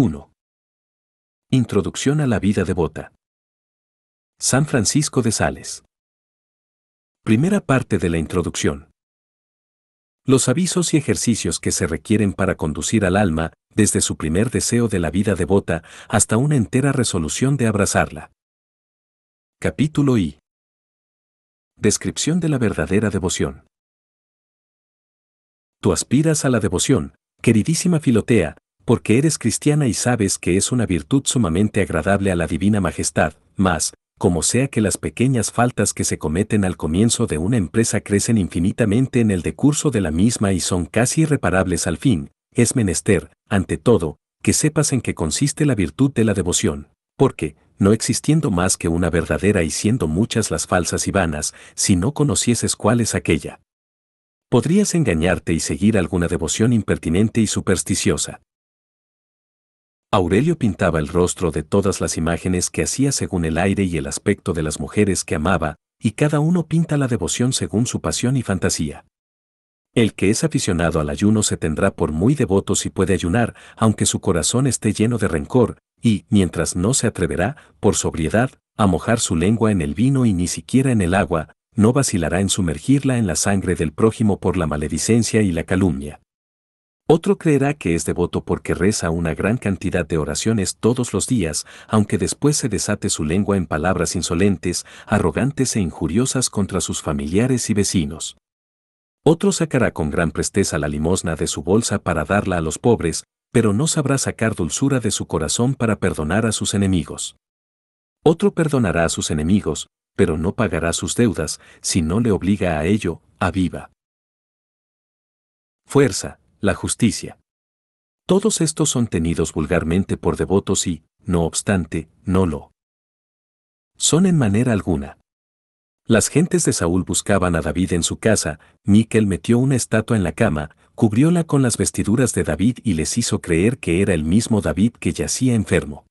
1. Introducción a la vida devota. San Francisco de Sales. Primera parte de la introducción. Los avisos y ejercicios que se requieren para conducir al alma, desde su primer deseo de la vida devota hasta una entera resolución de abrazarla. Capítulo I. Descripción de la verdadera devoción. Tú aspiras a la devoción, queridísima Filotea, porque eres cristiana y sabes que es una virtud sumamente agradable a la Divina Majestad, mas, como sea que las pequeñas faltas que se cometen al comienzo de una empresa crecen infinitamente en el decurso de la misma y son casi irreparables al fin, es menester, ante todo, que sepas en qué consiste la virtud de la devoción, porque, no existiendo más que una verdadera y siendo muchas las falsas y vanas, si no conocieses cuál es aquella, podrías engañarte y seguir alguna devoción impertinente y supersticiosa. Aurelio pintaba el rostro de todas las imágenes que hacía según el aire y el aspecto de las mujeres que amaba, y cada uno pinta la devoción según su pasión y fantasía. El que es aficionado al ayuno se tendrá por muy devoto si puede ayunar, aunque su corazón esté lleno de rencor, y, mientras no se atreverá, por sobriedad, a mojar su lengua en el vino y ni siquiera en el agua, no vacilará en sumergirla en la sangre del prójimo por la maledicencia y la calumnia. Otro creerá que es devoto porque reza una gran cantidad de oraciones todos los días, aunque después se desate su lengua en palabras insolentes, arrogantes e injuriosas contra sus familiares y vecinos. Otro sacará con gran presteza la limosna de su bolsa para darla a los pobres, pero no sabrá sacar dulzura de su corazón para perdonar a sus enemigos. Otro perdonará a sus enemigos, pero no pagará sus deudas si no le obliga a ello, a viva. Fuerza, la justicia. Todos estos son tenidos vulgarmente por devotos y, no obstante, no lo son en manera alguna. Las gentes de Saúl buscaban a David en su casa, Miquel metió una estatua en la cama, cubrióla con las vestiduras de David y les hizo creer que era el mismo David que yacía enfermo.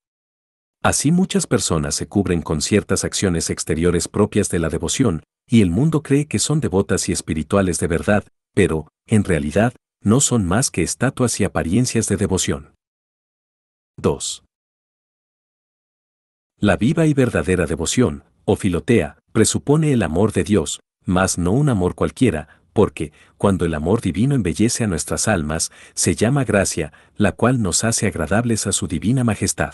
Así muchas personas se cubren con ciertas acciones exteriores propias de la devoción, y el mundo cree que son devotas y espirituales de verdad, pero, en realidad, no son más que estatuas y apariencias de devoción. 2. La viva y verdadera devoción, o filotea, presupone el amor de Dios, mas no un amor cualquiera, porque, cuando el amor divino embellece a nuestras almas, se llama gracia, la cual nos hace agradables a su divina majestad.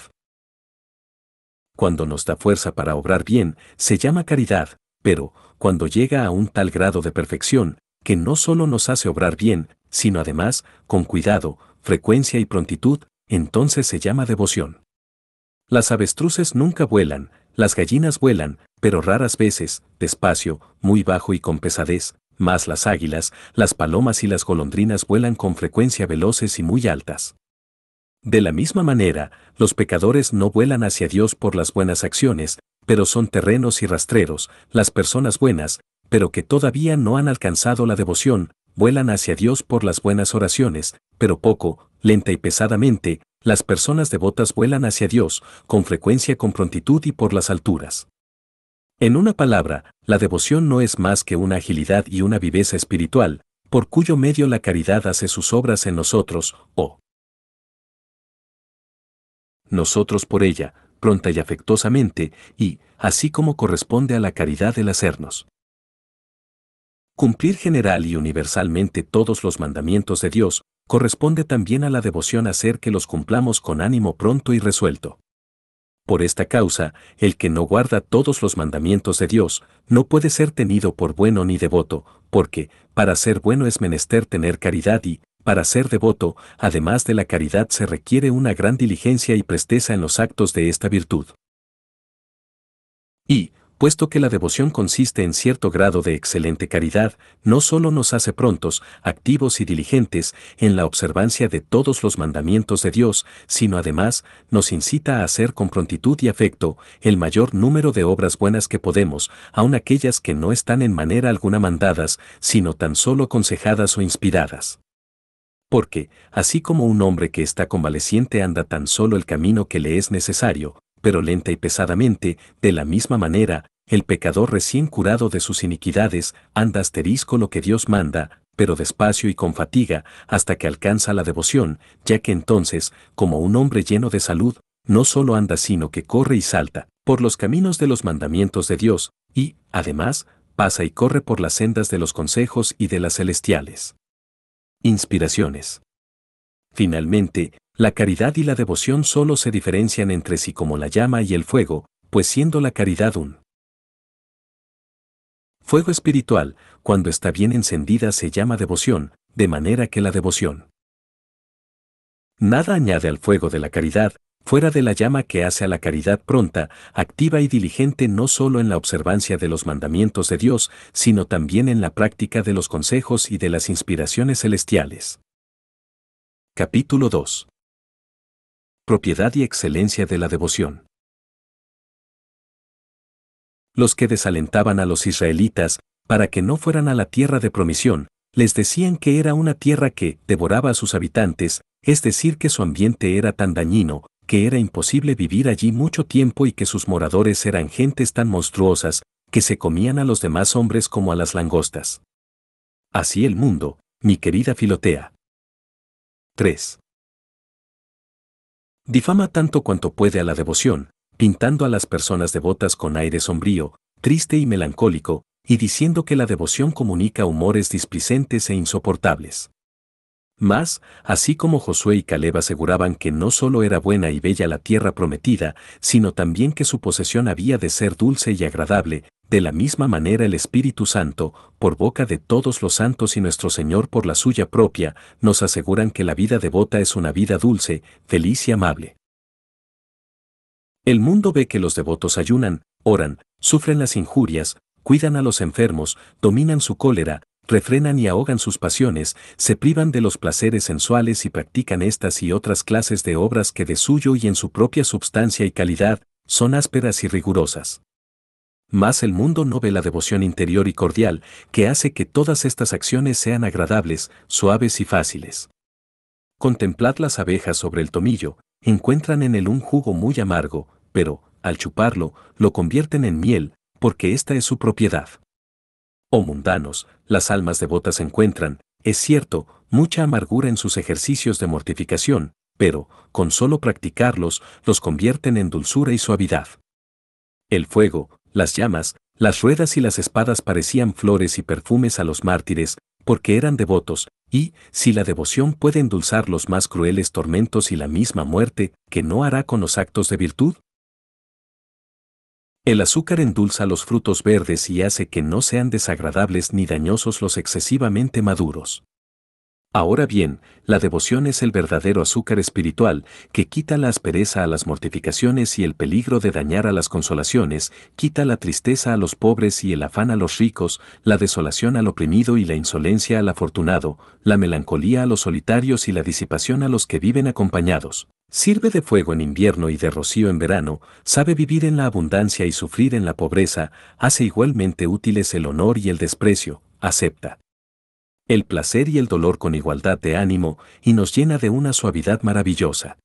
Cuando nos da fuerza para obrar bien, se llama caridad, pero, cuando llega a un tal grado de perfección, que no solo nos hace obrar bien, sino además, con cuidado, frecuencia y prontitud, entonces se llama devoción. Las avestruces nunca vuelan, las gallinas vuelan, pero raras veces, despacio, muy bajo y con pesadez, más las águilas, las palomas y las golondrinas vuelan con frecuencia veloces y muy altas. De la misma manera, los pecadores no vuelan hacia Dios por las buenas acciones, pero son terrenos y rastreros, las personas buenas, pero que todavía no han alcanzado la devoción, vuelan hacia Dios por las buenas oraciones, pero poco, lenta y pesadamente, las personas devotas vuelan hacia Dios, con frecuencia con prontitud y por las alturas. En una palabra, la devoción no es más que una agilidad y una viveza espiritual, por cuyo medio la caridad hace sus obras en nosotros, o nosotros por ella, pronta y afectuosamente, y, así como corresponde a la caridad el hacernos. Cumplir general y universalmente todos los mandamientos de Dios corresponde también a la devoción hacer que los cumplamos con ánimo pronto y resuelto. Por esta causa, el que no guarda todos los mandamientos de Dios no puede ser tenido por bueno ni devoto, porque, para ser bueno es menester tener caridad y, para ser devoto, además de la caridad se requiere una gran diligencia y presteza en los actos de esta virtud. Y, puesto que la devoción consiste en cierto grado de excelente caridad, no solo nos hace prontos, activos y diligentes en la observancia de todos los mandamientos de Dios, sino además nos incita a hacer con prontitud y afecto el mayor número de obras buenas que podemos, aun aquellas que no están en manera alguna mandadas, sino tan solo aconsejadas o inspiradas. Porque, así como un hombre que está convaleciente anda tan solo el camino que le es necesario, pero lenta y pesadamente, de la misma manera, el pecador recién curado de sus iniquidades anda asterisco lo que Dios manda, pero despacio y con fatiga, hasta que alcanza la devoción, ya que entonces, como un hombre lleno de salud, no solo anda sino que corre y salta por los caminos de los mandamientos de Dios, y, además, pasa y corre por las sendas de los consejos y de las celestiales. Inspiraciones. Finalmente, la caridad y la devoción solo se diferencian entre sí como la llama y el fuego, pues siendo la caridad un Fuego espiritual, cuando está bien encendida se llama devoción, de manera que la devoción. Nada añade al fuego de la caridad, fuera de la llama que hace a la caridad pronta, activa y diligente no solo en la observancia de los mandamientos de Dios, sino también en la práctica de los consejos y de las inspiraciones celestiales. Capítulo 2. Propiedad y excelencia de la devoción los que desalentaban a los israelitas para que no fueran a la tierra de promisión, les decían que era una tierra que devoraba a sus habitantes, es decir, que su ambiente era tan dañino, que era imposible vivir allí mucho tiempo y que sus moradores eran gentes tan monstruosas, que se comían a los demás hombres como a las langostas. Así el mundo, mi querida Filotea. 3. Difama tanto cuanto puede a la devoción, pintando a las personas devotas con aire sombrío, triste y melancólico, y diciendo que la devoción comunica humores displicentes e insoportables. Mas, así como Josué y Caleb aseguraban que no solo era buena y bella la tierra prometida, sino también que su posesión había de ser dulce y agradable, de la misma manera el Espíritu Santo, por boca de todos los santos y nuestro Señor por la suya propia, nos aseguran que la vida devota es una vida dulce, feliz y amable. El mundo ve que los devotos ayunan, oran, sufren las injurias, cuidan a los enfermos, dominan su cólera, refrenan y ahogan sus pasiones, se privan de los placeres sensuales y practican estas y otras clases de obras que de suyo y en su propia substancia y calidad son ásperas y rigurosas. Mas el mundo no ve la devoción interior y cordial que hace que todas estas acciones sean agradables, suaves y fáciles. Contemplad las abejas sobre el tomillo, encuentran en él un jugo muy amargo, pero, al chuparlo, lo convierten en miel, porque esta es su propiedad. Oh mundanos, las almas devotas encuentran, es cierto, mucha amargura en sus ejercicios de mortificación, pero, con solo practicarlos, los convierten en dulzura y suavidad. El fuego, las llamas, las ruedas y las espadas parecían flores y perfumes a los mártires, porque eran devotos, y, si la devoción puede endulzar los más crueles tormentos y la misma muerte, ¿qué no hará con los actos de virtud? El azúcar endulza los frutos verdes y hace que no sean desagradables ni dañosos los excesivamente maduros. Ahora bien, la devoción es el verdadero azúcar espiritual que quita la aspereza a las mortificaciones y el peligro de dañar a las consolaciones, quita la tristeza a los pobres y el afán a los ricos, la desolación al oprimido y la insolencia al afortunado, la melancolía a los solitarios y la disipación a los que viven acompañados. Sirve de fuego en invierno y de rocío en verano, sabe vivir en la abundancia y sufrir en la pobreza, hace igualmente útiles el honor y el desprecio, acepta el placer y el dolor con igualdad de ánimo y nos llena de una suavidad maravillosa.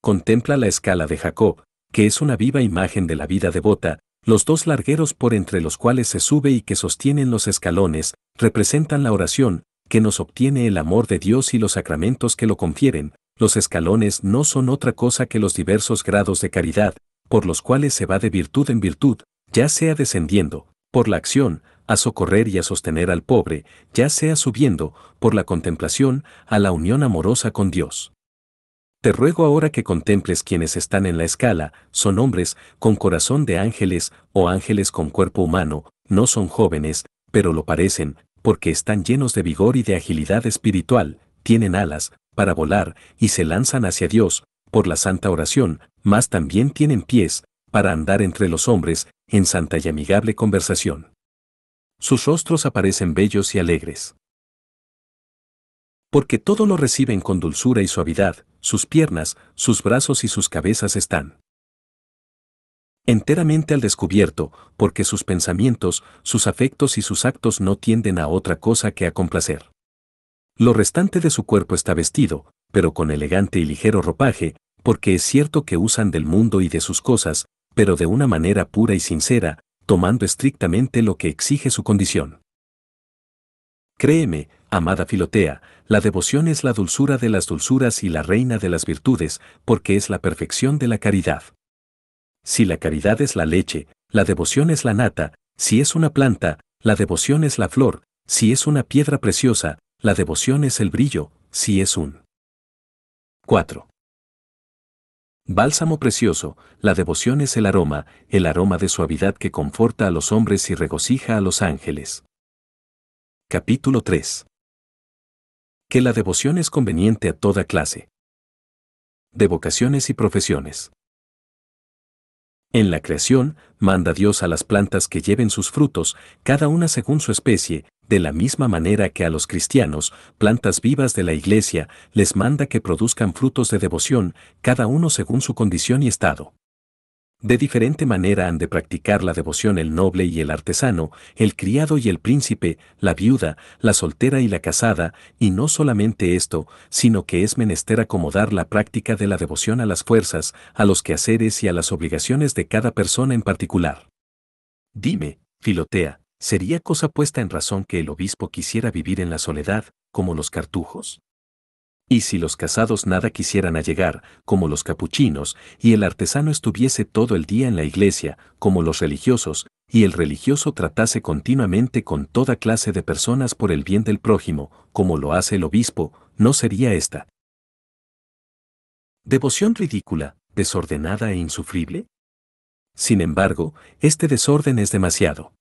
Contempla la escala de Jacob, que es una viva imagen de la vida devota, los dos largueros por entre los cuales se sube y que sostienen los escalones, representan la oración, que nos obtiene el amor de Dios y los sacramentos que lo confieren, los escalones no son otra cosa que los diversos grados de caridad, por los cuales se va de virtud en virtud, ya sea descendiendo, por la acción, a socorrer y a sostener al pobre, ya sea subiendo, por la contemplación, a la unión amorosa con Dios. Te ruego ahora que contemples quienes están en la escala, son hombres, con corazón de ángeles, o ángeles con cuerpo humano, no son jóvenes, pero lo parecen, porque están llenos de vigor y de agilidad espiritual, tienen alas, para volar, y se lanzan hacia Dios, por la santa oración, mas también tienen pies, para andar entre los hombres, en santa y amigable conversación sus rostros aparecen bellos y alegres. Porque todo lo reciben con dulzura y suavidad, sus piernas, sus brazos y sus cabezas están enteramente al descubierto, porque sus pensamientos, sus afectos y sus actos no tienden a otra cosa que a complacer. Lo restante de su cuerpo está vestido, pero con elegante y ligero ropaje, porque es cierto que usan del mundo y de sus cosas, pero de una manera pura y sincera, tomando estrictamente lo que exige su condición. Créeme, amada Filotea, la devoción es la dulzura de las dulzuras y la reina de las virtudes, porque es la perfección de la caridad. Si la caridad es la leche, la devoción es la nata, si es una planta, la devoción es la flor, si es una piedra preciosa, la devoción es el brillo, si es un. 4. Bálsamo precioso, la devoción es el aroma, el aroma de suavidad que conforta a los hombres y regocija a los ángeles. Capítulo 3. Que la devoción es conveniente a toda clase. De vocaciones y profesiones. En la creación, manda Dios a las plantas que lleven sus frutos, cada una según su especie, de la misma manera que a los cristianos, plantas vivas de la iglesia, les manda que produzcan frutos de devoción, cada uno según su condición y estado. De diferente manera han de practicar la devoción el noble y el artesano, el criado y el príncipe, la viuda, la soltera y la casada, y no solamente esto, sino que es menester acomodar la práctica de la devoción a las fuerzas, a los quehaceres y a las obligaciones de cada persona en particular. Dime, Filotea, Sería cosa puesta en razón que el obispo quisiera vivir en la soledad, como los cartujos. Y si los casados nada quisieran allegar, como los capuchinos, y el artesano estuviese todo el día en la iglesia, como los religiosos, y el religioso tratase continuamente con toda clase de personas por el bien del prójimo, como lo hace el obispo, no sería esta. Devoción ridícula, desordenada e insufrible. Sin embargo, este desorden es demasiado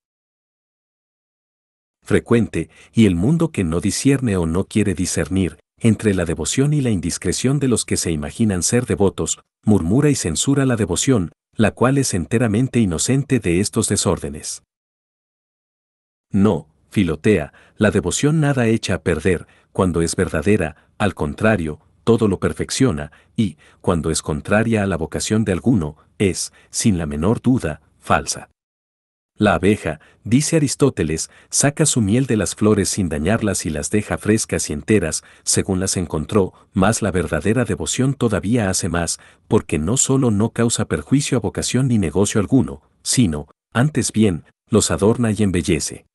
frecuente, y el mundo que no discierne o no quiere discernir, entre la devoción y la indiscreción de los que se imaginan ser devotos, murmura y censura la devoción, la cual es enteramente inocente de estos desórdenes. No, Filotea, la devoción nada echa a perder, cuando es verdadera, al contrario, todo lo perfecciona, y, cuando es contraria a la vocación de alguno, es, sin la menor duda, falsa. La abeja, dice Aristóteles, saca su miel de las flores sin dañarlas y las deja frescas y enteras, según las encontró, mas la verdadera devoción todavía hace más, porque no solo no causa perjuicio a vocación ni negocio alguno, sino, antes bien, los adorna y embellece.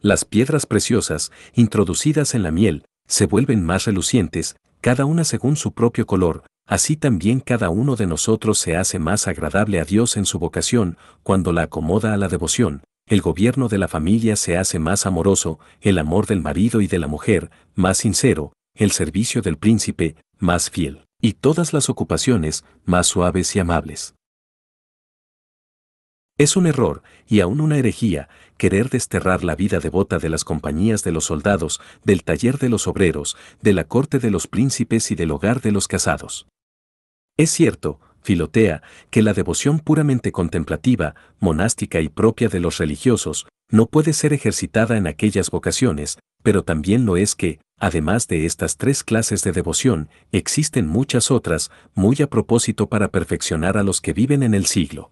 Las piedras preciosas, introducidas en la miel, se vuelven más relucientes, cada una según su propio color, Así también cada uno de nosotros se hace más agradable a Dios en su vocación, cuando la acomoda a la devoción, el gobierno de la familia se hace más amoroso, el amor del marido y de la mujer, más sincero, el servicio del príncipe, más fiel, y todas las ocupaciones, más suaves y amables. Es un error, y aún una herejía, querer desterrar la vida devota de las compañías de los soldados, del taller de los obreros, de la corte de los príncipes y del hogar de los casados. Es cierto, Filotea, que la devoción puramente contemplativa, monástica y propia de los religiosos, no puede ser ejercitada en aquellas vocaciones, pero también lo es que, además de estas tres clases de devoción, existen muchas otras, muy a propósito para perfeccionar a los que viven en el siglo.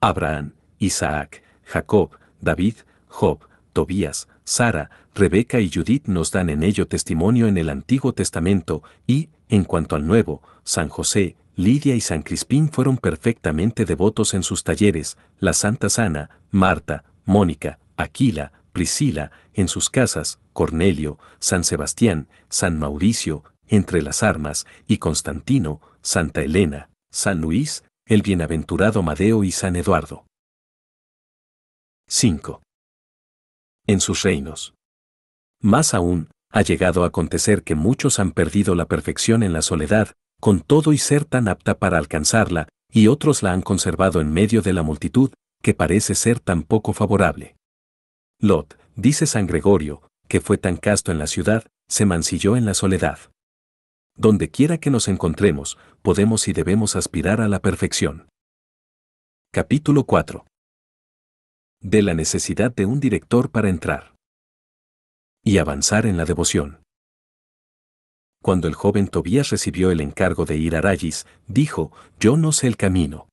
Abraham, Isaac, Jacob, David, Job, Tobías, Sara, Rebeca y Judith nos dan en ello testimonio en el Antiguo Testamento, y, en cuanto al nuevo, San José, Lidia y San Crispín fueron perfectamente devotos en sus talleres, la Santa Ana, Marta, Mónica, Aquila, Priscila, en sus casas, Cornelio, San Sebastián, San Mauricio, entre las armas, y Constantino, Santa Elena, San Luis, el bienaventurado Madeo y San Eduardo. 5. En sus reinos. Más aún, ha llegado a acontecer que muchos han perdido la perfección en la soledad, con todo y ser tan apta para alcanzarla, y otros la han conservado en medio de la multitud, que parece ser tan poco favorable. Lot, dice San Gregorio, que fue tan casto en la ciudad, se mancilló en la soledad. Donde quiera que nos encontremos, podemos y debemos aspirar a la perfección. Capítulo 4. De la necesidad de un director para entrar y avanzar en la devoción. Cuando el joven Tobías recibió el encargo de ir a Rayis, dijo, Yo no sé el camino.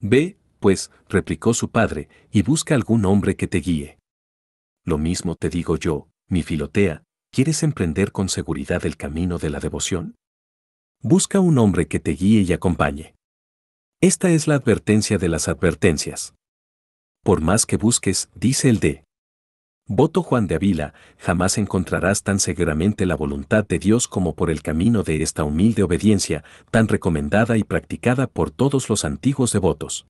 Ve, pues, replicó su padre, y busca algún hombre que te guíe. Lo mismo te digo yo, mi Filotea, ¿quieres emprender con seguridad el camino de la devoción? Busca un hombre que te guíe y acompañe. Esta es la advertencia de las advertencias. Por más que busques, dice el de. Voto Juan de Avila, jamás encontrarás tan seguramente la voluntad de Dios como por el camino de esta humilde obediencia, tan recomendada y practicada por todos los antiguos devotos.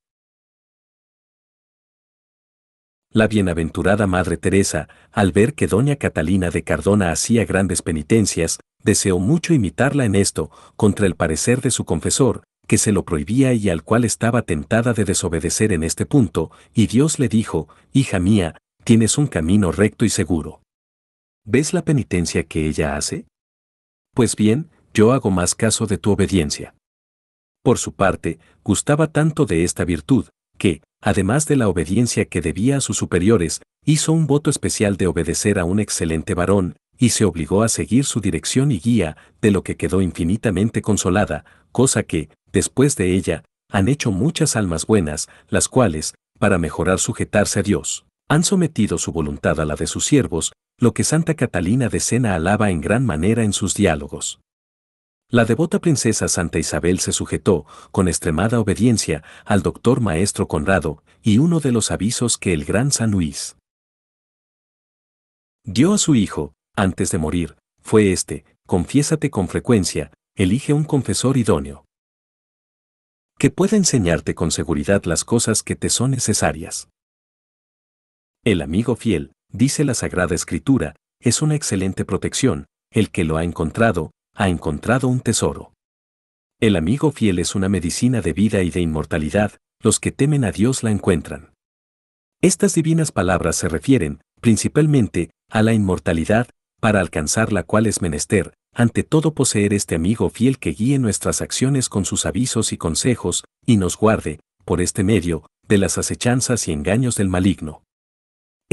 La bienaventurada Madre Teresa, al ver que doña Catalina de Cardona hacía grandes penitencias, deseó mucho imitarla en esto, contra el parecer de su confesor, que se lo prohibía y al cual estaba tentada de desobedecer en este punto, y Dios le dijo, Hija mía, tienes un camino recto y seguro. ¿Ves la penitencia que ella hace? Pues bien, yo hago más caso de tu obediencia. Por su parte, gustaba tanto de esta virtud, que, además de la obediencia que debía a sus superiores, hizo un voto especial de obedecer a un excelente varón, y se obligó a seguir su dirección y guía, de lo que quedó infinitamente consolada, cosa que, después de ella, han hecho muchas almas buenas, las cuales, para mejorar sujetarse a Dios han sometido su voluntad a la de sus siervos, lo que Santa Catalina de Sena alaba en gran manera en sus diálogos. La devota princesa Santa Isabel se sujetó, con extremada obediencia, al doctor maestro Conrado y uno de los avisos que el gran San Luis dio a su hijo, antes de morir, fue este, confiésate con frecuencia, elige un confesor idóneo. Que pueda enseñarte con seguridad las cosas que te son necesarias. El amigo fiel, dice la Sagrada Escritura, es una excelente protección, el que lo ha encontrado, ha encontrado un tesoro. El amigo fiel es una medicina de vida y de inmortalidad, los que temen a Dios la encuentran. Estas divinas palabras se refieren, principalmente, a la inmortalidad, para alcanzar la cual es menester, ante todo poseer este amigo fiel que guíe nuestras acciones con sus avisos y consejos, y nos guarde, por este medio, de las acechanzas y engaños del maligno.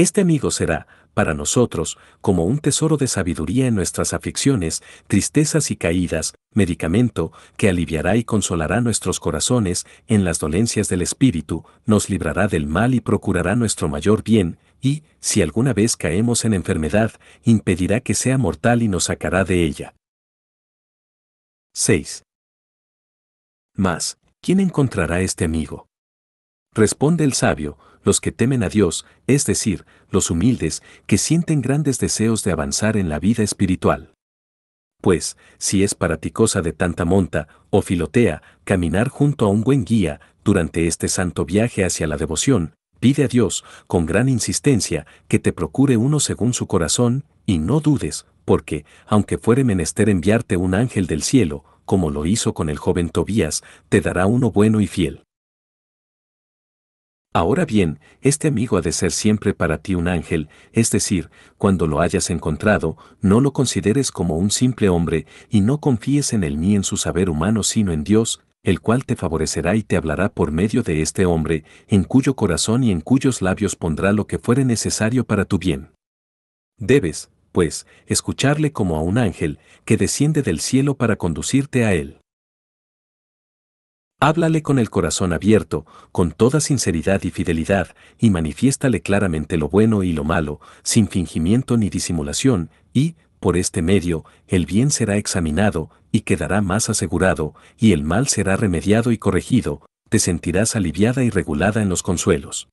Este amigo será, para nosotros, como un tesoro de sabiduría en nuestras aflicciones, tristezas y caídas, medicamento que aliviará y consolará nuestros corazones en las dolencias del espíritu, nos librará del mal y procurará nuestro mayor bien, y, si alguna vez caemos en enfermedad, impedirá que sea mortal y nos sacará de ella. 6. Mas, ¿quién encontrará este amigo? Responde el sabio, los que temen a Dios, es decir, los humildes, que sienten grandes deseos de avanzar en la vida espiritual. Pues, si es para ti cosa de tanta monta, o filotea, caminar junto a un buen guía, durante este santo viaje hacia la devoción, pide a Dios, con gran insistencia, que te procure uno según su corazón, y no dudes, porque, aunque fuere menester enviarte un ángel del cielo, como lo hizo con el joven Tobías, te dará uno bueno y fiel. Ahora bien, este amigo ha de ser siempre para ti un ángel, es decir, cuando lo hayas encontrado, no lo consideres como un simple hombre y no confíes en él ni en su saber humano sino en Dios, el cual te favorecerá y te hablará por medio de este hombre, en cuyo corazón y en cuyos labios pondrá lo que fuere necesario para tu bien. Debes, pues, escucharle como a un ángel que desciende del cielo para conducirte a él. Háblale con el corazón abierto, con toda sinceridad y fidelidad, y manifiéstale claramente lo bueno y lo malo, sin fingimiento ni disimulación, y, por este medio, el bien será examinado, y quedará más asegurado, y el mal será remediado y corregido, te sentirás aliviada y regulada en los consuelos.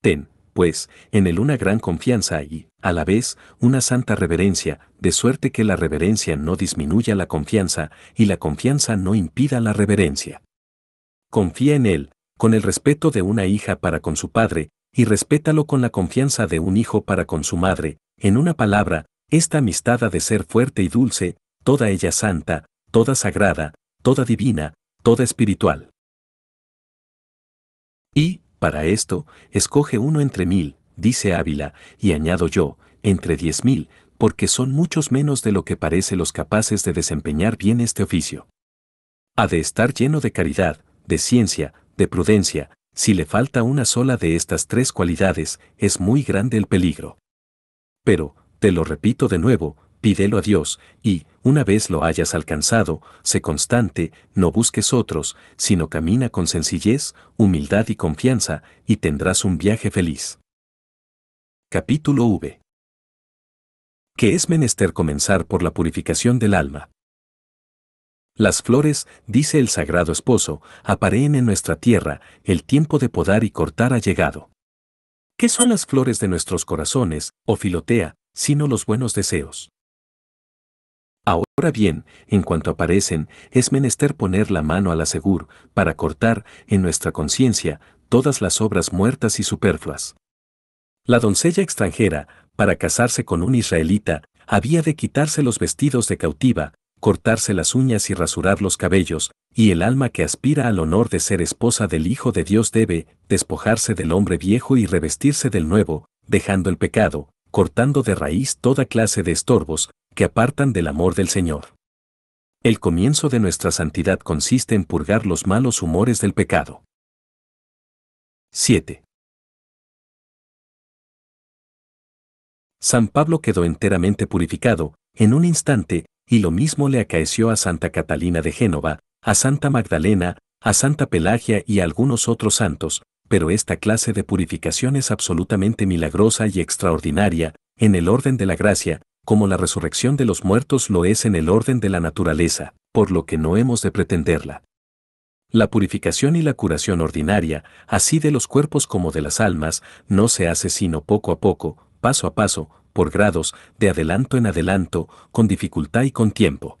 Ten, pues, en él una gran confianza y, a la vez, una santa reverencia, de suerte que la reverencia no disminuya la confianza, y la confianza no impida la reverencia. Confía en él, con el respeto de una hija para con su padre, y respétalo con la confianza de un hijo para con su madre. En una palabra, esta amistad ha de ser fuerte y dulce, toda ella santa, toda sagrada, toda divina, toda espiritual. Y, para esto, escoge uno entre mil, dice Ávila, y añado yo, entre diez mil, porque son muchos menos de lo que parece los capaces de desempeñar bien este oficio. Ha de estar lleno de caridad, de ciencia, de prudencia, si le falta una sola de estas tres cualidades, es muy grande el peligro. Pero, te lo repito de nuevo, pídelo a Dios, y, una vez lo hayas alcanzado, sé constante, no busques otros, sino camina con sencillez, humildad y confianza, y tendrás un viaje feliz. Capítulo V. Que es menester comenzar por la purificación del alma. Las flores, dice el Sagrado Esposo, apareen en nuestra tierra, el tiempo de podar y cortar ha llegado. ¿Qué son las flores de nuestros corazones, o filotea, sino los buenos deseos? Ahora bien, en cuanto aparecen, es menester poner la mano a la segur, para cortar, en nuestra conciencia, todas las obras muertas y superfluas. La doncella extranjera, para casarse con un israelita, había de quitarse los vestidos de cautiva, cortarse las uñas y rasurar los cabellos, y el alma que aspira al honor de ser esposa del Hijo de Dios debe despojarse del hombre viejo y revestirse del nuevo, dejando el pecado, cortando de raíz toda clase de estorbos que apartan del amor del Señor. El comienzo de nuestra santidad consiste en purgar los malos humores del pecado. 7. San Pablo quedó enteramente purificado, en un instante, y lo mismo le acaeció a Santa Catalina de Génova, a Santa Magdalena, a Santa Pelagia y a algunos otros santos, pero esta clase de purificación es absolutamente milagrosa y extraordinaria, en el orden de la gracia, como la resurrección de los muertos lo es en el orden de la naturaleza, por lo que no hemos de pretenderla. La purificación y la curación ordinaria, así de los cuerpos como de las almas, no se hace sino poco a poco, paso a paso, por grados, de adelanto en adelanto, con dificultad y con tiempo.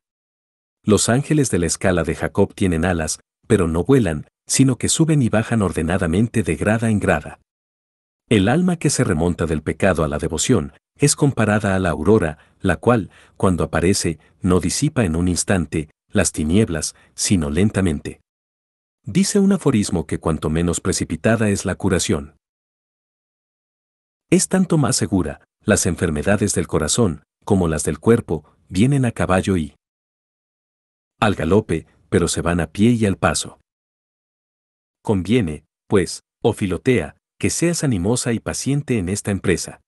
Los ángeles de la escala de Jacob tienen alas, pero no vuelan, sino que suben y bajan ordenadamente de grada en grada. El alma que se remonta del pecado a la devoción es comparada a la aurora, la cual, cuando aparece, no disipa en un instante las tinieblas, sino lentamente. Dice un aforismo que cuanto menos precipitada es la curación, es tanto más segura, las enfermedades del corazón, como las del cuerpo, vienen a caballo y al galope, pero se van a pie y al paso. Conviene, pues, o filotea, que seas animosa y paciente en esta empresa.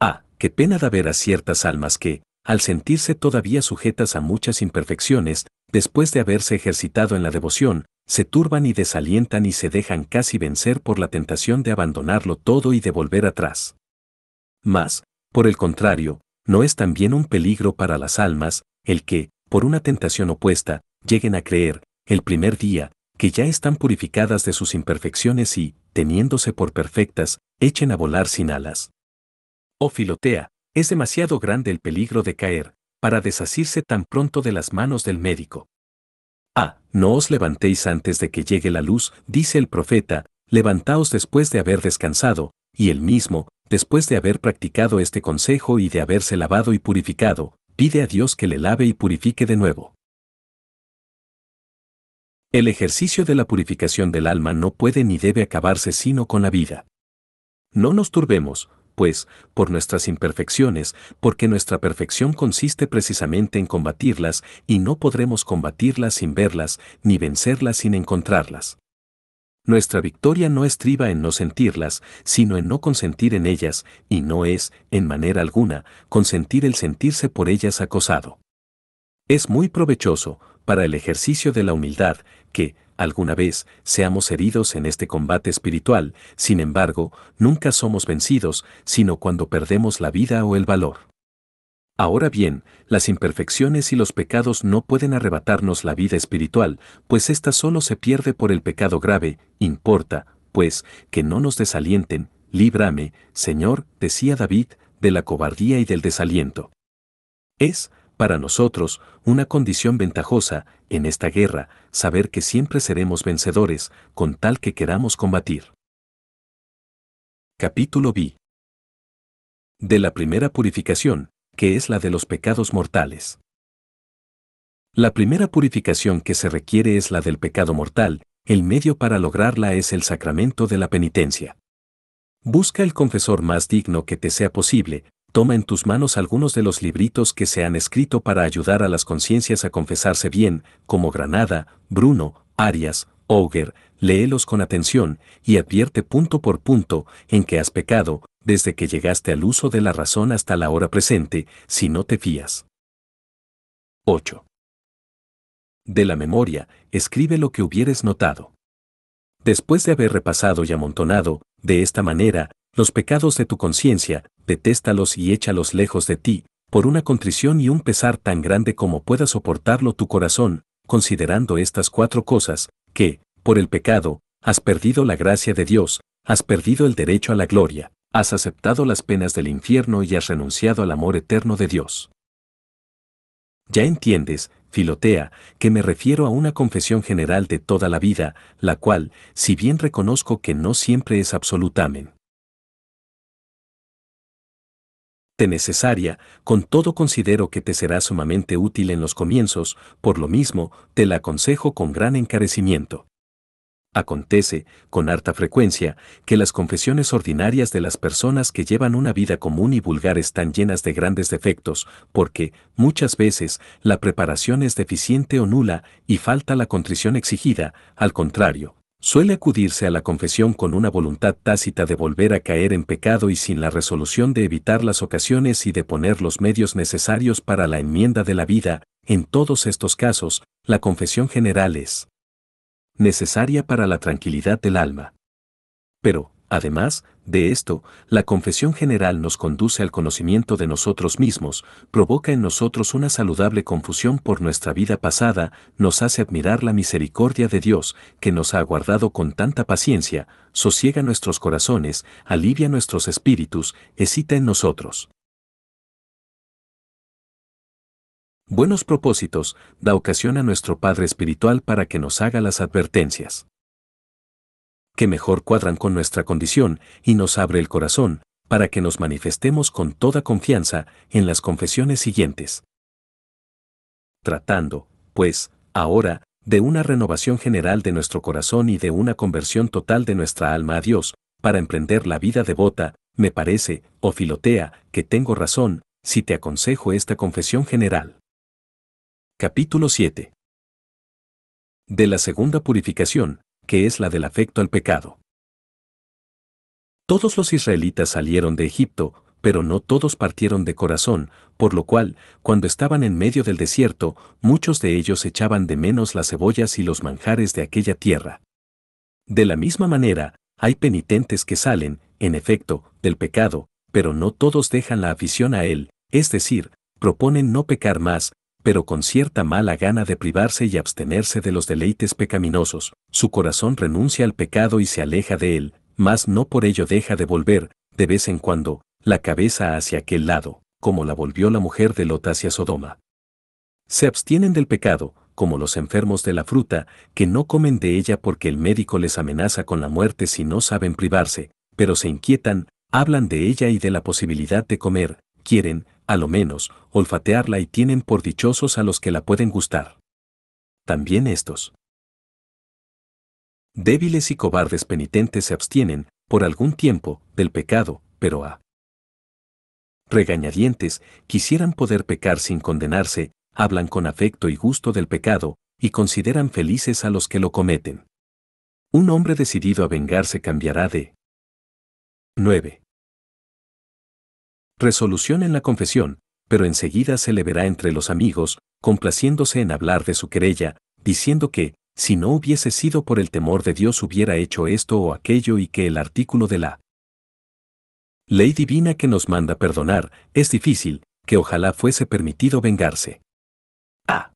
Ah, qué pena de ver a ciertas almas que, al sentirse todavía sujetas a muchas imperfecciones, después de haberse ejercitado en la devoción, se turban y desalientan y se dejan casi vencer por la tentación de abandonarlo todo y de volver atrás. Mas, por el contrario, ¿no es también un peligro para las almas el que, por una tentación opuesta, lleguen a creer, el primer día, que ya están purificadas de sus imperfecciones y, teniéndose por perfectas, echen a volar sin alas? Oh Filotea, es demasiado grande el peligro de caer, para desasirse tan pronto de las manos del médico. Ah, no os levantéis antes de que llegue la luz, dice el profeta, levantaos después de haber descansado, y él mismo, Después de haber practicado este consejo y de haberse lavado y purificado, pide a Dios que le lave y purifique de nuevo. El ejercicio de la purificación del alma no puede ni debe acabarse sino con la vida. No nos turbemos, pues, por nuestras imperfecciones, porque nuestra perfección consiste precisamente en combatirlas, y no podremos combatirlas sin verlas, ni vencerlas sin encontrarlas. Nuestra victoria no estriba en no sentirlas, sino en no consentir en ellas, y no es, en manera alguna, consentir el sentirse por ellas acosado. Es muy provechoso, para el ejercicio de la humildad, que, alguna vez, seamos heridos en este combate espiritual, sin embargo, nunca somos vencidos, sino cuando perdemos la vida o el valor. Ahora bien, las imperfecciones y los pecados no pueden arrebatarnos la vida espiritual, pues ésta solo se pierde por el pecado grave, importa, pues, que no nos desalienten, líbrame, Señor, decía David, de la cobardía y del desaliento. Es, para nosotros, una condición ventajosa, en esta guerra, saber que siempre seremos vencedores, con tal que queramos combatir. Capítulo B. De la primera purificación, que es la de los pecados mortales. La primera purificación que se requiere es la del pecado mortal, el medio para lograrla es el sacramento de la penitencia. Busca el confesor más digno que te sea posible, toma en tus manos algunos de los libritos que se han escrito para ayudar a las conciencias a confesarse bien, como Granada, Bruno, Arias, Auger, léelos con atención y advierte punto por punto en que has pecado, desde que llegaste al uso de la razón hasta la hora presente, si no te fías. 8. De la memoria, escribe lo que hubieres notado. Después de haber repasado y amontonado, de esta manera, los pecados de tu conciencia, detéstalos y échalos lejos de ti, por una contrición y un pesar tan grande como pueda soportarlo tu corazón, considerando estas cuatro cosas, que, por el pecado, has perdido la gracia de Dios, has perdido el derecho a la gloria, has aceptado las penas del infierno y has renunciado al amor eterno de Dios. Ya entiendes, Filotea, que me refiero a una confesión general de toda la vida, la cual, si bien reconozco que no siempre es absolutamen. Te necesaria, con todo considero que te será sumamente útil en los comienzos, por lo mismo, te la aconsejo con gran encarecimiento. Acontece, con harta frecuencia, que las confesiones ordinarias de las personas que llevan una vida común y vulgar están llenas de grandes defectos, porque, muchas veces, la preparación es deficiente o nula y falta la contrición exigida, al contrario, suele acudirse a la confesión con una voluntad tácita de volver a caer en pecado y sin la resolución de evitar las ocasiones y de poner los medios necesarios para la enmienda de la vida, en todos estos casos, la confesión general es necesaria para la tranquilidad del alma. Pero, además, de esto, la confesión general nos conduce al conocimiento de nosotros mismos, provoca en nosotros una saludable confusión por nuestra vida pasada, nos hace admirar la misericordia de Dios, que nos ha aguardado con tanta paciencia, sosiega nuestros corazones, alivia nuestros espíritus, excita en nosotros buenos propósitos, da ocasión a nuestro Padre Espiritual para que nos haga las advertencias. Que mejor cuadran con nuestra condición y nos abre el corazón, para que nos manifestemos con toda confianza en las confesiones siguientes. Tratando, pues, ahora, de una renovación general de nuestro corazón y de una conversión total de nuestra alma a Dios, para emprender la vida devota, me parece, o oh Filotea, que tengo razón, si te aconsejo esta confesión general. Capítulo 7. De la segunda purificación, que es la del afecto al pecado. Todos los israelitas salieron de Egipto, pero no todos partieron de corazón, por lo cual, cuando estaban en medio del desierto, muchos de ellos echaban de menos las cebollas y los manjares de aquella tierra. De la misma manera, hay penitentes que salen, en efecto, del pecado, pero no todos dejan la afición a él, es decir, proponen no pecar más, pero con cierta mala gana de privarse y abstenerse de los deleites pecaminosos, su corazón renuncia al pecado y se aleja de él, mas no por ello deja de volver, de vez en cuando, la cabeza hacia aquel lado, como la volvió la mujer de Lot hacia Sodoma. Se abstienen del pecado, como los enfermos de la fruta, que no comen de ella porque el médico les amenaza con la muerte si no saben privarse, pero se inquietan, hablan de ella y de la posibilidad de comer, quieren, a lo menos, olfatearla y tienen por dichosos a los que la pueden gustar. También estos. Débiles y cobardes penitentes se abstienen, por algún tiempo, del pecado, pero a regañadientes quisieran poder pecar sin condenarse, hablan con afecto y gusto del pecado, y consideran felices a los que lo cometen. Un hombre decidido a vengarse cambiará de 9. Resolución en la confesión, pero enseguida se le verá entre los amigos, complaciéndose en hablar de su querella, diciendo que, si no hubiese sido por el temor de Dios hubiera hecho esto o aquello y que el artículo de la ley divina que nos manda perdonar es difícil, que ojalá fuese permitido vengarse. Ah.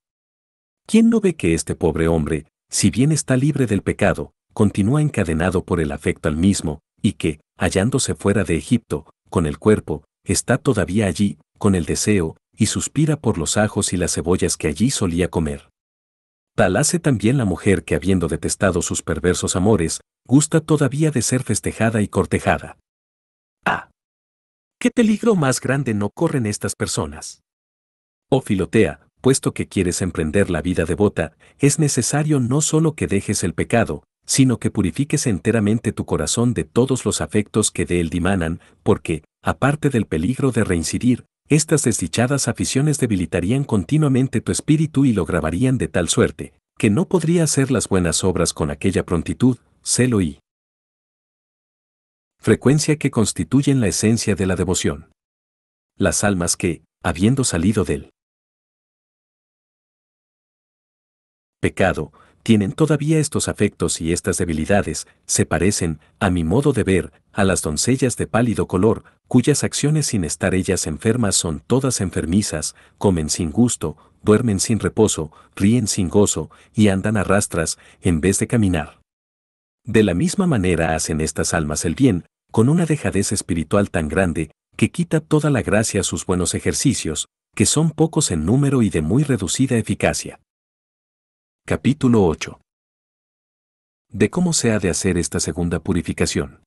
¿Quién no ve que este pobre hombre, si bien está libre del pecado, continúa encadenado por el afecto al mismo, y que, hallándose fuera de Egipto, con el cuerpo, está todavía allí, con el deseo, y suspira por los ajos y las cebollas que allí solía comer. Tal hace también la mujer que habiendo detestado sus perversos amores, gusta todavía de ser festejada y cortejada. Ah. ¿Qué peligro más grande no corren estas personas? Oh Filotea, puesto que quieres emprender la vida devota, es necesario no solo que dejes el pecado, sino que purifiques enteramente tu corazón de todos los afectos que de él dimanan, porque, aparte del peligro de reincidir, estas desdichadas aficiones debilitarían continuamente tu espíritu y lo grabarían de tal suerte, que no podría hacer las buenas obras con aquella prontitud, celo y frecuencia que constituyen la esencia de la devoción. Las almas que, habiendo salido del pecado, tienen todavía estos afectos y estas debilidades, se parecen, a mi modo de ver, a las doncellas de pálido color, cuyas acciones sin estar ellas enfermas son todas enfermizas, comen sin gusto, duermen sin reposo, ríen sin gozo, y andan a rastras, en vez de caminar. De la misma manera hacen estas almas el bien, con una dejadez espiritual tan grande, que quita toda la gracia a sus buenos ejercicios, que son pocos en número y de muy reducida eficacia. Capítulo 8. De cómo se ha de hacer esta segunda purificación.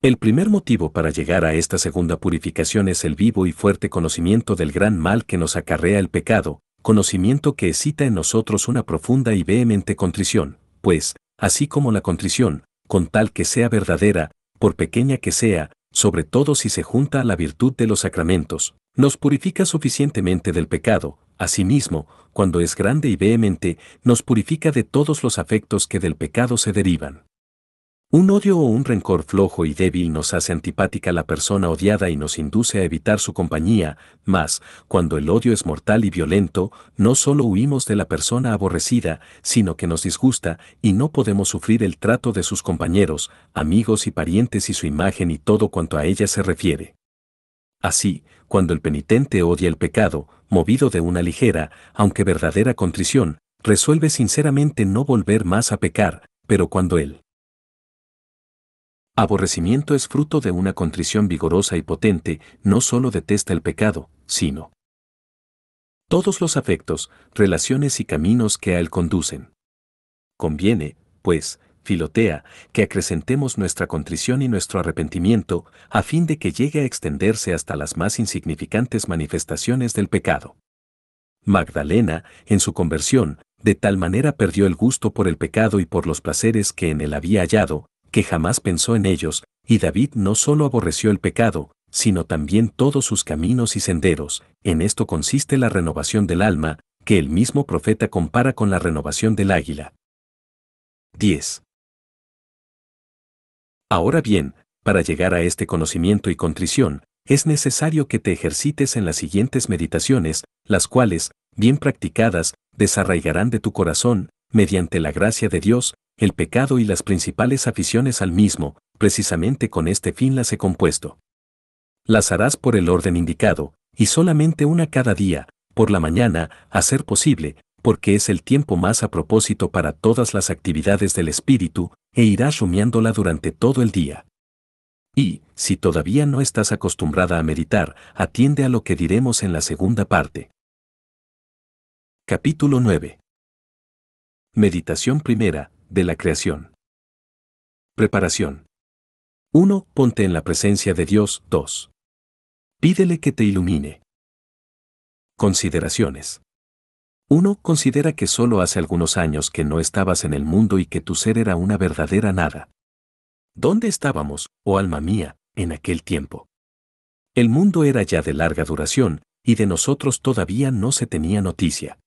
El primer motivo para llegar a esta segunda purificación es el vivo y fuerte conocimiento del gran mal que nos acarrea el pecado, conocimiento que excita en nosotros una profunda y vehemente contrición, pues, así como la contrición, con tal que sea verdadera, por pequeña que sea, sobre todo si se junta a la virtud de los sacramentos, nos purifica suficientemente del pecado, Asimismo, cuando es grande y vehemente, nos purifica de todos los afectos que del pecado se derivan. Un odio o un rencor flojo y débil nos hace antipática la persona odiada y nos induce a evitar su compañía, mas, cuando el odio es mortal y violento, no solo huimos de la persona aborrecida, sino que nos disgusta y no podemos sufrir el trato de sus compañeros, amigos y parientes y su imagen y todo cuanto a ella se refiere. Así, cuando el penitente odia el pecado, movido de una ligera, aunque verdadera contrición, resuelve sinceramente no volver más a pecar, pero cuando él Aborrecimiento es fruto de una contrición vigorosa y potente, no sólo detesta el pecado, sino todos los afectos, relaciones y caminos que a él conducen. Conviene, pues, Filotea, que acrecentemos nuestra contrición y nuestro arrepentimiento, a fin de que llegue a extenderse hasta las más insignificantes manifestaciones del pecado. Magdalena, en su conversión, de tal manera perdió el gusto por el pecado y por los placeres que en él había hallado, que jamás pensó en ellos, y David no solo aborreció el pecado, sino también todos sus caminos y senderos, en esto consiste la renovación del alma, que el mismo profeta compara con la renovación del águila. 10. Ahora bien, para llegar a este conocimiento y contrición, es necesario que te ejercites en las siguientes meditaciones, las cuales, bien practicadas, desarraigarán de tu corazón, mediante la gracia de Dios, el pecado y las principales aficiones al mismo, precisamente con este fin las he compuesto. Las harás por el orden indicado, y solamente una cada día, por la mañana, a ser posible, porque es el tiempo más a propósito para todas las actividades del espíritu, e irás rumiándola durante todo el día. Y, si todavía no estás acostumbrada a meditar, atiende a lo que diremos en la segunda parte. Capítulo 9. Meditación primera, de la creación. Preparación. 1. Ponte en la presencia de Dios. 2. Pídele que te ilumine. Consideraciones. 1. considera que solo hace algunos años que no estabas en el mundo y que tu ser era una verdadera nada. ¿Dónde estábamos, oh alma mía, en aquel tiempo? El mundo era ya de larga duración, y de nosotros todavía no se tenía noticia.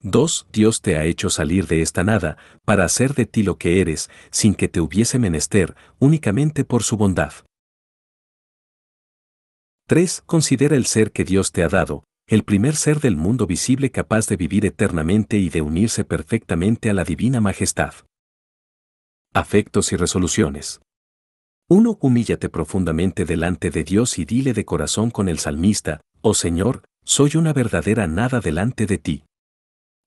2. Dios te ha hecho salir de esta nada, para hacer de ti lo que eres, sin que te hubiese menester, únicamente por su bondad. 3. Considera el ser que Dios te ha dado, el primer ser del mundo visible capaz de vivir eternamente y de unirse perfectamente a la divina majestad. Afectos y resoluciones. Uno Humíllate profundamente delante de Dios y dile de corazón con el salmista, Oh Señor, soy una verdadera nada delante de ti.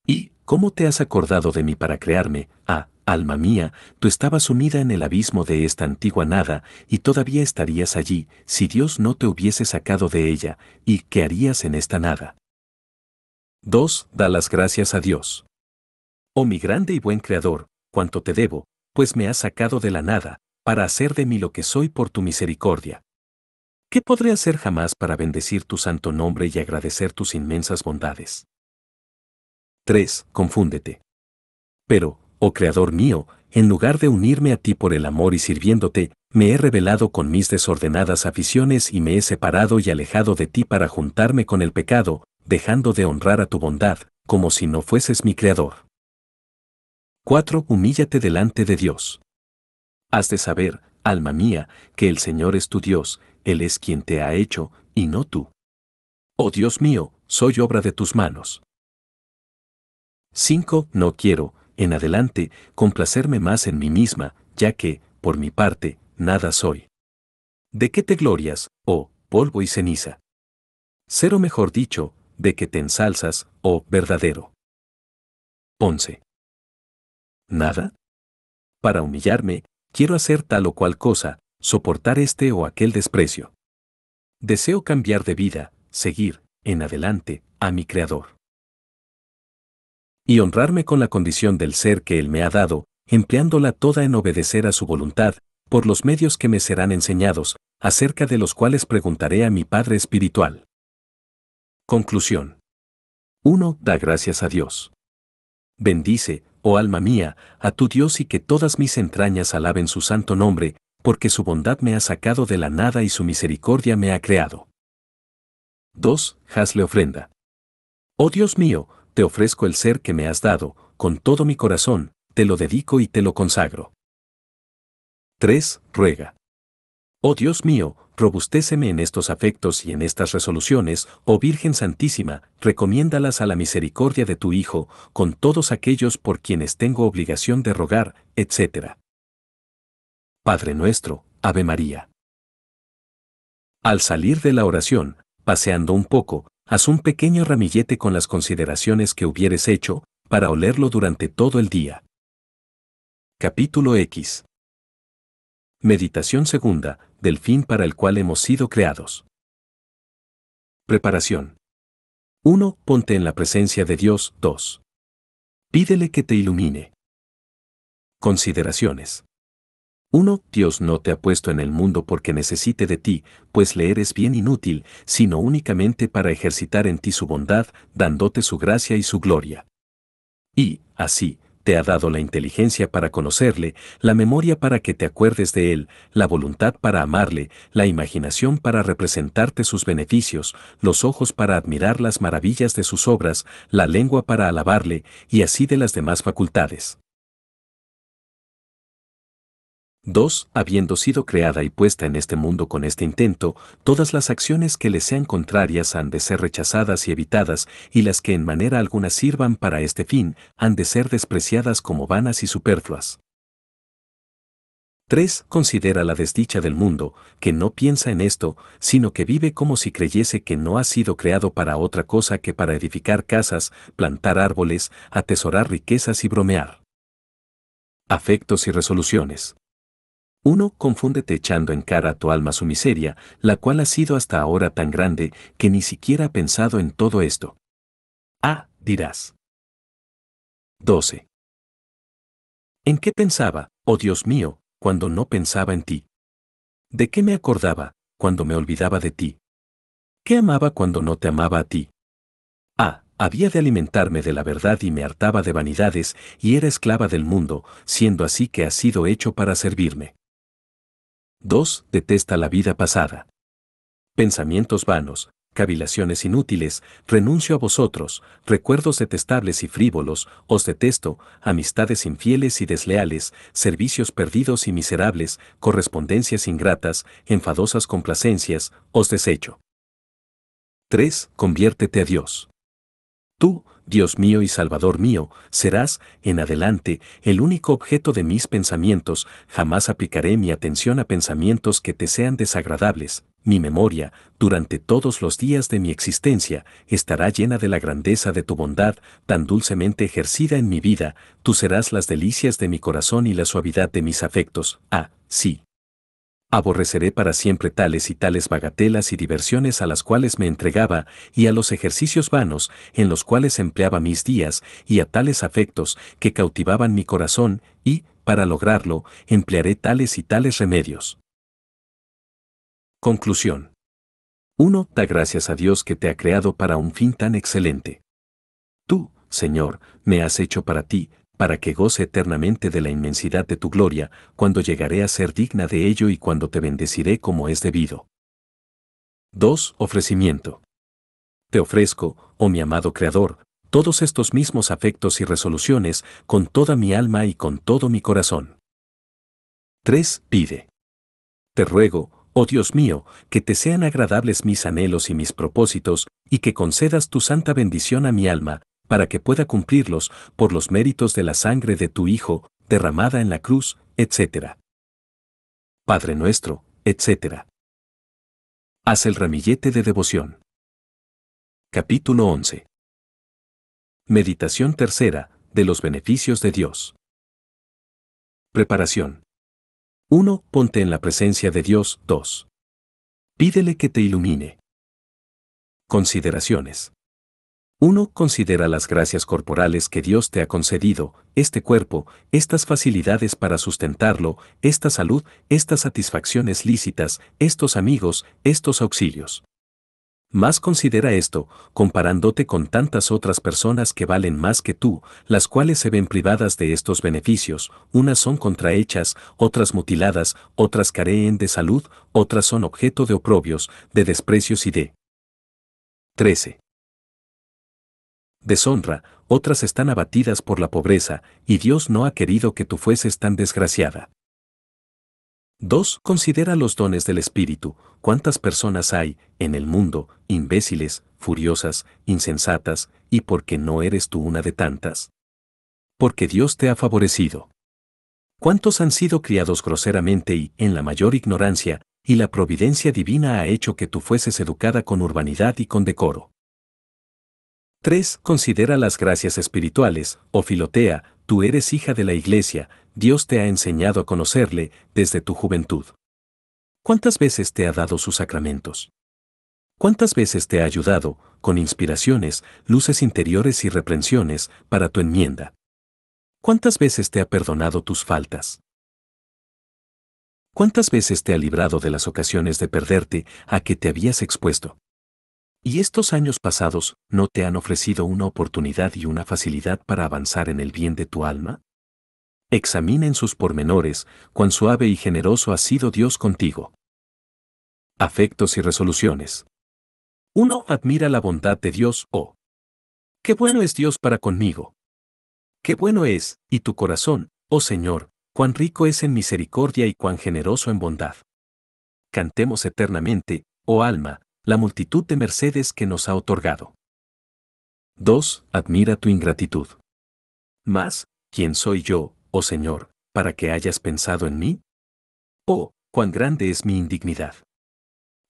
¿Y cómo te has acordado de mí para crearme? Ah, Alma mía, tú estabas unida en el abismo de esta antigua nada, y todavía estarías allí, si Dios no te hubiese sacado de ella, y qué harías en esta nada. 2. Da las gracias a Dios. Oh mi grande y buen Creador, cuánto te debo, pues me has sacado de la nada, para hacer de mí lo que soy por tu misericordia. ¿Qué podré hacer jamás para bendecir tu santo nombre y agradecer tus inmensas bondades? 3. Confúndete. Pero, oh Creador mío, en lugar de unirme a ti por el amor y sirviéndote, me he revelado con mis desordenadas aficiones y me he separado y alejado de ti para juntarme con el pecado, dejando de honrar a tu bondad, como si no fueses mi Creador. 4. Humíllate delante de Dios. Has de saber, alma mía, que el Señor es tu Dios, Él es quien te ha hecho, y no tú. Oh Dios mío, soy obra de tus manos. 5. No quiero, en adelante, complacerme más en mí misma, ya que, por mi parte, nada soy. ¿De qué te glorias, oh, polvo y ceniza? Cero mejor dicho, de que te ensalzas, oh, verdadero. 11. ¿Nada? Para humillarme, quiero hacer tal o cual cosa, soportar este o aquel desprecio. Deseo cambiar de vida, seguir, en adelante, a mi Creador y honrarme con la condición del ser que Él me ha dado, empleándola toda en obedecer a su voluntad, por los medios que me serán enseñados, acerca de los cuales preguntaré a mi Padre Espiritual. Conclusión. 1. Da gracias a Dios. Bendice, oh alma mía, a tu Dios y que todas mis entrañas alaben su santo nombre, porque su bondad me ha sacado de la nada y su misericordia me ha creado. 2. Hazle ofrenda. Oh Dios mío, te ofrezco el ser que me has dado, con todo mi corazón, te lo dedico y te lo consagro. 3. Ruega. Oh Dios mío, robustéceme en estos afectos y en estas resoluciones, oh Virgen Santísima, recomiéndalas a la misericordia de tu Hijo, con todos aquellos por quienes tengo obligación de rogar, etc. Padre nuestro, Ave María. Al salir de la oración, paseando un poco, haz un pequeño ramillete con las consideraciones que hubieres hecho, para olerlo durante todo el día. Capítulo X. Meditación segunda, del fin para el cual hemos sido creados. Preparación. 1. Ponte en la presencia de Dios. 2. Pídele que te ilumine. Consideraciones. 1. Dios no te ha puesto en el mundo porque necesite de ti, pues le eres bien inútil, sino únicamente para ejercitar en ti su bondad, dándote su gracia y su gloria. Y, así, te ha dado la inteligencia para conocerle, la memoria para que te acuerdes de él, la voluntad para amarle, la imaginación para representarte sus beneficios, los ojos para admirar las maravillas de sus obras, la lengua para alabarle, y así de las demás facultades. 2. Habiendo sido creada y puesta en este mundo con este intento, todas las acciones que le sean contrarias han de ser rechazadas y evitadas, y las que en manera alguna sirvan para este fin han de ser despreciadas como vanas y superfluas. 3. Considera la desdicha del mundo, que no piensa en esto, sino que vive como si creyese que no ha sido creado para otra cosa que para edificar casas, plantar árboles, atesorar riquezas y bromear. Afectos y resoluciones. 1. confúndete echando en cara a tu alma su miseria, la cual ha sido hasta ahora tan grande que ni siquiera ha pensado en todo esto. Ah, dirás. 12. ¿En qué pensaba, oh Dios mío, cuando no pensaba en ti? ¿De qué me acordaba, cuando me olvidaba de ti? ¿Qué amaba cuando no te amaba a ti? Ah, había de alimentarme de la verdad y me hartaba de vanidades y era esclava del mundo, siendo así que ha sido hecho para servirme. 2. Detesta la vida pasada. Pensamientos vanos, cavilaciones inútiles, renuncio a vosotros, recuerdos detestables y frívolos, os detesto, amistades infieles y desleales, servicios perdidos y miserables, correspondencias ingratas, enfadosas complacencias, os desecho. 3. Conviértete a Dios. Tú, Dios mío y Salvador mío, serás, en adelante, el único objeto de mis pensamientos, jamás aplicaré mi atención a pensamientos que te sean desagradables. Mi memoria, durante todos los días de mi existencia, estará llena de la grandeza de tu bondad, tan dulcemente ejercida en mi vida, tú serás las delicias de mi corazón y la suavidad de mis afectos. Ah, sí, Aborreceré para siempre tales y tales bagatelas y diversiones a las cuales me entregaba, y a los ejercicios vanos en los cuales empleaba mis días, y a tales afectos que cautivaban mi corazón, y, para lograrlo, emplearé tales y tales remedios. Conclusión. 1. Da gracias a Dios que te ha creado para un fin tan excelente. Tú, Señor, me has hecho para ti, para que goce eternamente de la inmensidad de tu gloria, cuando llegaré a ser digna de ello y cuando te bendeciré como es debido. 2. Ofrecimiento. Te ofrezco, oh mi amado Creador, todos estos mismos afectos y resoluciones, con toda mi alma y con todo mi corazón. 3. Pide. Te ruego, oh Dios mío, que te sean agradables mis anhelos y mis propósitos, y que concedas tu santa bendición a mi alma, para que pueda cumplirlos por los méritos de la sangre de tu Hijo, derramada en la cruz, etc. Padre nuestro, etc. Haz el ramillete de devoción. Capítulo 11. Meditación tercera, de los beneficios de Dios. Preparación. 1. Ponte en la presencia de Dios. 2. Pídele que te ilumine. Consideraciones. Uno considera las gracias corporales que Dios te ha concedido, este cuerpo, estas facilidades para sustentarlo, esta salud, estas satisfacciones lícitas, estos amigos, estos auxilios. Más considera esto, comparándote con tantas otras personas que valen más que tú, las cuales se ven privadas de estos beneficios, unas son contrahechas, otras mutiladas, otras careen de salud, otras son objeto de oprobios, de desprecios y de... 13 deshonra, otras están abatidas por la pobreza, y Dios no ha querido que tú fueses tan desgraciada. 2. Considera los dones del Espíritu, cuántas personas hay, en el mundo, imbéciles, furiosas, insensatas, y porque no eres tú una de tantas. Porque Dios te ha favorecido. ¿Cuántos han sido criados groseramente y, en la mayor ignorancia, y la providencia divina ha hecho que tú fueses educada con urbanidad y con decoro? 3. Considera las gracias espirituales, o oh Filotea, tú eres hija de la iglesia, Dios te ha enseñado a conocerle desde tu juventud. ¿Cuántas veces te ha dado sus sacramentos? ¿Cuántas veces te ha ayudado, con inspiraciones, luces interiores y reprensiones, para tu enmienda? ¿Cuántas veces te ha perdonado tus faltas? ¿Cuántas veces te ha librado de las ocasiones de perderte a que te habías expuesto? Y estos años pasados, ¿no te han ofrecido una oportunidad y una facilidad para avanzar en el bien de tu alma? Examina en sus pormenores cuán suave y generoso ha sido Dios contigo. Afectos y resoluciones. Uno admira la bondad de Dios o oh, qué bueno es Dios para conmigo. Qué bueno es, y tu corazón, oh Señor, cuán rico es en misericordia y cuán generoso en bondad. Cantemos eternamente, oh alma, la multitud de mercedes que nos ha otorgado. 2. Admira tu ingratitud. Mas, ¿quién soy yo, oh Señor, para que hayas pensado en mí? Oh, cuán grande es mi indignidad.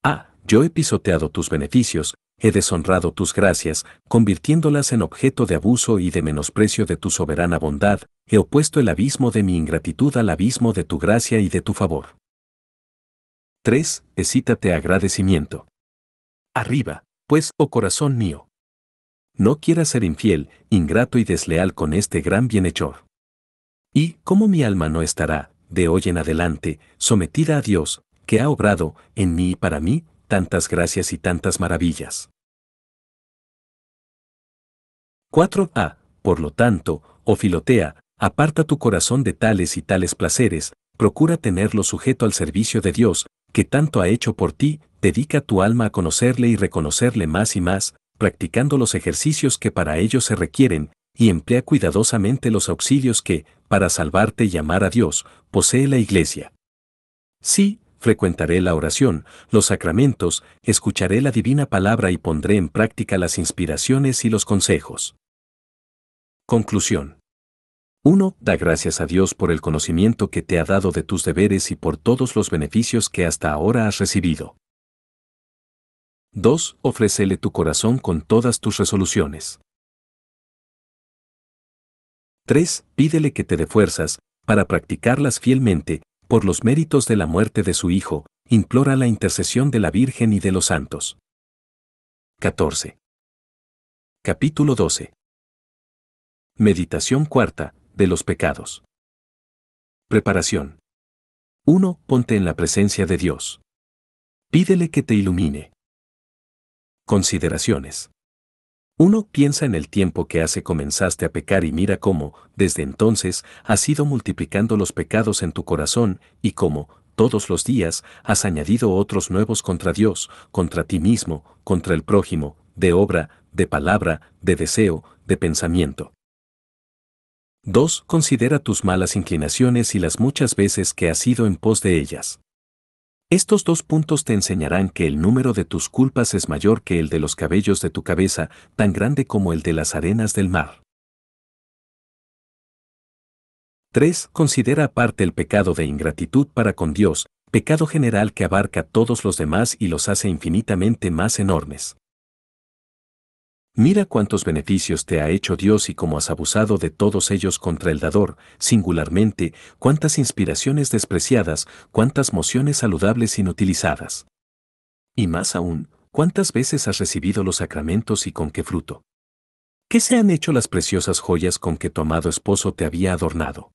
Ah, yo he pisoteado tus beneficios, he deshonrado tus gracias, convirtiéndolas en objeto de abuso y de menosprecio de tu soberana bondad, he opuesto el abismo de mi ingratitud al abismo de tu gracia y de tu favor. 3. Excítate agradecimiento. Arriba, pues, oh corazón mío. No quieras ser infiel, ingrato y desleal con este gran bienhechor. Y, como mi alma no estará, de hoy en adelante, sometida a Dios, que ha obrado, en mí y para mí, tantas gracias y tantas maravillas. 4a. Por lo tanto, oh Filotea, aparta tu corazón de tales y tales placeres, procura tenerlo sujeto al servicio de Dios, que tanto ha hecho por ti, dedica tu alma a conocerle y reconocerle más y más, practicando los ejercicios que para ello se requieren, y emplea cuidadosamente los auxilios que, para salvarte y amar a Dios, posee la Iglesia. Sí, frecuentaré la oración, los sacramentos, escucharé la divina palabra y pondré en práctica las inspiraciones y los consejos. Conclusión. 1. Da gracias a Dios por el conocimiento que te ha dado de tus deberes y por todos los beneficios que hasta ahora has recibido. 2. Ofrécele tu corazón con todas tus resoluciones. 3. Pídele que te dé fuerzas, para practicarlas fielmente, por los méritos de la muerte de su Hijo, implora la intercesión de la Virgen y de los santos. 14. Capítulo 12. Meditación cuarta, de los pecados. Preparación. 1. Ponte en la presencia de Dios. Pídele que te ilumine. Consideraciones. 1. piensa en el tiempo que hace comenzaste a pecar y mira cómo, desde entonces, has ido multiplicando los pecados en tu corazón y cómo, todos los días, has añadido otros nuevos contra Dios, contra ti mismo, contra el prójimo, de obra, de palabra, de deseo, de pensamiento. 2. Considera tus malas inclinaciones y las muchas veces que has ido en pos de ellas. Estos dos puntos te enseñarán que el número de tus culpas es mayor que el de los cabellos de tu cabeza, tan grande como el de las arenas del mar. 3. Considera aparte el pecado de ingratitud para con Dios, pecado general que abarca todos los demás y los hace infinitamente más enormes. Mira cuántos beneficios te ha hecho Dios y cómo has abusado de todos ellos contra el dador, singularmente, cuántas inspiraciones despreciadas, cuántas mociones saludables inutilizadas. Y más aún, cuántas veces has recibido los sacramentos y con qué fruto. ¿Qué se han hecho las preciosas joyas con que tu amado esposo te había adornado?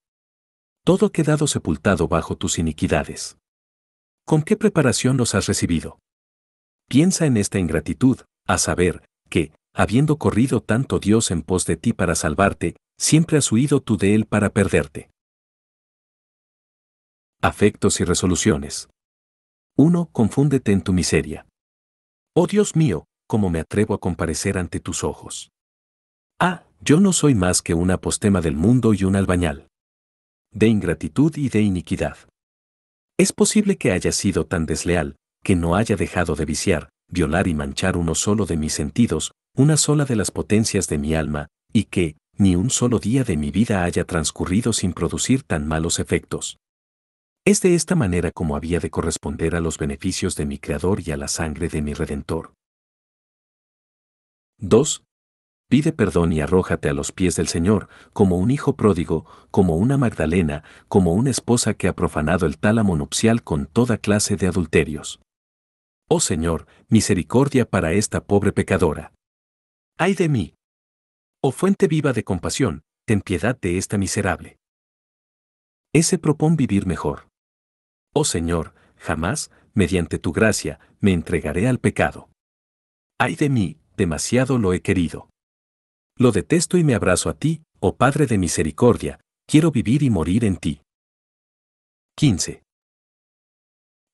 Todo ha quedado sepultado bajo tus iniquidades. ¿Con qué preparación los has recibido? Piensa en esta ingratitud, a saber, que, habiendo corrido tanto Dios en pos de ti para salvarte, siempre has huido tú de Él para perderte. Afectos y resoluciones. 1. Confúndete en tu miseria. Oh Dios mío, ¿cómo me atrevo a comparecer ante tus ojos? Ah, yo no soy más que una apostema del mundo y un albañal. De ingratitud y de iniquidad. Es posible que haya sido tan desleal, que no haya dejado de viciar, violar y manchar uno solo de mis sentidos, una sola de las potencias de mi alma, y que, ni un solo día de mi vida haya transcurrido sin producir tan malos efectos. Es de esta manera como había de corresponder a los beneficios de mi Creador y a la sangre de mi Redentor. 2. Pide perdón y arrójate a los pies del Señor, como un hijo pródigo, como una Magdalena, como una esposa que ha profanado el tálamo nupcial con toda clase de adulterios. Oh Señor, misericordia para esta pobre pecadora. ¡Ay de mí! Oh fuente viva de compasión, ten piedad de esta miserable. Ese propón vivir mejor. Oh Señor, jamás, mediante tu gracia, me entregaré al pecado. ¡Ay de mí! Demasiado lo he querido. Lo detesto y me abrazo a ti, oh Padre de misericordia, quiero vivir y morir en ti. 15.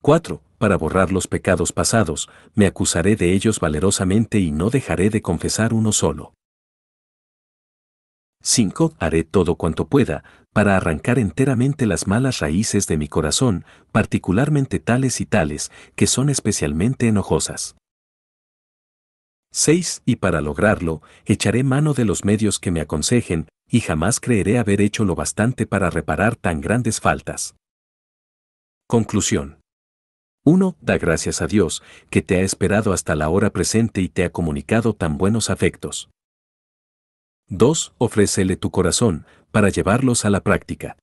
4 para borrar los pecados pasados, me acusaré de ellos valerosamente y no dejaré de confesar uno solo. 5. Haré todo cuanto pueda, para arrancar enteramente las malas raíces de mi corazón, particularmente tales y tales, que son especialmente enojosas. 6. Y para lograrlo, echaré mano de los medios que me aconsejen, y jamás creeré haber hecho lo bastante para reparar tan grandes faltas. Conclusión. 1. Da gracias a Dios, que te ha esperado hasta la hora presente y te ha comunicado tan buenos afectos. 2. Ofrécele tu corazón, para llevarlos a la práctica.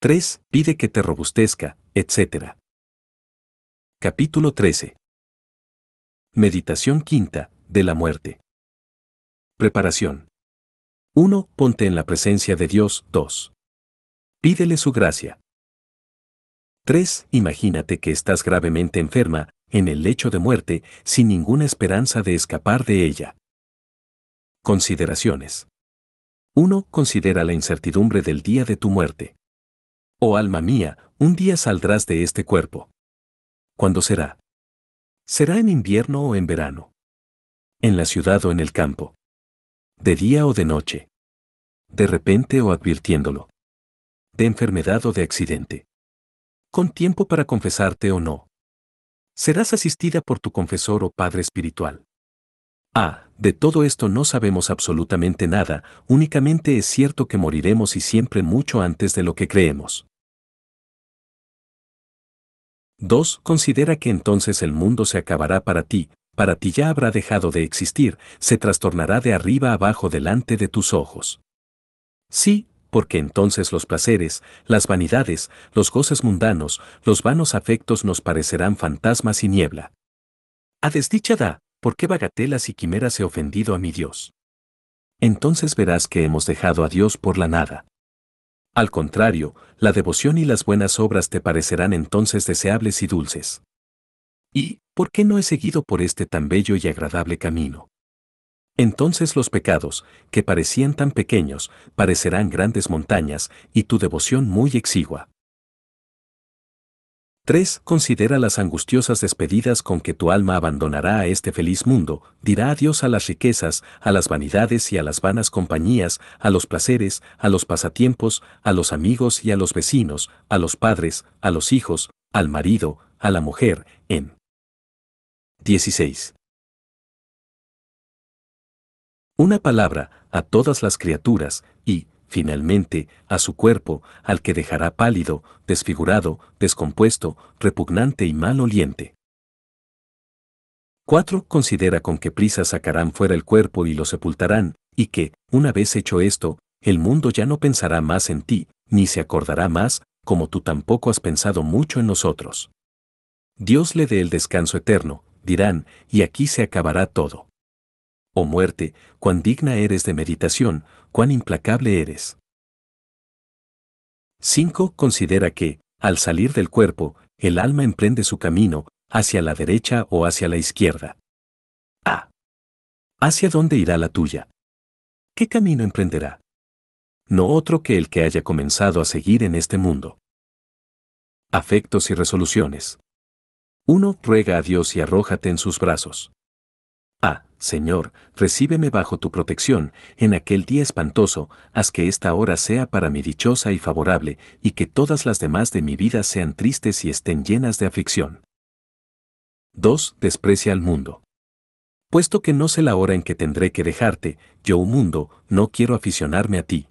3. Pide que te robustezca, etc. Capítulo 13. Meditación quinta, de la muerte. Preparación. 1. Ponte en la presencia de Dios. 2. Pídele su gracia. 3. Imagínate que estás gravemente enferma, en el lecho de muerte, sin ninguna esperanza de escapar de ella. Consideraciones. 1. Considera la incertidumbre del día de tu muerte. Oh alma mía, un día saldrás de este cuerpo. ¿Cuándo será? ¿Será en invierno o en verano? ¿En la ciudad o en el campo? ¿De día o de noche? ¿De repente o advirtiéndolo? ¿De enfermedad o de accidente? con tiempo para confesarte o no. Serás asistida por tu confesor o padre espiritual. Ah, de todo esto no sabemos absolutamente nada, únicamente es cierto que moriremos y siempre mucho antes de lo que creemos. 2. Considera que entonces el mundo se acabará para ti, para ti ya habrá dejado de existir, se trastornará de arriba abajo delante de tus ojos. Sí, porque entonces los placeres, las vanidades, los goces mundanos, los vanos afectos nos parecerán fantasmas y niebla. A desdicha da, ¿por qué bagatelas y quimeras he ofendido a mi Dios? Entonces verás que hemos dejado a Dios por la nada. Al contrario, la devoción y las buenas obras te parecerán entonces deseables y dulces. ¿Y por qué no he seguido por este tan bello y agradable camino? Entonces los pecados, que parecían tan pequeños, parecerán grandes montañas y tu devoción muy exigua. 3. Considera las angustiosas despedidas con que tu alma abandonará a este feliz mundo, dirá adiós a las riquezas, a las vanidades y a las vanas compañías, a los placeres, a los pasatiempos, a los amigos y a los vecinos, a los padres, a los hijos, al marido, a la mujer, en 16. Una palabra, a todas las criaturas, y, finalmente, a su cuerpo, al que dejará pálido, desfigurado, descompuesto, repugnante y mal oliente. 4. Considera con qué prisa sacarán fuera el cuerpo y lo sepultarán, y que, una vez hecho esto, el mundo ya no pensará más en ti, ni se acordará más, como tú tampoco has pensado mucho en nosotros. Dios le dé el descanso eterno, dirán, y aquí se acabará todo o oh muerte, cuán digna eres de meditación, cuán implacable eres. 5. Considera que, al salir del cuerpo, el alma emprende su camino, hacia la derecha o hacia la izquierda. A. ¿Hacia dónde irá la tuya? ¿Qué camino emprenderá? No otro que el que haya comenzado a seguir en este mundo. Afectos y resoluciones. 1. Ruega a Dios y arrójate en sus brazos. Ah, Señor, recíbeme bajo tu protección, en aquel día espantoso, haz que esta hora sea para mí dichosa y favorable, y que todas las demás de mi vida sean tristes y estén llenas de aflicción. 2. Desprecia al mundo. Puesto que no sé la hora en que tendré que dejarte, yo oh mundo, no quiero aficionarme a ti.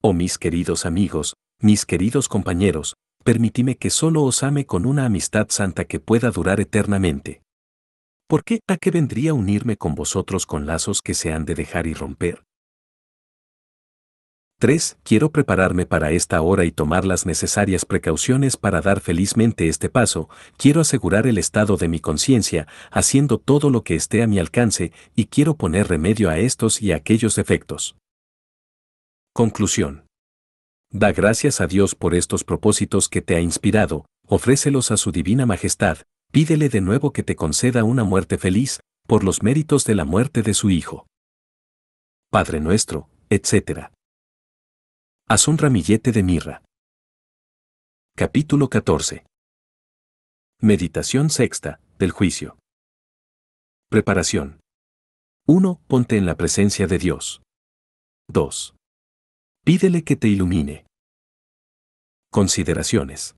Oh mis queridos amigos, mis queridos compañeros, permitime que solo os ame con una amistad santa que pueda durar eternamente. ¿Por qué a qué vendría unirme con vosotros con lazos que se han de dejar y romper? 3. Quiero prepararme para esta hora y tomar las necesarias precauciones para dar felizmente este paso. Quiero asegurar el estado de mi conciencia, haciendo todo lo que esté a mi alcance, y quiero poner remedio a estos y aquellos defectos. Conclusión. Da gracias a Dios por estos propósitos que te ha inspirado, ofrécelos a su divina majestad, pídele de nuevo que te conceda una muerte feliz, por los méritos de la muerte de su Hijo. Padre nuestro, etc. Haz un ramillete de mirra. Capítulo 14. Meditación sexta, del juicio. Preparación. 1. Ponte en la presencia de Dios. 2. Pídele que te ilumine. Consideraciones.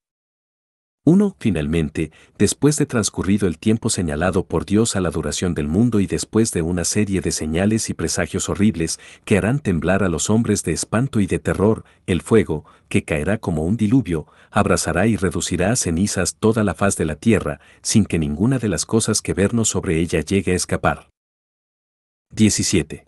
1. finalmente, después de transcurrido el tiempo señalado por Dios a la duración del mundo y después de una serie de señales y presagios horribles que harán temblar a los hombres de espanto y de terror, el fuego, que caerá como un diluvio, abrazará y reducirá a cenizas toda la faz de la tierra, sin que ninguna de las cosas que vernos sobre ella llegue a escapar. 17.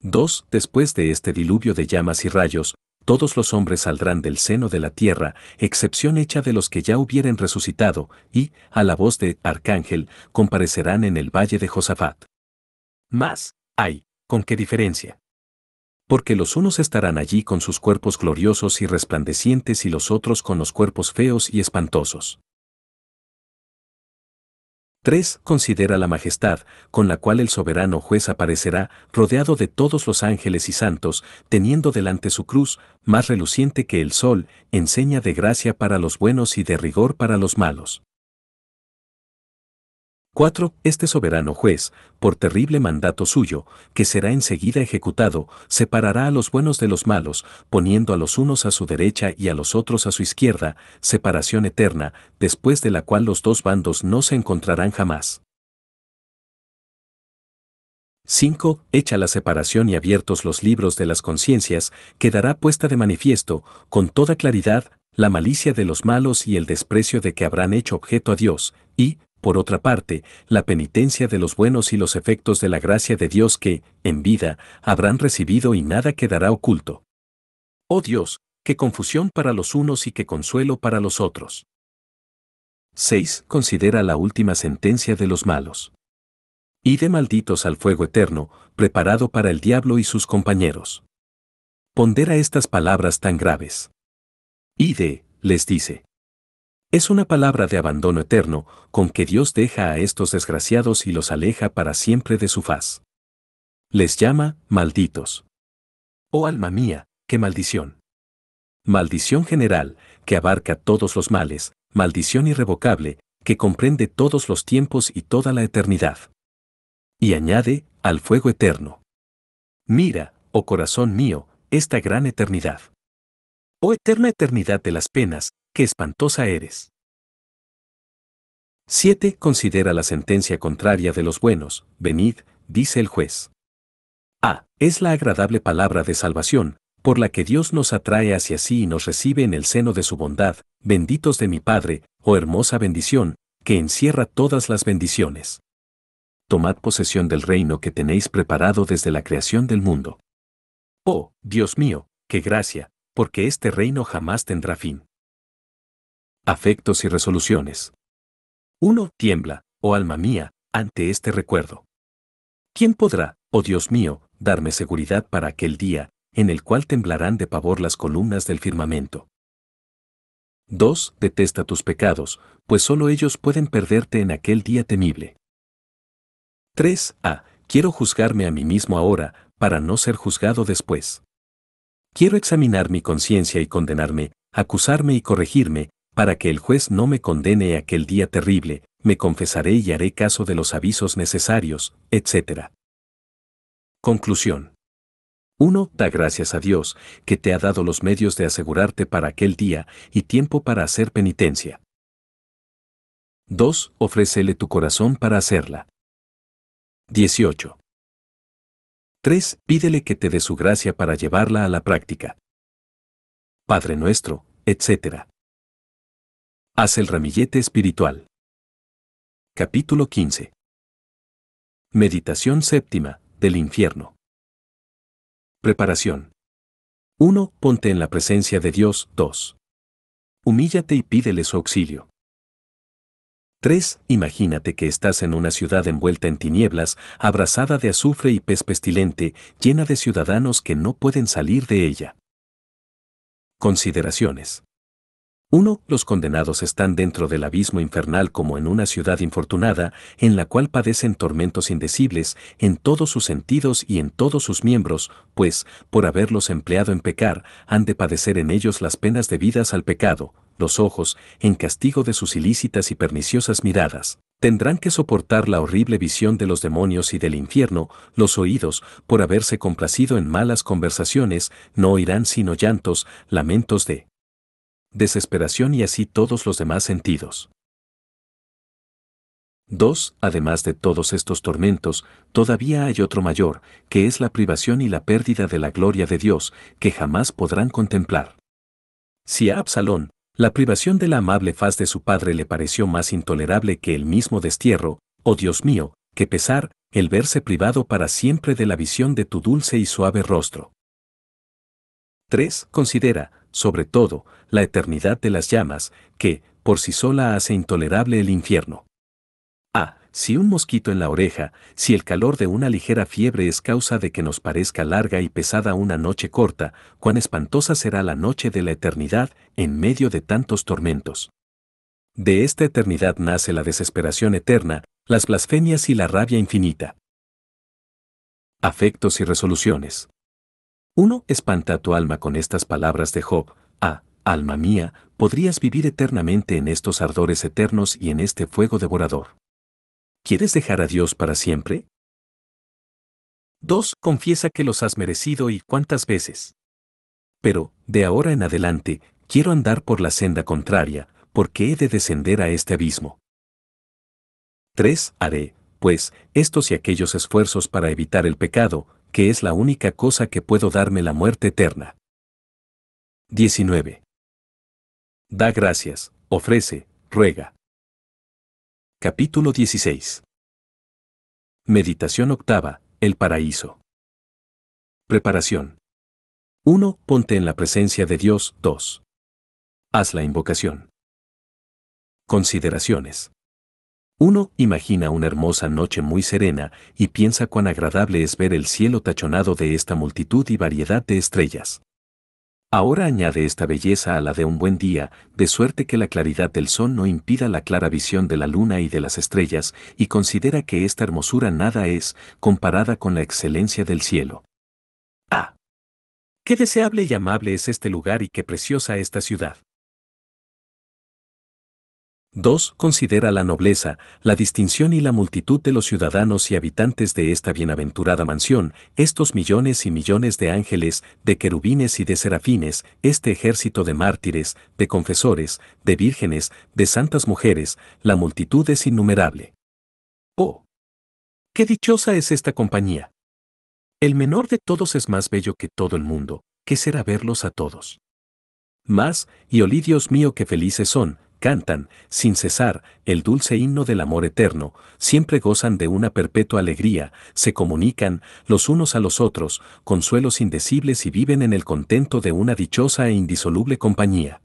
2. Después de este diluvio de llamas y rayos, todos los hombres saldrán del seno de la tierra, excepción hecha de los que ya hubieren resucitado, y, a la voz de Arcángel, comparecerán en el valle de Josafat. Más, ay, ¿con qué diferencia? Porque los unos estarán allí con sus cuerpos gloriosos y resplandecientes y los otros con los cuerpos feos y espantosos. 3. Considera la majestad, con la cual el soberano juez aparecerá, rodeado de todos los ángeles y santos, teniendo delante su cruz, más reluciente que el sol, enseña de gracia para los buenos y de rigor para los malos. 4. Este soberano juez, por terrible mandato suyo, que será enseguida ejecutado, separará a los buenos de los malos, poniendo a los unos a su derecha y a los otros a su izquierda, separación eterna, después de la cual los dos bandos no se encontrarán jamás. 5. Hecha la separación y abiertos los libros de las conciencias, quedará puesta de manifiesto, con toda claridad, la malicia de los malos y el desprecio de que habrán hecho objeto a Dios, y, por otra parte, la penitencia de los buenos y los efectos de la gracia de Dios que, en vida, habrán recibido y nada quedará oculto. Oh Dios, qué confusión para los unos y qué consuelo para los otros. 6. Considera la última sentencia de los malos. Ide de malditos al fuego eterno, preparado para el diablo y sus compañeros. Pondera estas palabras tan graves. Ide, les dice. Es una palabra de abandono eterno con que Dios deja a estos desgraciados y los aleja para siempre de su faz. Les llama malditos. Oh alma mía, qué maldición. Maldición general, que abarca todos los males, maldición irrevocable, que comprende todos los tiempos y toda la eternidad. Y añade, al fuego eterno. Mira, oh corazón mío, esta gran eternidad. Oh eterna eternidad de las penas, qué espantosa eres. 7. Considera la sentencia contraria de los buenos, venid, dice el juez. A. Ah, es la agradable palabra de salvación, por la que Dios nos atrae hacia sí y nos recibe en el seno de su bondad, benditos de mi Padre, oh hermosa bendición, que encierra todas las bendiciones. Tomad posesión del reino que tenéis preparado desde la creación del mundo. Oh, Dios mío, qué gracia, porque este reino jamás tendrá fin afectos y resoluciones. 1. tiembla, oh alma mía, ante este recuerdo. ¿Quién podrá, oh Dios mío, darme seguridad para aquel día, en el cual temblarán de pavor las columnas del firmamento? 2. Detesta tus pecados, pues solo ellos pueden perderte en aquel día temible. 3. A. Ah, quiero juzgarme a mí mismo ahora, para no ser juzgado después. Quiero examinar mi conciencia y condenarme, acusarme y corregirme, para que el juez no me condene aquel día terrible, me confesaré y haré caso de los avisos necesarios, etc. Conclusión. 1. Da gracias a Dios, que te ha dado los medios de asegurarte para aquel día y tiempo para hacer penitencia. 2. Ofrécele tu corazón para hacerla. 18. 3. Pídele que te dé su gracia para llevarla a la práctica. Padre nuestro, etc. Haz el ramillete espiritual. Capítulo 15. Meditación séptima, del infierno. Preparación. 1. Ponte en la presencia de Dios. 2. Humíllate y pídele su auxilio. 3. Imagínate que estás en una ciudad envuelta en tinieblas, abrazada de azufre y pez pestilente, llena de ciudadanos que no pueden salir de ella. Consideraciones. 1. Los condenados están dentro del abismo infernal como en una ciudad infortunada, en la cual padecen tormentos indecibles en todos sus sentidos y en todos sus miembros, pues, por haberlos empleado en pecar, han de padecer en ellos las penas debidas al pecado, los ojos, en castigo de sus ilícitas y perniciosas miradas. Tendrán que soportar la horrible visión de los demonios y del infierno, los oídos, por haberse complacido en malas conversaciones, no oirán sino llantos, lamentos de desesperación y así todos los demás sentidos. 2. Además de todos estos tormentos, todavía hay otro mayor, que es la privación y la pérdida de la gloria de Dios, que jamás podrán contemplar. Si a Absalón, la privación de la amable faz de su padre le pareció más intolerable que el mismo destierro, oh Dios mío, que pesar, el verse privado para siempre de la visión de tu dulce y suave rostro. 3. Considera, sobre todo, la eternidad de las llamas, que, por sí sola hace intolerable el infierno. Ah, si un mosquito en la oreja, si el calor de una ligera fiebre es causa de que nos parezca larga y pesada una noche corta, cuán espantosa será la noche de la eternidad en medio de tantos tormentos. De esta eternidad nace la desesperación eterna, las blasfemias y la rabia infinita. Afectos y resoluciones. 1. Espanta tu alma con estas palabras de Job. Ah, alma mía, podrías vivir eternamente en estos ardores eternos y en este fuego devorador. ¿Quieres dejar a Dios para siempre? 2. Confiesa que los has merecido y cuántas veces. Pero, de ahora en adelante, quiero andar por la senda contraria, porque he de descender a este abismo. 3. Haré, pues, estos y aquellos esfuerzos para evitar el pecado, que es la única cosa que puedo darme la muerte eterna. 19. Da gracias, ofrece, ruega. Capítulo 16. Meditación octava, el paraíso. Preparación. 1. Ponte en la presencia de Dios. 2. Haz la invocación. Consideraciones. Uno imagina una hermosa noche muy serena y piensa cuán agradable es ver el cielo tachonado de esta multitud y variedad de estrellas. Ahora añade esta belleza a la de un buen día, de suerte que la claridad del sol no impida la clara visión de la luna y de las estrellas, y considera que esta hermosura nada es comparada con la excelencia del cielo. ¡Ah! ¡Qué deseable y amable es este lugar y qué preciosa esta ciudad! 2. Considera la nobleza, la distinción y la multitud de los ciudadanos y habitantes de esta bienaventurada mansión, estos millones y millones de ángeles, de querubines y de serafines, este ejército de mártires, de confesores, de vírgenes, de santas mujeres, la multitud es innumerable. ¡Oh! ¡Qué dichosa es esta compañía! El menor de todos es más bello que todo el mundo, que será verlos a todos. Más, y olí oh, Dios mío que felices son, cantan, sin cesar, el dulce himno del amor eterno, siempre gozan de una perpetua alegría, se comunican, los unos a los otros, consuelos indecibles y viven en el contento de una dichosa e indisoluble compañía.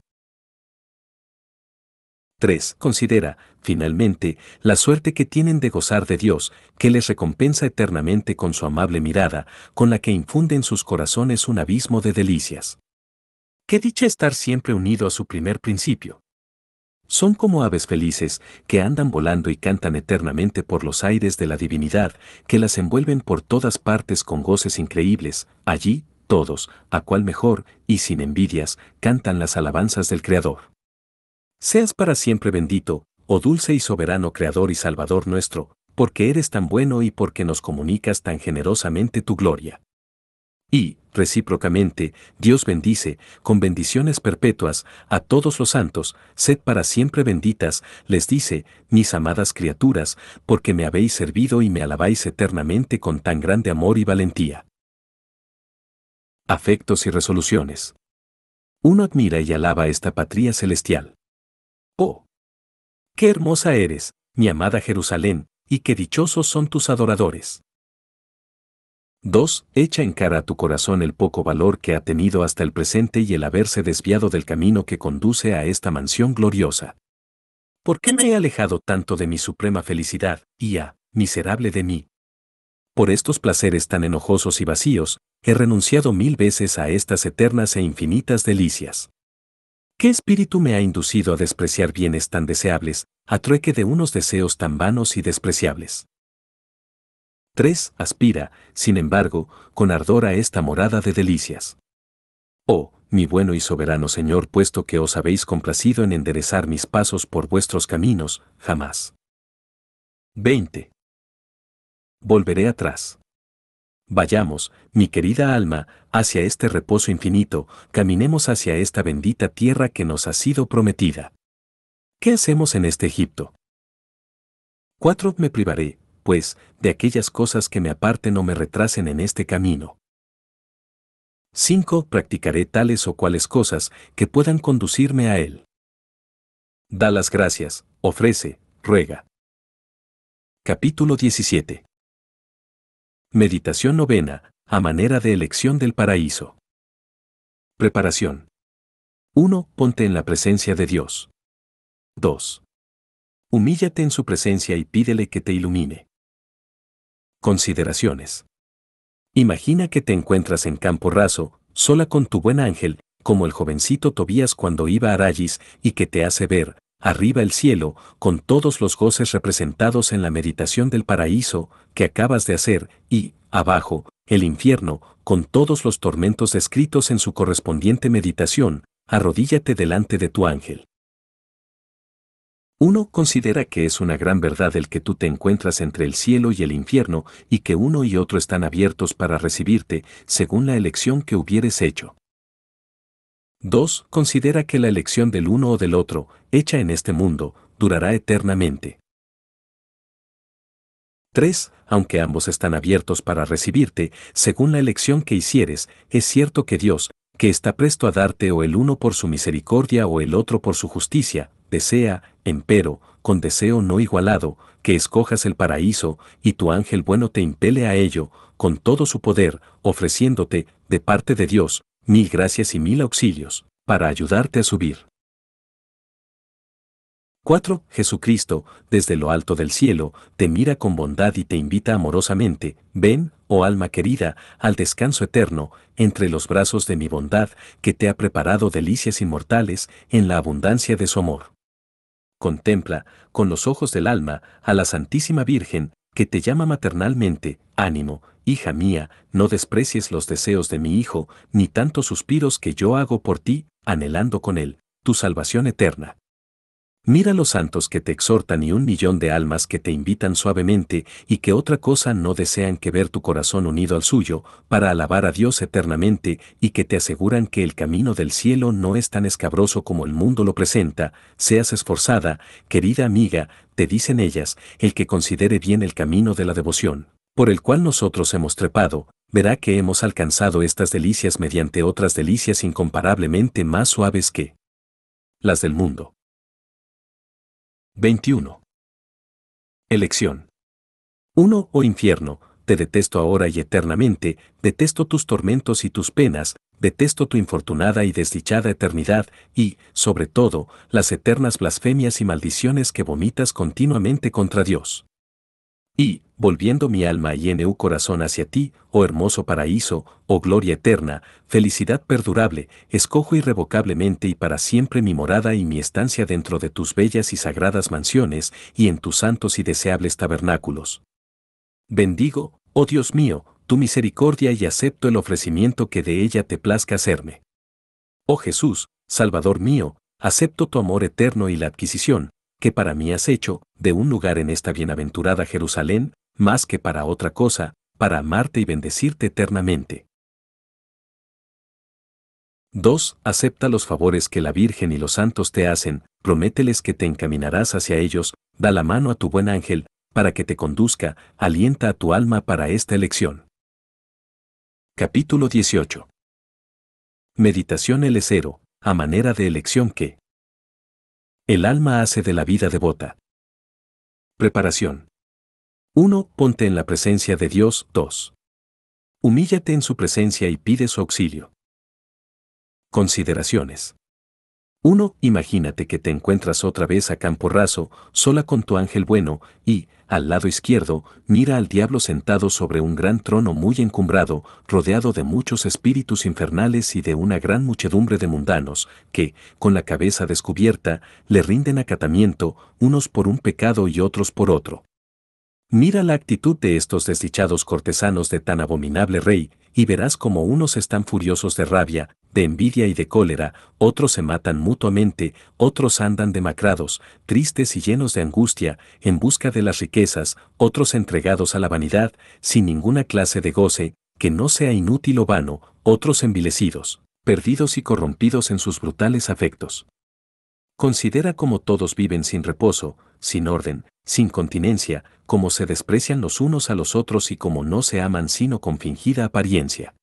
3. Considera, finalmente, la suerte que tienen de gozar de Dios, que les recompensa eternamente con su amable mirada, con la que infunde en sus corazones un abismo de delicias. Qué dicha estar siempre unido a su primer principio. Son como aves felices que andan volando y cantan eternamente por los aires de la divinidad, que las envuelven por todas partes con goces increíbles, allí, todos, a cual mejor, y sin envidias, cantan las alabanzas del Creador. Seas para siempre bendito, oh dulce y soberano Creador y Salvador nuestro, porque eres tan bueno y porque nos comunicas tan generosamente tu gloria. Y, recíprocamente, Dios bendice, con bendiciones perpetuas, a todos los santos, sed para siempre benditas, les dice, mis amadas criaturas, porque me habéis servido y me alabáis eternamente con tan grande amor y valentía. Afectos y resoluciones. Uno admira y alaba esta patria celestial. Oh, qué hermosa eres, mi amada Jerusalén, y qué dichosos son tus adoradores. 2. Echa en cara a tu corazón el poco valor que ha tenido hasta el presente y el haberse desviado del camino que conduce a esta mansión gloriosa. ¿Por qué me he alejado tanto de mi suprema felicidad, y a, miserable de mí? Por estos placeres tan enojosos y vacíos, he renunciado mil veces a estas eternas e infinitas delicias. ¿Qué espíritu me ha inducido a despreciar bienes tan deseables, a trueque de unos deseos tan vanos y despreciables? 3. Aspira, sin embargo, con ardor a esta morada de delicias. Oh, mi bueno y soberano Señor, puesto que os habéis complacido en enderezar mis pasos por vuestros caminos, jamás. 20. Volveré atrás. Vayamos, mi querida alma, hacia este reposo infinito, caminemos hacia esta bendita tierra que nos ha sido prometida. ¿Qué hacemos en este Egipto? 4. Me privaré, pues, de aquellas cosas que me aparten o me retrasen en este camino. 5. Practicaré tales o cuales cosas que puedan conducirme a Él. Da las gracias, ofrece, ruega. Capítulo 17. Meditación novena, a manera de elección del paraíso. Preparación. 1. Ponte en la presencia de Dios. 2. Humíllate en su presencia y pídele que te ilumine. Consideraciones. Imagina que te encuentras en campo raso, sola con tu buen ángel, como el jovencito Tobías cuando iba a Rayis, y que te hace ver, arriba el cielo, con todos los goces representados en la meditación del paraíso que acabas de hacer, y, abajo, el infierno, con todos los tormentos descritos en su correspondiente meditación, arrodíllate delante de tu ángel. 1 considera que es una gran verdad el que tú te encuentras entre el cielo y el infierno y que uno y otro están abiertos para recibirte según la elección que hubieres hecho. 2. Considera que la elección del uno o del otro, hecha en este mundo, durará eternamente. 3. Aunque ambos están abiertos para recibirte, según la elección que hicieres, es cierto que Dios, que está presto a darte o el uno por su misericordia o el otro por su justicia, desea, empero, con deseo no igualado, que escojas el paraíso, y tu ángel bueno te impele a ello, con todo su poder, ofreciéndote, de parte de Dios, mil gracias y mil auxilios, para ayudarte a subir. 4. Jesucristo, desde lo alto del cielo, te mira con bondad y te invita amorosamente, ven, oh alma querida, al descanso eterno, entre los brazos de mi bondad, que te ha preparado delicias inmortales en la abundancia de su amor. Contempla, con los ojos del alma, a la Santísima Virgen, que te llama maternalmente, ánimo, hija mía, no desprecies los deseos de mi hijo, ni tantos suspiros que yo hago por ti, anhelando con él, tu salvación eterna. Mira los santos que te exhortan y un millón de almas que te invitan suavemente y que otra cosa no desean que ver tu corazón unido al suyo para alabar a Dios eternamente y que te aseguran que el camino del cielo no es tan escabroso como el mundo lo presenta, seas esforzada, querida amiga, te dicen ellas, el que considere bien el camino de la devoción, por el cual nosotros hemos trepado, verá que hemos alcanzado estas delicias mediante otras delicias incomparablemente más suaves que las del mundo. 21. Elección. 1. Oh infierno, te detesto ahora y eternamente, detesto tus tormentos y tus penas, detesto tu infortunada y desdichada eternidad, y, sobre todo, las eternas blasfemias y maldiciones que vomitas continuamente contra Dios. Y, volviendo mi alma y en eu corazón hacia ti, oh hermoso paraíso, oh gloria eterna, felicidad perdurable, escojo irrevocablemente y para siempre mi morada y mi estancia dentro de tus bellas y sagradas mansiones y en tus santos y deseables tabernáculos. Bendigo, oh Dios mío, tu misericordia y acepto el ofrecimiento que de ella te plazca hacerme. Oh Jesús, Salvador mío, acepto tu amor eterno y la adquisición, que para mí has hecho, de un lugar en esta bienaventurada Jerusalén, más que para otra cosa, para amarte y bendecirte eternamente. 2. Acepta los favores que la Virgen y los santos te hacen, promételes que te encaminarás hacia ellos, da la mano a tu buen ángel, para que te conduzca, alienta a tu alma para esta elección. Capítulo 18. Meditación L0, a manera de elección que el alma hace de la vida devota. Preparación. 1. Ponte en la presencia de Dios. 2. Humíllate en su presencia y pide su auxilio. Consideraciones. 1. Imagínate que te encuentras otra vez a campo raso, sola con tu ángel bueno, y, al lado izquierdo, mira al diablo sentado sobre un gran trono muy encumbrado, rodeado de muchos espíritus infernales y de una gran muchedumbre de mundanos, que, con la cabeza descubierta, le rinden acatamiento, unos por un pecado y otros por otro. Mira la actitud de estos desdichados cortesanos de tan abominable rey, y verás como unos están furiosos de rabia, de envidia y de cólera, otros se matan mutuamente, otros andan demacrados, tristes y llenos de angustia, en busca de las riquezas, otros entregados a la vanidad, sin ninguna clase de goce, que no sea inútil o vano, otros envilecidos, perdidos y corrompidos en sus brutales afectos. Considera cómo todos viven sin reposo, sin orden, sin continencia, como se desprecian los unos a los otros y como no se aman sino con fingida apariencia.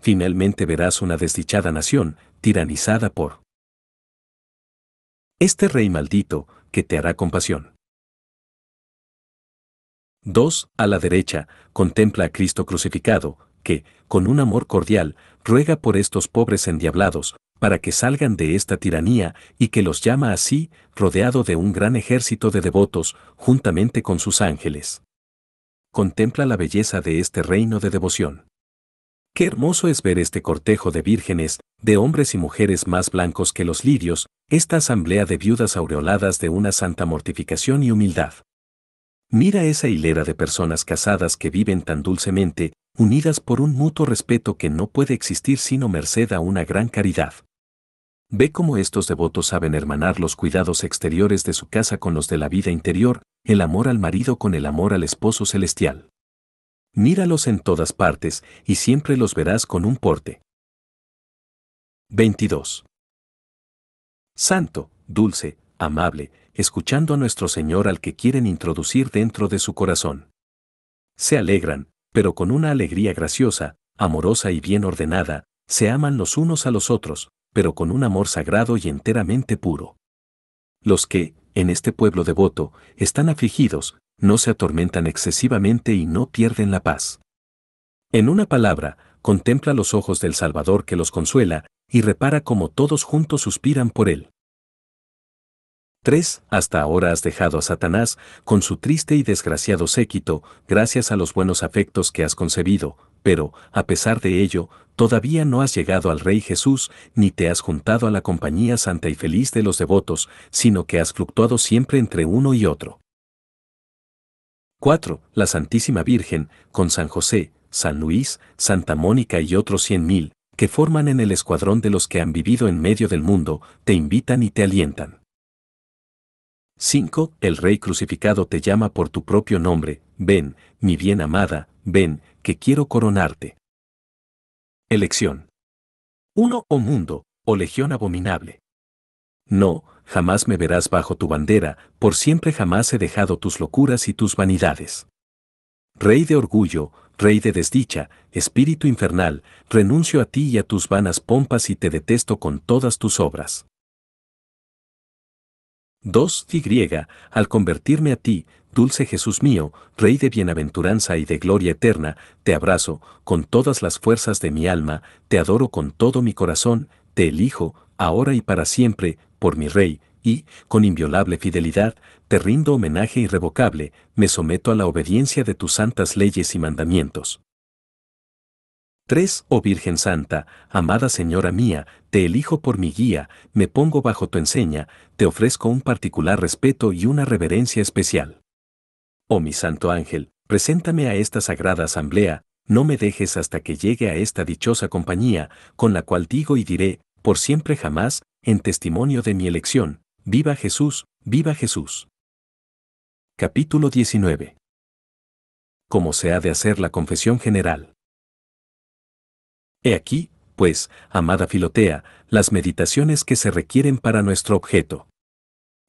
Finalmente verás una desdichada nación, tiranizada por este rey maldito, que te hará compasión. 2. A la derecha, contempla a Cristo crucificado, que, con un amor cordial, ruega por estos pobres endiablados, para que salgan de esta tiranía y que los llama así, rodeado de un gran ejército de devotos, juntamente con sus ángeles. Contempla la belleza de este reino de devoción. Qué hermoso es ver este cortejo de vírgenes, de hombres y mujeres más blancos que los lirios, esta asamblea de viudas aureoladas de una santa mortificación y humildad. Mira esa hilera de personas casadas que viven tan dulcemente, unidas por un mutuo respeto que no puede existir sino merced a una gran caridad. Ve cómo estos devotos saben hermanar los cuidados exteriores de su casa con los de la vida interior, el amor al marido con el amor al esposo celestial. Míralos en todas partes y siempre los verás con un porte. 22. Santo, dulce, amable, escuchando a nuestro Señor al que quieren introducir dentro de su corazón. Se alegran, pero con una alegría graciosa, amorosa y bien ordenada, se aman los unos a los otros, pero con un amor sagrado y enteramente puro. Los que, en este pueblo devoto, están afligidos, no se atormentan excesivamente y no pierden la paz. En una palabra, contempla los ojos del Salvador que los consuela, y repara cómo todos juntos suspiran por él. 3. Hasta ahora has dejado a Satanás, con su triste y desgraciado séquito, gracias a los buenos afectos que has concebido, pero, a pesar de ello, todavía no has llegado al Rey Jesús, ni te has juntado a la compañía santa y feliz de los devotos, sino que has fluctuado siempre entre uno y otro. 4. La Santísima Virgen, con San José, San Luis, Santa Mónica y otros cien mil, que forman en el escuadrón de los que han vivido en medio del mundo, te invitan y te alientan. 5. El Rey crucificado te llama por tu propio nombre, ven, mi bien amada, ven, que quiero coronarte. Elección. Uno o mundo, o legión abominable. No, jamás me verás bajo tu bandera, por siempre jamás he dejado tus locuras y tus vanidades. Rey de orgullo, rey de desdicha, espíritu infernal, renuncio a ti y a tus vanas pompas y te detesto con todas tus obras. 2. Y, al convertirme a ti, Dulce Jesús mío, Rey de bienaventuranza y de gloria eterna, te abrazo con todas las fuerzas de mi alma, te adoro con todo mi corazón, te elijo, ahora y para siempre, por mi Rey, y, con inviolable fidelidad, te rindo homenaje irrevocable, me someto a la obediencia de tus santas leyes y mandamientos. 3. Oh Virgen Santa, amada Señora mía, te elijo por mi guía, me pongo bajo tu enseña, te ofrezco un particular respeto y una reverencia especial. Oh mi santo ángel, preséntame a esta sagrada asamblea, no me dejes hasta que llegue a esta dichosa compañía, con la cual digo y diré, por siempre jamás, en testimonio de mi elección, viva Jesús, viva Jesús. Capítulo 19. Cómo se ha de hacer la confesión general. He aquí, pues, amada Filotea, las meditaciones que se requieren para nuestro objeto.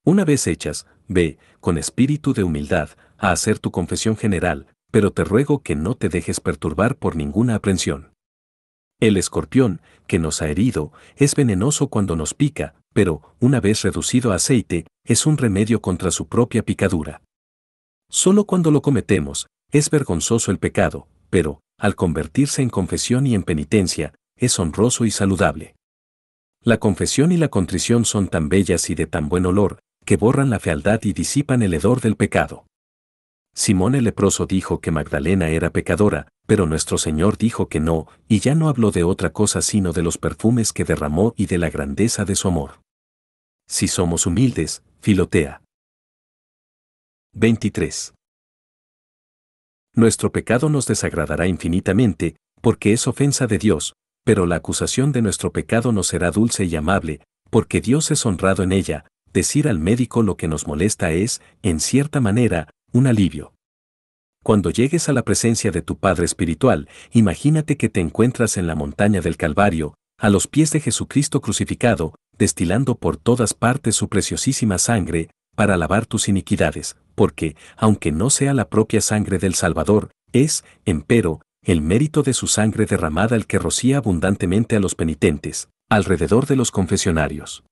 Una vez hechas, ve, con espíritu de humildad, a hacer tu confesión general, pero te ruego que no te dejes perturbar por ninguna aprensión. El escorpión, que nos ha herido, es venenoso cuando nos pica, pero, una vez reducido a aceite, es un remedio contra su propia picadura. Solo cuando lo cometemos, es vergonzoso el pecado, pero, al convertirse en confesión y en penitencia, es honroso y saludable. La confesión y la contrición son tan bellas y de tan buen olor, que borran la fealdad y disipan el hedor del pecado. Simón el leproso dijo que Magdalena era pecadora, pero nuestro Señor dijo que no, y ya no habló de otra cosa sino de los perfumes que derramó y de la grandeza de su amor. Si somos humildes, filotea. 23. Nuestro pecado nos desagradará infinitamente, porque es ofensa de Dios, pero la acusación de nuestro pecado nos será dulce y amable, porque Dios es honrado en ella. Decir al médico lo que nos molesta es, en cierta manera, un alivio. Cuando llegues a la presencia de tu Padre Espiritual, imagínate que te encuentras en la montaña del Calvario, a los pies de Jesucristo crucificado, destilando por todas partes su preciosísima sangre, para lavar tus iniquidades, porque, aunque no sea la propia sangre del Salvador, es, empero, el mérito de su sangre derramada el que rocía abundantemente a los penitentes, alrededor de los confesionarios.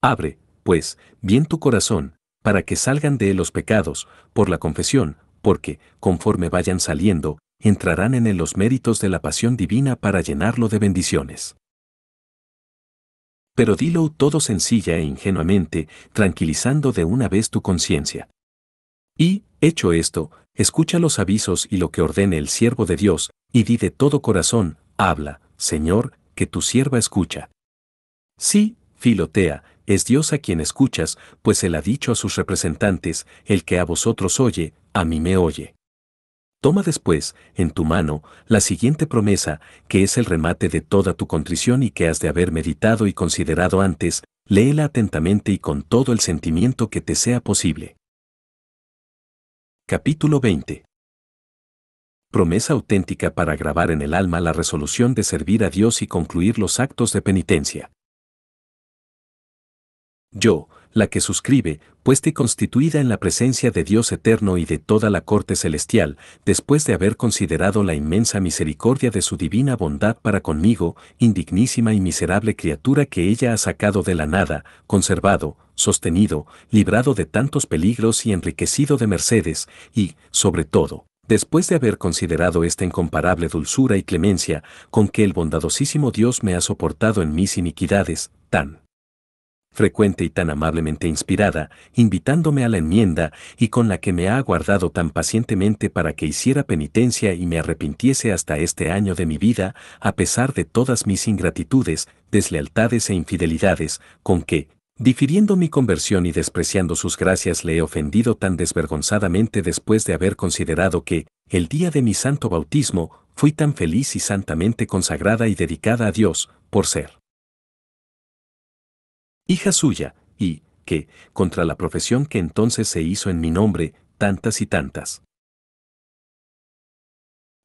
Abre, pues, bien tu corazón, para que salgan de él los pecados, por la confesión, porque, conforme vayan saliendo, entrarán en él los méritos de la pasión divina para llenarlo de bendiciones. Pero dilo todo sencilla e ingenuamente, tranquilizando de una vez tu conciencia. Y, hecho esto, escucha los avisos y lo que ordene el siervo de Dios, y di de todo corazón, habla, Señor, que tu sierva escucha. Sí, Filotea, es Dios a quien escuchas, pues Él ha dicho a sus representantes, el que a vosotros oye, a mí me oye. Toma después, en tu mano, la siguiente promesa, que es el remate de toda tu contrición y que has de haber meditado y considerado antes, léela atentamente y con todo el sentimiento que te sea posible. Capítulo 20 promesa auténtica para grabar en el alma la resolución de servir a Dios y concluir los actos de penitencia. Yo, la que suscribe, puesta y constituida en la presencia de Dios eterno y de toda la corte celestial, después de haber considerado la inmensa misericordia de su divina bondad para conmigo, indignísima y miserable criatura que ella ha sacado de la nada, conservado, sostenido, librado de tantos peligros y enriquecido de mercedes, y, sobre todo, después de haber considerado esta incomparable dulzura y clemencia con que el bondadosísimo Dios me ha soportado en mis iniquidades, tan frecuente y tan amablemente inspirada, invitándome a la enmienda y con la que me ha aguardado tan pacientemente para que hiciera penitencia y me arrepintiese hasta este año de mi vida, a pesar de todas mis ingratitudes, deslealtades e infidelidades, con que, difiriendo mi conversión y despreciando sus gracias le he ofendido tan desvergonzadamente después de haber considerado que, el día de mi santo bautismo, fui tan feliz y santamente consagrada y dedicada a Dios, por ser hija suya, y, que, contra la profesión que entonces se hizo en mi nombre, tantas y tantas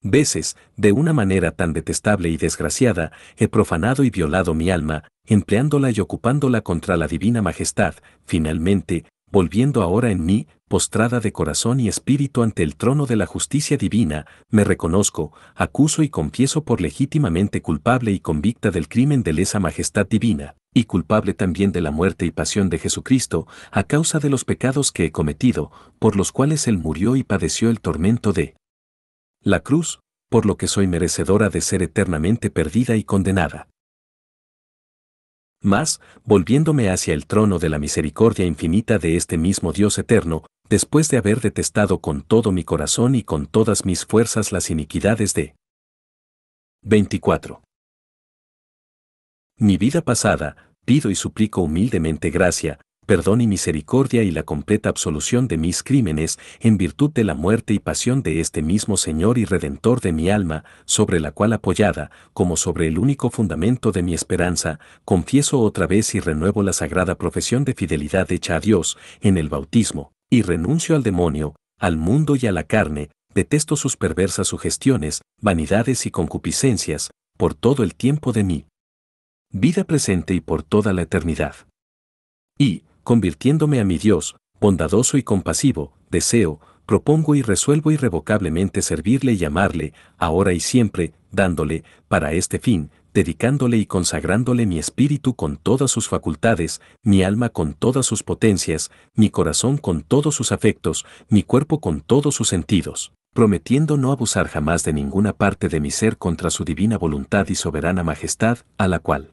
veces, de una manera tan detestable y desgraciada, he profanado y violado mi alma, empleándola y ocupándola contra la divina majestad, finalmente, volviendo ahora en mí, postrada de corazón y espíritu ante el trono de la justicia divina, me reconozco, acuso y confieso por legítimamente culpable y convicta del crimen de lesa majestad divina y culpable también de la muerte y pasión de Jesucristo, a causa de los pecados que he cometido, por los cuales Él murió y padeció el tormento de la cruz, por lo que soy merecedora de ser eternamente perdida y condenada. Mas, volviéndome hacia el trono de la misericordia infinita de este mismo Dios eterno, después de haber detestado con todo mi corazón y con todas mis fuerzas las iniquidades de 24. Mi vida pasada, pido y suplico humildemente gracia, perdón y misericordia y la completa absolución de mis crímenes, en virtud de la muerte y pasión de este mismo Señor y Redentor de mi alma, sobre la cual apoyada, como sobre el único fundamento de mi esperanza, confieso otra vez y renuevo la sagrada profesión de fidelidad hecha a Dios, en el bautismo, y renuncio al demonio, al mundo y a la carne, detesto sus perversas sugestiones, vanidades y concupiscencias, por todo el tiempo de mí vida presente y por toda la eternidad. Y, convirtiéndome a mi Dios, bondadoso y compasivo, deseo, propongo y resuelvo irrevocablemente servirle y amarle, ahora y siempre, dándole, para este fin, dedicándole y consagrándole mi espíritu con todas sus facultades, mi alma con todas sus potencias, mi corazón con todos sus afectos, mi cuerpo con todos sus sentidos, prometiendo no abusar jamás de ninguna parte de mi ser contra su divina voluntad y soberana majestad, a la cual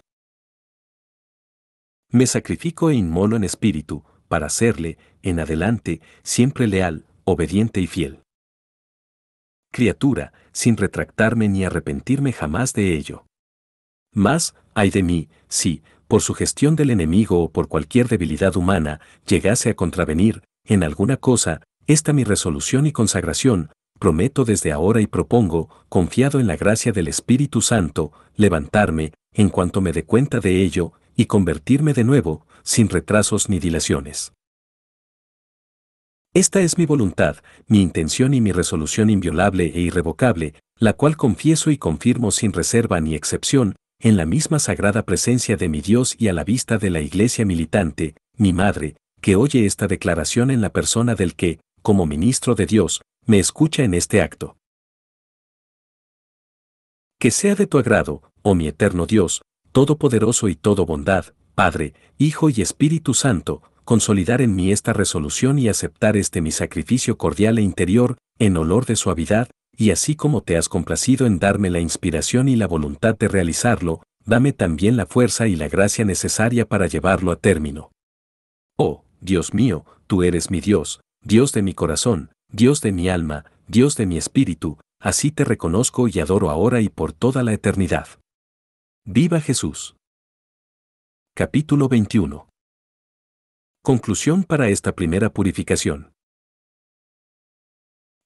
me sacrifico e inmolo en espíritu, para serle, en adelante, siempre leal, obediente y fiel. Criatura, sin retractarme ni arrepentirme jamás de ello. Mas, ay de mí, si, por sugestión del enemigo o por cualquier debilidad humana, llegase a contravenir, en alguna cosa, esta mi resolución y consagración, prometo desde ahora y propongo, confiado en la gracia del Espíritu Santo, levantarme, en cuanto me dé cuenta de ello, y convertirme de nuevo, sin retrasos ni dilaciones. Esta es mi voluntad, mi intención y mi resolución inviolable e irrevocable, la cual confieso y confirmo sin reserva ni excepción, en la misma sagrada presencia de mi Dios y a la vista de la Iglesia militante, mi Madre, que oye esta declaración en la persona del que, como ministro de Dios, me escucha en este acto. Que sea de tu agrado, oh mi eterno Dios, Todopoderoso y todo bondad, Padre, Hijo y Espíritu Santo, consolidar en mí esta resolución y aceptar este mi sacrificio cordial e interior, en olor de suavidad, y así como te has complacido en darme la inspiración y la voluntad de realizarlo, dame también la fuerza y la gracia necesaria para llevarlo a término. Oh, Dios mío, tú eres mi Dios, Dios de mi corazón, Dios de mi alma, Dios de mi espíritu, así te reconozco y adoro ahora y por toda la eternidad. Viva Jesús. Capítulo 21. Conclusión para esta primera purificación.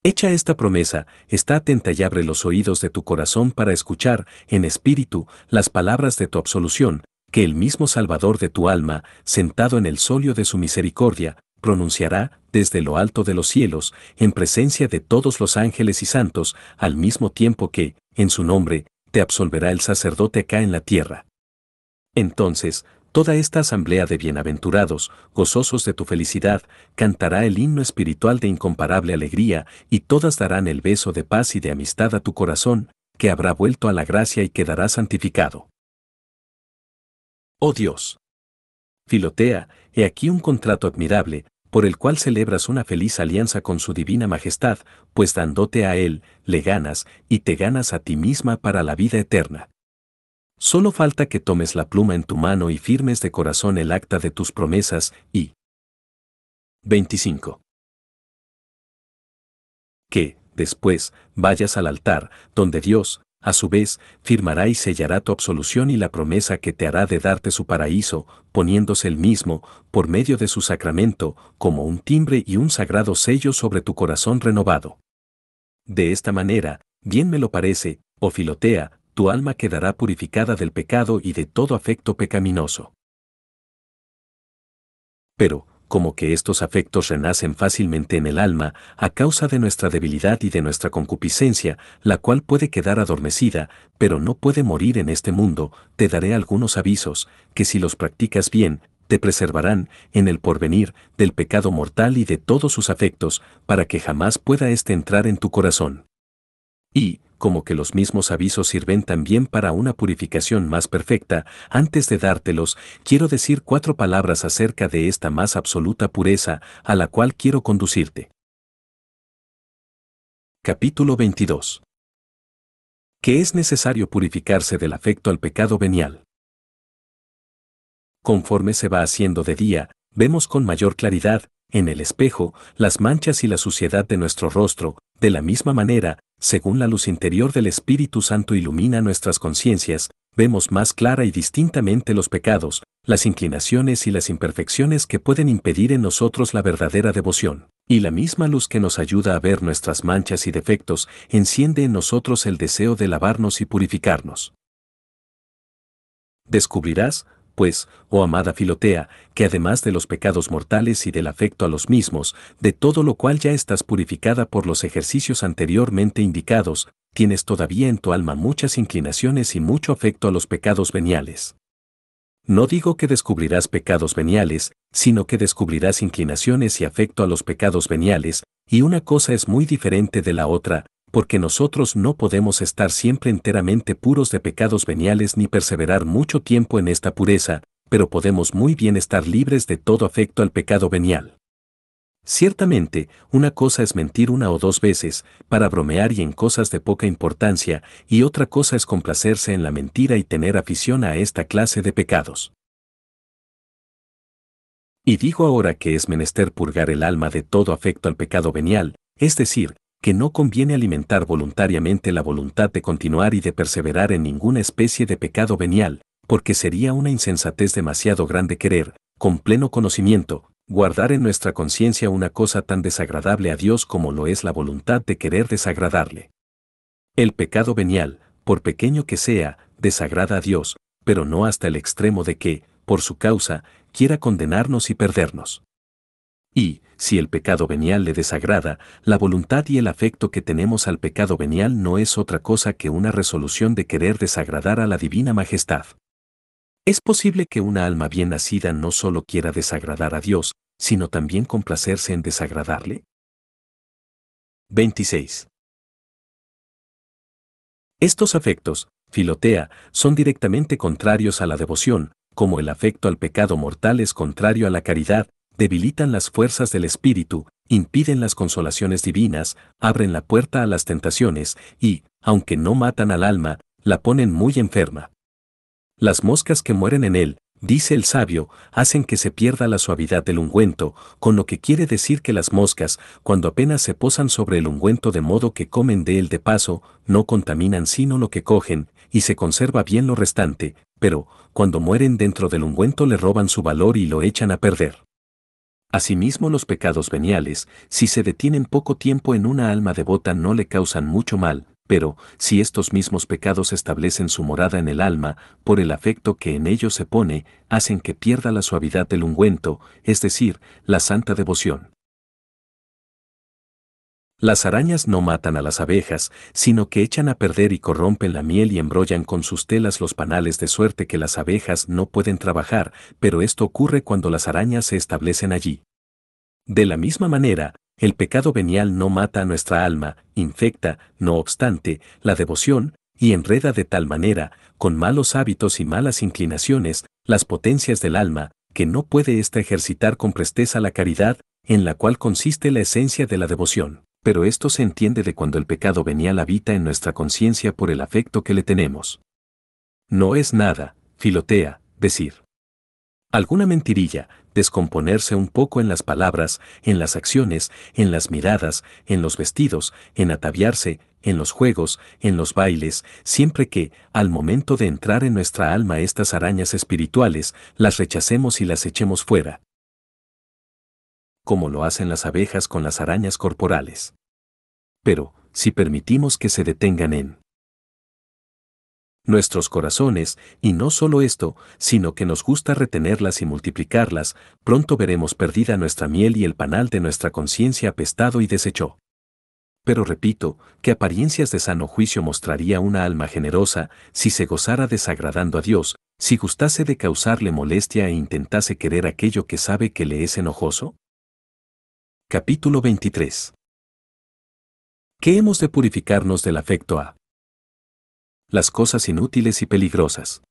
Hecha esta promesa, está atenta y abre los oídos de tu corazón para escuchar, en espíritu, las palabras de tu absolución, que el mismo Salvador de tu alma, sentado en el solio de su misericordia, pronunciará, desde lo alto de los cielos, en presencia de todos los ángeles y santos, al mismo tiempo que, en su nombre, te absolverá el sacerdote acá en la tierra. Entonces, toda esta asamblea de bienaventurados, gozosos de tu felicidad, cantará el himno espiritual de incomparable alegría, y todas darán el beso de paz y de amistad a tu corazón, que habrá vuelto a la gracia y quedará santificado. Oh Dios. Filotea, he aquí un contrato admirable, por el cual celebras una feliz alianza con su divina majestad, pues dándote a Él, le ganas y te ganas a ti misma para la vida eterna. Solo falta que tomes la pluma en tu mano y firmes de corazón el acta de tus promesas y... 25. Que, después, vayas al altar, donde Dios, a su vez, firmará y sellará tu absolución y la promesa que te hará de darte su paraíso, poniéndose el mismo, por medio de su sacramento, como un timbre y un sagrado sello sobre tu corazón renovado. De esta manera, bien me lo parece, oh Filotea, tu alma quedará purificada del pecado y de todo afecto pecaminoso. Pero, como que estos afectos renacen fácilmente en el alma a causa de nuestra debilidad y de nuestra concupiscencia, la cual puede quedar adormecida, pero no puede morir en este mundo, te daré algunos avisos, que si los practicas bien, te preservarán, en el porvenir, del pecado mortal y de todos sus afectos, para que jamás pueda éste entrar en tu corazón. Y, como que los mismos avisos sirven también para una purificación más perfecta, antes de dártelos, quiero decir cuatro palabras acerca de esta más absoluta pureza a la cual quiero conducirte. Capítulo 22. Que es necesario purificarse del afecto al pecado venial. Conforme se va haciendo de día, vemos con mayor claridad, en el espejo, las manchas y la suciedad de nuestro rostro, de la misma manera, según la luz interior del Espíritu Santo ilumina nuestras conciencias, vemos más clara y distintamente los pecados, las inclinaciones y las imperfecciones que pueden impedir en nosotros la verdadera devoción. Y la misma luz que nos ayuda a ver nuestras manchas y defectos enciende en nosotros el deseo de lavarnos y purificarnos. Descubrirás, pues, oh amada Filotea, que además de los pecados mortales y del afecto a los mismos, de todo lo cual ya estás purificada por los ejercicios anteriormente indicados, tienes todavía en tu alma muchas inclinaciones y mucho afecto a los pecados veniales. No digo que descubrirás pecados veniales, sino que descubrirás inclinaciones y afecto a los pecados veniales, y una cosa es muy diferente de la otra, porque nosotros no podemos estar siempre enteramente puros de pecados veniales ni perseverar mucho tiempo en esta pureza, pero podemos muy bien estar libres de todo afecto al pecado venial. Ciertamente, una cosa es mentir una o dos veces, para bromear y en cosas de poca importancia, y otra cosa es complacerse en la mentira y tener afición a esta clase de pecados. Y digo ahora que es menester purgar el alma de todo afecto al pecado venial, es decir, que no conviene alimentar voluntariamente la voluntad de continuar y de perseverar en ninguna especie de pecado venial, porque sería una insensatez demasiado grande querer, con pleno conocimiento, guardar en nuestra conciencia una cosa tan desagradable a Dios como lo es la voluntad de querer desagradarle. El pecado venial, por pequeño que sea, desagrada a Dios, pero no hasta el extremo de que, por su causa, quiera condenarnos y perdernos. Y, si el pecado venial le desagrada, la voluntad y el afecto que tenemos al pecado venial no es otra cosa que una resolución de querer desagradar a la Divina Majestad. Es posible que una alma bien nacida no solo quiera desagradar a Dios, sino también complacerse en desagradarle. 26. Estos afectos, filotea, son directamente contrarios a la devoción, como el afecto al pecado mortal es contrario a la caridad, debilitan las fuerzas del espíritu, impiden las consolaciones divinas, abren la puerta a las tentaciones y, aunque no matan al alma, la ponen muy enferma. Las moscas que mueren en él, dice el sabio, hacen que se pierda la suavidad del ungüento, con lo que quiere decir que las moscas, cuando apenas se posan sobre el ungüento de modo que comen de él de paso, no contaminan sino lo que cogen, y se conserva bien lo restante, pero, cuando mueren dentro del ungüento le roban su valor y lo echan a perder. Asimismo los pecados veniales, si se detienen poco tiempo en una alma devota no le causan mucho mal, pero, si estos mismos pecados establecen su morada en el alma, por el afecto que en ellos se pone, hacen que pierda la suavidad del ungüento, es decir, la santa devoción. Las arañas no matan a las abejas, sino que echan a perder y corrompen la miel y embrollan con sus telas los panales de suerte que las abejas no pueden trabajar, pero esto ocurre cuando las arañas se establecen allí. De la misma manera, el pecado venial no mata a nuestra alma, infecta, no obstante, la devoción, y enreda de tal manera, con malos hábitos y malas inclinaciones, las potencias del alma, que no puede ésta ejercitar con presteza la caridad, en la cual consiste la esencia de la devoción pero esto se entiende de cuando el pecado venía la vida en nuestra conciencia por el afecto que le tenemos. No es nada, filotea, decir. Alguna mentirilla, descomponerse un poco en las palabras, en las acciones, en las miradas, en los vestidos, en ataviarse, en los juegos, en los bailes, siempre que, al momento de entrar en nuestra alma estas arañas espirituales, las rechacemos y las echemos fuera, como lo hacen las abejas con las arañas corporales. Pero, si permitimos que se detengan en nuestros corazones, y no solo esto, sino que nos gusta retenerlas y multiplicarlas, pronto veremos perdida nuestra miel y el panal de nuestra conciencia apestado y desechó. Pero repito, que apariencias de sano juicio mostraría una alma generosa si se gozara desagradando a Dios, si gustase de causarle molestia e intentase querer aquello que sabe que le es enojoso? Capítulo 23. ¿Qué hemos de purificarnos del afecto a las cosas inútiles y peligrosas?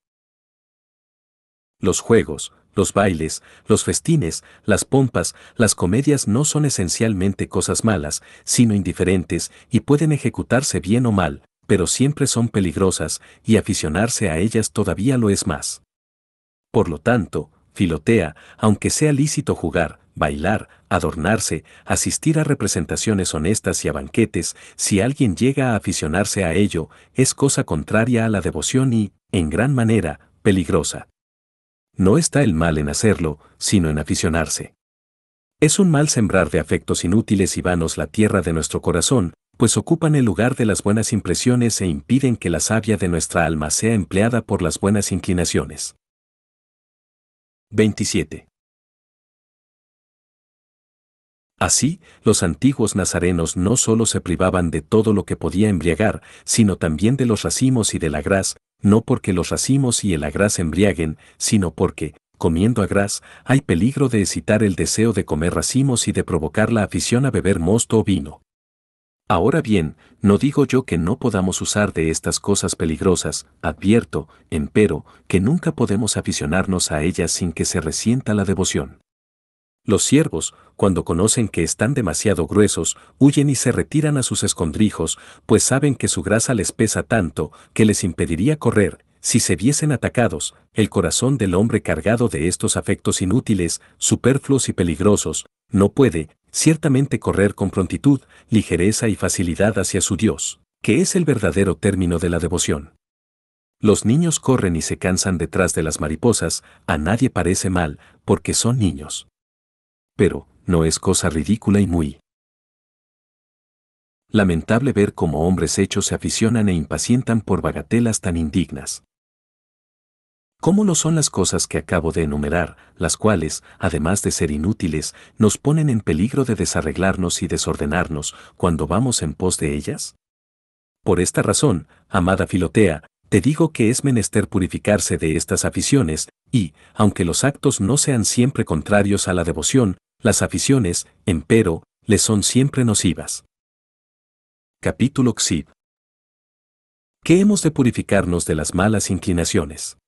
Los juegos, los bailes, los festines, las pompas, las comedias no son esencialmente cosas malas, sino indiferentes y pueden ejecutarse bien o mal, pero siempre son peligrosas y aficionarse a ellas todavía lo es más. Por lo tanto, filotea, aunque sea lícito jugar, bailar, adornarse, asistir a representaciones honestas y a banquetes, si alguien llega a aficionarse a ello, es cosa contraria a la devoción y, en gran manera, peligrosa. No está el mal en hacerlo, sino en aficionarse. Es un mal sembrar de afectos inútiles y vanos la tierra de nuestro corazón, pues ocupan el lugar de las buenas impresiones e impiden que la savia de nuestra alma sea empleada por las buenas inclinaciones. 27. Así, los antiguos nazarenos no solo se privaban de todo lo que podía embriagar, sino también de los racimos y de la gras, no porque los racimos y el agraz embriaguen, sino porque, comiendo gras, hay peligro de excitar el deseo de comer racimos y de provocar la afición a beber mosto o vino. Ahora bien, no digo yo que no podamos usar de estas cosas peligrosas, advierto, empero, que nunca podemos aficionarnos a ellas sin que se resienta la devoción. Los siervos, cuando conocen que están demasiado gruesos, huyen y se retiran a sus escondrijos, pues saben que su grasa les pesa tanto que les impediría correr, si se viesen atacados, el corazón del hombre cargado de estos afectos inútiles, superfluos y peligrosos, no puede, ciertamente, correr con prontitud, ligereza y facilidad hacia su Dios, que es el verdadero término de la devoción. Los niños corren y se cansan detrás de las mariposas, a nadie parece mal, porque son niños pero no es cosa ridícula y muy lamentable ver cómo hombres hechos se aficionan e impacientan por bagatelas tan indignas. ¿Cómo lo son las cosas que acabo de enumerar, las cuales, además de ser inútiles, nos ponen en peligro de desarreglarnos y desordenarnos cuando vamos en pos de ellas? Por esta razón, amada Filotea, te digo que es menester purificarse de estas aficiones, y, aunque los actos no sean siempre contrarios a la devoción, las aficiones, empero, le son siempre nocivas. Capítulo XIV ¿Qué hemos de purificarnos de las malas inclinaciones?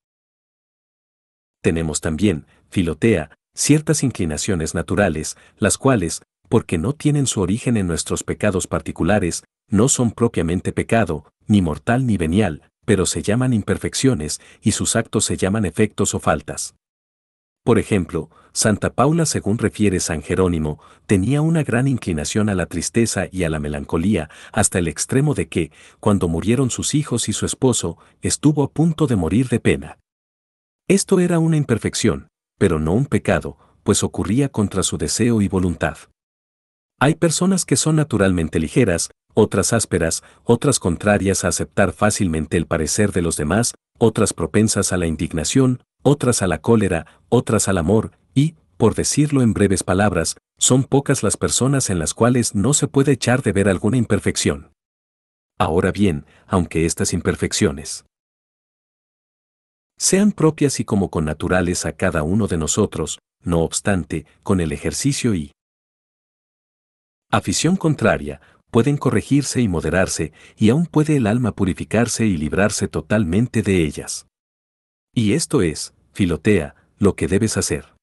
Tenemos también, filotea, ciertas inclinaciones naturales, las cuales, porque no tienen su origen en nuestros pecados particulares, no son propiamente pecado, ni mortal ni venial, pero se llaman imperfecciones, y sus actos se llaman efectos o faltas. Por ejemplo, Santa Paula, según refiere San Jerónimo, tenía una gran inclinación a la tristeza y a la melancolía, hasta el extremo de que, cuando murieron sus hijos y su esposo, estuvo a punto de morir de pena. Esto era una imperfección, pero no un pecado, pues ocurría contra su deseo y voluntad. Hay personas que son naturalmente ligeras, otras ásperas, otras contrarias a aceptar fácilmente el parecer de los demás, otras propensas a la indignación, otras a la cólera, otras al amor, y, por decirlo en breves palabras, son pocas las personas en las cuales no se puede echar de ver alguna imperfección. Ahora bien, aunque estas imperfecciones sean propias y como con naturales a cada uno de nosotros, no obstante, con el ejercicio y afición contraria, pueden corregirse y moderarse, y aún puede el alma purificarse y librarse totalmente de ellas. Y esto es, filotea, lo que debes hacer.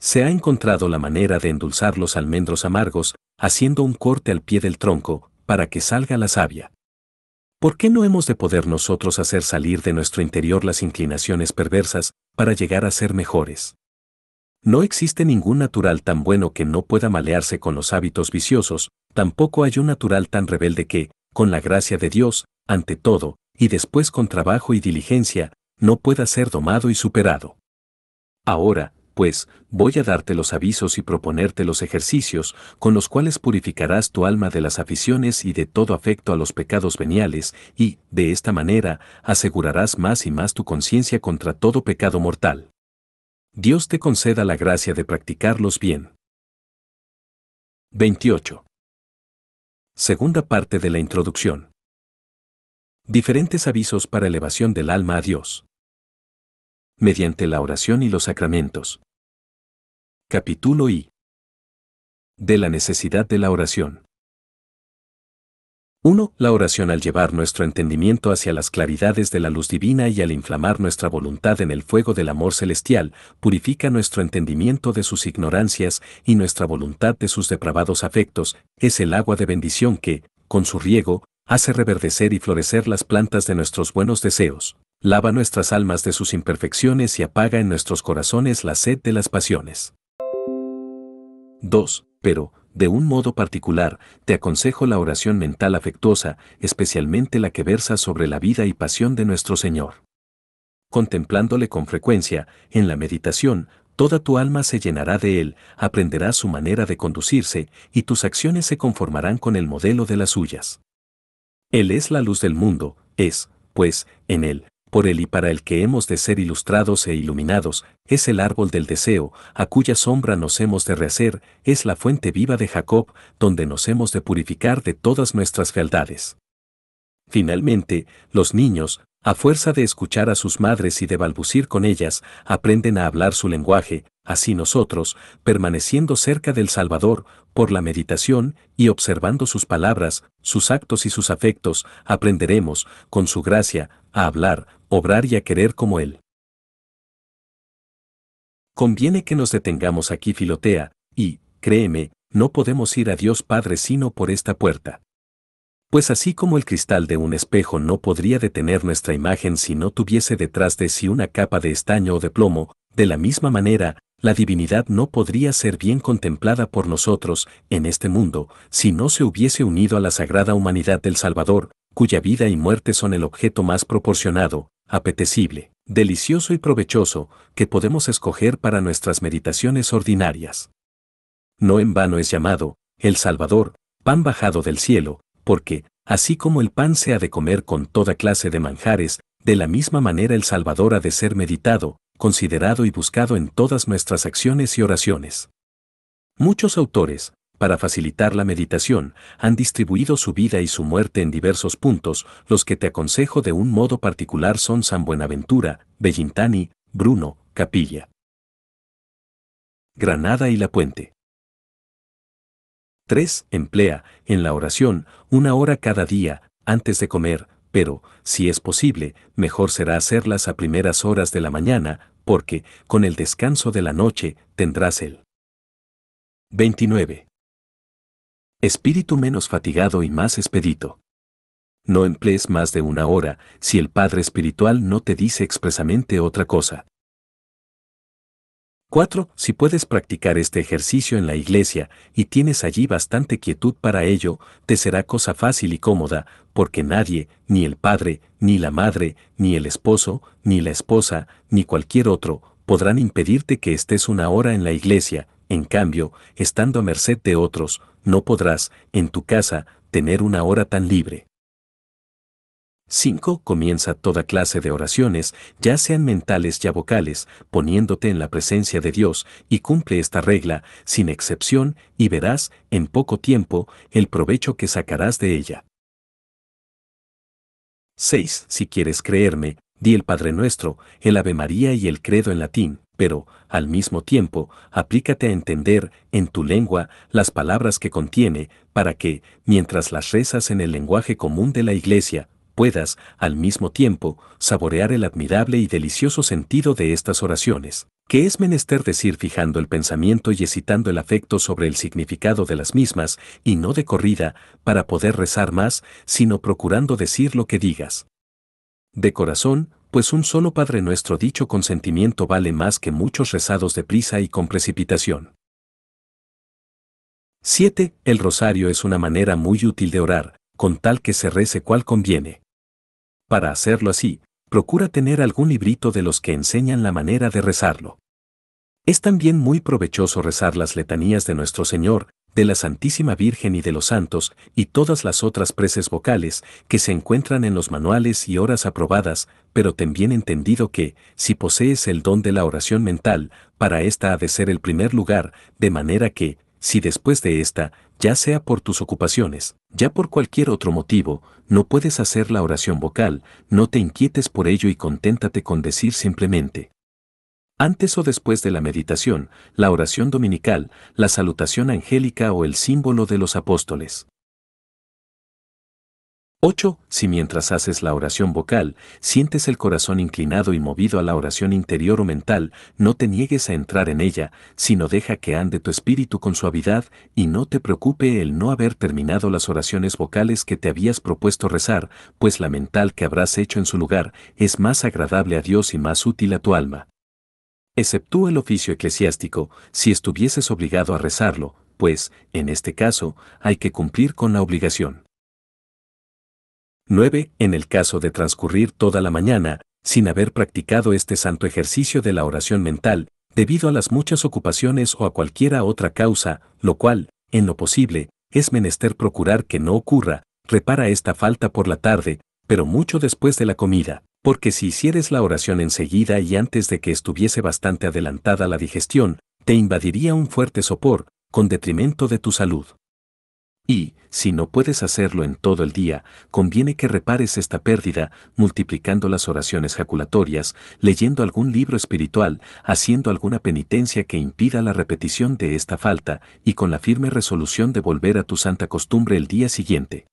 Se ha encontrado la manera de endulzar los almendros amargos, haciendo un corte al pie del tronco, para que salga la savia. ¿Por qué no hemos de poder nosotros hacer salir de nuestro interior las inclinaciones perversas, para llegar a ser mejores? No existe ningún natural tan bueno que no pueda malearse con los hábitos viciosos, tampoco hay un natural tan rebelde que, con la gracia de Dios, ante todo, y después con trabajo y diligencia, no pueda ser domado y superado. Ahora, pues, voy a darte los avisos y proponerte los ejercicios con los cuales purificarás tu alma de las aficiones y de todo afecto a los pecados veniales, y, de esta manera, asegurarás más y más tu conciencia contra todo pecado mortal. Dios te conceda la gracia de practicarlos bien. 28. Segunda parte de la introducción. Diferentes avisos para elevación del alma a Dios. Mediante la oración y los sacramentos. Capítulo I. De la necesidad de la oración. 1. La oración al llevar nuestro entendimiento hacia las claridades de la luz divina y al inflamar nuestra voluntad en el fuego del amor celestial, purifica nuestro entendimiento de sus ignorancias y nuestra voluntad de sus depravados afectos, es el agua de bendición que, con su riego, hace reverdecer y florecer las plantas de nuestros buenos deseos, lava nuestras almas de sus imperfecciones y apaga en nuestros corazones la sed de las pasiones. 2. Pero, de un modo particular, te aconsejo la oración mental afectuosa, especialmente la que versa sobre la vida y pasión de nuestro Señor. Contemplándole con frecuencia, en la meditación, toda tu alma se llenará de Él, aprenderás su manera de conducirse, y tus acciones se conformarán con el modelo de las suyas. Él es la luz del mundo, es, pues, en Él, por Él y para el que hemos de ser ilustrados e iluminados, es el árbol del deseo, a cuya sombra nos hemos de rehacer, es la fuente viva de Jacob, donde nos hemos de purificar de todas nuestras fealdades. Finalmente, los niños, a fuerza de escuchar a sus madres y de balbucir con ellas, aprenden a hablar su lenguaje, Así nosotros, permaneciendo cerca del Salvador, por la meditación y observando sus palabras, sus actos y sus afectos, aprenderemos, con su gracia, a hablar, obrar y a querer como Él. Conviene que nos detengamos aquí, Filotea, y, créeme, no podemos ir a Dios Padre sino por esta puerta. Pues así como el cristal de un espejo no podría detener nuestra imagen si no tuviese detrás de sí una capa de estaño o de plomo, de la misma manera, la divinidad no podría ser bien contemplada por nosotros, en este mundo, si no se hubiese unido a la sagrada humanidad del Salvador, cuya vida y muerte son el objeto más proporcionado, apetecible, delicioso y provechoso, que podemos escoger para nuestras meditaciones ordinarias. No en vano es llamado, el Salvador, pan bajado del cielo, porque, así como el pan se ha de comer con toda clase de manjares, de la misma manera el Salvador ha de ser meditado, considerado y buscado en todas nuestras acciones y oraciones. Muchos autores, para facilitar la meditación, han distribuido su vida y su muerte en diversos puntos, los que te aconsejo de un modo particular son San Buenaventura, Bellintani, Bruno, Capilla. Granada y la Puente. 3. Emplea, en la oración, una hora cada día, antes de comer, pero, si es posible, mejor será hacerlas a primeras horas de la mañana, porque, con el descanso de la noche, tendrás él. 29. Espíritu menos fatigado y más expedito. No emplees más de una hora si el Padre Espiritual no te dice expresamente otra cosa. 4. Si puedes practicar este ejercicio en la iglesia y tienes allí bastante quietud para ello, te será cosa fácil y cómoda, porque nadie, ni el padre, ni la madre, ni el esposo, ni la esposa, ni cualquier otro, podrán impedirte que estés una hora en la iglesia, en cambio, estando a merced de otros, no podrás, en tu casa, tener una hora tan libre. 5. Comienza toda clase de oraciones, ya sean mentales ya vocales, poniéndote en la presencia de Dios y cumple esta regla, sin excepción, y verás, en poco tiempo, el provecho que sacarás de ella. 6. Si quieres creerme, di el Padre Nuestro, el Ave María y el Credo en latín, pero, al mismo tiempo, aplícate a entender, en tu lengua, las palabras que contiene, para que, mientras las rezas en el lenguaje común de la Iglesia, puedas, al mismo tiempo, saborear el admirable y delicioso sentido de estas oraciones, que es menester decir fijando el pensamiento y excitando el afecto sobre el significado de las mismas, y no de corrida, para poder rezar más, sino procurando decir lo que digas. De corazón, pues un solo Padre nuestro dicho consentimiento vale más que muchos rezados de prisa y con precipitación. 7. El rosario es una manera muy útil de orar, con tal que se rece cual conviene. Para hacerlo así, procura tener algún librito de los que enseñan la manera de rezarlo. Es también muy provechoso rezar las letanías de nuestro Señor, de la Santísima Virgen y de los santos, y todas las otras preces vocales que se encuentran en los manuales y horas aprobadas, pero también entendido que, si posees el don de la oración mental, para esta ha de ser el primer lugar, de manera que, si después de esta, ya sea por tus ocupaciones, ya por cualquier otro motivo, no puedes hacer la oración vocal, no te inquietes por ello y conténtate con decir simplemente. Antes o después de la meditación, la oración dominical, la salutación angélica o el símbolo de los apóstoles. 8. Si mientras haces la oración vocal, sientes el corazón inclinado y movido a la oración interior o mental, no te niegues a entrar en ella, sino deja que ande tu espíritu con suavidad y no te preocupe el no haber terminado las oraciones vocales que te habías propuesto rezar, pues la mental que habrás hecho en su lugar es más agradable a Dios y más útil a tu alma. Exceptúa el oficio eclesiástico, si estuvieses obligado a rezarlo, pues, en este caso, hay que cumplir con la obligación. 9. En el caso de transcurrir toda la mañana, sin haber practicado este santo ejercicio de la oración mental, debido a las muchas ocupaciones o a cualquiera otra causa, lo cual, en lo posible, es menester procurar que no ocurra, repara esta falta por la tarde, pero mucho después de la comida, porque si hicieres la oración enseguida y antes de que estuviese bastante adelantada la digestión, te invadiría un fuerte sopor, con detrimento de tu salud. Y, si no puedes hacerlo en todo el día, conviene que repares esta pérdida multiplicando las oraciones jaculatorias, leyendo algún libro espiritual, haciendo alguna penitencia que impida la repetición de esta falta y con la firme resolución de volver a tu santa costumbre el día siguiente.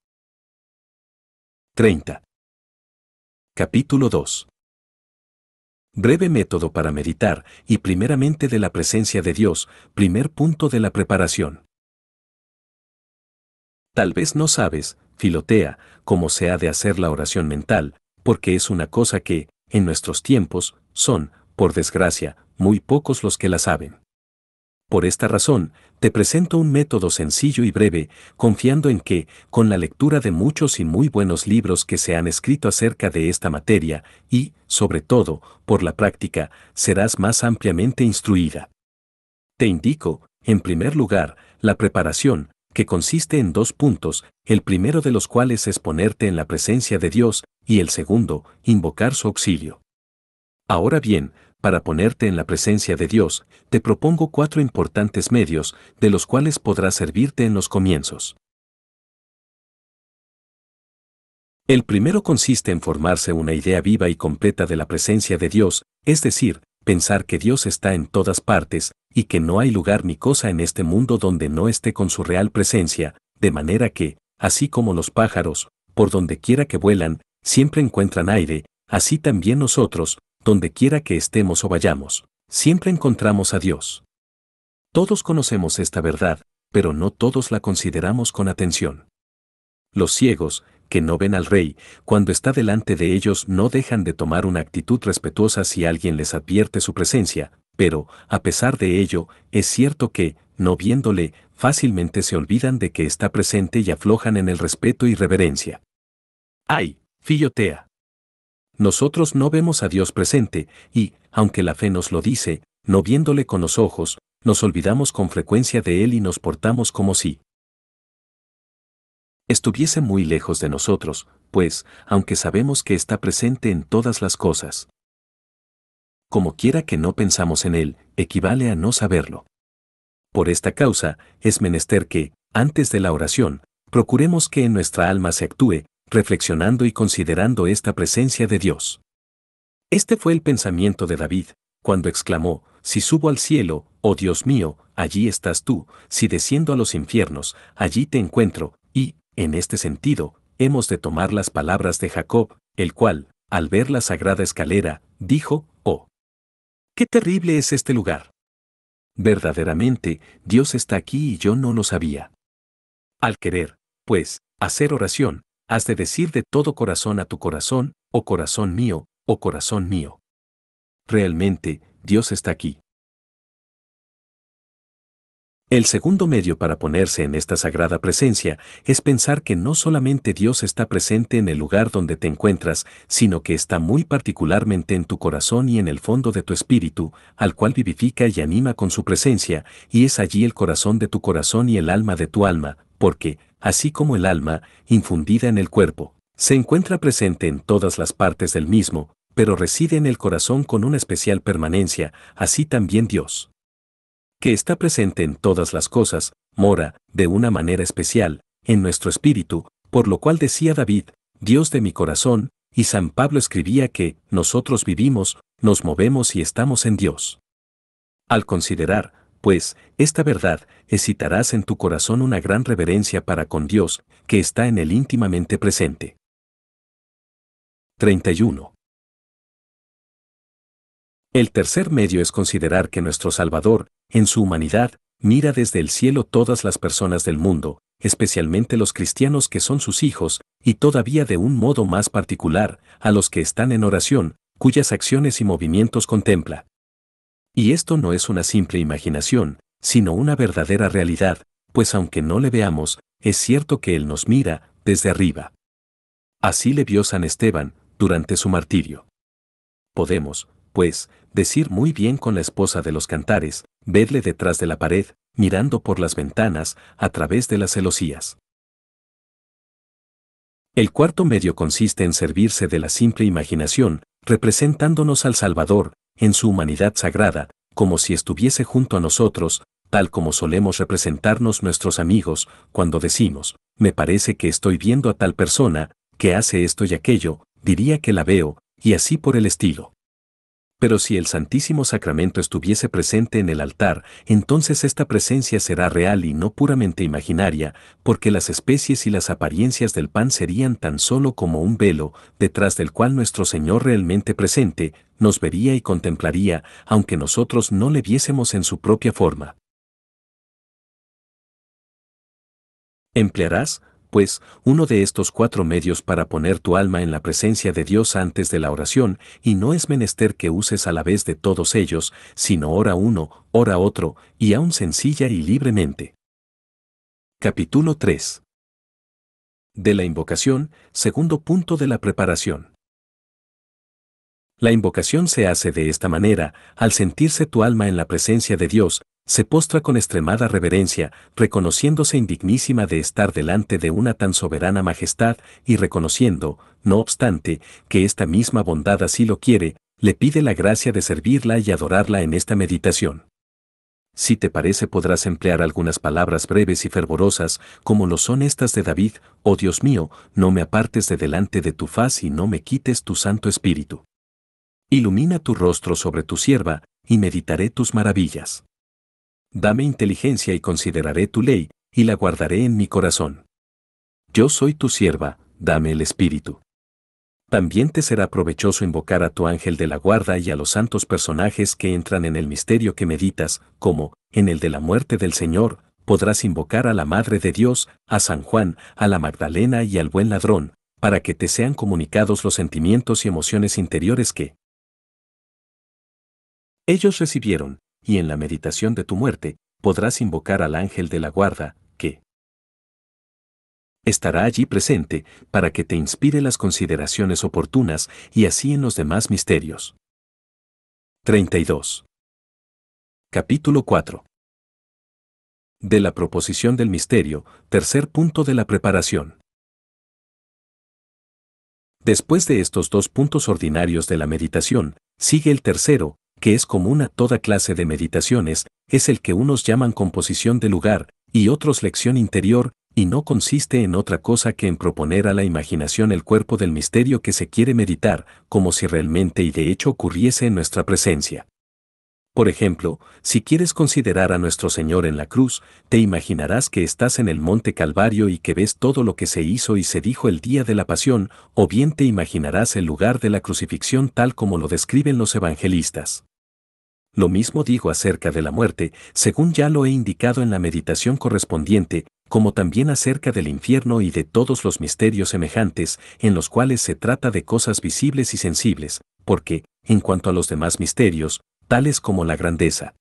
30. Capítulo 2. Breve método para meditar y primeramente de la presencia de Dios, primer punto de la preparación. Tal vez no sabes, Filotea, cómo se ha de hacer la oración mental, porque es una cosa que, en nuestros tiempos, son, por desgracia, muy pocos los que la saben. Por esta razón, te presento un método sencillo y breve, confiando en que, con la lectura de muchos y muy buenos libros que se han escrito acerca de esta materia, y, sobre todo, por la práctica, serás más ampliamente instruida. Te indico, en primer lugar, la preparación, que consiste en dos puntos, el primero de los cuales es ponerte en la presencia de Dios, y el segundo, invocar su auxilio. Ahora bien, para ponerte en la presencia de Dios, te propongo cuatro importantes medios, de los cuales podrás servirte en los comienzos. El primero consiste en formarse una idea viva y completa de la presencia de Dios, es decir, pensar que Dios está en todas partes, y que no hay lugar ni cosa en este mundo donde no esté con su real presencia, de manera que, así como los pájaros, por donde quiera que vuelan, siempre encuentran aire, así también nosotros, donde quiera que estemos o vayamos, siempre encontramos a Dios. Todos conocemos esta verdad, pero no todos la consideramos con atención. Los ciegos, que no ven al rey, cuando está delante de ellos no dejan de tomar una actitud respetuosa si alguien les advierte su presencia, pero, a pesar de ello, es cierto que, no viéndole, fácilmente se olvidan de que está presente y aflojan en el respeto y reverencia. ¡Ay! Fillotea. Nosotros no vemos a Dios presente, y, aunque la fe nos lo dice, no viéndole con los ojos, nos olvidamos con frecuencia de Él y nos portamos como si, estuviese muy lejos de nosotros, pues, aunque sabemos que está presente en todas las cosas. Como quiera que no pensamos en él, equivale a no saberlo. Por esta causa, es menester que, antes de la oración, procuremos que en nuestra alma se actúe, reflexionando y considerando esta presencia de Dios. Este fue el pensamiento de David, cuando exclamó, Si subo al cielo, oh Dios mío, allí estás tú, si desciendo a los infiernos, allí te encuentro, en este sentido, hemos de tomar las palabras de Jacob, el cual, al ver la sagrada escalera, dijo, Oh, qué terrible es este lugar. Verdaderamente, Dios está aquí y yo no lo sabía. Al querer, pues, hacer oración, has de decir de todo corazón a tu corazón, oh corazón mío, oh corazón mío. Realmente, Dios está aquí. El segundo medio para ponerse en esta sagrada presencia es pensar que no solamente Dios está presente en el lugar donde te encuentras, sino que está muy particularmente en tu corazón y en el fondo de tu espíritu, al cual vivifica y anima con su presencia, y es allí el corazón de tu corazón y el alma de tu alma, porque, así como el alma, infundida en el cuerpo, se encuentra presente en todas las partes del mismo, pero reside en el corazón con una especial permanencia, así también Dios que está presente en todas las cosas, mora, de una manera especial, en nuestro espíritu, por lo cual decía David, Dios de mi corazón, y San Pablo escribía que, nosotros vivimos, nos movemos y estamos en Dios. Al considerar, pues, esta verdad, excitarás en tu corazón una gran reverencia para con Dios, que está en él íntimamente presente. 31. El tercer medio es considerar que nuestro Salvador en su humanidad, mira desde el cielo todas las personas del mundo, especialmente los cristianos que son sus hijos, y todavía de un modo más particular, a los que están en oración, cuyas acciones y movimientos contempla. Y esto no es una simple imaginación, sino una verdadera realidad, pues aunque no le veamos, es cierto que Él nos mira desde arriba. Así le vio San Esteban durante su martirio. Podemos, pues, decir muy bien con la esposa de los cantares, verle detrás de la pared, mirando por las ventanas, a través de las celosías. El cuarto medio consiste en servirse de la simple imaginación, representándonos al Salvador, en su humanidad sagrada, como si estuviese junto a nosotros, tal como solemos representarnos nuestros amigos cuando decimos, me parece que estoy viendo a tal persona, que hace esto y aquello, diría que la veo, y así por el estilo. Pero si el Santísimo Sacramento estuviese presente en el altar, entonces esta presencia será real y no puramente imaginaria, porque las especies y las apariencias del pan serían tan solo como un velo, detrás del cual nuestro Señor realmente presente, nos vería y contemplaría, aunque nosotros no le viésemos en su propia forma. Emplearás, pues, uno de estos cuatro medios para poner tu alma en la presencia de Dios antes de la oración, y no es menester que uses a la vez de todos ellos, sino ora uno, ora otro, y aun sencilla y libremente. Capítulo 3. De la invocación, segundo punto de la preparación. La invocación se hace de esta manera, al sentirse tu alma en la presencia de Dios, se postra con extremada reverencia, reconociéndose indignísima de estar delante de una tan soberana majestad, y reconociendo, no obstante, que esta misma bondad así lo quiere, le pide la gracia de servirla y adorarla en esta meditación. Si te parece podrás emplear algunas palabras breves y fervorosas, como lo son estas de David, oh Dios mío, no me apartes de delante de tu faz y no me quites tu Santo Espíritu. Ilumina tu rostro sobre tu sierva, y meditaré tus maravillas. Dame inteligencia y consideraré tu ley, y la guardaré en mi corazón. Yo soy tu sierva, dame el Espíritu. También te será provechoso invocar a tu ángel de la guarda y a los santos personajes que entran en el misterio que meditas, como, en el de la muerte del Señor, podrás invocar a la Madre de Dios, a San Juan, a la Magdalena y al buen ladrón, para que te sean comunicados los sentimientos y emociones interiores que ellos recibieron, y en la meditación de tu muerte, podrás invocar al ángel de la guarda, que estará allí presente para que te inspire las consideraciones oportunas y así en los demás misterios. 32. Capítulo 4. De la proposición del misterio, tercer punto de la preparación. Después de estos dos puntos ordinarios de la meditación, sigue el tercero, que es común a toda clase de meditaciones, es el que unos llaman composición de lugar y otros lección interior, y no consiste en otra cosa que en proponer a la imaginación el cuerpo del misterio que se quiere meditar, como si realmente y de hecho ocurriese en nuestra presencia. Por ejemplo, si quieres considerar a nuestro Señor en la cruz, te imaginarás que estás en el monte Calvario y que ves todo lo que se hizo y se dijo el día de la pasión, o bien te imaginarás el lugar de la crucifixión tal como lo describen los evangelistas. Lo mismo digo acerca de la muerte, según ya lo he indicado en la meditación correspondiente, como también acerca del infierno y de todos los misterios semejantes, en los cuales se trata de cosas visibles y sensibles, porque, en cuanto a los demás misterios, tales como la grandeza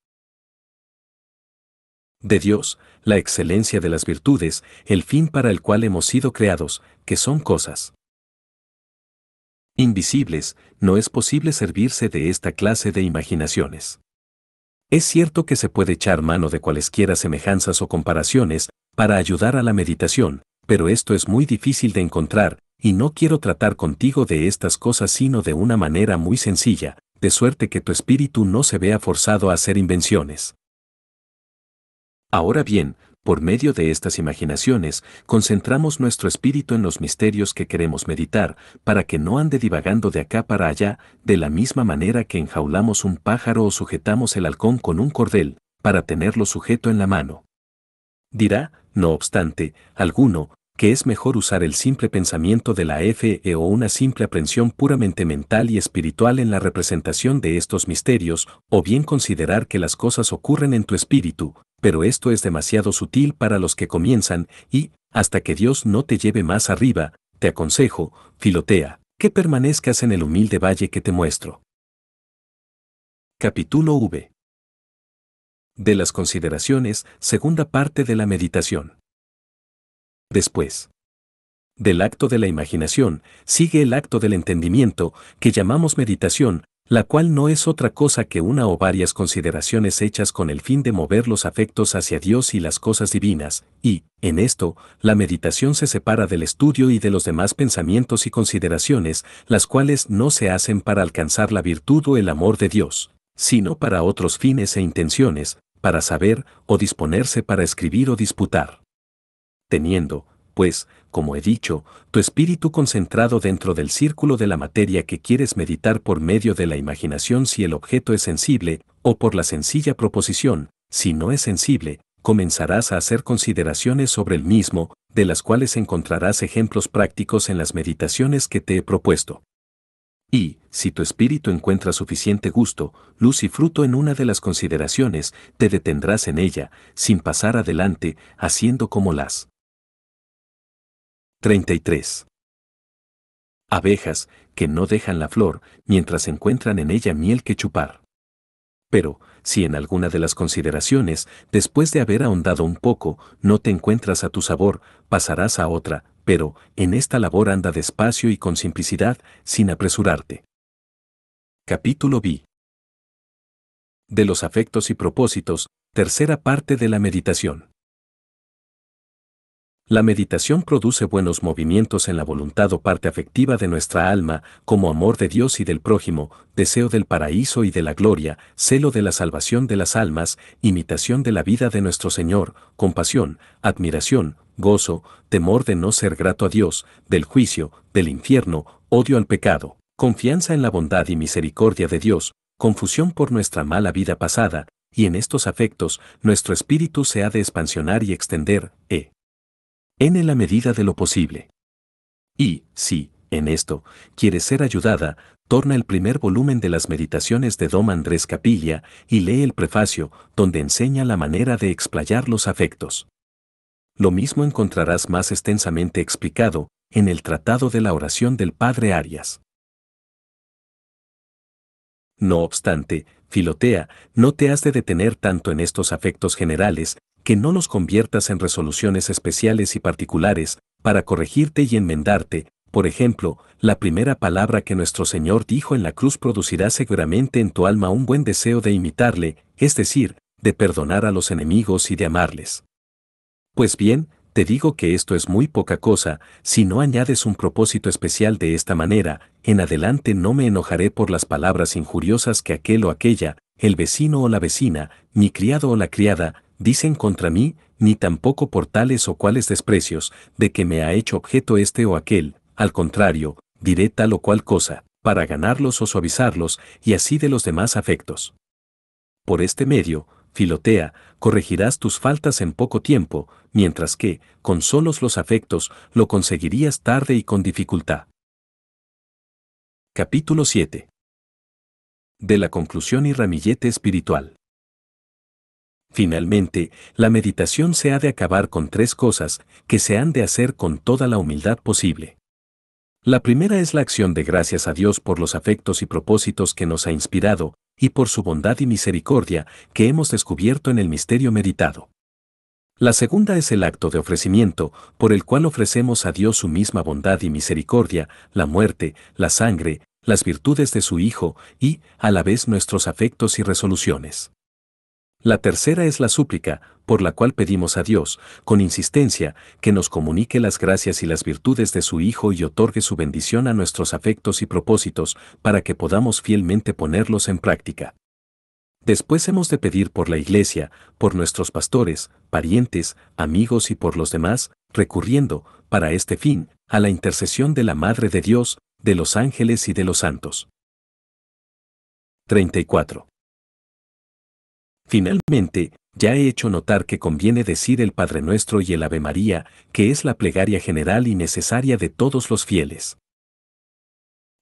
de Dios, la excelencia de las virtudes, el fin para el cual hemos sido creados, que son cosas invisibles, no es posible servirse de esta clase de imaginaciones. Es cierto que se puede echar mano de cualesquiera semejanzas o comparaciones para ayudar a la meditación, pero esto es muy difícil de encontrar, y no quiero tratar contigo de estas cosas sino de una manera muy sencilla, de suerte que tu espíritu no se vea forzado a hacer invenciones. Ahora bien, por medio de estas imaginaciones, concentramos nuestro espíritu en los misterios que queremos meditar, para que no ande divagando de acá para allá, de la misma manera que enjaulamos un pájaro o sujetamos el halcón con un cordel, para tenerlo sujeto en la mano. Dirá, no obstante, alguno, que es mejor usar el simple pensamiento de la FE o una simple aprensión puramente mental y espiritual en la representación de estos misterios, o bien considerar que las cosas ocurren en tu espíritu, pero esto es demasiado sutil para los que comienzan y, hasta que Dios no te lleve más arriba, te aconsejo, filotea, que permanezcas en el humilde valle que te muestro. Capítulo V. De las consideraciones, segunda parte de la meditación. Después. Del acto de la imaginación, sigue el acto del entendimiento, que llamamos meditación, la cual no es otra cosa que una o varias consideraciones hechas con el fin de mover los afectos hacia Dios y las cosas divinas, y, en esto, la meditación se separa del estudio y de los demás pensamientos y consideraciones, las cuales no se hacen para alcanzar la virtud o el amor de Dios, sino para otros fines e intenciones, para saber o disponerse para escribir o disputar. Teniendo, pues, como he dicho, tu espíritu concentrado dentro del círculo de la materia que quieres meditar por medio de la imaginación si el objeto es sensible, o por la sencilla proposición, si no es sensible, comenzarás a hacer consideraciones sobre el mismo, de las cuales encontrarás ejemplos prácticos en las meditaciones que te he propuesto. Y, si tu espíritu encuentra suficiente gusto, luz y fruto en una de las consideraciones, te detendrás en ella, sin pasar adelante, haciendo como las 33. Abejas que no dejan la flor mientras encuentran en ella miel que chupar. Pero, si en alguna de las consideraciones, después de haber ahondado un poco, no te encuentras a tu sabor, pasarás a otra, pero en esta labor anda despacio y con simplicidad, sin apresurarte. Capítulo B. De los afectos y propósitos, tercera parte de la meditación. La meditación produce buenos movimientos en la voluntad o parte afectiva de nuestra alma, como amor de Dios y del prójimo, deseo del paraíso y de la gloria, celo de la salvación de las almas, imitación de la vida de nuestro Señor, compasión, admiración, gozo, temor de no ser grato a Dios, del juicio, del infierno, odio al pecado, confianza en la bondad y misericordia de Dios, confusión por nuestra mala vida pasada, y en estos afectos nuestro espíritu se ha de expansionar y extender, e en la medida de lo posible. Y, si, en esto, quieres ser ayudada, torna el primer volumen de las meditaciones de Dom Andrés Capilla y lee el prefacio, donde enseña la manera de explayar los afectos. Lo mismo encontrarás más extensamente explicado en el Tratado de la Oración del Padre Arias. No obstante, Filotea, no te has de detener tanto en estos afectos generales, que no los conviertas en resoluciones especiales y particulares, para corregirte y enmendarte, por ejemplo, la primera palabra que nuestro Señor dijo en la cruz producirá seguramente en tu alma un buen deseo de imitarle, es decir, de perdonar a los enemigos y de amarles. Pues bien, te digo que esto es muy poca cosa, si no añades un propósito especial de esta manera, en adelante no me enojaré por las palabras injuriosas que aquel o aquella, el vecino o la vecina, mi criado o la criada, dicen contra mí, ni tampoco por tales o cuales desprecios, de que me ha hecho objeto este o aquel, al contrario, diré tal o cual cosa, para ganarlos o suavizarlos, y así de los demás afectos. Por este medio, Filotea, corregirás tus faltas en poco tiempo, mientras que, con solos los afectos, lo conseguirías tarde y con dificultad. Capítulo 7 de la conclusión y ramillete espiritual. Finalmente, la meditación se ha de acabar con tres cosas que se han de hacer con toda la humildad posible. La primera es la acción de gracias a Dios por los afectos y propósitos que nos ha inspirado, y por su bondad y misericordia que hemos descubierto en el misterio meditado. La segunda es el acto de ofrecimiento, por el cual ofrecemos a Dios su misma bondad y misericordia, la muerte, la sangre, las virtudes de su Hijo y, a la vez, nuestros afectos y resoluciones. La tercera es la súplica, por la cual pedimos a Dios, con insistencia, que nos comunique las gracias y las virtudes de su Hijo y otorgue su bendición a nuestros afectos y propósitos, para que podamos fielmente ponerlos en práctica. Después hemos de pedir por la Iglesia, por nuestros pastores, parientes, amigos y por los demás, recurriendo, para este fin, a la intercesión de la Madre de Dios, de los ángeles y de los santos. 34. Finalmente, ya he hecho notar que conviene decir el Padre Nuestro y el Ave María, que es la plegaria general y necesaria de todos los fieles.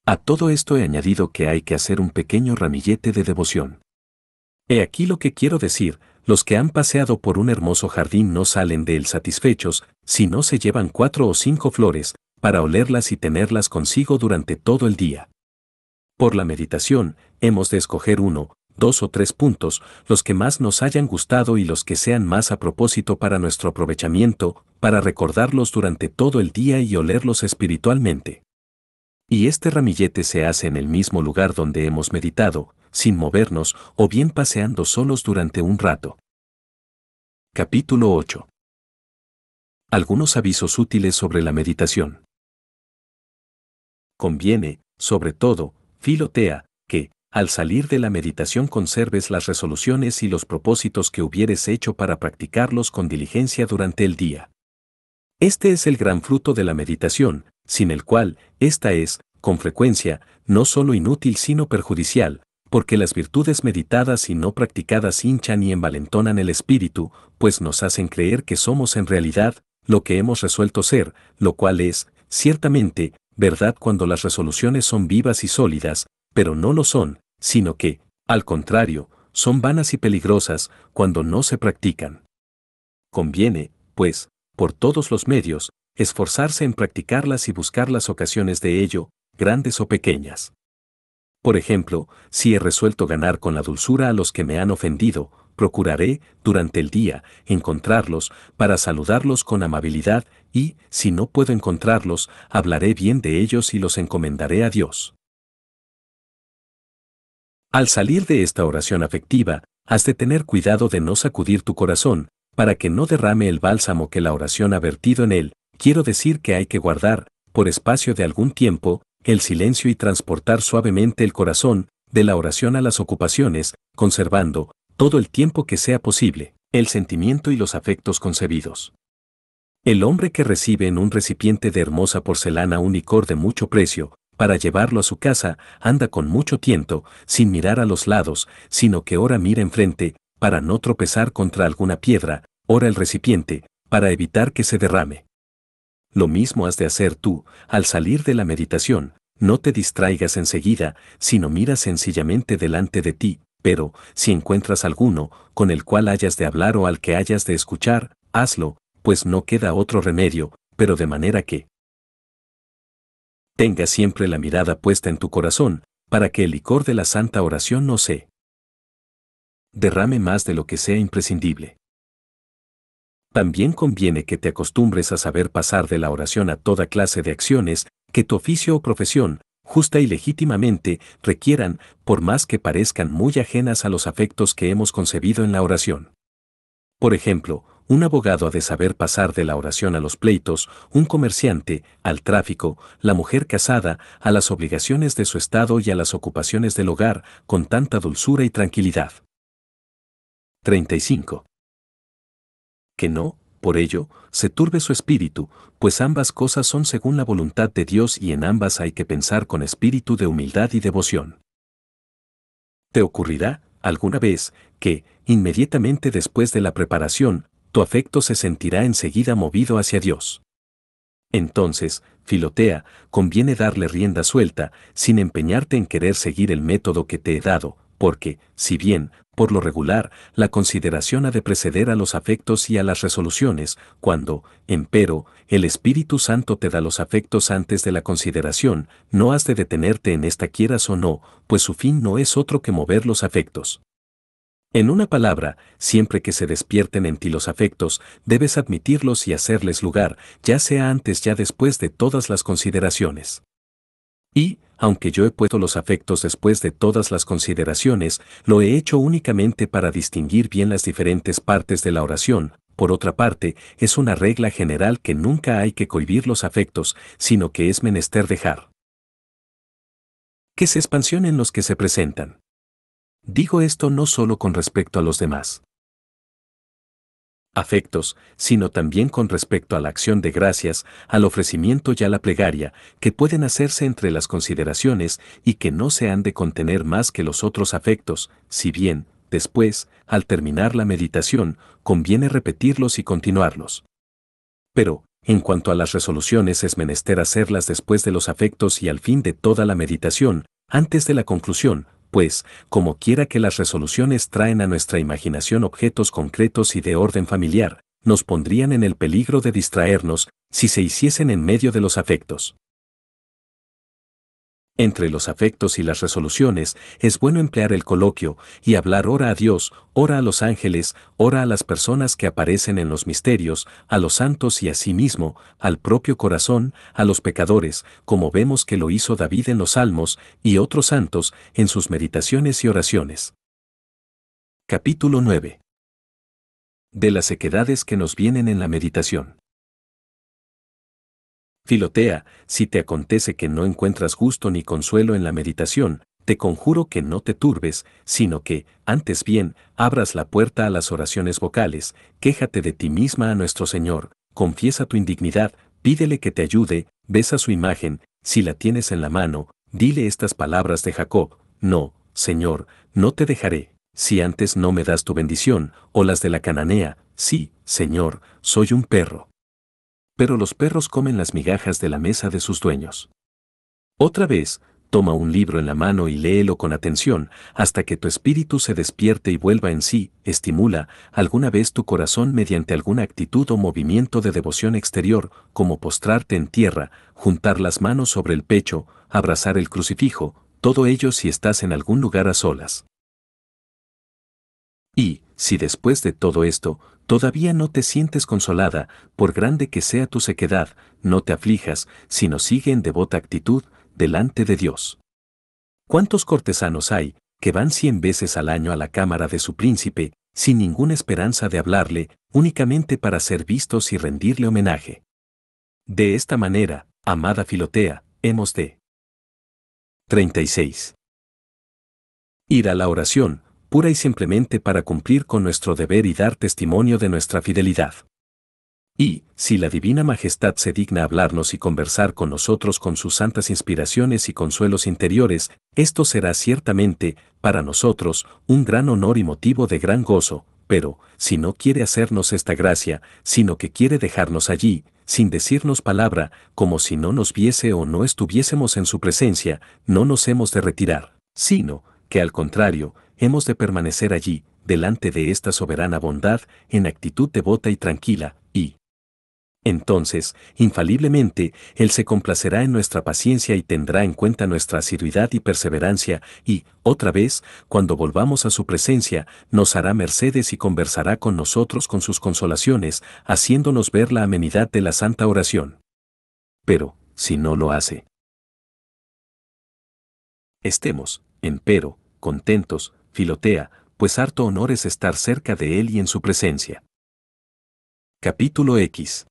A todo esto he añadido que hay que hacer un pequeño ramillete de devoción. He aquí lo que quiero decir, los que han paseado por un hermoso jardín no salen de él satisfechos, si no se llevan cuatro o cinco flores, para olerlas y tenerlas consigo durante todo el día. Por la meditación, hemos de escoger uno, dos o tres puntos, los que más nos hayan gustado y los que sean más a propósito para nuestro aprovechamiento, para recordarlos durante todo el día y olerlos espiritualmente. Y este ramillete se hace en el mismo lugar donde hemos meditado, sin movernos o bien paseando solos durante un rato. Capítulo 8. Algunos avisos útiles sobre la meditación conviene, sobre todo, filotea, que, al salir de la meditación conserves las resoluciones y los propósitos que hubieres hecho para practicarlos con diligencia durante el día. Este es el gran fruto de la meditación, sin el cual, esta es, con frecuencia, no solo inútil sino perjudicial, porque las virtudes meditadas y no practicadas hinchan y envalentonan el espíritu, pues nos hacen creer que somos en realidad lo que hemos resuelto ser, lo cual es, ciertamente, verdad cuando las resoluciones son vivas y sólidas, pero no lo son, sino que, al contrario, son vanas y peligrosas cuando no se practican. Conviene, pues, por todos los medios, esforzarse en practicarlas y buscar las ocasiones de ello, grandes o pequeñas. Por ejemplo, si he resuelto ganar con la dulzura a los que me han ofendido, procuraré, durante el día, encontrarlos para saludarlos con amabilidad y, si no puedo encontrarlos, hablaré bien de ellos y los encomendaré a Dios. Al salir de esta oración afectiva, has de tener cuidado de no sacudir tu corazón, para que no derrame el bálsamo que la oración ha vertido en él, quiero decir que hay que guardar, por espacio de algún tiempo, el silencio y transportar suavemente el corazón, de la oración a las ocupaciones, conservando, todo el tiempo que sea posible, el sentimiento y los afectos concebidos. El hombre que recibe en un recipiente de hermosa porcelana un licor de mucho precio, para llevarlo a su casa, anda con mucho tiento, sin mirar a los lados, sino que ora mira enfrente, para no tropezar contra alguna piedra, ora el recipiente, para evitar que se derrame. Lo mismo has de hacer tú, al salir de la meditación, no te distraigas enseguida, sino mira sencillamente delante de ti, pero, si encuentras alguno, con el cual hayas de hablar o al que hayas de escuchar, hazlo, pues no queda otro remedio, pero de manera que tenga siempre la mirada puesta en tu corazón, para que el licor de la santa oración no se derrame más de lo que sea imprescindible. También conviene que te acostumbres a saber pasar de la oración a toda clase de acciones que tu oficio o profesión, justa y legítimamente, requieran, por más que parezcan muy ajenas a los afectos que hemos concebido en la oración. Por ejemplo, un abogado ha de saber pasar de la oración a los pleitos, un comerciante, al tráfico, la mujer casada, a las obligaciones de su estado y a las ocupaciones del hogar, con tanta dulzura y tranquilidad. 35. Que no, por ello, se turbe su espíritu, pues ambas cosas son según la voluntad de Dios y en ambas hay que pensar con espíritu de humildad y devoción. ¿Te ocurrirá, alguna vez, que, inmediatamente después de la preparación, afecto se sentirá enseguida movido hacia Dios. Entonces, Filotea, conviene darle rienda suelta, sin empeñarte en querer seguir el método que te he dado, porque, si bien, por lo regular, la consideración ha de preceder a los afectos y a las resoluciones, cuando, empero, el Espíritu Santo te da los afectos antes de la consideración, no has de detenerte en esta quieras o no, pues su fin no es otro que mover los afectos. En una palabra, siempre que se despierten en ti los afectos, debes admitirlos y hacerles lugar, ya sea antes ya después de todas las consideraciones. Y, aunque yo he puesto los afectos después de todas las consideraciones, lo he hecho únicamente para distinguir bien las diferentes partes de la oración. Por otra parte, es una regla general que nunca hay que cohibir los afectos, sino que es menester dejar que se expansionen los que se presentan. Digo esto no solo con respecto a los demás afectos, sino también con respecto a la acción de gracias, al ofrecimiento y a la plegaria, que pueden hacerse entre las consideraciones y que no se han de contener más que los otros afectos, si bien, después, al terminar la meditación, conviene repetirlos y continuarlos. Pero, en cuanto a las resoluciones es menester hacerlas después de los afectos y al fin de toda la meditación, antes de la conclusión, pues, como quiera que las resoluciones traen a nuestra imaginación objetos concretos y de orden familiar, nos pondrían en el peligro de distraernos si se hiciesen en medio de los afectos. Entre los afectos y las resoluciones es bueno emplear el coloquio y hablar ora a Dios, ora a los ángeles, ora a las personas que aparecen en los misterios, a los santos y a sí mismo, al propio corazón, a los pecadores, como vemos que lo hizo David en los salmos y otros santos en sus meditaciones y oraciones. Capítulo 9. De las sequedades que nos vienen en la meditación. Filotea, si te acontece que no encuentras gusto ni consuelo en la meditación, te conjuro que no te turbes, sino que, antes bien, abras la puerta a las oraciones vocales, quéjate de ti misma a nuestro Señor, confiesa tu indignidad, pídele que te ayude, besa su imagen, si la tienes en la mano, dile estas palabras de Jacob, no, Señor, no te dejaré, si antes no me das tu bendición, o las de la cananea, sí, Señor, soy un perro pero los perros comen las migajas de la mesa de sus dueños. Otra vez, toma un libro en la mano y léelo con atención, hasta que tu espíritu se despierte y vuelva en sí, estimula alguna vez tu corazón mediante alguna actitud o movimiento de devoción exterior, como postrarte en tierra, juntar las manos sobre el pecho, abrazar el crucifijo, todo ello si estás en algún lugar a solas. Y, si después de todo esto, Todavía no te sientes consolada, por grande que sea tu sequedad, no te aflijas, sino sigue en devota actitud delante de Dios. ¿Cuántos cortesanos hay que van cien veces al año a la cámara de su príncipe, sin ninguna esperanza de hablarle, únicamente para ser vistos y rendirle homenaje? De esta manera, amada Filotea, hemos de 36. Ir a la oración, pura y simplemente para cumplir con nuestro deber y dar testimonio de nuestra fidelidad. Y, si la Divina Majestad se digna hablarnos y conversar con nosotros con sus santas inspiraciones y consuelos interiores, esto será ciertamente, para nosotros, un gran honor y motivo de gran gozo, pero, si no quiere hacernos esta gracia, sino que quiere dejarnos allí, sin decirnos palabra, como si no nos viese o no estuviésemos en su presencia, no nos hemos de retirar, sino, que al contrario, hemos de permanecer allí, delante de esta soberana bondad, en actitud devota y tranquila, y entonces, infaliblemente, Él se complacerá en nuestra paciencia y tendrá en cuenta nuestra asiduidad y perseverancia, y, otra vez, cuando volvamos a su presencia, nos hará mercedes y conversará con nosotros con sus consolaciones, haciéndonos ver la amenidad de la santa oración. Pero, si no lo hace, estemos, empero, contentos, Filotea, pues harto honor es estar cerca de él y en su presencia. Capítulo X.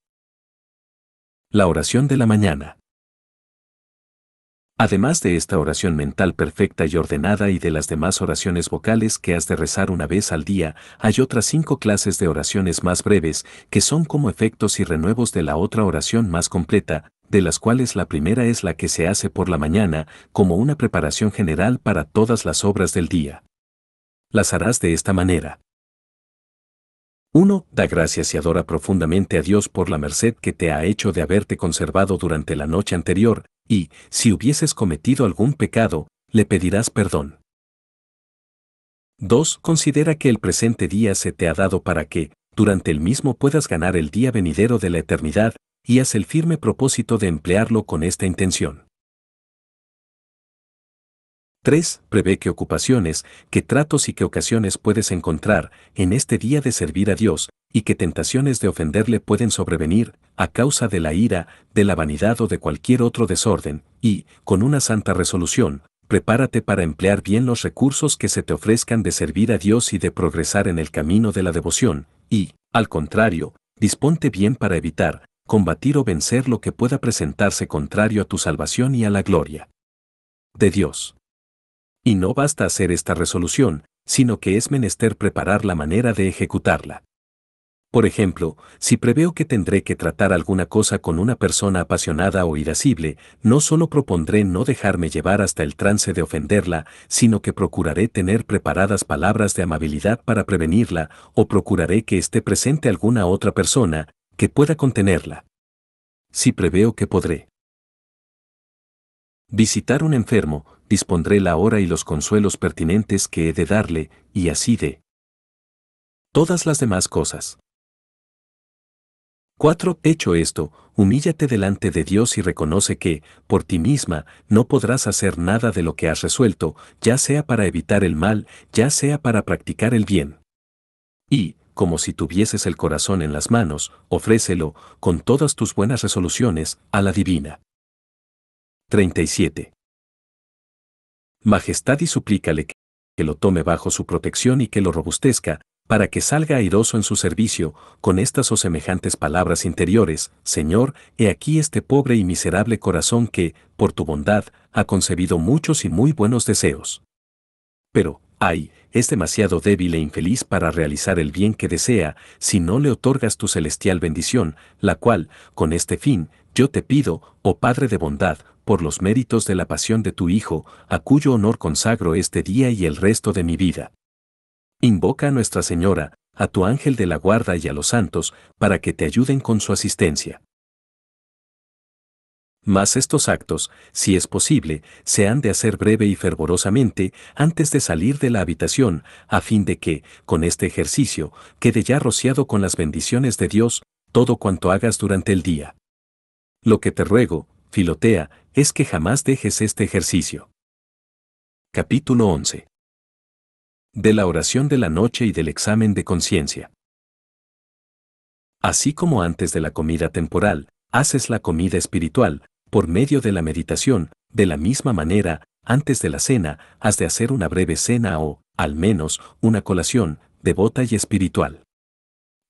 La oración de la mañana. Además de esta oración mental perfecta y ordenada y de las demás oraciones vocales que has de rezar una vez al día, hay otras cinco clases de oraciones más breves, que son como efectos y renuevos de la otra oración más completa, de las cuales la primera es la que se hace por la mañana, como una preparación general para todas las obras del día las harás de esta manera. 1. Da gracias y adora profundamente a Dios por la merced que te ha hecho de haberte conservado durante la noche anterior, y, si hubieses cometido algún pecado, le pedirás perdón. 2. Considera que el presente día se te ha dado para que, durante el mismo puedas ganar el día venidero de la eternidad, y haz el firme propósito de emplearlo con esta intención. 3. Prevé qué ocupaciones, qué tratos y qué ocasiones puedes encontrar en este día de servir a Dios, y qué tentaciones de ofenderle pueden sobrevenir a causa de la ira, de la vanidad o de cualquier otro desorden, y, con una santa resolución, prepárate para emplear bien los recursos que se te ofrezcan de servir a Dios y de progresar en el camino de la devoción, y, al contrario, disponte bien para evitar, combatir o vencer lo que pueda presentarse contrario a tu salvación y a la gloria de Dios. Y no basta hacer esta resolución, sino que es menester preparar la manera de ejecutarla. Por ejemplo, si preveo que tendré que tratar alguna cosa con una persona apasionada o irascible, no solo propondré no dejarme llevar hasta el trance de ofenderla, sino que procuraré tener preparadas palabras de amabilidad para prevenirla, o procuraré que esté presente alguna otra persona que pueda contenerla. Si preveo que podré visitar un enfermo, dispondré la hora y los consuelos pertinentes que he de darle, y así de todas las demás cosas. 4. Hecho esto, humíllate delante de Dios y reconoce que, por ti misma, no podrás hacer nada de lo que has resuelto, ya sea para evitar el mal, ya sea para practicar el bien. Y, como si tuvieses el corazón en las manos, ofrécelo, con todas tus buenas resoluciones, a la divina. 37. Majestad y suplícale que, lo tome bajo su protección y que lo robustezca, para que salga airoso en su servicio, con estas o semejantes palabras interiores, Señor, he aquí este pobre y miserable corazón que, por tu bondad, ha concebido muchos y muy buenos deseos. Pero, ay, es demasiado débil e infeliz para realizar el bien que desea, si no le otorgas tu celestial bendición, la cual, con este fin, yo te pido, oh Padre de bondad, por los méritos de la pasión de tu Hijo, a cuyo honor consagro este día y el resto de mi vida. Invoca a Nuestra Señora, a tu ángel de la guarda y a los santos, para que te ayuden con su asistencia. Mas estos actos, si es posible, se han de hacer breve y fervorosamente antes de salir de la habitación, a fin de que, con este ejercicio, quede ya rociado con las bendiciones de Dios, todo cuanto hagas durante el día. Lo que te ruego, Filotea, es que jamás dejes este ejercicio. Capítulo 11. De la oración de la noche y del examen de conciencia. Así como antes de la comida temporal, haces la comida espiritual, por medio de la meditación, de la misma manera, antes de la cena, has de hacer una breve cena o, al menos, una colación, devota y espiritual.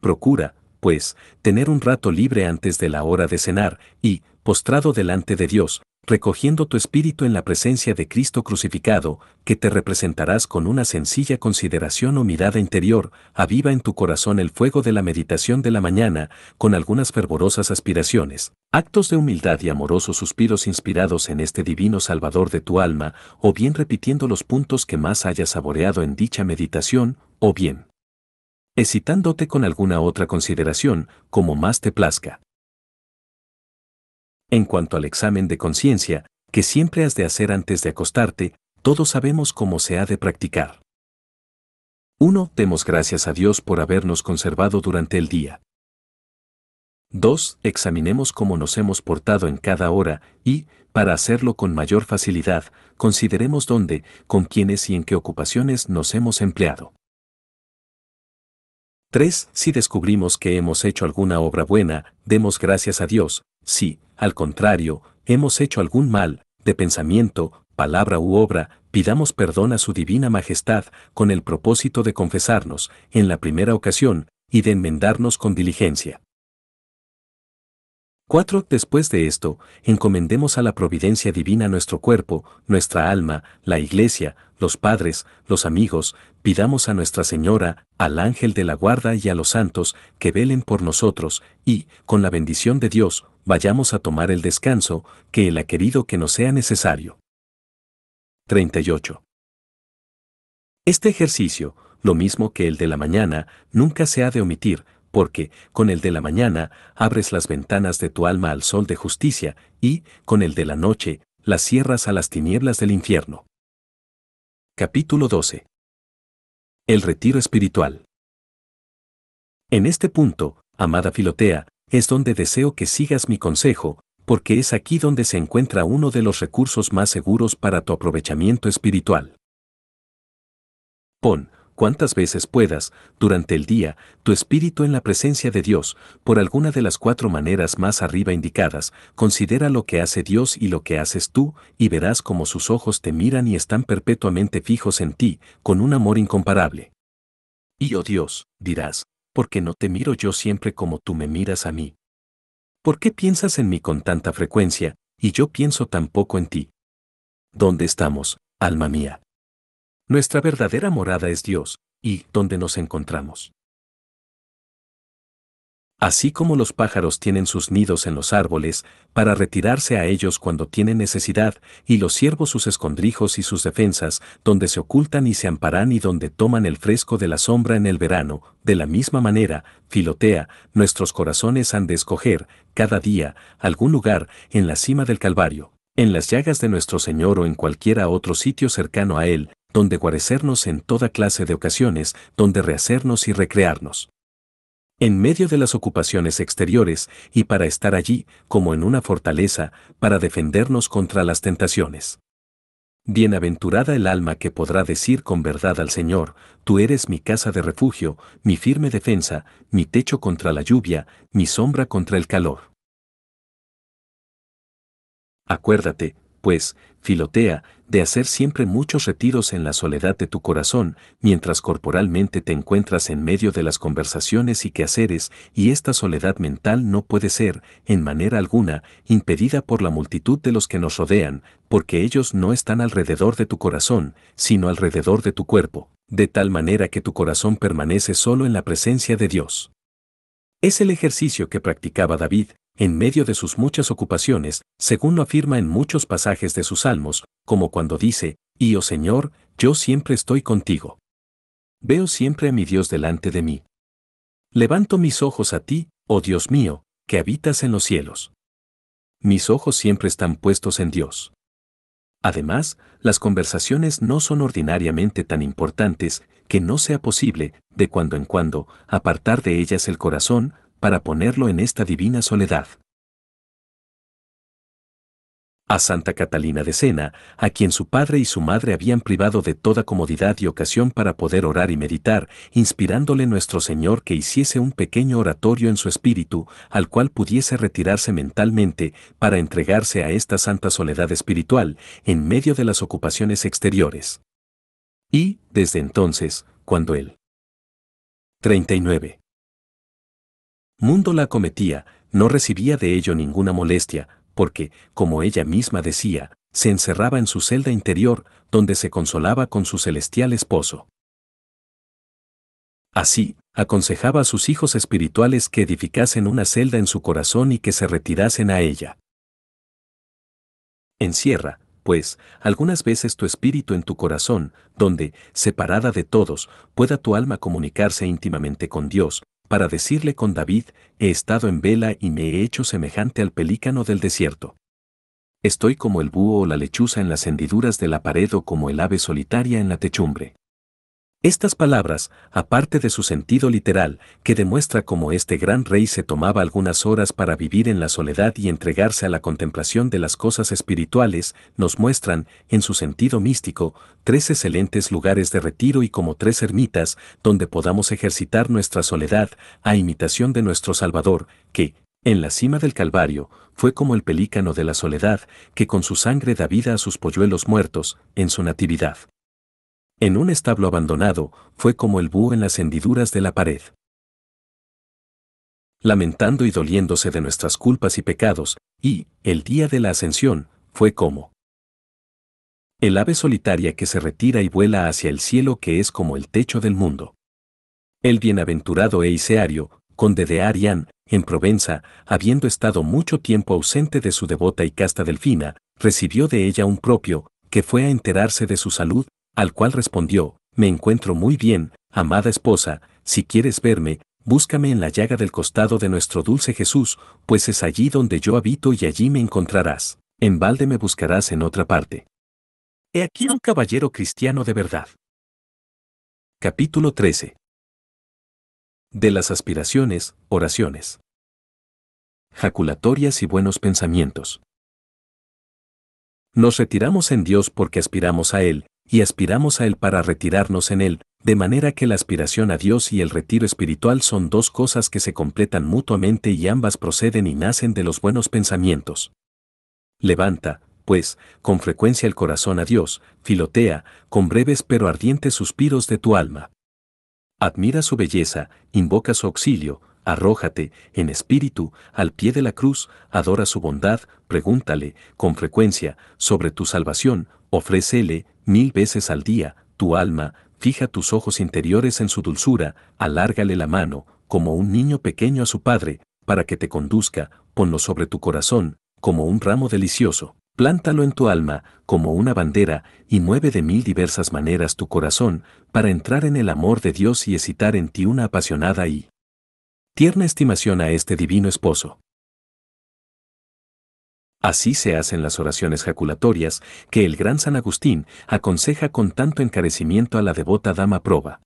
Procura, pues, tener un rato libre antes de la hora de cenar, y, postrado delante de Dios, recogiendo tu espíritu en la presencia de Cristo crucificado, que te representarás con una sencilla consideración o mirada interior, aviva en tu corazón el fuego de la meditación de la mañana, con algunas fervorosas aspiraciones, actos de humildad y amorosos suspiros inspirados en este divino Salvador de tu alma, o bien repitiendo los puntos que más hayas saboreado en dicha meditación, o bien excitándote con alguna otra consideración, como más te plazca. En cuanto al examen de conciencia, que siempre has de hacer antes de acostarte, todos sabemos cómo se ha de practicar. 1. Demos gracias a Dios por habernos conservado durante el día. 2. Examinemos cómo nos hemos portado en cada hora y, para hacerlo con mayor facilidad, consideremos dónde, con quiénes y en qué ocupaciones nos hemos empleado. 3. Si descubrimos que hemos hecho alguna obra buena, demos gracias a Dios. Si, al contrario, hemos hecho algún mal, de pensamiento, palabra u obra, pidamos perdón a su divina majestad con el propósito de confesarnos, en la primera ocasión, y de enmendarnos con diligencia. 4. Después de esto, encomendemos a la providencia divina nuestro cuerpo, nuestra alma, la iglesia, los padres, los amigos, pidamos a Nuestra Señora, al ángel de la guarda y a los santos que velen por nosotros, y, con la bendición de Dios, vayamos a tomar el descanso que Él ha querido que nos sea necesario. 38. Este ejercicio, lo mismo que el de la mañana, nunca se ha de omitir, porque, con el de la mañana, abres las ventanas de tu alma al sol de justicia, y, con el de la noche, las cierras a las tinieblas del infierno. Capítulo 12. El retiro espiritual. En este punto, amada Filotea, es donde deseo que sigas mi consejo, porque es aquí donde se encuentra uno de los recursos más seguros para tu aprovechamiento espiritual. Pon, Cuántas veces puedas, durante el día, tu espíritu en la presencia de Dios, por alguna de las cuatro maneras más arriba indicadas, considera lo que hace Dios y lo que haces tú, y verás cómo sus ojos te miran y están perpetuamente fijos en ti, con un amor incomparable. Y oh Dios, dirás, ¿por qué no te miro yo siempre como tú me miras a mí. ¿Por qué piensas en mí con tanta frecuencia, y yo pienso tan poco en ti? ¿Dónde estamos, alma mía? Nuestra verdadera morada es Dios, y donde nos encontramos. Así como los pájaros tienen sus nidos en los árboles, para retirarse a ellos cuando tienen necesidad, y los ciervos sus escondrijos y sus defensas, donde se ocultan y se amparan y donde toman el fresco de la sombra en el verano, de la misma manera, filotea, nuestros corazones han de escoger, cada día, algún lugar, en la cima del Calvario, en las llagas de nuestro Señor o en cualquiera otro sitio cercano a Él, donde guarecernos en toda clase de ocasiones, donde rehacernos y recrearnos. En medio de las ocupaciones exteriores y para estar allí, como en una fortaleza, para defendernos contra las tentaciones. Bienaventurada el alma que podrá decir con verdad al Señor, Tú eres mi casa de refugio, mi firme defensa, mi techo contra la lluvia, mi sombra contra el calor. Acuérdate, pues, Filotea, de hacer siempre muchos retiros en la soledad de tu corazón, mientras corporalmente te encuentras en medio de las conversaciones y quehaceres, y esta soledad mental no puede ser, en manera alguna, impedida por la multitud de los que nos rodean, porque ellos no están alrededor de tu corazón, sino alrededor de tu cuerpo, de tal manera que tu corazón permanece solo en la presencia de Dios. Es el ejercicio que practicaba David, en medio de sus muchas ocupaciones, según lo afirma en muchos pasajes de sus salmos, como cuando dice, y oh Señor, yo siempre estoy contigo. Veo siempre a mi Dios delante de mí. Levanto mis ojos a ti, oh Dios mío, que habitas en los cielos. Mis ojos siempre están puestos en Dios. Además, las conversaciones no son ordinariamente tan importantes que no sea posible, de cuando en cuando, apartar de ellas el corazón para ponerlo en esta divina soledad a Santa Catalina de Sena, a quien su padre y su madre habían privado de toda comodidad y ocasión para poder orar y meditar, inspirándole nuestro Señor que hiciese un pequeño oratorio en su espíritu, al cual pudiese retirarse mentalmente para entregarse a esta santa soledad espiritual en medio de las ocupaciones exteriores. Y, desde entonces, cuando él... 39. Mundo la acometía, no recibía de ello ninguna molestia, porque, como ella misma decía, se encerraba en su celda interior, donde se consolaba con su celestial esposo. Así, aconsejaba a sus hijos espirituales que edificasen una celda en su corazón y que se retirasen a ella. Encierra, pues, algunas veces tu espíritu en tu corazón, donde, separada de todos, pueda tu alma comunicarse íntimamente con Dios, para decirle con David, he estado en vela y me he hecho semejante al pelícano del desierto. Estoy como el búho o la lechuza en las hendiduras de la pared o como el ave solitaria en la techumbre. Estas palabras, aparte de su sentido literal, que demuestra cómo este gran rey se tomaba algunas horas para vivir en la soledad y entregarse a la contemplación de las cosas espirituales, nos muestran, en su sentido místico, tres excelentes lugares de retiro y como tres ermitas donde podamos ejercitar nuestra soledad a imitación de nuestro Salvador, que, en la cima del Calvario, fue como el pelícano de la soledad, que con su sangre da vida a sus polluelos muertos, en su natividad en un establo abandonado, fue como el búho en las hendiduras de la pared. Lamentando y doliéndose de nuestras culpas y pecados, y, el día de la ascensión, fue como el ave solitaria que se retira y vuela hacia el cielo que es como el techo del mundo. El bienaventurado Eiseario, conde de Arián, en Provenza, habiendo estado mucho tiempo ausente de su devota y casta delfina, recibió de ella un propio, que fue a enterarse de su salud al cual respondió, me encuentro muy bien, amada esposa, si quieres verme, búscame en la llaga del costado de nuestro dulce Jesús, pues es allí donde yo habito y allí me encontrarás, en balde me buscarás en otra parte. He aquí un caballero cristiano de verdad. Capítulo 13. De las aspiraciones, oraciones. Jaculatorias y buenos pensamientos. Nos retiramos en Dios porque aspiramos a Él, y aspiramos a Él para retirarnos en Él, de manera que la aspiración a Dios y el retiro espiritual son dos cosas que se completan mutuamente y ambas proceden y nacen de los buenos pensamientos. Levanta, pues, con frecuencia el corazón a Dios, filotea, con breves pero ardientes suspiros de tu alma. Admira su belleza, invoca su auxilio, arrójate, en espíritu, al pie de la cruz, adora su bondad, pregúntale, con frecuencia, sobre tu salvación, ofrécele, mil veces al día, tu alma, fija tus ojos interiores en su dulzura, alárgale la mano, como un niño pequeño a su padre, para que te conduzca, ponlo sobre tu corazón, como un ramo delicioso. Plántalo en tu alma, como una bandera, y mueve de mil diversas maneras tu corazón, para entrar en el amor de Dios y excitar en ti una apasionada y tierna estimación a este divino esposo. Así se hacen las oraciones jaculatorias que el gran San Agustín aconseja con tanto encarecimiento a la devota dama proba.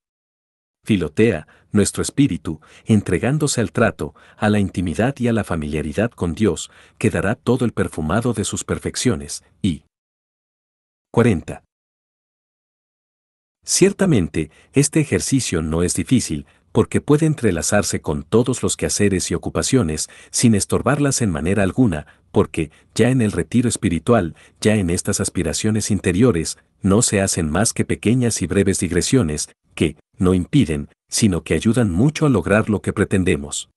Filotea, nuestro espíritu, entregándose al trato, a la intimidad y a la familiaridad con Dios, quedará todo el perfumado de sus perfecciones, y 40. Ciertamente, este ejercicio no es difícil, porque puede entrelazarse con todos los quehaceres y ocupaciones sin estorbarlas en manera alguna, porque, ya en el retiro espiritual, ya en estas aspiraciones interiores, no se hacen más que pequeñas y breves digresiones, que, no impiden, sino que ayudan mucho a lograr lo que pretendemos.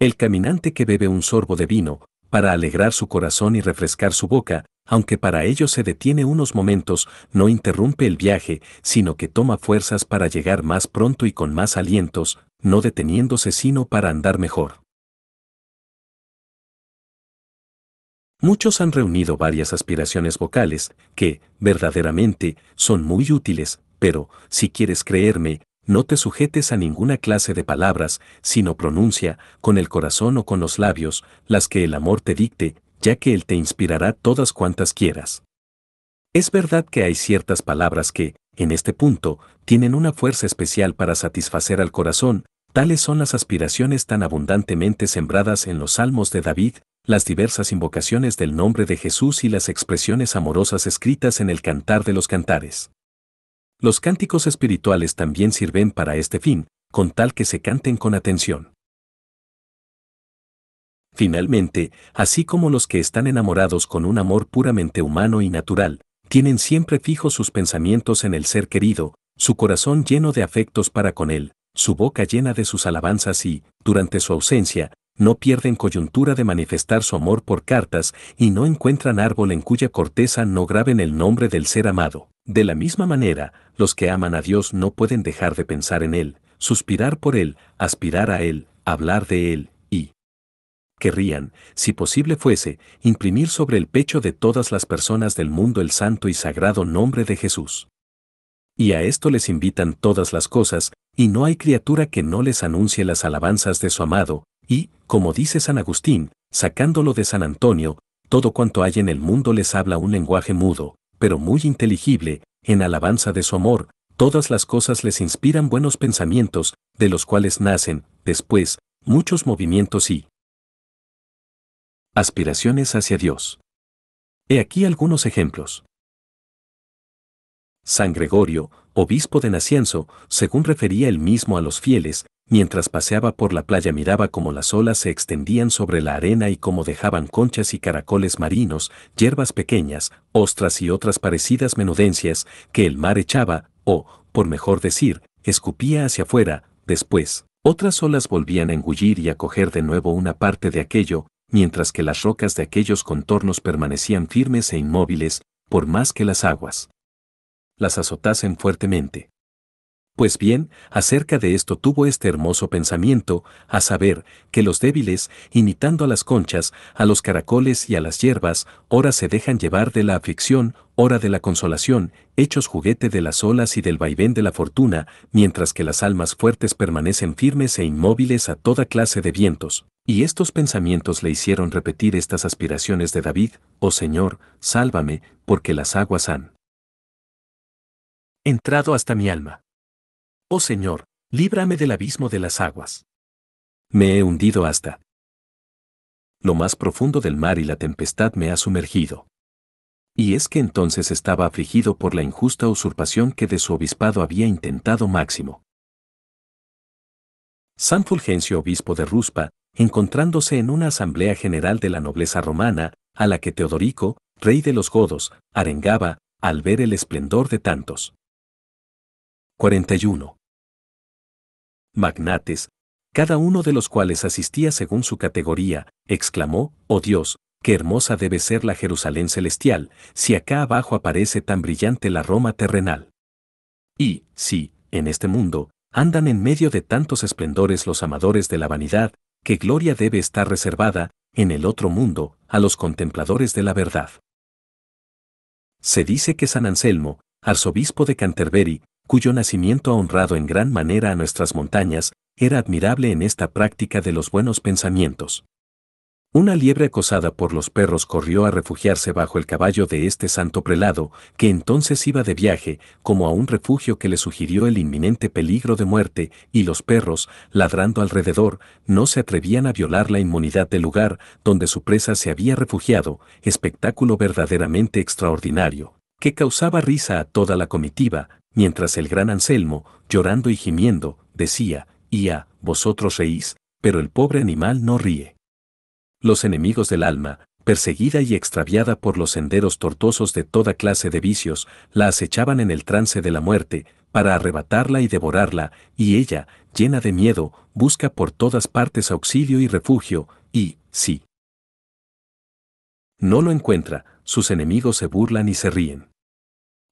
El caminante que bebe un sorbo de vino, para alegrar su corazón y refrescar su boca, aunque para ello se detiene unos momentos, no interrumpe el viaje, sino que toma fuerzas para llegar más pronto y con más alientos, no deteniéndose sino para andar mejor. Muchos han reunido varias aspiraciones vocales que, verdaderamente, son muy útiles, pero, si quieres creerme, no te sujetes a ninguna clase de palabras, sino pronuncia, con el corazón o con los labios, las que el amor te dicte, ya que Él te inspirará todas cuantas quieras. Es verdad que hay ciertas palabras que, en este punto, tienen una fuerza especial para satisfacer al corazón, tales son las aspiraciones tan abundantemente sembradas en los salmos de David, las diversas invocaciones del nombre de Jesús y las expresiones amorosas escritas en el Cantar de los Cantares. Los cánticos espirituales también sirven para este fin, con tal que se canten con atención. Finalmente, así como los que están enamorados con un amor puramente humano y natural, tienen siempre fijos sus pensamientos en el ser querido, su corazón lleno de afectos para con él, su boca llena de sus alabanzas y, durante su ausencia, no pierden coyuntura de manifestar su amor por cartas y no encuentran árbol en cuya corteza no graben el nombre del ser amado. De la misma manera, los que aman a Dios no pueden dejar de pensar en Él, suspirar por Él, aspirar a Él, hablar de Él, querrían, si posible fuese, imprimir sobre el pecho de todas las personas del mundo el santo y sagrado nombre de Jesús. Y a esto les invitan todas las cosas, y no hay criatura que no les anuncie las alabanzas de su amado, y, como dice San Agustín, sacándolo de San Antonio, todo cuanto hay en el mundo les habla un lenguaje mudo, pero muy inteligible, en alabanza de su amor, todas las cosas les inspiran buenos pensamientos, de los cuales nacen, después, muchos movimientos y, Aspiraciones hacia Dios. He aquí algunos ejemplos. San Gregorio, obispo de Nacienzo, según refería él mismo a los fieles, mientras paseaba por la playa miraba cómo las olas se extendían sobre la arena y cómo dejaban conchas y caracoles marinos, hierbas pequeñas, ostras y otras parecidas menudencias que el mar echaba, o, por mejor decir, escupía hacia afuera, después, otras olas volvían a engullir y a coger de nuevo una parte de aquello, mientras que las rocas de aquellos contornos permanecían firmes e inmóviles, por más que las aguas las azotasen fuertemente. Pues bien, acerca de esto tuvo este hermoso pensamiento, a saber, que los débiles, imitando a las conchas, a los caracoles y a las hierbas, ora se dejan llevar de la aflicción, ora de la consolación, hechos juguete de las olas y del vaivén de la fortuna, mientras que las almas fuertes permanecen firmes e inmóviles a toda clase de vientos, y estos pensamientos le hicieron repetir estas aspiraciones de David, Oh Señor, sálvame, porque las aguas han entrado hasta mi alma. Oh Señor, líbrame del abismo de las aguas. Me he hundido hasta lo más profundo del mar y la tempestad me ha sumergido. Y es que entonces estaba afligido por la injusta usurpación que de su obispado había intentado Máximo. San Fulgencio, obispo de Ruspa, encontrándose en una asamblea general de la nobleza romana, a la que Teodorico, rey de los godos, arengaba, al ver el esplendor de tantos. 41. Magnates, cada uno de los cuales asistía según su categoría, exclamó, Oh Dios, qué hermosa debe ser la Jerusalén celestial, si acá abajo aparece tan brillante la Roma terrenal. Y, si, en este mundo, andan en medio de tantos esplendores los amadores de la vanidad, que gloria debe estar reservada, en el otro mundo, a los contempladores de la verdad. Se dice que San Anselmo, arzobispo de Canterbury, cuyo nacimiento ha honrado en gran manera a nuestras montañas, era admirable en esta práctica de los buenos pensamientos. Una liebre acosada por los perros corrió a refugiarse bajo el caballo de este santo prelado, que entonces iba de viaje, como a un refugio que le sugirió el inminente peligro de muerte, y los perros, ladrando alrededor, no se atrevían a violar la inmunidad del lugar donde su presa se había refugiado, espectáculo verdaderamente extraordinario, que causaba risa a toda la comitiva, mientras el gran Anselmo, llorando y gimiendo, decía, «Ia, vosotros reís, pero el pobre animal no ríe» los enemigos del alma, perseguida y extraviada por los senderos tortuosos de toda clase de vicios, la acechaban en el trance de la muerte, para arrebatarla y devorarla, y ella, llena de miedo, busca por todas partes auxilio y refugio, y, sí. No lo encuentra, sus enemigos se burlan y se ríen.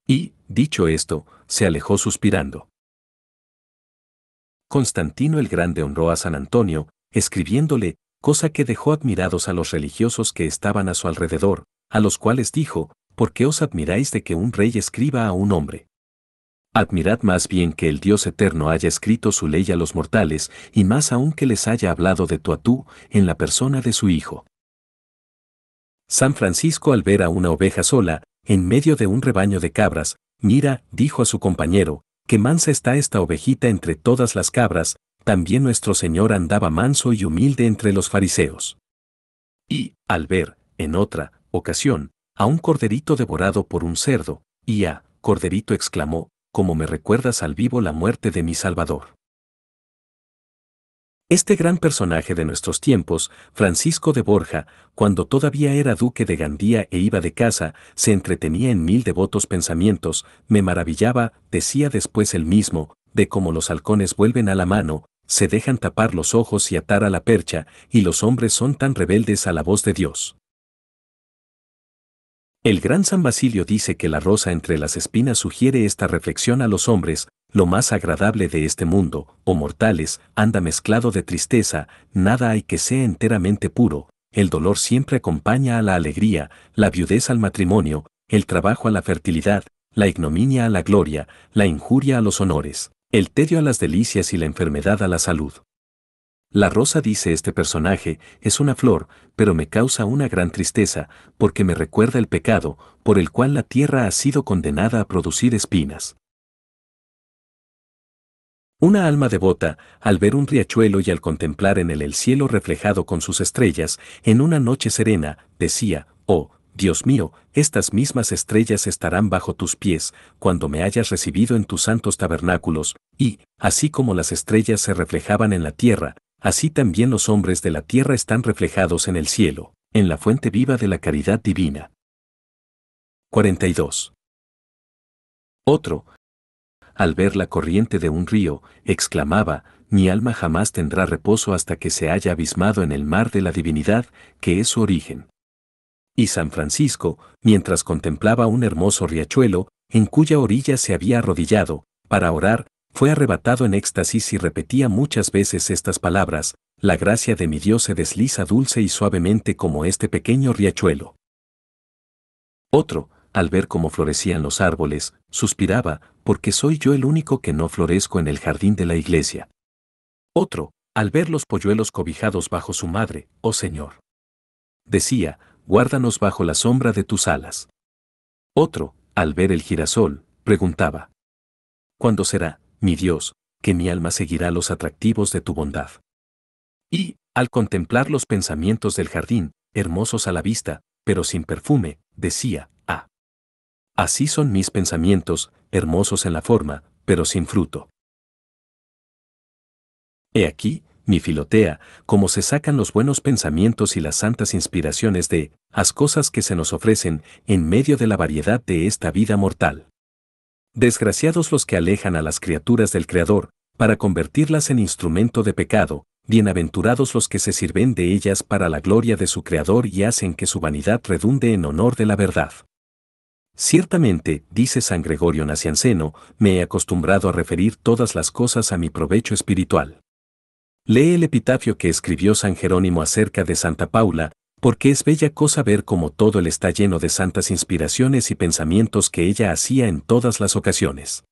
Y, dicho esto, se alejó suspirando. Constantino el Grande honró a San Antonio, escribiéndole cosa que dejó admirados a los religiosos que estaban a su alrededor, a los cuales dijo, ¿por qué os admiráis de que un rey escriba a un hombre? Admirad más bien que el Dios eterno haya escrito su ley a los mortales, y más aún que les haya hablado de tú a tú, en la persona de su Hijo. San Francisco al ver a una oveja sola, en medio de un rebaño de cabras, mira, dijo a su compañero, que mansa está esta ovejita entre todas las cabras, también nuestro Señor andaba manso y humilde entre los fariseos. Y, al ver, en otra ocasión, a un corderito devorado por un cerdo, y a, corderito exclamó, como me recuerdas al vivo la muerte de mi Salvador. Este gran personaje de nuestros tiempos, Francisco de Borja, cuando todavía era duque de Gandía e iba de casa, se entretenía en mil devotos pensamientos, me maravillaba, decía después él mismo, de cómo los halcones vuelven a la mano, se dejan tapar los ojos y atar a la percha, y los hombres son tan rebeldes a la voz de Dios. El gran San Basilio dice que la rosa entre las espinas sugiere esta reflexión a los hombres, lo más agradable de este mundo, o oh mortales, anda mezclado de tristeza, nada hay que sea enteramente puro, el dolor siempre acompaña a la alegría, la viudez al matrimonio, el trabajo a la fertilidad, la ignominia a la gloria, la injuria a los honores. El tedio a las delicias y la enfermedad a la salud. La rosa, dice este personaje, es una flor, pero me causa una gran tristeza, porque me recuerda el pecado, por el cual la tierra ha sido condenada a producir espinas. Una alma devota, al ver un riachuelo y al contemplar en él el cielo reflejado con sus estrellas, en una noche serena, decía, oh, Dios mío, estas mismas estrellas estarán bajo tus pies, cuando me hayas recibido en tus santos tabernáculos, y, así como las estrellas se reflejaban en la tierra, así también los hombres de la tierra están reflejados en el cielo, en la fuente viva de la caridad divina. 42. Otro, al ver la corriente de un río, exclamaba, mi alma jamás tendrá reposo hasta que se haya abismado en el mar de la divinidad, que es su origen, y San Francisco, mientras contemplaba un hermoso riachuelo, en cuya orilla se había arrodillado, para orar, fue arrebatado en éxtasis y repetía muchas veces estas palabras, la gracia de mi Dios se desliza dulce y suavemente como este pequeño riachuelo. Otro, al ver cómo florecían los árboles, suspiraba, porque soy yo el único que no florezco en el jardín de la iglesia. Otro, al ver los polluelos cobijados bajo su madre, oh Señor. Decía, guárdanos bajo la sombra de tus alas. Otro, al ver el girasol, preguntaba, ¿Cuándo será, mi Dios, que mi alma seguirá los atractivos de tu bondad? Y, al contemplar los pensamientos del jardín, hermosos a la vista, pero sin perfume, decía, ah. Así son mis pensamientos, hermosos en la forma, pero sin fruto. He aquí, mi Filotea, cómo se sacan los buenos pensamientos y las santas inspiraciones de las cosas que se nos ofrecen en medio de la variedad de esta vida mortal. Desgraciados los que alejan a las criaturas del Creador, para convertirlas en instrumento de pecado, bienaventurados los que se sirven de ellas para la gloria de su Creador y hacen que su vanidad redunde en honor de la verdad. Ciertamente, dice San Gregorio Nacianceno, me he acostumbrado a referir todas las cosas a mi provecho espiritual. Lee el epitafio que escribió San Jerónimo acerca de Santa Paula, porque es bella cosa ver cómo todo él está lleno de santas inspiraciones y pensamientos que ella hacía en todas las ocasiones.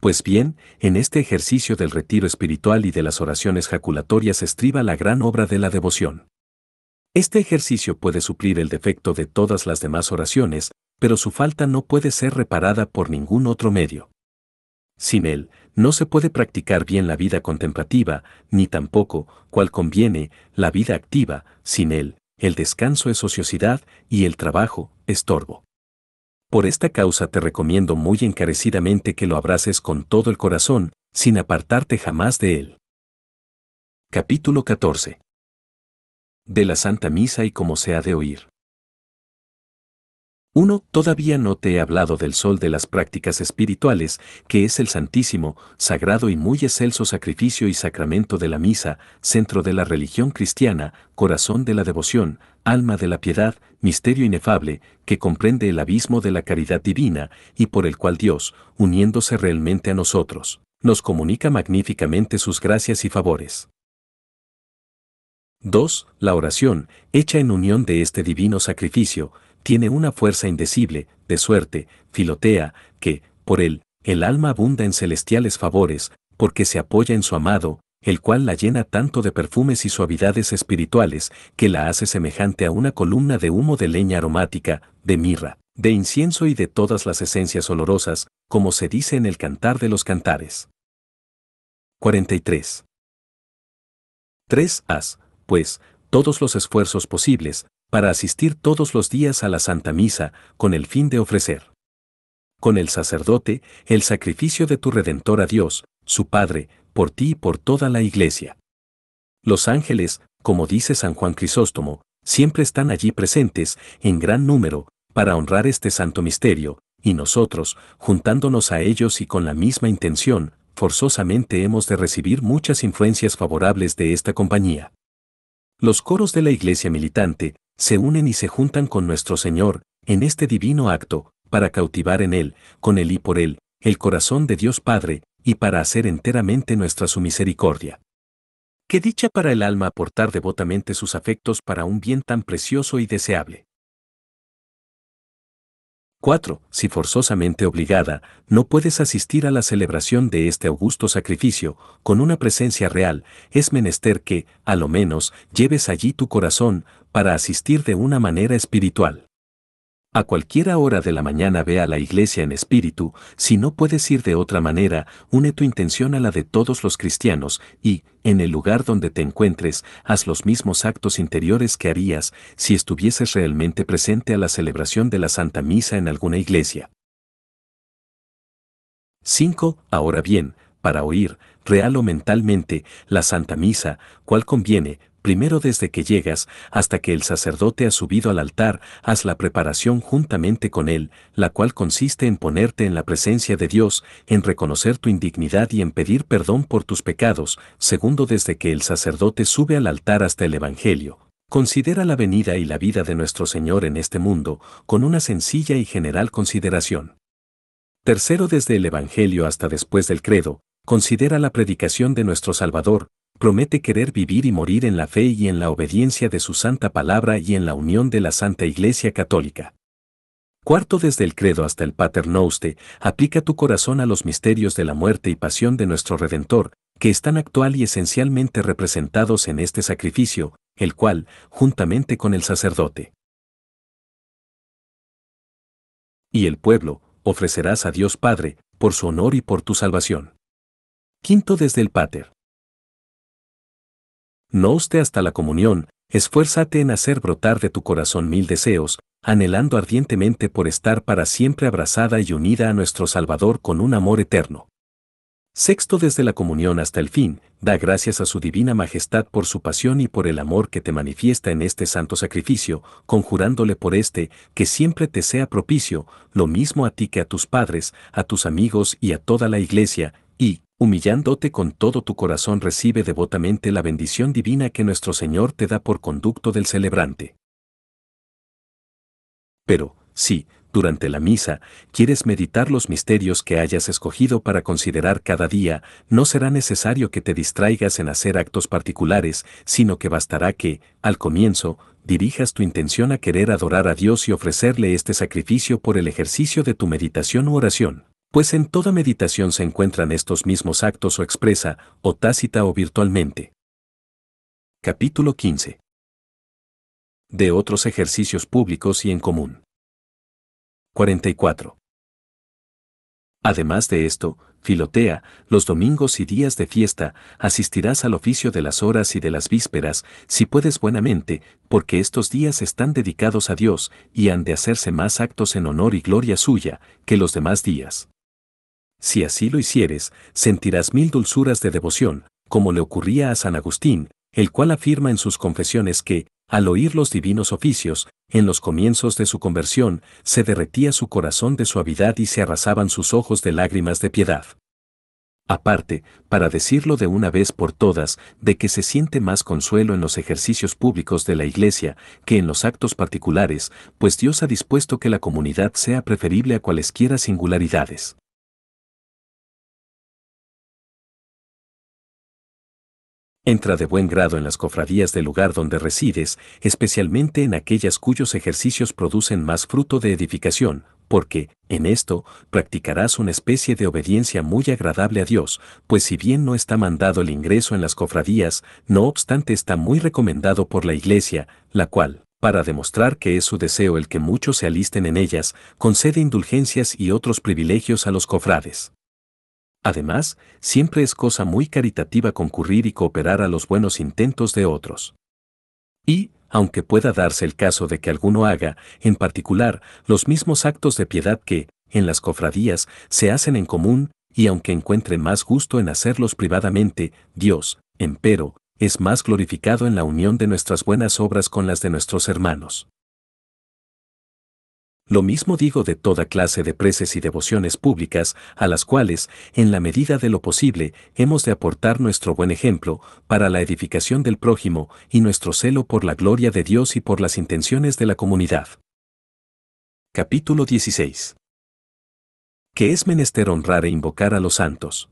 Pues bien, en este ejercicio del retiro espiritual y de las oraciones jaculatorias estriba la gran obra de la devoción. Este ejercicio puede suplir el defecto de todas las demás oraciones, pero su falta no puede ser reparada por ningún otro medio. Sin él, no se puede practicar bien la vida contemplativa, ni tampoco, cual conviene, la vida activa, sin él, el descanso es ociosidad y el trabajo, estorbo. Por esta causa te recomiendo muy encarecidamente que lo abraces con todo el corazón, sin apartarte jamás de él. Capítulo 14. De la Santa Misa y cómo se ha de oír. 1. Todavía no te he hablado del sol de las prácticas espirituales, que es el santísimo, sagrado y muy excelso sacrificio y sacramento de la misa, centro de la religión cristiana, corazón de la devoción, alma de la piedad, misterio inefable, que comprende el abismo de la caridad divina, y por el cual Dios, uniéndose realmente a nosotros, nos comunica magníficamente sus gracias y favores. 2. La oración, hecha en unión de este divino sacrificio, tiene una fuerza indecible, de suerte, filotea, que, por él, el alma abunda en celestiales favores, porque se apoya en su amado, el cual la llena tanto de perfumes y suavidades espirituales, que la hace semejante a una columna de humo de leña aromática, de mirra, de incienso y de todas las esencias olorosas, como se dice en el Cantar de los Cantares. 43. 3. Haz, pues, todos los esfuerzos posibles, para asistir todos los días a la Santa Misa con el fin de ofrecer con el sacerdote el sacrificio de tu Redentor a Dios, su Padre, por ti y por toda la Iglesia. Los ángeles, como dice San Juan Crisóstomo, siempre están allí presentes, en gran número, para honrar este santo misterio, y nosotros, juntándonos a ellos y con la misma intención, forzosamente hemos de recibir muchas influencias favorables de esta compañía. Los coros de la iglesia militante se unen y se juntan con nuestro Señor, en este divino acto, para cautivar en Él, con Él y por Él, el corazón de Dios Padre, y para hacer enteramente nuestra su misericordia. Qué dicha para el alma aportar devotamente sus afectos para un bien tan precioso y deseable. 4. Si forzosamente obligada, no puedes asistir a la celebración de este augusto sacrificio, con una presencia real, es menester que, a lo menos, lleves allí tu corazón, para asistir de una manera espiritual. A cualquier hora de la mañana ve a la iglesia en espíritu, si no puedes ir de otra manera, une tu intención a la de todos los cristianos y, en el lugar donde te encuentres, haz los mismos actos interiores que harías si estuvieses realmente presente a la celebración de la Santa Misa en alguna iglesia. 5. Ahora bien, para oír, real o mentalmente, la Santa Misa, cuál conviene, primero desde que llegas hasta que el sacerdote ha subido al altar, haz la preparación juntamente con él, la cual consiste en ponerte en la presencia de Dios, en reconocer tu indignidad y en pedir perdón por tus pecados, segundo desde que el sacerdote sube al altar hasta el Evangelio. Considera la venida y la vida de nuestro Señor en este mundo, con una sencilla y general consideración. Tercero desde el Evangelio hasta después del credo, considera la predicación de nuestro Salvador, promete querer vivir y morir en la fe y en la obediencia de su santa palabra y en la unión de la Santa Iglesia Católica. Cuarto desde el credo hasta el PATER NOUSTE, aplica tu corazón a los misterios de la muerte y pasión de nuestro Redentor, que están actual y esencialmente representados en este sacrificio, el cual, juntamente con el sacerdote y el pueblo, ofrecerás a Dios Padre, por su honor y por tu salvación. Quinto desde el Pater no usted hasta la comunión, esfuérzate en hacer brotar de tu corazón mil deseos, anhelando ardientemente por estar para siempre abrazada y unida a nuestro Salvador con un amor eterno. Sexto desde la comunión hasta el fin, da gracias a su divina majestad por su pasión y por el amor que te manifiesta en este santo sacrificio, conjurándole por este, que siempre te sea propicio, lo mismo a ti que a tus padres, a tus amigos y a toda la iglesia, humillándote con todo tu corazón recibe devotamente la bendición divina que nuestro Señor te da por conducto del celebrante. Pero, si, durante la misa, quieres meditar los misterios que hayas escogido para considerar cada día, no será necesario que te distraigas en hacer actos particulares, sino que bastará que, al comienzo, dirijas tu intención a querer adorar a Dios y ofrecerle este sacrificio por el ejercicio de tu meditación u oración pues en toda meditación se encuentran estos mismos actos o expresa, o tácita o virtualmente. Capítulo 15. De otros ejercicios públicos y en común. 44. Además de esto, Filotea, los domingos y días de fiesta, asistirás al oficio de las horas y de las vísperas, si puedes buenamente, porque estos días están dedicados a Dios y han de hacerse más actos en honor y gloria suya que los demás días. Si así lo hicieres, sentirás mil dulzuras de devoción, como le ocurría a San Agustín, el cual afirma en sus confesiones que, al oír los divinos oficios, en los comienzos de su conversión, se derretía su corazón de suavidad y se arrasaban sus ojos de lágrimas de piedad. Aparte, para decirlo de una vez por todas, de que se siente más consuelo en los ejercicios públicos de la Iglesia que en los actos particulares, pues Dios ha dispuesto que la comunidad sea preferible a cualesquiera singularidades. Entra de buen grado en las cofradías del lugar donde resides, especialmente en aquellas cuyos ejercicios producen más fruto de edificación, porque, en esto, practicarás una especie de obediencia muy agradable a Dios, pues si bien no está mandado el ingreso en las cofradías, no obstante está muy recomendado por la Iglesia, la cual, para demostrar que es su deseo el que muchos se alisten en ellas, concede indulgencias y otros privilegios a los cofrades. Además, siempre es cosa muy caritativa concurrir y cooperar a los buenos intentos de otros. Y, aunque pueda darse el caso de que alguno haga, en particular, los mismos actos de piedad que, en las cofradías, se hacen en común, y aunque encuentre más gusto en hacerlos privadamente, Dios, empero, es más glorificado en la unión de nuestras buenas obras con las de nuestros hermanos. Lo mismo digo de toda clase de preces y devociones públicas, a las cuales, en la medida de lo posible, hemos de aportar nuestro buen ejemplo para la edificación del prójimo y nuestro celo por la gloria de Dios y por las intenciones de la comunidad. Capítulo 16. Que es menester honrar e invocar a los santos.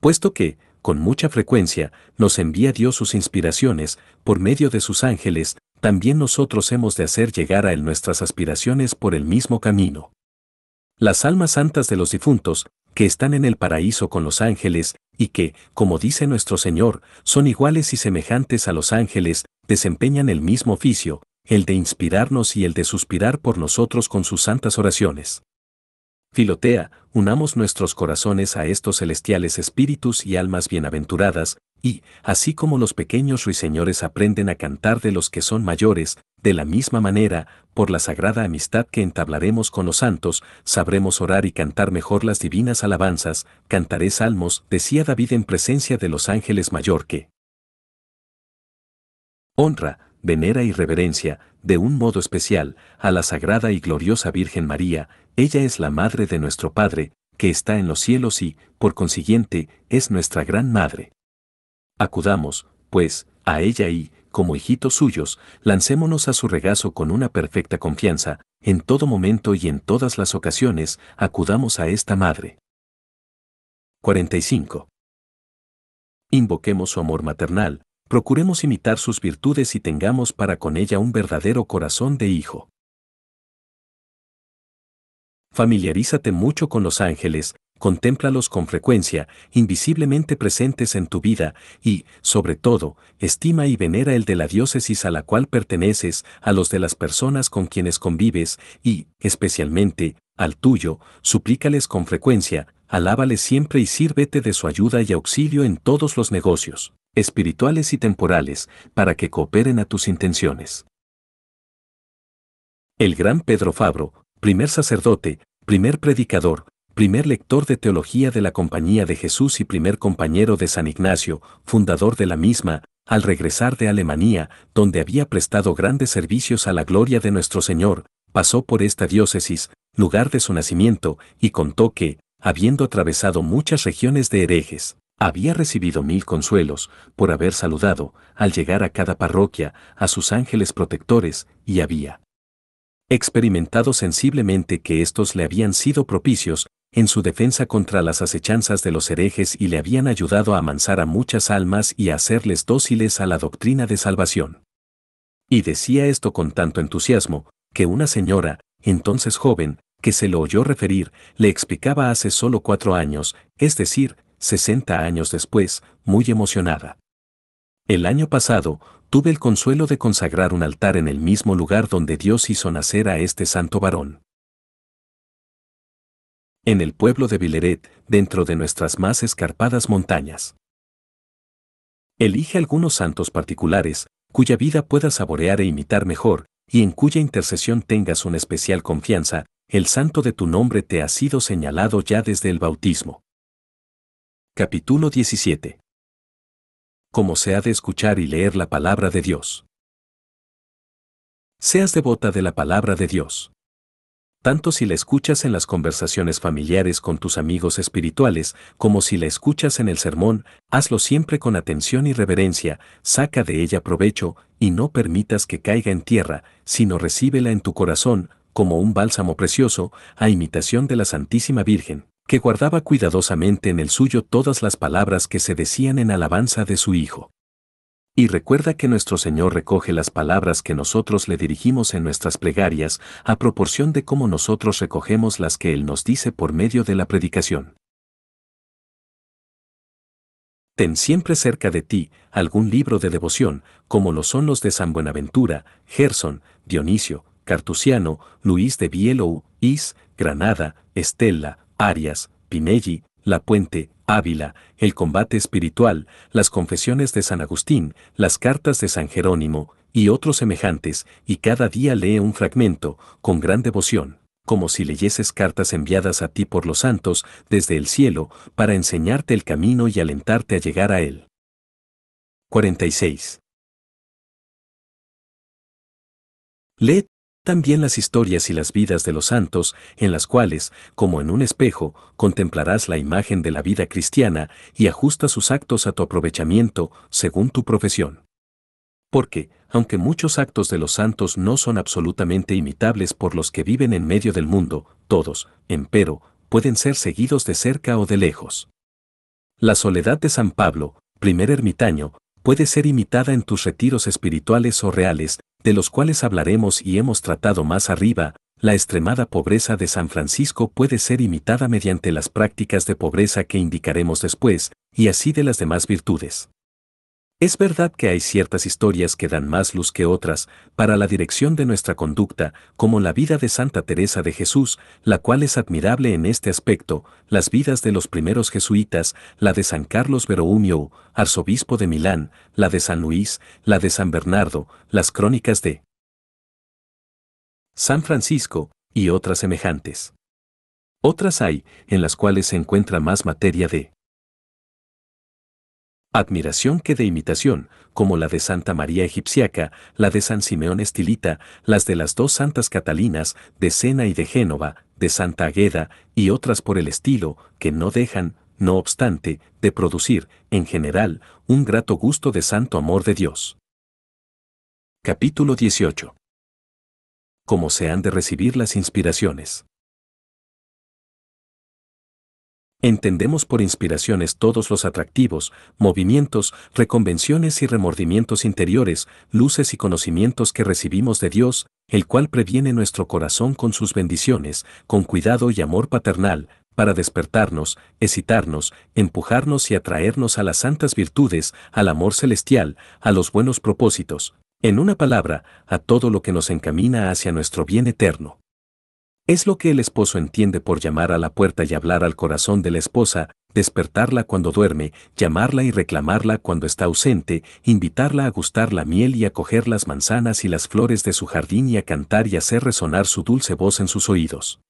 Puesto que, con mucha frecuencia, nos envía Dios sus inspiraciones por medio de sus ángeles, también nosotros hemos de hacer llegar a Él nuestras aspiraciones por el mismo camino. Las almas santas de los difuntos, que están en el paraíso con los ángeles, y que, como dice nuestro Señor, son iguales y semejantes a los ángeles, desempeñan el mismo oficio, el de inspirarnos y el de suspirar por nosotros con sus santas oraciones. Filotea, unamos nuestros corazones a estos celestiales espíritus y almas bienaventuradas, y, así como los pequeños ruiseñores aprenden a cantar de los que son mayores, de la misma manera, por la sagrada amistad que entablaremos con los santos, sabremos orar y cantar mejor las divinas alabanzas, cantaré salmos, decía David en presencia de los ángeles mayor que honra, venera y reverencia, de un modo especial, a la sagrada y gloriosa Virgen María, ella es la madre de nuestro Padre, que está en los cielos y, por consiguiente, es nuestra gran madre. Acudamos, pues, a ella y, como hijitos suyos, lancémonos a su regazo con una perfecta confianza, en todo momento y en todas las ocasiones, acudamos a esta madre. 45. Invoquemos su amor maternal, procuremos imitar sus virtudes y tengamos para con ella un verdadero corazón de hijo. Familiarízate mucho con los ángeles, contémplalos con frecuencia, invisiblemente presentes en tu vida, y, sobre todo, estima y venera el de la diócesis a la cual perteneces, a los de las personas con quienes convives, y, especialmente, al tuyo, suplícales con frecuencia, alábales siempre y sírvete de su ayuda y auxilio en todos los negocios, espirituales y temporales, para que cooperen a tus intenciones. El gran Pedro Fabro, primer sacerdote, primer predicador, primer lector de teología de la Compañía de Jesús y primer compañero de San Ignacio, fundador de la misma, al regresar de Alemania, donde había prestado grandes servicios a la gloria de nuestro Señor, pasó por esta diócesis, lugar de su nacimiento, y contó que, habiendo atravesado muchas regiones de herejes, había recibido mil consuelos por haber saludado, al llegar a cada parroquia, a sus ángeles protectores, y había experimentado sensiblemente que estos le habían sido propicios en su defensa contra las acechanzas de los herejes y le habían ayudado a amansar a muchas almas y a hacerles dóciles a la doctrina de salvación. Y decía esto con tanto entusiasmo, que una señora, entonces joven, que se lo oyó referir, le explicaba hace solo cuatro años, es decir, sesenta años después, muy emocionada. El año pasado, tuve el consuelo de consagrar un altar en el mismo lugar donde Dios hizo nacer a este santo varón en el pueblo de Bileret, dentro de nuestras más escarpadas montañas. Elige algunos santos particulares, cuya vida puedas saborear e imitar mejor, y en cuya intercesión tengas una especial confianza, el santo de tu nombre te ha sido señalado ya desde el bautismo. Capítulo 17. Cómo se ha de escuchar y leer la palabra de Dios. Seas devota de la palabra de Dios tanto si la escuchas en las conversaciones familiares con tus amigos espirituales como si la escuchas en el sermón, hazlo siempre con atención y reverencia, saca de ella provecho y no permitas que caiga en tierra, sino recíbela en tu corazón como un bálsamo precioso, a imitación de la Santísima Virgen, que guardaba cuidadosamente en el suyo todas las palabras que se decían en alabanza de su Hijo. Y recuerda que nuestro Señor recoge las palabras que nosotros le dirigimos en nuestras plegarias a proporción de cómo nosotros recogemos las que Él nos dice por medio de la predicación. Ten siempre cerca de ti algún libro de devoción, como lo son los de San Buenaventura, Gerson, Dionisio, Cartusiano, Luis de Bielou, Is, Granada, Estella, Arias, Pinelli, La Puente, Ávila, El combate espiritual, Las confesiones de San Agustín, Las cartas de San Jerónimo, y otros semejantes, y cada día lee un fragmento, con gran devoción, como si leyeses cartas enviadas a ti por los santos desde el cielo, para enseñarte el camino y alentarte a llegar a él. 46. También las historias y las vidas de los santos, en las cuales, como en un espejo, contemplarás la imagen de la vida cristiana y ajustas sus actos a tu aprovechamiento según tu profesión. Porque, aunque muchos actos de los santos no son absolutamente imitables por los que viven en medio del mundo, todos, empero, pueden ser seguidos de cerca o de lejos. La soledad de San Pablo, primer ermitaño, puede ser imitada en tus retiros espirituales o reales, de los cuales hablaremos y hemos tratado más arriba, la extremada pobreza de San Francisco puede ser imitada mediante las prácticas de pobreza que indicaremos después, y así de las demás virtudes. Es verdad que hay ciertas historias que dan más luz que otras para la dirección de nuestra conducta, como la vida de Santa Teresa de Jesús, la cual es admirable en este aspecto, las vidas de los primeros jesuitas, la de San Carlos Beroumio, arzobispo de Milán, la de San Luis, la de San Bernardo, las crónicas de San Francisco y otras semejantes. Otras hay, en las cuales se encuentra más materia de Admiración que de imitación, como la de Santa María Egipciaca, la de San Simeón Estilita, las de las dos santas Catalinas, de Sena y de Génova, de Santa Agueda, y otras por el estilo, que no dejan, no obstante, de producir, en general, un grato gusto de santo amor de Dios. Capítulo 18. Cómo se han de recibir las inspiraciones. Entendemos por inspiraciones todos los atractivos, movimientos, reconvenciones y remordimientos interiores, luces y conocimientos que recibimos de Dios, el cual previene nuestro corazón con sus bendiciones, con cuidado y amor paternal, para despertarnos, excitarnos, empujarnos y atraernos a las santas virtudes, al amor celestial, a los buenos propósitos, en una palabra, a todo lo que nos encamina hacia nuestro bien eterno. Es lo que el esposo entiende por llamar a la puerta y hablar al corazón de la esposa, despertarla cuando duerme, llamarla y reclamarla cuando está ausente, invitarla a gustar la miel y a coger las manzanas y las flores de su jardín y a cantar y hacer resonar su dulce voz en sus oídos.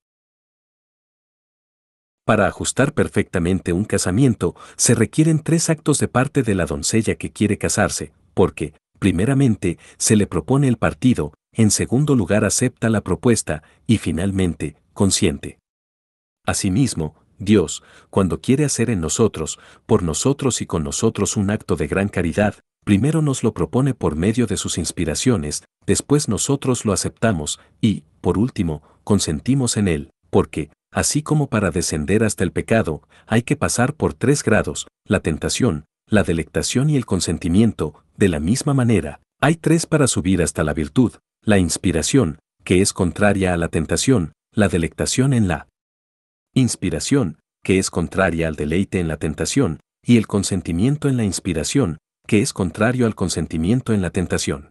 Para ajustar perfectamente un casamiento, se requieren tres actos de parte de la doncella que quiere casarse, porque, primeramente, se le propone el partido, en segundo lugar acepta la propuesta y finalmente, consiente. Asimismo, Dios, cuando quiere hacer en nosotros, por nosotros y con nosotros un acto de gran caridad, primero nos lo propone por medio de sus inspiraciones, después nosotros lo aceptamos y, por último, consentimos en él, porque, así como para descender hasta el pecado, hay que pasar por tres grados, la tentación, la delectación y el consentimiento, de la misma manera, hay tres para subir hasta la virtud, la inspiración, que es contraria a la tentación, la delectación en la inspiración, que es contraria al deleite en la tentación, y el consentimiento en la inspiración, que es contrario al consentimiento en la tentación.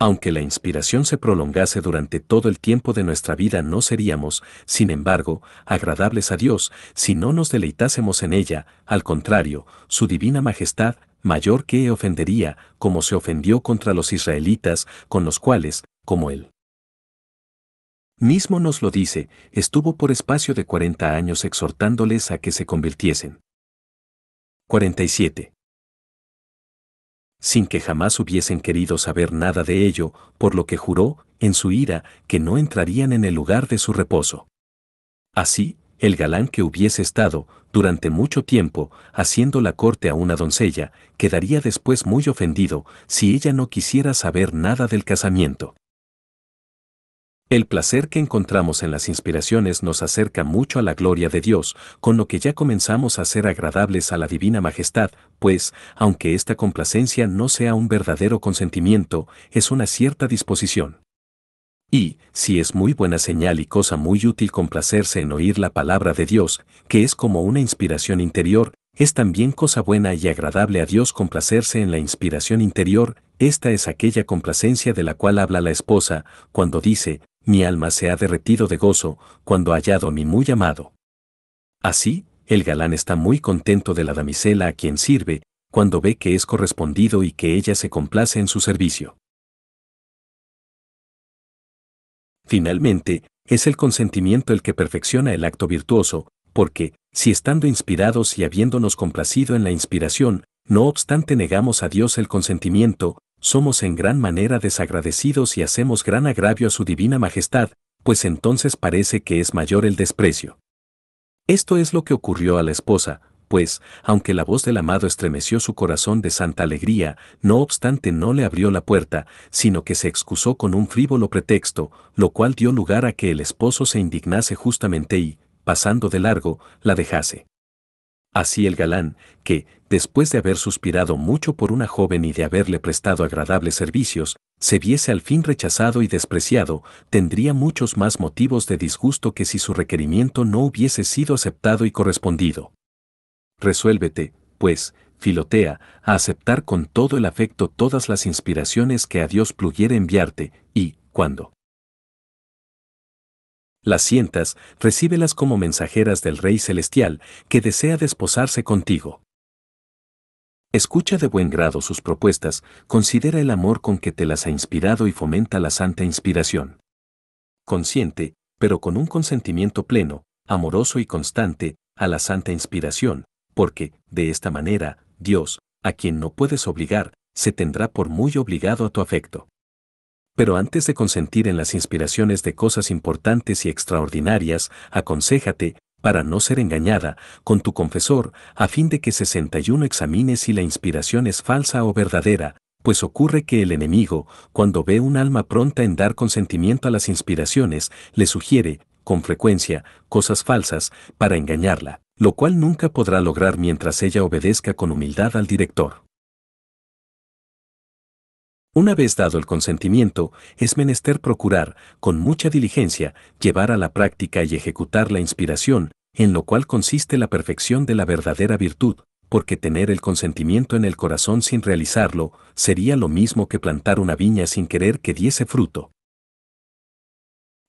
Aunque la inspiración se prolongase durante todo el tiempo de nuestra vida, no seríamos, sin embargo, agradables a Dios si no nos deleitásemos en ella, al contrario, su divina majestad mayor que ofendería, como se ofendió contra los israelitas, con los cuales, como él mismo nos lo dice, estuvo por espacio de 40 años exhortándoles a que se convirtiesen. 47. Sin que jamás hubiesen querido saber nada de ello, por lo que juró, en su ira, que no entrarían en el lugar de su reposo. Así, el galán que hubiese estado, durante mucho tiempo, haciendo la corte a una doncella, quedaría después muy ofendido si ella no quisiera saber nada del casamiento. El placer que encontramos en las inspiraciones nos acerca mucho a la gloria de Dios, con lo que ya comenzamos a ser agradables a la Divina Majestad, pues, aunque esta complacencia no sea un verdadero consentimiento, es una cierta disposición. Y, si es muy buena señal y cosa muy útil complacerse en oír la palabra de Dios, que es como una inspiración interior, es también cosa buena y agradable a Dios complacerse en la inspiración interior, esta es aquella complacencia de la cual habla la esposa, cuando dice, mi alma se ha derretido de gozo, cuando ha hallado mi muy amado. Así, el galán está muy contento de la damisela a quien sirve, cuando ve que es correspondido y que ella se complace en su servicio. Finalmente, es el consentimiento el que perfecciona el acto virtuoso, porque, si estando inspirados y habiéndonos complacido en la inspiración, no obstante negamos a Dios el consentimiento, somos en gran manera desagradecidos y hacemos gran agravio a su divina majestad, pues entonces parece que es mayor el desprecio. Esto es lo que ocurrió a la esposa, pues, aunque la voz del amado estremeció su corazón de santa alegría, no obstante no le abrió la puerta, sino que se excusó con un frívolo pretexto, lo cual dio lugar a que el esposo se indignase justamente y, pasando de largo, la dejase. Así el galán, que, después de haber suspirado mucho por una joven y de haberle prestado agradables servicios, se viese al fin rechazado y despreciado, tendría muchos más motivos de disgusto que si su requerimiento no hubiese sido aceptado y correspondido resuélvete, pues, Filotea, a aceptar con todo el afecto todas las inspiraciones que a Dios pluguiera enviarte, y, cuando las sientas, recíbelas como mensajeras del Rey Celestial, que desea desposarse contigo. Escucha de buen grado sus propuestas, considera el amor con que te las ha inspirado y fomenta la santa inspiración. Consciente, pero con un consentimiento pleno, amoroso y constante, a la santa inspiración, porque, de esta manera, Dios, a quien no puedes obligar, se tendrá por muy obligado a tu afecto. Pero antes de consentir en las inspiraciones de cosas importantes y extraordinarias, aconséjate, para no ser engañada, con tu confesor, a fin de que 61 examine si la inspiración es falsa o verdadera, pues ocurre que el enemigo, cuando ve un alma pronta en dar consentimiento a las inspiraciones, le sugiere, con frecuencia, cosas falsas, para engañarla, lo cual nunca podrá lograr mientras ella obedezca con humildad al director. Una vez dado el consentimiento, es menester procurar, con mucha diligencia, llevar a la práctica y ejecutar la inspiración, en lo cual consiste la perfección de la verdadera virtud, porque tener el consentimiento en el corazón sin realizarlo sería lo mismo que plantar una viña sin querer que diese fruto.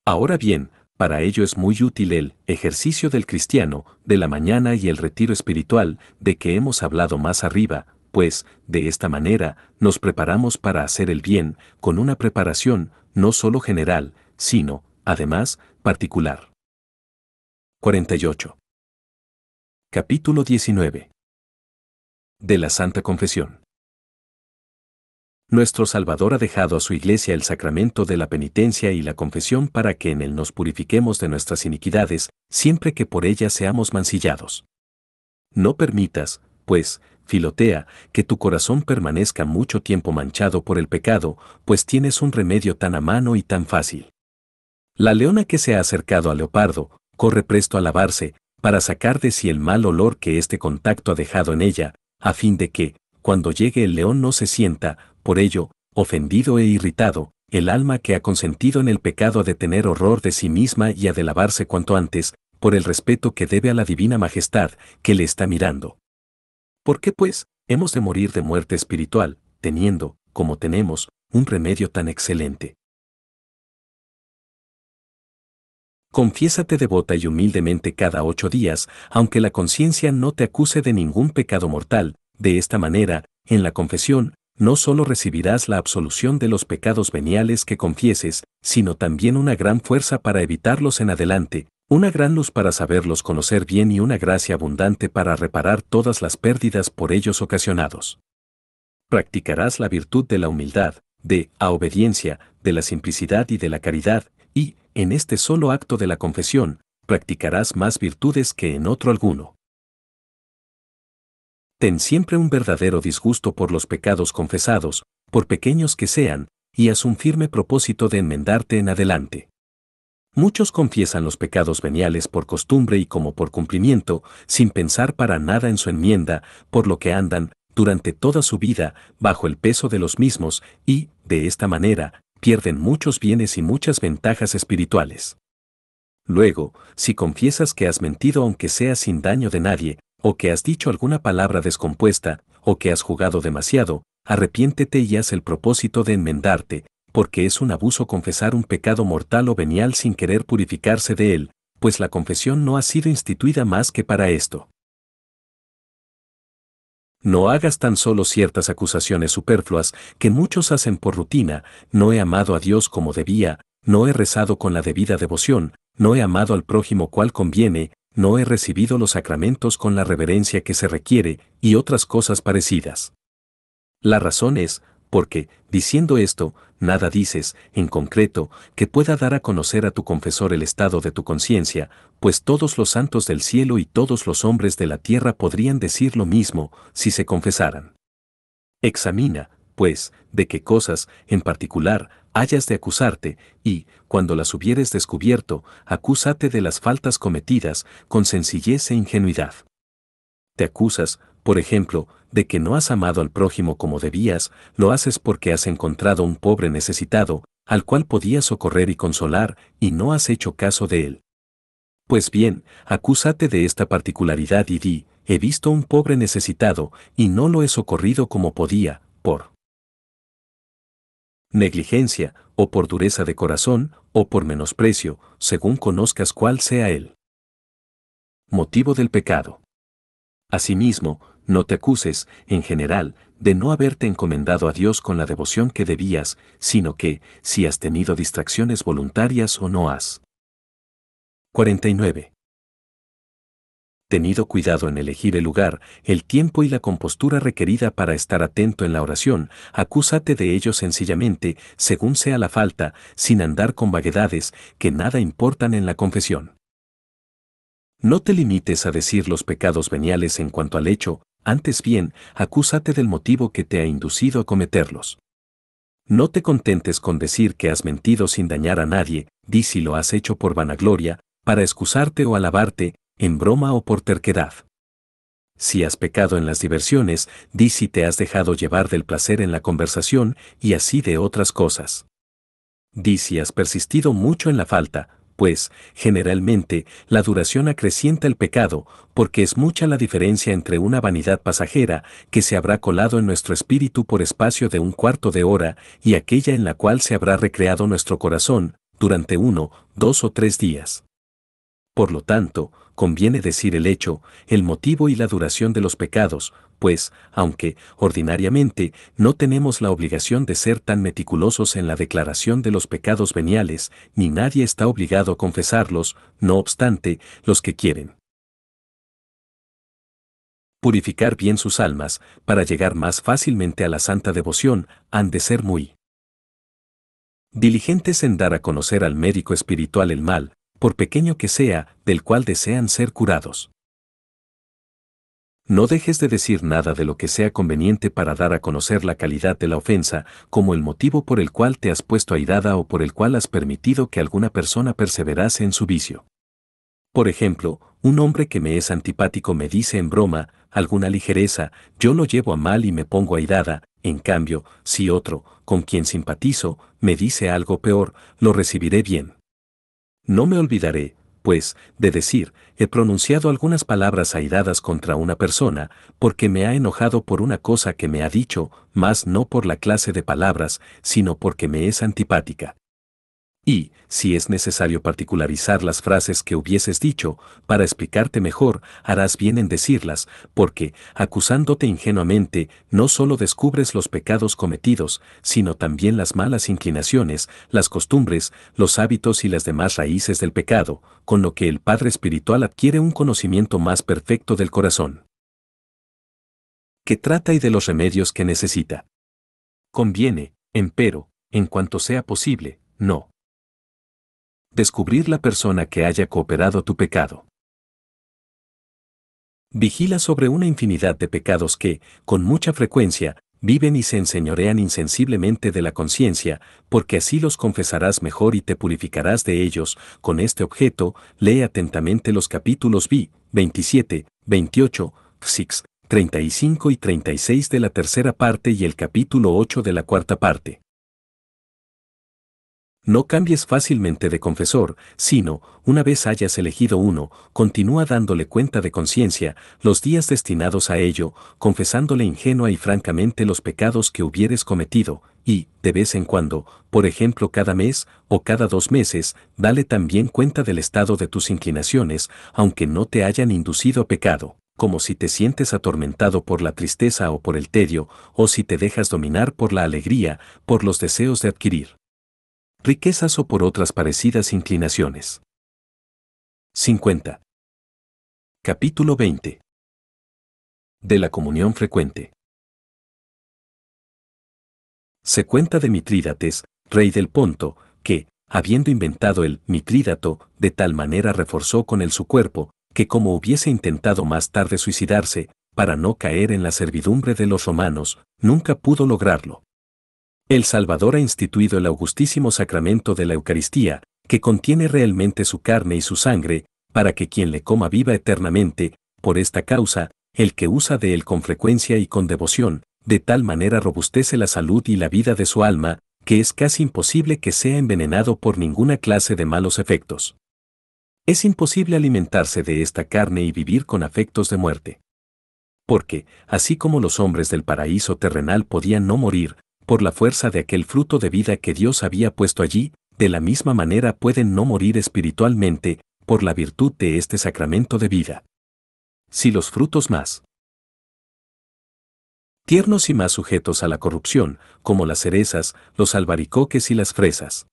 Ahora bien, para ello es muy útil el ejercicio del cristiano de la mañana y el retiro espiritual de que hemos hablado más arriba, pues, de esta manera, nos preparamos para hacer el bien con una preparación no solo general, sino, además, particular. 48. Capítulo 19. De la Santa Confesión nuestro Salvador ha dejado a su iglesia el sacramento de la penitencia y la confesión para que en él nos purifiquemos de nuestras iniquidades, siempre que por ellas seamos mancillados. No permitas, pues, Filotea, que tu corazón permanezca mucho tiempo manchado por el pecado, pues tienes un remedio tan a mano y tan fácil. La leona que se ha acercado al leopardo, corre presto a lavarse, para sacar de sí el mal olor que este contacto ha dejado en ella, a fin de que, cuando llegue el león no se sienta, por ello, ofendido e irritado, el alma que ha consentido en el pecado ha de tener horror de sí misma y ha de lavarse cuanto antes, por el respeto que debe a la divina majestad que le está mirando. ¿Por qué, pues, hemos de morir de muerte espiritual, teniendo, como tenemos, un remedio tan excelente? Confiésate devota y humildemente cada ocho días, aunque la conciencia no te acuse de ningún pecado mortal, de esta manera, en la confesión, no solo recibirás la absolución de los pecados veniales que confieses, sino también una gran fuerza para evitarlos en adelante, una gran luz para saberlos conocer bien y una gracia abundante para reparar todas las pérdidas por ellos ocasionados. Practicarás la virtud de la humildad, de la obediencia, de la simplicidad y de la caridad, y, en este solo acto de la confesión, practicarás más virtudes que en otro alguno. Ten siempre un verdadero disgusto por los pecados confesados, por pequeños que sean, y haz un firme propósito de enmendarte en adelante. Muchos confiesan los pecados veniales por costumbre y como por cumplimiento, sin pensar para nada en su enmienda, por lo que andan, durante toda su vida, bajo el peso de los mismos y, de esta manera, pierden muchos bienes y muchas ventajas espirituales. Luego, si confiesas que has mentido aunque sea sin daño de nadie, o que has dicho alguna palabra descompuesta, o que has jugado demasiado, arrepiéntete y haz el propósito de enmendarte, porque es un abuso confesar un pecado mortal o venial sin querer purificarse de él, pues la confesión no ha sido instituida más que para esto. No hagas tan solo ciertas acusaciones superfluas que muchos hacen por rutina, no he amado a Dios como debía, no he rezado con la debida devoción, no he amado al prójimo cual conviene, no he recibido los sacramentos con la reverencia que se requiere y otras cosas parecidas. La razón es, porque, diciendo esto, nada dices, en concreto, que pueda dar a conocer a tu confesor el estado de tu conciencia, pues todos los santos del cielo y todos los hombres de la tierra podrían decir lo mismo si se confesaran. Examina, pues, de qué cosas, en particular, hayas de acusarte, y, cuando las hubieres descubierto, acúsate de las faltas cometidas con sencillez e ingenuidad. Te acusas, por ejemplo, de que no has amado al prójimo como debías, lo haces porque has encontrado un pobre necesitado, al cual podías socorrer y consolar, y no has hecho caso de él. Pues bien, acúsate de esta particularidad y di, he visto un pobre necesitado, y no lo he socorrido como podía, por negligencia, o por dureza de corazón, o por menosprecio, según conozcas cuál sea él. Motivo del pecado. Asimismo, no te acuses, en general, de no haberte encomendado a Dios con la devoción que debías, sino que, si has tenido distracciones voluntarias o no has. 49 tenido cuidado en elegir el lugar, el tiempo y la compostura requerida para estar atento en la oración, acúsate de ello sencillamente, según sea la falta, sin andar con vaguedades que nada importan en la confesión. No te limites a decir los pecados veniales en cuanto al hecho, antes bien, acúsate del motivo que te ha inducido a cometerlos. No te contentes con decir que has mentido sin dañar a nadie, di si lo has hecho por vanagloria, para excusarte o alabarte, en broma o por terquedad. Si has pecado en las diversiones, di si te has dejado llevar del placer en la conversación y así de otras cosas. Di si has persistido mucho en la falta, pues, generalmente, la duración acrecienta el pecado, porque es mucha la diferencia entre una vanidad pasajera, que se habrá colado en nuestro espíritu por espacio de un cuarto de hora, y aquella en la cual se habrá recreado nuestro corazón, durante uno, dos o tres días. Por lo tanto, conviene decir el hecho, el motivo y la duración de los pecados, pues, aunque, ordinariamente, no tenemos la obligación de ser tan meticulosos en la declaración de los pecados veniales, ni nadie está obligado a confesarlos, no obstante, los que quieren purificar bien sus almas, para llegar más fácilmente a la santa devoción, han de ser muy diligentes en dar a conocer al médico espiritual el mal, por pequeño que sea, del cual desean ser curados. No dejes de decir nada de lo que sea conveniente para dar a conocer la calidad de la ofensa, como el motivo por el cual te has puesto airada o por el cual has permitido que alguna persona perseverase en su vicio. Por ejemplo, un hombre que me es antipático me dice en broma, alguna ligereza, yo lo llevo a mal y me pongo airada, en cambio, si otro, con quien simpatizo, me dice algo peor, lo recibiré bien. No me olvidaré, pues, de decir, he pronunciado algunas palabras airadas contra una persona, porque me ha enojado por una cosa que me ha dicho, más no por la clase de palabras, sino porque me es antipática y, si es necesario particularizar las frases que hubieses dicho, para explicarte mejor, harás bien en decirlas, porque, acusándote ingenuamente, no solo descubres los pecados cometidos, sino también las malas inclinaciones, las costumbres, los hábitos y las demás raíces del pecado, con lo que el Padre Espiritual adquiere un conocimiento más perfecto del corazón. Que trata y de los remedios que necesita. Conviene, empero, en cuanto sea posible, no descubrir la persona que haya cooperado tu pecado. Vigila sobre una infinidad de pecados que, con mucha frecuencia, viven y se enseñorean insensiblemente de la conciencia, porque así los confesarás mejor y te purificarás de ellos. Con este objeto, lee atentamente los capítulos B, 27, 28, 6, 35 y 36 de la tercera parte y el capítulo 8 de la cuarta parte. No cambies fácilmente de confesor, sino, una vez hayas elegido uno, continúa dándole cuenta de conciencia los días destinados a ello, confesándole ingenua y francamente los pecados que hubieres cometido, y, de vez en cuando, por ejemplo cada mes o cada dos meses, dale también cuenta del estado de tus inclinaciones, aunque no te hayan inducido a pecado como si te sientes atormentado por la tristeza o por el tedio, o si te dejas dominar por la alegría, por los deseos de adquirir riquezas o por otras parecidas inclinaciones. 50. Capítulo 20. De la comunión frecuente. Se cuenta de Mitrídates, rey del Ponto, que, habiendo inventado el Mitrídato, de tal manera reforzó con él su cuerpo, que como hubiese intentado más tarde suicidarse, para no caer en la servidumbre de los romanos, nunca pudo lograrlo, el Salvador ha instituido el augustísimo sacramento de la Eucaristía, que contiene realmente su carne y su sangre, para que quien le coma viva eternamente, por esta causa, el que usa de él con frecuencia y con devoción, de tal manera robustece la salud y la vida de su alma, que es casi imposible que sea envenenado por ninguna clase de malos efectos. Es imposible alimentarse de esta carne y vivir con afectos de muerte. Porque, así como los hombres del paraíso terrenal podían no morir, por la fuerza de aquel fruto de vida que Dios había puesto allí, de la misma manera pueden no morir espiritualmente, por la virtud de este sacramento de vida. Si los frutos más tiernos y más sujetos a la corrupción, como las cerezas, los albaricoques y las fresas.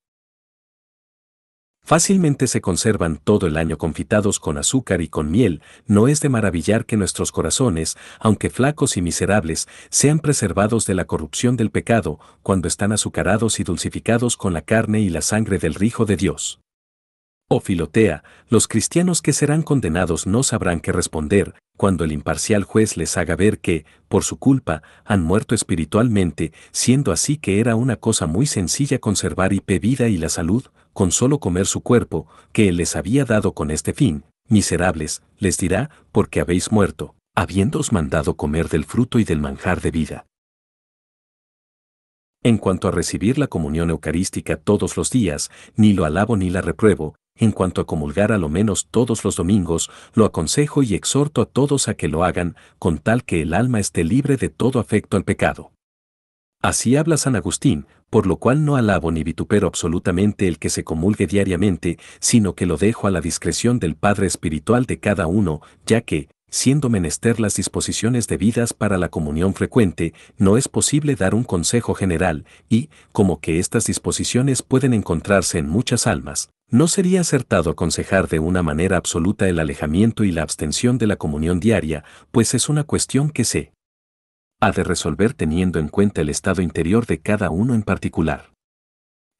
Fácilmente se conservan todo el año confitados con azúcar y con miel, no es de maravillar que nuestros corazones, aunque flacos y miserables, sean preservados de la corrupción del pecado, cuando están azucarados y dulcificados con la carne y la sangre del Rijo de Dios. Oh Filotea, los cristianos que serán condenados no sabrán qué responder, cuando el imparcial juez les haga ver que, por su culpa, han muerto espiritualmente, siendo así que era una cosa muy sencilla conservar y vida y la salud, con solo comer su cuerpo, que él les había dado con este fin, miserables, les dirá, porque habéis muerto, habiéndoos mandado comer del fruto y del manjar de vida. En cuanto a recibir la comunión eucarística todos los días, ni lo alabo ni la repruebo, en cuanto a comulgar a lo menos todos los domingos, lo aconsejo y exhorto a todos a que lo hagan, con tal que el alma esté libre de todo afecto al pecado. Así habla San Agustín, por lo cual no alabo ni vitupero absolutamente el que se comulgue diariamente, sino que lo dejo a la discreción del Padre Espiritual de cada uno, ya que, siendo menester las disposiciones debidas para la comunión frecuente, no es posible dar un consejo general, y, como que estas disposiciones pueden encontrarse en muchas almas, no sería acertado aconsejar de una manera absoluta el alejamiento y la abstención de la comunión diaria, pues es una cuestión que sé ha de resolver teniendo en cuenta el estado interior de cada uno en particular.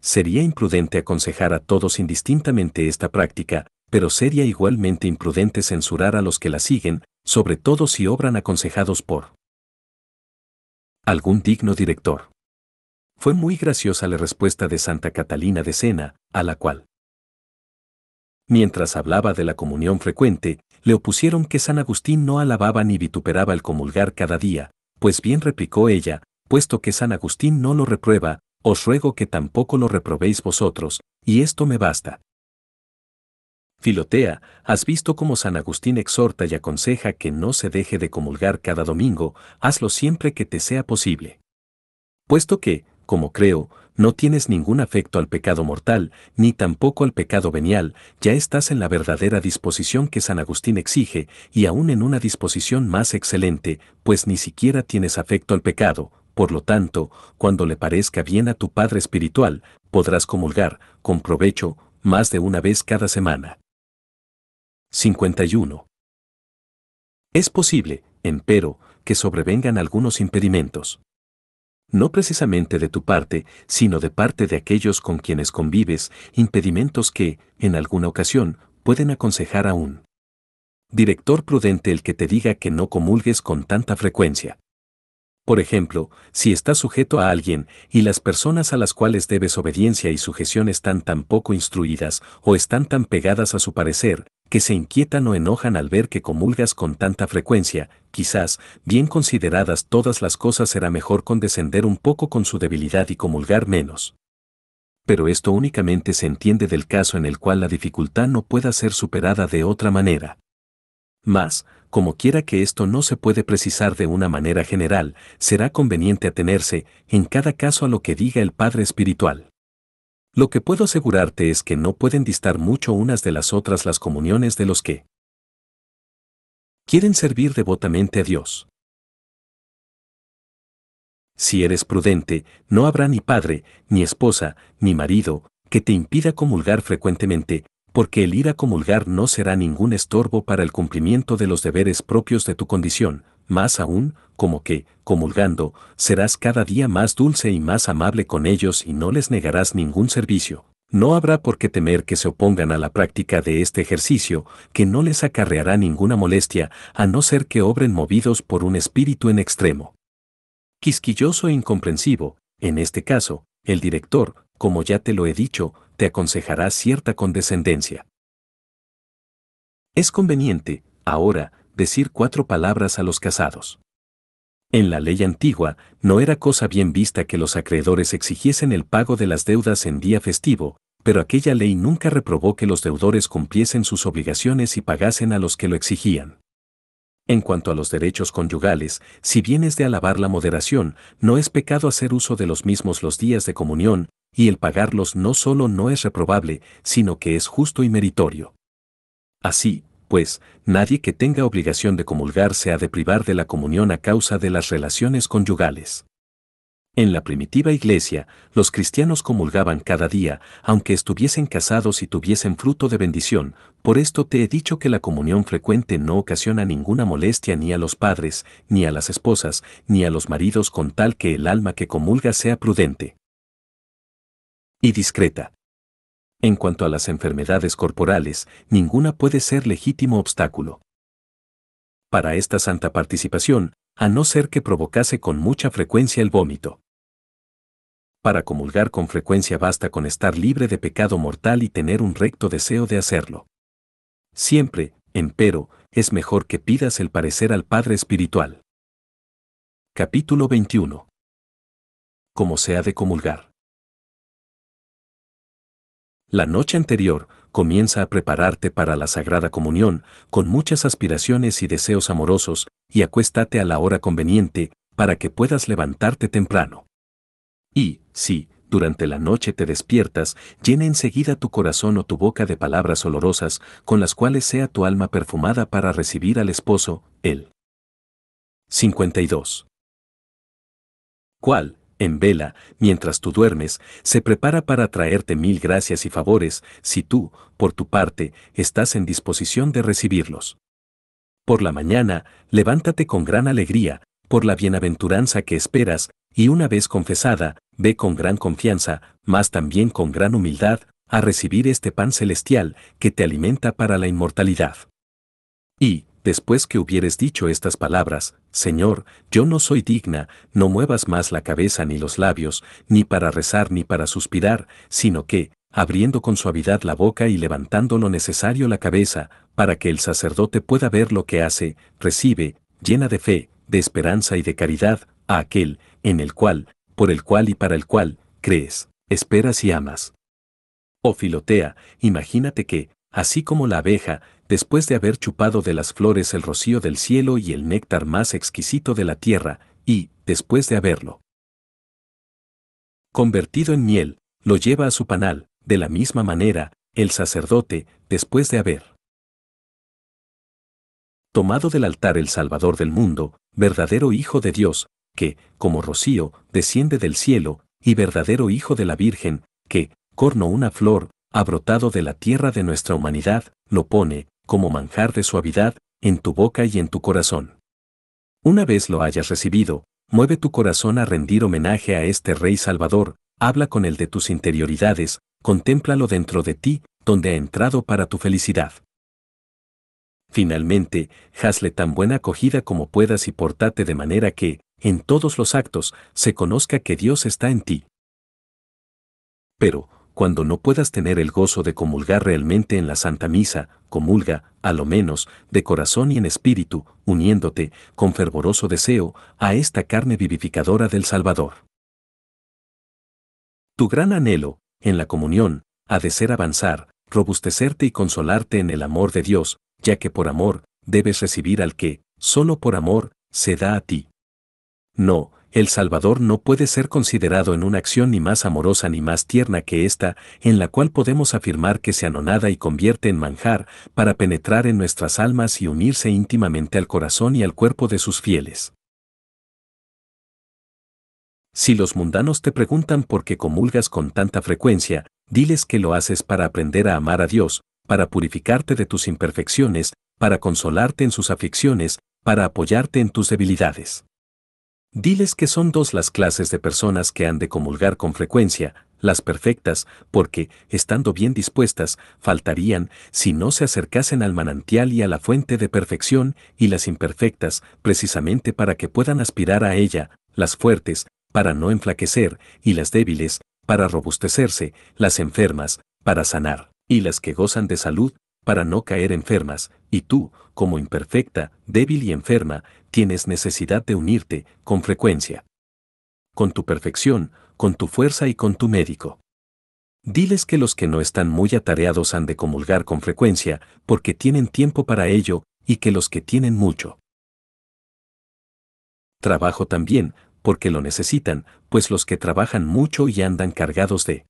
Sería imprudente aconsejar a todos indistintamente esta práctica, pero sería igualmente imprudente censurar a los que la siguen, sobre todo si obran aconsejados por algún digno director. Fue muy graciosa la respuesta de Santa Catalina de Sena, a la cual, mientras hablaba de la comunión frecuente, le opusieron que San Agustín no alababa ni vituperaba el comulgar cada día, pues bien replicó ella, puesto que San Agustín no lo reprueba, os ruego que tampoco lo reprobéis vosotros, y esto me basta. Filotea, has visto cómo San Agustín exhorta y aconseja que no se deje de comulgar cada domingo, hazlo siempre que te sea posible. Puesto que, como creo, no tienes ningún afecto al pecado mortal, ni tampoco al pecado venial, ya estás en la verdadera disposición que San Agustín exige, y aún en una disposición más excelente, pues ni siquiera tienes afecto al pecado. Por lo tanto, cuando le parezca bien a tu Padre Espiritual, podrás comulgar, con provecho, más de una vez cada semana. 51. Es posible, empero, que sobrevengan algunos impedimentos no precisamente de tu parte, sino de parte de aquellos con quienes convives, impedimentos que, en alguna ocasión, pueden aconsejar a un director prudente el que te diga que no comulgues con tanta frecuencia. Por ejemplo, si estás sujeto a alguien y las personas a las cuales debes obediencia y sujeción están tan poco instruidas o están tan pegadas a su parecer, que se inquietan o enojan al ver que comulgas con tanta frecuencia, quizás, bien consideradas todas las cosas será mejor condescender un poco con su debilidad y comulgar menos. Pero esto únicamente se entiende del caso en el cual la dificultad no pueda ser superada de otra manera. Mas, como quiera que esto no se puede precisar de una manera general, será conveniente atenerse, en cada caso, a lo que diga el Padre Espiritual. Lo que puedo asegurarte es que no pueden distar mucho unas de las otras las comuniones de los que quieren servir devotamente a Dios. Si eres prudente, no habrá ni padre, ni esposa, ni marido, que te impida comulgar frecuentemente, porque el ir a comulgar no será ningún estorbo para el cumplimiento de los deberes propios de tu condición, más aún, como que, comulgando, serás cada día más dulce y más amable con ellos y no les negarás ningún servicio. No habrá por qué temer que se opongan a la práctica de este ejercicio, que no les acarreará ninguna molestia, a no ser que obren movidos por un espíritu en extremo. Quisquilloso e incomprensivo, en este caso, el director, como ya te lo he dicho, te aconsejará cierta condescendencia. Es conveniente, ahora, decir cuatro palabras a los casados. En la ley antigua, no era cosa bien vista que los acreedores exigiesen el pago de las deudas en día festivo, pero aquella ley nunca reprobó que los deudores cumpliesen sus obligaciones y pagasen a los que lo exigían. En cuanto a los derechos conyugales, si bien es de alabar la moderación, no es pecado hacer uso de los mismos los días de comunión, y el pagarlos no solo no es reprobable, sino que es justo y meritorio. Así, pues, nadie que tenga obligación de comulgar se ha de privar de la comunión a causa de las relaciones conyugales. En la primitiva iglesia, los cristianos comulgaban cada día, aunque estuviesen casados y tuviesen fruto de bendición, por esto te he dicho que la comunión frecuente no ocasiona ninguna molestia ni a los padres, ni a las esposas, ni a los maridos con tal que el alma que comulga sea prudente y discreta. En cuanto a las enfermedades corporales, ninguna puede ser legítimo obstáculo. Para esta santa participación, a no ser que provocase con mucha frecuencia el vómito. Para comulgar con frecuencia basta con estar libre de pecado mortal y tener un recto deseo de hacerlo. Siempre, empero, es mejor que pidas el parecer al Padre Espiritual. Capítulo 21. Cómo se ha de comulgar. La noche anterior, comienza a prepararte para la Sagrada Comunión, con muchas aspiraciones y deseos amorosos, y acuéstate a la hora conveniente, para que puedas levantarte temprano. Y, si, durante la noche te despiertas, llena enseguida tu corazón o tu boca de palabras olorosas, con las cuales sea tu alma perfumada para recibir al esposo, él. 52. ¿Cuál, en vela, mientras tú duermes, se prepara para traerte mil gracias y favores, si tú, por tu parte, estás en disposición de recibirlos. Por la mañana, levántate con gran alegría, por la bienaventuranza que esperas, y una vez confesada, ve con gran confianza, más también con gran humildad, a recibir este pan celestial que te alimenta para la inmortalidad. Y, después que hubieres dicho estas palabras, Señor, yo no soy digna, no muevas más la cabeza ni los labios, ni para rezar ni para suspirar, sino que, abriendo con suavidad la boca y levantando lo necesario la cabeza, para que el sacerdote pueda ver lo que hace, recibe, llena de fe, de esperanza y de caridad, a aquel, en el cual, por el cual y para el cual, crees, esperas y amas. Oh Filotea, imagínate que, así como la abeja, después de haber chupado de las flores el rocío del cielo y el néctar más exquisito de la tierra, y, después de haberlo convertido en miel, lo lleva a su panal, de la misma manera, el sacerdote, después de haber tomado del altar el Salvador del mundo, verdadero Hijo de Dios, que, como rocío, desciende del cielo, y verdadero Hijo de la Virgen, que, corno una flor, ha brotado de la tierra de nuestra humanidad, lo pone, como manjar de suavidad, en tu boca y en tu corazón. Una vez lo hayas recibido, mueve tu corazón a rendir homenaje a este Rey Salvador, habla con él de tus interioridades, contémplalo dentro de ti, donde ha entrado para tu felicidad. Finalmente, hazle tan buena acogida como puedas y portate de manera que, en todos los actos, se conozca que Dios está en ti. Pero, cuando no puedas tener el gozo de comulgar realmente en la Santa Misa, comulga, a lo menos, de corazón y en espíritu, uniéndote, con fervoroso deseo, a esta carne vivificadora del Salvador. Tu gran anhelo, en la comunión, ha de ser avanzar, robustecerte y consolarte en el amor de Dios, ya que por amor, debes recibir al que, solo por amor, se da a ti. No, el Salvador no puede ser considerado en una acción ni más amorosa ni más tierna que esta, en la cual podemos afirmar que se anonada y convierte en manjar para penetrar en nuestras almas y unirse íntimamente al corazón y al cuerpo de sus fieles. Si los mundanos te preguntan por qué comulgas con tanta frecuencia, diles que lo haces para aprender a amar a Dios, para purificarte de tus imperfecciones, para consolarte en sus aflicciones, para apoyarte en tus debilidades. Diles que son dos las clases de personas que han de comulgar con frecuencia, las perfectas, porque, estando bien dispuestas, faltarían si no se acercasen al manantial y a la fuente de perfección, y las imperfectas, precisamente para que puedan aspirar a ella, las fuertes, para no enflaquecer, y las débiles, para robustecerse, las enfermas, para sanar, y las que gozan de salud, para no caer enfermas, y tú, como imperfecta, débil y enferma, tienes necesidad de unirte, con frecuencia. Con tu perfección, con tu fuerza y con tu médico. Diles que los que no están muy atareados han de comulgar con frecuencia, porque tienen tiempo para ello, y que los que tienen mucho. Trabajo también, porque lo necesitan, pues los que trabajan mucho y andan cargados de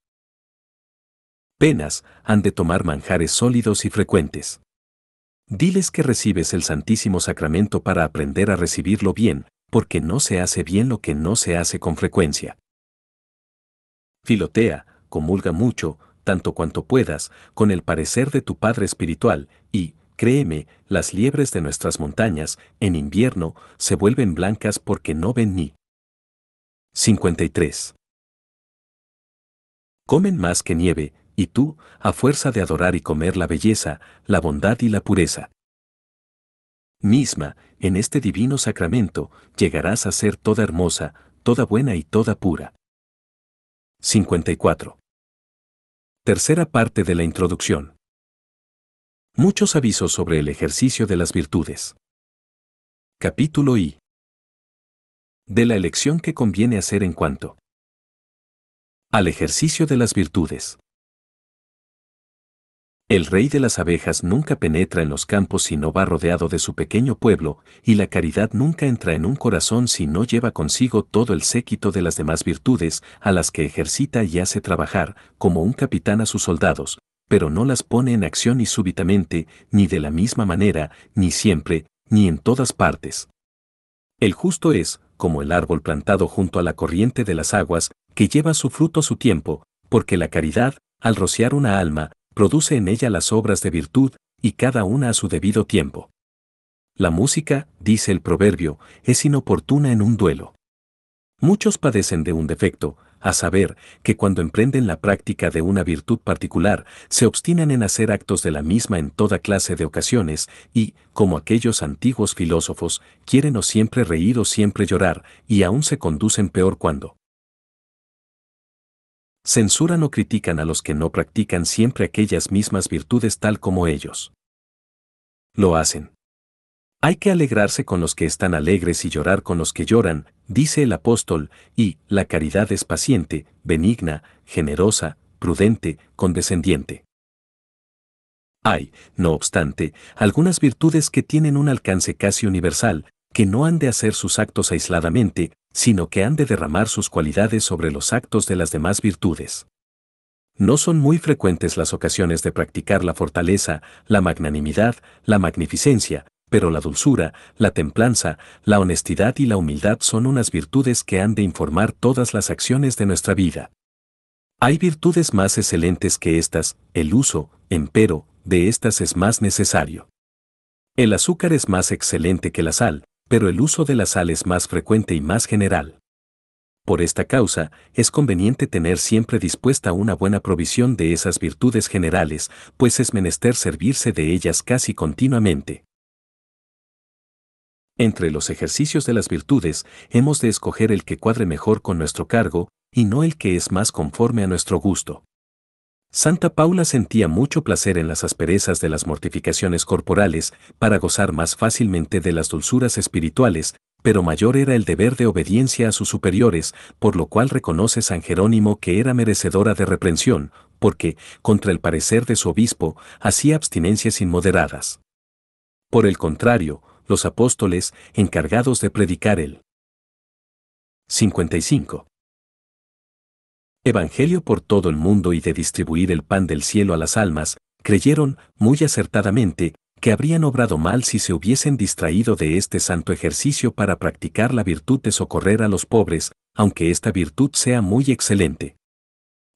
penas, han de tomar manjares sólidos y frecuentes. Diles que recibes el Santísimo Sacramento para aprender a recibirlo bien, porque no se hace bien lo que no se hace con frecuencia. Filotea, comulga mucho, tanto cuanto puedas, con el parecer de tu Padre Espiritual, y, créeme, las liebres de nuestras montañas, en invierno, se vuelven blancas porque no ven ni. 53. Comen más que nieve, y tú, a fuerza de adorar y comer la belleza, la bondad y la pureza misma, en este divino sacramento, llegarás a ser toda hermosa, toda buena y toda pura. 54. Tercera parte de la introducción. Muchos avisos sobre el ejercicio de las virtudes. Capítulo I. De la elección que conviene hacer en cuanto al ejercicio de las virtudes. El rey de las abejas nunca penetra en los campos si no va rodeado de su pequeño pueblo, y la caridad nunca entra en un corazón si no lleva consigo todo el séquito de las demás virtudes a las que ejercita y hace trabajar, como un capitán a sus soldados, pero no las pone en acción y súbitamente, ni de la misma manera, ni siempre, ni en todas partes. El justo es, como el árbol plantado junto a la corriente de las aguas, que lleva su fruto a su tiempo, porque la caridad, al rociar una alma, produce en ella las obras de virtud, y cada una a su debido tiempo. La música, dice el proverbio, es inoportuna en un duelo. Muchos padecen de un defecto, a saber, que cuando emprenden la práctica de una virtud particular, se obstinan en hacer actos de la misma en toda clase de ocasiones, y, como aquellos antiguos filósofos, quieren o siempre reír o siempre llorar, y aún se conducen peor cuando Censuran o critican a los que no practican siempre aquellas mismas virtudes tal como ellos. Lo hacen. Hay que alegrarse con los que están alegres y llorar con los que lloran, dice el apóstol, y la caridad es paciente, benigna, generosa, prudente, condescendiente. Hay, no obstante, algunas virtudes que tienen un alcance casi universal, que no han de hacer sus actos aisladamente, sino que han de derramar sus cualidades sobre los actos de las demás virtudes. No son muy frecuentes las ocasiones de practicar la fortaleza, la magnanimidad, la magnificencia, pero la dulzura, la templanza, la honestidad y la humildad son unas virtudes que han de informar todas las acciones de nuestra vida. Hay virtudes más excelentes que estas, el uso, empero, de estas es más necesario. El azúcar es más excelente que la sal, pero el uso de la sal es más frecuente y más general. Por esta causa, es conveniente tener siempre dispuesta una buena provisión de esas virtudes generales, pues es menester servirse de ellas casi continuamente. Entre los ejercicios de las virtudes, hemos de escoger el que cuadre mejor con nuestro cargo, y no el que es más conforme a nuestro gusto. Santa Paula sentía mucho placer en las asperezas de las mortificaciones corporales para gozar más fácilmente de las dulzuras espirituales, pero mayor era el deber de obediencia a sus superiores, por lo cual reconoce San Jerónimo que era merecedora de reprensión, porque, contra el parecer de su obispo, hacía abstinencias inmoderadas. Por el contrario, los apóstoles, encargados de predicar el 55. Evangelio por todo el mundo y de distribuir el pan del cielo a las almas, creyeron, muy acertadamente, que habrían obrado mal si se hubiesen distraído de este santo ejercicio para practicar la virtud de socorrer a los pobres, aunque esta virtud sea muy excelente.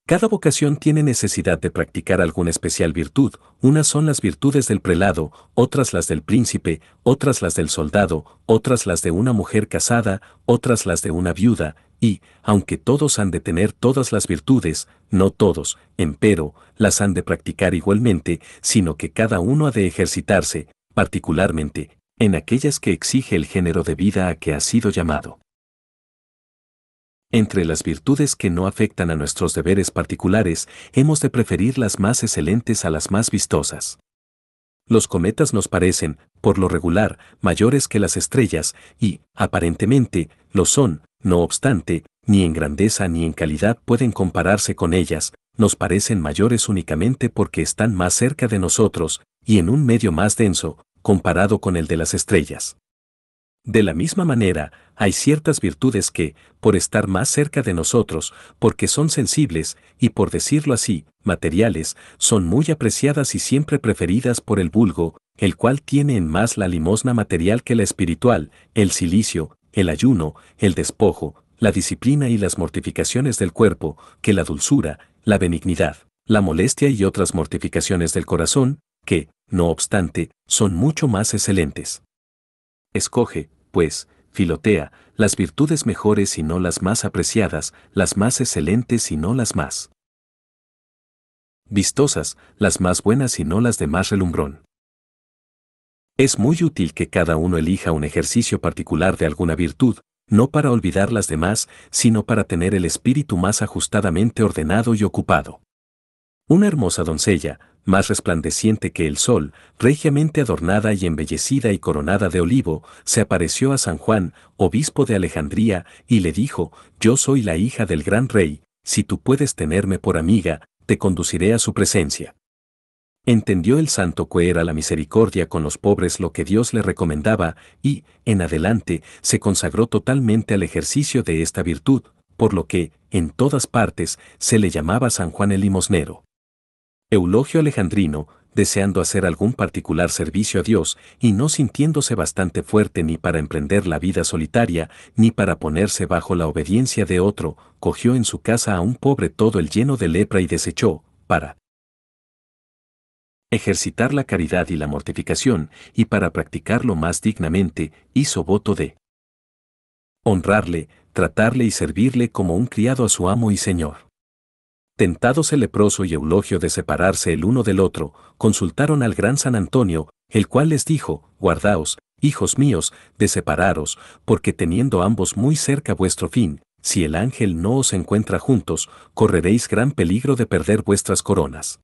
Cada vocación tiene necesidad de practicar alguna especial virtud, unas son las virtudes del prelado, otras las del príncipe, otras las del soldado, otras las de una mujer casada, otras las de una viuda, y, aunque todos han de tener todas las virtudes, no todos, empero, las han de practicar igualmente, sino que cada uno ha de ejercitarse, particularmente, en aquellas que exige el género de vida a que ha sido llamado. Entre las virtudes que no afectan a nuestros deberes particulares, hemos de preferir las más excelentes a las más vistosas. Los cometas nos parecen, por lo regular, mayores que las estrellas, y, aparentemente, lo son, no obstante, ni en grandeza ni en calidad pueden compararse con ellas, nos parecen mayores únicamente porque están más cerca de nosotros, y en un medio más denso, comparado con el de las estrellas. De la misma manera, hay ciertas virtudes que, por estar más cerca de nosotros, porque son sensibles, y por decirlo así, materiales, son muy apreciadas y siempre preferidas por el vulgo, el cual tiene en más la limosna material que la espiritual, el silicio, el ayuno, el despojo, la disciplina y las mortificaciones del cuerpo, que la dulzura, la benignidad, la molestia y otras mortificaciones del corazón, que, no obstante, son mucho más excelentes. Escoge, pues, filotea, las virtudes mejores y no las más apreciadas, las más excelentes y no las más vistosas, las más buenas y no las de más relumbrón. Es muy útil que cada uno elija un ejercicio particular de alguna virtud, no para olvidar las demás, sino para tener el espíritu más ajustadamente ordenado y ocupado. Una hermosa doncella, más resplandeciente que el sol, regiamente adornada y embellecida y coronada de olivo, se apareció a San Juan, obispo de Alejandría, y le dijo, Yo soy la hija del gran rey, si tú puedes tenerme por amiga, te conduciré a su presencia. Entendió el santo que era la misericordia con los pobres lo que Dios le recomendaba y, en adelante, se consagró totalmente al ejercicio de esta virtud, por lo que, en todas partes, se le llamaba San Juan el limosnero. Eulogio Alejandrino, deseando hacer algún particular servicio a Dios y no sintiéndose bastante fuerte ni para emprender la vida solitaria, ni para ponerse bajo la obediencia de otro, cogió en su casa a un pobre todo el lleno de lepra y desechó, para ejercitar la caridad y la mortificación, y para practicarlo más dignamente, hizo voto de honrarle, tratarle y servirle como un criado a su amo y señor. Tentados el leproso y Eulogio de separarse el uno del otro, consultaron al gran San Antonio, el cual les dijo, Guardaos, hijos míos, de separaros, porque teniendo ambos muy cerca vuestro fin, si el ángel no os encuentra juntos, correréis gran peligro de perder vuestras coronas.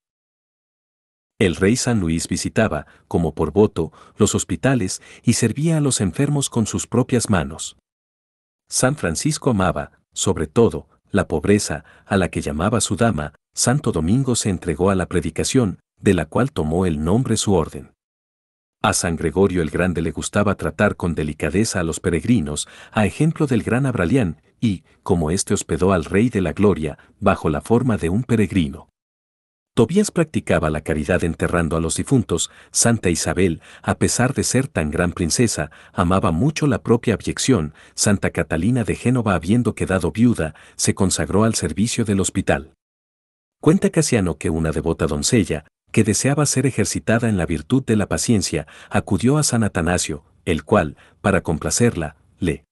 El rey San Luis visitaba, como por voto, los hospitales y servía a los enfermos con sus propias manos. San Francisco amaba, sobre todo, la pobreza, a la que llamaba su dama, Santo Domingo se entregó a la predicación, de la cual tomó el nombre su orden. A San Gregorio el Grande le gustaba tratar con delicadeza a los peregrinos, a ejemplo del gran Abralián, y, como éste hospedó al Rey de la Gloria, bajo la forma de un peregrino. Tobías practicaba la caridad enterrando a los difuntos, Santa Isabel, a pesar de ser tan gran princesa, amaba mucho la propia abyección, Santa Catalina de Génova habiendo quedado viuda, se consagró al servicio del hospital. Cuenta Casiano que una devota doncella, que deseaba ser ejercitada en la virtud de la paciencia, acudió a San Atanasio, el cual, para complacerla, le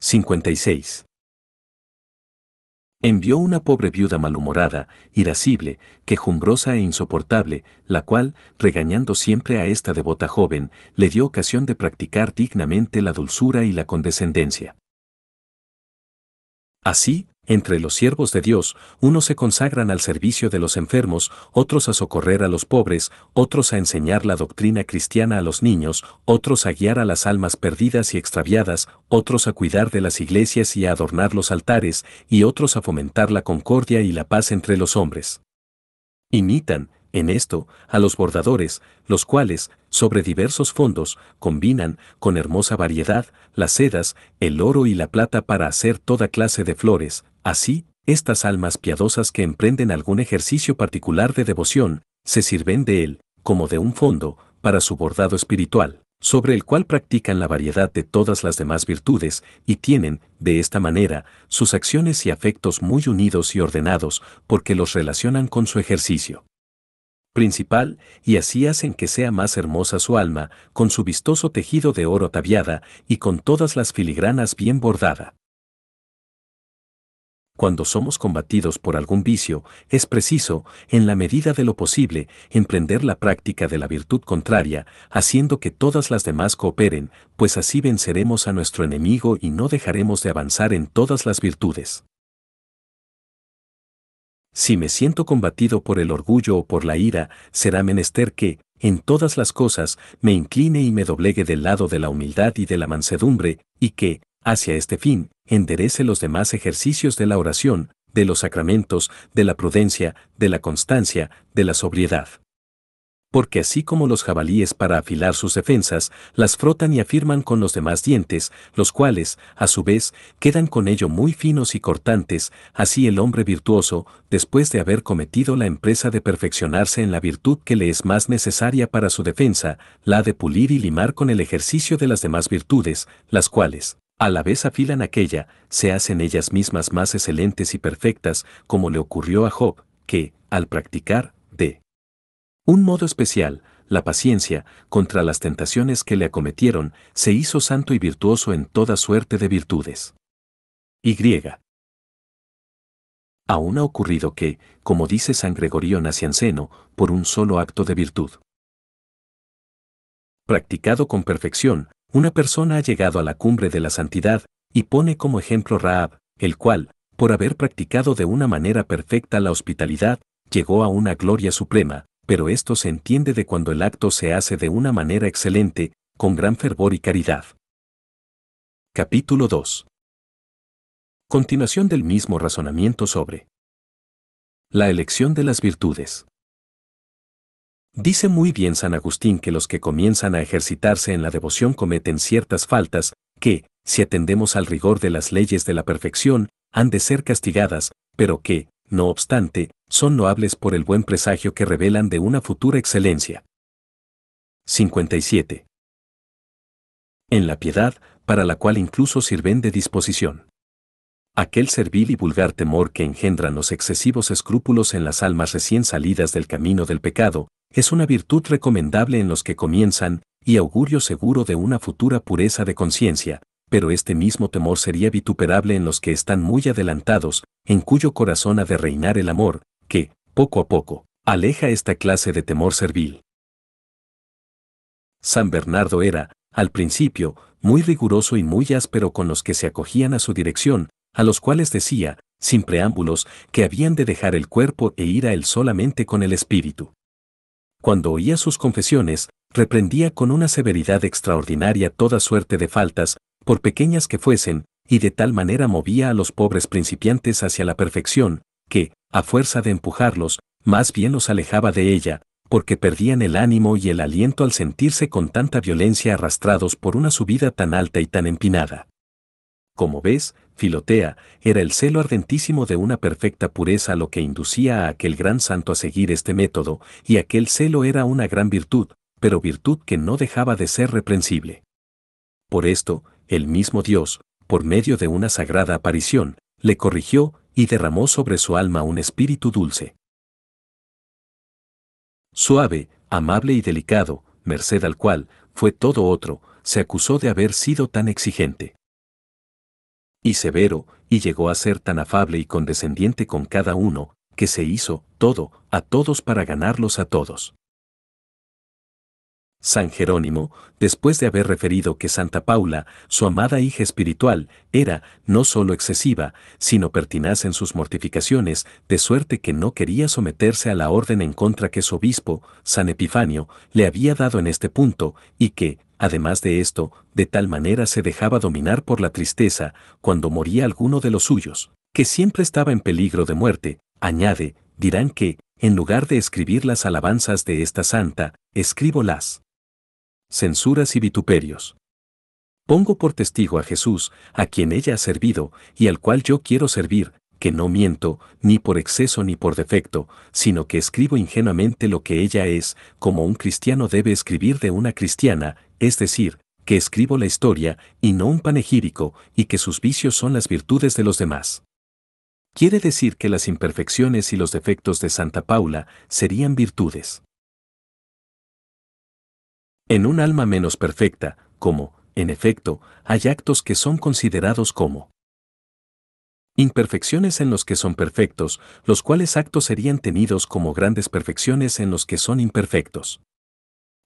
56. Envió una pobre viuda malhumorada, irascible, quejumbrosa e insoportable, la cual, regañando siempre a esta devota joven, le dio ocasión de practicar dignamente la dulzura y la condescendencia. Así, entre los siervos de Dios, unos se consagran al servicio de los enfermos, otros a socorrer a los pobres, otros a enseñar la doctrina cristiana a los niños, otros a guiar a las almas perdidas y extraviadas, otros a cuidar de las iglesias y a adornar los altares, y otros a fomentar la concordia y la paz entre los hombres. Imitan, en esto, a los bordadores, los cuales, sobre diversos fondos, combinan, con hermosa variedad, las sedas, el oro y la plata para hacer toda clase de flores. Así, estas almas piadosas que emprenden algún ejercicio particular de devoción, se sirven de él, como de un fondo, para su bordado espiritual, sobre el cual practican la variedad de todas las demás virtudes, y tienen, de esta manera, sus acciones y afectos muy unidos y ordenados, porque los relacionan con su ejercicio principal y así hacen que sea más hermosa su alma, con su vistoso tejido de oro tabiada y con todas las filigranas bien bordada. Cuando somos combatidos por algún vicio, es preciso, en la medida de lo posible, emprender la práctica de la virtud contraria, haciendo que todas las demás cooperen, pues así venceremos a nuestro enemigo y no dejaremos de avanzar en todas las virtudes. Si me siento combatido por el orgullo o por la ira, será menester que, en todas las cosas, me incline y me doblegue del lado de la humildad y de la mansedumbre, y que, hacia este fin, enderece los demás ejercicios de la oración, de los sacramentos, de la prudencia, de la constancia, de la sobriedad porque así como los jabalíes para afilar sus defensas, las frotan y afirman con los demás dientes, los cuales, a su vez, quedan con ello muy finos y cortantes, así el hombre virtuoso, después de haber cometido la empresa de perfeccionarse en la virtud que le es más necesaria para su defensa, la de pulir y limar con el ejercicio de las demás virtudes, las cuales, a la vez afilan aquella, se hacen ellas mismas más excelentes y perfectas, como le ocurrió a Job, que, al practicar, un modo especial, la paciencia, contra las tentaciones que le acometieron, se hizo santo y virtuoso en toda suerte de virtudes. Y. Aún ha ocurrido que, como dice San Gregorio Nacianceno, por un solo acto de virtud, practicado con perfección, una persona ha llegado a la cumbre de la santidad, y pone como ejemplo Raab, el cual, por haber practicado de una manera perfecta la hospitalidad, llegó a una gloria suprema, pero esto se entiende de cuando el acto se hace de una manera excelente, con gran fervor y caridad. Capítulo 2. Continuación del mismo razonamiento sobre la elección de las virtudes. Dice muy bien San Agustín que los que comienzan a ejercitarse en la devoción cometen ciertas faltas, que, si atendemos al rigor de las leyes de la perfección, han de ser castigadas, pero que, no obstante, son noables por el buen presagio que revelan de una futura excelencia. 57. En la piedad, para la cual incluso sirven de disposición. Aquel servil y vulgar temor que engendran los excesivos escrúpulos en las almas recién salidas del camino del pecado, es una virtud recomendable en los que comienzan, y augurio seguro de una futura pureza de conciencia, pero este mismo temor sería vituperable en los que están muy adelantados, en cuyo corazón ha de reinar el amor, que, poco a poco, aleja esta clase de temor servil. San Bernardo era, al principio, muy riguroso y muy áspero con los que se acogían a su dirección, a los cuales decía, sin preámbulos, que habían de dejar el cuerpo e ir a él solamente con el espíritu. Cuando oía sus confesiones, reprendía con una severidad extraordinaria toda suerte de faltas, por pequeñas que fuesen, y de tal manera movía a los pobres principiantes hacia la perfección, que, a fuerza de empujarlos, más bien los alejaba de ella, porque perdían el ánimo y el aliento al sentirse con tanta violencia arrastrados por una subida tan alta y tan empinada. Como ves, Filotea, era el celo ardentísimo de una perfecta pureza lo que inducía a aquel gran santo a seguir este método, y aquel celo era una gran virtud, pero virtud que no dejaba de ser reprensible. Por esto, el mismo Dios, por medio de una sagrada aparición, le corrigió, y derramó sobre su alma un espíritu dulce. Suave, amable y delicado, merced al cual, fue todo otro, se acusó de haber sido tan exigente. Y severo, y llegó a ser tan afable y condescendiente con cada uno, que se hizo, todo, a todos para ganarlos a todos. San Jerónimo, después de haber referido que Santa Paula, su amada hija espiritual, era no solo excesiva, sino pertinaz en sus mortificaciones, de suerte que no quería someterse a la orden en contra que su obispo, San Epifanio, le había dado en este punto, y que, además de esto, de tal manera se dejaba dominar por la tristeza, cuando moría alguno de los suyos, que siempre estaba en peligro de muerte, añade, dirán que, en lugar de escribir las alabanzas de esta santa, escribo las censuras y vituperios. Pongo por testigo a Jesús, a quien ella ha servido, y al cual yo quiero servir, que no miento, ni por exceso ni por defecto, sino que escribo ingenuamente lo que ella es, como un cristiano debe escribir de una cristiana, es decir, que escribo la historia, y no un panegírico, y que sus vicios son las virtudes de los demás. Quiere decir que las imperfecciones y los defectos de Santa Paula serían virtudes. En un alma menos perfecta, como, en efecto, hay actos que son considerados como imperfecciones en los que son perfectos, los cuales actos serían tenidos como grandes perfecciones en los que son imperfectos.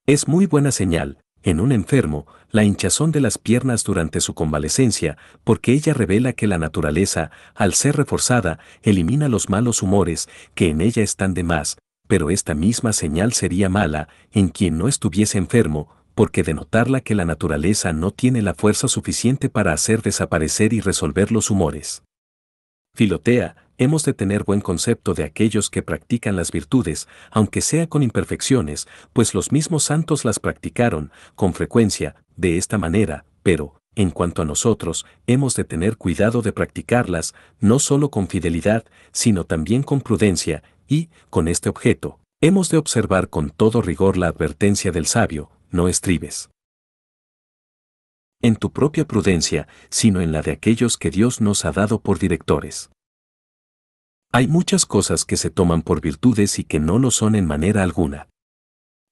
Es muy buena señal, en un enfermo, la hinchazón de las piernas durante su convalecencia, porque ella revela que la naturaleza, al ser reforzada, elimina los malos humores que en ella están de más, pero esta misma señal sería mala en quien no estuviese enfermo, porque denotarla que la naturaleza no tiene la fuerza suficiente para hacer desaparecer y resolver los humores. Filotea, hemos de tener buen concepto de aquellos que practican las virtudes, aunque sea con imperfecciones, pues los mismos santos las practicaron, con frecuencia, de esta manera, pero, en cuanto a nosotros, hemos de tener cuidado de practicarlas, no solo con fidelidad, sino también con prudencia, y, con este objeto, hemos de observar con todo rigor la advertencia del sabio, no estribes en tu propia prudencia, sino en la de aquellos que Dios nos ha dado por directores. Hay muchas cosas que se toman por virtudes y que no lo son en manera alguna.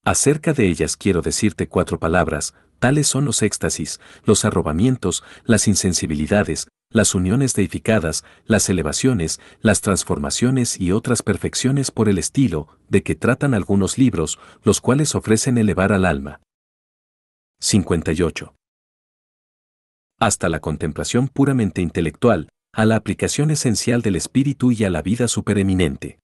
Acerca de ellas quiero decirte cuatro palabras, tales son los éxtasis, los arrobamientos, las insensibilidades, las uniones deificadas, las elevaciones, las transformaciones y otras perfecciones por el estilo de que tratan algunos libros, los cuales ofrecen elevar al alma. 58. Hasta la contemplación puramente intelectual, a la aplicación esencial del espíritu y a la vida supereminente.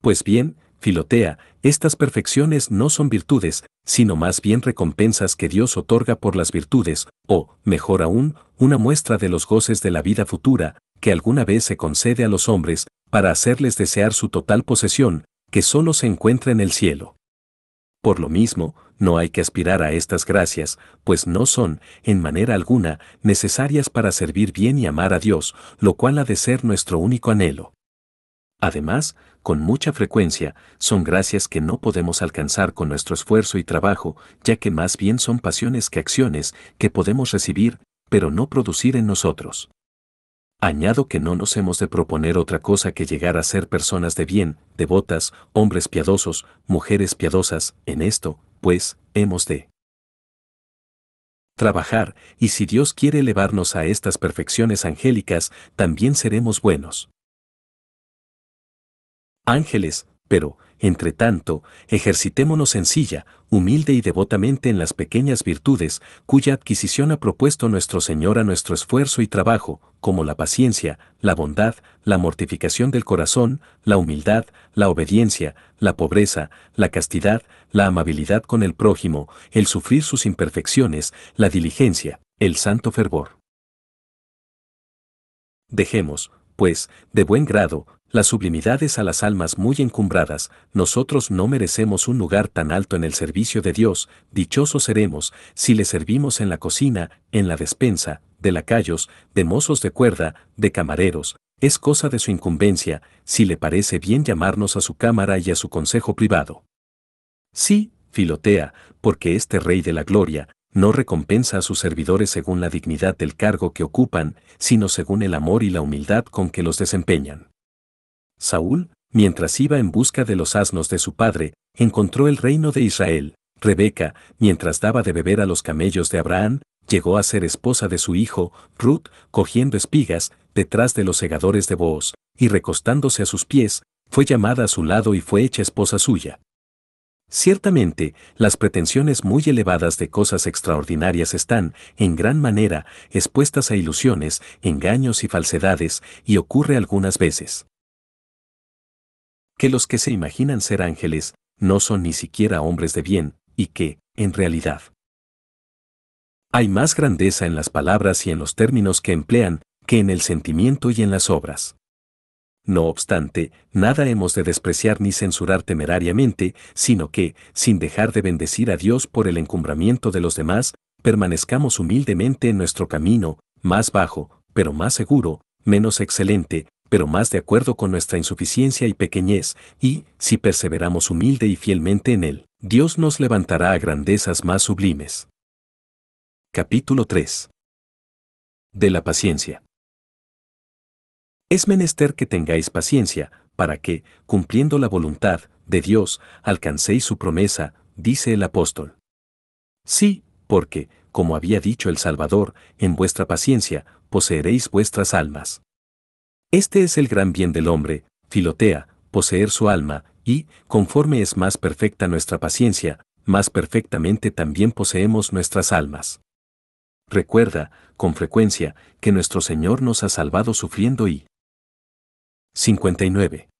Pues bien, Filotea, estas perfecciones no son virtudes, sino más bien recompensas que Dios otorga por las virtudes, o, mejor aún, una muestra de los goces de la vida futura, que alguna vez se concede a los hombres, para hacerles desear su total posesión, que solo se encuentra en el cielo. Por lo mismo, no hay que aspirar a estas gracias, pues no son, en manera alguna, necesarias para servir bien y amar a Dios, lo cual ha de ser nuestro único anhelo. Además, con mucha frecuencia, son gracias que no podemos alcanzar con nuestro esfuerzo y trabajo, ya que más bien son pasiones que acciones que podemos recibir, pero no producir en nosotros. Añado que no nos hemos de proponer otra cosa que llegar a ser personas de bien, devotas, hombres piadosos, mujeres piadosas, en esto, pues, hemos de trabajar, y si Dios quiere elevarnos a estas perfecciones angélicas, también seremos buenos ángeles, pero, entre tanto, ejercitémonos sencilla, humilde y devotamente en las pequeñas virtudes cuya adquisición ha propuesto nuestro Señor a nuestro esfuerzo y trabajo, como la paciencia, la bondad, la mortificación del corazón, la humildad, la obediencia, la pobreza, la castidad, la amabilidad con el prójimo, el sufrir sus imperfecciones, la diligencia, el santo fervor. Dejemos, pues, de buen grado, las sublimidades a las almas muy encumbradas, nosotros no merecemos un lugar tan alto en el servicio de Dios, dichosos seremos si le servimos en la cocina, en la despensa, de lacayos, de mozos de cuerda, de camareros, es cosa de su incumbencia, si le parece bien llamarnos a su cámara y a su consejo privado. Sí, Filotea, porque este Rey de la Gloria, no recompensa a sus servidores según la dignidad del cargo que ocupan, sino según el amor y la humildad con que los desempeñan. Saúl, mientras iba en busca de los asnos de su padre, encontró el reino de Israel. Rebeca, mientras daba de beber a los camellos de Abraham, llegó a ser esposa de su hijo, Ruth, cogiendo espigas, detrás de los segadores de Boaz, y recostándose a sus pies, fue llamada a su lado y fue hecha esposa suya. Ciertamente, las pretensiones muy elevadas de cosas extraordinarias están, en gran manera, expuestas a ilusiones, engaños y falsedades, y ocurre algunas veces que los que se imaginan ser ángeles no son ni siquiera hombres de bien, y que, en realidad, hay más grandeza en las palabras y en los términos que emplean que en el sentimiento y en las obras. No obstante, nada hemos de despreciar ni censurar temerariamente, sino que, sin dejar de bendecir a Dios por el encumbramiento de los demás, permanezcamos humildemente en nuestro camino, más bajo, pero más seguro, menos excelente, pero más de acuerdo con nuestra insuficiencia y pequeñez, y, si perseveramos humilde y fielmente en Él, Dios nos levantará a grandezas más sublimes. Capítulo 3. De la paciencia. Es menester que tengáis paciencia, para que, cumpliendo la voluntad de Dios, alcancéis su promesa, dice el apóstol. Sí, porque, como había dicho el Salvador, en vuestra paciencia poseeréis vuestras almas. Este es el gran bien del hombre, Filotea, poseer su alma, y, conforme es más perfecta nuestra paciencia, más perfectamente también poseemos nuestras almas. Recuerda, con frecuencia, que nuestro Señor nos ha salvado sufriendo y 59.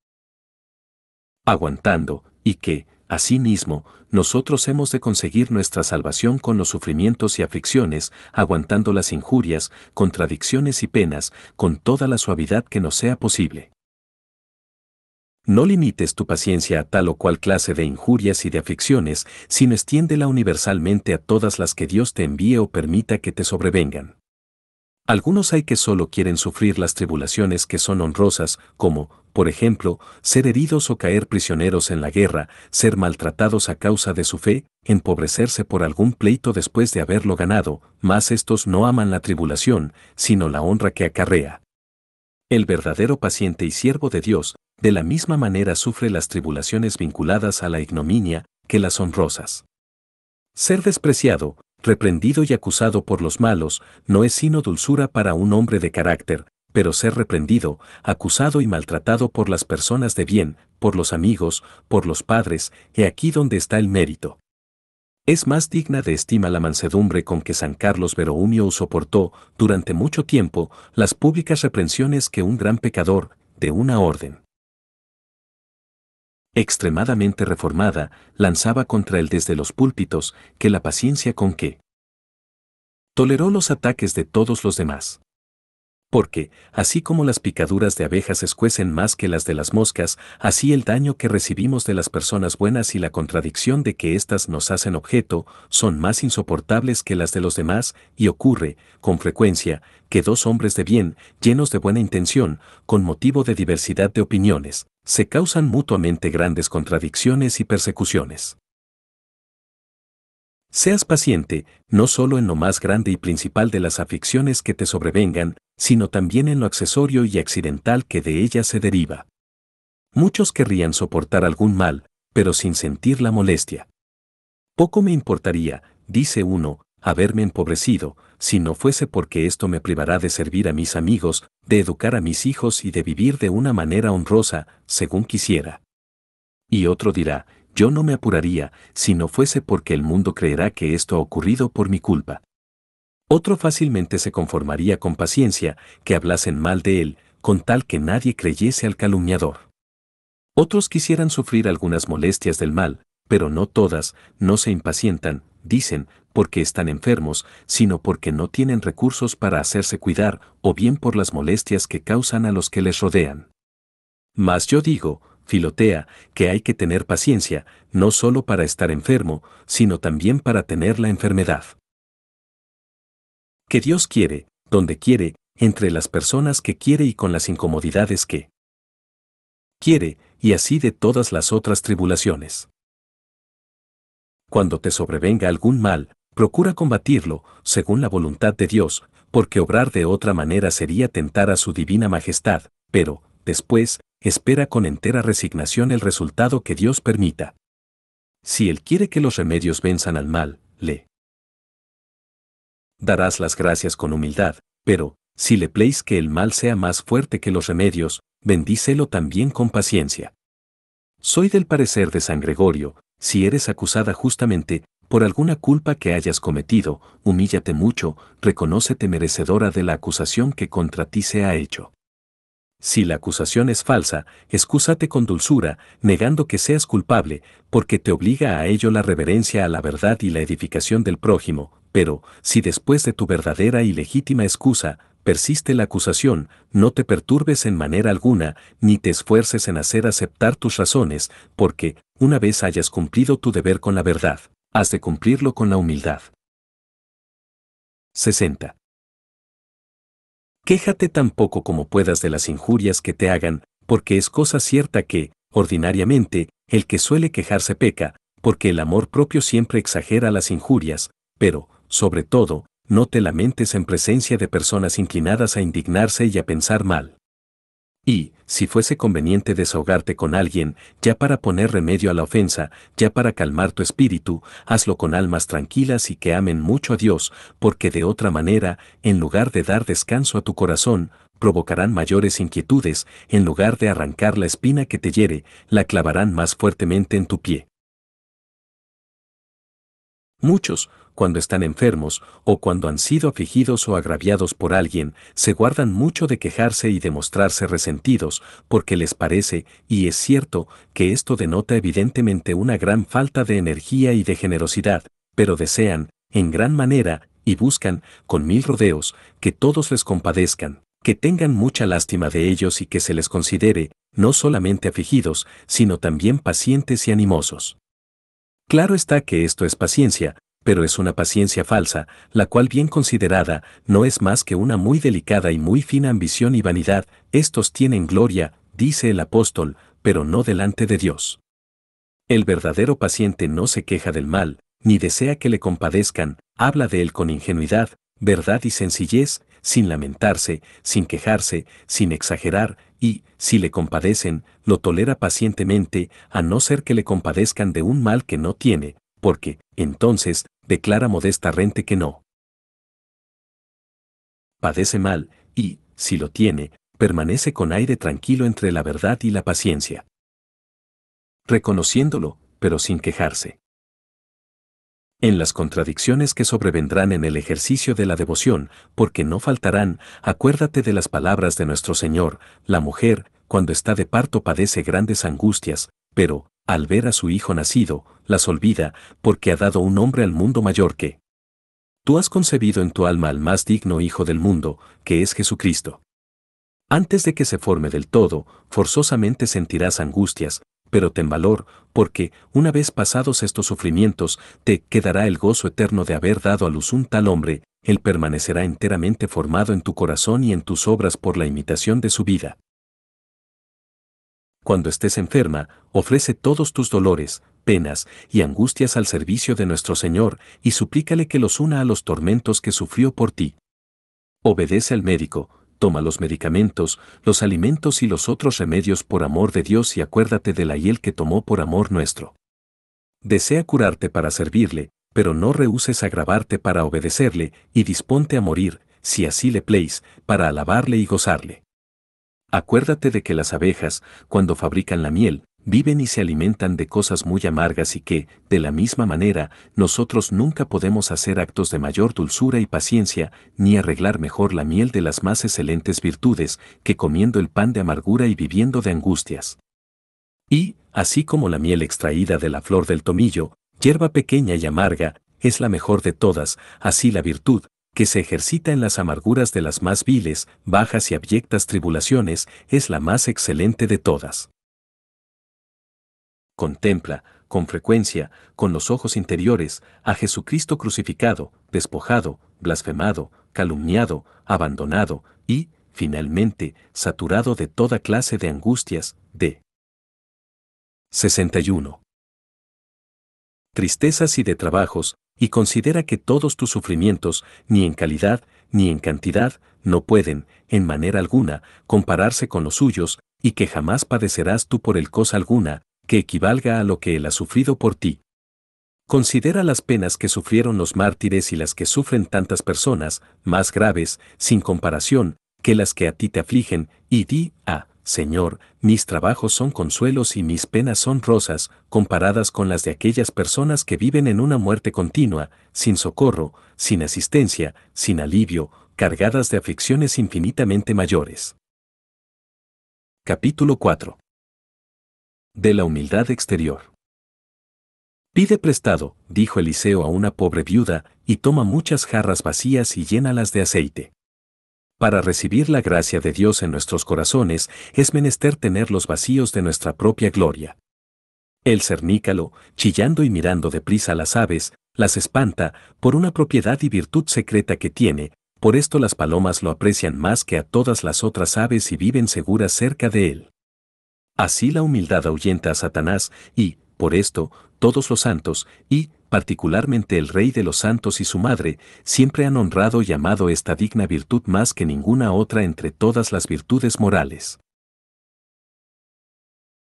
Aguantando, y que, Asimismo, nosotros hemos de conseguir nuestra salvación con los sufrimientos y aflicciones, aguantando las injurias, contradicciones y penas, con toda la suavidad que nos sea posible. No limites tu paciencia a tal o cual clase de injurias y de aflicciones, sino extiéndela universalmente a todas las que Dios te envíe o permita que te sobrevengan. Algunos hay que solo quieren sufrir las tribulaciones que son honrosas, como, por ejemplo, ser heridos o caer prisioneros en la guerra, ser maltratados a causa de su fe, empobrecerse por algún pleito después de haberlo ganado, mas estos no aman la tribulación, sino la honra que acarrea. El verdadero paciente y siervo de Dios, de la misma manera sufre las tribulaciones vinculadas a la ignominia que las honrosas. Ser despreciado, reprendido y acusado por los malos, no es sino dulzura para un hombre de carácter, pero ser reprendido, acusado y maltratado por las personas de bien, por los amigos, por los padres, he aquí donde está el mérito. Es más digna de estima la mansedumbre con que San Carlos Verohumio soportó, durante mucho tiempo, las públicas reprensiones que un gran pecador, de una orden extremadamente reformada, lanzaba contra él desde los púlpitos, que la paciencia con que toleró los ataques de todos los demás porque, así como las picaduras de abejas escuecen más que las de las moscas, así el daño que recibimos de las personas buenas y la contradicción de que éstas nos hacen objeto son más insoportables que las de los demás, y ocurre, con frecuencia, que dos hombres de bien, llenos de buena intención, con motivo de diversidad de opiniones, se causan mutuamente grandes contradicciones y persecuciones. Seas paciente, no solo en lo más grande y principal de las aflicciones que te sobrevengan, sino también en lo accesorio y accidental que de ellas se deriva. Muchos querrían soportar algún mal, pero sin sentir la molestia. Poco me importaría, dice uno, haberme empobrecido, si no fuese porque esto me privará de servir a mis amigos, de educar a mis hijos y de vivir de una manera honrosa, según quisiera. Y otro dirá, yo no me apuraría si no fuese porque el mundo creerá que esto ha ocurrido por mi culpa. Otro fácilmente se conformaría con paciencia que hablasen mal de él, con tal que nadie creyese al calumniador. Otros quisieran sufrir algunas molestias del mal, pero no todas, no se impacientan, dicen, porque están enfermos, sino porque no tienen recursos para hacerse cuidar o bien por las molestias que causan a los que les rodean. Mas yo digo, Filotea, que hay que tener paciencia, no solo para estar enfermo, sino también para tener la enfermedad. Que Dios quiere, donde quiere, entre las personas que quiere y con las incomodidades que quiere, y así de todas las otras tribulaciones. Cuando te sobrevenga algún mal, procura combatirlo, según la voluntad de Dios, porque obrar de otra manera sería tentar a su divina majestad, pero, después, espera con entera resignación el resultado que Dios permita. Si Él quiere que los remedios venzan al mal, le darás las gracias con humildad, pero, si le pleis que el mal sea más fuerte que los remedios, bendícelo también con paciencia. Soy del parecer de San Gregorio, si eres acusada justamente, por alguna culpa que hayas cometido, humíllate mucho, reconócete merecedora de la acusación que contra ti se ha hecho. Si la acusación es falsa, excúsate con dulzura, negando que seas culpable, porque te obliga a ello la reverencia a la verdad y la edificación del prójimo, pero, si después de tu verdadera y legítima excusa, persiste la acusación, no te perturbes en manera alguna, ni te esfuerces en hacer aceptar tus razones, porque, una vez hayas cumplido tu deber con la verdad, has de cumplirlo con la humildad. 60. Quéjate tan poco como puedas de las injurias que te hagan, porque es cosa cierta que, ordinariamente, el que suele quejarse peca, porque el amor propio siempre exagera las injurias, pero, sobre todo, no te lamentes en presencia de personas inclinadas a indignarse y a pensar mal y, si fuese conveniente desahogarte con alguien, ya para poner remedio a la ofensa, ya para calmar tu espíritu, hazlo con almas tranquilas y que amen mucho a Dios, porque de otra manera, en lugar de dar descanso a tu corazón, provocarán mayores inquietudes, en lugar de arrancar la espina que te hiere, la clavarán más fuertemente en tu pie. Muchos, cuando están enfermos o cuando han sido afligidos o agraviados por alguien, se guardan mucho de quejarse y de mostrarse resentidos, porque les parece, y es cierto, que esto denota evidentemente una gran falta de energía y de generosidad, pero desean, en gran manera, y buscan, con mil rodeos, que todos les compadezcan, que tengan mucha lástima de ellos y que se les considere, no solamente afligidos, sino también pacientes y animosos. Claro está que esto es paciencia, pero es una paciencia falsa, la cual bien considerada no es más que una muy delicada y muy fina ambición y vanidad, estos tienen gloria, dice el apóstol, pero no delante de Dios. El verdadero paciente no se queja del mal, ni desea que le compadezcan, habla de él con ingenuidad, verdad y sencillez, sin lamentarse, sin quejarse, sin exagerar, y, si le compadecen, lo tolera pacientemente, a no ser que le compadezcan de un mal que no tiene, porque, entonces, declara Modesta Rente que no padece mal, y, si lo tiene, permanece con aire tranquilo entre la verdad y la paciencia. Reconociéndolo, pero sin quejarse. En las contradicciones que sobrevendrán en el ejercicio de la devoción, porque no faltarán, acuérdate de las palabras de nuestro Señor, la mujer, cuando está de parto padece grandes angustias, pero, al ver a su hijo nacido, las olvida, porque ha dado un hombre al mundo mayor que. Tú has concebido en tu alma al más digno Hijo del mundo, que es Jesucristo. Antes de que se forme del todo, forzosamente sentirás angustias, pero ten valor, porque, una vez pasados estos sufrimientos, te quedará el gozo eterno de haber dado a luz un tal hombre, él permanecerá enteramente formado en tu corazón y en tus obras por la imitación de su vida. Cuando estés enferma, ofrece todos tus dolores, penas y angustias al servicio de nuestro Señor, y suplícale que los una a los tormentos que sufrió por ti. Obedece al médico, toma los medicamentos, los alimentos y los otros remedios por amor de Dios y acuérdate de la hiel que tomó por amor nuestro. Desea curarte para servirle, pero no rehuses agravarte para obedecerle, y disponte a morir, si así le pleis, para alabarle y gozarle. Acuérdate de que las abejas, cuando fabrican la miel, viven y se alimentan de cosas muy amargas y que, de la misma manera, nosotros nunca podemos hacer actos de mayor dulzura y paciencia, ni arreglar mejor la miel de las más excelentes virtudes, que comiendo el pan de amargura y viviendo de angustias. Y, así como la miel extraída de la flor del tomillo, hierba pequeña y amarga, es la mejor de todas, así la virtud, que se ejercita en las amarguras de las más viles, bajas y abyectas tribulaciones, es la más excelente de todas contempla, con frecuencia, con los ojos interiores, a Jesucristo crucificado, despojado, blasfemado, calumniado, abandonado y, finalmente, saturado de toda clase de angustias, de 61. Tristezas y de trabajos, y considera que todos tus sufrimientos, ni en calidad, ni en cantidad, no pueden, en manera alguna, compararse con los suyos, y que jamás padecerás tú por el cosa alguna, que equivalga a lo que Él ha sufrido por ti. Considera las penas que sufrieron los mártires y las que sufren tantas personas, más graves, sin comparación, que las que a ti te afligen, y di, ah, Señor, mis trabajos son consuelos y mis penas son rosas, comparadas con las de aquellas personas que viven en una muerte continua, sin socorro, sin asistencia, sin alivio, cargadas de aflicciones infinitamente mayores. Capítulo 4 de la humildad exterior. Pide prestado, dijo Eliseo a una pobre viuda, y toma muchas jarras vacías y llénalas de aceite. Para recibir la gracia de Dios en nuestros corazones es menester tener los vacíos de nuestra propia gloria. El cernícalo, chillando y mirando deprisa a las aves, las espanta por una propiedad y virtud secreta que tiene, por esto las palomas lo aprecian más que a todas las otras aves y viven seguras cerca de él. Así la humildad ahuyenta a Satanás y, por esto, todos los santos, y, particularmente el Rey de los Santos y su Madre, siempre han honrado y amado esta digna virtud más que ninguna otra entre todas las virtudes morales.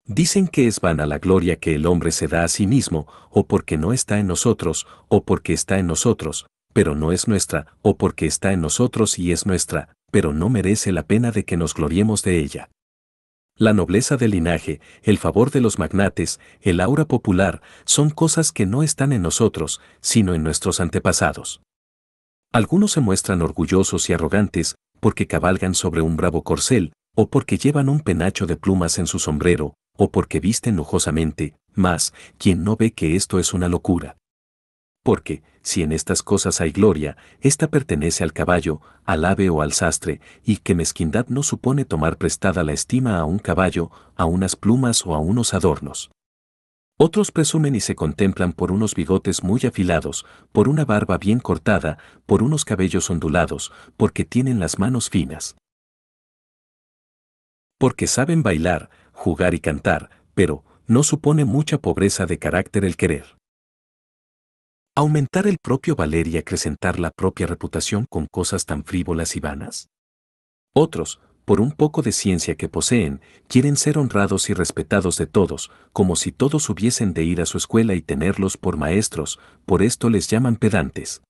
Dicen que es vana la gloria que el hombre se da a sí mismo, o porque no está en nosotros, o porque está en nosotros, pero no es nuestra, o porque está en nosotros y es nuestra, pero no merece la pena de que nos gloriemos de ella. La nobleza del linaje, el favor de los magnates, el aura popular, son cosas que no están en nosotros, sino en nuestros antepasados. Algunos se muestran orgullosos y arrogantes porque cabalgan sobre un bravo corcel, o porque llevan un penacho de plumas en su sombrero, o porque visten lujosamente, mas, quien no ve que esto es una locura. Porque, si en estas cosas hay gloria, esta pertenece al caballo, al ave o al sastre, y que mezquindad no supone tomar prestada la estima a un caballo, a unas plumas o a unos adornos. Otros presumen y se contemplan por unos bigotes muy afilados, por una barba bien cortada, por unos cabellos ondulados, porque tienen las manos finas. Porque saben bailar, jugar y cantar, pero no supone mucha pobreza de carácter el querer. Aumentar el propio valer y acrecentar la propia reputación con cosas tan frívolas y vanas. Otros, por un poco de ciencia que poseen, quieren ser honrados y respetados de todos, como si todos hubiesen de ir a su escuela y tenerlos por maestros, por esto les llaman pedantes.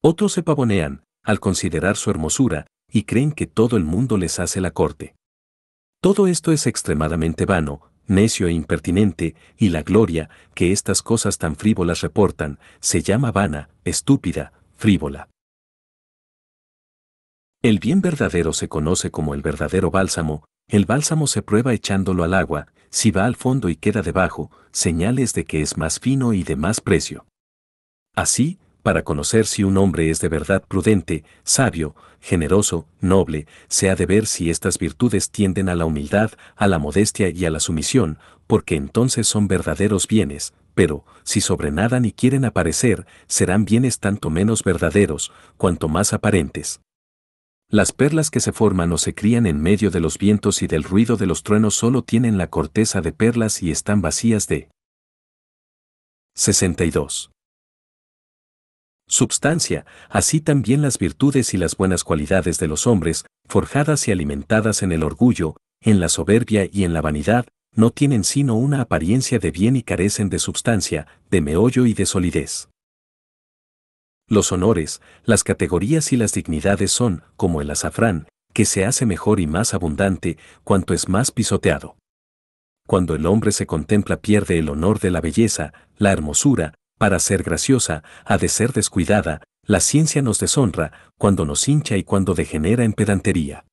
Otros se pavonean, al considerar su hermosura, y creen que todo el mundo les hace la corte. Todo esto es extremadamente vano, necio e impertinente, y la gloria que estas cosas tan frívolas reportan, se llama vana, estúpida, frívola. El bien verdadero se conoce como el verdadero bálsamo, el bálsamo se prueba echándolo al agua, si va al fondo y queda debajo, señales de que es más fino y de más precio. Así, para conocer si un hombre es de verdad prudente, sabio, generoso, noble, se ha de ver si estas virtudes tienden a la humildad, a la modestia y a la sumisión, porque entonces son verdaderos bienes, pero, si sobrenadan y quieren aparecer, serán bienes tanto menos verdaderos, cuanto más aparentes. Las perlas que se forman o se crían en medio de los vientos y del ruido de los truenos solo tienen la corteza de perlas y están vacías de 62 substancia, así también las virtudes y las buenas cualidades de los hombres, forjadas y alimentadas en el orgullo, en la soberbia y en la vanidad, no tienen sino una apariencia de bien y carecen de substancia, de meollo y de solidez. Los honores, las categorías y las dignidades son, como el azafrán, que se hace mejor y más abundante cuanto es más pisoteado. Cuando el hombre se contempla pierde el honor de la belleza, la hermosura, para ser graciosa, ha de ser descuidada, la ciencia nos deshonra cuando nos hincha y cuando degenera en pedantería.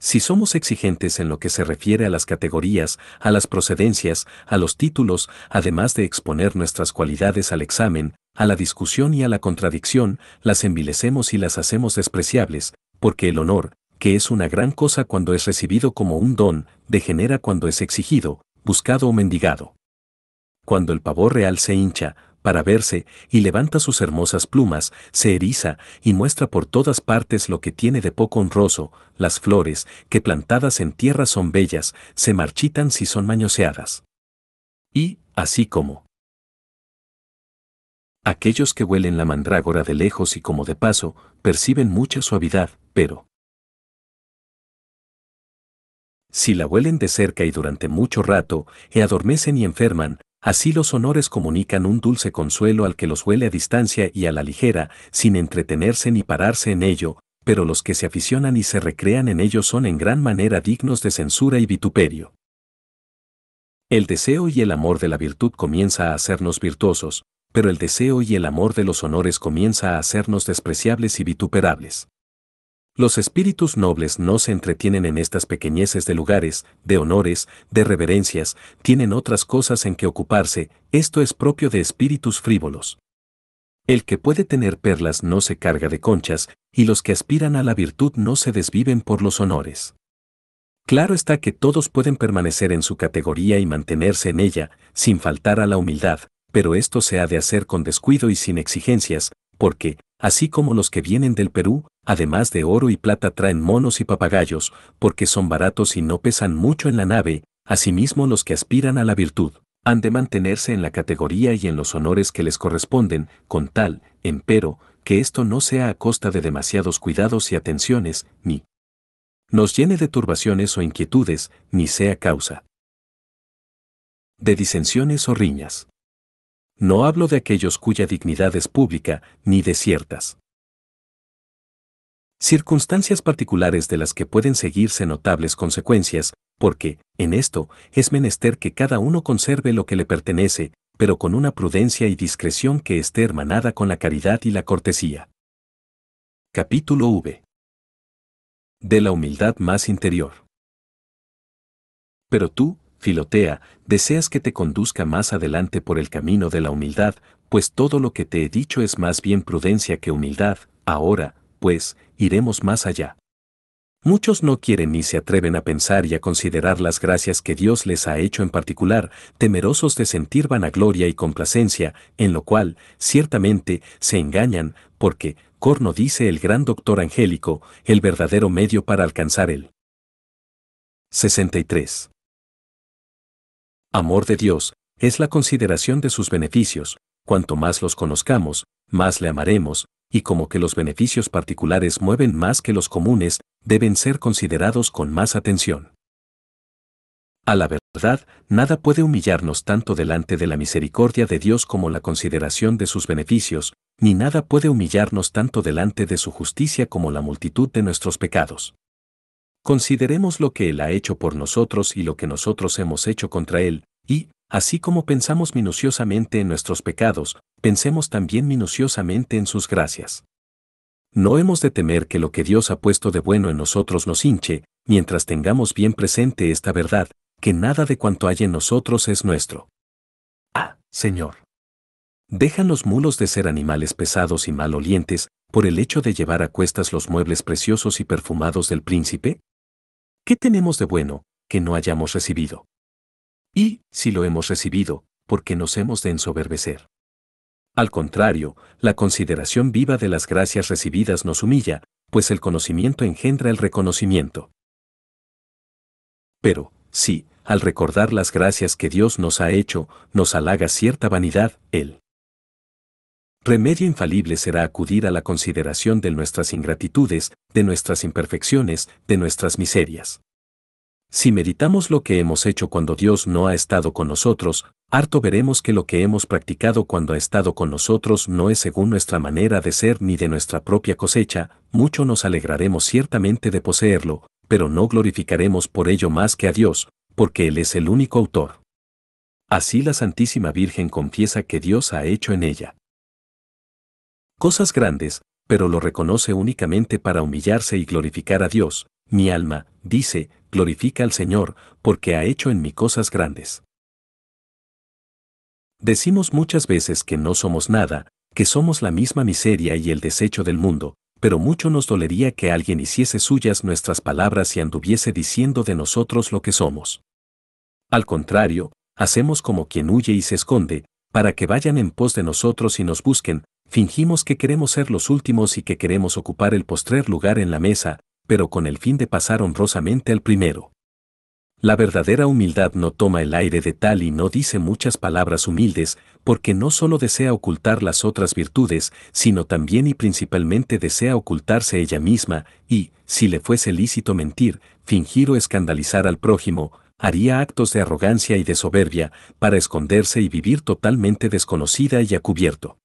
Si somos exigentes en lo que se refiere a las categorías, a las procedencias, a los títulos, además de exponer nuestras cualidades al examen, a la discusión y a la contradicción, las envilecemos y las hacemos despreciables, porque el honor, que es una gran cosa cuando es recibido como un don, degenera cuando es exigido, buscado o mendigado. Cuando el pavor real se hincha, para verse, y levanta sus hermosas plumas, se eriza y muestra por todas partes lo que tiene de poco honroso, las flores, que plantadas en tierra son bellas, se marchitan si son mañoseadas. Y, así como aquellos que huelen la mandrágora de lejos y como de paso, perciben mucha suavidad, pero si la huelen de cerca y durante mucho rato, e adormecen y enferman, Así los honores comunican un dulce consuelo al que los huele a distancia y a la ligera, sin entretenerse ni pararse en ello, pero los que se aficionan y se recrean en ello son en gran manera dignos de censura y vituperio. El deseo y el amor de la virtud comienza a hacernos virtuosos, pero el deseo y el amor de los honores comienza a hacernos despreciables y vituperables. Los espíritus nobles no se entretienen en estas pequeñeces de lugares, de honores, de reverencias, tienen otras cosas en que ocuparse, esto es propio de espíritus frívolos. El que puede tener perlas no se carga de conchas, y los que aspiran a la virtud no se desviven por los honores. Claro está que todos pueden permanecer en su categoría y mantenerse en ella, sin faltar a la humildad, pero esto se ha de hacer con descuido y sin exigencias, porque, así como los que vienen del Perú, además de oro y plata traen monos y papagayos, porque son baratos y no pesan mucho en la nave, asimismo los que aspiran a la virtud, han de mantenerse en la categoría y en los honores que les corresponden, con tal, empero, que esto no sea a costa de demasiados cuidados y atenciones, ni nos llene de turbaciones o inquietudes, ni sea causa de disensiones o riñas no hablo de aquellos cuya dignidad es pública, ni de ciertas circunstancias particulares de las que pueden seguirse notables consecuencias, porque, en esto, es menester que cada uno conserve lo que le pertenece, pero con una prudencia y discreción que esté hermanada con la caridad y la cortesía. Capítulo V. De la humildad más interior. Pero tú, Filotea, deseas que te conduzca más adelante por el camino de la humildad, pues todo lo que te he dicho es más bien prudencia que humildad, ahora, pues, iremos más allá. Muchos no quieren ni se atreven a pensar y a considerar las gracias que Dios les ha hecho en particular, temerosos de sentir vanagloria y complacencia, en lo cual, ciertamente, se engañan, porque, Corno dice el gran doctor angélico, el verdadero medio para alcanzar él. 63 amor de Dios, es la consideración de sus beneficios, cuanto más los conozcamos, más le amaremos, y como que los beneficios particulares mueven más que los comunes, deben ser considerados con más atención. A la verdad, nada puede humillarnos tanto delante de la misericordia de Dios como la consideración de sus beneficios, ni nada puede humillarnos tanto delante de su justicia como la multitud de nuestros pecados. Consideremos lo que Él ha hecho por nosotros y lo que nosotros hemos hecho contra Él, y, así como pensamos minuciosamente en nuestros pecados, pensemos también minuciosamente en sus gracias. No hemos de temer que lo que Dios ha puesto de bueno en nosotros nos hinche, mientras tengamos bien presente esta verdad, que nada de cuanto hay en nosotros es nuestro. Ah, Señor. ¿dejan los mulos de ser animales pesados y malolientes, por el hecho de llevar a cuestas los muebles preciosos y perfumados del príncipe, ¿Qué tenemos de bueno que no hayamos recibido? Y, si lo hemos recibido, ¿por qué nos hemos de ensoberbecer? Al contrario, la consideración viva de las gracias recibidas nos humilla, pues el conocimiento engendra el reconocimiento. Pero, si, al recordar las gracias que Dios nos ha hecho, nos halaga cierta vanidad, Él Remedio infalible será acudir a la consideración de nuestras ingratitudes, de nuestras imperfecciones, de nuestras miserias. Si meditamos lo que hemos hecho cuando Dios no ha estado con nosotros, harto veremos que lo que hemos practicado cuando ha estado con nosotros no es según nuestra manera de ser ni de nuestra propia cosecha, mucho nos alegraremos ciertamente de poseerlo, pero no glorificaremos por ello más que a Dios, porque Él es el único autor. Así la Santísima Virgen confiesa que Dios ha hecho en ella cosas grandes, pero lo reconoce únicamente para humillarse y glorificar a Dios. Mi alma, dice, glorifica al Señor, porque ha hecho en mí cosas grandes. Decimos muchas veces que no somos nada, que somos la misma miseria y el desecho del mundo, pero mucho nos dolería que alguien hiciese suyas nuestras palabras y anduviese diciendo de nosotros lo que somos. Al contrario, hacemos como quien huye y se esconde, para que vayan en pos de nosotros y nos busquen, Fingimos que queremos ser los últimos y que queremos ocupar el postrer lugar en la mesa, pero con el fin de pasar honrosamente al primero. La verdadera humildad no toma el aire de tal y no dice muchas palabras humildes, porque no solo desea ocultar las otras virtudes, sino también y principalmente desea ocultarse ella misma, y, si le fuese lícito mentir, fingir o escandalizar al prójimo, haría actos de arrogancia y de soberbia, para esconderse y vivir totalmente desconocida y a cubierto.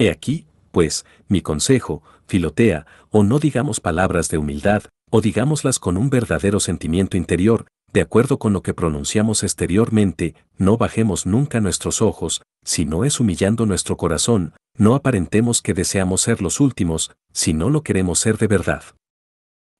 He aquí, pues, mi consejo, filotea, o no digamos palabras de humildad, o digámoslas con un verdadero sentimiento interior, de acuerdo con lo que pronunciamos exteriormente, no bajemos nunca nuestros ojos, si no es humillando nuestro corazón, no aparentemos que deseamos ser los últimos, si no lo queremos ser de verdad.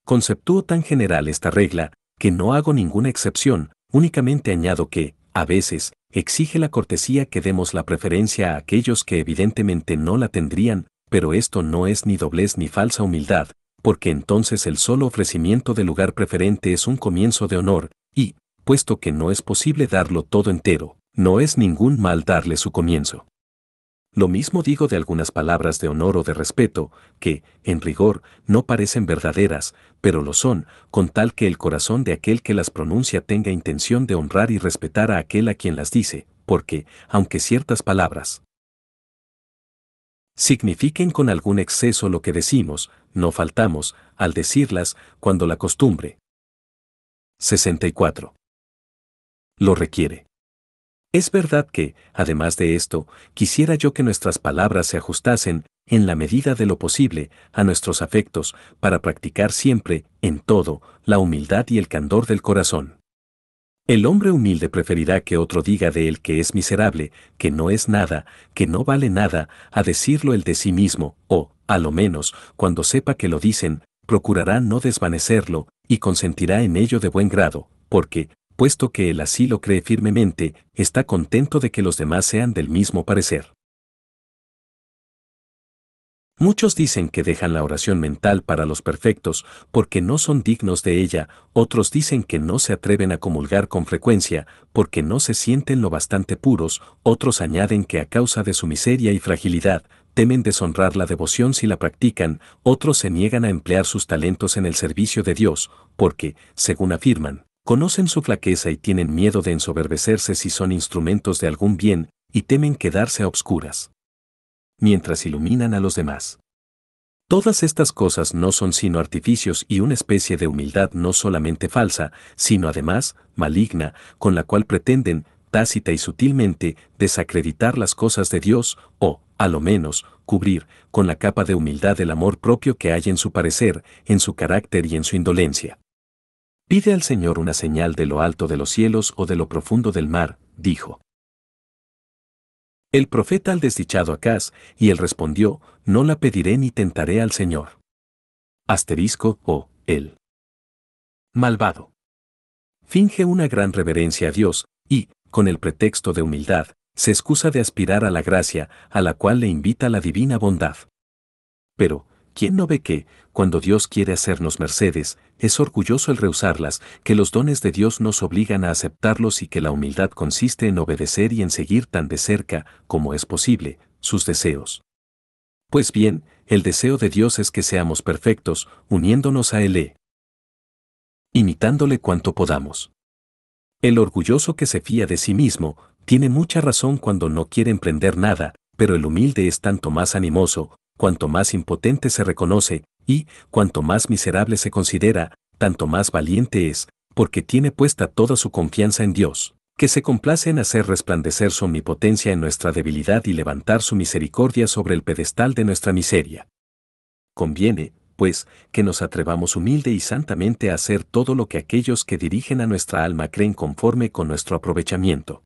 Conceptúo tan general esta regla, que no hago ninguna excepción, únicamente añado que, a veces, exige la cortesía que demos la preferencia a aquellos que evidentemente no la tendrían, pero esto no es ni doblez ni falsa humildad, porque entonces el solo ofrecimiento de lugar preferente es un comienzo de honor, y, puesto que no es posible darlo todo entero, no es ningún mal darle su comienzo. Lo mismo digo de algunas palabras de honor o de respeto, que, en rigor, no parecen verdaderas, pero lo son, con tal que el corazón de aquel que las pronuncia tenga intención de honrar y respetar a aquel a quien las dice, porque, aunque ciertas palabras signifiquen con algún exceso lo que decimos, no faltamos, al decirlas, cuando la costumbre 64. Lo requiere. Es verdad que, además de esto, quisiera yo que nuestras palabras se ajustasen, en la medida de lo posible, a nuestros afectos, para practicar siempre, en todo, la humildad y el candor del corazón. El hombre humilde preferirá que otro diga de él que es miserable, que no es nada, que no vale nada, a decirlo el de sí mismo, o, a lo menos, cuando sepa que lo dicen, procurará no desvanecerlo, y consentirá en ello de buen grado, porque, puesto que él así lo cree firmemente, está contento de que los demás sean del mismo parecer. Muchos dicen que dejan la oración mental para los perfectos porque no son dignos de ella, otros dicen que no se atreven a comulgar con frecuencia porque no se sienten lo bastante puros, otros añaden que a causa de su miseria y fragilidad, temen deshonrar la devoción si la practican, otros se niegan a emplear sus talentos en el servicio de Dios, porque, según afirman, conocen su flaqueza y tienen miedo de ensoberbecerse si son instrumentos de algún bien, y temen quedarse a obscuras. Mientras iluminan a los demás. Todas estas cosas no son sino artificios y una especie de humildad no solamente falsa, sino además maligna, con la cual pretenden, tácita y sutilmente, desacreditar las cosas de Dios, o, a lo menos, cubrir, con la capa de humildad el amor propio que hay en su parecer, en su carácter y en su indolencia. Pide al Señor una señal de lo alto de los cielos o de lo profundo del mar, dijo. El profeta al desdichado Acaz, y él respondió, no la pediré ni tentaré al Señor. Asterisco o él. Malvado. Finge una gran reverencia a Dios, y, con el pretexto de humildad, se excusa de aspirar a la gracia, a la cual le invita la divina bondad. Pero, ¿Quién no ve que, cuando Dios quiere hacernos mercedes, es orgulloso el rehusarlas, que los dones de Dios nos obligan a aceptarlos y que la humildad consiste en obedecer y en seguir tan de cerca, como es posible, sus deseos? Pues bien, el deseo de Dios es que seamos perfectos, uniéndonos a Él, e imitándole cuanto podamos. El orgulloso que se fía de sí mismo, tiene mucha razón cuando no quiere emprender nada, pero el humilde es tanto más animoso, cuanto más impotente se reconoce, y, cuanto más miserable se considera, tanto más valiente es, porque tiene puesta toda su confianza en Dios, que se complace en hacer resplandecer su omnipotencia en nuestra debilidad y levantar su misericordia sobre el pedestal de nuestra miseria. Conviene, pues, que nos atrevamos humilde y santamente a hacer todo lo que aquellos que dirigen a nuestra alma creen conforme con nuestro aprovechamiento.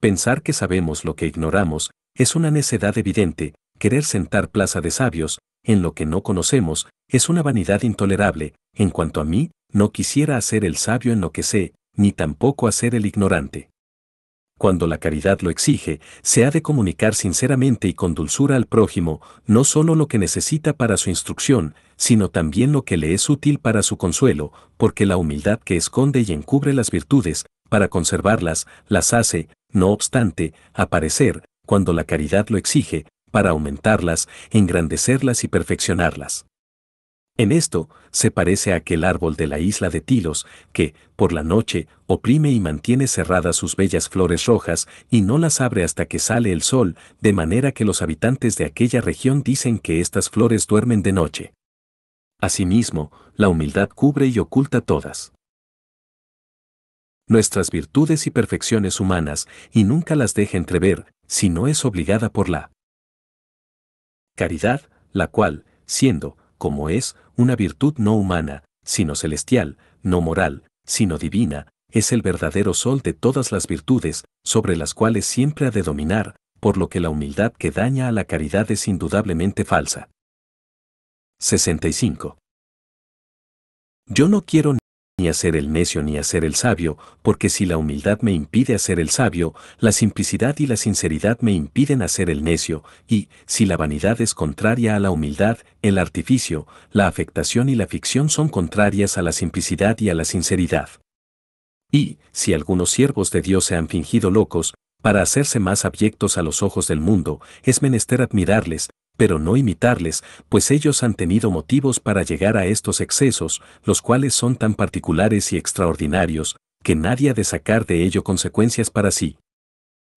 Pensar que sabemos lo que ignoramos es una necedad evidente, querer sentar plaza de sabios, en lo que no conocemos, es una vanidad intolerable, en cuanto a mí, no quisiera hacer el sabio en lo que sé, ni tampoco hacer el ignorante. Cuando la caridad lo exige, se ha de comunicar sinceramente y con dulzura al prójimo, no solo lo que necesita para su instrucción, sino también lo que le es útil para su consuelo, porque la humildad que esconde y encubre las virtudes, para conservarlas, las hace, no obstante, aparecer, cuando la caridad lo exige, para aumentarlas, engrandecerlas y perfeccionarlas. En esto se parece a aquel árbol de la isla de Tilos, que, por la noche, oprime y mantiene cerradas sus bellas flores rojas y no las abre hasta que sale el sol, de manera que los habitantes de aquella región dicen que estas flores duermen de noche. Asimismo, la humildad cubre y oculta todas nuestras virtudes y perfecciones humanas y nunca las deja entrever, si no es obligada por la caridad, la cual, siendo, como es, una virtud no humana, sino celestial, no moral, sino divina, es el verdadero sol de todas las virtudes, sobre las cuales siempre ha de dominar, por lo que la humildad que daña a la caridad es indudablemente falsa. 65. Yo no quiero ni hacer el necio ni hacer el sabio, porque si la humildad me impide hacer el sabio, la simplicidad y la sinceridad me impiden hacer el necio, y, si la vanidad es contraria a la humildad, el artificio, la afectación y la ficción son contrarias a la simplicidad y a la sinceridad. Y, si algunos siervos de Dios se han fingido locos, para hacerse más abyectos a los ojos del mundo, es menester admirarles, pero no imitarles, pues ellos han tenido motivos para llegar a estos excesos, los cuales son tan particulares y extraordinarios, que nadie ha de sacar de ello consecuencias para sí.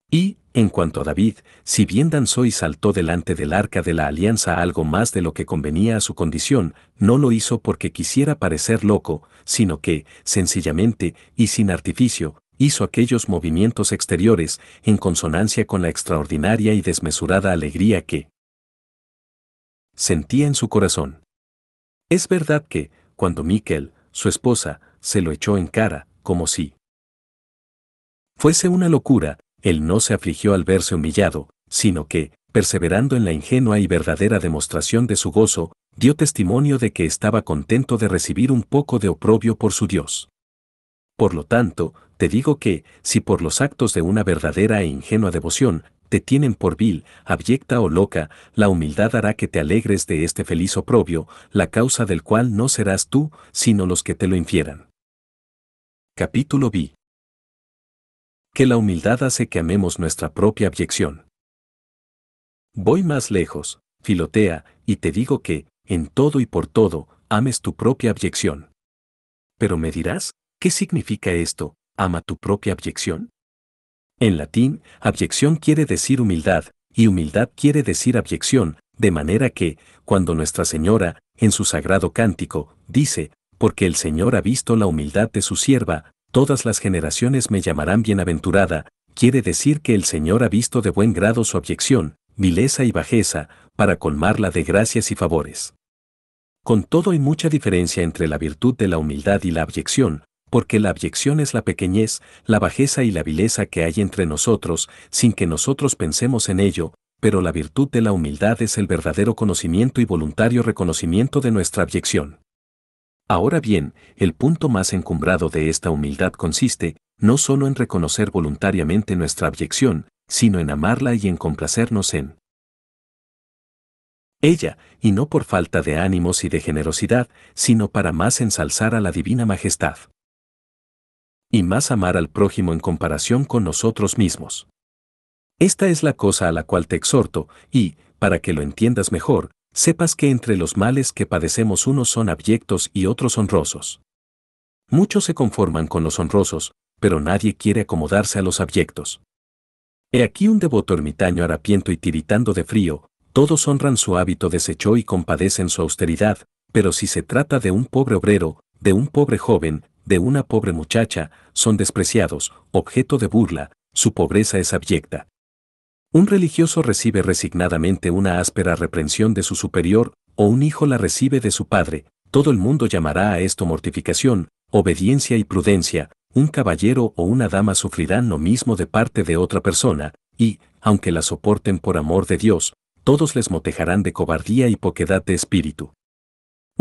Y, en cuanto a David, si bien danzó y saltó delante del arca de la alianza algo más de lo que convenía a su condición, no lo hizo porque quisiera parecer loco, sino que, sencillamente, y sin artificio, hizo aquellos movimientos exteriores en consonancia con la extraordinaria y desmesurada alegría que, sentía en su corazón. Es verdad que, cuando Miquel, su esposa, se lo echó en cara, como si fuese una locura, él no se afligió al verse humillado, sino que, perseverando en la ingenua y verdadera demostración de su gozo, dio testimonio de que estaba contento de recibir un poco de oprobio por su Dios. Por lo tanto, te digo que, si por los actos de una verdadera e ingenua devoción, te tienen por vil, abyecta o loca, la humildad hará que te alegres de este feliz oprobio, la causa del cual no serás tú, sino los que te lo infieran. Capítulo B. Que la humildad hace que amemos nuestra propia abyección. Voy más lejos, Filotea, y te digo que, en todo y por todo, ames tu propia abyección. Pero me dirás, ¿Qué significa esto? Ama tu propia abyección. En latín, abyección quiere decir humildad, y humildad quiere decir abyección, de manera que, cuando Nuestra Señora, en su sagrado cántico, dice, porque el Señor ha visto la humildad de su sierva, todas las generaciones me llamarán bienaventurada, quiere decir que el Señor ha visto de buen grado su abyección, vileza y bajeza, para colmarla de gracias y favores. Con todo hay mucha diferencia entre la virtud de la humildad y la abyección, porque la abyección es la pequeñez, la bajeza y la vileza que hay entre nosotros, sin que nosotros pensemos en ello, pero la virtud de la humildad es el verdadero conocimiento y voluntario reconocimiento de nuestra abyección. Ahora bien, el punto más encumbrado de esta humildad consiste, no solo en reconocer voluntariamente nuestra abyección, sino en amarla y en complacernos en ella, y no por falta de ánimos y de generosidad, sino para más ensalzar a la Divina Majestad y más amar al prójimo en comparación con nosotros mismos. Esta es la cosa a la cual te exhorto, y, para que lo entiendas mejor, sepas que entre los males que padecemos unos son abyectos y otros honrosos. Muchos se conforman con los honrosos, pero nadie quiere acomodarse a los abyectos. He aquí un devoto ermitaño harapiento y tiritando de frío, todos honran su hábito deshecho y compadecen su austeridad, pero si se trata de un pobre obrero, de un pobre joven, de una pobre muchacha, son despreciados, objeto de burla, su pobreza es abyecta. Un religioso recibe resignadamente una áspera reprensión de su superior, o un hijo la recibe de su padre, todo el mundo llamará a esto mortificación, obediencia y prudencia, un caballero o una dama sufrirán lo mismo de parte de otra persona, y, aunque la soporten por amor de Dios, todos les motejarán de cobardía y poquedad de espíritu.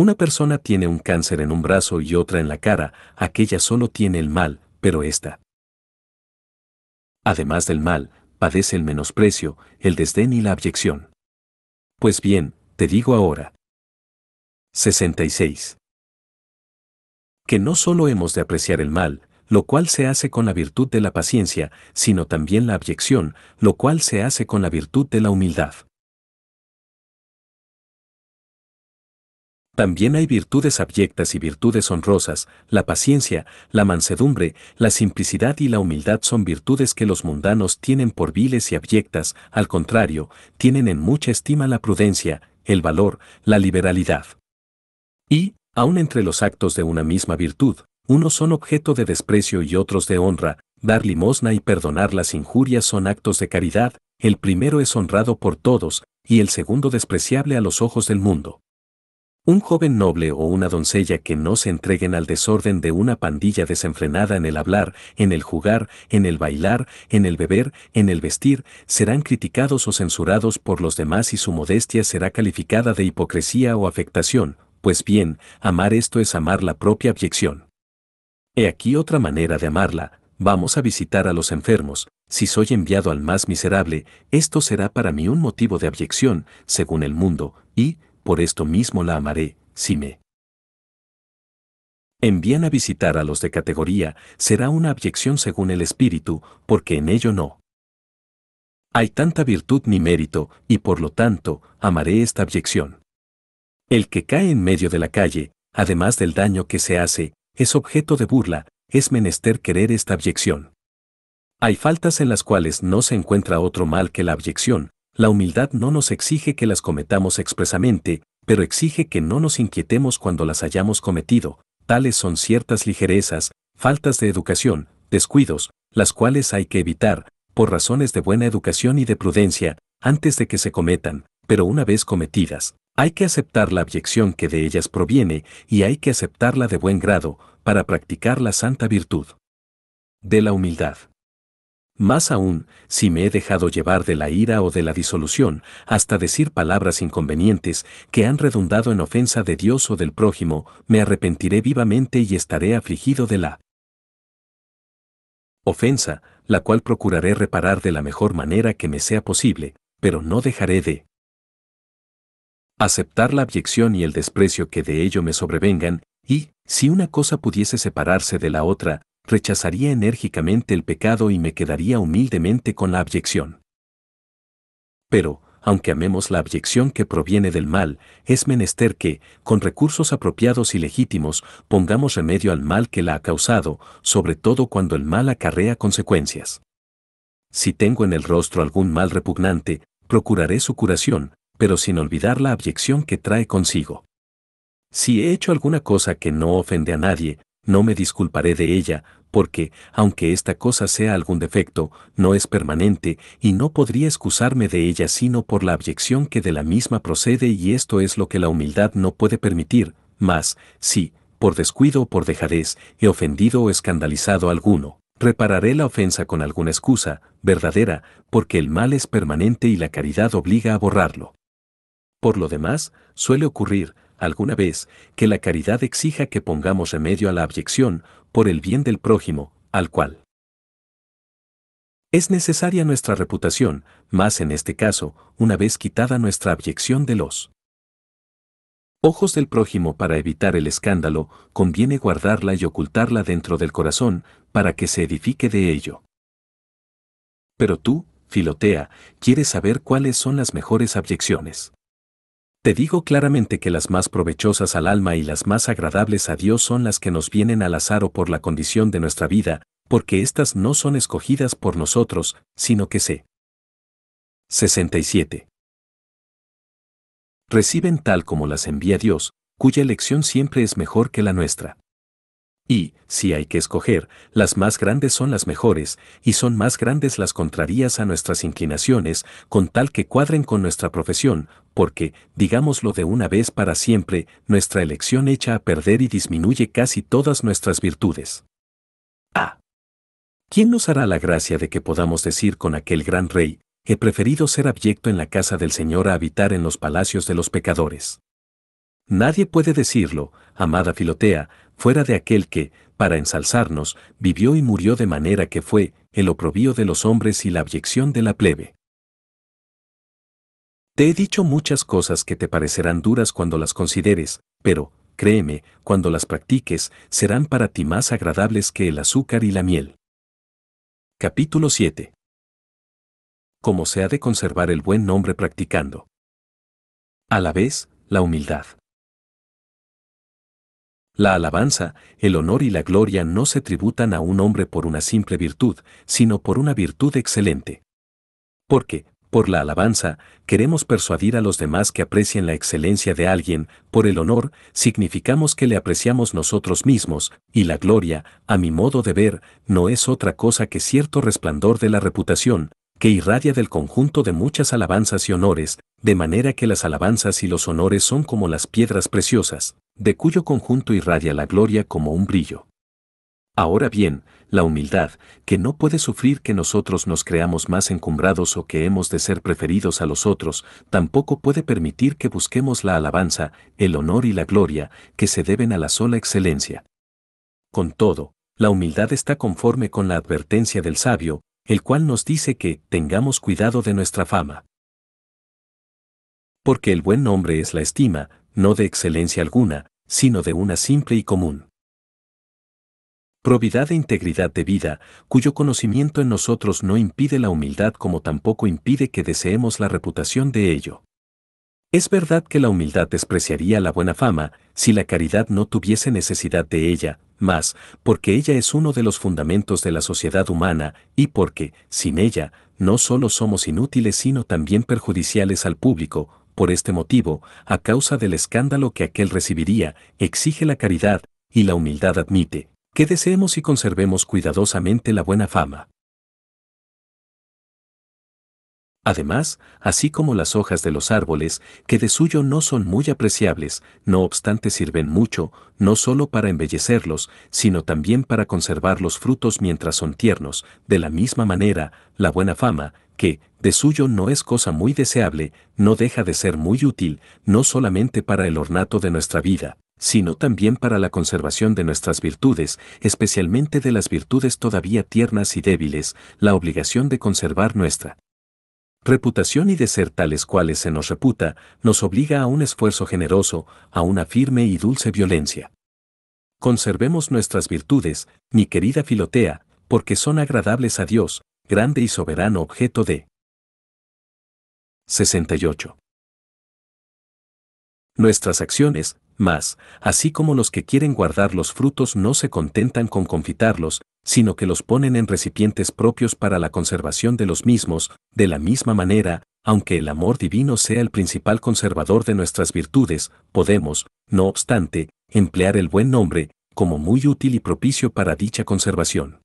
Una persona tiene un cáncer en un brazo y otra en la cara, aquella solo tiene el mal, pero esta. Además del mal, padece el menosprecio, el desdén y la abyección. Pues bien, te digo ahora. 66. Que no solo hemos de apreciar el mal, lo cual se hace con la virtud de la paciencia, sino también la abyección, lo cual se hace con la virtud de la humildad. También hay virtudes abyectas y virtudes honrosas, la paciencia, la mansedumbre, la simplicidad y la humildad son virtudes que los mundanos tienen por viles y abyectas, al contrario, tienen en mucha estima la prudencia, el valor, la liberalidad. Y, aun entre los actos de una misma virtud, unos son objeto de desprecio y otros de honra, dar limosna y perdonar las injurias son actos de caridad, el primero es honrado por todos, y el segundo despreciable a los ojos del mundo. Un joven noble o una doncella que no se entreguen al desorden de una pandilla desenfrenada en el hablar, en el jugar, en el bailar, en el beber, en el vestir, serán criticados o censurados por los demás y su modestia será calificada de hipocresía o afectación, pues bien, amar esto es amar la propia abyección. He aquí otra manera de amarla, vamos a visitar a los enfermos, si soy enviado al más miserable, esto será para mí un motivo de abyección, según el mundo, y, por esto mismo la amaré, si me envían a visitar a los de categoría, será una abyección según el espíritu, porque en ello no hay tanta virtud ni mérito, y por lo tanto, amaré esta abyección. El que cae en medio de la calle, además del daño que se hace, es objeto de burla, es menester querer esta abyección. Hay faltas en las cuales no se encuentra otro mal que la abyección, la humildad no nos exige que las cometamos expresamente, pero exige que no nos inquietemos cuando las hayamos cometido, tales son ciertas ligerezas, faltas de educación, descuidos, las cuales hay que evitar, por razones de buena educación y de prudencia, antes de que se cometan, pero una vez cometidas, hay que aceptar la abyección que de ellas proviene y hay que aceptarla de buen grado, para practicar la santa virtud. De la humildad. Más aún, si me he dejado llevar de la ira o de la disolución, hasta decir palabras inconvenientes que han redundado en ofensa de Dios o del prójimo, me arrepentiré vivamente y estaré afligido de la ofensa, la cual procuraré reparar de la mejor manera que me sea posible, pero no dejaré de aceptar la abyección y el desprecio que de ello me sobrevengan, y, si una cosa pudiese separarse de la otra, rechazaría enérgicamente el pecado y me quedaría humildemente con la abyección. Pero, aunque amemos la abyección que proviene del mal, es menester que, con recursos apropiados y legítimos, pongamos remedio al mal que la ha causado, sobre todo cuando el mal acarrea consecuencias. Si tengo en el rostro algún mal repugnante, procuraré su curación, pero sin olvidar la abyección que trae consigo. Si he hecho alguna cosa que no ofende a nadie, no me disculparé de ella, porque, aunque esta cosa sea algún defecto, no es permanente, y no podría excusarme de ella sino por la abyección que de la misma procede y esto es lo que la humildad no puede permitir, mas, si, por descuido o por dejadez, he ofendido o escandalizado a alguno, repararé la ofensa con alguna excusa, verdadera, porque el mal es permanente y la caridad obliga a borrarlo. Por lo demás, suele ocurrir, alguna vez, que la caridad exija que pongamos remedio a la abyección por el bien del prójimo, al cual es necesaria nuestra reputación, más en este caso, una vez quitada nuestra abyección de los ojos del prójimo para evitar el escándalo, conviene guardarla y ocultarla dentro del corazón, para que se edifique de ello. Pero tú, Filotea, quieres saber cuáles son las mejores abyecciones. Te digo claramente que las más provechosas al alma y las más agradables a Dios son las que nos vienen al azar o por la condición de nuestra vida, porque éstas no son escogidas por nosotros, sino que se. 67. Reciben tal como las envía Dios, cuya elección siempre es mejor que la nuestra. Y, si hay que escoger, las más grandes son las mejores, y son más grandes las contrarías a nuestras inclinaciones, con tal que cuadren con nuestra profesión, porque, digámoslo de una vez para siempre, nuestra elección echa a perder y disminuye casi todas nuestras virtudes. A. Ah. ¿Quién nos hará la gracia de que podamos decir con aquel gran rey, he preferido ser abyecto en la casa del Señor a habitar en los palacios de los pecadores? Nadie puede decirlo, amada Filotea, fuera de aquel que, para ensalzarnos, vivió y murió de manera que fue el oprobio de los hombres y la abyección de la plebe. Te he dicho muchas cosas que te parecerán duras cuando las consideres, pero, créeme, cuando las practiques, serán para ti más agradables que el azúcar y la miel. Capítulo 7. Cómo se ha de conservar el buen nombre practicando. A la vez, la humildad. La alabanza, el honor y la gloria no se tributan a un hombre por una simple virtud, sino por una virtud excelente. Porque, por la alabanza, queremos persuadir a los demás que aprecien la excelencia de alguien, por el honor, significamos que le apreciamos nosotros mismos, y la gloria, a mi modo de ver, no es otra cosa que cierto resplandor de la reputación, que irradia del conjunto de muchas alabanzas y honores, de manera que las alabanzas y los honores son como las piedras preciosas, de cuyo conjunto irradia la gloria como un brillo. Ahora bien, la humildad, que no puede sufrir que nosotros nos creamos más encumbrados o que hemos de ser preferidos a los otros, tampoco puede permitir que busquemos la alabanza, el honor y la gloria, que se deben a la sola excelencia. Con todo, la humildad está conforme con la advertencia del sabio, el cual nos dice que tengamos cuidado de nuestra fama. Porque el buen nombre es la estima, no de excelencia alguna, sino de una simple y común. Probidad e integridad de vida, cuyo conocimiento en nosotros no impide la humildad como tampoco impide que deseemos la reputación de ello. Es verdad que la humildad despreciaría la buena fama si la caridad no tuviese necesidad de ella, más, porque ella es uno de los fundamentos de la sociedad humana y porque, sin ella, no solo somos inútiles sino también perjudiciales al público, por este motivo, a causa del escándalo que aquel recibiría, exige la caridad, y la humildad admite, que deseemos y conservemos cuidadosamente la buena fama. Además, así como las hojas de los árboles, que de suyo no son muy apreciables, no obstante sirven mucho, no solo para embellecerlos, sino también para conservar los frutos mientras son tiernos, de la misma manera, la buena fama, que, de suyo no es cosa muy deseable, no deja de ser muy útil, no solamente para el ornato de nuestra vida, sino también para la conservación de nuestras virtudes, especialmente de las virtudes todavía tiernas y débiles, la obligación de conservar nuestra Reputación y de ser tales cuales se nos reputa, nos obliga a un esfuerzo generoso, a una firme y dulce violencia. Conservemos nuestras virtudes, mi querida Filotea, porque son agradables a Dios, grande y soberano objeto de 68. Nuestras acciones, más, así como los que quieren guardar los frutos no se contentan con confitarlos, sino que los ponen en recipientes propios para la conservación de los mismos, de la misma manera, aunque el amor divino sea el principal conservador de nuestras virtudes, podemos, no obstante, emplear el buen nombre, como muy útil y propicio para dicha conservación.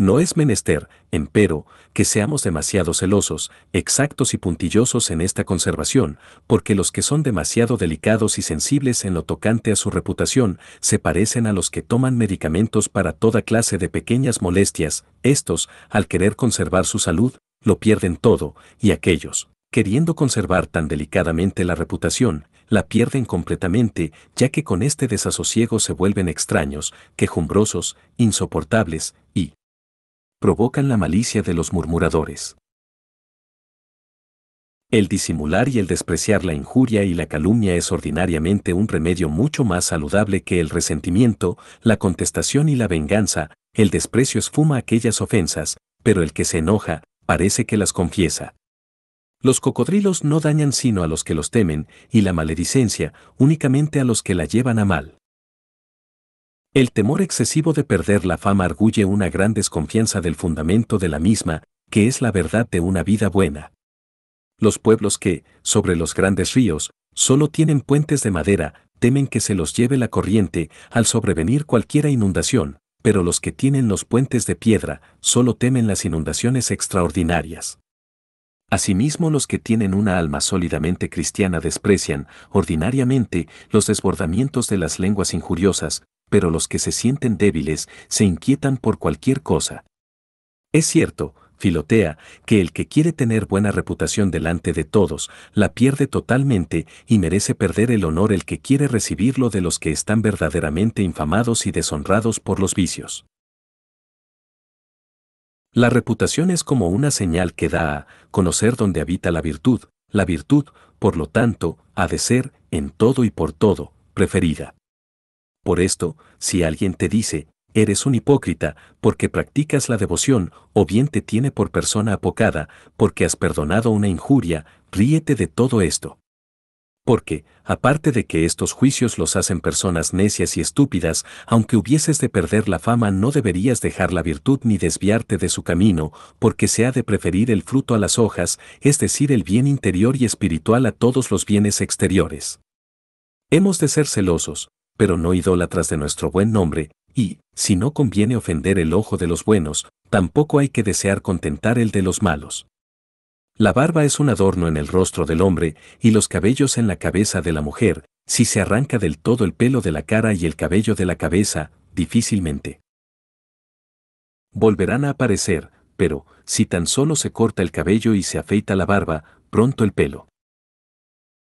No es menester, empero, que seamos demasiado celosos, exactos y puntillosos en esta conservación, porque los que son demasiado delicados y sensibles en lo tocante a su reputación se parecen a los que toman medicamentos para toda clase de pequeñas molestias, estos, al querer conservar su salud, lo pierden todo, y aquellos, queriendo conservar tan delicadamente la reputación, la pierden completamente, ya que con este desasosiego se vuelven extraños, quejumbrosos, insoportables, provocan la malicia de los murmuradores. El disimular y el despreciar la injuria y la calumnia es ordinariamente un remedio mucho más saludable que el resentimiento, la contestación y la venganza, el desprecio esfuma aquellas ofensas, pero el que se enoja, parece que las confiesa. Los cocodrilos no dañan sino a los que los temen, y la maledicencia únicamente a los que la llevan a mal. El temor excesivo de perder la fama arguye una gran desconfianza del fundamento de la misma, que es la verdad de una vida buena. Los pueblos que, sobre los grandes ríos, solo tienen puentes de madera, temen que se los lleve la corriente al sobrevenir cualquiera inundación, pero los que tienen los puentes de piedra solo temen las inundaciones extraordinarias. Asimismo, los que tienen una alma sólidamente cristiana desprecian, ordinariamente, los desbordamientos de las lenguas injuriosas, pero los que se sienten débiles se inquietan por cualquier cosa. Es cierto, Filotea, que el que quiere tener buena reputación delante de todos, la pierde totalmente y merece perder el honor el que quiere recibirlo de los que están verdaderamente infamados y deshonrados por los vicios. La reputación es como una señal que da a conocer dónde habita la virtud. La virtud, por lo tanto, ha de ser, en todo y por todo, preferida. Por esto, si alguien te dice, eres un hipócrita, porque practicas la devoción, o bien te tiene por persona apocada, porque has perdonado una injuria, ríete de todo esto. Porque, aparte de que estos juicios los hacen personas necias y estúpidas, aunque hubieses de perder la fama no deberías dejar la virtud ni desviarte de su camino, porque se ha de preferir el fruto a las hojas, es decir, el bien interior y espiritual a todos los bienes exteriores. Hemos de ser celosos, pero no idólatras de nuestro buen nombre, y, si no conviene ofender el ojo de los buenos, tampoco hay que desear contentar el de los malos. La barba es un adorno en el rostro del hombre, y los cabellos en la cabeza de la mujer, si se arranca del todo el pelo de la cara y el cabello de la cabeza, difícilmente. Volverán a aparecer, pero, si tan solo se corta el cabello y se afeita la barba, pronto el pelo.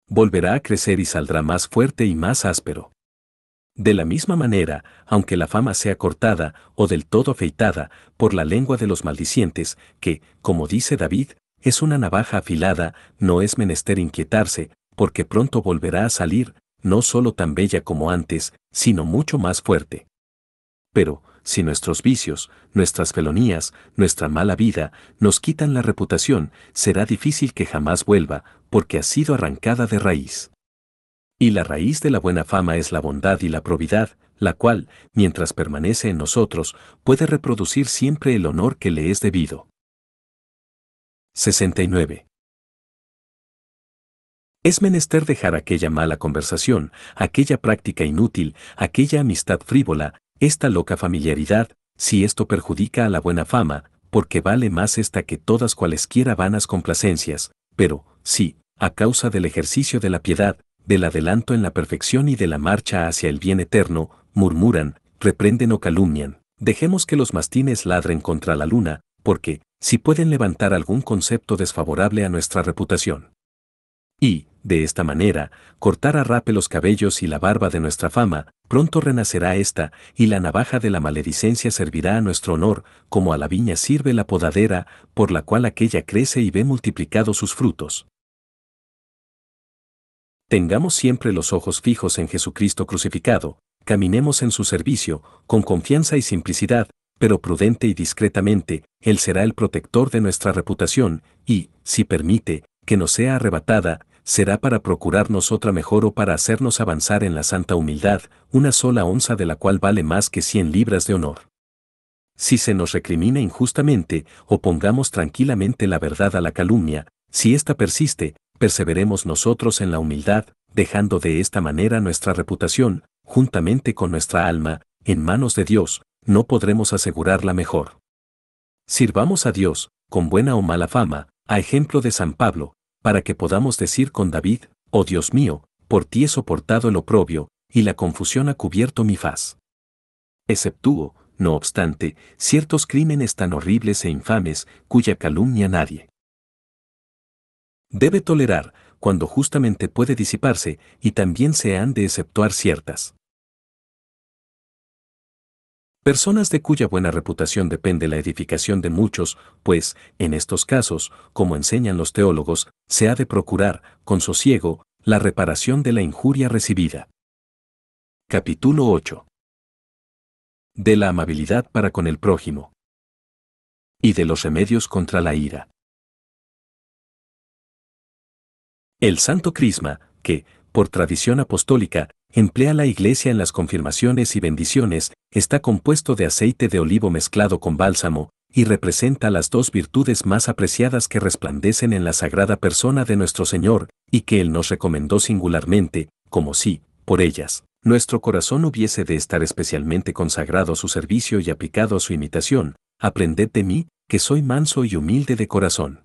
Volverá a crecer y saldrá más fuerte y más áspero. De la misma manera, aunque la fama sea cortada o del todo afeitada por la lengua de los maldicientes, que, como dice David, es una navaja afilada, no es menester inquietarse, porque pronto volverá a salir, no solo tan bella como antes, sino mucho más fuerte. Pero, si nuestros vicios, nuestras felonías, nuestra mala vida, nos quitan la reputación, será difícil que jamás vuelva, porque ha sido arrancada de raíz. Y la raíz de la buena fama es la bondad y la probidad, la cual, mientras permanece en nosotros, puede reproducir siempre el honor que le es debido. 69. Es menester dejar aquella mala conversación, aquella práctica inútil, aquella amistad frívola, esta loca familiaridad, si esto perjudica a la buena fama, porque vale más esta que todas cualesquiera vanas complacencias, pero, sí, a causa del ejercicio de la piedad, del adelanto en la perfección y de la marcha hacia el bien eterno, murmuran, reprenden o calumnian. Dejemos que los mastines ladren contra la luna, porque, si pueden levantar algún concepto desfavorable a nuestra reputación. Y, de esta manera, cortar a rape los cabellos y la barba de nuestra fama, pronto renacerá esta, y la navaja de la maledicencia servirá a nuestro honor, como a la viña sirve la podadera, por la cual aquella crece y ve multiplicados sus frutos. Tengamos siempre los ojos fijos en Jesucristo crucificado, caminemos en su servicio, con confianza y simplicidad, pero prudente y discretamente, Él será el protector de nuestra reputación, y, si permite, que nos sea arrebatada, será para procurarnos otra mejor o para hacernos avanzar en la santa humildad, una sola onza de la cual vale más que cien libras de honor. Si se nos recrimina injustamente, opongamos tranquilamente la verdad a la calumnia, si ésta persiste, perseveremos nosotros en la humildad, dejando de esta manera nuestra reputación, juntamente con nuestra alma, en manos de Dios, no podremos asegurarla mejor. Sirvamos a Dios, con buena o mala fama, a ejemplo de San Pablo, para que podamos decir con David, oh Dios mío, por ti he soportado el oprobio, y la confusión ha cubierto mi faz. Exceptúo, no obstante, ciertos crímenes tan horribles e infames, cuya calumnia nadie Debe tolerar, cuando justamente puede disiparse, y también se han de exceptuar ciertas. Personas de cuya buena reputación depende la edificación de muchos, pues, en estos casos, como enseñan los teólogos, se ha de procurar, con sosiego, la reparación de la injuria recibida. Capítulo 8. De la amabilidad para con el prójimo. Y de los remedios contra la ira. El Santo Crisma, que, por tradición apostólica, emplea la Iglesia en las confirmaciones y bendiciones, está compuesto de aceite de olivo mezclado con bálsamo, y representa las dos virtudes más apreciadas que resplandecen en la sagrada persona de nuestro Señor, y que Él nos recomendó singularmente, como si, por ellas, nuestro corazón hubiese de estar especialmente consagrado a su servicio y aplicado a su imitación, aprended de mí, que soy manso y humilde de corazón.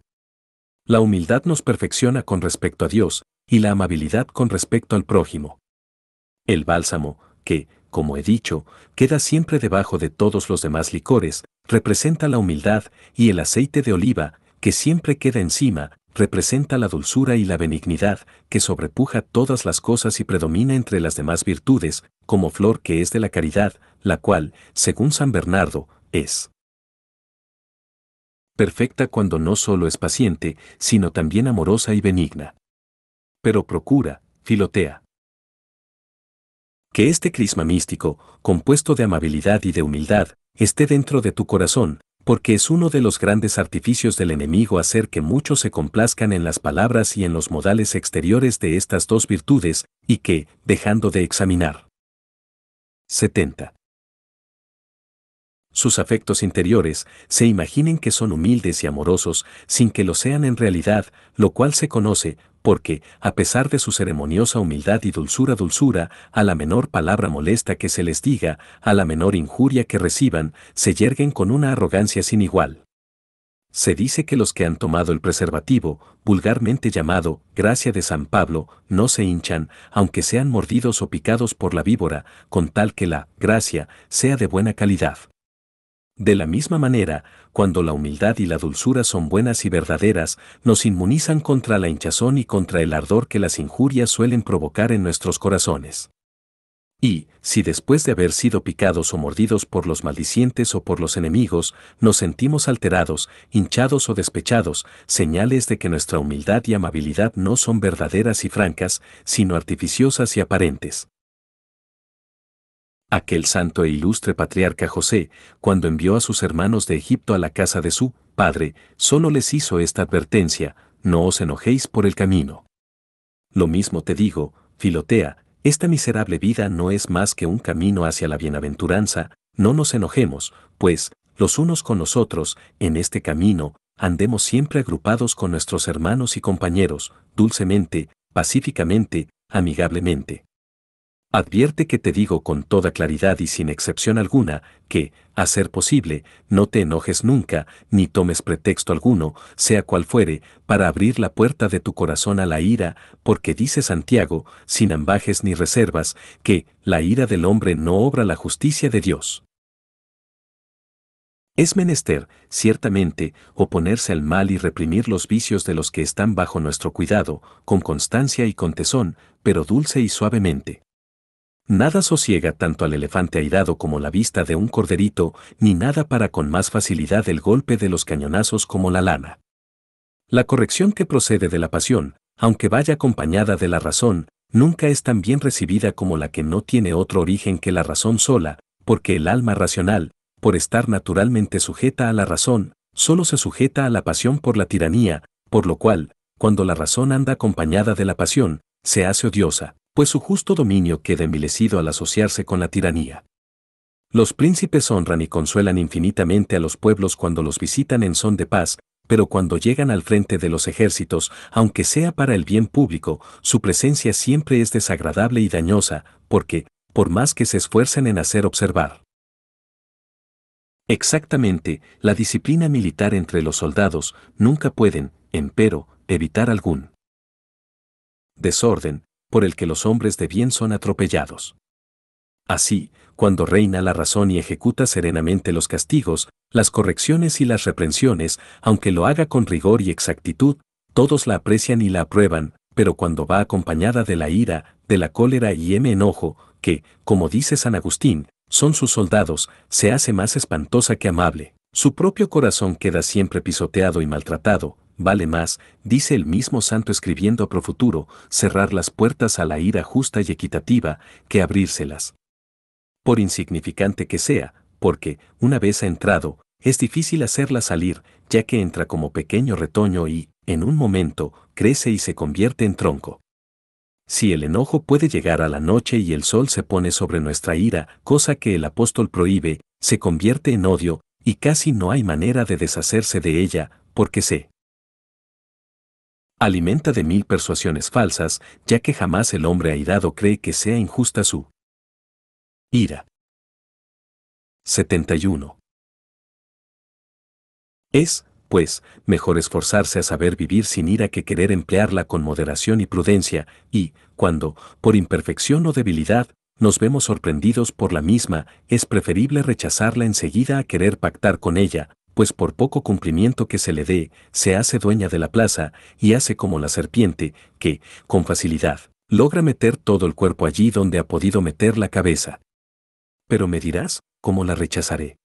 La humildad nos perfecciona con respecto a Dios, y la amabilidad con respecto al prójimo. El bálsamo, que, como he dicho, queda siempre debajo de todos los demás licores, representa la humildad, y el aceite de oliva, que siempre queda encima, representa la dulzura y la benignidad, que sobrepuja todas las cosas y predomina entre las demás virtudes, como flor que es de la caridad, la cual, según San Bernardo, es perfecta cuando no solo es paciente, sino también amorosa y benigna. Pero procura, filotea. Que este crisma místico, compuesto de amabilidad y de humildad, esté dentro de tu corazón, porque es uno de los grandes artificios del enemigo hacer que muchos se complazcan en las palabras y en los modales exteriores de estas dos virtudes, y que, dejando de examinar. 70. Sus afectos interiores se imaginen que son humildes y amorosos sin que lo sean en realidad, lo cual se conoce, porque, a pesar de su ceremoniosa humildad y dulzura dulzura, a la menor palabra molesta que se les diga, a la menor injuria que reciban, se yerguen con una arrogancia sin igual. Se dice que los que han tomado el preservativo, vulgarmente llamado gracia de San Pablo, no se hinchan, aunque sean mordidos o picados por la víbora, con tal que la gracia sea de buena calidad. De la misma manera, cuando la humildad y la dulzura son buenas y verdaderas, nos inmunizan contra la hinchazón y contra el ardor que las injurias suelen provocar en nuestros corazones. Y, si después de haber sido picados o mordidos por los maldicientes o por los enemigos, nos sentimos alterados, hinchados o despechados, señales de que nuestra humildad y amabilidad no son verdaderas y francas, sino artificiosas y aparentes aquel santo e ilustre patriarca José, cuando envió a sus hermanos de Egipto a la casa de su padre, solo les hizo esta advertencia, no os enojéis por el camino. Lo mismo te digo, Filotea, esta miserable vida no es más que un camino hacia la bienaventuranza, no nos enojemos, pues, los unos con los otros, en este camino, andemos siempre agrupados con nuestros hermanos y compañeros, dulcemente, pacíficamente, amigablemente advierte que te digo con toda claridad y sin excepción alguna, que, a ser posible, no te enojes nunca, ni tomes pretexto alguno, sea cual fuere, para abrir la puerta de tu corazón a la ira, porque dice Santiago, sin ambajes ni reservas, que, la ira del hombre no obra la justicia de Dios. Es menester, ciertamente, oponerse al mal y reprimir los vicios de los que están bajo nuestro cuidado, con constancia y con tesón, pero dulce y suavemente Nada sosiega tanto al elefante airado como la vista de un corderito, ni nada para con más facilidad el golpe de los cañonazos como la lana. La corrección que procede de la pasión, aunque vaya acompañada de la razón, nunca es tan bien recibida como la que no tiene otro origen que la razón sola, porque el alma racional, por estar naturalmente sujeta a la razón, solo se sujeta a la pasión por la tiranía, por lo cual, cuando la razón anda acompañada de la pasión, se hace odiosa pues su justo dominio queda envilecido al asociarse con la tiranía. Los príncipes honran y consuelan infinitamente a los pueblos cuando los visitan en son de paz, pero cuando llegan al frente de los ejércitos, aunque sea para el bien público, su presencia siempre es desagradable y dañosa, porque, por más que se esfuercen en hacer observar. Exactamente, la disciplina militar entre los soldados nunca pueden, empero, evitar algún desorden, por el que los hombres de bien son atropellados. Así, cuando reina la razón y ejecuta serenamente los castigos, las correcciones y las reprensiones, aunque lo haga con rigor y exactitud, todos la aprecian y la aprueban, pero cuando va acompañada de la ira, de la cólera y m enojo, que, como dice San Agustín, son sus soldados, se hace más espantosa que amable. Su propio corazón queda siempre pisoteado y maltratado, vale más, dice el mismo santo escribiendo a Profuturo, cerrar las puertas a la ira justa y equitativa, que abrírselas. Por insignificante que sea, porque, una vez ha entrado, es difícil hacerla salir, ya que entra como pequeño retoño y, en un momento, crece y se convierte en tronco. Si el enojo puede llegar a la noche y el sol se pone sobre nuestra ira, cosa que el apóstol prohíbe, se convierte en odio, y casi no hay manera de deshacerse de ella, porque se alimenta de mil persuasiones falsas, ya que jamás el hombre airado cree que sea injusta su ira. 71. Es, pues, mejor esforzarse a saber vivir sin ira que querer emplearla con moderación y prudencia, y, cuando, por imperfección o debilidad, nos vemos sorprendidos por la misma, es preferible rechazarla enseguida a querer pactar con ella, pues por poco cumplimiento que se le dé, se hace dueña de la plaza y hace como la serpiente, que, con facilidad, logra meter todo el cuerpo allí donde ha podido meter la cabeza. Pero me dirás, ¿cómo la rechazaré?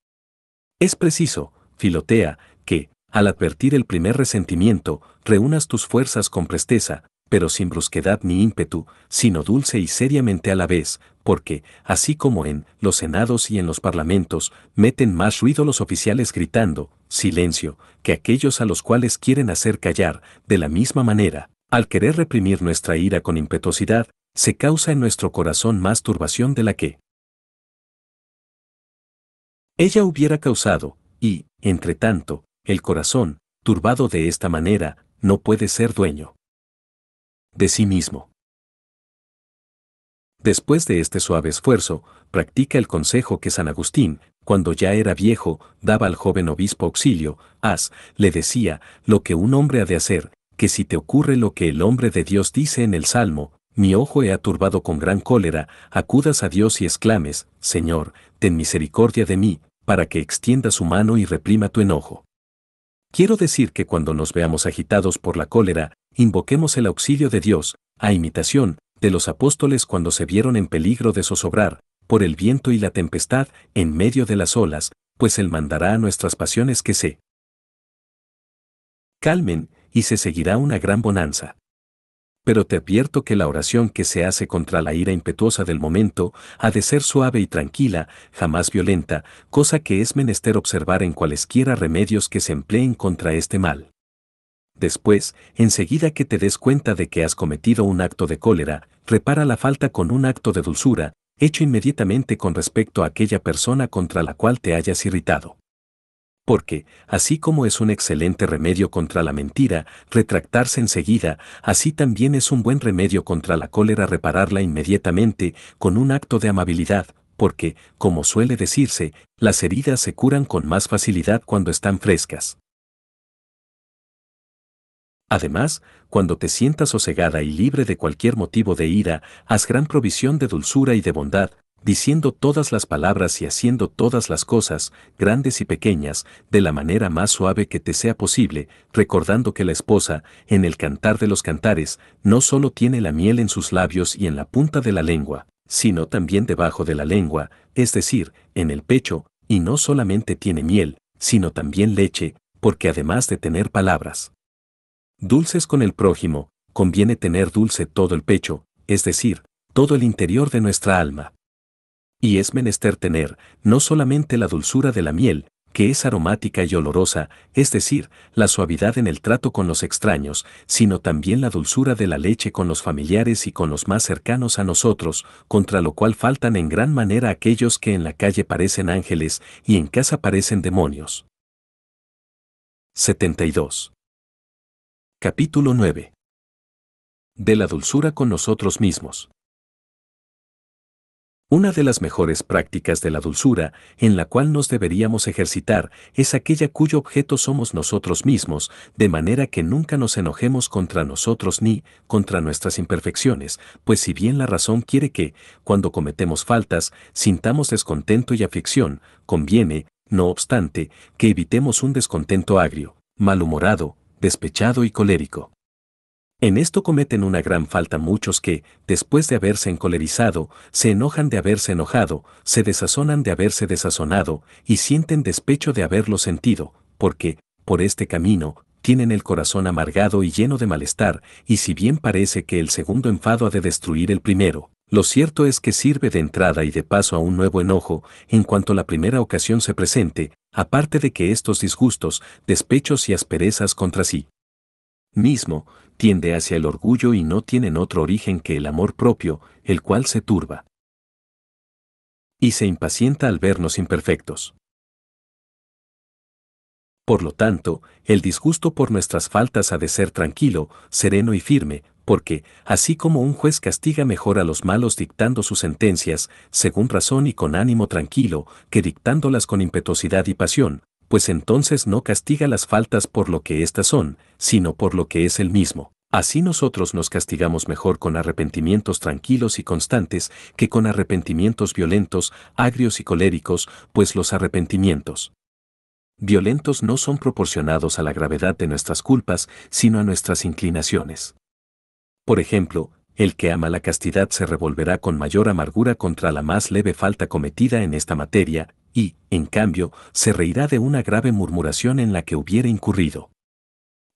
Es preciso, Filotea, que, al advertir el primer resentimiento, reúnas tus fuerzas con presteza, pero sin brusquedad ni ímpetu, sino dulce y seriamente a la vez, porque, así como en los senados y en los parlamentos, meten más ruido los oficiales gritando, silencio, que aquellos a los cuales quieren hacer callar, de la misma manera, al querer reprimir nuestra ira con impetuosidad, se causa en nuestro corazón más turbación de la que ella hubiera causado, y, entre tanto, el corazón, turbado de esta manera, no puede ser dueño de sí mismo. Después de este suave esfuerzo, practica el consejo que San Agustín, cuando ya era viejo, daba al joven obispo auxilio, haz, le decía, lo que un hombre ha de hacer, que si te ocurre lo que el hombre de Dios dice en el Salmo, mi ojo he aturbado con gran cólera, acudas a Dios y exclames, Señor, ten misericordia de mí, para que extienda su mano y reprima tu enojo. Quiero decir que cuando nos veamos agitados por la cólera, invoquemos el auxilio de Dios, a imitación de los apóstoles cuando se vieron en peligro de zozobrar, por el viento y la tempestad, en medio de las olas, pues Él mandará a nuestras pasiones que se calmen, y se seguirá una gran bonanza pero te advierto que la oración que se hace contra la ira impetuosa del momento ha de ser suave y tranquila, jamás violenta, cosa que es menester observar en cualesquiera remedios que se empleen contra este mal. Después, enseguida que te des cuenta de que has cometido un acto de cólera, repara la falta con un acto de dulzura, hecho inmediatamente con respecto a aquella persona contra la cual te hayas irritado porque, así como es un excelente remedio contra la mentira, retractarse enseguida, así también es un buen remedio contra la cólera repararla inmediatamente con un acto de amabilidad, porque, como suele decirse, las heridas se curan con más facilidad cuando están frescas. Además, cuando te sientas sosegada y libre de cualquier motivo de ira, haz gran provisión de dulzura y de bondad, diciendo todas las palabras y haciendo todas las cosas, grandes y pequeñas, de la manera más suave que te sea posible, recordando que la esposa, en el cantar de los cantares, no solo tiene la miel en sus labios y en la punta de la lengua, sino también debajo de la lengua, es decir, en el pecho, y no solamente tiene miel, sino también leche, porque además de tener palabras dulces con el prójimo, conviene tener dulce todo el pecho, es decir, todo el interior de nuestra alma y es menester tener, no solamente la dulzura de la miel, que es aromática y olorosa, es decir, la suavidad en el trato con los extraños, sino también la dulzura de la leche con los familiares y con los más cercanos a nosotros, contra lo cual faltan en gran manera aquellos que en la calle parecen ángeles y en casa parecen demonios. 72. Capítulo 9. De la dulzura con nosotros mismos. Una de las mejores prácticas de la dulzura en la cual nos deberíamos ejercitar es aquella cuyo objeto somos nosotros mismos, de manera que nunca nos enojemos contra nosotros ni contra nuestras imperfecciones, pues si bien la razón quiere que, cuando cometemos faltas, sintamos descontento y aflicción, conviene, no obstante, que evitemos un descontento agrio, malhumorado, despechado y colérico. En esto cometen una gran falta muchos que, después de haberse encolerizado, se enojan de haberse enojado, se desazonan de haberse desazonado, y sienten despecho de haberlo sentido, porque, por este camino, tienen el corazón amargado y lleno de malestar, y si bien parece que el segundo enfado ha de destruir el primero, lo cierto es que sirve de entrada y de paso a un nuevo enojo, en cuanto la primera ocasión se presente, aparte de que estos disgustos, despechos y asperezas contra sí mismo, tiende hacia el orgullo y no tienen otro origen que el amor propio, el cual se turba. Y se impacienta al vernos imperfectos. Por lo tanto, el disgusto por nuestras faltas ha de ser tranquilo, sereno y firme, porque, así como un juez castiga mejor a los malos dictando sus sentencias, según razón y con ánimo tranquilo, que dictándolas con impetuosidad y pasión, pues entonces no castiga las faltas por lo que éstas son, sino por lo que es el mismo. Así nosotros nos castigamos mejor con arrepentimientos tranquilos y constantes que con arrepentimientos violentos, agrios y coléricos, pues los arrepentimientos violentos no son proporcionados a la gravedad de nuestras culpas, sino a nuestras inclinaciones. Por ejemplo, el que ama la castidad se revolverá con mayor amargura contra la más leve falta cometida en esta materia, y, en cambio, se reirá de una grave murmuración en la que hubiera incurrido.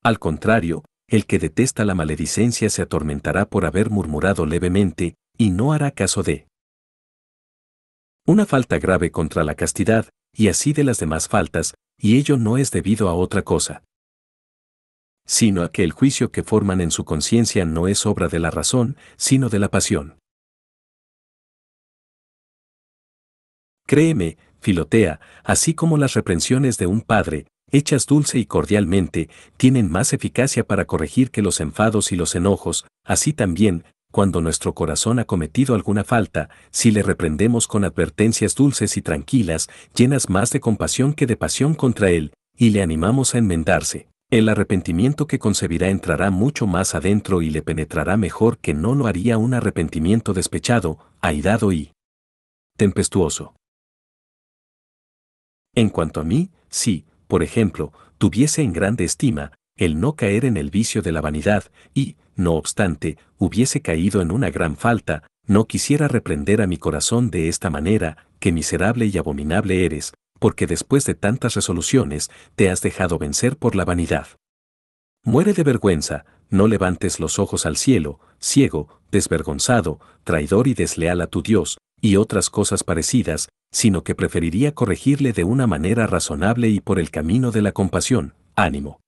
Al contrario, el que detesta la maledicencia se atormentará por haber murmurado levemente, y no hará caso de una falta grave contra la castidad, y así de las demás faltas, y ello no es debido a otra cosa, sino a que el juicio que forman en su conciencia no es obra de la razón, sino de la pasión. Créeme, Filotea, así como las reprensiones de un padre, hechas dulce y cordialmente, tienen más eficacia para corregir que los enfados y los enojos, así también, cuando nuestro corazón ha cometido alguna falta, si le reprendemos con advertencias dulces y tranquilas, llenas más de compasión que de pasión contra él, y le animamos a enmendarse. El arrepentimiento que concebirá entrará mucho más adentro y le penetrará mejor que no lo haría un arrepentimiento despechado, airado y tempestuoso. En cuanto a mí, si, por ejemplo, tuviese en grande estima el no caer en el vicio de la vanidad y, no obstante, hubiese caído en una gran falta, no quisiera reprender a mi corazón de esta manera, que miserable y abominable eres, porque después de tantas resoluciones te has dejado vencer por la vanidad. Muere de vergüenza, no levantes los ojos al cielo, ciego, desvergonzado, traidor y desleal a tu Dios, y otras cosas parecidas, sino que preferiría corregirle de una manera razonable y por el camino de la compasión, ánimo.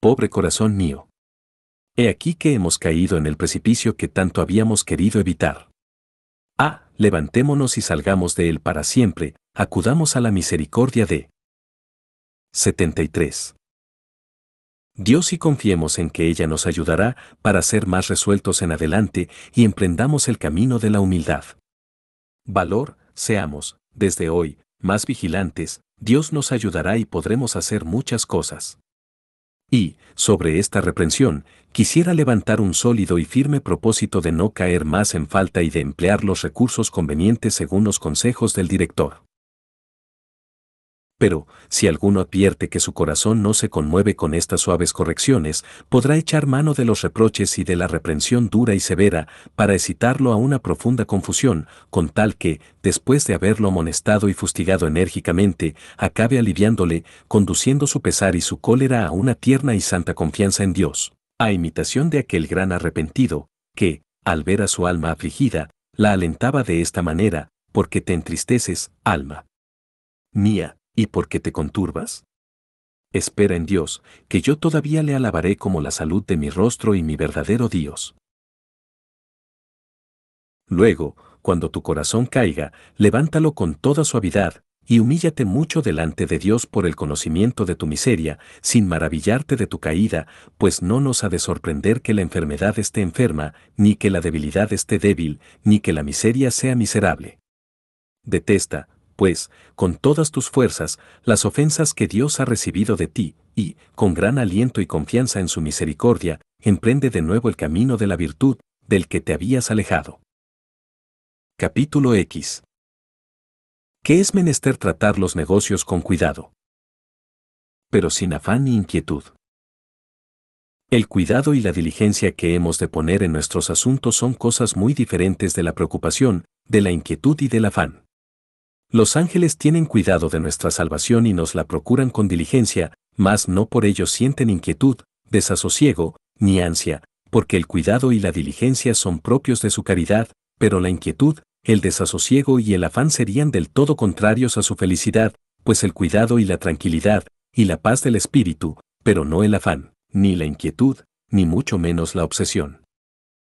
Pobre corazón mío. He aquí que hemos caído en el precipicio que tanto habíamos querido evitar. Ah, levantémonos y salgamos de él para siempre, acudamos a la misericordia de 73. Dios y confiemos en que ella nos ayudará para ser más resueltos en adelante y emprendamos el camino de la humildad valor, seamos, desde hoy, más vigilantes, Dios nos ayudará y podremos hacer muchas cosas. Y, sobre esta reprensión, quisiera levantar un sólido y firme propósito de no caer más en falta y de emplear los recursos convenientes según los consejos del director. Pero, si alguno advierte que su corazón no se conmueve con estas suaves correcciones, podrá echar mano de los reproches y de la reprensión dura y severa, para excitarlo a una profunda confusión, con tal que, después de haberlo amonestado y fustigado enérgicamente, acabe aliviándole, conduciendo su pesar y su cólera a una tierna y santa confianza en Dios, a imitación de aquel gran arrepentido, que, al ver a su alma afligida, la alentaba de esta manera, porque te entristeces, alma mía, ¿Y por qué te conturbas? Espera en Dios, que yo todavía le alabaré como la salud de mi rostro y mi verdadero Dios. Luego, cuando tu corazón caiga, levántalo con toda suavidad, y humíllate mucho delante de Dios por el conocimiento de tu miseria, sin maravillarte de tu caída, pues no nos ha de sorprender que la enfermedad esté enferma, ni que la debilidad esté débil, ni que la miseria sea miserable. Detesta, pues, con todas tus fuerzas, las ofensas que Dios ha recibido de ti, y, con gran aliento y confianza en su misericordia, emprende de nuevo el camino de la virtud, del que te habías alejado. Capítulo X. ¿Qué es menester tratar los negocios con cuidado? Pero sin afán ni inquietud. El cuidado y la diligencia que hemos de poner en nuestros asuntos son cosas muy diferentes de la preocupación, de la inquietud y del afán. Los ángeles tienen cuidado de nuestra salvación y nos la procuran con diligencia, mas no por ello sienten inquietud, desasosiego, ni ansia, porque el cuidado y la diligencia son propios de su caridad, pero la inquietud, el desasosiego y el afán serían del todo contrarios a su felicidad, pues el cuidado y la tranquilidad, y la paz del espíritu, pero no el afán, ni la inquietud, ni mucho menos la obsesión.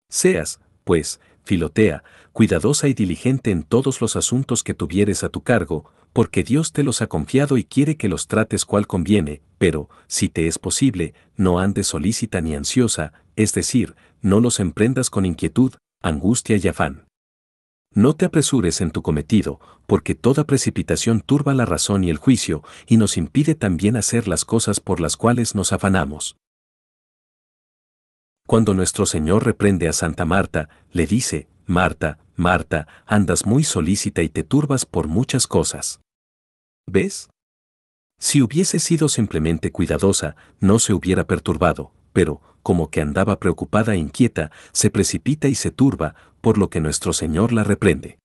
Seas, pues, Filotea, cuidadosa y diligente en todos los asuntos que tuvieres a tu cargo, porque Dios te los ha confiado y quiere que los trates cual conviene, pero, si te es posible, no andes solícita ni ansiosa, es decir, no los emprendas con inquietud, angustia y afán. No te apresures en tu cometido, porque toda precipitación turba la razón y el juicio, y nos impide también hacer las cosas por las cuales nos afanamos. Cuando nuestro Señor reprende a Santa Marta, le dice, Marta, Marta, andas muy solícita y te turbas por muchas cosas. ¿Ves? Si hubiese sido simplemente cuidadosa, no se hubiera perturbado, pero, como que andaba preocupada e inquieta, se precipita y se turba, por lo que nuestro Señor la reprende.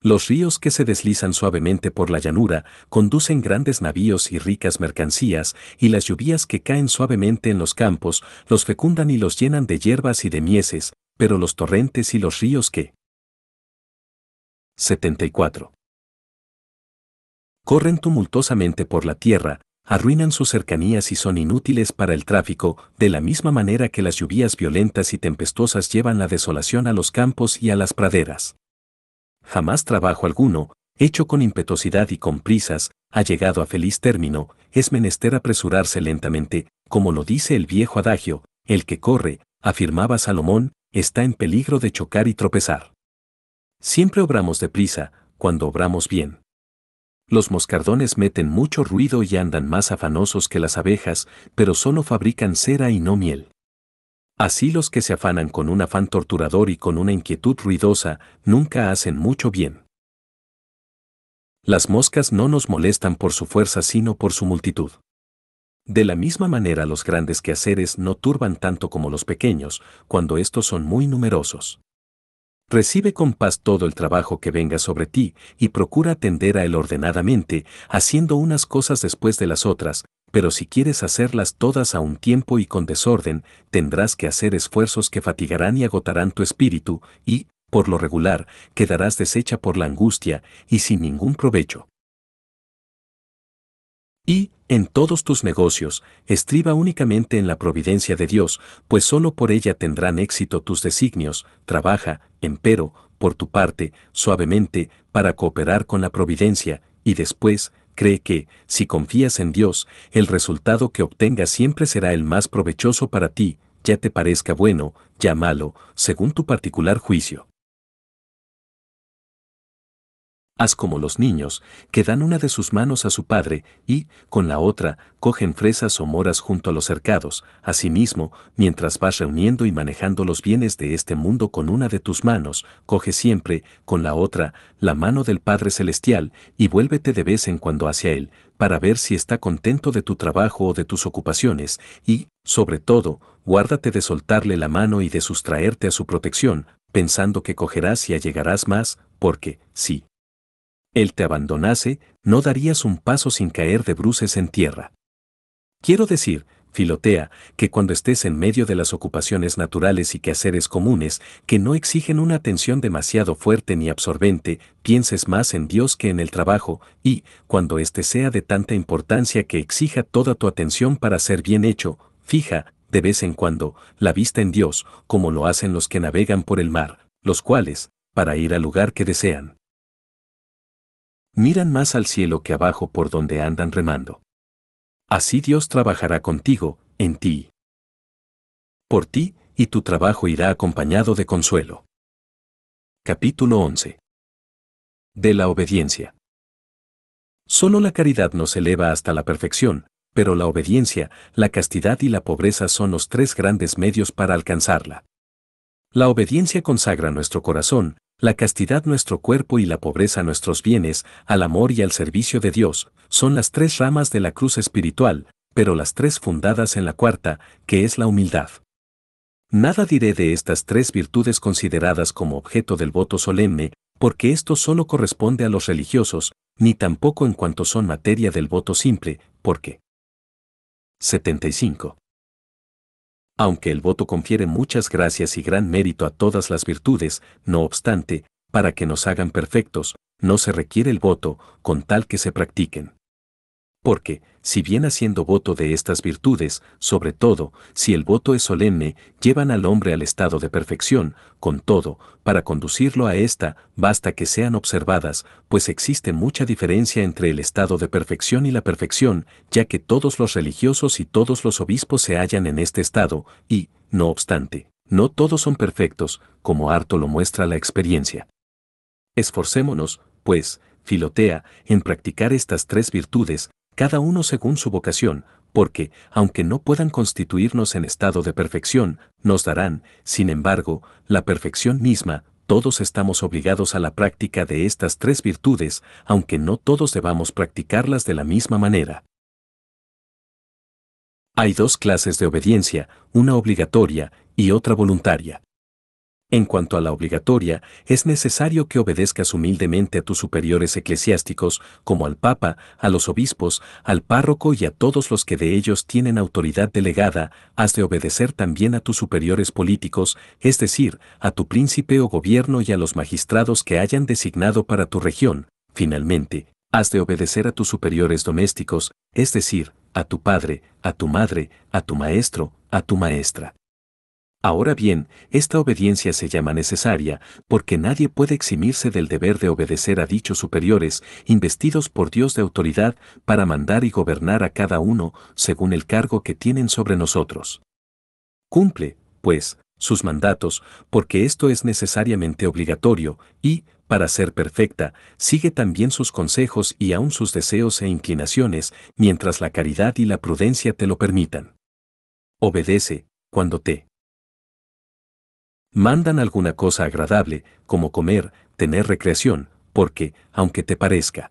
Los ríos que se deslizan suavemente por la llanura conducen grandes navíos y ricas mercancías, y las lluvias que caen suavemente en los campos los fecundan y los llenan de hierbas y de mieses, pero los torrentes y los ríos que... 74. Corren tumultuosamente por la tierra, arruinan sus cercanías y son inútiles para el tráfico, de la misma manera que las lluvias violentas y tempestuosas llevan la desolación a los campos y a las praderas jamás trabajo alguno, hecho con impetuosidad y con prisas, ha llegado a feliz término, es menester apresurarse lentamente, como lo dice el viejo adagio, el que corre, afirmaba Salomón, está en peligro de chocar y tropezar. Siempre obramos deprisa, cuando obramos bien. Los moscardones meten mucho ruido y andan más afanosos que las abejas, pero solo fabrican cera y no miel. Así los que se afanan con un afán torturador y con una inquietud ruidosa nunca hacen mucho bien. Las moscas no nos molestan por su fuerza sino por su multitud. De la misma manera los grandes quehaceres no turban tanto como los pequeños, cuando estos son muy numerosos. Recibe con paz todo el trabajo que venga sobre ti y procura atender a él ordenadamente, haciendo unas cosas después de las otras, pero si quieres hacerlas todas a un tiempo y con desorden, tendrás que hacer esfuerzos que fatigarán y agotarán tu espíritu, y, por lo regular, quedarás deshecha por la angustia y sin ningún provecho. Y, en todos tus negocios, estriba únicamente en la providencia de Dios, pues sólo por ella tendrán éxito tus designios, trabaja, empero, por tu parte, suavemente, para cooperar con la providencia, y después, cree que, si confías en Dios, el resultado que obtengas siempre será el más provechoso para ti, ya te parezca bueno, ya malo, según tu particular juicio. Haz como los niños, que dan una de sus manos a su padre y, con la otra, cogen fresas o moras junto a los cercados, asimismo, mientras vas reuniendo y manejando los bienes de este mundo con una de tus manos, coge siempre, con la otra, la mano del Padre Celestial y vuélvete de vez en cuando hacia Él, para ver si está contento de tu trabajo o de tus ocupaciones, y, sobre todo, guárdate de soltarle la mano y de sustraerte a su protección, pensando que cogerás y allegarás más, porque, sí. Él te abandonase, no darías un paso sin caer de bruces en tierra. Quiero decir, Filotea, que cuando estés en medio de las ocupaciones naturales y quehaceres comunes, que no exigen una atención demasiado fuerte ni absorbente, pienses más en Dios que en el trabajo, y, cuando éste sea de tanta importancia que exija toda tu atención para ser bien hecho, fija, de vez en cuando, la vista en Dios, como lo hacen los que navegan por el mar, los cuales, para ir al lugar que desean, miran más al cielo que abajo por donde andan remando. Así Dios trabajará contigo, en ti. Por ti, y tu trabajo irá acompañado de consuelo. Capítulo 11. De la obediencia. Solo la caridad nos eleva hasta la perfección, pero la obediencia, la castidad y la pobreza son los tres grandes medios para alcanzarla. La obediencia consagra nuestro corazón, la castidad nuestro cuerpo y la pobreza nuestros bienes, al amor y al servicio de Dios, son las tres ramas de la cruz espiritual, pero las tres fundadas en la cuarta, que es la humildad. Nada diré de estas tres virtudes consideradas como objeto del voto solemne, porque esto solo corresponde a los religiosos, ni tampoco en cuanto son materia del voto simple, porque 75 aunque el voto confiere muchas gracias y gran mérito a todas las virtudes, no obstante, para que nos hagan perfectos, no se requiere el voto, con tal que se practiquen. Porque, si bien haciendo voto de estas virtudes, sobre todo, si el voto es solemne, llevan al hombre al estado de perfección, con todo, para conducirlo a ésta, basta que sean observadas, pues existe mucha diferencia entre el estado de perfección y la perfección, ya que todos los religiosos y todos los obispos se hallan en este estado, y, no obstante, no todos son perfectos, como harto lo muestra la experiencia. Esforcémonos, pues, Filotea, en practicar estas tres virtudes, cada uno según su vocación, porque, aunque no puedan constituirnos en estado de perfección, nos darán, sin embargo, la perfección misma, todos estamos obligados a la práctica de estas tres virtudes, aunque no todos debamos practicarlas de la misma manera. Hay dos clases de obediencia, una obligatoria y otra voluntaria. En cuanto a la obligatoria, es necesario que obedezcas humildemente a tus superiores eclesiásticos, como al Papa, a los obispos, al párroco y a todos los que de ellos tienen autoridad delegada, has de obedecer también a tus superiores políticos, es decir, a tu príncipe o gobierno y a los magistrados que hayan designado para tu región. Finalmente, has de obedecer a tus superiores domésticos, es decir, a tu padre, a tu madre, a tu maestro, a tu maestra. Ahora bien, esta obediencia se llama necesaria, porque nadie puede eximirse del deber de obedecer a dichos superiores, investidos por Dios de autoridad, para mandar y gobernar a cada uno, según el cargo que tienen sobre nosotros. Cumple, pues, sus mandatos, porque esto es necesariamente obligatorio, y, para ser perfecta, sigue también sus consejos y aun sus deseos e inclinaciones, mientras la caridad y la prudencia te lo permitan. Obedece, cuando te mandan alguna cosa agradable, como comer, tener recreación, porque, aunque te parezca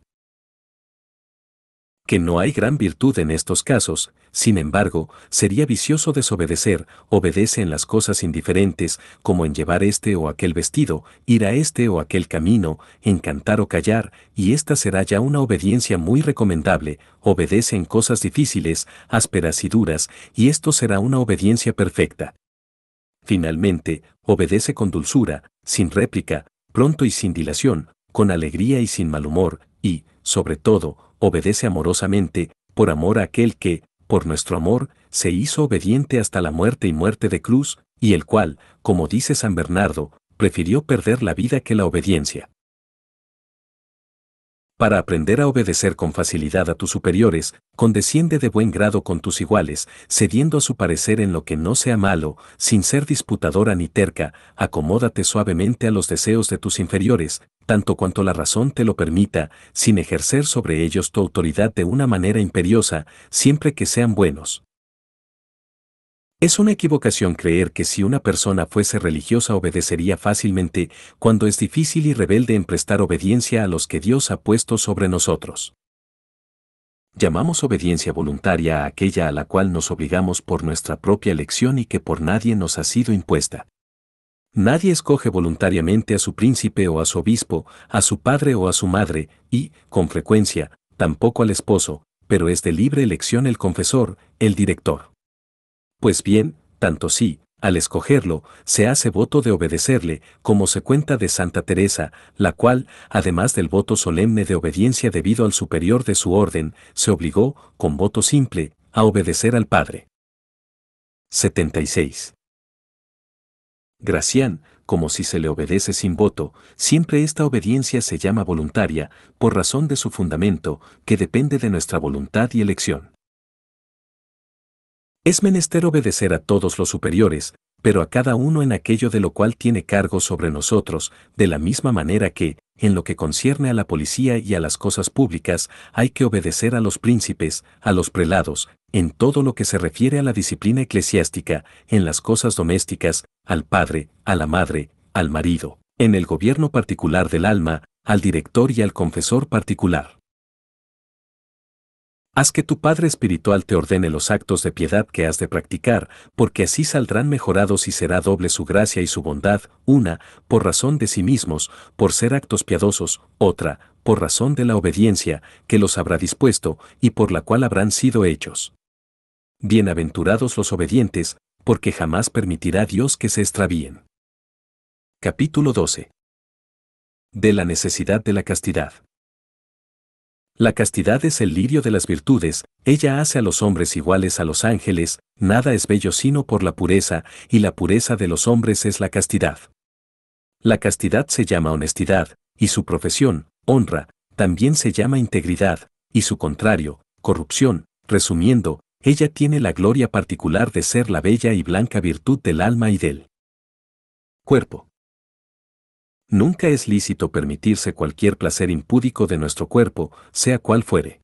que no hay gran virtud en estos casos, sin embargo, sería vicioso desobedecer, obedece en las cosas indiferentes, como en llevar este o aquel vestido, ir a este o aquel camino, encantar o callar, y esta será ya una obediencia muy recomendable, obedece en cosas difíciles, ásperas y duras, y esto será una obediencia perfecta. Finalmente, obedece con dulzura, sin réplica, pronto y sin dilación, con alegría y sin mal humor, y, sobre todo, obedece amorosamente, por amor a aquel que, por nuestro amor, se hizo obediente hasta la muerte y muerte de cruz, y el cual, como dice San Bernardo, prefirió perder la vida que la obediencia. Para aprender a obedecer con facilidad a tus superiores, condesciende de buen grado con tus iguales, cediendo a su parecer en lo que no sea malo, sin ser disputadora ni terca, acomódate suavemente a los deseos de tus inferiores, tanto cuanto la razón te lo permita, sin ejercer sobre ellos tu autoridad de una manera imperiosa, siempre que sean buenos. Es una equivocación creer que si una persona fuese religiosa obedecería fácilmente, cuando es difícil y rebelde en prestar obediencia a los que Dios ha puesto sobre nosotros. Llamamos obediencia voluntaria a aquella a la cual nos obligamos por nuestra propia elección y que por nadie nos ha sido impuesta. Nadie escoge voluntariamente a su príncipe o a su obispo, a su padre o a su madre, y, con frecuencia, tampoco al esposo, pero es de libre elección el confesor, el director. Pues bien, tanto sí, al escogerlo, se hace voto de obedecerle, como se cuenta de Santa Teresa, la cual, además del voto solemne de obediencia debido al superior de su orden, se obligó, con voto simple, a obedecer al Padre. 76. Gracián, como si se le obedece sin voto, siempre esta obediencia se llama voluntaria, por razón de su fundamento, que depende de nuestra voluntad y elección. Es menester obedecer a todos los superiores, pero a cada uno en aquello de lo cual tiene cargo sobre nosotros, de la misma manera que, en lo que concierne a la policía y a las cosas públicas, hay que obedecer a los príncipes, a los prelados, en todo lo que se refiere a la disciplina eclesiástica, en las cosas domésticas, al padre, a la madre, al marido, en el gobierno particular del alma, al director y al confesor particular. Haz que tu Padre Espiritual te ordene los actos de piedad que has de practicar, porque así saldrán mejorados y será doble su gracia y su bondad, una, por razón de sí mismos, por ser actos piadosos, otra, por razón de la obediencia, que los habrá dispuesto, y por la cual habrán sido hechos. Bienaventurados los obedientes, porque jamás permitirá Dios que se extravíen. Capítulo 12. De la necesidad de la castidad. La castidad es el lirio de las virtudes, ella hace a los hombres iguales a los ángeles, nada es bello sino por la pureza, y la pureza de los hombres es la castidad. La castidad se llama honestidad, y su profesión, honra, también se llama integridad, y su contrario, corrupción. Resumiendo, ella tiene la gloria particular de ser la bella y blanca virtud del alma y del cuerpo. Nunca es lícito permitirse cualquier placer impúdico de nuestro cuerpo, sea cual fuere.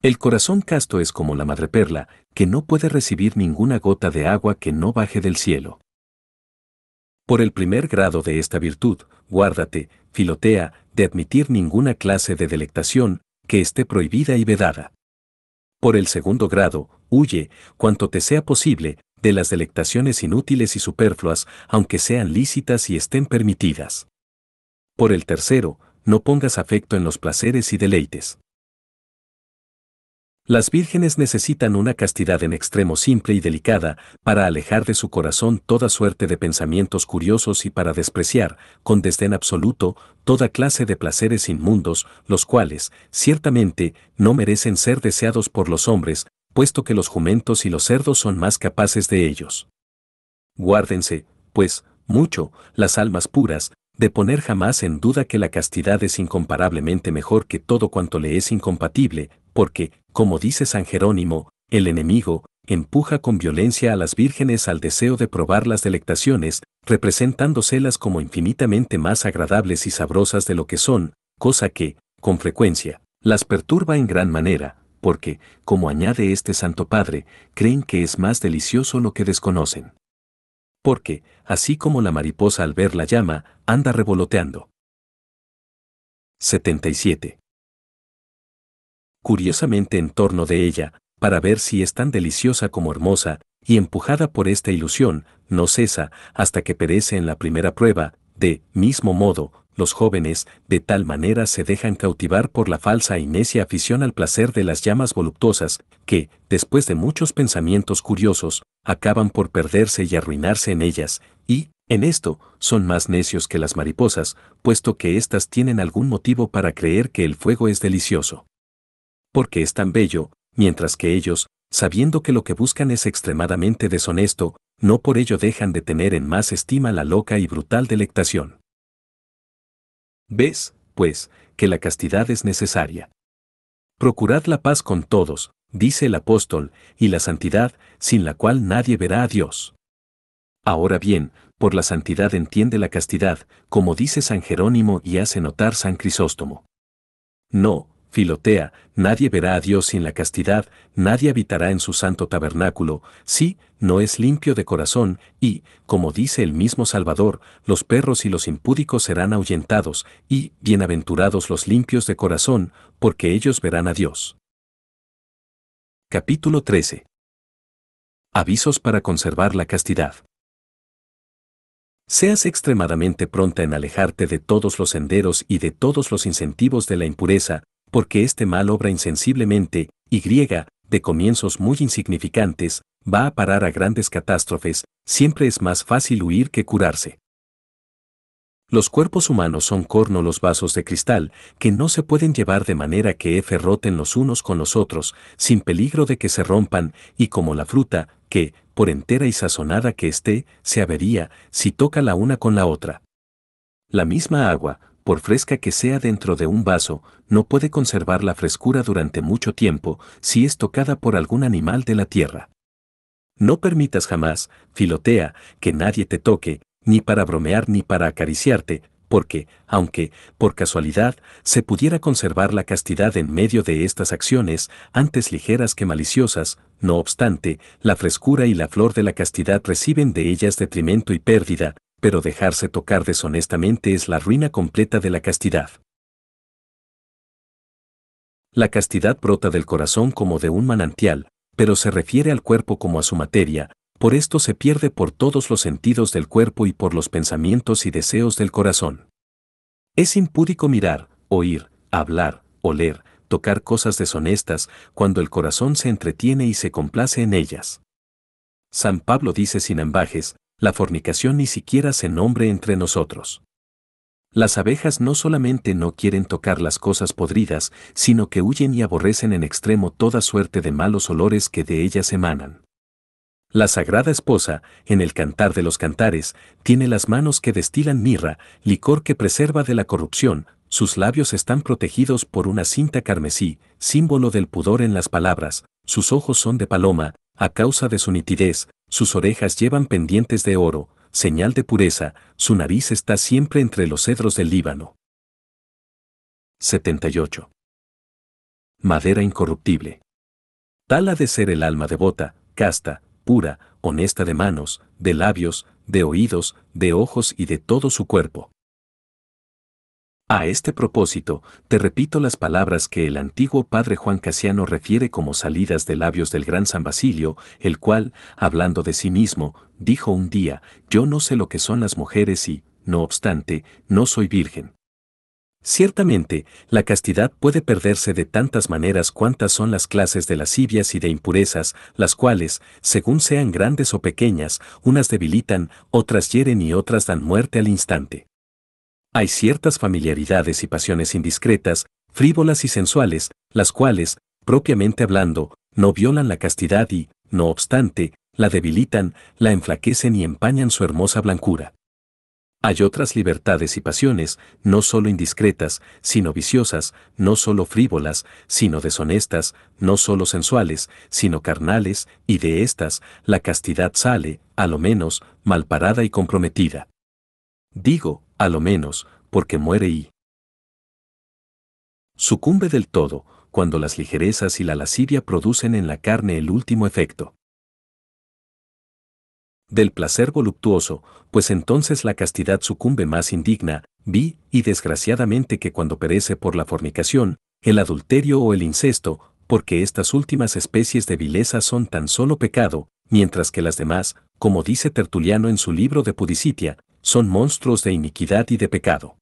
El corazón casto es como la madreperla, que no puede recibir ninguna gota de agua que no baje del cielo. Por el primer grado de esta virtud, guárdate, filotea, de admitir ninguna clase de delectación, que esté prohibida y vedada. Por el segundo grado, huye, cuanto te sea posible, de las delectaciones inútiles y superfluas, aunque sean lícitas y estén permitidas. Por el tercero, no pongas afecto en los placeres y deleites. Las vírgenes necesitan una castidad en extremo simple y delicada para alejar de su corazón toda suerte de pensamientos curiosos y para despreciar, con desdén absoluto, toda clase de placeres inmundos, los cuales, ciertamente, no merecen ser deseados por los hombres, puesto que los jumentos y los cerdos son más capaces de ellos. Guárdense, pues, mucho, las almas puras, de poner jamás en duda que la castidad es incomparablemente mejor que todo cuanto le es incompatible, porque, como dice San Jerónimo, el enemigo empuja con violencia a las vírgenes al deseo de probar las delectaciones, representándoselas como infinitamente más agradables y sabrosas de lo que son, cosa que, con frecuencia, las perturba en gran manera, porque, como añade este Santo Padre, creen que es más delicioso lo que desconocen. Porque, así como la mariposa al ver la llama, anda revoloteando. 77. Curiosamente en torno de ella, para ver si es tan deliciosa como hermosa, y empujada por esta ilusión, no cesa hasta que perece en la primera prueba, de mismo modo, los jóvenes, de tal manera se dejan cautivar por la falsa y necia afición al placer de las llamas voluptuosas, que, después de muchos pensamientos curiosos, acaban por perderse y arruinarse en ellas, y, en esto, son más necios que las mariposas, puesto que éstas tienen algún motivo para creer que el fuego es delicioso. Porque es tan bello, mientras que ellos, sabiendo que lo que buscan es extremadamente deshonesto, no por ello dejan de tener en más estima la loca y brutal delectación. Ves, pues, que la castidad es necesaria. Procurad la paz con todos, dice el apóstol, y la santidad, sin la cual nadie verá a Dios. Ahora bien, por la santidad entiende la castidad, como dice San Jerónimo y hace notar San Crisóstomo. No, Filotea, nadie verá a Dios sin la castidad, nadie habitará en su santo tabernáculo, si no es limpio de corazón, y, como dice el mismo Salvador, los perros y los impúdicos serán ahuyentados, y, bienaventurados los limpios de corazón, porque ellos verán a Dios. Capítulo 13. Avisos para conservar la castidad. Seas extremadamente pronta en alejarte de todos los senderos y de todos los incentivos de la impureza, porque este mal obra insensiblemente, y griega, de comienzos muy insignificantes, va a parar a grandes catástrofes, siempre es más fácil huir que curarse. Los cuerpos humanos son corno los vasos de cristal que no se pueden llevar de manera que roten los unos con los otros, sin peligro de que se rompan, y como la fruta, que, por entera y sazonada que esté, se avería si toca la una con la otra. La misma agua, por fresca que sea dentro de un vaso, no puede conservar la frescura durante mucho tiempo si es tocada por algún animal de la tierra. No permitas jamás, filotea, que nadie te toque, ni para bromear ni para acariciarte, porque, aunque, por casualidad, se pudiera conservar la castidad en medio de estas acciones, antes ligeras que maliciosas, no obstante, la frescura y la flor de la castidad reciben de ellas detrimento y pérdida, pero dejarse tocar deshonestamente es la ruina completa de la castidad. La castidad brota del corazón como de un manantial, pero se refiere al cuerpo como a su materia, por esto se pierde por todos los sentidos del cuerpo y por los pensamientos y deseos del corazón. Es impúdico mirar, oír, hablar, oler, tocar cosas deshonestas cuando el corazón se entretiene y se complace en ellas. San Pablo dice sin ambajes, la fornicación ni siquiera se nombre entre nosotros. Las abejas no solamente no quieren tocar las cosas podridas, sino que huyen y aborrecen en extremo toda suerte de malos olores que de ellas emanan. La Sagrada Esposa, en el Cantar de los Cantares, tiene las manos que destilan mirra, licor que preserva de la corrupción, sus labios están protegidos por una cinta carmesí, símbolo del pudor en las palabras, sus ojos son de paloma, a causa de su nitidez, sus orejas llevan pendientes de oro, señal de pureza, su nariz está siempre entre los cedros del Líbano. 78. Madera incorruptible. Tal ha de ser el alma devota, casta, pura, honesta de manos, de labios, de oídos, de ojos y de todo su cuerpo. A este propósito, te repito las palabras que el antiguo padre Juan Casiano refiere como salidas de labios del gran San Basilio, el cual, hablando de sí mismo, dijo un día, yo no sé lo que son las mujeres y, no obstante, no soy virgen. Ciertamente, la castidad puede perderse de tantas maneras cuantas son las clases de lascivias y de impurezas, las cuales, según sean grandes o pequeñas, unas debilitan, otras hieren y otras dan muerte al instante hay ciertas familiaridades y pasiones indiscretas, frívolas y sensuales, las cuales, propiamente hablando, no violan la castidad y, no obstante, la debilitan, la enflaquecen y empañan su hermosa blancura. Hay otras libertades y pasiones, no solo indiscretas, sino viciosas, no solo frívolas, sino deshonestas, no solo sensuales, sino carnales, y de estas, la castidad sale, a lo menos, malparada y comprometida. Digo, a lo menos, porque muere y sucumbe del todo, cuando las ligerezas y la lascivia producen en la carne el último efecto del placer voluptuoso, pues entonces la castidad sucumbe más indigna, vi, y desgraciadamente que cuando perece por la fornicación, el adulterio o el incesto, porque estas últimas especies de vileza son tan solo pecado, mientras que las demás, como dice Tertuliano en su libro de Pudicitia, son monstruos de iniquidad y de pecado.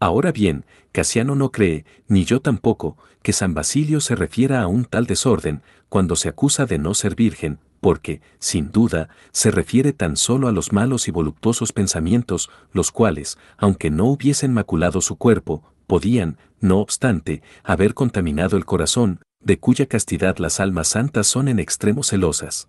Ahora bien, Casiano no cree, ni yo tampoco, que San Basilio se refiera a un tal desorden cuando se acusa de no ser virgen, porque, sin duda, se refiere tan solo a los malos y voluptuosos pensamientos, los cuales, aunque no hubiesen maculado su cuerpo, podían, no obstante, haber contaminado el corazón, de cuya castidad las almas santas son en extremo celosas.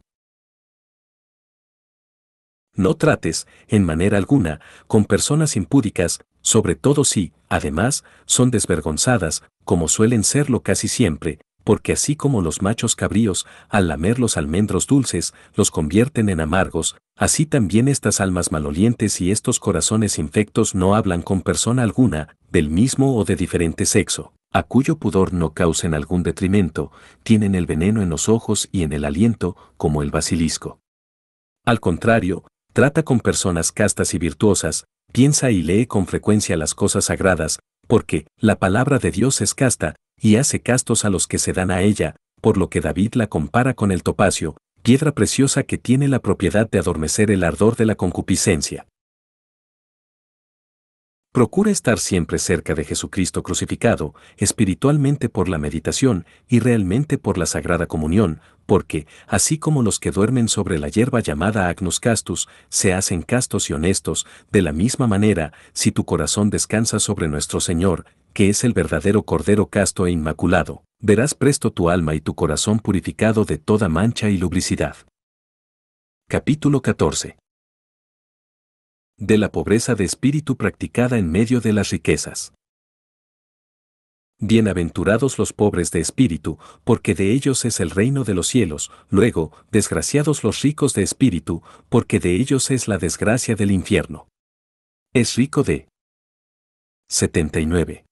No trates, en manera alguna, con personas impúdicas, sobre todo si, además, son desvergonzadas, como suelen serlo casi siempre, porque así como los machos cabríos, al lamer los almendros dulces, los convierten en amargos, así también estas almas malolientes y estos corazones infectos no hablan con persona alguna, del mismo o de diferente sexo, a cuyo pudor no causen algún detrimento, tienen el veneno en los ojos y en el aliento, como el basilisco. Al contrario, trata con personas castas y virtuosas, piensa y lee con frecuencia las cosas sagradas, porque la palabra de Dios es casta, y hace castos a los que se dan a ella, por lo que David la compara con el topacio, piedra preciosa que tiene la propiedad de adormecer el ardor de la concupiscencia. Procura estar siempre cerca de Jesucristo crucificado, espiritualmente por la meditación y realmente por la Sagrada Comunión, porque, así como los que duermen sobre la hierba llamada agnus castus, se hacen castos y honestos, de la misma manera, si tu corazón descansa sobre nuestro Señor, que es el verdadero Cordero casto e inmaculado, verás presto tu alma y tu corazón purificado de toda mancha y lubricidad. Capítulo 14 de la pobreza de espíritu practicada en medio de las riquezas. Bienaventurados los pobres de espíritu, porque de ellos es el reino de los cielos, luego, desgraciados los ricos de espíritu, porque de ellos es la desgracia del infierno. Es rico de 79.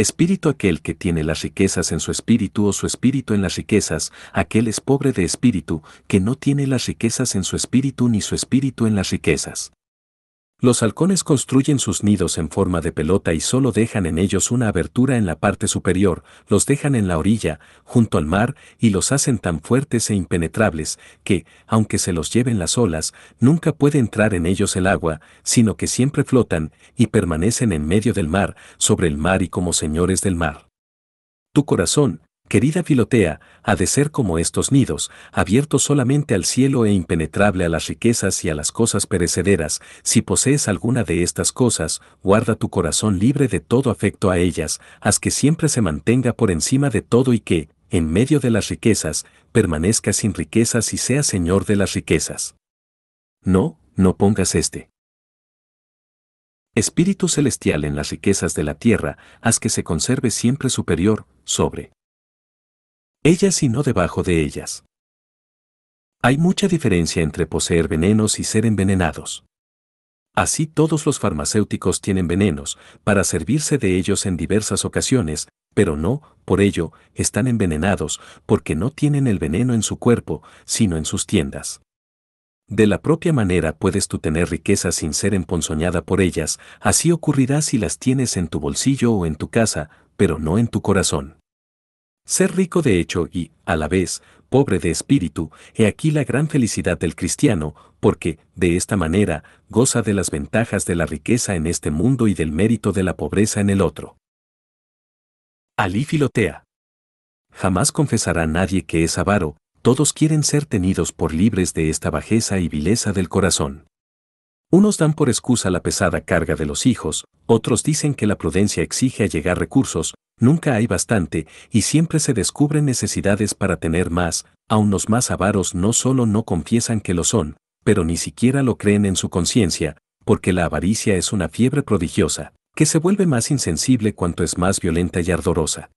Espíritu aquel que tiene las riquezas en su espíritu o su espíritu en las riquezas, aquel es pobre de espíritu, que no tiene las riquezas en su espíritu ni su espíritu en las riquezas. Los halcones construyen sus nidos en forma de pelota y solo dejan en ellos una abertura en la parte superior, los dejan en la orilla, junto al mar, y los hacen tan fuertes e impenetrables que, aunque se los lleven las olas, nunca puede entrar en ellos el agua, sino que siempre flotan y permanecen en medio del mar, sobre el mar y como señores del mar. Tu corazón, Querida Filotea, ha de ser como estos nidos, abierto solamente al cielo e impenetrable a las riquezas y a las cosas perecederas, si posees alguna de estas cosas, guarda tu corazón libre de todo afecto a ellas, haz que siempre se mantenga por encima de todo y que, en medio de las riquezas, permanezca sin riquezas y sea señor de las riquezas. No, no pongas este. Espíritu celestial en las riquezas de la tierra, haz que se conserve siempre superior, sobre ellas y no debajo de ellas. Hay mucha diferencia entre poseer venenos y ser envenenados. Así todos los farmacéuticos tienen venenos para servirse de ellos en diversas ocasiones, pero no, por ello, están envenenados porque no tienen el veneno en su cuerpo, sino en sus tiendas. De la propia manera puedes tú tener riquezas sin ser emponzoñada por ellas, así ocurrirá si las tienes en tu bolsillo o en tu casa, pero no en tu corazón. Ser rico de hecho y, a la vez, pobre de espíritu, he aquí la gran felicidad del cristiano, porque, de esta manera, goza de las ventajas de la riqueza en este mundo y del mérito de la pobreza en el otro. Alí filotea. Jamás confesará nadie que es avaro, todos quieren ser tenidos por libres de esta bajeza y vileza del corazón. Unos dan por excusa la pesada carga de los hijos, otros dicen que la prudencia exige allegar recursos, nunca hay bastante y siempre se descubren necesidades para tener más, aun los más avaros no solo no confiesan que lo son, pero ni siquiera lo creen en su conciencia, porque la avaricia es una fiebre prodigiosa, que se vuelve más insensible cuanto es más violenta y ardorosa.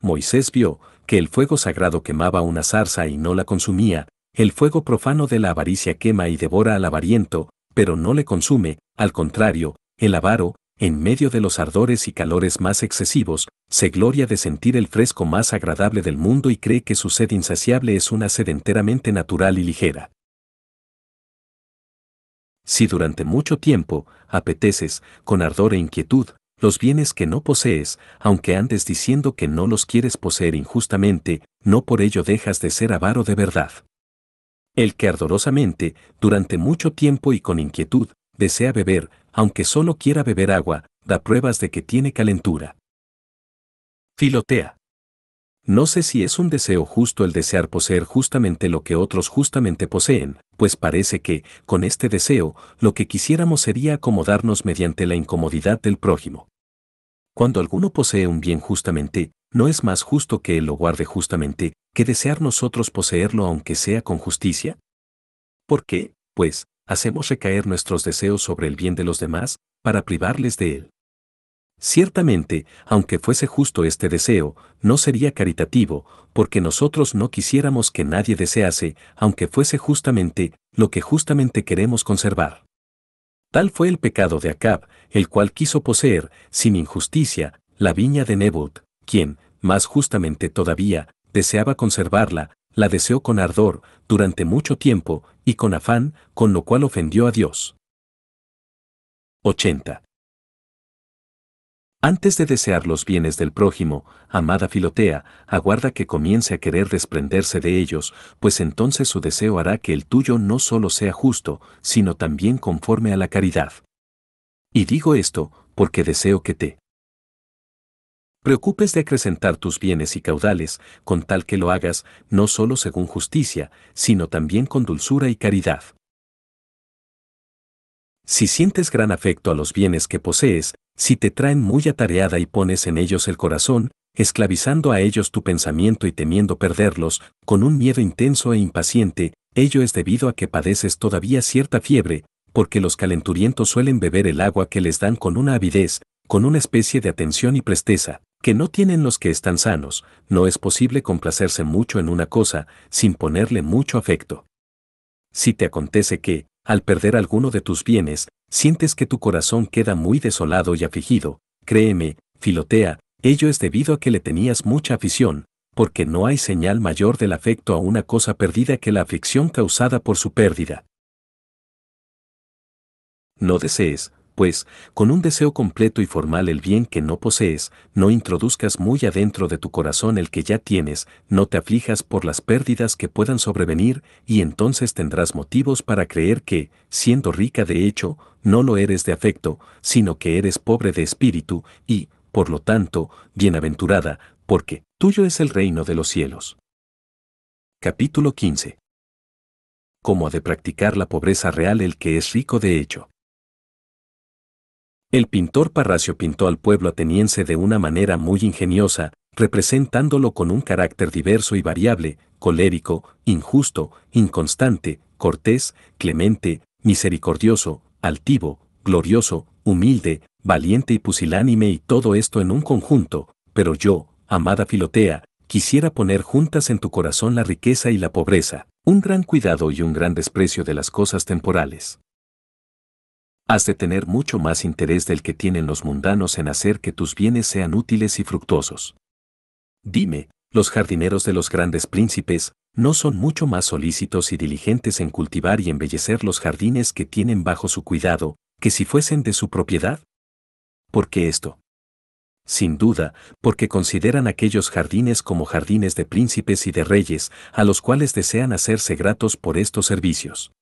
Moisés vio que el fuego sagrado quemaba una zarza y no la consumía, el fuego profano de la avaricia quema y devora al avariento, pero no le consume, al contrario, el avaro, en medio de los ardores y calores más excesivos, se gloria de sentir el fresco más agradable del mundo y cree que su sed insaciable es una sed enteramente natural y ligera. Si durante mucho tiempo apeteces, con ardor e inquietud, los bienes que no posees, aunque andes diciendo que no los quieres poseer injustamente, no por ello dejas de ser avaro de verdad. El que ardorosamente, durante mucho tiempo y con inquietud, desea beber, aunque solo quiera beber agua, da pruebas de que tiene calentura. Filotea. No sé si es un deseo justo el desear poseer justamente lo que otros justamente poseen, pues parece que, con este deseo, lo que quisiéramos sería acomodarnos mediante la incomodidad del prójimo. Cuando alguno posee un bien justamente, no es más justo que él lo guarde justamente, que desear nosotros poseerlo aunque sea con justicia. ¿Por qué, pues, hacemos recaer nuestros deseos sobre el bien de los demás, para privarles de él. Ciertamente, aunque fuese justo este deseo, no sería caritativo, porque nosotros no quisiéramos que nadie desease, aunque fuese justamente, lo que justamente queremos conservar. Tal fue el pecado de Acab, el cual quiso poseer, sin injusticia, la viña de Nebot, quien, más justamente todavía, deseaba conservarla, la deseó con ardor, durante mucho tiempo, y con afán, con lo cual ofendió a Dios. 80. Antes de desear los bienes del prójimo, amada Filotea, aguarda que comience a querer desprenderse de ellos, pues entonces su deseo hará que el tuyo no solo sea justo, sino también conforme a la caridad. Y digo esto, porque deseo que te preocupes de acrecentar tus bienes y caudales, con tal que lo hagas no solo según justicia, sino también con dulzura y caridad. Si sientes gran afecto a los bienes que posees, si te traen muy atareada y pones en ellos el corazón, esclavizando a ellos tu pensamiento y temiendo perderlos, con un miedo intenso e impaciente, ello es debido a que padeces todavía cierta fiebre, porque los calenturientos suelen beber el agua que les dan con una avidez, con una especie de atención y presteza, que no tienen los que están sanos, no es posible complacerse mucho en una cosa sin ponerle mucho afecto. Si te acontece que, al perder alguno de tus bienes, sientes que tu corazón queda muy desolado y afligido, créeme, filotea, ello es debido a que le tenías mucha afición, porque no hay señal mayor del afecto a una cosa perdida que la aflicción causada por su pérdida. No desees, pues, con un deseo completo y formal el bien que no posees, no introduzcas muy adentro de tu corazón el que ya tienes, no te aflijas por las pérdidas que puedan sobrevenir, y entonces tendrás motivos para creer que, siendo rica de hecho, no lo eres de afecto, sino que eres pobre de espíritu, y, por lo tanto, bienaventurada, porque tuyo es el reino de los cielos. Capítulo 15. Cómo ha de practicar la pobreza real el que es rico de hecho. El pintor Parracio pintó al pueblo ateniense de una manera muy ingeniosa, representándolo con un carácter diverso y variable, colérico, injusto, inconstante, cortés, clemente, misericordioso, altivo, glorioso, humilde, valiente y pusilánime y todo esto en un conjunto, pero yo, amada Filotea, quisiera poner juntas en tu corazón la riqueza y la pobreza, un gran cuidado y un gran desprecio de las cosas temporales has de tener mucho más interés del que tienen los mundanos en hacer que tus bienes sean útiles y fructuosos. Dime, los jardineros de los grandes príncipes, ¿no son mucho más solícitos y diligentes en cultivar y embellecer los jardines que tienen bajo su cuidado, que si fuesen de su propiedad? ¿Por qué esto? Sin duda, porque consideran aquellos jardines como jardines de príncipes y de reyes, a los cuales desean hacerse gratos por estos servicios.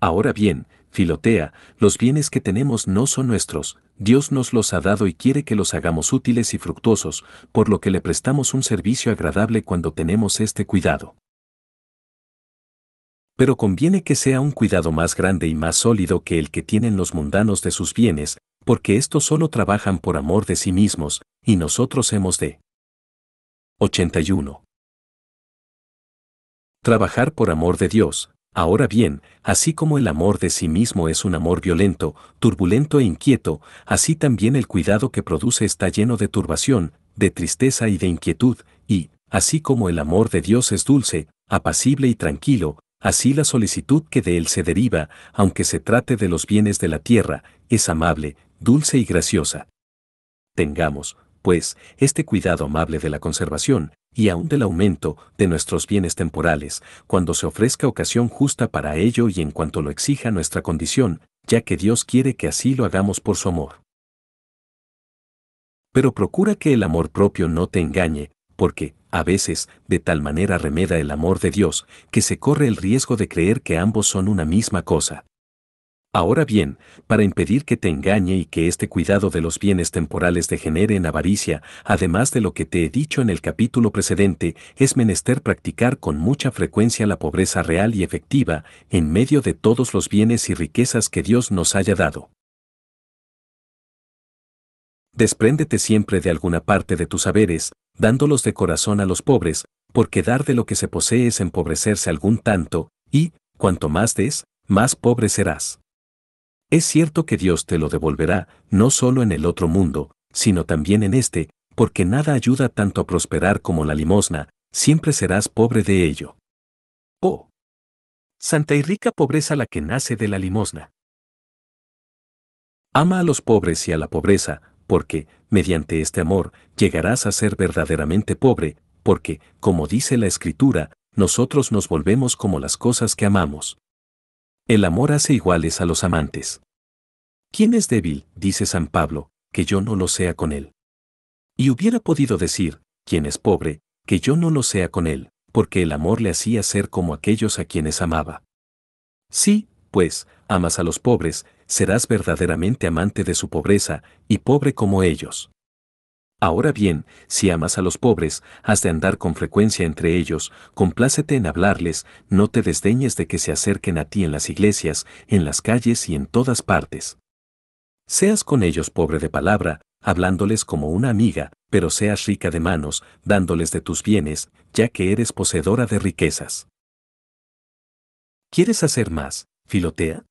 Ahora bien, Filotea, los bienes que tenemos no son nuestros, Dios nos los ha dado y quiere que los hagamos útiles y fructuosos, por lo que le prestamos un servicio agradable cuando tenemos este cuidado. Pero conviene que sea un cuidado más grande y más sólido que el que tienen los mundanos de sus bienes, porque estos solo trabajan por amor de sí mismos, y nosotros hemos de. 81. Trabajar por amor de Dios, Ahora bien, así como el amor de sí mismo es un amor violento, turbulento e inquieto, así también el cuidado que produce está lleno de turbación, de tristeza y de inquietud, y, así como el amor de Dios es dulce, apacible y tranquilo, así la solicitud que de él se deriva, aunque se trate de los bienes de la tierra, es amable, dulce y graciosa. Tengamos, pues, este cuidado amable de la conservación, y aun del aumento, de nuestros bienes temporales, cuando se ofrezca ocasión justa para ello y en cuanto lo exija nuestra condición, ya que Dios quiere que así lo hagamos por su amor. Pero procura que el amor propio no te engañe, porque, a veces, de tal manera remeda el amor de Dios, que se corre el riesgo de creer que ambos son una misma cosa. Ahora bien, para impedir que te engañe y que este cuidado de los bienes temporales degenere en avaricia, además de lo que te he dicho en el capítulo precedente, es menester practicar con mucha frecuencia la pobreza real y efectiva, en medio de todos los bienes y riquezas que Dios nos haya dado. Despréndete siempre de alguna parte de tus saberes, dándolos de corazón a los pobres, porque dar de lo que se posee es empobrecerse algún tanto, y, cuanto más des, más pobre serás. Es cierto que Dios te lo devolverá, no solo en el otro mundo, sino también en este, porque nada ayuda tanto a prosperar como la limosna, siempre serás pobre de ello. Oh. Santa y rica pobreza la que nace de la limosna. Ama a los pobres y a la pobreza, porque, mediante este amor, llegarás a ser verdaderamente pobre, porque, como dice la Escritura, nosotros nos volvemos como las cosas que amamos. El amor hace iguales a los amantes. ¿Quién es débil? dice San Pablo, que yo no lo sea con él. Y hubiera podido decir, ¿quién es pobre? que yo no lo sea con él, porque el amor le hacía ser como aquellos a quienes amaba. Sí, pues, amas a los pobres, serás verdaderamente amante de su pobreza, y pobre como ellos. Ahora bien, si amas a los pobres, has de andar con frecuencia entre ellos, complácete en hablarles, no te desdeñes de que se acerquen a ti en las iglesias, en las calles y en todas partes. Seas con ellos pobre de palabra, hablándoles como una amiga, pero seas rica de manos, dándoles de tus bienes, ya que eres poseedora de riquezas. ¿Quieres hacer más, Filotea?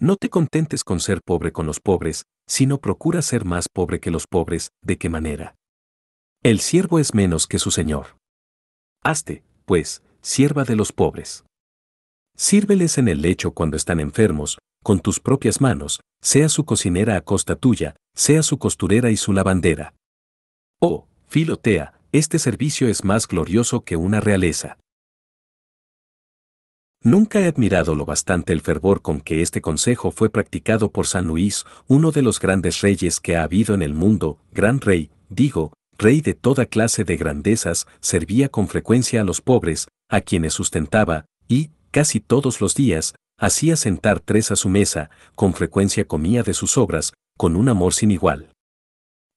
No te contentes con ser pobre con los pobres, sino procura ser más pobre que los pobres, ¿de qué manera? El siervo es menos que su señor. Hazte, pues, sierva de los pobres. Sírveles en el lecho cuando están enfermos, con tus propias manos, sea su cocinera a costa tuya, sea su costurera y su lavandera. Oh, Filotea, este servicio es más glorioso que una realeza. Nunca he admirado lo bastante el fervor con que este consejo fue practicado por San Luis, uno de los grandes reyes que ha habido en el mundo, gran rey, digo, rey de toda clase de grandezas, servía con frecuencia a los pobres, a quienes sustentaba, y, casi todos los días, hacía sentar tres a su mesa, con frecuencia comía de sus obras, con un amor sin igual.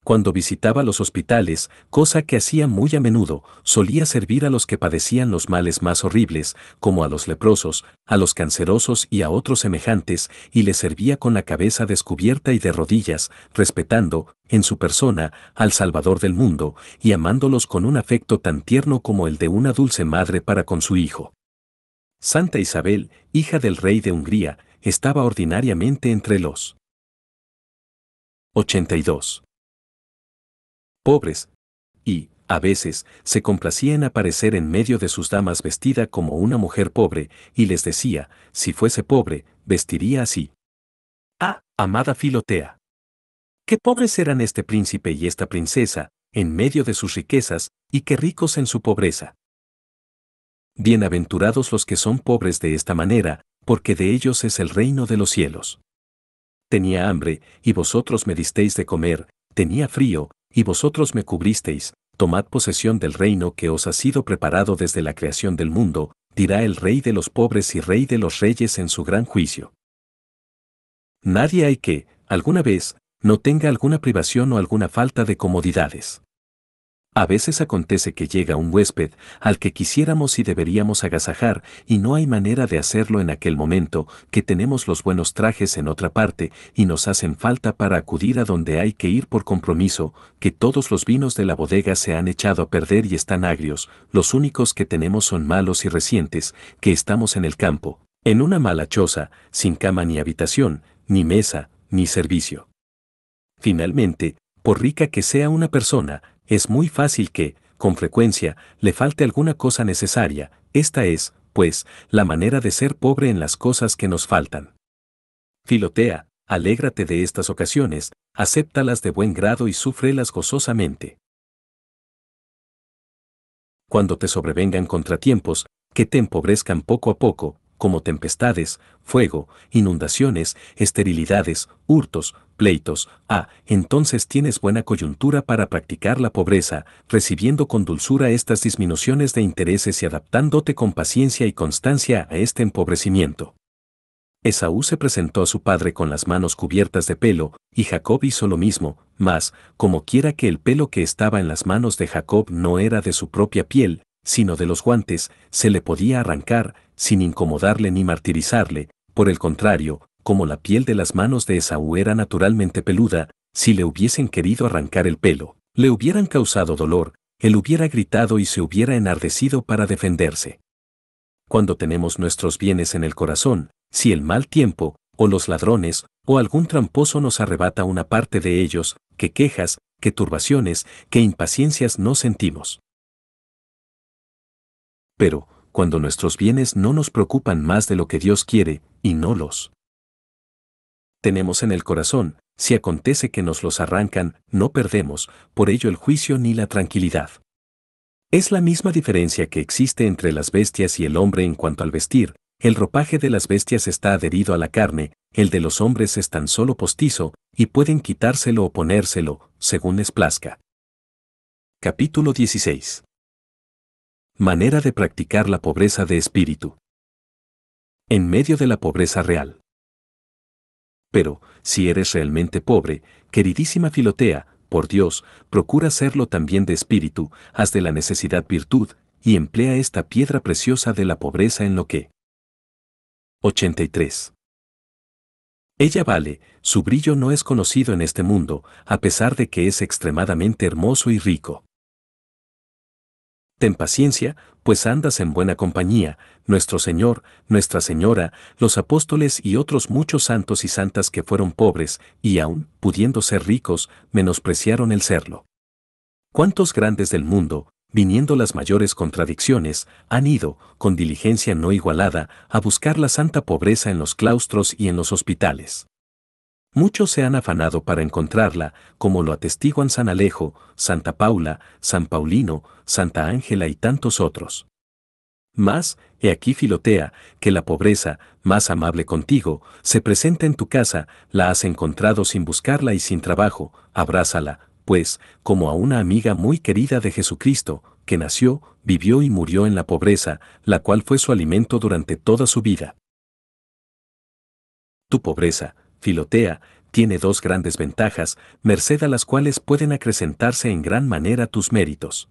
Cuando visitaba los hospitales, cosa que hacía muy a menudo, solía servir a los que padecían los males más horribles, como a los leprosos, a los cancerosos y a otros semejantes, y le servía con la cabeza descubierta y de rodillas, respetando, en su persona, al Salvador del mundo, y amándolos con un afecto tan tierno como el de una dulce madre para con su hijo. Santa Isabel, hija del rey de Hungría, estaba ordinariamente entre los 82 pobres. Y, a veces, se complacía en aparecer en medio de sus damas vestida como una mujer pobre, y les decía, si fuese pobre, vestiría así. Ah, amada Filotea. Qué pobres eran este príncipe y esta princesa, en medio de sus riquezas, y qué ricos en su pobreza. Bienaventurados los que son pobres de esta manera, porque de ellos es el reino de los cielos. Tenía hambre, y vosotros me disteis de comer, tenía frío, y vosotros me cubristeis, tomad posesión del reino que os ha sido preparado desde la creación del mundo, dirá el Rey de los pobres y Rey de los reyes en su gran juicio. Nadie hay que, alguna vez, no tenga alguna privación o alguna falta de comodidades. A veces acontece que llega un huésped al que quisiéramos y deberíamos agasajar y no hay manera de hacerlo en aquel momento, que tenemos los buenos trajes en otra parte y nos hacen falta para acudir a donde hay que ir por compromiso, que todos los vinos de la bodega se han echado a perder y están agrios, los únicos que tenemos son malos y recientes, que estamos en el campo, en una mala choza, sin cama ni habitación, ni mesa, ni servicio. Finalmente, por rica que sea una persona, es muy fácil que, con frecuencia, le falte alguna cosa necesaria, esta es, pues, la manera de ser pobre en las cosas que nos faltan. Filotea, alégrate de estas ocasiones, acéptalas de buen grado y súfrelas gozosamente. Cuando te sobrevengan contratiempos, que te empobrezcan poco a poco, como tempestades, fuego, inundaciones, esterilidades, hurtos, pleitos, ah, entonces tienes buena coyuntura para practicar la pobreza, recibiendo con dulzura estas disminuciones de intereses y adaptándote con paciencia y constancia a este empobrecimiento. Esaú se presentó a su padre con las manos cubiertas de pelo, y Jacob hizo lo mismo, mas, como quiera que el pelo que estaba en las manos de Jacob no era de su propia piel, sino de los guantes, se le podía arrancar, sin incomodarle ni martirizarle, por el contrario, como la piel de las manos de Esaú era naturalmente peluda, si le hubiesen querido arrancar el pelo, le hubieran causado dolor, él hubiera gritado y se hubiera enardecido para defenderse. Cuando tenemos nuestros bienes en el corazón, si el mal tiempo, o los ladrones, o algún tramposo nos arrebata una parte de ellos, qué quejas, qué turbaciones, qué impaciencias no sentimos. Pero, cuando nuestros bienes no nos preocupan más de lo que Dios quiere, y no los tenemos en el corazón, si acontece que nos los arrancan, no perdemos, por ello el juicio ni la tranquilidad. Es la misma diferencia que existe entre las bestias y el hombre en cuanto al vestir, el ropaje de las bestias está adherido a la carne, el de los hombres es tan solo postizo, y pueden quitárselo o ponérselo, según les plazca. Capítulo 16. Manera de practicar la pobreza de espíritu. En medio de la pobreza real. Pero, si eres realmente pobre, queridísima Filotea, por Dios, procura serlo también de espíritu, haz de la necesidad virtud, y emplea esta piedra preciosa de la pobreza en lo que. 83. Ella vale, su brillo no es conocido en este mundo, a pesar de que es extremadamente hermoso y rico. Ten paciencia, pues andas en buena compañía, nuestro Señor, nuestra Señora, los apóstoles y otros muchos santos y santas que fueron pobres, y aún, pudiendo ser ricos, menospreciaron el serlo. ¿Cuántos grandes del mundo, viniendo las mayores contradicciones, han ido, con diligencia no igualada, a buscar la santa pobreza en los claustros y en los hospitales? Muchos se han afanado para encontrarla, como lo atestiguan San Alejo, Santa Paula, San Paulino, Santa Ángela y tantos otros. Mas, he aquí Filotea, que la pobreza, más amable contigo, se presenta en tu casa, la has encontrado sin buscarla y sin trabajo, abrázala, pues, como a una amiga muy querida de Jesucristo, que nació, vivió y murió en la pobreza, la cual fue su alimento durante toda su vida. Tu pobreza, Filotea, tiene dos grandes ventajas, merced a las cuales pueden acrecentarse en gran manera tus méritos.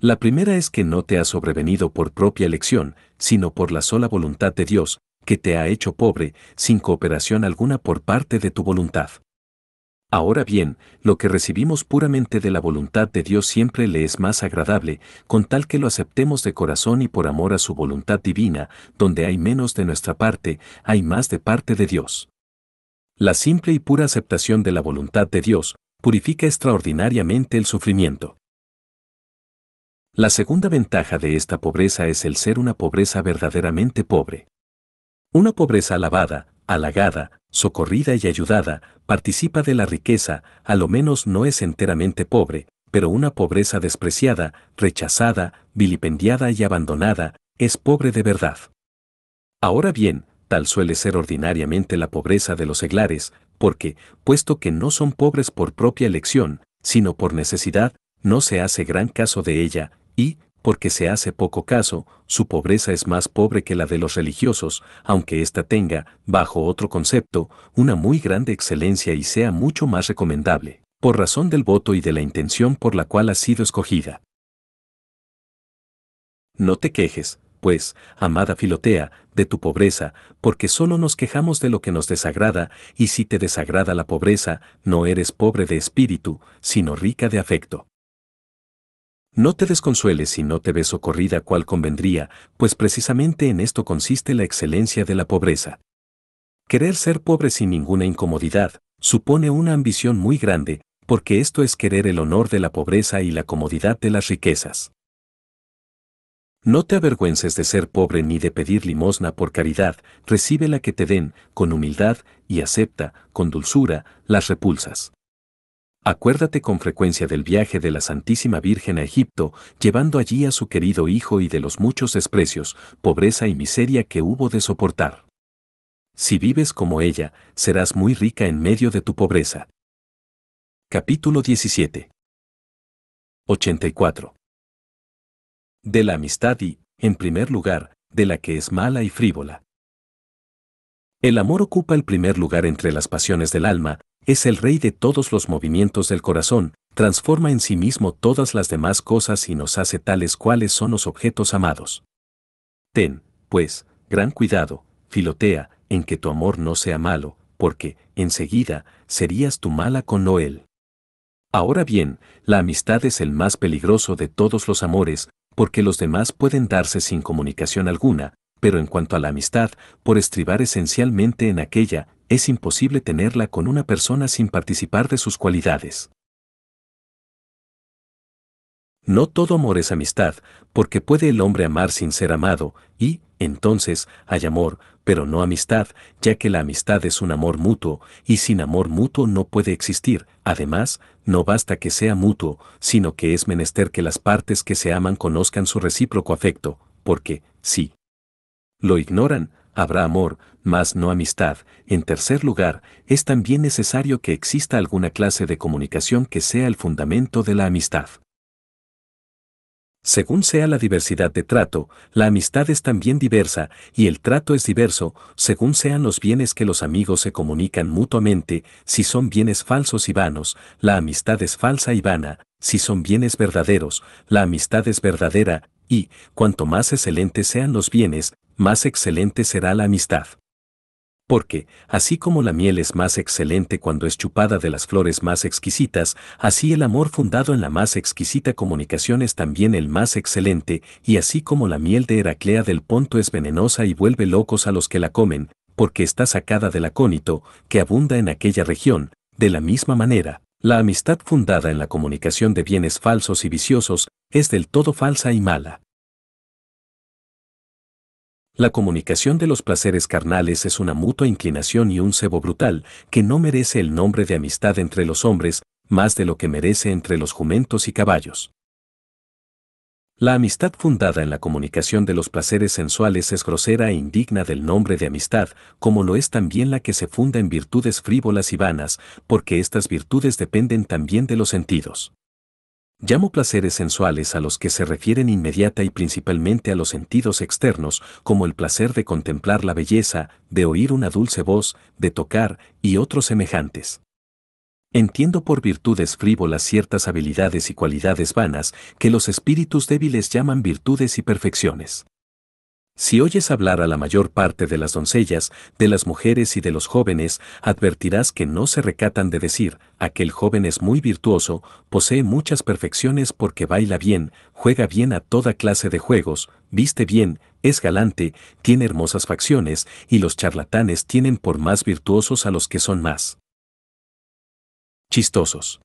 La primera es que no te ha sobrevenido por propia elección, sino por la sola voluntad de Dios, que te ha hecho pobre, sin cooperación alguna por parte de tu voluntad. Ahora bien, lo que recibimos puramente de la voluntad de Dios siempre le es más agradable, con tal que lo aceptemos de corazón y por amor a su voluntad divina, donde hay menos de nuestra parte, hay más de parte de Dios. La simple y pura aceptación de la voluntad de Dios purifica extraordinariamente el sufrimiento. La segunda ventaja de esta pobreza es el ser una pobreza verdaderamente pobre. Una pobreza alabada, halagada, socorrida y ayudada, participa de la riqueza, a lo menos no es enteramente pobre, pero una pobreza despreciada, rechazada, vilipendiada y abandonada, es pobre de verdad. Ahora bien, tal suele ser ordinariamente la pobreza de los seglares, porque, puesto que no son pobres por propia elección, sino por necesidad, no se hace gran caso de ella, y, porque se hace poco caso, su pobreza es más pobre que la de los religiosos, aunque ésta tenga, bajo otro concepto, una muy grande excelencia y sea mucho más recomendable, por razón del voto y de la intención por la cual ha sido escogida. No te quejes, pues, amada Filotea, de tu pobreza, porque solo nos quejamos de lo que nos desagrada, y si te desagrada la pobreza, no eres pobre de espíritu, sino rica de afecto. No te desconsueles si no te ves socorrida cual convendría, pues precisamente en esto consiste la excelencia de la pobreza. Querer ser pobre sin ninguna incomodidad, supone una ambición muy grande, porque esto es querer el honor de la pobreza y la comodidad de las riquezas. No te avergüences de ser pobre ni de pedir limosna por caridad, recibe la que te den, con humildad, y acepta, con dulzura, las repulsas. Acuérdate con frecuencia del viaje de la Santísima Virgen a Egipto, llevando allí a su querido hijo y de los muchos desprecios, pobreza y miseria que hubo de soportar. Si vives como ella, serás muy rica en medio de tu pobreza. Capítulo 17 84 de la amistad y, en primer lugar, de la que es mala y frívola. El amor ocupa el primer lugar entre las pasiones del alma, es el rey de todos los movimientos del corazón, transforma en sí mismo todas las demás cosas y nos hace tales cuales son los objetos amados. Ten, pues, gran cuidado, filotea, en que tu amor no sea malo, porque, enseguida, serías tu mala con Noel. Ahora bien, la amistad es el más peligroso de todos los amores, porque los demás pueden darse sin comunicación alguna, pero en cuanto a la amistad, por estribar esencialmente en aquella, es imposible tenerla con una persona sin participar de sus cualidades. No todo amor es amistad, porque puede el hombre amar sin ser amado, y, entonces, hay amor, pero no amistad, ya que la amistad es un amor mutuo, y sin amor mutuo no puede existir. Además, no basta que sea mutuo, sino que es menester que las partes que se aman conozcan su recíproco afecto, porque, si lo ignoran, habrá amor, mas no amistad. En tercer lugar, es también necesario que exista alguna clase de comunicación que sea el fundamento de la amistad. Según sea la diversidad de trato, la amistad es también diversa y el trato es diverso, según sean los bienes que los amigos se comunican mutuamente, si son bienes falsos y vanos, la amistad es falsa y vana, si son bienes verdaderos, la amistad es verdadera, y, cuanto más excelentes sean los bienes, más excelente será la amistad porque, así como la miel es más excelente cuando es chupada de las flores más exquisitas, así el amor fundado en la más exquisita comunicación es también el más excelente, y así como la miel de Heraclea del Ponto es venenosa y vuelve locos a los que la comen, porque está sacada del acónito, que abunda en aquella región, de la misma manera, la amistad fundada en la comunicación de bienes falsos y viciosos, es del todo falsa y mala. La comunicación de los placeres carnales es una mutua inclinación y un cebo brutal que no merece el nombre de amistad entre los hombres más de lo que merece entre los jumentos y caballos. La amistad fundada en la comunicación de los placeres sensuales es grosera e indigna del nombre de amistad, como lo es también la que se funda en virtudes frívolas y vanas, porque estas virtudes dependen también de los sentidos. Llamo placeres sensuales a los que se refieren inmediata y principalmente a los sentidos externos, como el placer de contemplar la belleza, de oír una dulce voz, de tocar, y otros semejantes. Entiendo por virtudes frívolas ciertas habilidades y cualidades vanas que los espíritus débiles llaman virtudes y perfecciones. Si oyes hablar a la mayor parte de las doncellas, de las mujeres y de los jóvenes, advertirás que no se recatan de decir, aquel joven es muy virtuoso, posee muchas perfecciones porque baila bien, juega bien a toda clase de juegos, viste bien, es galante, tiene hermosas facciones, y los charlatanes tienen por más virtuosos a los que son más chistosos.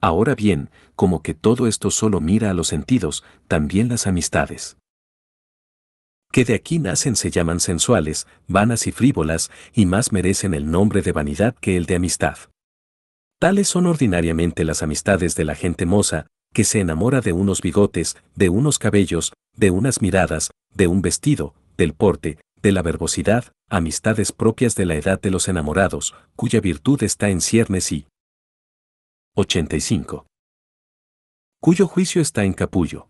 Ahora bien, como que todo esto solo mira a los sentidos, también las amistades que de aquí nacen se llaman sensuales, vanas y frívolas, y más merecen el nombre de vanidad que el de amistad. Tales son ordinariamente las amistades de la gente moza, que se enamora de unos bigotes, de unos cabellos, de unas miradas, de un vestido, del porte, de la verbosidad, amistades propias de la edad de los enamorados, cuya virtud está en ciernes y 85. Cuyo juicio está en capullo.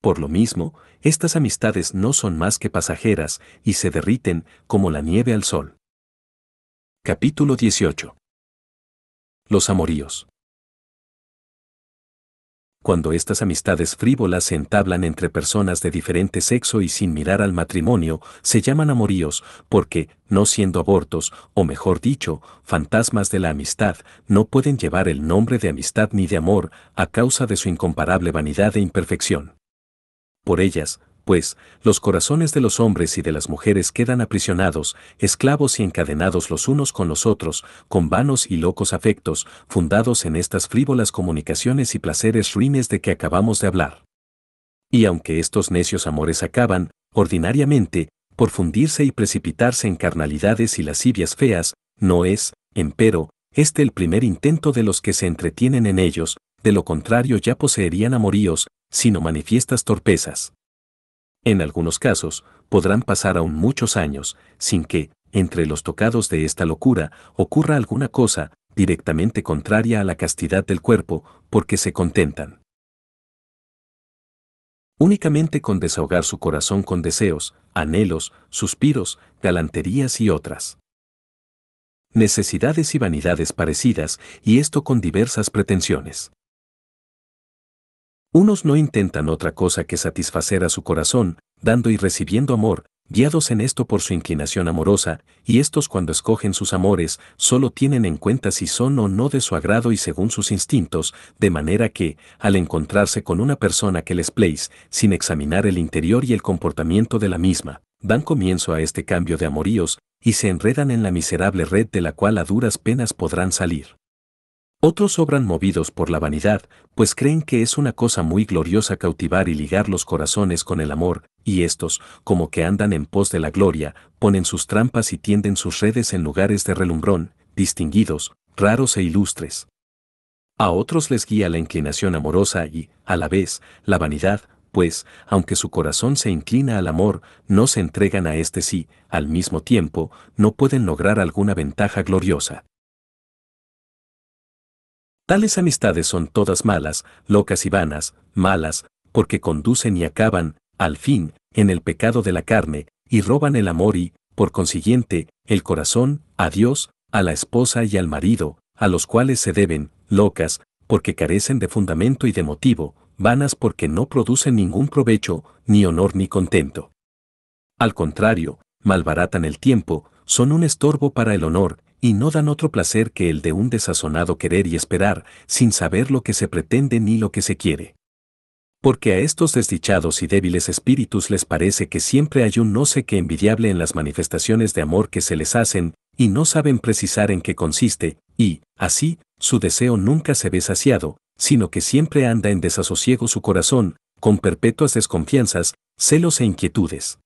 Por lo mismo, estas amistades no son más que pasajeras y se derriten como la nieve al sol. Capítulo 18. Los amoríos. Cuando estas amistades frívolas se entablan entre personas de diferente sexo y sin mirar al matrimonio, se llaman amoríos, porque, no siendo abortos, o mejor dicho, fantasmas de la amistad, no pueden llevar el nombre de amistad ni de amor, a causa de su incomparable vanidad e imperfección. Por ellas, pues, los corazones de los hombres y de las mujeres quedan aprisionados, esclavos y encadenados los unos con los otros, con vanos y locos afectos, fundados en estas frívolas comunicaciones y placeres ruines de que acabamos de hablar. Y aunque estos necios amores acaban, ordinariamente, por fundirse y precipitarse en carnalidades y lascivias feas, no es, empero, este el primer intento de los que se entretienen en ellos, de lo contrario ya poseerían amoríos, sino manifiestas torpezas. En algunos casos, podrán pasar aún muchos años sin que, entre los tocados de esta locura, ocurra alguna cosa directamente contraria a la castidad del cuerpo, porque se contentan. Únicamente con desahogar su corazón con deseos, anhelos, suspiros, galanterías y otras. Necesidades y vanidades parecidas, y esto con diversas pretensiones. Unos no intentan otra cosa que satisfacer a su corazón, dando y recibiendo amor, guiados en esto por su inclinación amorosa, y estos cuando escogen sus amores, solo tienen en cuenta si son o no de su agrado y según sus instintos, de manera que, al encontrarse con una persona que les place, sin examinar el interior y el comportamiento de la misma, dan comienzo a este cambio de amoríos, y se enredan en la miserable red de la cual a duras penas podrán salir. Otros obran movidos por la vanidad, pues creen que es una cosa muy gloriosa cautivar y ligar los corazones con el amor, y estos, como que andan en pos de la gloria, ponen sus trampas y tienden sus redes en lugares de relumbrón, distinguidos, raros e ilustres. A otros les guía la inclinación amorosa y, a la vez, la vanidad, pues, aunque su corazón se inclina al amor, no se entregan a este sí, al mismo tiempo, no pueden lograr alguna ventaja gloriosa. Tales amistades son todas malas, locas y vanas, malas, porque conducen y acaban, al fin, en el pecado de la carne, y roban el amor y, por consiguiente, el corazón, a Dios, a la esposa y al marido, a los cuales se deben, locas, porque carecen de fundamento y de motivo, vanas porque no producen ningún provecho, ni honor ni contento. Al contrario, malbaratan el tiempo, son un estorbo para el honor, y no dan otro placer que el de un desazonado querer y esperar, sin saber lo que se pretende ni lo que se quiere. Porque a estos desdichados y débiles espíritus les parece que siempre hay un no sé qué envidiable en las manifestaciones de amor que se les hacen, y no saben precisar en qué consiste, y, así, su deseo nunca se ve saciado, sino que siempre anda en desasosiego su corazón, con perpetuas desconfianzas, celos e inquietudes.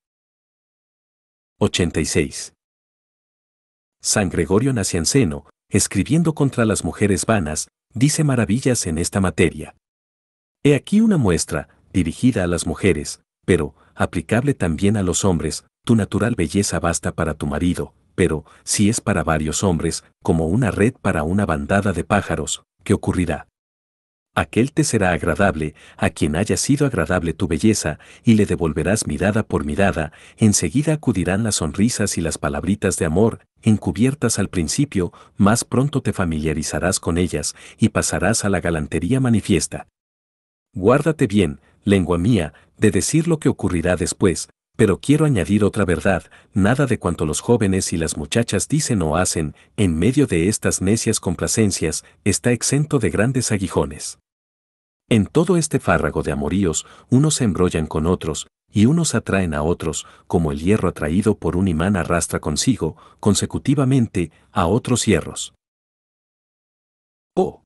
86. San Gregorio Nacianceno, escribiendo contra las mujeres vanas, dice maravillas en esta materia. He aquí una muestra, dirigida a las mujeres, pero, aplicable también a los hombres, tu natural belleza basta para tu marido, pero, si es para varios hombres, como una red para una bandada de pájaros, ¿qué ocurrirá? aquel te será agradable, a quien haya sido agradable tu belleza, y le devolverás mirada por mirada, enseguida acudirán las sonrisas y las palabritas de amor, encubiertas al principio, más pronto te familiarizarás con ellas y pasarás a la galantería manifiesta. Guárdate bien, lengua mía, de decir lo que ocurrirá después, pero quiero añadir otra verdad, nada de cuanto los jóvenes y las muchachas dicen o hacen, en medio de estas necias complacencias, está exento de grandes aguijones. En todo este fárrago de amoríos, unos se embrollan con otros, y unos atraen a otros, como el hierro atraído por un imán arrastra consigo, consecutivamente, a otros hierros. Oh.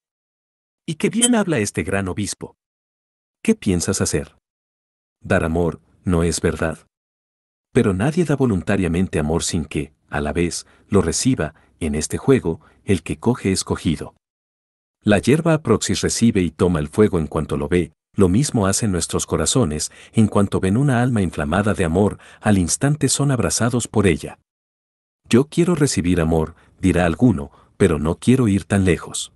Y qué bien habla este gran obispo. ¿Qué piensas hacer? Dar amor, no es verdad. Pero nadie da voluntariamente amor sin que, a la vez, lo reciba, en este juego, el que coge es cogido. La hierba aproxis recibe y toma el fuego en cuanto lo ve, lo mismo hacen nuestros corazones, en cuanto ven una alma inflamada de amor, al instante son abrazados por ella. Yo quiero recibir amor, dirá alguno, pero no quiero ir tan lejos.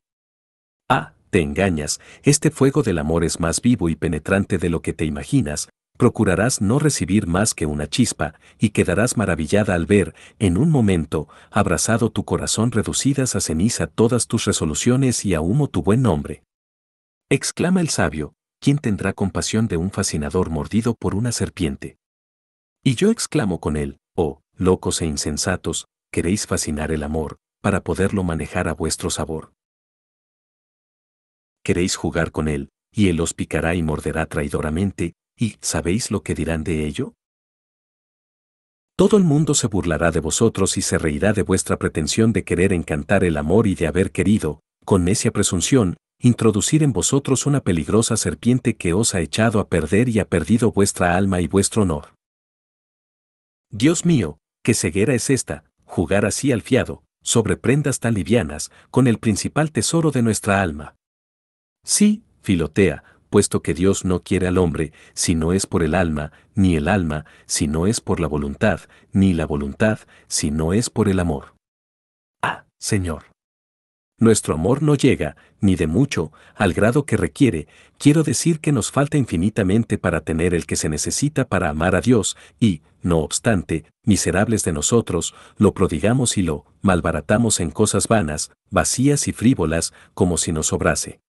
Ah, te engañas, este fuego del amor es más vivo y penetrante de lo que te imaginas, procurarás no recibir más que una chispa, y quedarás maravillada al ver, en un momento, abrazado tu corazón reducidas a ceniza todas tus resoluciones y a humo tu buen nombre. Exclama el sabio, ¿quién tendrá compasión de un fascinador mordido por una serpiente? Y yo exclamo con él, oh, locos e insensatos, queréis fascinar el amor, para poderlo manejar a vuestro sabor. Queréis jugar con él, y él os picará y morderá traidoramente, ¿Y sabéis lo que dirán de ello? Todo el mundo se burlará de vosotros y se reirá de vuestra pretensión de querer encantar el amor y de haber querido, con necia presunción, introducir en vosotros una peligrosa serpiente que os ha echado a perder y ha perdido vuestra alma y vuestro honor. Dios mío, qué ceguera es esta, jugar así al fiado, sobre prendas tan livianas, con el principal tesoro de nuestra alma. Sí, Filotea, puesto que Dios no quiere al hombre, si no es por el alma, ni el alma, si no es por la voluntad, ni la voluntad, si no es por el amor. Ah, Señor. Nuestro amor no llega, ni de mucho, al grado que requiere, quiero decir que nos falta infinitamente para tener el que se necesita para amar a Dios, y, no obstante, miserables de nosotros, lo prodigamos y lo malbaratamos en cosas vanas, vacías y frívolas, como si nos sobrase.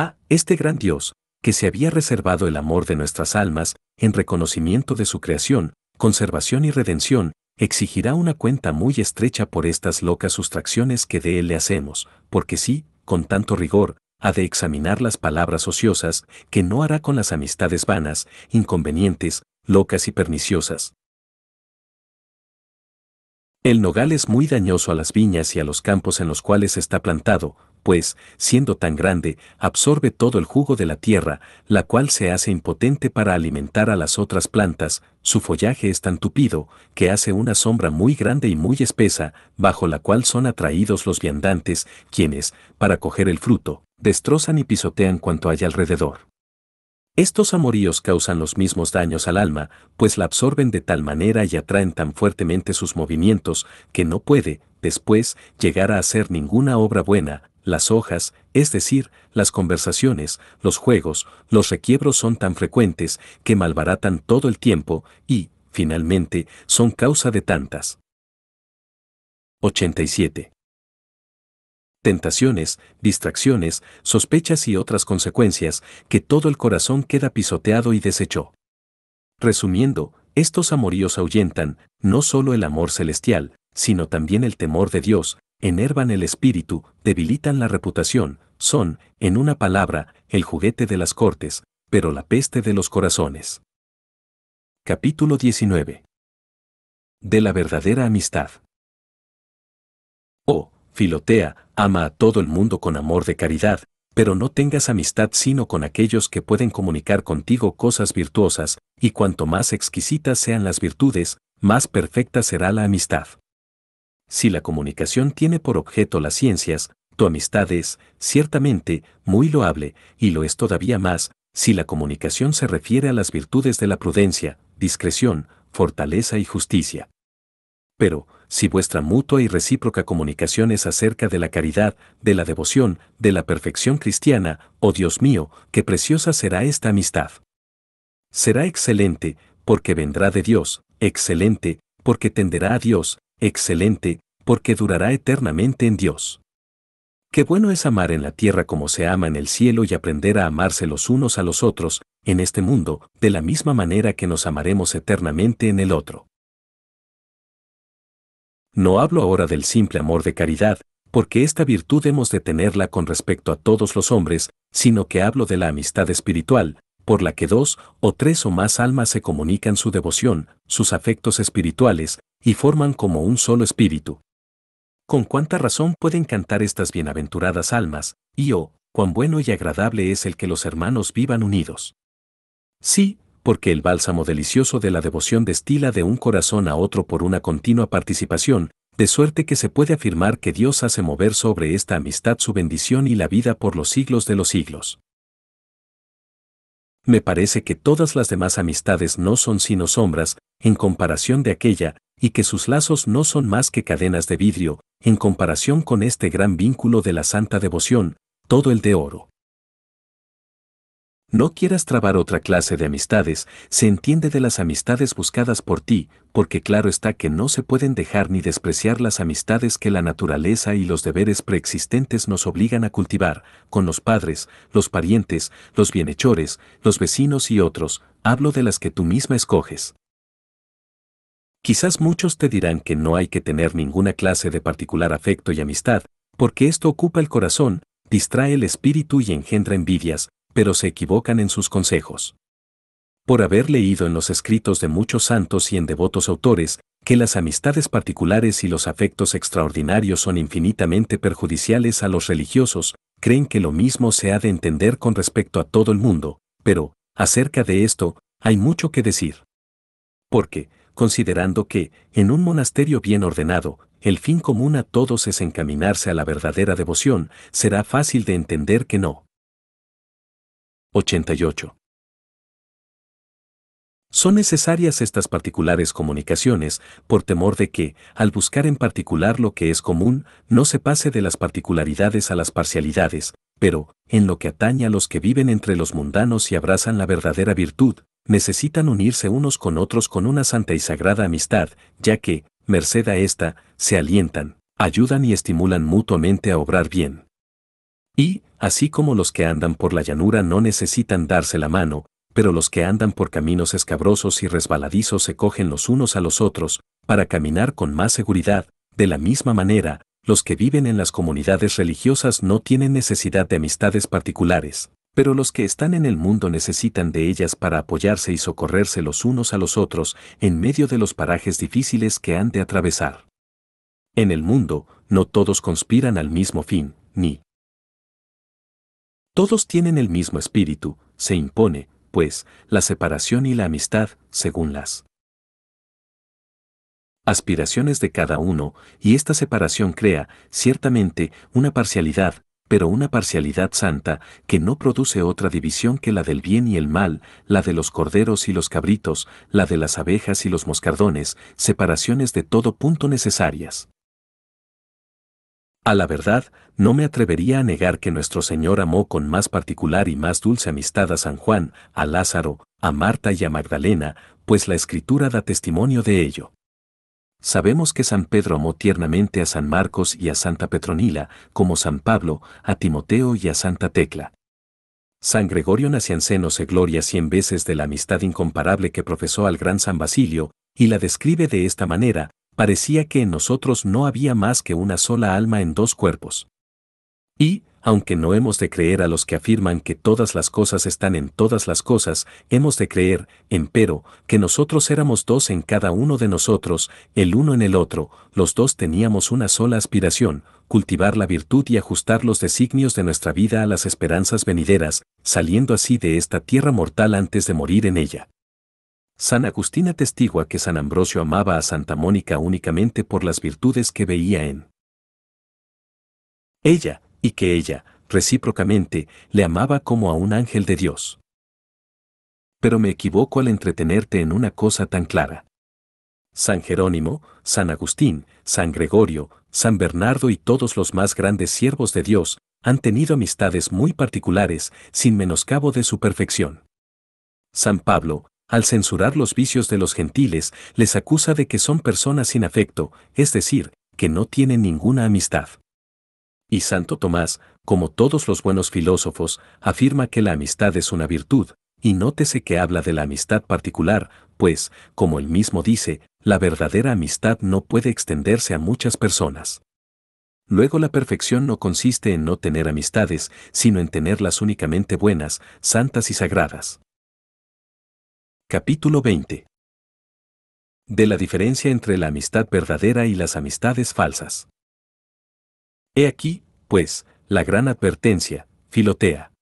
Ah, este gran Dios, que se había reservado el amor de nuestras almas, en reconocimiento de su creación, conservación y redención, exigirá una cuenta muy estrecha por estas locas sustracciones que de él le hacemos, porque sí, con tanto rigor, ha de examinar las palabras ociosas, que no hará con las amistades vanas, inconvenientes, locas y perniciosas. El nogal es muy dañoso a las viñas y a los campos en los cuales está plantado, pues, siendo tan grande, absorbe todo el jugo de la tierra, la cual se hace impotente para alimentar a las otras plantas, su follaje es tan tupido, que hace una sombra muy grande y muy espesa, bajo la cual son atraídos los viandantes, quienes, para coger el fruto, destrozan y pisotean cuanto hay alrededor. Estos amoríos causan los mismos daños al alma, pues la absorben de tal manera y atraen tan fuertemente sus movimientos, que no puede, después, llegar a hacer ninguna obra buena, las hojas, es decir, las conversaciones, los juegos, los requiebros son tan frecuentes que malbaratan todo el tiempo y, finalmente, son causa de tantas. 87. Tentaciones, distracciones, sospechas y otras consecuencias que todo el corazón queda pisoteado y desechó. Resumiendo, estos amoríos ahuyentan no solo el amor celestial, sino también el temor de Dios, enervan el espíritu, debilitan la reputación, son, en una palabra, el juguete de las cortes, pero la peste de los corazones. Capítulo 19. De la verdadera amistad. Oh, Filotea, ama a todo el mundo con amor de caridad, pero no tengas amistad sino con aquellos que pueden comunicar contigo cosas virtuosas, y cuanto más exquisitas sean las virtudes, más perfecta será la amistad. Si la comunicación tiene por objeto las ciencias, tu amistad es, ciertamente, muy loable, y lo es todavía más, si la comunicación se refiere a las virtudes de la prudencia, discreción, fortaleza y justicia. Pero, si vuestra mutua y recíproca comunicación es acerca de la caridad, de la devoción, de la perfección cristiana, oh Dios mío, qué preciosa será esta amistad. Será excelente, porque vendrá de Dios, excelente, porque tenderá a Dios, Excelente, porque durará eternamente en Dios. Qué bueno es amar en la tierra como se ama en el cielo y aprender a amarse los unos a los otros, en este mundo, de la misma manera que nos amaremos eternamente en el otro. No hablo ahora del simple amor de caridad, porque esta virtud hemos de tenerla con respecto a todos los hombres, sino que hablo de la amistad espiritual, por la que dos o tres o más almas se comunican su devoción, sus afectos espirituales, y forman como un solo espíritu. Con cuánta razón pueden cantar estas bienaventuradas almas, y oh, cuán bueno y agradable es el que los hermanos vivan unidos. Sí, porque el bálsamo delicioso de la devoción destila de un corazón a otro por una continua participación, de suerte que se puede afirmar que Dios hace mover sobre esta amistad su bendición y la vida por los siglos de los siglos me parece que todas las demás amistades no son sino sombras, en comparación de aquella, y que sus lazos no son más que cadenas de vidrio, en comparación con este gran vínculo de la santa devoción, todo el de oro. No quieras trabar otra clase de amistades, se entiende de las amistades buscadas por ti, porque claro está que no se pueden dejar ni despreciar las amistades que la naturaleza y los deberes preexistentes nos obligan a cultivar, con los padres, los parientes, los bienhechores, los vecinos y otros, hablo de las que tú misma escoges. Quizás muchos te dirán que no hay que tener ninguna clase de particular afecto y amistad, porque esto ocupa el corazón, distrae el espíritu y engendra envidias, pero se equivocan en sus consejos por haber leído en los escritos de muchos santos y en devotos autores, que las amistades particulares y los afectos extraordinarios son infinitamente perjudiciales a los religiosos, creen que lo mismo se ha de entender con respecto a todo el mundo, pero, acerca de esto, hay mucho que decir. Porque, considerando que, en un monasterio bien ordenado, el fin común a todos es encaminarse a la verdadera devoción, será fácil de entender que no. 88. Son necesarias estas particulares comunicaciones por temor de que, al buscar en particular lo que es común, no se pase de las particularidades a las parcialidades, pero, en lo que atañe a los que viven entre los mundanos y abrazan la verdadera virtud, necesitan unirse unos con otros con una santa y sagrada amistad, ya que, merced a esta, se alientan, ayudan y estimulan mutuamente a obrar bien. Y, así como los que andan por la llanura no necesitan darse la mano, pero los que andan por caminos escabrosos y resbaladizos se cogen los unos a los otros, para caminar con más seguridad, de la misma manera, los que viven en las comunidades religiosas no tienen necesidad de amistades particulares, pero los que están en el mundo necesitan de ellas para apoyarse y socorrerse los unos a los otros en medio de los parajes difíciles que han de atravesar. En el mundo, no todos conspiran al mismo fin, ni todos tienen el mismo espíritu, se impone, pues, la separación y la amistad, según las aspiraciones de cada uno, y esta separación crea, ciertamente, una parcialidad, pero una parcialidad santa, que no produce otra división que la del bien y el mal, la de los corderos y los cabritos, la de las abejas y los moscardones, separaciones de todo punto necesarias. A la verdad, no me atrevería a negar que nuestro Señor amó con más particular y más dulce amistad a San Juan, a Lázaro, a Marta y a Magdalena, pues la Escritura da testimonio de ello. Sabemos que San Pedro amó tiernamente a San Marcos y a Santa Petronila, como San Pablo, a Timoteo y a Santa Tecla. San Gregorio Nacianceno se gloria cien veces de la amistad incomparable que profesó al gran San Basilio, y la describe de esta manera, parecía que en nosotros no había más que una sola alma en dos cuerpos. Y, aunque no hemos de creer a los que afirman que todas las cosas están en todas las cosas, hemos de creer, empero, que nosotros éramos dos en cada uno de nosotros, el uno en el otro, los dos teníamos una sola aspiración, cultivar la virtud y ajustar los designios de nuestra vida a las esperanzas venideras, saliendo así de esta tierra mortal antes de morir en ella. San Agustín atestigua que San Ambrosio amaba a Santa Mónica únicamente por las virtudes que veía en ella, y que ella, recíprocamente, le amaba como a un ángel de Dios. Pero me equivoco al entretenerte en una cosa tan clara. San Jerónimo, San Agustín, San Gregorio, San Bernardo y todos los más grandes siervos de Dios han tenido amistades muy particulares sin menoscabo de su perfección. San Pablo, al censurar los vicios de los gentiles, les acusa de que son personas sin afecto, es decir, que no tienen ninguna amistad. Y Santo Tomás, como todos los buenos filósofos, afirma que la amistad es una virtud, y nótese que habla de la amistad particular, pues, como él mismo dice, la verdadera amistad no puede extenderse a muchas personas. Luego la perfección no consiste en no tener amistades, sino en tenerlas únicamente buenas, santas y sagradas. Capítulo 20. De la diferencia entre la amistad verdadera y las amistades falsas. He aquí, pues, la gran advertencia, Filotea.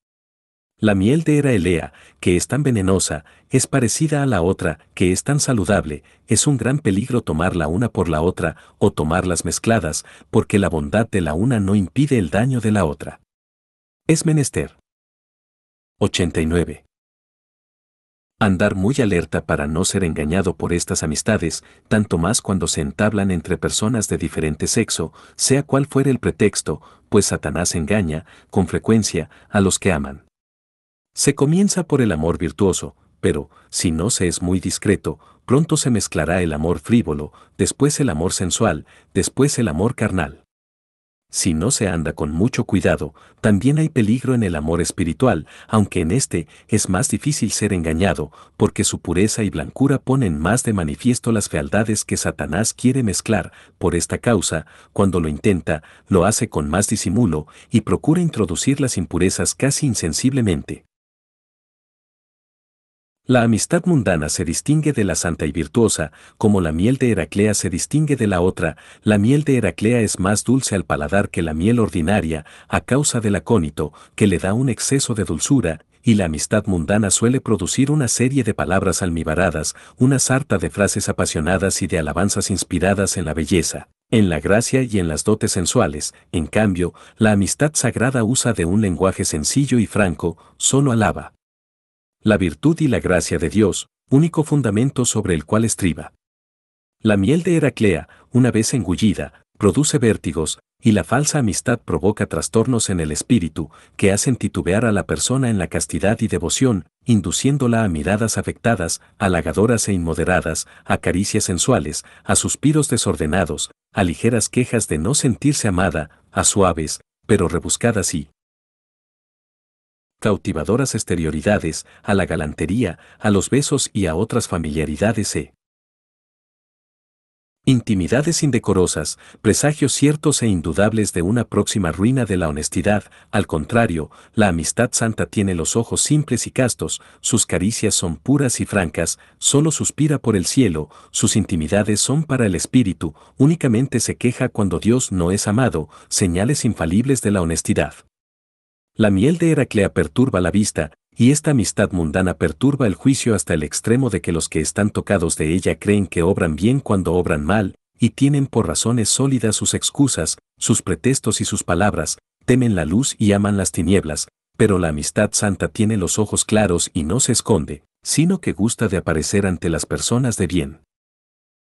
La miel de Elea, que es tan venenosa, es parecida a la otra, que es tan saludable, es un gran peligro tomar la una por la otra, o tomarlas mezcladas, porque la bondad de la una no impide el daño de la otra. Es menester. 89. Andar muy alerta para no ser engañado por estas amistades, tanto más cuando se entablan entre personas de diferente sexo, sea cual fuere el pretexto, pues Satanás engaña, con frecuencia, a los que aman. Se comienza por el amor virtuoso, pero, si no se es muy discreto, pronto se mezclará el amor frívolo, después el amor sensual, después el amor carnal. Si no se anda con mucho cuidado, también hay peligro en el amor espiritual, aunque en este es más difícil ser engañado, porque su pureza y blancura ponen más de manifiesto las fealdades que Satanás quiere mezclar, por esta causa, cuando lo intenta, lo hace con más disimulo y procura introducir las impurezas casi insensiblemente. La amistad mundana se distingue de la santa y virtuosa, como la miel de Heraclea se distingue de la otra, la miel de Heraclea es más dulce al paladar que la miel ordinaria, a causa del acónito, que le da un exceso de dulzura, y la amistad mundana suele producir una serie de palabras almibaradas, una sarta de frases apasionadas y de alabanzas inspiradas en la belleza, en la gracia y en las dotes sensuales, en cambio, la amistad sagrada usa de un lenguaje sencillo y franco, solo alaba la virtud y la gracia de Dios, único fundamento sobre el cual estriba. La miel de Heraclea, una vez engullida, produce vértigos, y la falsa amistad provoca trastornos en el espíritu, que hacen titubear a la persona en la castidad y devoción, induciéndola a miradas afectadas, halagadoras e inmoderadas, a caricias sensuales, a suspiros desordenados, a ligeras quejas de no sentirse amada, a suaves, pero rebuscadas y, cautivadoras exterioridades, a la galantería, a los besos y a otras familiaridades e intimidades indecorosas, presagios ciertos e indudables de una próxima ruina de la honestidad, al contrario, la amistad santa tiene los ojos simples y castos, sus caricias son puras y francas, solo suspira por el cielo, sus intimidades son para el espíritu, únicamente se queja cuando Dios no es amado, señales infalibles de la honestidad. La miel de Heraclea perturba la vista, y esta amistad mundana perturba el juicio hasta el extremo de que los que están tocados de ella creen que obran bien cuando obran mal, y tienen por razones sólidas sus excusas, sus pretextos y sus palabras, temen la luz y aman las tinieblas, pero la amistad santa tiene los ojos claros y no se esconde, sino que gusta de aparecer ante las personas de bien.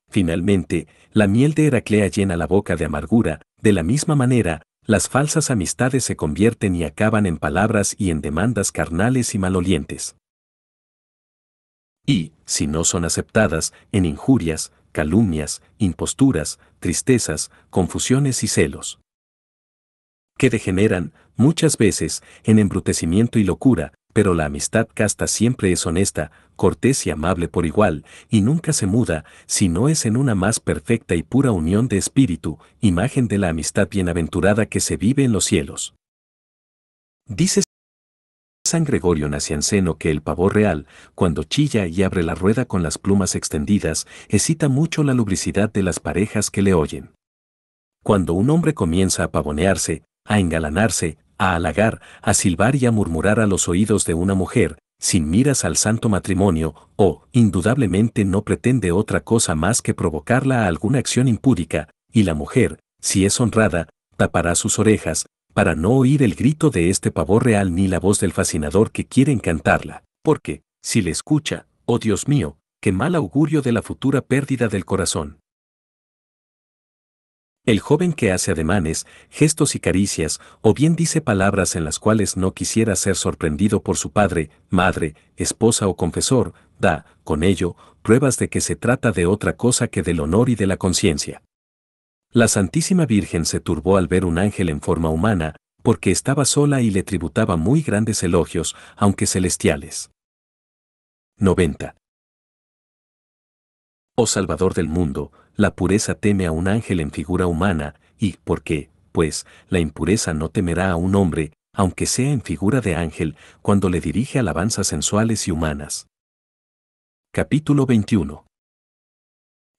Finalmente, la miel de Heraclea llena la boca de amargura, de la misma manera, las falsas amistades se convierten y acaban en palabras y en demandas carnales y malolientes. Y, si no son aceptadas, en injurias, calumnias, imposturas, tristezas, confusiones y celos. Que degeneran, muchas veces, en embrutecimiento y locura, pero la amistad casta siempre es honesta, cortés y amable por igual, y nunca se muda, si no es en una más perfecta y pura unión de espíritu, imagen de la amistad bienaventurada que se vive en los cielos. Dice San Gregorio Nacianceno que el pavor real, cuando chilla y abre la rueda con las plumas extendidas, excita mucho la lubricidad de las parejas que le oyen. Cuando un hombre comienza a pavonearse, a engalanarse, a halagar, a silbar y a murmurar a los oídos de una mujer, sin miras al santo matrimonio, o, indudablemente no pretende otra cosa más que provocarla a alguna acción impúdica, y la mujer, si es honrada, tapará sus orejas, para no oír el grito de este pavor real ni la voz del fascinador que quiere encantarla, porque, si le escucha, oh Dios mío, qué mal augurio de la futura pérdida del corazón. El joven que hace ademanes, gestos y caricias, o bien dice palabras en las cuales no quisiera ser sorprendido por su padre, madre, esposa o confesor, da, con ello, pruebas de que se trata de otra cosa que del honor y de la conciencia. La Santísima Virgen se turbó al ver un ángel en forma humana, porque estaba sola y le tributaba muy grandes elogios, aunque celestiales. 90. Oh Salvador del mundo, la pureza teme a un ángel en figura humana, y ¿por qué? Pues, la impureza no temerá a un hombre, aunque sea en figura de ángel, cuando le dirige alabanzas sensuales y humanas. Capítulo 21.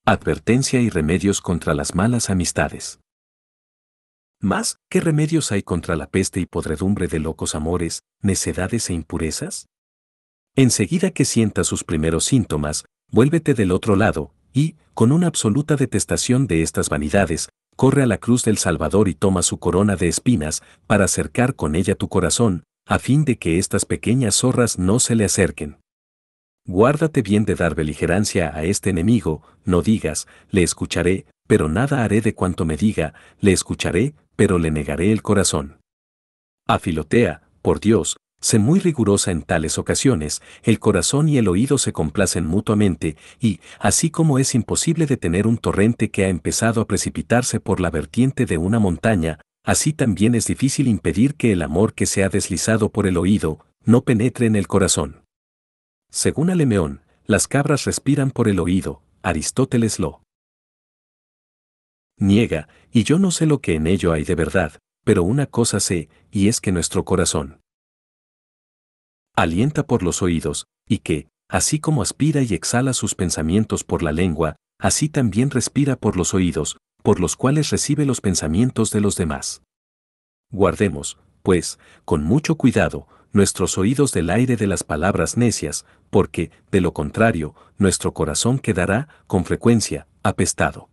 Advertencia y remedios contra las malas amistades. Más, ¿qué remedios hay contra la peste y podredumbre de locos amores, necedades e impurezas? Enseguida que sientas sus primeros síntomas, vuélvete del otro lado, y, con una absoluta detestación de estas vanidades, corre a la cruz del Salvador y toma su corona de espinas para acercar con ella tu corazón, a fin de que estas pequeñas zorras no se le acerquen. Guárdate bien de dar beligerancia a este enemigo, no digas, le escucharé, pero nada haré de cuanto me diga, le escucharé, pero le negaré el corazón. Afilotea, por Dios, Sé muy rigurosa en tales ocasiones, el corazón y el oído se complacen mutuamente, y, así como es imposible detener un torrente que ha empezado a precipitarse por la vertiente de una montaña, así también es difícil impedir que el amor que se ha deslizado por el oído, no penetre en el corazón. Según Alemeón, las cabras respiran por el oído, Aristóteles lo niega, y yo no sé lo que en ello hay de verdad, pero una cosa sé, y es que nuestro corazón alienta por los oídos, y que, así como aspira y exhala sus pensamientos por la lengua, así también respira por los oídos, por los cuales recibe los pensamientos de los demás. Guardemos, pues, con mucho cuidado, nuestros oídos del aire de las palabras necias, porque, de lo contrario, nuestro corazón quedará, con frecuencia, apestado.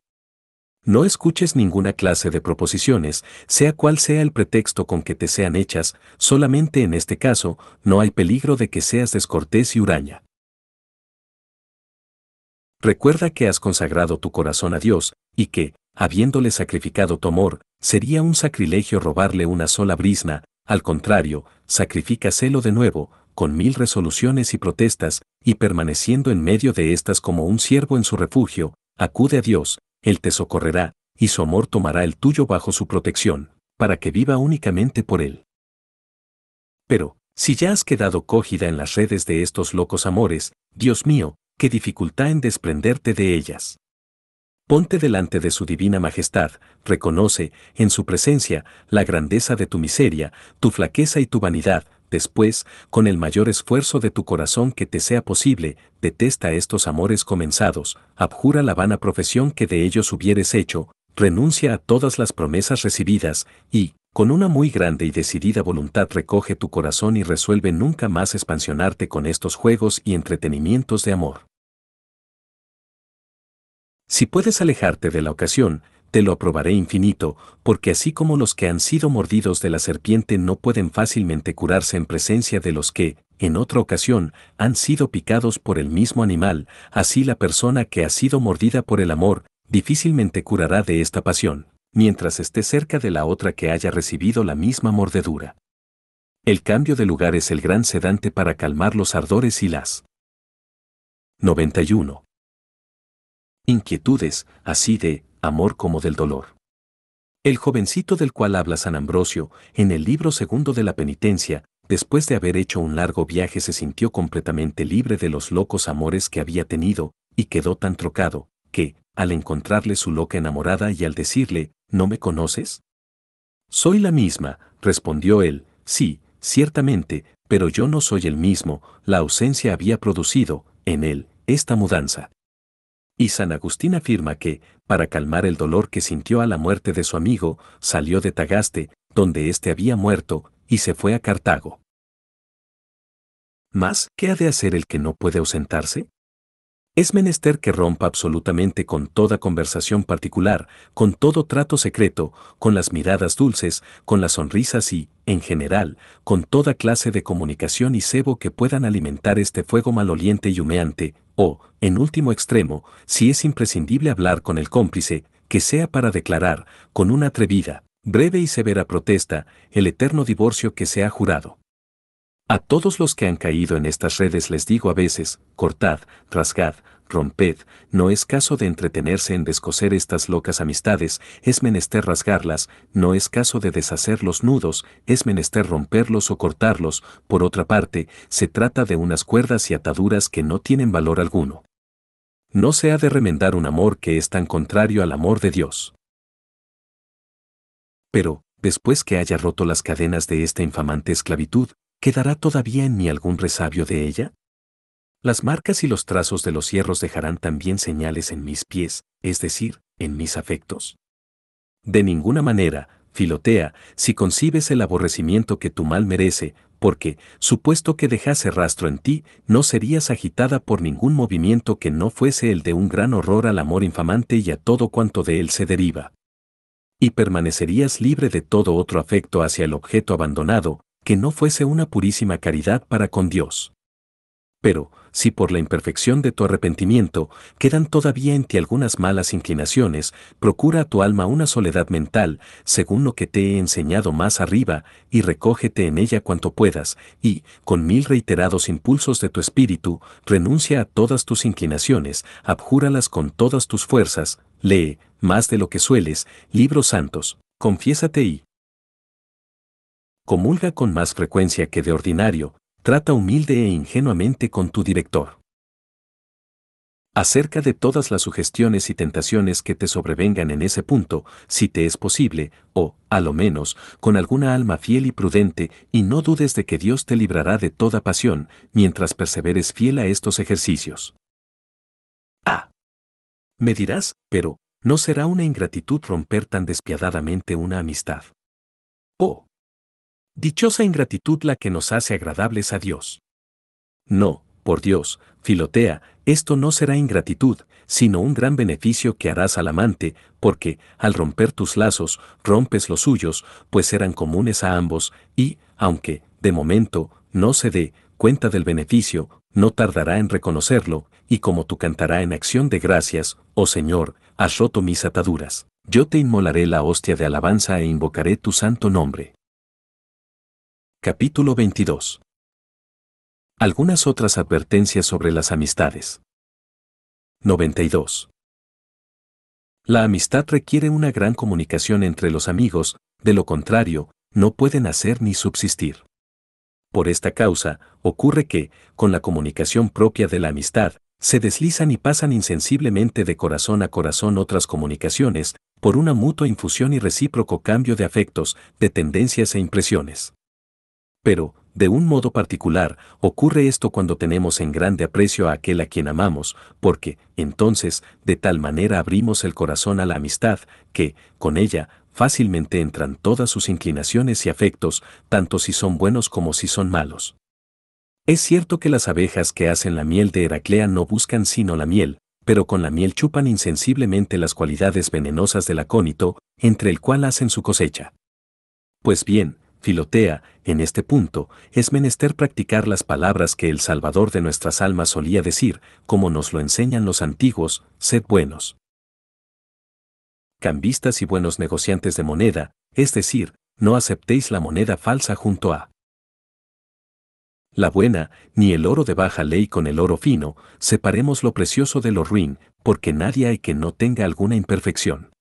No escuches ninguna clase de proposiciones, sea cual sea el pretexto con que te sean hechas, solamente en este caso no hay peligro de que seas descortés y huraña. Recuerda que has consagrado tu corazón a Dios, y que, habiéndole sacrificado tu amor, sería un sacrilegio robarle una sola brisna, al contrario, sacrificaselo de nuevo, con mil resoluciones y protestas, y permaneciendo en medio de estas como un siervo en su refugio, acude a Dios, él te socorrerá, y su amor tomará el tuyo bajo su protección, para que viva únicamente por Él. Pero, si ya has quedado cogida en las redes de estos locos amores, Dios mío, qué dificultad en desprenderte de ellas. Ponte delante de su divina majestad, reconoce, en su presencia, la grandeza de tu miseria, tu flaqueza y tu vanidad, Después, con el mayor esfuerzo de tu corazón que te sea posible, detesta estos amores comenzados, abjura la vana profesión que de ellos hubieres hecho, renuncia a todas las promesas recibidas, y, con una muy grande y decidida voluntad recoge tu corazón y resuelve nunca más expansionarte con estos juegos y entretenimientos de amor. Si puedes alejarte de la ocasión, te lo aprobaré infinito, porque así como los que han sido mordidos de la serpiente no pueden fácilmente curarse en presencia de los que, en otra ocasión, han sido picados por el mismo animal, así la persona que ha sido mordida por el amor, difícilmente curará de esta pasión, mientras esté cerca de la otra que haya recibido la misma mordedura. El cambio de lugar es el gran sedante para calmar los ardores y las 91. Inquietudes, así de, amor como del dolor. El jovencito del cual habla San Ambrosio, en el libro segundo de la penitencia, después de haber hecho un largo viaje se sintió completamente libre de los locos amores que había tenido, y quedó tan trocado, que, al encontrarle su loca enamorada y al decirle, ¿no me conoces? Soy la misma, respondió él, sí, ciertamente, pero yo no soy el mismo, la ausencia había producido, en él, esta mudanza. Y San Agustín afirma que, para calmar el dolor que sintió a la muerte de su amigo, salió de Tagaste, donde éste había muerto, y se fue a Cartago. Mas, ¿qué ha de hacer el que no puede ausentarse? Es menester que rompa absolutamente con toda conversación particular, con todo trato secreto, con las miradas dulces, con las sonrisas y, en general, con toda clase de comunicación y cebo que puedan alimentar este fuego maloliente y humeante, o, en último extremo, si es imprescindible hablar con el cómplice, que sea para declarar, con una atrevida, breve y severa protesta, el eterno divorcio que se ha jurado. A todos los que han caído en estas redes les digo a veces, cortad, rasgad, romped, no es caso de entretenerse en descoser estas locas amistades, es menester rasgarlas, no es caso de deshacer los nudos, es menester romperlos o cortarlos, por otra parte, se trata de unas cuerdas y ataduras que no tienen valor alguno. No se ha de remendar un amor que es tan contrario al amor de Dios. Pero, después que haya roto las cadenas de esta infamante esclavitud, ¿quedará todavía en mí algún resabio de ella? Las marcas y los trazos de los hierros dejarán también señales en mis pies, es decir, en mis afectos. De ninguna manera, Filotea, si concibes el aborrecimiento que tu mal merece, porque, supuesto que dejase rastro en ti, no serías agitada por ningún movimiento que no fuese el de un gran horror al amor infamante y a todo cuanto de él se deriva. Y permanecerías libre de todo otro afecto hacia el objeto abandonado, que no fuese una purísima caridad para con Dios. Pero, si por la imperfección de tu arrepentimiento quedan todavía en ti algunas malas inclinaciones, procura a tu alma una soledad mental, según lo que te he enseñado más arriba, y recógete en ella cuanto puedas, y, con mil reiterados impulsos de tu espíritu, renuncia a todas tus inclinaciones, abjúralas con todas tus fuerzas, lee, más de lo que sueles, libros santos, confiésate y comulga con más frecuencia que de ordinario, trata humilde e ingenuamente con tu director. Acerca de todas las sugestiones y tentaciones que te sobrevengan en ese punto, si te es posible, o, a lo menos, con alguna alma fiel y prudente, y no dudes de que Dios te librará de toda pasión, mientras perseveres fiel a estos ejercicios. Ah. Me dirás, pero, ¿no será una ingratitud romper tan despiadadamente una amistad? Oh, Dichosa ingratitud la que nos hace agradables a Dios. No, por Dios, Filotea, esto no será ingratitud, sino un gran beneficio que harás al amante, porque, al romper tus lazos, rompes los suyos, pues eran comunes a ambos, y, aunque, de momento, no se dé cuenta del beneficio, no tardará en reconocerlo, y como tú cantará en acción de gracias, oh Señor, has roto mis ataduras. Yo te inmolaré la hostia de alabanza e invocaré tu santo nombre. Capítulo 22. Algunas otras advertencias sobre las amistades. 92. La amistad requiere una gran comunicación entre los amigos, de lo contrario, no pueden hacer ni subsistir. Por esta causa, ocurre que, con la comunicación propia de la amistad, se deslizan y pasan insensiblemente de corazón a corazón otras comunicaciones, por una mutua infusión y recíproco cambio de afectos, de tendencias e impresiones. Pero, de un modo particular, ocurre esto cuando tenemos en grande aprecio a aquel a quien amamos, porque, entonces, de tal manera abrimos el corazón a la amistad, que, con ella, fácilmente entran todas sus inclinaciones y afectos, tanto si son buenos como si son malos. Es cierto que las abejas que hacen la miel de Heraclea no buscan sino la miel, pero con la miel chupan insensiblemente las cualidades venenosas del acónito, entre el cual hacen su cosecha. Pues bien, Filotea, en este punto, es menester practicar las palabras que el Salvador de nuestras almas solía decir, como nos lo enseñan los antiguos, sed buenos. Cambistas y buenos negociantes de moneda, es decir, no aceptéis la moneda falsa junto a la buena, ni el oro de baja ley con el oro fino, separemos lo precioso de lo ruin, porque nadie hay que no tenga alguna imperfección.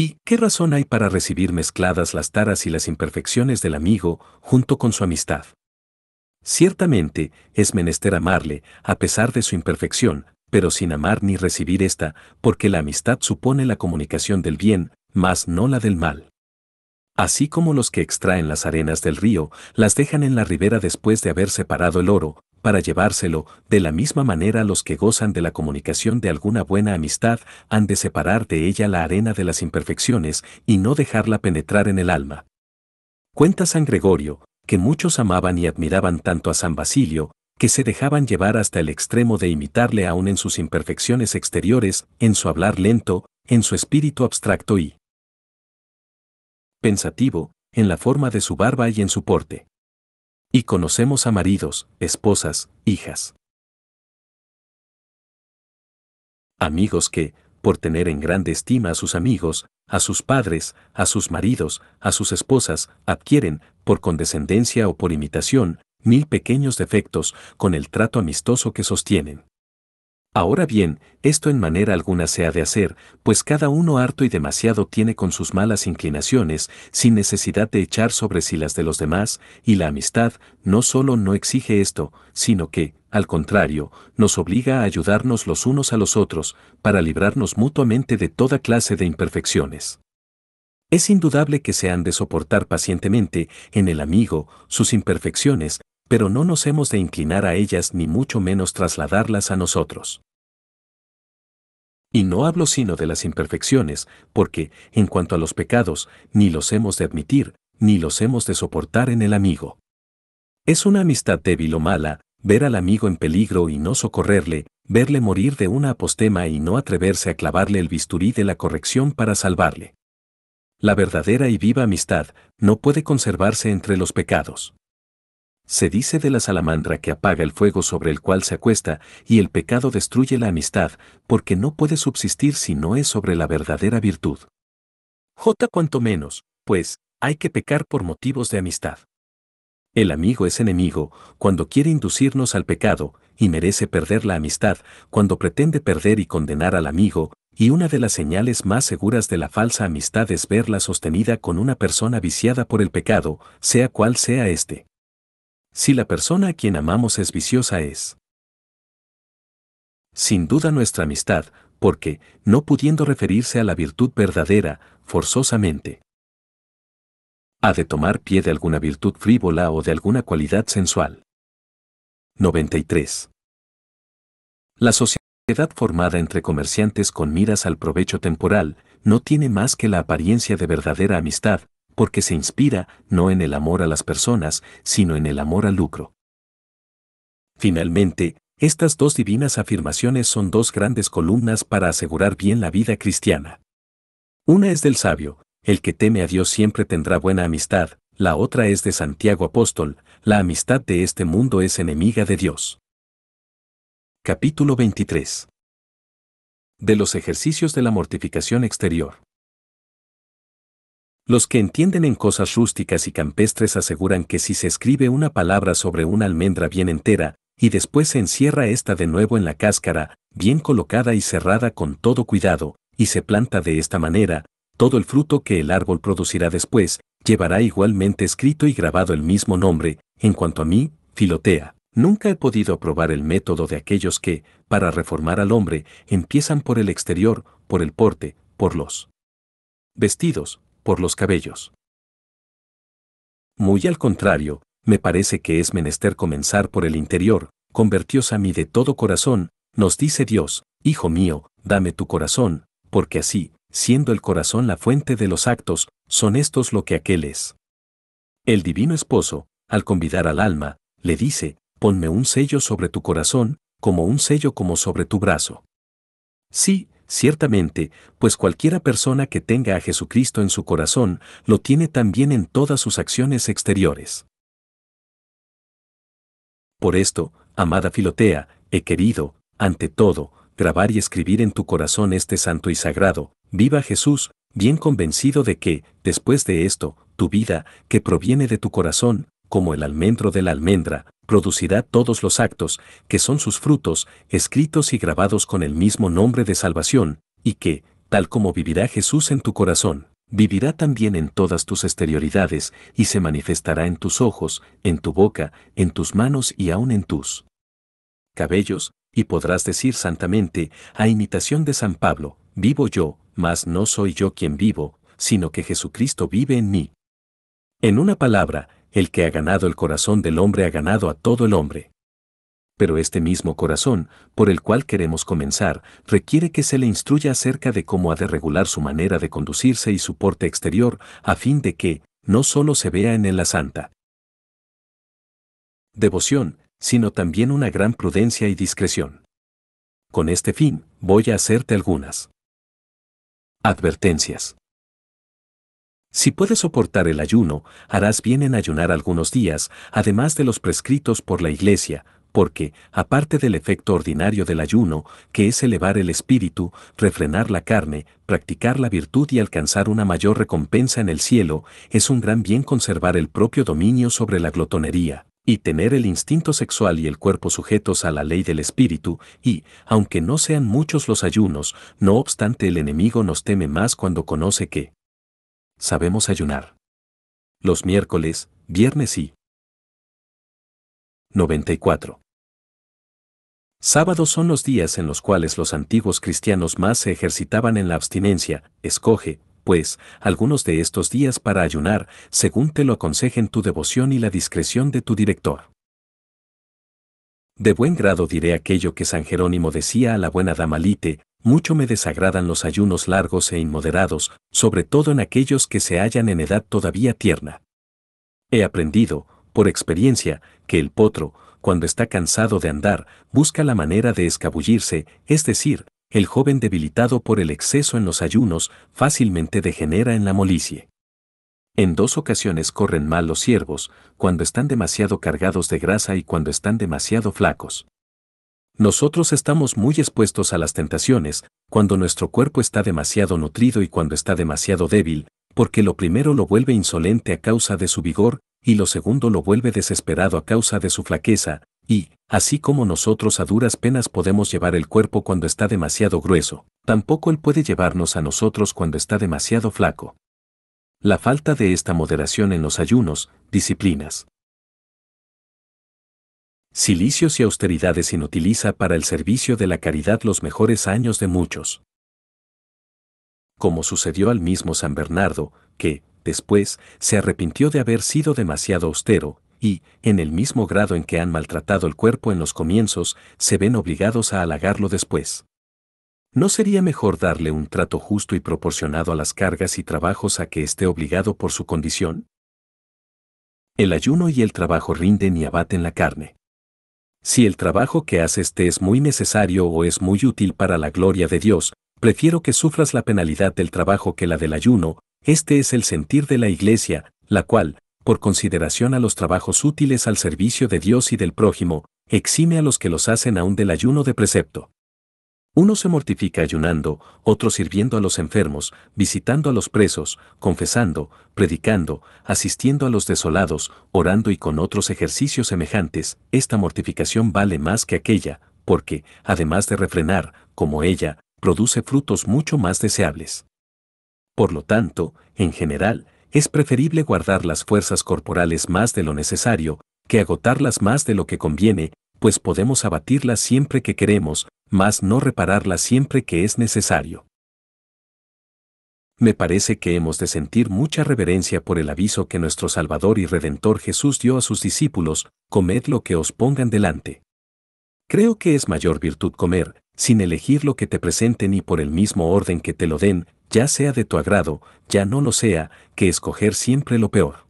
¿Y qué razón hay para recibir mezcladas las taras y las imperfecciones del amigo junto con su amistad? Ciertamente, es menester amarle, a pesar de su imperfección, pero sin amar ni recibir esta, porque la amistad supone la comunicación del bien, mas no la del mal. Así como los que extraen las arenas del río, las dejan en la ribera después de haber separado el oro, para llevárselo, de la misma manera los que gozan de la comunicación de alguna buena amistad han de separar de ella la arena de las imperfecciones y no dejarla penetrar en el alma. Cuenta San Gregorio, que muchos amaban y admiraban tanto a San Basilio, que se dejaban llevar hasta el extremo de imitarle aún en sus imperfecciones exteriores, en su hablar lento, en su espíritu abstracto y pensativo, en la forma de su barba y en su porte. Y conocemos a maridos, esposas, hijas. Amigos que, por tener en grande estima a sus amigos, a sus padres, a sus maridos, a sus esposas, adquieren, por condescendencia o por imitación, mil pequeños defectos con el trato amistoso que sostienen. Ahora bien, esto en manera alguna se ha de hacer, pues cada uno harto y demasiado tiene con sus malas inclinaciones, sin necesidad de echar sobre sí las de los demás, y la amistad no solo no exige esto, sino que, al contrario, nos obliga a ayudarnos los unos a los otros, para librarnos mutuamente de toda clase de imperfecciones. Es indudable que se han de soportar pacientemente, en el amigo, sus imperfecciones, pero no nos hemos de inclinar a ellas ni mucho menos trasladarlas a nosotros. Y no hablo sino de las imperfecciones, porque, en cuanto a los pecados, ni los hemos de admitir, ni los hemos de soportar en el amigo. Es una amistad débil o mala, ver al amigo en peligro y no socorrerle, verle morir de una apostema y no atreverse a clavarle el bisturí de la corrección para salvarle. La verdadera y viva amistad no puede conservarse entre los pecados. Se dice de la salamandra que apaga el fuego sobre el cual se acuesta, y el pecado destruye la amistad, porque no puede subsistir si no es sobre la verdadera virtud. J cuanto menos, pues, hay que pecar por motivos de amistad. El amigo es enemigo cuando quiere inducirnos al pecado, y merece perder la amistad cuando pretende perder y condenar al amigo, y una de las señales más seguras de la falsa amistad es verla sostenida con una persona viciada por el pecado, sea cual sea este. Si la persona a quien amamos es viciosa es sin duda nuestra amistad, porque, no pudiendo referirse a la virtud verdadera, forzosamente, ha de tomar pie de alguna virtud frívola o de alguna cualidad sensual. 93. La sociedad formada entre comerciantes con miras al provecho temporal no tiene más que la apariencia de verdadera amistad, porque se inspira no en el amor a las personas, sino en el amor al lucro. Finalmente, estas dos divinas afirmaciones son dos grandes columnas para asegurar bien la vida cristiana. Una es del sabio, el que teme a Dios siempre tendrá buena amistad, la otra es de Santiago Apóstol, la amistad de este mundo es enemiga de Dios. Capítulo 23. De los ejercicios de la mortificación exterior. Los que entienden en cosas rústicas y campestres aseguran que si se escribe una palabra sobre una almendra bien entera, y después se encierra esta de nuevo en la cáscara, bien colocada y cerrada con todo cuidado, y se planta de esta manera, todo el fruto que el árbol producirá después, llevará igualmente escrito y grabado el mismo nombre, en cuanto a mí, Filotea. Nunca he podido aprobar el método de aquellos que, para reformar al hombre, empiezan por el exterior, por el porte, por los vestidos, por los cabellos. Muy al contrario, me parece que es menester comenzar por el interior, convertios a mí de todo corazón, nos dice Dios, Hijo mío, dame tu corazón, porque así, siendo el corazón la fuente de los actos, son estos lo que aquel es. El divino esposo, al convidar al alma, le dice, ponme un sello sobre tu corazón, como un sello como sobre tu brazo. Sí, Ciertamente, pues cualquiera persona que tenga a Jesucristo en su corazón, lo tiene también en todas sus acciones exteriores. Por esto, amada Filotea, he querido, ante todo, grabar y escribir en tu corazón este santo y sagrado, viva Jesús, bien convencido de que, después de esto, tu vida, que proviene de tu corazón, como el almendro de la almendra, producirá todos los actos, que son sus frutos, escritos y grabados con el mismo nombre de salvación, y que, tal como vivirá Jesús en tu corazón, vivirá también en todas tus exterioridades, y se manifestará en tus ojos, en tu boca, en tus manos y aún en tus cabellos, y podrás decir santamente, a imitación de San Pablo, vivo yo, mas no soy yo quien vivo, sino que Jesucristo vive en mí. En una palabra, el que ha ganado el corazón del hombre ha ganado a todo el hombre. Pero este mismo corazón, por el cual queremos comenzar, requiere que se le instruya acerca de cómo ha de regular su manera de conducirse y su porte exterior, a fin de que, no solo se vea en él la santa devoción, sino también una gran prudencia y discreción. Con este fin, voy a hacerte algunas advertencias. Si puedes soportar el ayuno, harás bien en ayunar algunos días, además de los prescritos por la Iglesia, porque, aparte del efecto ordinario del ayuno, que es elevar el espíritu, refrenar la carne, practicar la virtud y alcanzar una mayor recompensa en el cielo, es un gran bien conservar el propio dominio sobre la glotonería, y tener el instinto sexual y el cuerpo sujetos a la ley del espíritu, y, aunque no sean muchos los ayunos, no obstante el enemigo nos teme más cuando conoce que, sabemos ayunar. Los miércoles, viernes y 94. Sábados son los días en los cuales los antiguos cristianos más se ejercitaban en la abstinencia. Escoge, pues, algunos de estos días para ayunar, según te lo aconsejen tu devoción y la discreción de tu director. De buen grado diré aquello que San Jerónimo decía a la buena damalite mucho me desagradan los ayunos largos e inmoderados, sobre todo en aquellos que se hallan en edad todavía tierna. He aprendido, por experiencia, que el potro, cuando está cansado de andar, busca la manera de escabullirse, es decir, el joven debilitado por el exceso en los ayunos fácilmente degenera en la molicie. En dos ocasiones corren mal los ciervos, cuando están demasiado cargados de grasa y cuando están demasiado flacos. Nosotros estamos muy expuestos a las tentaciones, cuando nuestro cuerpo está demasiado nutrido y cuando está demasiado débil, porque lo primero lo vuelve insolente a causa de su vigor, y lo segundo lo vuelve desesperado a causa de su flaqueza, y, así como nosotros a duras penas podemos llevar el cuerpo cuando está demasiado grueso, tampoco él puede llevarnos a nosotros cuando está demasiado flaco. La falta de esta moderación en los ayunos, disciplinas, Silicios y austeridades inutiliza para el servicio de la caridad los mejores años de muchos. Como sucedió al mismo San Bernardo, que, después, se arrepintió de haber sido demasiado austero, y, en el mismo grado en que han maltratado el cuerpo en los comienzos, se ven obligados a halagarlo después. ¿No sería mejor darle un trato justo y proporcionado a las cargas y trabajos a que esté obligado por su condición? El ayuno y el trabajo rinden y abaten la carne. Si el trabajo que haces te es muy necesario o es muy útil para la gloria de Dios, prefiero que sufras la penalidad del trabajo que la del ayuno, este es el sentir de la Iglesia, la cual, por consideración a los trabajos útiles al servicio de Dios y del prójimo, exime a los que los hacen aún del ayuno de precepto. Uno se mortifica ayunando, otro sirviendo a los enfermos, visitando a los presos, confesando, predicando, asistiendo a los desolados, orando y con otros ejercicios semejantes, esta mortificación vale más que aquella, porque, además de refrenar, como ella, produce frutos mucho más deseables. Por lo tanto, en general, es preferible guardar las fuerzas corporales más de lo necesario, que agotarlas más de lo que conviene, pues podemos abatirlas siempre que queremos, mas no repararla siempre que es necesario. Me parece que hemos de sentir mucha reverencia por el aviso que nuestro Salvador y Redentor Jesús dio a sus discípulos, comed lo que os pongan delante. Creo que es mayor virtud comer, sin elegir lo que te presenten y por el mismo orden que te lo den, ya sea de tu agrado, ya no lo sea, que escoger siempre lo peor.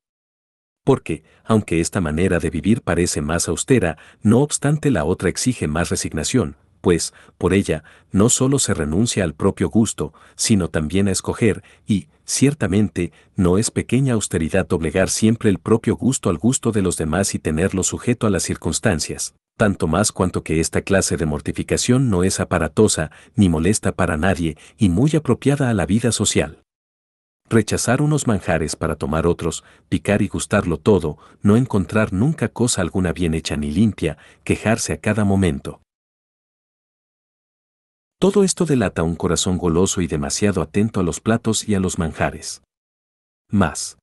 Porque, aunque esta manera de vivir parece más austera, no obstante la otra exige más resignación, pues, por ella, no solo se renuncia al propio gusto, sino también a escoger, y, ciertamente, no es pequeña austeridad doblegar siempre el propio gusto al gusto de los demás y tenerlo sujeto a las circunstancias, tanto más cuanto que esta clase de mortificación no es aparatosa, ni molesta para nadie, y muy apropiada a la vida social. Rechazar unos manjares para tomar otros, picar y gustarlo todo, no encontrar nunca cosa alguna bien hecha ni limpia, quejarse a cada momento. Todo esto delata un corazón goloso y demasiado atento a los platos y a los manjares. Más.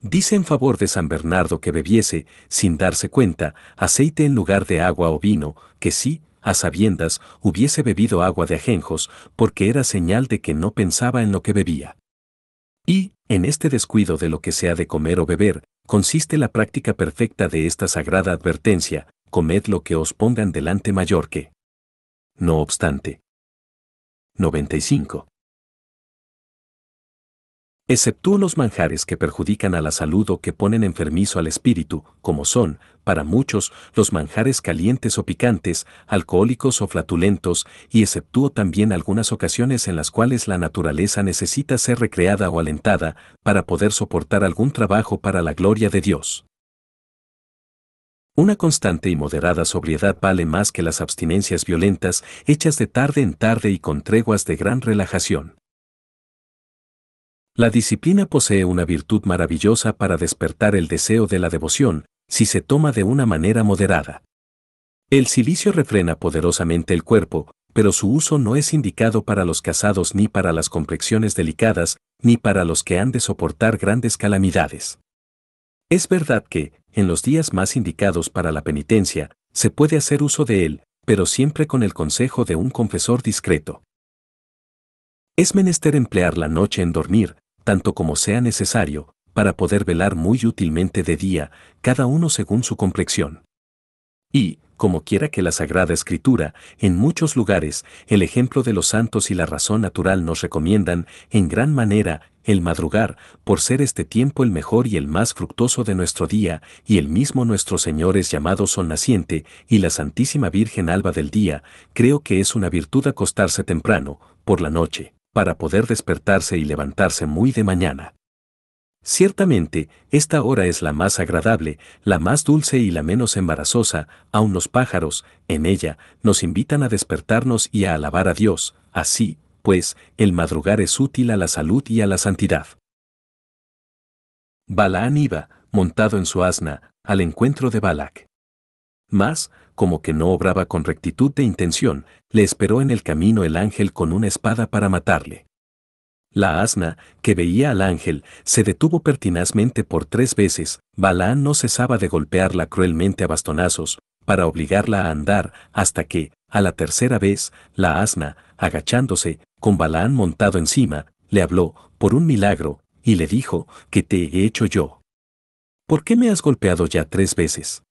Dice en favor de San Bernardo que bebiese, sin darse cuenta, aceite en lugar de agua o vino, que sí, a sabiendas, hubiese bebido agua de ajenjos, porque era señal de que no pensaba en lo que bebía. Y, en este descuido de lo que se ha de comer o beber, consiste la práctica perfecta de esta sagrada advertencia, comed lo que os pongan delante mayor que. No obstante. 95. Exceptúo los manjares que perjudican a la salud o que ponen enfermizo al espíritu, como son, para muchos, los manjares calientes o picantes, alcohólicos o flatulentos, y exceptúo también algunas ocasiones en las cuales la naturaleza necesita ser recreada o alentada para poder soportar algún trabajo para la gloria de Dios. Una constante y moderada sobriedad vale más que las abstinencias violentas hechas de tarde en tarde y con treguas de gran relajación. La disciplina posee una virtud maravillosa para despertar el deseo de la devoción, si se toma de una manera moderada. El silicio refrena poderosamente el cuerpo, pero su uso no es indicado para los casados ni para las complexiones delicadas, ni para los que han de soportar grandes calamidades. Es verdad que, en los días más indicados para la penitencia, se puede hacer uso de él, pero siempre con el consejo de un confesor discreto. Es menester emplear la noche en dormir, tanto como sea necesario, para poder velar muy útilmente de día, cada uno según su complexión. Y, como quiera que la Sagrada Escritura, en muchos lugares, el ejemplo de los santos y la razón natural nos recomiendan, en gran manera, el madrugar, por ser este tiempo el mejor y el más fructuoso de nuestro día, y el mismo nuestro Señor es llamado Son naciente, y la Santísima Virgen alba del día, creo que es una virtud acostarse temprano, por la noche, para poder despertarse y levantarse muy de mañana. Ciertamente, esta hora es la más agradable, la más dulce y la menos embarazosa, aun los pájaros, en ella, nos invitan a despertarnos y a alabar a Dios, así, pues, el madrugar es útil a la salud y a la santidad. Balaán iba, montado en su asna, al encuentro de Balak. Mas, como que no obraba con rectitud de intención, le esperó en el camino el ángel con una espada para matarle. La asna, que veía al ángel, se detuvo pertinazmente por tres veces. Balaán no cesaba de golpearla cruelmente a bastonazos, para obligarla a andar, hasta que, a la tercera vez, la asna, agachándose, con Balaán montado encima, le habló, por un milagro, y le dijo, que te he hecho yo. ¿Por qué me has golpeado ya tres veces?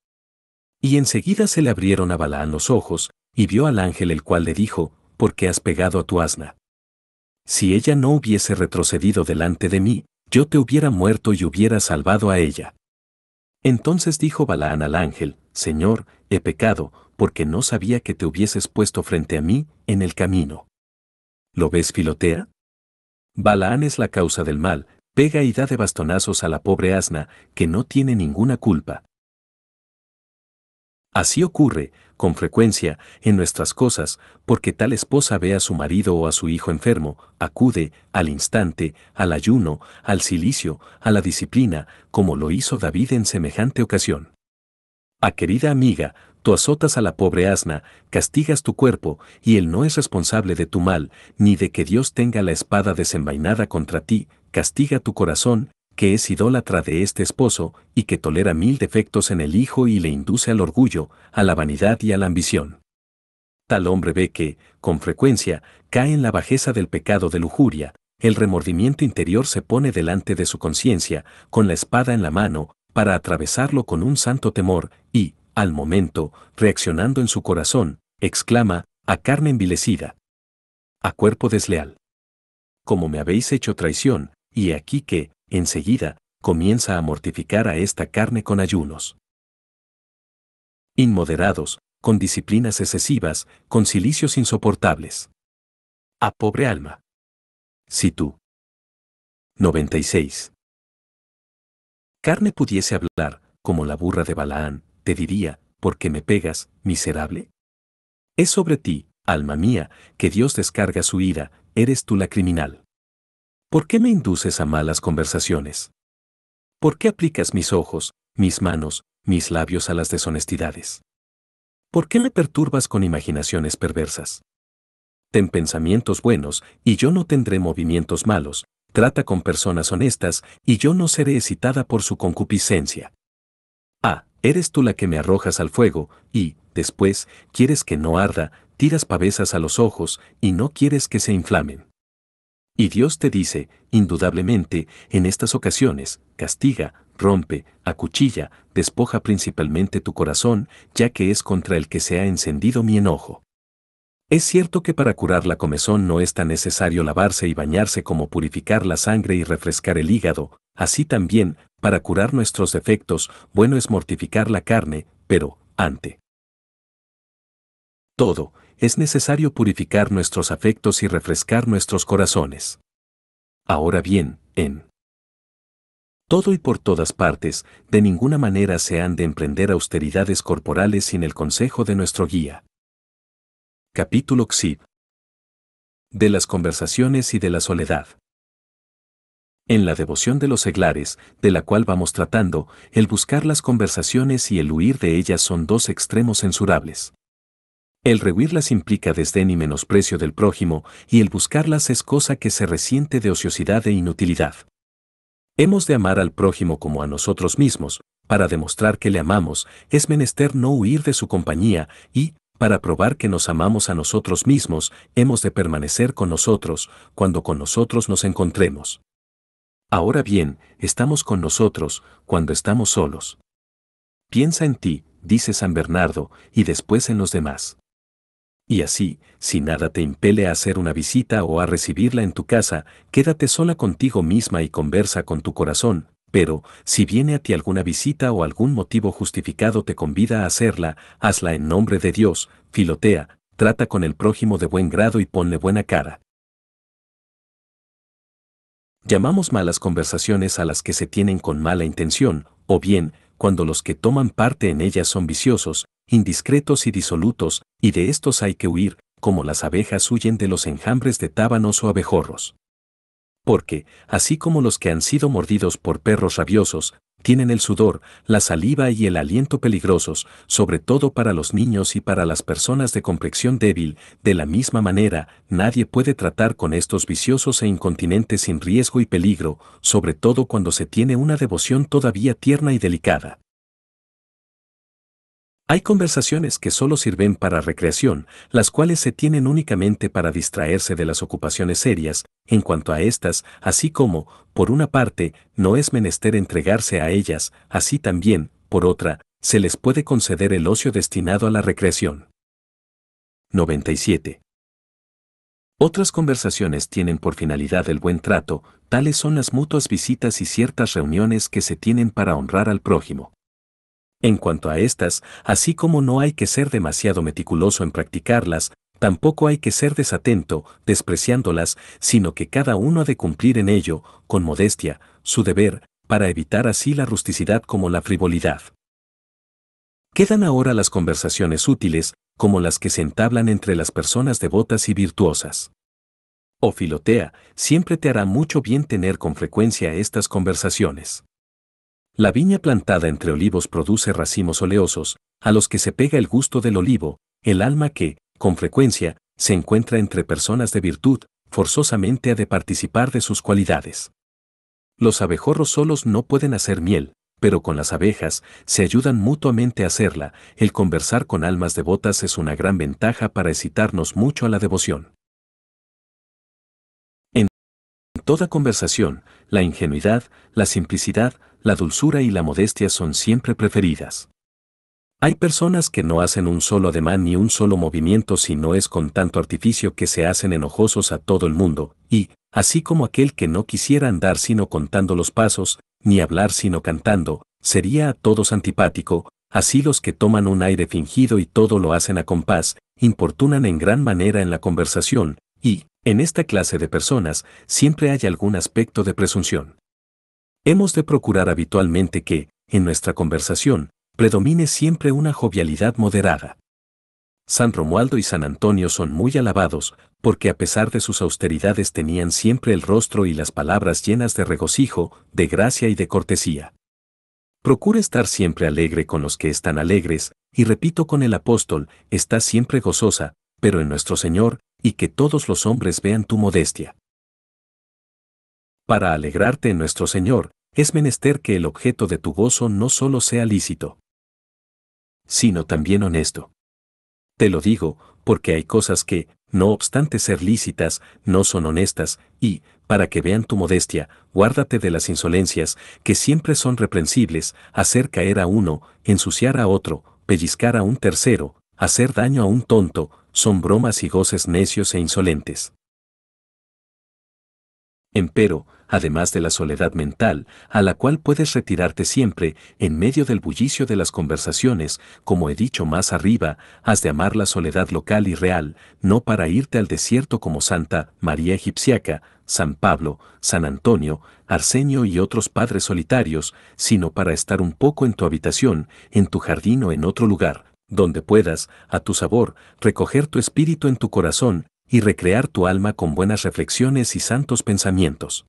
Y enseguida se le abrieron a Balaán los ojos, y vio al ángel el cual le dijo, ¿por qué has pegado a tu asna? Si ella no hubiese retrocedido delante de mí, yo te hubiera muerto y hubiera salvado a ella. Entonces dijo Balaán al ángel, Señor, he pecado, porque no sabía que te hubieses puesto frente a mí, en el camino. ¿Lo ves, Filotea? Balaán es la causa del mal, pega y da de bastonazos a la pobre asna, que no tiene ninguna culpa. Así ocurre, con frecuencia, en nuestras cosas, porque tal esposa ve a su marido o a su hijo enfermo, acude, al instante, al ayuno, al silicio, a la disciplina, como lo hizo David en semejante ocasión. A ah, querida amiga, tú azotas a la pobre asna, castigas tu cuerpo, y él no es responsable de tu mal, ni de que Dios tenga la espada desenvainada contra ti, castiga tu corazón, que es idólatra de este esposo y que tolera mil defectos en el hijo y le induce al orgullo, a la vanidad y a la ambición. Tal hombre ve que, con frecuencia, cae en la bajeza del pecado de lujuria, el remordimiento interior se pone delante de su conciencia, con la espada en la mano, para atravesarlo con un santo temor, y, al momento, reaccionando en su corazón, exclama, a carne envilecida, a cuerpo desleal. Como me habéis hecho traición, y aquí que, enseguida, comienza a mortificar a esta carne con ayunos. Inmoderados, con disciplinas excesivas, con cilicios insoportables. A pobre alma. Si tú. 96. Carne pudiese hablar, como la burra de Balaán, te diría, ¿por qué me pegas, miserable? Es sobre ti, alma mía, que Dios descarga su ira, eres tú la criminal. ¿Por qué me induces a malas conversaciones? ¿Por qué aplicas mis ojos, mis manos, mis labios a las deshonestidades? ¿Por qué me perturbas con imaginaciones perversas? Ten pensamientos buenos, y yo no tendré movimientos malos, trata con personas honestas, y yo no seré excitada por su concupiscencia. Ah, eres tú la que me arrojas al fuego, y, después, quieres que no arda, tiras pavesas a los ojos, y no quieres que se inflamen. Y Dios te dice, indudablemente, en estas ocasiones, castiga, rompe, acuchilla, despoja principalmente tu corazón, ya que es contra el que se ha encendido mi enojo. Es cierto que para curar la comezón no es tan necesario lavarse y bañarse como purificar la sangre y refrescar el hígado, así también, para curar nuestros defectos, bueno es mortificar la carne, pero, ante todo, es necesario purificar nuestros afectos y refrescar nuestros corazones. Ahora bien, en todo y por todas partes, de ninguna manera se han de emprender austeridades corporales sin el consejo de nuestro guía. Capítulo XIV. De las conversaciones y de la soledad. En la devoción de los seglares, de la cual vamos tratando, el buscar las conversaciones y el huir de ellas son dos extremos censurables. El rehuirlas implica desdén y menosprecio del prójimo, y el buscarlas es cosa que se resiente de ociosidad e inutilidad. Hemos de amar al prójimo como a nosotros mismos, para demostrar que le amamos, es menester no huir de su compañía, y, para probar que nos amamos a nosotros mismos, hemos de permanecer con nosotros, cuando con nosotros nos encontremos. Ahora bien, estamos con nosotros, cuando estamos solos. Piensa en ti, dice San Bernardo, y después en los demás. Y así, si nada te impele a hacer una visita o a recibirla en tu casa, quédate sola contigo misma y conversa con tu corazón, pero, si viene a ti alguna visita o algún motivo justificado te convida a hacerla, hazla en nombre de Dios, filotea, trata con el prójimo de buen grado y ponle buena cara. Llamamos malas conversaciones a las que se tienen con mala intención, o bien, cuando los que toman parte en ellas son viciosos, indiscretos y disolutos, y de estos hay que huir, como las abejas huyen de los enjambres de tábanos o abejorros. Porque, así como los que han sido mordidos por perros rabiosos, tienen el sudor, la saliva y el aliento peligrosos, sobre todo para los niños y para las personas de complexión débil, de la misma manera, nadie puede tratar con estos viciosos e incontinentes sin riesgo y peligro, sobre todo cuando se tiene una devoción todavía tierna y delicada. Hay conversaciones que solo sirven para recreación, las cuales se tienen únicamente para distraerse de las ocupaciones serias, en cuanto a estas, así como, por una parte, no es menester entregarse a ellas, así también, por otra, se les puede conceder el ocio destinado a la recreación. 97. Otras conversaciones tienen por finalidad el buen trato, tales son las mutuas visitas y ciertas reuniones que se tienen para honrar al prójimo. En cuanto a estas, así como no hay que ser demasiado meticuloso en practicarlas, tampoco hay que ser desatento, despreciándolas, sino que cada uno ha de cumplir en ello, con modestia, su deber, para evitar así la rusticidad como la frivolidad. Quedan ahora las conversaciones útiles, como las que se entablan entre las personas devotas y virtuosas. O oh, Filotea, siempre te hará mucho bien tener con frecuencia estas conversaciones. La viña plantada entre olivos produce racimos oleosos, a los que se pega el gusto del olivo, el alma que, con frecuencia, se encuentra entre personas de virtud, forzosamente ha de participar de sus cualidades. Los abejorros solos no pueden hacer miel, pero con las abejas se ayudan mutuamente a hacerla, el conversar con almas devotas es una gran ventaja para excitarnos mucho a la devoción. En toda conversación, la ingenuidad, la simplicidad, la dulzura y la modestia son siempre preferidas. Hay personas que no hacen un solo ademán ni un solo movimiento si no es con tanto artificio que se hacen enojosos a todo el mundo, y, así como aquel que no quisiera andar sino contando los pasos, ni hablar sino cantando, sería a todos antipático, así los que toman un aire fingido y todo lo hacen a compás, importunan en gran manera en la conversación, y, en esta clase de personas, siempre hay algún aspecto de presunción. Hemos de procurar habitualmente que, en nuestra conversación, predomine siempre una jovialidad moderada. San Romualdo y San Antonio son muy alabados, porque a pesar de sus austeridades tenían siempre el rostro y las palabras llenas de regocijo, de gracia y de cortesía. Procura estar siempre alegre con los que están alegres, y repito con el apóstol, está siempre gozosa, pero en nuestro Señor, y que todos los hombres vean tu modestia. Para alegrarte en nuestro Señor, es menester que el objeto de tu gozo no solo sea lícito, sino también honesto. Te lo digo, porque hay cosas que, no obstante ser lícitas, no son honestas, y, para que vean tu modestia, guárdate de las insolencias, que siempre son reprensibles, hacer caer a uno, ensuciar a otro, pellizcar a un tercero, hacer daño a un tonto, son bromas y goces necios e insolentes. Empero, además de la soledad mental, a la cual puedes retirarte siempre en medio del bullicio de las conversaciones, como he dicho más arriba, has de amar la soledad local y real, no para irte al desierto como Santa María Egipciaca, San Pablo, San Antonio, Arsenio y otros padres solitarios, sino para estar un poco en tu habitación, en tu jardín o en otro lugar, donde puedas, a tu sabor, recoger tu espíritu en tu corazón y recrear tu alma con buenas reflexiones y santos pensamientos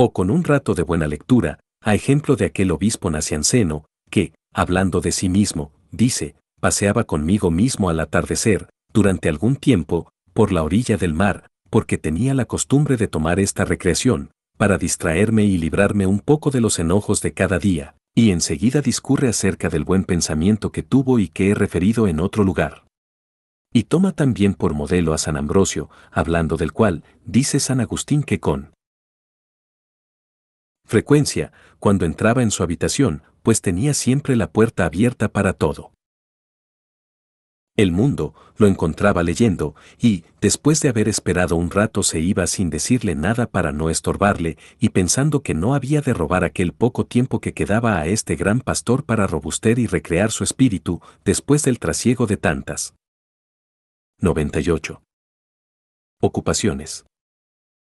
o con un rato de buena lectura, a ejemplo de aquel obispo nacianceno, que, hablando de sí mismo, dice, paseaba conmigo mismo al atardecer, durante algún tiempo, por la orilla del mar, porque tenía la costumbre de tomar esta recreación, para distraerme y librarme un poco de los enojos de cada día, y enseguida discurre acerca del buen pensamiento que tuvo y que he referido en otro lugar. Y toma también por modelo a San Ambrosio, hablando del cual, dice San Agustín que con frecuencia cuando entraba en su habitación, pues tenía siempre la puerta abierta para todo. El mundo lo encontraba leyendo y, después de haber esperado un rato, se iba sin decirle nada para no estorbarle y pensando que no había de robar aquel poco tiempo que quedaba a este gran pastor para robuster y recrear su espíritu después del trasiego de tantas. 98. Ocupaciones.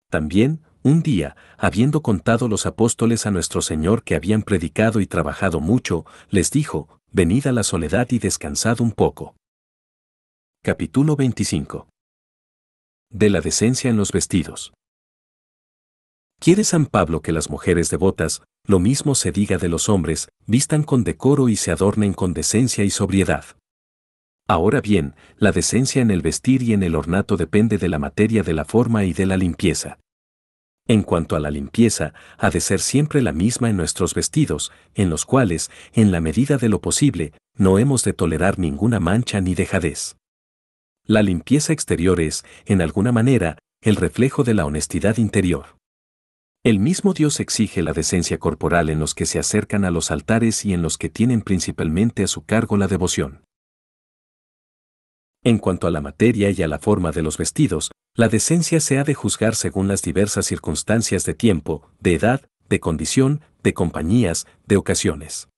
También, un día, habiendo contado los apóstoles a nuestro Señor que habían predicado y trabajado mucho, les dijo, venid a la soledad y descansad un poco. Capítulo 25. De la decencia en los vestidos. Quiere San Pablo que las mujeres devotas, lo mismo se diga de los hombres, vistan con decoro y se adornen con decencia y sobriedad. Ahora bien, la decencia en el vestir y en el ornato depende de la materia de la forma y de la limpieza. En cuanto a la limpieza, ha de ser siempre la misma en nuestros vestidos, en los cuales, en la medida de lo posible, no hemos de tolerar ninguna mancha ni dejadez. La limpieza exterior es, en alguna manera, el reflejo de la honestidad interior. El mismo Dios exige la decencia corporal en los que se acercan a los altares y en los que tienen principalmente a su cargo la devoción. En cuanto a la materia y a la forma de los vestidos, la decencia se ha de juzgar según las diversas circunstancias de tiempo, de edad, de condición, de compañías, de ocasiones.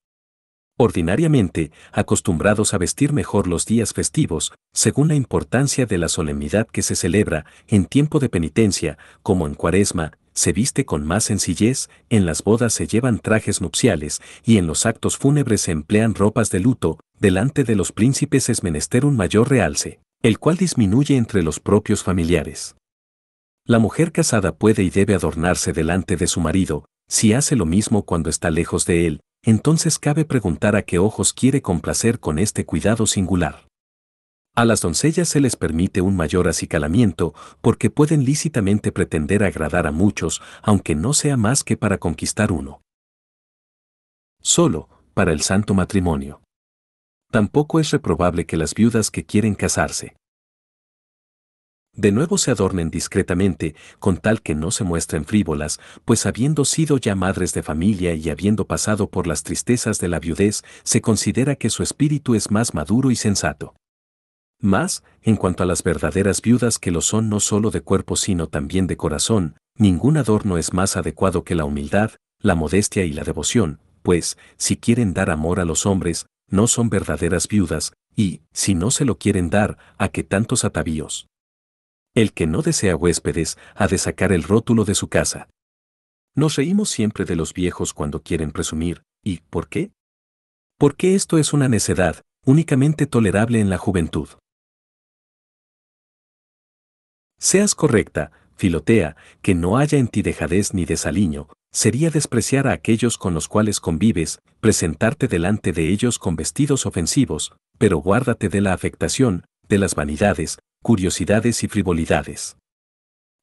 Ordinariamente, acostumbrados a vestir mejor los días festivos, según la importancia de la solemnidad que se celebra en tiempo de penitencia, como en Cuaresma, se viste con más sencillez, en las bodas se llevan trajes nupciales y en los actos fúnebres se emplean ropas de luto, delante de los príncipes es menester un mayor realce, el cual disminuye entre los propios familiares. La mujer casada puede y debe adornarse delante de su marido, si hace lo mismo cuando está lejos de él, entonces cabe preguntar a qué ojos quiere complacer con este cuidado singular. A las doncellas se les permite un mayor acicalamiento porque pueden lícitamente pretender agradar a muchos, aunque no sea más que para conquistar uno. Solo, para el santo matrimonio. Tampoco es reprobable que las viudas que quieren casarse. De nuevo se adornen discretamente, con tal que no se muestren frívolas, pues habiendo sido ya madres de familia y habiendo pasado por las tristezas de la viudez, se considera que su espíritu es más maduro y sensato. Mas, en cuanto a las verdaderas viudas que lo son no solo de cuerpo sino también de corazón, ningún adorno es más adecuado que la humildad, la modestia y la devoción, pues, si quieren dar amor a los hombres, no son verdaderas viudas, y, si no se lo quieren dar, ¿a qué tantos atavíos? El que no desea huéspedes ha de sacar el rótulo de su casa. Nos reímos siempre de los viejos cuando quieren presumir, ¿y por qué? Porque esto es una necedad, únicamente tolerable en la juventud. Seas correcta, Filotea, que no haya en ti dejadez ni desaliño, sería despreciar a aquellos con los cuales convives, presentarte delante de ellos con vestidos ofensivos, pero guárdate de la afectación, de las vanidades, curiosidades y frivolidades.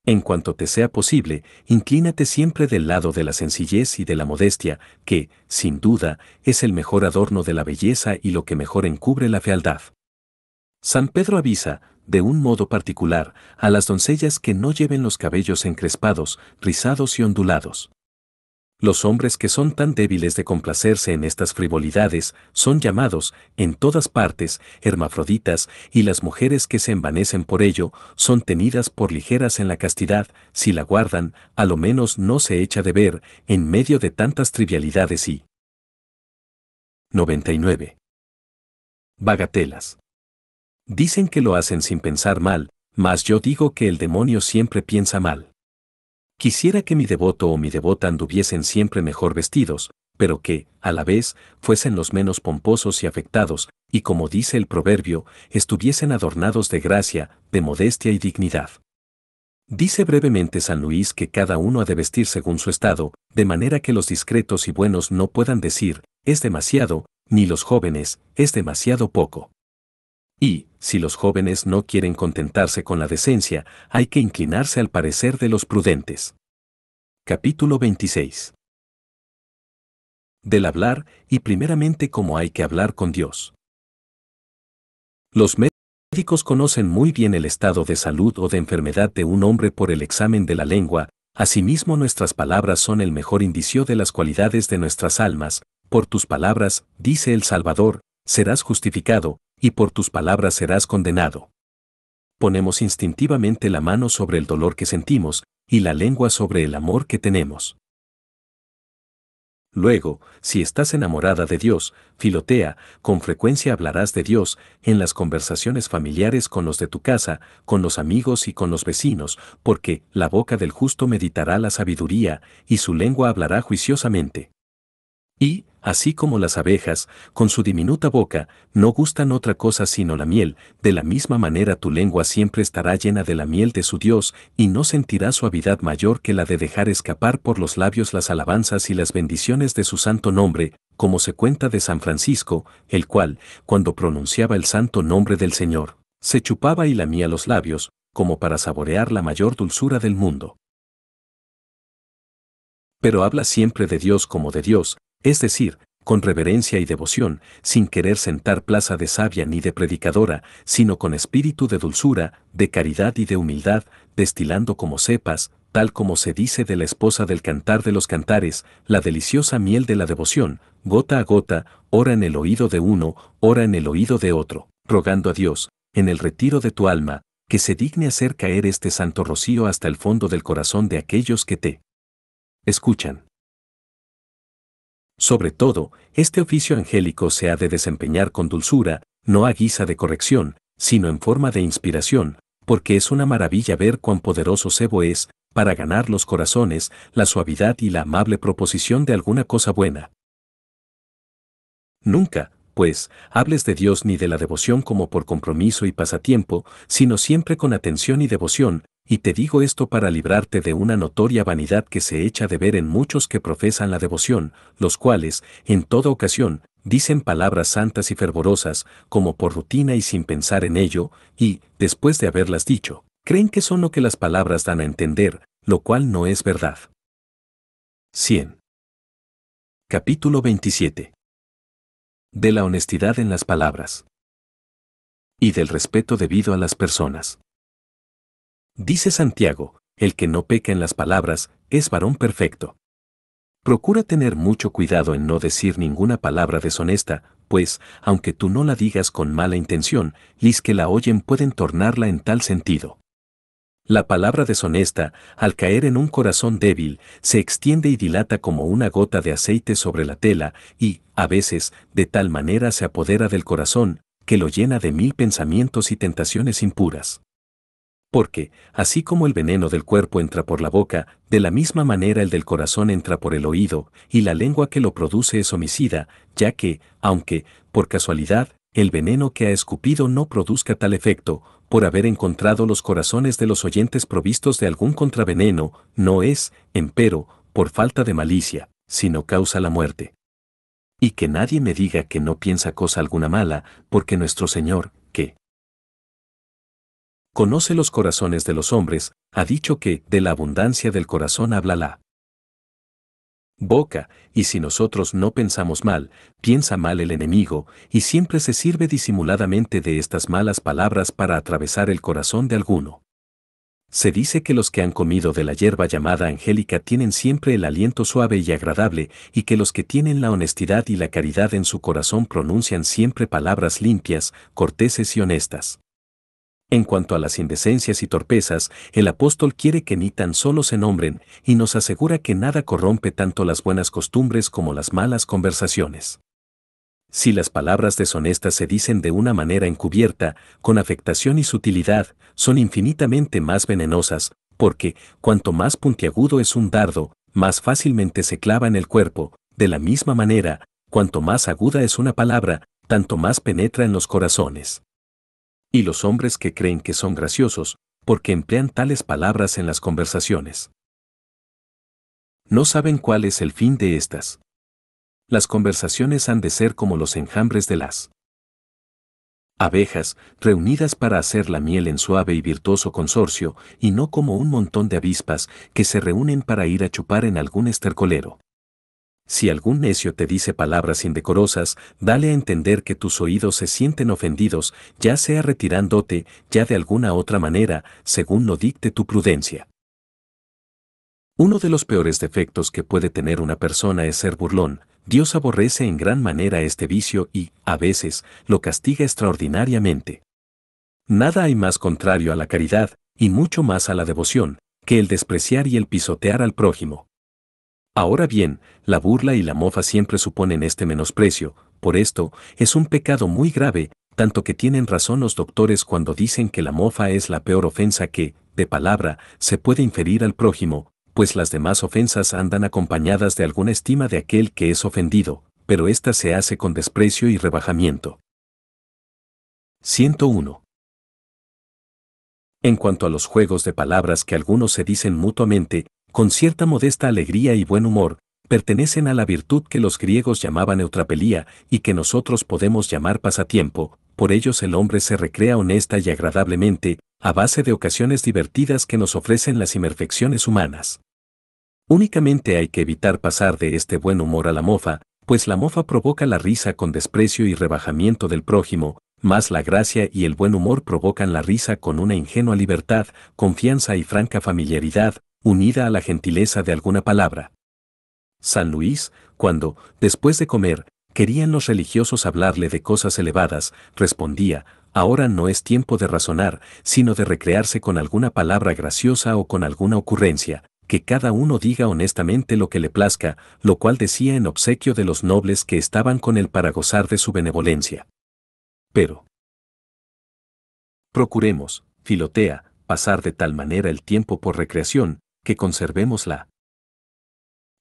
En cuanto te sea posible, inclínate siempre del lado de la sencillez y de la modestia, que, sin duda, es el mejor adorno de la belleza y lo que mejor encubre la fealdad. San Pedro avisa, de un modo particular, a las doncellas que no lleven los cabellos encrespados, rizados y ondulados. Los hombres que son tan débiles de complacerse en estas frivolidades son llamados, en todas partes, hermafroditas, y las mujeres que se envanecen por ello son tenidas por ligeras en la castidad, si la guardan, a lo menos no se echa de ver, en medio de tantas trivialidades y... 99. Bagatelas. Dicen que lo hacen sin pensar mal, mas yo digo que el demonio siempre piensa mal. Quisiera que mi devoto o mi devota anduviesen siempre mejor vestidos, pero que, a la vez, fuesen los menos pomposos y afectados, y como dice el proverbio, estuviesen adornados de gracia, de modestia y dignidad. Dice brevemente San Luis que cada uno ha de vestir según su estado, de manera que los discretos y buenos no puedan decir, es demasiado, ni los jóvenes, es demasiado poco. Y, si los jóvenes no quieren contentarse con la decencia, hay que inclinarse al parecer de los prudentes. Capítulo 26. Del hablar, y primeramente cómo hay que hablar con Dios. Los médicos conocen muy bien el estado de salud o de enfermedad de un hombre por el examen de la lengua, asimismo nuestras palabras son el mejor indicio de las cualidades de nuestras almas, por tus palabras, dice el Salvador, serás justificado, y por tus palabras serás condenado. Ponemos instintivamente la mano sobre el dolor que sentimos y la lengua sobre el amor que tenemos. Luego, si estás enamorada de Dios, filotea, con frecuencia hablarás de Dios en las conversaciones familiares con los de tu casa, con los amigos y con los vecinos, porque la boca del justo meditará la sabiduría, y su lengua hablará juiciosamente y, así como las abejas, con su diminuta boca, no gustan otra cosa sino la miel, de la misma manera tu lengua siempre estará llena de la miel de su Dios, y no sentirá suavidad mayor que la de dejar escapar por los labios las alabanzas y las bendiciones de su santo nombre, como se cuenta de San Francisco, el cual, cuando pronunciaba el santo nombre del Señor, se chupaba y lamía los labios, como para saborear la mayor dulzura del mundo. Pero habla siempre de Dios como de Dios, es decir, con reverencia y devoción, sin querer sentar plaza de sabia ni de predicadora, sino con espíritu de dulzura, de caridad y de humildad, destilando como cepas, tal como se dice de la esposa del cantar de los cantares, la deliciosa miel de la devoción, gota a gota, ora en el oído de uno, ora en el oído de otro, rogando a Dios, en el retiro de tu alma, que se digne hacer caer este santo rocío hasta el fondo del corazón de aquellos que te escuchan. Sobre todo, este oficio angélico se ha de desempeñar con dulzura, no a guisa de corrección, sino en forma de inspiración, porque es una maravilla ver cuán poderoso Sebo es, para ganar los corazones, la suavidad y la amable proposición de alguna cosa buena. Nunca, pues, hables de Dios ni de la devoción como por compromiso y pasatiempo, sino siempre con atención y devoción, y te digo esto para librarte de una notoria vanidad que se echa de ver en muchos que profesan la devoción, los cuales, en toda ocasión, dicen palabras santas y fervorosas, como por rutina y sin pensar en ello, y, después de haberlas dicho, creen que son lo que las palabras dan a entender, lo cual no es verdad. 100. Capítulo 27. De la honestidad en las palabras. Y del respeto debido a las personas. Dice Santiago, el que no peca en las palabras, es varón perfecto. Procura tener mucho cuidado en no decir ninguna palabra deshonesta, pues, aunque tú no la digas con mala intención, lis que la oyen pueden tornarla en tal sentido. La palabra deshonesta, al caer en un corazón débil, se extiende y dilata como una gota de aceite sobre la tela, y, a veces, de tal manera se apodera del corazón, que lo llena de mil pensamientos y tentaciones impuras porque, así como el veneno del cuerpo entra por la boca, de la misma manera el del corazón entra por el oído, y la lengua que lo produce es homicida, ya que, aunque, por casualidad, el veneno que ha escupido no produzca tal efecto, por haber encontrado los corazones de los oyentes provistos de algún contraveneno, no es, empero, por falta de malicia, sino causa la muerte. Y que nadie me diga que no piensa cosa alguna mala, porque nuestro Señor, conoce los corazones de los hombres, ha dicho que, de la abundancia del corazón habla la boca, y si nosotros no pensamos mal, piensa mal el enemigo, y siempre se sirve disimuladamente de estas malas palabras para atravesar el corazón de alguno. Se dice que los que han comido de la hierba llamada angélica tienen siempre el aliento suave y agradable, y que los que tienen la honestidad y la caridad en su corazón pronuncian siempre palabras limpias, corteses y honestas. En cuanto a las indecencias y torpezas, el apóstol quiere que ni tan solo se nombren y nos asegura que nada corrompe tanto las buenas costumbres como las malas conversaciones. Si las palabras deshonestas se dicen de una manera encubierta, con afectación y sutilidad, son infinitamente más venenosas, porque, cuanto más puntiagudo es un dardo, más fácilmente se clava en el cuerpo, de la misma manera, cuanto más aguda es una palabra, tanto más penetra en los corazones y los hombres que creen que son graciosos, porque emplean tales palabras en las conversaciones. No saben cuál es el fin de estas. Las conversaciones han de ser como los enjambres de las abejas, reunidas para hacer la miel en suave y virtuoso consorcio, y no como un montón de avispas que se reúnen para ir a chupar en algún estercolero. Si algún necio te dice palabras indecorosas, dale a entender que tus oídos se sienten ofendidos, ya sea retirándote, ya de alguna otra manera, según lo dicte tu prudencia. Uno de los peores defectos que puede tener una persona es ser burlón. Dios aborrece en gran manera este vicio y, a veces, lo castiga extraordinariamente. Nada hay más contrario a la caridad, y mucho más a la devoción, que el despreciar y el pisotear al prójimo. Ahora bien, la burla y la mofa siempre suponen este menosprecio, por esto, es un pecado muy grave, tanto que tienen razón los doctores cuando dicen que la mofa es la peor ofensa que, de palabra, se puede inferir al prójimo, pues las demás ofensas andan acompañadas de alguna estima de aquel que es ofendido, pero ésta se hace con desprecio y rebajamiento. 101. En cuanto a los juegos de palabras que algunos se dicen mutuamente, con cierta modesta alegría y buen humor, pertenecen a la virtud que los griegos llamaban eutrapelía y que nosotros podemos llamar pasatiempo, por ellos el hombre se recrea honesta y agradablemente, a base de ocasiones divertidas que nos ofrecen las imperfecciones humanas. Únicamente hay que evitar pasar de este buen humor a la mofa, pues la mofa provoca la risa con desprecio y rebajamiento del prójimo, más la gracia y el buen humor provocan la risa con una ingenua libertad, confianza y franca familiaridad, unida a la gentileza de alguna palabra. San Luis, cuando, después de comer, querían los religiosos hablarle de cosas elevadas, respondía, ahora no es tiempo de razonar, sino de recrearse con alguna palabra graciosa o con alguna ocurrencia, que cada uno diga honestamente lo que le plazca, lo cual decía en obsequio de los nobles que estaban con él para gozar de su benevolencia. Pero procuremos, filotea, pasar de tal manera el tiempo por recreación, que conservemos la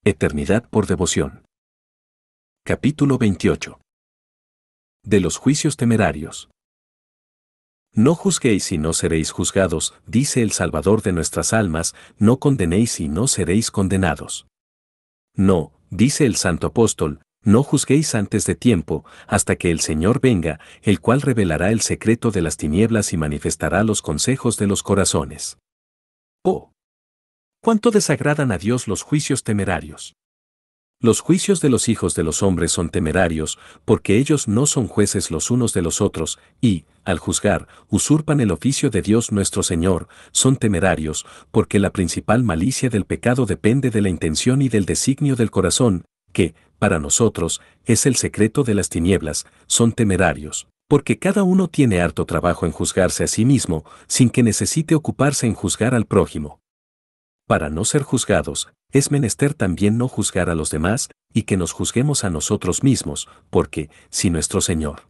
eternidad por devoción. Capítulo 28. De los juicios temerarios. No juzguéis y no seréis juzgados, dice el Salvador de nuestras almas, no condenéis y no seréis condenados. No, dice el Santo Apóstol, no juzguéis antes de tiempo, hasta que el Señor venga, el cual revelará el secreto de las tinieblas y manifestará los consejos de los corazones. Oh, cuánto desagradan a Dios los juicios temerarios. Los juicios de los hijos de los hombres son temerarios, porque ellos no son jueces los unos de los otros, y, al juzgar, usurpan el oficio de Dios nuestro Señor, son temerarios, porque la principal malicia del pecado depende de la intención y del designio del corazón, que, para nosotros, es el secreto de las tinieblas, son temerarios, porque cada uno tiene harto trabajo en juzgarse a sí mismo, sin que necesite ocuparse en juzgar al prójimo. Para no ser juzgados, es menester también no juzgar a los demás, y que nos juzguemos a nosotros mismos, porque, si nuestro Señor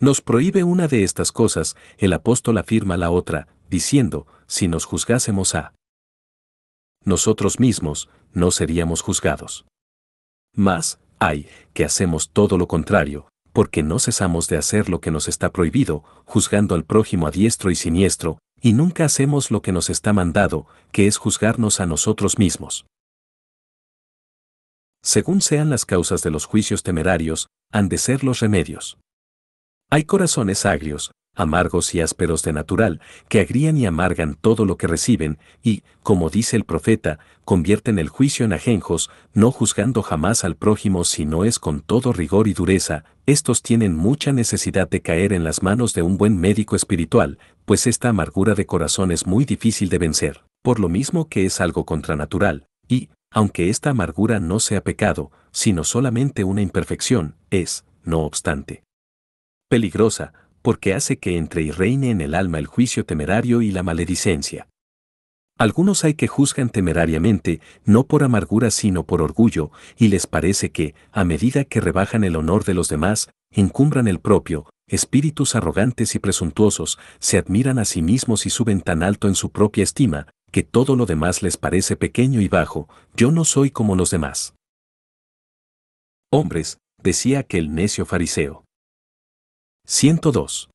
nos prohíbe una de estas cosas, el apóstol afirma la otra, diciendo, si nos juzgásemos a nosotros mismos, no seríamos juzgados. Mas, hay, que hacemos todo lo contrario, porque no cesamos de hacer lo que nos está prohibido, juzgando al prójimo a diestro y siniestro, y nunca hacemos lo que nos está mandado, que es juzgarnos a nosotros mismos. Según sean las causas de los juicios temerarios, han de ser los remedios. Hay corazones agrios, amargos y ásperos de natural, que agrían y amargan todo lo que reciben, y, como dice el profeta, convierten el juicio en ajenjos, no juzgando jamás al prójimo si no es con todo rigor y dureza, estos tienen mucha necesidad de caer en las manos de un buen médico espiritual, pues esta amargura de corazón es muy difícil de vencer, por lo mismo que es algo contranatural, y, aunque esta amargura no sea pecado, sino solamente una imperfección, es, no obstante, peligrosa, porque hace que entre y reine en el alma el juicio temerario y la maledicencia. Algunos hay que juzgan temerariamente, no por amargura sino por orgullo, y les parece que, a medida que rebajan el honor de los demás, encumbran el propio, espíritus arrogantes y presuntuosos, se admiran a sí mismos y suben tan alto en su propia estima, que todo lo demás les parece pequeño y bajo, yo no soy como los demás. Hombres, decía aquel necio fariseo. 102.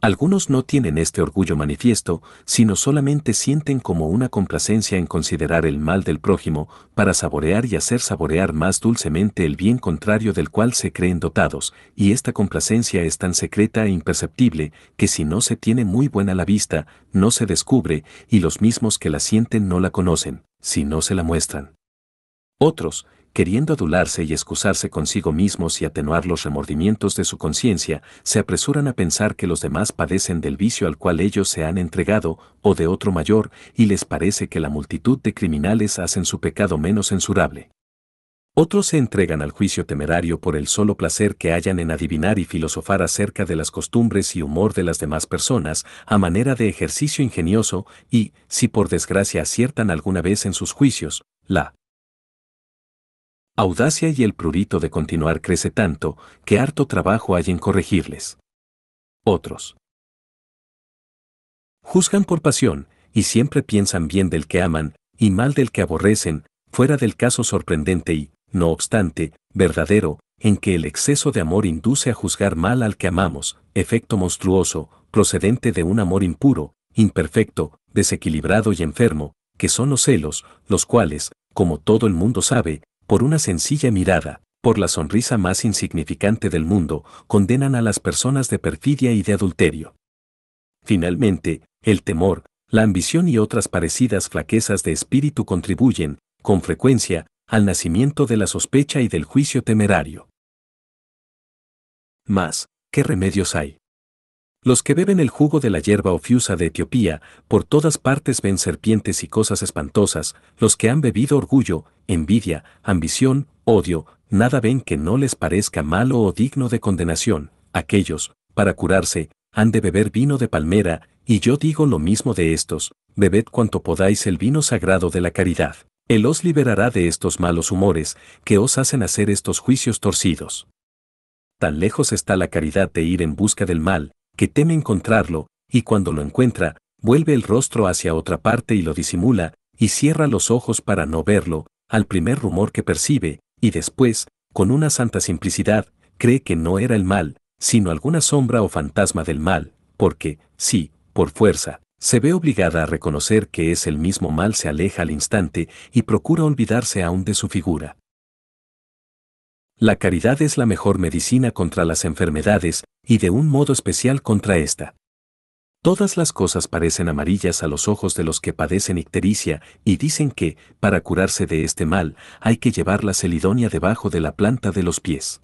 Algunos no tienen este orgullo manifiesto, sino solamente sienten como una complacencia en considerar el mal del prójimo para saborear y hacer saborear más dulcemente el bien contrario del cual se creen dotados, y esta complacencia es tan secreta e imperceptible que si no se tiene muy buena la vista, no se descubre, y los mismos que la sienten no la conocen, si no se la muestran. Otros, queriendo adularse y excusarse consigo mismos y atenuar los remordimientos de su conciencia, se apresuran a pensar que los demás padecen del vicio al cual ellos se han entregado, o de otro mayor, y les parece que la multitud de criminales hacen su pecado menos censurable. Otros se entregan al juicio temerario por el solo placer que hayan en adivinar y filosofar acerca de las costumbres y humor de las demás personas, a manera de ejercicio ingenioso, y, si por desgracia aciertan alguna vez en sus juicios, la audacia y el prurito de continuar crece tanto que harto trabajo hay en corregirles. Otros. Juzgan por pasión, y siempre piensan bien del que aman, y mal del que aborrecen, fuera del caso sorprendente y, no obstante, verdadero, en que el exceso de amor induce a juzgar mal al que amamos, efecto monstruoso, procedente de un amor impuro, imperfecto, desequilibrado y enfermo, que son los celos, los cuales, como todo el mundo sabe, por una sencilla mirada, por la sonrisa más insignificante del mundo, condenan a las personas de perfidia y de adulterio. Finalmente, el temor, la ambición y otras parecidas flaquezas de espíritu contribuyen, con frecuencia, al nacimiento de la sospecha y del juicio temerario. Más, ¿qué remedios hay? Los que beben el jugo de la hierba ofiusa de Etiopía, por todas partes ven serpientes y cosas espantosas, los que han bebido orgullo, envidia, ambición, odio, nada ven que no les parezca malo o digno de condenación, aquellos, para curarse, han de beber vino de palmera, y yo digo lo mismo de estos, bebed cuanto podáis el vino sagrado de la caridad. Él os liberará de estos malos humores que os hacen hacer estos juicios torcidos. Tan lejos está la caridad de ir en busca del mal, que teme encontrarlo, y cuando lo encuentra, vuelve el rostro hacia otra parte y lo disimula, y cierra los ojos para no verlo, al primer rumor que percibe, y después, con una santa simplicidad, cree que no era el mal, sino alguna sombra o fantasma del mal, porque, sí, por fuerza, se ve obligada a reconocer que es el mismo mal se aleja al instante y procura olvidarse aún de su figura. La caridad es la mejor medicina contra las enfermedades, y de un modo especial contra esta. Todas las cosas parecen amarillas a los ojos de los que padecen ictericia y dicen que, para curarse de este mal, hay que llevar la celidonia debajo de la planta de los pies.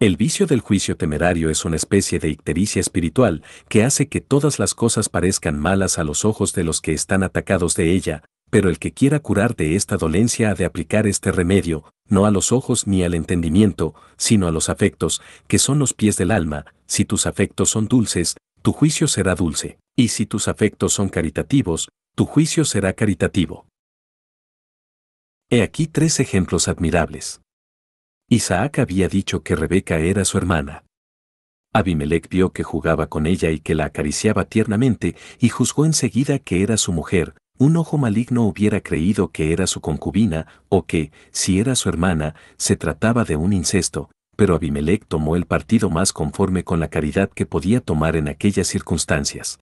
El vicio del juicio temerario es una especie de ictericia espiritual que hace que todas las cosas parezcan malas a los ojos de los que están atacados de ella, pero el que quiera curar de esta dolencia ha de aplicar este remedio, no a los ojos ni al entendimiento, sino a los afectos, que son los pies del alma, si tus afectos son dulces, tu juicio será dulce, y si tus afectos son caritativos, tu juicio será caritativo. He aquí tres ejemplos admirables. Isaac había dicho que Rebeca era su hermana. Abimelech vio que jugaba con ella y que la acariciaba tiernamente, y juzgó enseguida que era su mujer, un ojo maligno hubiera creído que era su concubina, o que, si era su hermana, se trataba de un incesto, pero Abimelech tomó el partido más conforme con la caridad que podía tomar en aquellas circunstancias.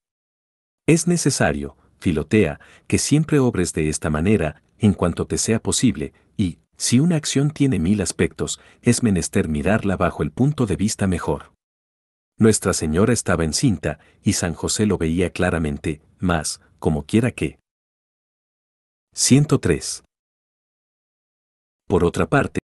Es necesario, Filotea, que siempre obres de esta manera, en cuanto te sea posible, y, si una acción tiene mil aspectos, es menester mirarla bajo el punto de vista mejor. Nuestra Señora estaba encinta, y San José lo veía claramente, mas, como quiera que, 103. Por otra parte,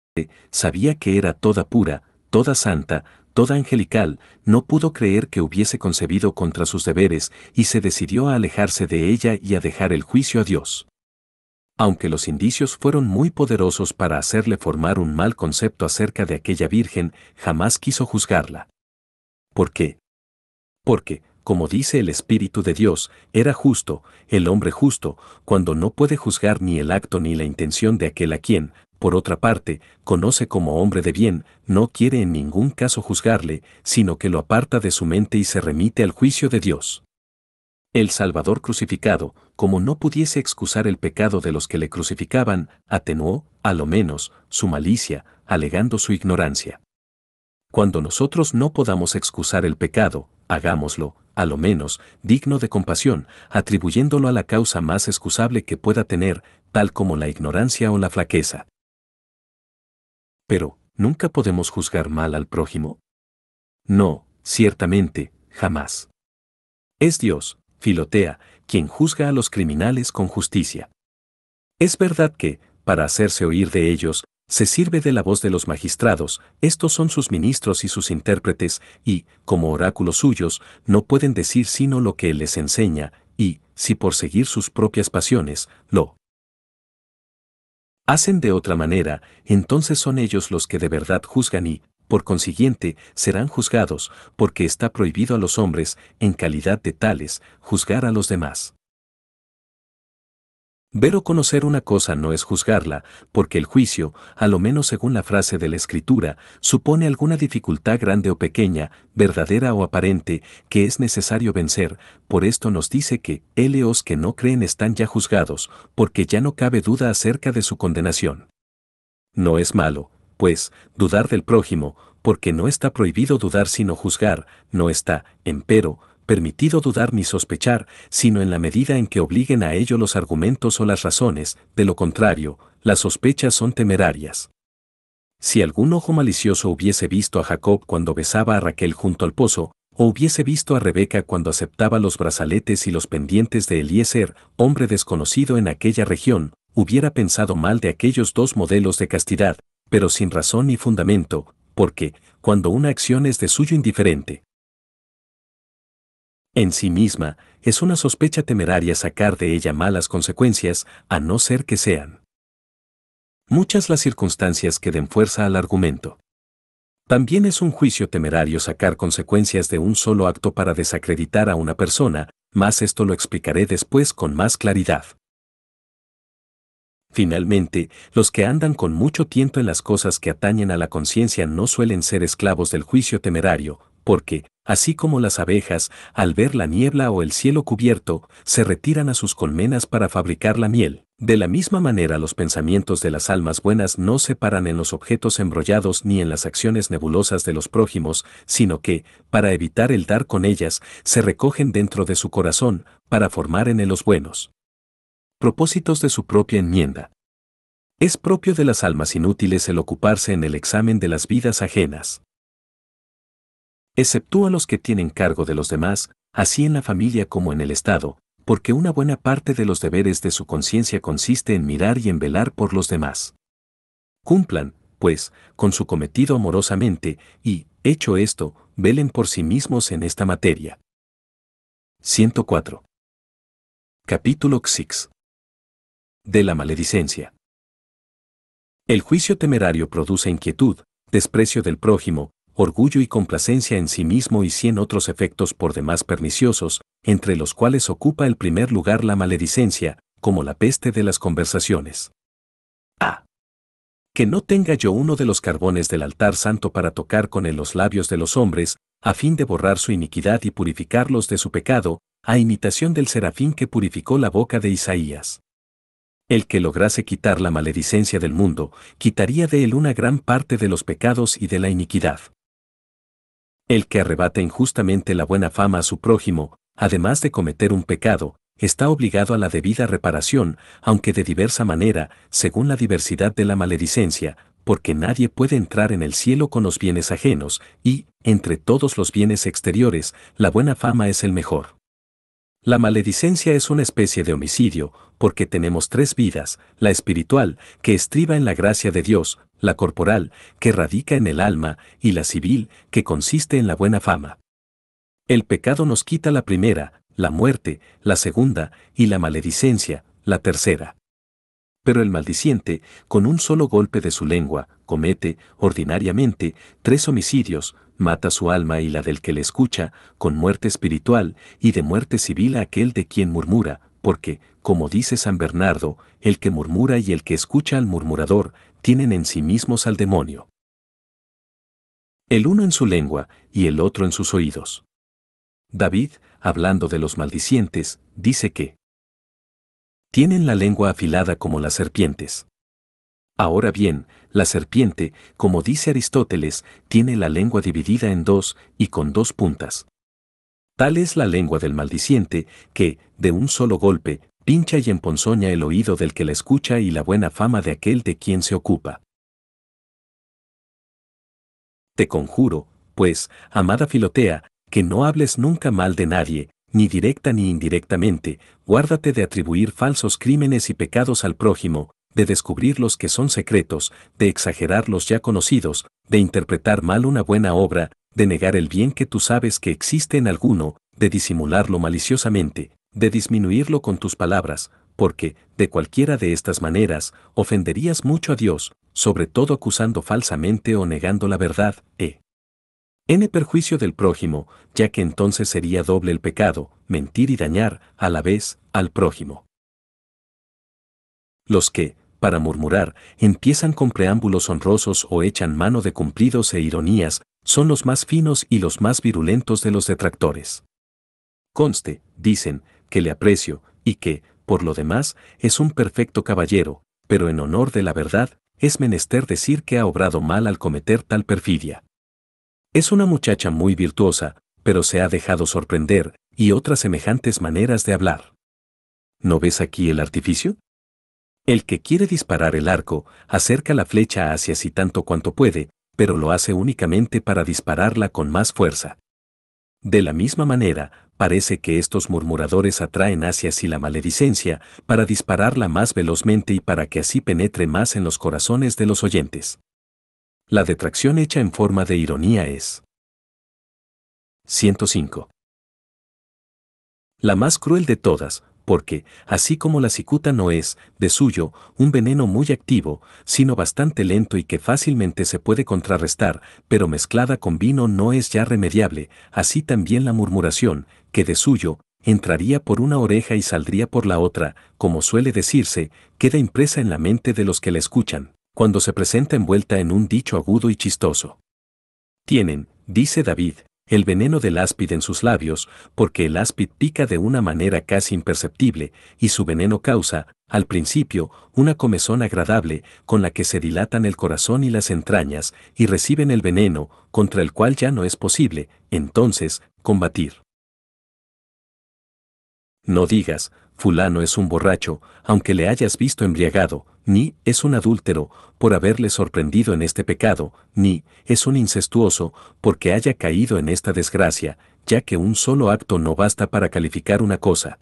sabía que era toda pura, toda santa, toda angelical, no pudo creer que hubiese concebido contra sus deberes y se decidió a alejarse de ella y a dejar el juicio a Dios. Aunque los indicios fueron muy poderosos para hacerle formar un mal concepto acerca de aquella virgen, jamás quiso juzgarla. ¿Por qué? Porque, como dice el Espíritu de Dios, era justo, el hombre justo, cuando no puede juzgar ni el acto ni la intención de aquel a quien, por otra parte, conoce como hombre de bien, no quiere en ningún caso juzgarle, sino que lo aparta de su mente y se remite al juicio de Dios. El Salvador crucificado, como no pudiese excusar el pecado de los que le crucificaban, atenuó, a lo menos, su malicia, alegando su ignorancia cuando nosotros no podamos excusar el pecado, hagámoslo, a lo menos, digno de compasión, atribuyéndolo a la causa más excusable que pueda tener, tal como la ignorancia o la flaqueza. Pero, ¿nunca podemos juzgar mal al prójimo? No, ciertamente, jamás. Es Dios, Filotea, quien juzga a los criminales con justicia. Es verdad que, para hacerse oír de ellos, se sirve de la voz de los magistrados, estos son sus ministros y sus intérpretes, y, como oráculos suyos, no pueden decir sino lo que él les enseña, y, si por seguir sus propias pasiones, lo hacen de otra manera, entonces son ellos los que de verdad juzgan y, por consiguiente, serán juzgados, porque está prohibido a los hombres, en calidad de tales, juzgar a los demás. Ver o conocer una cosa no es juzgarla, porque el juicio, a lo menos según la frase de la escritura, supone alguna dificultad grande o pequeña, verdadera o aparente, que es necesario vencer, por esto nos dice que, los que no creen están ya juzgados, porque ya no cabe duda acerca de su condenación. No es malo, pues, dudar del prójimo, porque no está prohibido dudar sino juzgar, no está, empero, permitido dudar ni sospechar, sino en la medida en que obliguen a ello los argumentos o las razones, de lo contrario, las sospechas son temerarias. Si algún ojo malicioso hubiese visto a Jacob cuando besaba a Raquel junto al pozo, o hubiese visto a Rebeca cuando aceptaba los brazaletes y los pendientes de Eliezer, hombre desconocido en aquella región, hubiera pensado mal de aquellos dos modelos de castidad, pero sin razón ni fundamento, porque, cuando una acción es de suyo indiferente, en sí misma, es una sospecha temeraria sacar de ella malas consecuencias, a no ser que sean muchas las circunstancias que den fuerza al argumento. También es un juicio temerario sacar consecuencias de un solo acto para desacreditar a una persona, más esto lo explicaré después con más claridad. Finalmente, los que andan con mucho tiento en las cosas que atañen a la conciencia no suelen ser esclavos del juicio temerario, porque, Así como las abejas, al ver la niebla o el cielo cubierto, se retiran a sus colmenas para fabricar la miel. De la misma manera los pensamientos de las almas buenas no se paran en los objetos embrollados ni en las acciones nebulosas de los prójimos, sino que, para evitar el dar con ellas, se recogen dentro de su corazón, para formar en él los buenos. Propósitos de su propia enmienda. Es propio de las almas inútiles el ocuparse en el examen de las vidas ajenas exceptúa los que tienen cargo de los demás, así en la familia como en el Estado, porque una buena parte de los deberes de su conciencia consiste en mirar y en velar por los demás. Cumplan, pues, con su cometido amorosamente, y, hecho esto, velen por sí mismos en esta materia. 104. Capítulo 6. De la maledicencia. El juicio temerario produce inquietud, desprecio del prójimo, orgullo y complacencia en sí mismo y cien otros efectos por demás perniciosos, entre los cuales ocupa el primer lugar la maledicencia, como la peste de las conversaciones. A. Ah. Que no tenga yo uno de los carbones del altar santo para tocar con él los labios de los hombres, a fin de borrar su iniquidad y purificarlos de su pecado, a imitación del serafín que purificó la boca de Isaías. El que lograse quitar la maledicencia del mundo, quitaría de él una gran parte de los pecados y de la iniquidad. El que arrebata injustamente la buena fama a su prójimo, además de cometer un pecado, está obligado a la debida reparación, aunque de diversa manera, según la diversidad de la maledicencia, porque nadie puede entrar en el cielo con los bienes ajenos, y, entre todos los bienes exteriores, la buena fama es el mejor. La maledicencia es una especie de homicidio, porque tenemos tres vidas, la espiritual, que estriba en la gracia de Dios, la corporal, que radica en el alma, y la civil, que consiste en la buena fama. El pecado nos quita la primera, la muerte, la segunda, y la maledicencia, la tercera. Pero el maldiciente, con un solo golpe de su lengua, comete, ordinariamente, tres homicidios, mata su alma y la del que le escucha, con muerte espiritual, y de muerte civil a aquel de quien murmura, porque, como dice San Bernardo, el que murmura y el que escucha al murmurador, tienen en sí mismos al demonio. El uno en su lengua y el otro en sus oídos. David, hablando de los maldicientes, dice que tienen la lengua afilada como las serpientes. Ahora bien, la serpiente, como dice Aristóteles, tiene la lengua dividida en dos y con dos puntas. Tal es la lengua del maldiciente, que, de un solo golpe, pincha y emponzoña el oído del que la escucha y la buena fama de aquel de quien se ocupa. Te conjuro, pues, amada Filotea, que no hables nunca mal de nadie, ni directa ni indirectamente, guárdate de atribuir falsos crímenes y pecados al prójimo, de descubrir los que son secretos, de exagerar los ya conocidos, de interpretar mal una buena obra, de negar el bien que tú sabes que existe en alguno, de disimularlo maliciosamente, de disminuirlo con tus palabras, porque, de cualquiera de estas maneras, ofenderías mucho a Dios, sobre todo acusando falsamente o negando la verdad, e. N perjuicio del prójimo, ya que entonces sería doble el pecado, mentir y dañar, a la vez, al prójimo. Los que, para murmurar, empiezan con preámbulos honrosos o echan mano de cumplidos e ironías, son los más finos y los más virulentos de los detractores. Conste, dicen, que le aprecio, y que, por lo demás, es un perfecto caballero, pero en honor de la verdad, es menester decir que ha obrado mal al cometer tal perfidia. Es una muchacha muy virtuosa, pero se ha dejado sorprender, y otras semejantes maneras de hablar. ¿No ves aquí el artificio? El que quiere disparar el arco, acerca la flecha hacia sí tanto cuanto puede, pero lo hace únicamente para dispararla con más fuerza. De la misma manera, parece que estos murmuradores atraen hacia sí la maledicencia, para dispararla más velozmente y para que así penetre más en los corazones de los oyentes. La detracción hecha en forma de ironía es 105. La más cruel de todas, porque, así como la cicuta no es, de suyo, un veneno muy activo, sino bastante lento y que fácilmente se puede contrarrestar, pero mezclada con vino no es ya remediable, así también la murmuración, que de suyo, entraría por una oreja y saldría por la otra, como suele decirse, queda impresa en la mente de los que la escuchan, cuando se presenta envuelta en un dicho agudo y chistoso. Tienen, dice David, el veneno del áspid en sus labios, porque el áspid pica de una manera casi imperceptible, y su veneno causa, al principio, una comezón agradable, con la que se dilatan el corazón y las entrañas, y reciben el veneno, contra el cual ya no es posible, entonces, combatir. No digas, fulano es un borracho, aunque le hayas visto embriagado, ni es un adúltero, por haberle sorprendido en este pecado, ni es un incestuoso, porque haya caído en esta desgracia, ya que un solo acto no basta para calificar una cosa.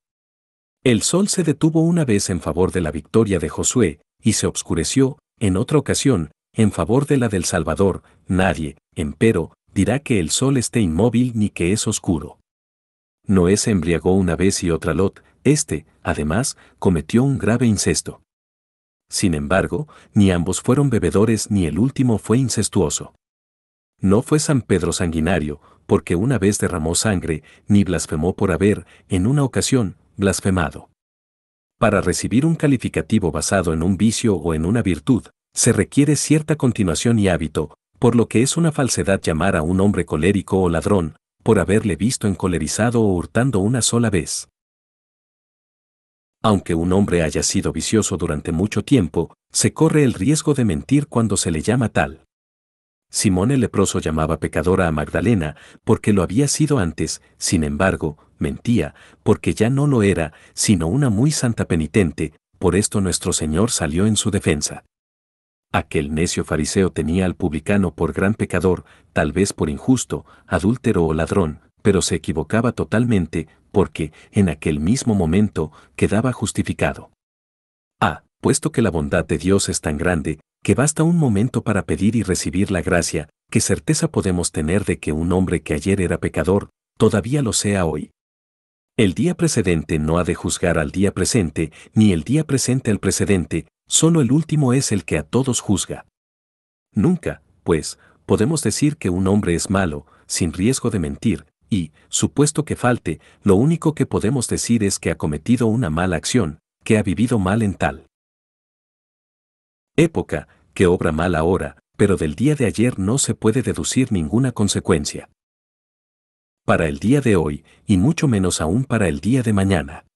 El sol se detuvo una vez en favor de la victoria de Josué, y se obscureció, en otra ocasión, en favor de la del Salvador, nadie, empero, dirá que el sol esté inmóvil ni que es oscuro. Noé se embriagó una vez y otra Lot, este, además, cometió un grave incesto. Sin embargo, ni ambos fueron bebedores ni el último fue incestuoso. No fue San Pedro sanguinario, porque una vez derramó sangre, ni blasfemó por haber, en una ocasión, blasfemado. Para recibir un calificativo basado en un vicio o en una virtud, se requiere cierta continuación y hábito, por lo que es una falsedad llamar a un hombre colérico o ladrón, por haberle visto encolerizado o hurtando una sola vez aunque un hombre haya sido vicioso durante mucho tiempo, se corre el riesgo de mentir cuando se le llama tal. Simón el leproso llamaba pecadora a Magdalena porque lo había sido antes, sin embargo, mentía, porque ya no lo era, sino una muy santa penitente, por esto nuestro Señor salió en su defensa. Aquel necio fariseo tenía al publicano por gran pecador, tal vez por injusto, adúltero o ladrón, pero se equivocaba totalmente, porque, en aquel mismo momento, quedaba justificado. Ah, puesto que la bondad de Dios es tan grande, que basta un momento para pedir y recibir la gracia, qué certeza podemos tener de que un hombre que ayer era pecador, todavía lo sea hoy. El día precedente no ha de juzgar al día presente, ni el día presente al precedente, solo el último es el que a todos juzga. Nunca, pues, podemos decir que un hombre es malo, sin riesgo de mentir, y, supuesto que falte, lo único que podemos decir es que ha cometido una mala acción, que ha vivido mal en tal época, que obra mal ahora, pero del día de ayer no se puede deducir ninguna consecuencia. Para el día de hoy, y mucho menos aún para el día de mañana.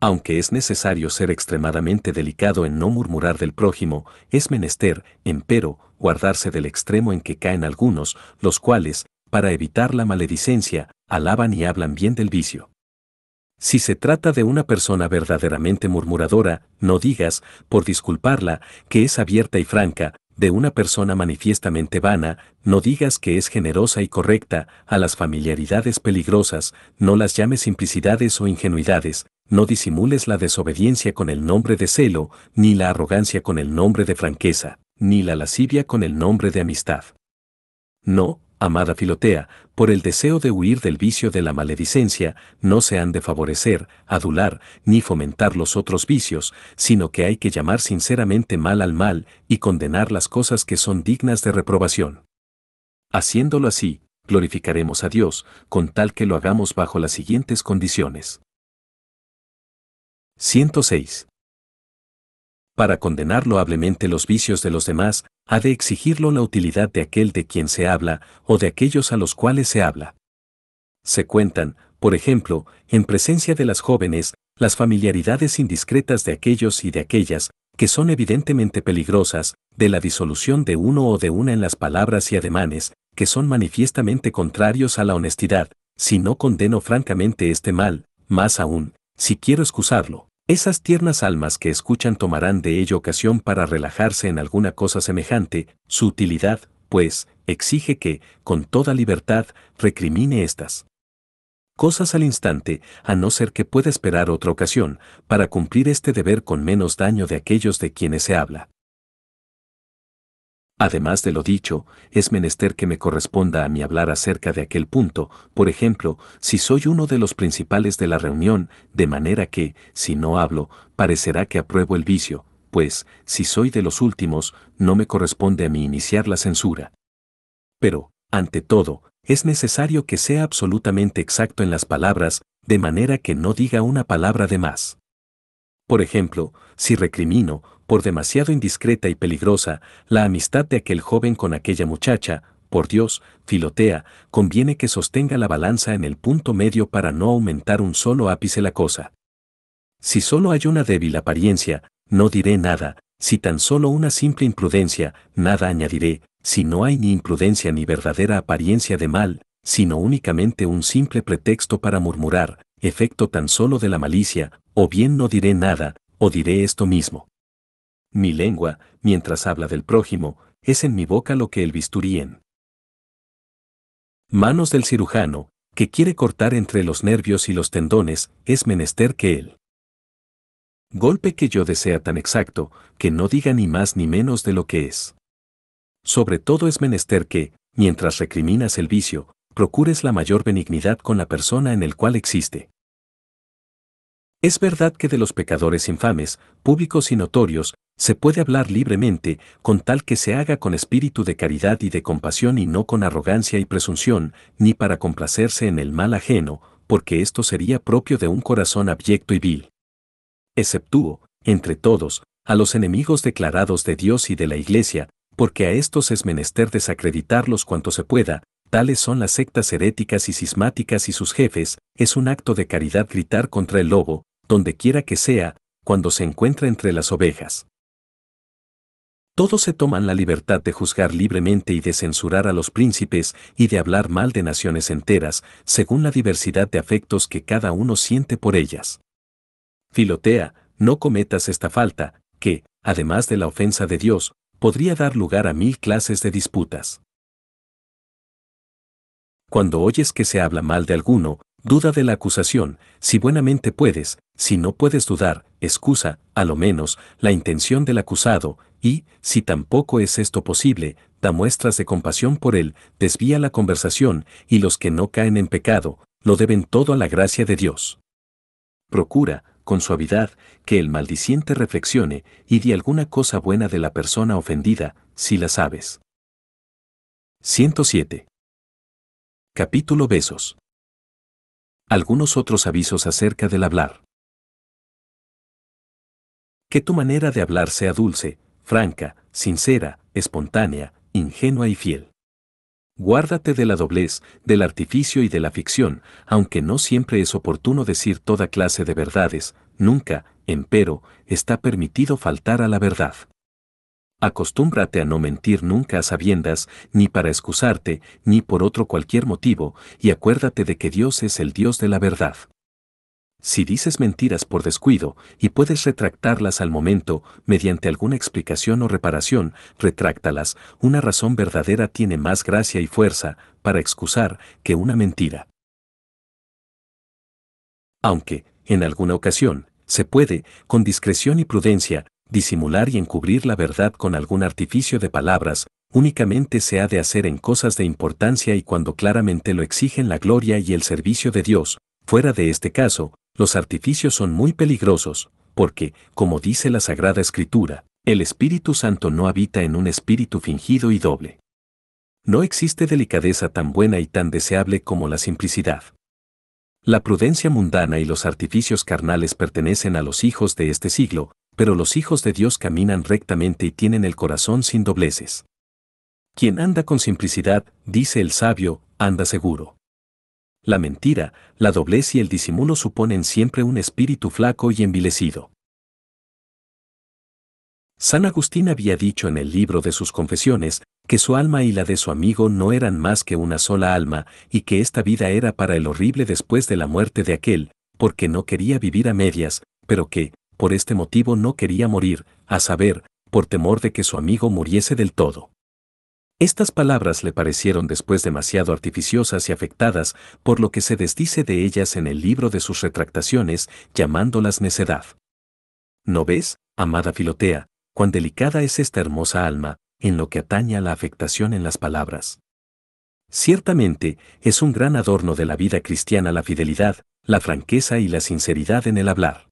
Aunque es necesario ser extremadamente delicado en no murmurar del prójimo, es menester, empero, guardarse del extremo en que caen algunos, los cuales, para evitar la maledicencia, alaban y hablan bien del vicio. Si se trata de una persona verdaderamente murmuradora, no digas, por disculparla, que es abierta y franca, de una persona manifiestamente vana, no digas que es generosa y correcta, a las familiaridades peligrosas, no las llames simplicidades o ingenuidades, no disimules la desobediencia con el nombre de celo, ni la arrogancia con el nombre de franqueza, ni la lascivia con el nombre de amistad. No, amada Filotea, por el deseo de huir del vicio de la maledicencia, no se han de favorecer, adular, ni fomentar los otros vicios, sino que hay que llamar sinceramente mal al mal y condenar las cosas que son dignas de reprobación. Haciéndolo así, glorificaremos a Dios, con tal que lo hagamos bajo las siguientes condiciones. 106 para condenar loablemente los vicios de los demás, ha de exigirlo la utilidad de aquel de quien se habla o de aquellos a los cuales se habla. Se cuentan, por ejemplo, en presencia de las jóvenes, las familiaridades indiscretas de aquellos y de aquellas, que son evidentemente peligrosas, de la disolución de uno o de una en las palabras y ademanes, que son manifiestamente contrarios a la honestidad, si no condeno francamente este mal, más aún, si quiero excusarlo. Esas tiernas almas que escuchan tomarán de ello ocasión para relajarse en alguna cosa semejante, su utilidad, pues, exige que, con toda libertad, recrimine estas cosas al instante, a no ser que pueda esperar otra ocasión, para cumplir este deber con menos daño de aquellos de quienes se habla. Además de lo dicho, es menester que me corresponda a mí hablar acerca de aquel punto, por ejemplo, si soy uno de los principales de la reunión, de manera que, si no hablo, parecerá que apruebo el vicio, pues, si soy de los últimos, no me corresponde a mí iniciar la censura. Pero, ante todo, es necesario que sea absolutamente exacto en las palabras, de manera que no diga una palabra de más. Por ejemplo, si recrimino, por demasiado indiscreta y peligrosa, la amistad de aquel joven con aquella muchacha, por Dios, Filotea, conviene que sostenga la balanza en el punto medio para no aumentar un solo ápice la cosa. Si solo hay una débil apariencia, no diré nada, si tan solo una simple imprudencia, nada añadiré, si no hay ni imprudencia ni verdadera apariencia de mal, sino únicamente un simple pretexto para murmurar, efecto tan solo de la malicia, o bien no diré nada, o diré esto mismo. Mi lengua, mientras habla del prójimo, es en mi boca lo que el bisturíen. Manos del cirujano, que quiere cortar entre los nervios y los tendones, es menester que él. Golpe que yo desea tan exacto, que no diga ni más ni menos de lo que es. Sobre todo es menester que, mientras recriminas el vicio, procures la mayor benignidad con la persona en el cual existe. Es verdad que de los pecadores infames, públicos y notorios, se puede hablar libremente, con tal que se haga con espíritu de caridad y de compasión y no con arrogancia y presunción, ni para complacerse en el mal ajeno, porque esto sería propio de un corazón abyecto y vil. Exceptúo, entre todos, a los enemigos declarados de Dios y de la Iglesia, porque a estos es menester desacreditarlos cuanto se pueda, tales son las sectas heréticas y cismáticas y sus jefes, es un acto de caridad gritar contra el lobo, donde quiera que sea, cuando se encuentra entre las ovejas. Todos se toman la libertad de juzgar libremente y de censurar a los príncipes y de hablar mal de naciones enteras, según la diversidad de afectos que cada uno siente por ellas. Filotea, no cometas esta falta, que, además de la ofensa de Dios, podría dar lugar a mil clases de disputas. Cuando oyes que se habla mal de alguno, duda de la acusación, si buenamente puedes, si no puedes dudar, excusa, a lo menos, la intención del acusado, y, si tampoco es esto posible, da muestras de compasión por él, desvía la conversación, y los que no caen en pecado, lo deben todo a la gracia de Dios. Procura, con suavidad, que el maldiciente reflexione y di alguna cosa buena de la persona ofendida, si la sabes. 107. Capítulo Besos. Algunos otros avisos acerca del hablar. Que tu manera de hablar sea dulce, franca, sincera, espontánea, ingenua y fiel. Guárdate de la doblez, del artificio y de la ficción, aunque no siempre es oportuno decir toda clase de verdades, nunca, empero, está permitido faltar a la verdad. Acostúmbrate a no mentir nunca a sabiendas, ni para excusarte, ni por otro cualquier motivo, y acuérdate de que Dios es el Dios de la verdad. Si dices mentiras por descuido, y puedes retractarlas al momento, mediante alguna explicación o reparación, retráctalas, una razón verdadera tiene más gracia y fuerza para excusar que una mentira. Aunque, en alguna ocasión, se puede, con discreción y prudencia, disimular y encubrir la verdad con algún artificio de palabras, únicamente se ha de hacer en cosas de importancia y cuando claramente lo exigen la gloria y el servicio de Dios. Fuera de este caso, los artificios son muy peligrosos, porque, como dice la Sagrada Escritura, el Espíritu Santo no habita en un espíritu fingido y doble. No existe delicadeza tan buena y tan deseable como la simplicidad. La prudencia mundana y los artificios carnales pertenecen a los hijos de este siglo, pero los hijos de Dios caminan rectamente y tienen el corazón sin dobleces. Quien anda con simplicidad, dice el sabio, anda seguro. La mentira, la doblez y el disimulo suponen siempre un espíritu flaco y envilecido. San Agustín había dicho en el libro de sus confesiones que su alma y la de su amigo no eran más que una sola alma y que esta vida era para el horrible después de la muerte de aquel, porque no quería vivir a medias, pero que, por este motivo no quería morir, a saber, por temor de que su amigo muriese del todo. Estas palabras le parecieron después demasiado artificiosas y afectadas, por lo que se desdice de ellas en el libro de sus retractaciones, llamándolas necedad. ¿No ves, amada Filotea, cuán delicada es esta hermosa alma, en lo que atañe a la afectación en las palabras? Ciertamente, es un gran adorno de la vida cristiana la fidelidad, la franqueza y la sinceridad en el hablar.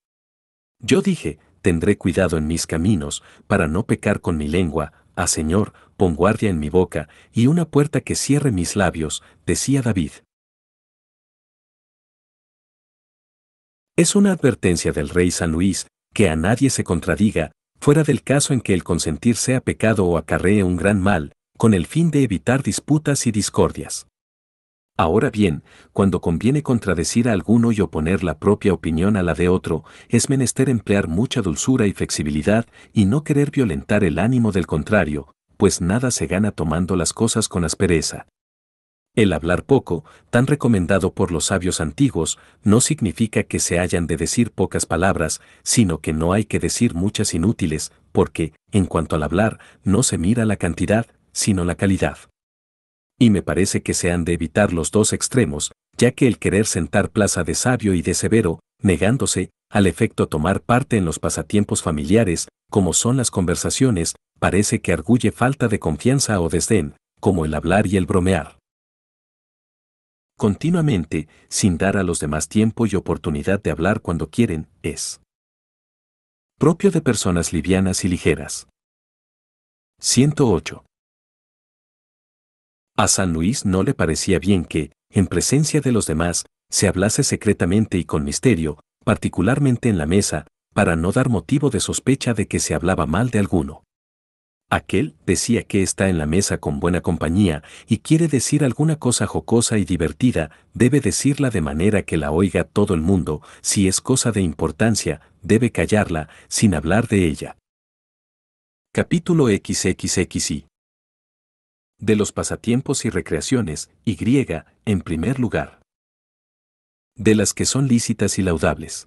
Yo dije, tendré cuidado en mis caminos, para no pecar con mi lengua, a ah, Señor, pon guardia en mi boca, y una puerta que cierre mis labios, decía David. Es una advertencia del rey San Luis, que a nadie se contradiga, fuera del caso en que el consentir sea pecado o acarree un gran mal, con el fin de evitar disputas y discordias. Ahora bien, cuando conviene contradecir a alguno y oponer la propia opinión a la de otro, es menester emplear mucha dulzura y flexibilidad y no querer violentar el ánimo del contrario, pues nada se gana tomando las cosas con aspereza. El hablar poco, tan recomendado por los sabios antiguos, no significa que se hayan de decir pocas palabras, sino que no hay que decir muchas inútiles, porque, en cuanto al hablar, no se mira la cantidad, sino la calidad y me parece que se han de evitar los dos extremos, ya que el querer sentar plaza de sabio y de severo, negándose, al efecto tomar parte en los pasatiempos familiares, como son las conversaciones, parece que arguye falta de confianza o desdén, como el hablar y el bromear. Continuamente, sin dar a los demás tiempo y oportunidad de hablar cuando quieren, es propio de personas livianas y ligeras. 108. A San Luis no le parecía bien que, en presencia de los demás, se hablase secretamente y con misterio, particularmente en la mesa, para no dar motivo de sospecha de que se hablaba mal de alguno. Aquel decía que está en la mesa con buena compañía y quiere decir alguna cosa jocosa y divertida, debe decirla de manera que la oiga todo el mundo, si es cosa de importancia, debe callarla sin hablar de ella. Capítulo XXXI de los pasatiempos y recreaciones, y griega, en primer lugar. De las que son lícitas y laudables.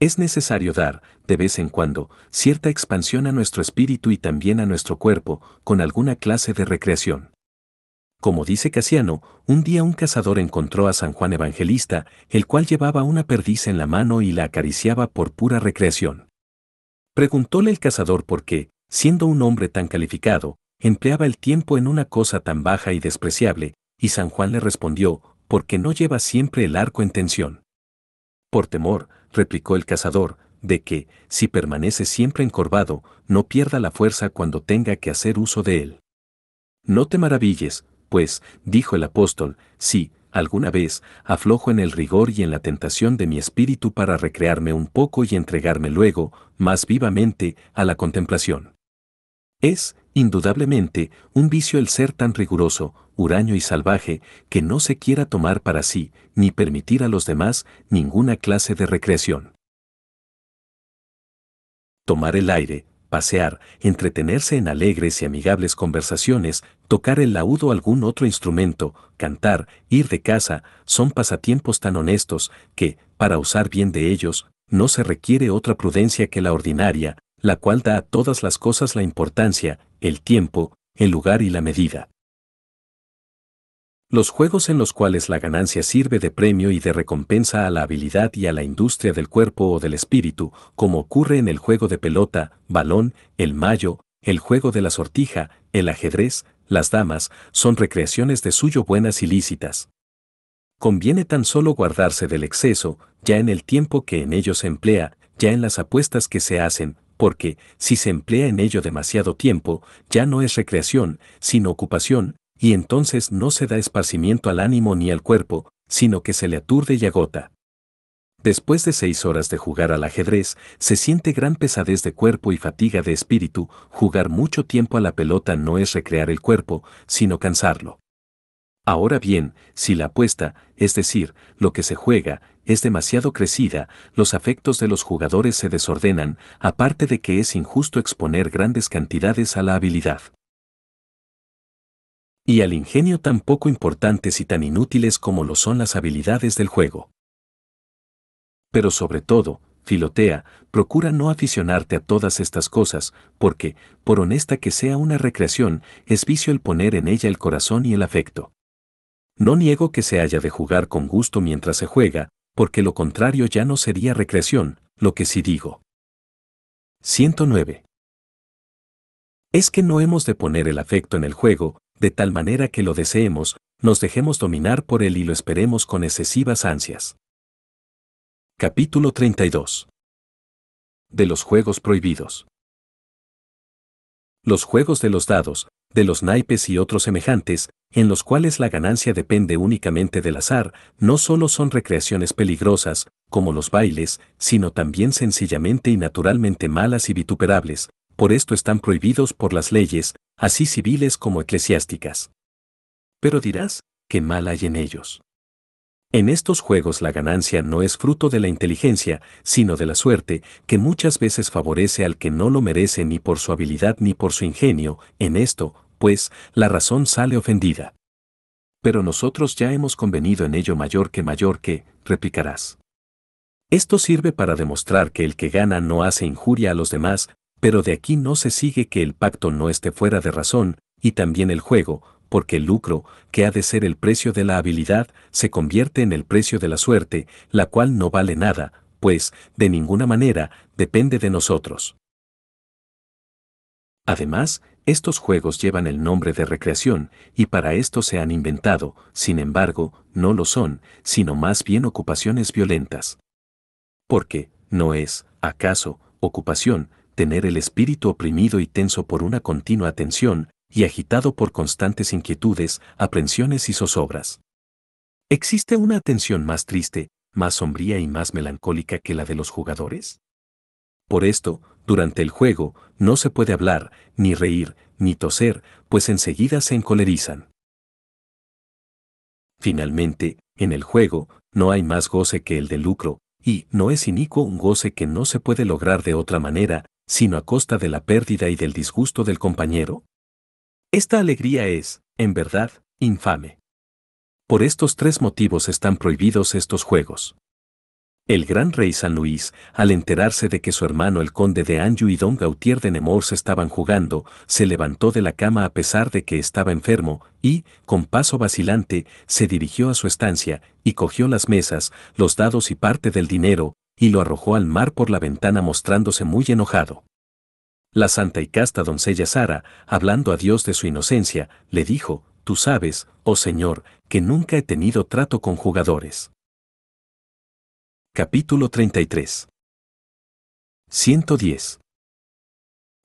Es necesario dar, de vez en cuando, cierta expansión a nuestro espíritu y también a nuestro cuerpo, con alguna clase de recreación. Como dice Casiano, un día un cazador encontró a San Juan Evangelista, el cual llevaba una perdiz en la mano y la acariciaba por pura recreación. Preguntóle el cazador por qué, siendo un hombre tan calificado, empleaba el tiempo en una cosa tan baja y despreciable, y San Juan le respondió, porque no lleva siempre el arco en tensión. Por temor, replicó el cazador, de que, si permanece siempre encorvado, no pierda la fuerza cuando tenga que hacer uso de él. No te maravilles, pues, dijo el apóstol, si, alguna vez, aflojo en el rigor y en la tentación de mi espíritu para recrearme un poco y entregarme luego, más vivamente, a la contemplación. Es, indudablemente, un vicio el ser tan riguroso, huraño y salvaje, que no se quiera tomar para sí, ni permitir a los demás, ninguna clase de recreación. Tomar el aire, pasear, entretenerse en alegres y amigables conversaciones, tocar el laúd o algún otro instrumento, cantar, ir de casa, son pasatiempos tan honestos que, para usar bien de ellos, no se requiere otra prudencia que la ordinaria, la cual da a todas las cosas la importancia, el tiempo, el lugar y la medida. Los juegos en los cuales la ganancia sirve de premio y de recompensa a la habilidad y a la industria del cuerpo o del espíritu, como ocurre en el juego de pelota, balón, el mayo, el juego de la sortija, el ajedrez, las damas, son recreaciones de suyo buenas y lícitas. Conviene tan solo guardarse del exceso, ya en el tiempo que en ellos se emplea, ya en las apuestas que se hacen, porque, si se emplea en ello demasiado tiempo, ya no es recreación, sino ocupación, y entonces no se da esparcimiento al ánimo ni al cuerpo, sino que se le aturde y agota. Después de seis horas de jugar al ajedrez, se siente gran pesadez de cuerpo y fatiga de espíritu, jugar mucho tiempo a la pelota no es recrear el cuerpo, sino cansarlo. Ahora bien, si la apuesta, es decir, lo que se juega, es demasiado crecida, los afectos de los jugadores se desordenan, aparte de que es injusto exponer grandes cantidades a la habilidad. Y al ingenio tan poco importantes y tan inútiles como lo son las habilidades del juego. Pero sobre todo, filotea, procura no aficionarte a todas estas cosas, porque, por honesta que sea una recreación, es vicio el poner en ella el corazón y el afecto. No niego que se haya de jugar con gusto mientras se juega, porque lo contrario ya no sería recreación, lo que sí digo. 109. Es que no hemos de poner el afecto en el juego, de tal manera que lo deseemos, nos dejemos dominar por él y lo esperemos con excesivas ansias. Capítulo 32. De los juegos prohibidos los juegos de los dados, de los naipes y otros semejantes, en los cuales la ganancia depende únicamente del azar, no solo son recreaciones peligrosas, como los bailes, sino también sencillamente y naturalmente malas y vituperables, por esto están prohibidos por las leyes, así civiles como eclesiásticas. Pero dirás, ¿qué mal hay en ellos? En estos juegos la ganancia no es fruto de la inteligencia, sino de la suerte, que muchas veces favorece al que no lo merece ni por su habilidad ni por su ingenio, en esto, pues, la razón sale ofendida. Pero nosotros ya hemos convenido en ello mayor que mayor que, replicarás. Esto sirve para demostrar que el que gana no hace injuria a los demás, pero de aquí no se sigue que el pacto no esté fuera de razón, y también el juego, porque el lucro, que ha de ser el precio de la habilidad, se convierte en el precio de la suerte, la cual no vale nada, pues, de ninguna manera, depende de nosotros. Además, estos juegos llevan el nombre de recreación, y para esto se han inventado, sin embargo, no lo son, sino más bien ocupaciones violentas. Porque, ¿no es, acaso, ocupación, tener el espíritu oprimido y tenso por una continua tensión, y agitado por constantes inquietudes, aprensiones y zozobras. ¿Existe una atención más triste, más sombría y más melancólica que la de los jugadores? Por esto, durante el juego, no se puede hablar, ni reír, ni toser, pues enseguida se encolerizan. Finalmente, en el juego, no hay más goce que el de lucro, y no es inicuo un goce que no se puede lograr de otra manera, sino a costa de la pérdida y del disgusto del compañero, esta alegría es, en verdad, infame. Por estos tres motivos están prohibidos estos juegos. El gran rey San Luis, al enterarse de que su hermano el conde de Anjou y don Gautier de Nemours estaban jugando, se levantó de la cama a pesar de que estaba enfermo, y, con paso vacilante, se dirigió a su estancia, y cogió las mesas, los dados y parte del dinero, y lo arrojó al mar por la ventana mostrándose muy enojado. La santa y casta doncella Sara, hablando a Dios de su inocencia, le dijo, Tú sabes, oh Señor, que nunca he tenido trato con jugadores. Capítulo 33 110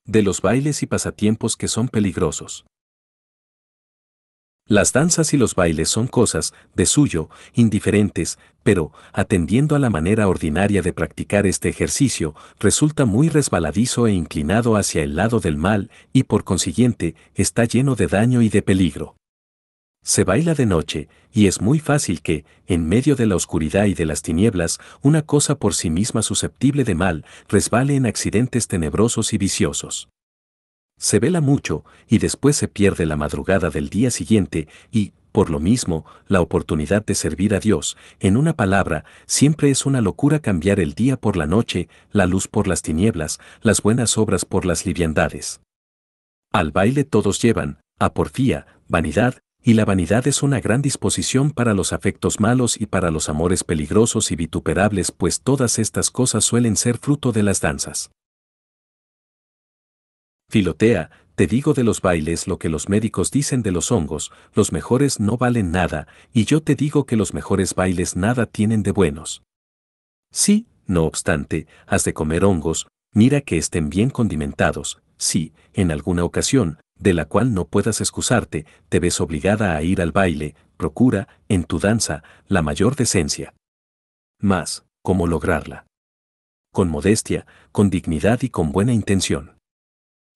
De los bailes y pasatiempos que son peligrosos. Las danzas y los bailes son cosas, de suyo, indiferentes, pero, atendiendo a la manera ordinaria de practicar este ejercicio, resulta muy resbaladizo e inclinado hacia el lado del mal y por consiguiente está lleno de daño y de peligro. Se baila de noche, y es muy fácil que, en medio de la oscuridad y de las tinieblas, una cosa por sí misma susceptible de mal resbale en accidentes tenebrosos y viciosos. Se vela mucho y después se pierde la madrugada del día siguiente y, por lo mismo, la oportunidad de servir a Dios, en una palabra, siempre es una locura cambiar el día por la noche, la luz por las tinieblas, las buenas obras por las liviandades. Al baile todos llevan, a porfía, vanidad, y la vanidad es una gran disposición para los afectos malos y para los amores peligrosos y vituperables, pues todas estas cosas suelen ser fruto de las danzas. Filotea, te digo de los bailes lo que los médicos dicen de los hongos, los mejores no valen nada, y yo te digo que los mejores bailes nada tienen de buenos. Sí, no obstante, has de comer hongos, mira que estén bien condimentados, si, en alguna ocasión, de la cual no puedas excusarte, te ves obligada a ir al baile, procura, en tu danza, la mayor decencia. Mas, ¿cómo lograrla? Con modestia, con dignidad y con buena intención.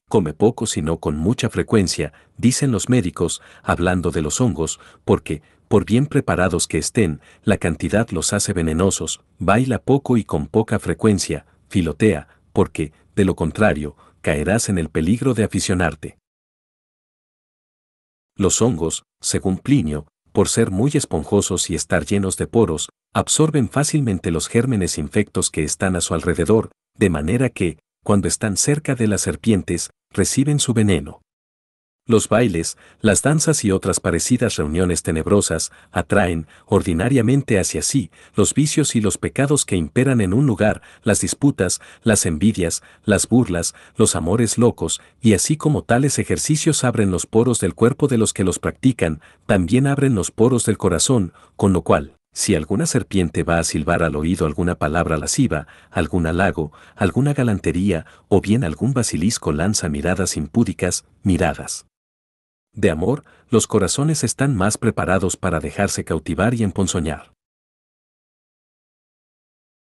Come poco sino con mucha frecuencia, dicen los médicos, hablando de los hongos, porque, por bien preparados que estén, la cantidad los hace venenosos, baila poco y con poca frecuencia, filotea, porque, de lo contrario, caerás en el peligro de aficionarte. Los hongos, según Plinio, por ser muy esponjosos y estar llenos de poros, absorben fácilmente los gérmenes infectos que están a su alrededor, de manera que, cuando están cerca de las serpientes, reciben su veneno. Los bailes, las danzas y otras parecidas reuniones tenebrosas atraen, ordinariamente hacia sí, los vicios y los pecados que imperan en un lugar, las disputas, las envidias, las burlas, los amores locos, y así como tales ejercicios abren los poros del cuerpo de los que los practican, también abren los poros del corazón, con lo cual, si alguna serpiente va a silbar al oído alguna palabra lasciva, algún halago, alguna galantería, o bien algún basilisco lanza miradas impúdicas, miradas. De amor, los corazones están más preparados para dejarse cautivar y emponzoñar.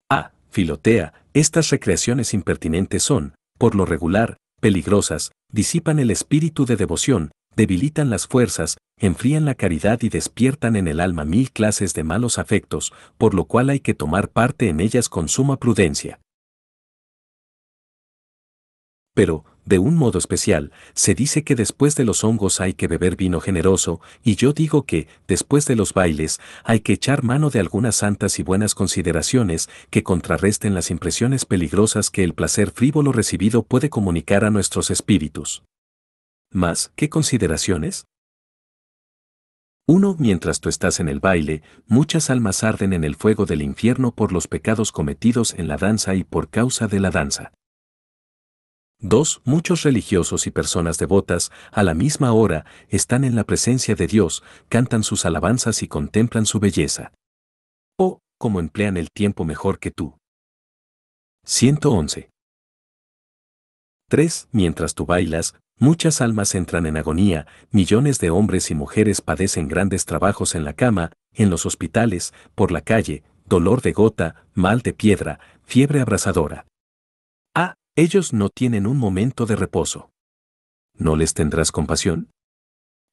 A. Filotea, estas recreaciones impertinentes son, por lo regular, peligrosas, disipan el espíritu de devoción, debilitan las fuerzas, enfrían la caridad y despiertan en el alma mil clases de malos afectos, por lo cual hay que tomar parte en ellas con suma prudencia. Pero, de un modo especial, se dice que después de los hongos hay que beber vino generoso, y yo digo que, después de los bailes, hay que echar mano de algunas santas y buenas consideraciones que contrarresten las impresiones peligrosas que el placer frívolo recibido puede comunicar a nuestros espíritus. Más, ¿qué consideraciones? 1. Mientras tú estás en el baile, muchas almas arden en el fuego del infierno por los pecados cometidos en la danza y por causa de la danza. 2. Muchos religiosos y personas devotas, a la misma hora, están en la presencia de Dios, cantan sus alabanzas y contemplan su belleza. O, como emplean el tiempo mejor que tú. 111. 3. Mientras tú bailas, Muchas almas entran en agonía, millones de hombres y mujeres padecen grandes trabajos en la cama, en los hospitales, por la calle, dolor de gota, mal de piedra, fiebre abrasadora. Ah, ellos no tienen un momento de reposo. ¿No les tendrás compasión?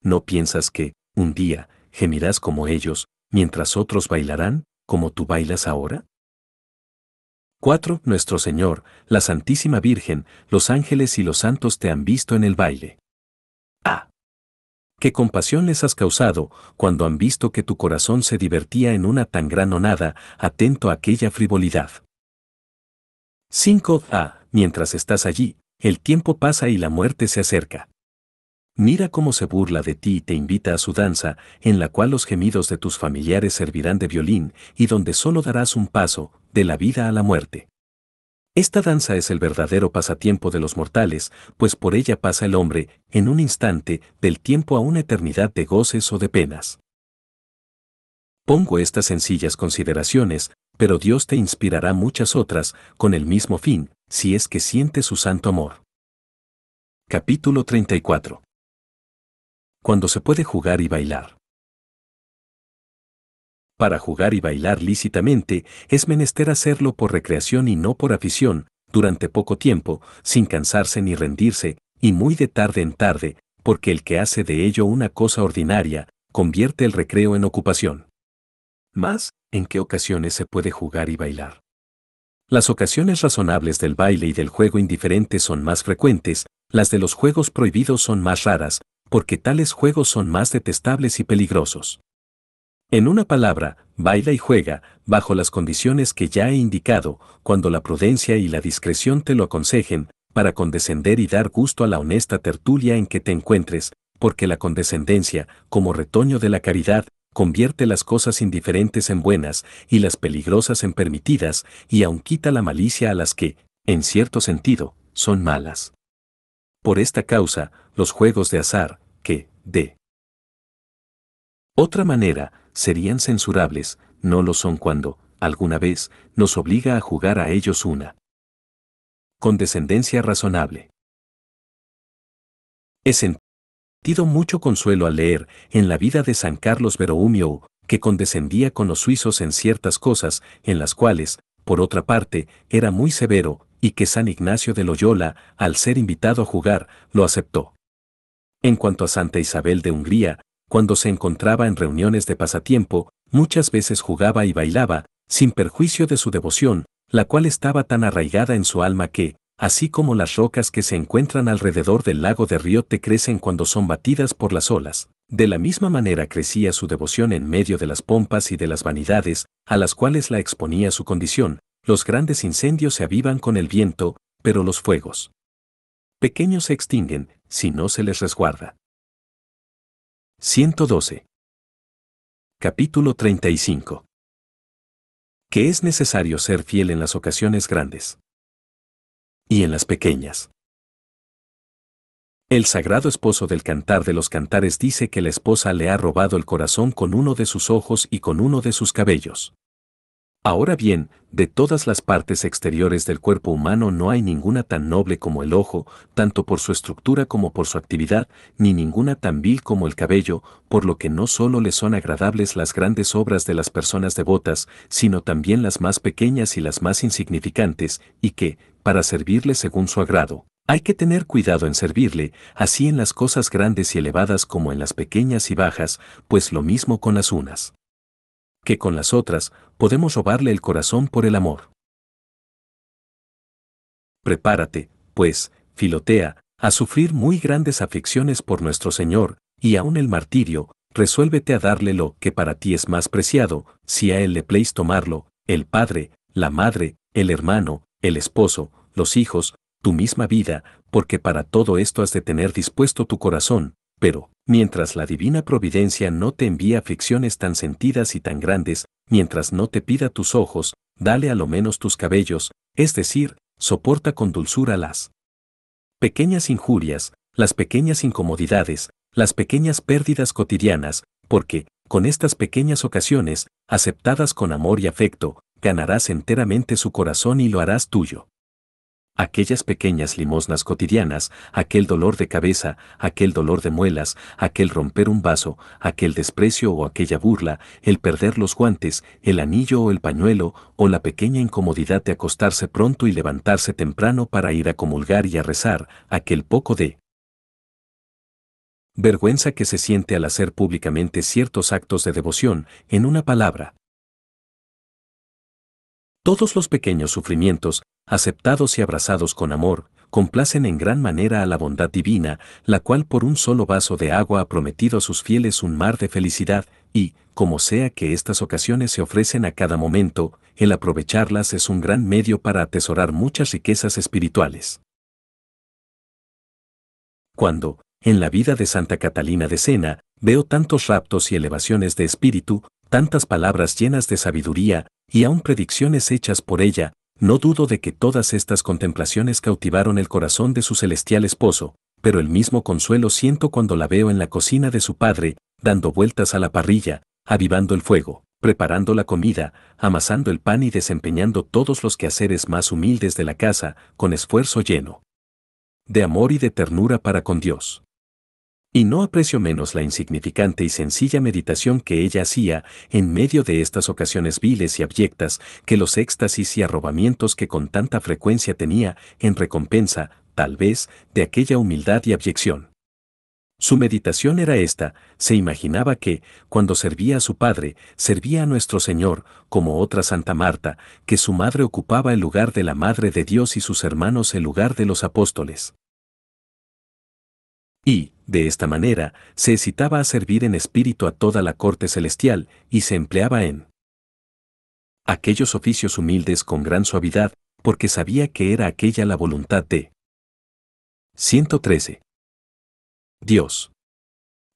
¿No piensas que, un día, gemirás como ellos, mientras otros bailarán, como tú bailas ahora? 4. Nuestro Señor, la Santísima Virgen, los ángeles y los santos te han visto en el baile. ¡Ah! ¿Qué compasión les has causado cuando han visto que tu corazón se divertía en una tan gran onada, atento a aquella frivolidad? 5. A. Ah, mientras estás allí, el tiempo pasa y la muerte se acerca. Mira cómo se burla de ti y te invita a su danza, en la cual los gemidos de tus familiares servirán de violín, y donde solo darás un paso, de la vida a la muerte. Esta danza es el verdadero pasatiempo de los mortales, pues por ella pasa el hombre, en un instante, del tiempo a una eternidad de goces o de penas. Pongo estas sencillas consideraciones, pero Dios te inspirará muchas otras, con el mismo fin, si es que sientes su santo amor. Capítulo 34 Cuando se puede jugar y bailar. Para jugar y bailar lícitamente es menester hacerlo por recreación y no por afición, durante poco tiempo, sin cansarse ni rendirse, y muy de tarde en tarde, porque el que hace de ello una cosa ordinaria, convierte el recreo en ocupación. Más, ¿en qué ocasiones se puede jugar y bailar? Las ocasiones razonables del baile y del juego indiferente son más frecuentes, las de los juegos prohibidos son más raras, porque tales juegos son más detestables y peligrosos. En una palabra, baila y juega, bajo las condiciones que ya he indicado, cuando la prudencia y la discreción te lo aconsejen, para condescender y dar gusto a la honesta tertulia en que te encuentres, porque la condescendencia, como retoño de la caridad, convierte las cosas indiferentes en buenas y las peligrosas en permitidas, y aun quita la malicia a las que, en cierto sentido, son malas. Por esta causa, los juegos de azar, que, de otra manera, serían censurables, no lo son cuando, alguna vez, nos obliga a jugar a ellos una condescendencia razonable. He sentido mucho consuelo al leer en la vida de San Carlos Verohumio, que condescendía con los suizos en ciertas cosas, en las cuales, por otra parte, era muy severo, y que San Ignacio de Loyola, al ser invitado a jugar, lo aceptó. En cuanto a Santa Isabel de Hungría, cuando se encontraba en reuniones de pasatiempo, muchas veces jugaba y bailaba, sin perjuicio de su devoción, la cual estaba tan arraigada en su alma que, así como las rocas que se encuentran alrededor del lago de Riote crecen cuando son batidas por las olas, de la misma manera crecía su devoción en medio de las pompas y de las vanidades, a las cuales la exponía su condición, los grandes incendios se avivan con el viento, pero los fuegos pequeños se extinguen si no se les resguarda. 112. Capítulo 35. Que es necesario ser fiel en las ocasiones grandes. Y en las pequeñas. El sagrado esposo del cantar de los cantares dice que la esposa le ha robado el corazón con uno de sus ojos y con uno de sus cabellos. Ahora bien, de todas las partes exteriores del cuerpo humano no hay ninguna tan noble como el ojo, tanto por su estructura como por su actividad, ni ninguna tan vil como el cabello, por lo que no solo le son agradables las grandes obras de las personas devotas, sino también las más pequeñas y las más insignificantes, y que, para servirle según su agrado, hay que tener cuidado en servirle, así en las cosas grandes y elevadas como en las pequeñas y bajas, pues lo mismo con las unas que con las otras podemos robarle el corazón por el amor. Prepárate, pues, Filotea, a sufrir muy grandes aflicciones por nuestro Señor, y aun el martirio, resuélvete a darle lo que para ti es más preciado, si a él le pleis tomarlo, el padre, la madre, el hermano, el esposo, los hijos, tu misma vida, porque para todo esto has de tener dispuesto tu corazón, pero, mientras la divina providencia no te envía aflicciones tan sentidas y tan grandes, mientras no te pida tus ojos, dale a lo menos tus cabellos, es decir, soporta con dulzura las pequeñas injurias, las pequeñas incomodidades, las pequeñas pérdidas cotidianas, porque, con estas pequeñas ocasiones, aceptadas con amor y afecto, ganarás enteramente su corazón y lo harás tuyo aquellas pequeñas limosnas cotidianas, aquel dolor de cabeza, aquel dolor de muelas, aquel romper un vaso, aquel desprecio o aquella burla, el perder los guantes, el anillo o el pañuelo, o la pequeña incomodidad de acostarse pronto y levantarse temprano para ir a comulgar y a rezar, aquel poco de vergüenza que se siente al hacer públicamente ciertos actos de devoción, en una palabra, todos los pequeños sufrimientos, aceptados y abrazados con amor, complacen en gran manera a la bondad divina, la cual por un solo vaso de agua ha prometido a sus fieles un mar de felicidad, y, como sea que estas ocasiones se ofrecen a cada momento, el aprovecharlas es un gran medio para atesorar muchas riquezas espirituales. Cuando, en la vida de Santa Catalina de Sena, veo tantos raptos y elevaciones de espíritu, tantas palabras llenas de sabiduría, y aun predicciones hechas por ella, no dudo de que todas estas contemplaciones cautivaron el corazón de su celestial esposo, pero el mismo consuelo siento cuando la veo en la cocina de su padre, dando vueltas a la parrilla, avivando el fuego, preparando la comida, amasando el pan y desempeñando todos los quehaceres más humildes de la casa, con esfuerzo lleno de amor y de ternura para con Dios y no aprecio menos la insignificante y sencilla meditación que ella hacía en medio de estas ocasiones viles y abyectas que los éxtasis y arrobamientos que con tanta frecuencia tenía en recompensa, tal vez, de aquella humildad y abyección. Su meditación era esta, se imaginaba que, cuando servía a su padre, servía a nuestro Señor, como otra Santa Marta, que su madre ocupaba el lugar de la Madre de Dios y sus hermanos el lugar de los apóstoles. Y, de esta manera, se excitaba a servir en espíritu a toda la corte celestial y se empleaba en aquellos oficios humildes con gran suavidad, porque sabía que era aquella la voluntad de 113. Dios.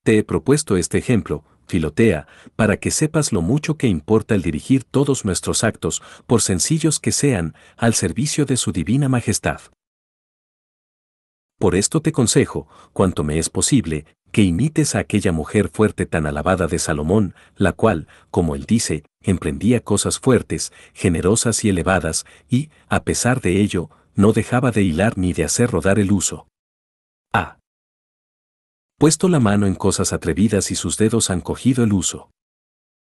Te he propuesto este ejemplo, Filotea, para que sepas lo mucho que importa el dirigir todos nuestros actos, por sencillos que sean, al servicio de su divina majestad. Por esto te consejo, cuanto me es posible, que imites a aquella mujer fuerte tan alabada de Salomón, la cual, como él dice, emprendía cosas fuertes, generosas y elevadas, y, a pesar de ello, no dejaba de hilar ni de hacer rodar el uso. A. Ah. Puesto la mano en cosas atrevidas y sus dedos han cogido el uso.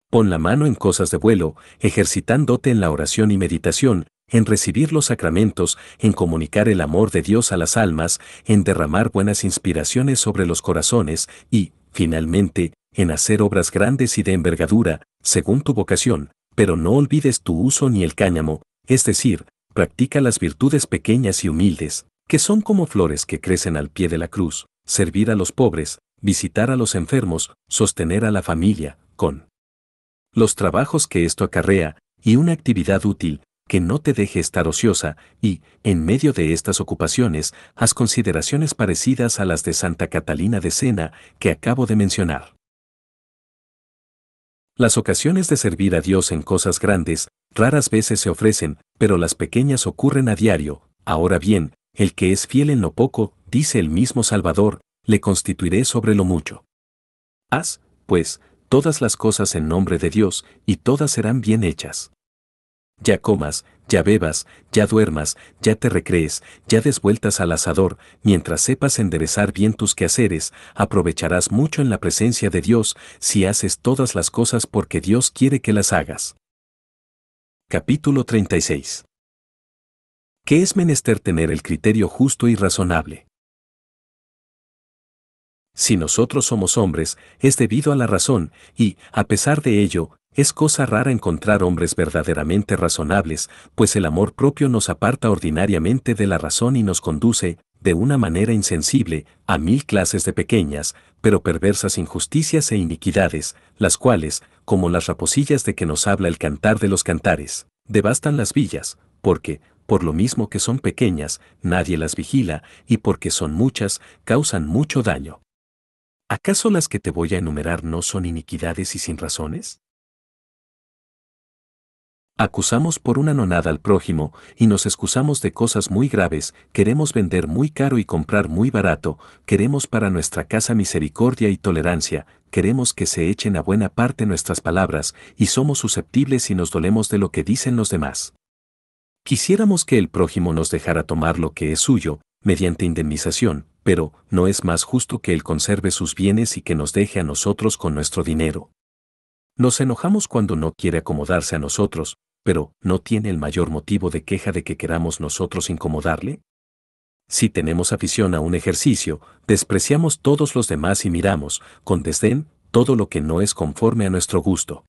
Pon la mano en cosas de vuelo, ejercitándote en la oración y meditación, en recibir los sacramentos, en comunicar el amor de Dios a las almas, en derramar buenas inspiraciones sobre los corazones y, finalmente, en hacer obras grandes y de envergadura, según tu vocación, pero no olvides tu uso ni el cáñamo, es decir, practica las virtudes pequeñas y humildes, que son como flores que crecen al pie de la cruz, servir a los pobres, visitar a los enfermos, sostener a la familia, con los trabajos que esto acarrea, y una actividad útil, que no te deje estar ociosa y, en medio de estas ocupaciones, haz consideraciones parecidas a las de Santa Catalina de Sena que acabo de mencionar. Las ocasiones de servir a Dios en cosas grandes raras veces se ofrecen, pero las pequeñas ocurren a diario. Ahora bien, el que es fiel en lo poco, dice el mismo Salvador, le constituiré sobre lo mucho. Haz, pues, todas las cosas en nombre de Dios, y todas serán bien hechas. Ya comas, ya bebas, ya duermas, ya te recrees, ya desvueltas al asador, mientras sepas enderezar bien tus quehaceres, aprovecharás mucho en la presencia de Dios si haces todas las cosas porque Dios quiere que las hagas. Capítulo 36 ¿Qué es menester tener el criterio justo y razonable. Si nosotros somos hombres, es debido a la razón, y, a pesar de ello, es cosa rara encontrar hombres verdaderamente razonables, pues el amor propio nos aparta ordinariamente de la razón y nos conduce, de una manera insensible, a mil clases de pequeñas, pero perversas injusticias e iniquidades, las cuales, como las raposillas de que nos habla el cantar de los cantares, devastan las villas, porque, por lo mismo que son pequeñas, nadie las vigila, y porque son muchas, causan mucho daño. ¿Acaso las que te voy a enumerar no son iniquidades y sin razones? Acusamos por una nonada al prójimo y nos excusamos de cosas muy graves, queremos vender muy caro y comprar muy barato, queremos para nuestra casa misericordia y tolerancia, queremos que se echen a buena parte nuestras palabras y somos susceptibles y nos dolemos de lo que dicen los demás. Quisiéramos que el prójimo nos dejara tomar lo que es suyo, mediante indemnización, pero no es más justo que él conserve sus bienes y que nos deje a nosotros con nuestro dinero. Nos enojamos cuando no quiere acomodarse a nosotros, pero ¿no tiene el mayor motivo de queja de que queramos nosotros incomodarle? Si tenemos afición a un ejercicio, despreciamos todos los demás y miramos, con desdén, todo lo que no es conforme a nuestro gusto.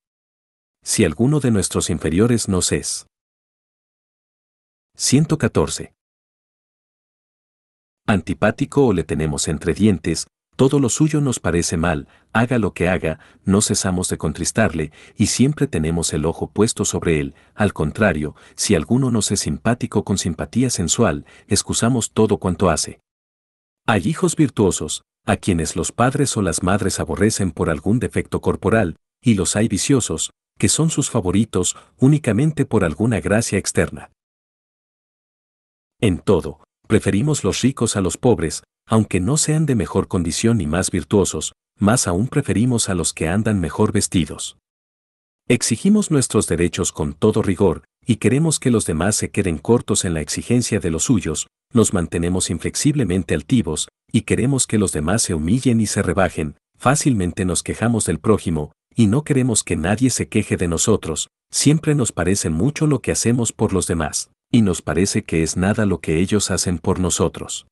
Si alguno de nuestros inferiores nos es. 114. Antipático o le tenemos entre dientes, todo lo suyo nos parece mal, haga lo que haga, no cesamos de contristarle y siempre tenemos el ojo puesto sobre él. Al contrario, si alguno nos es simpático con simpatía sensual, excusamos todo cuanto hace. Hay hijos virtuosos, a quienes los padres o las madres aborrecen por algún defecto corporal, y los hay viciosos, que son sus favoritos únicamente por alguna gracia externa. En todo, preferimos los ricos a los pobres, aunque no sean de mejor condición ni más virtuosos, más aún preferimos a los que andan mejor vestidos. Exigimos nuestros derechos con todo rigor, y queremos que los demás se queden cortos en la exigencia de los suyos, nos mantenemos inflexiblemente altivos, y queremos que los demás se humillen y se rebajen, fácilmente nos quejamos del prójimo, y no queremos que nadie se queje de nosotros, siempre nos parece mucho lo que hacemos por los demás, y nos parece que es nada lo que ellos hacen por nosotros.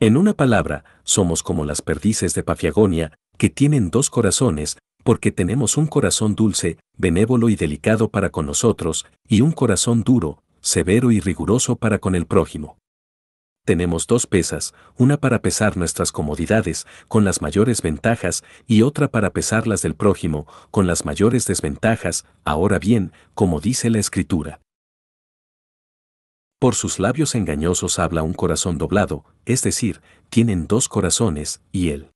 En una palabra, somos como las perdices de Pafiagonia, que tienen dos corazones, porque tenemos un corazón dulce, benévolo y delicado para con nosotros, y un corazón duro, severo y riguroso para con el prójimo. Tenemos dos pesas, una para pesar nuestras comodidades, con las mayores ventajas, y otra para pesar las del prójimo, con las mayores desventajas, ahora bien, como dice la Escritura. Por sus labios engañosos habla un corazón doblado, es decir, tienen dos corazones, y él.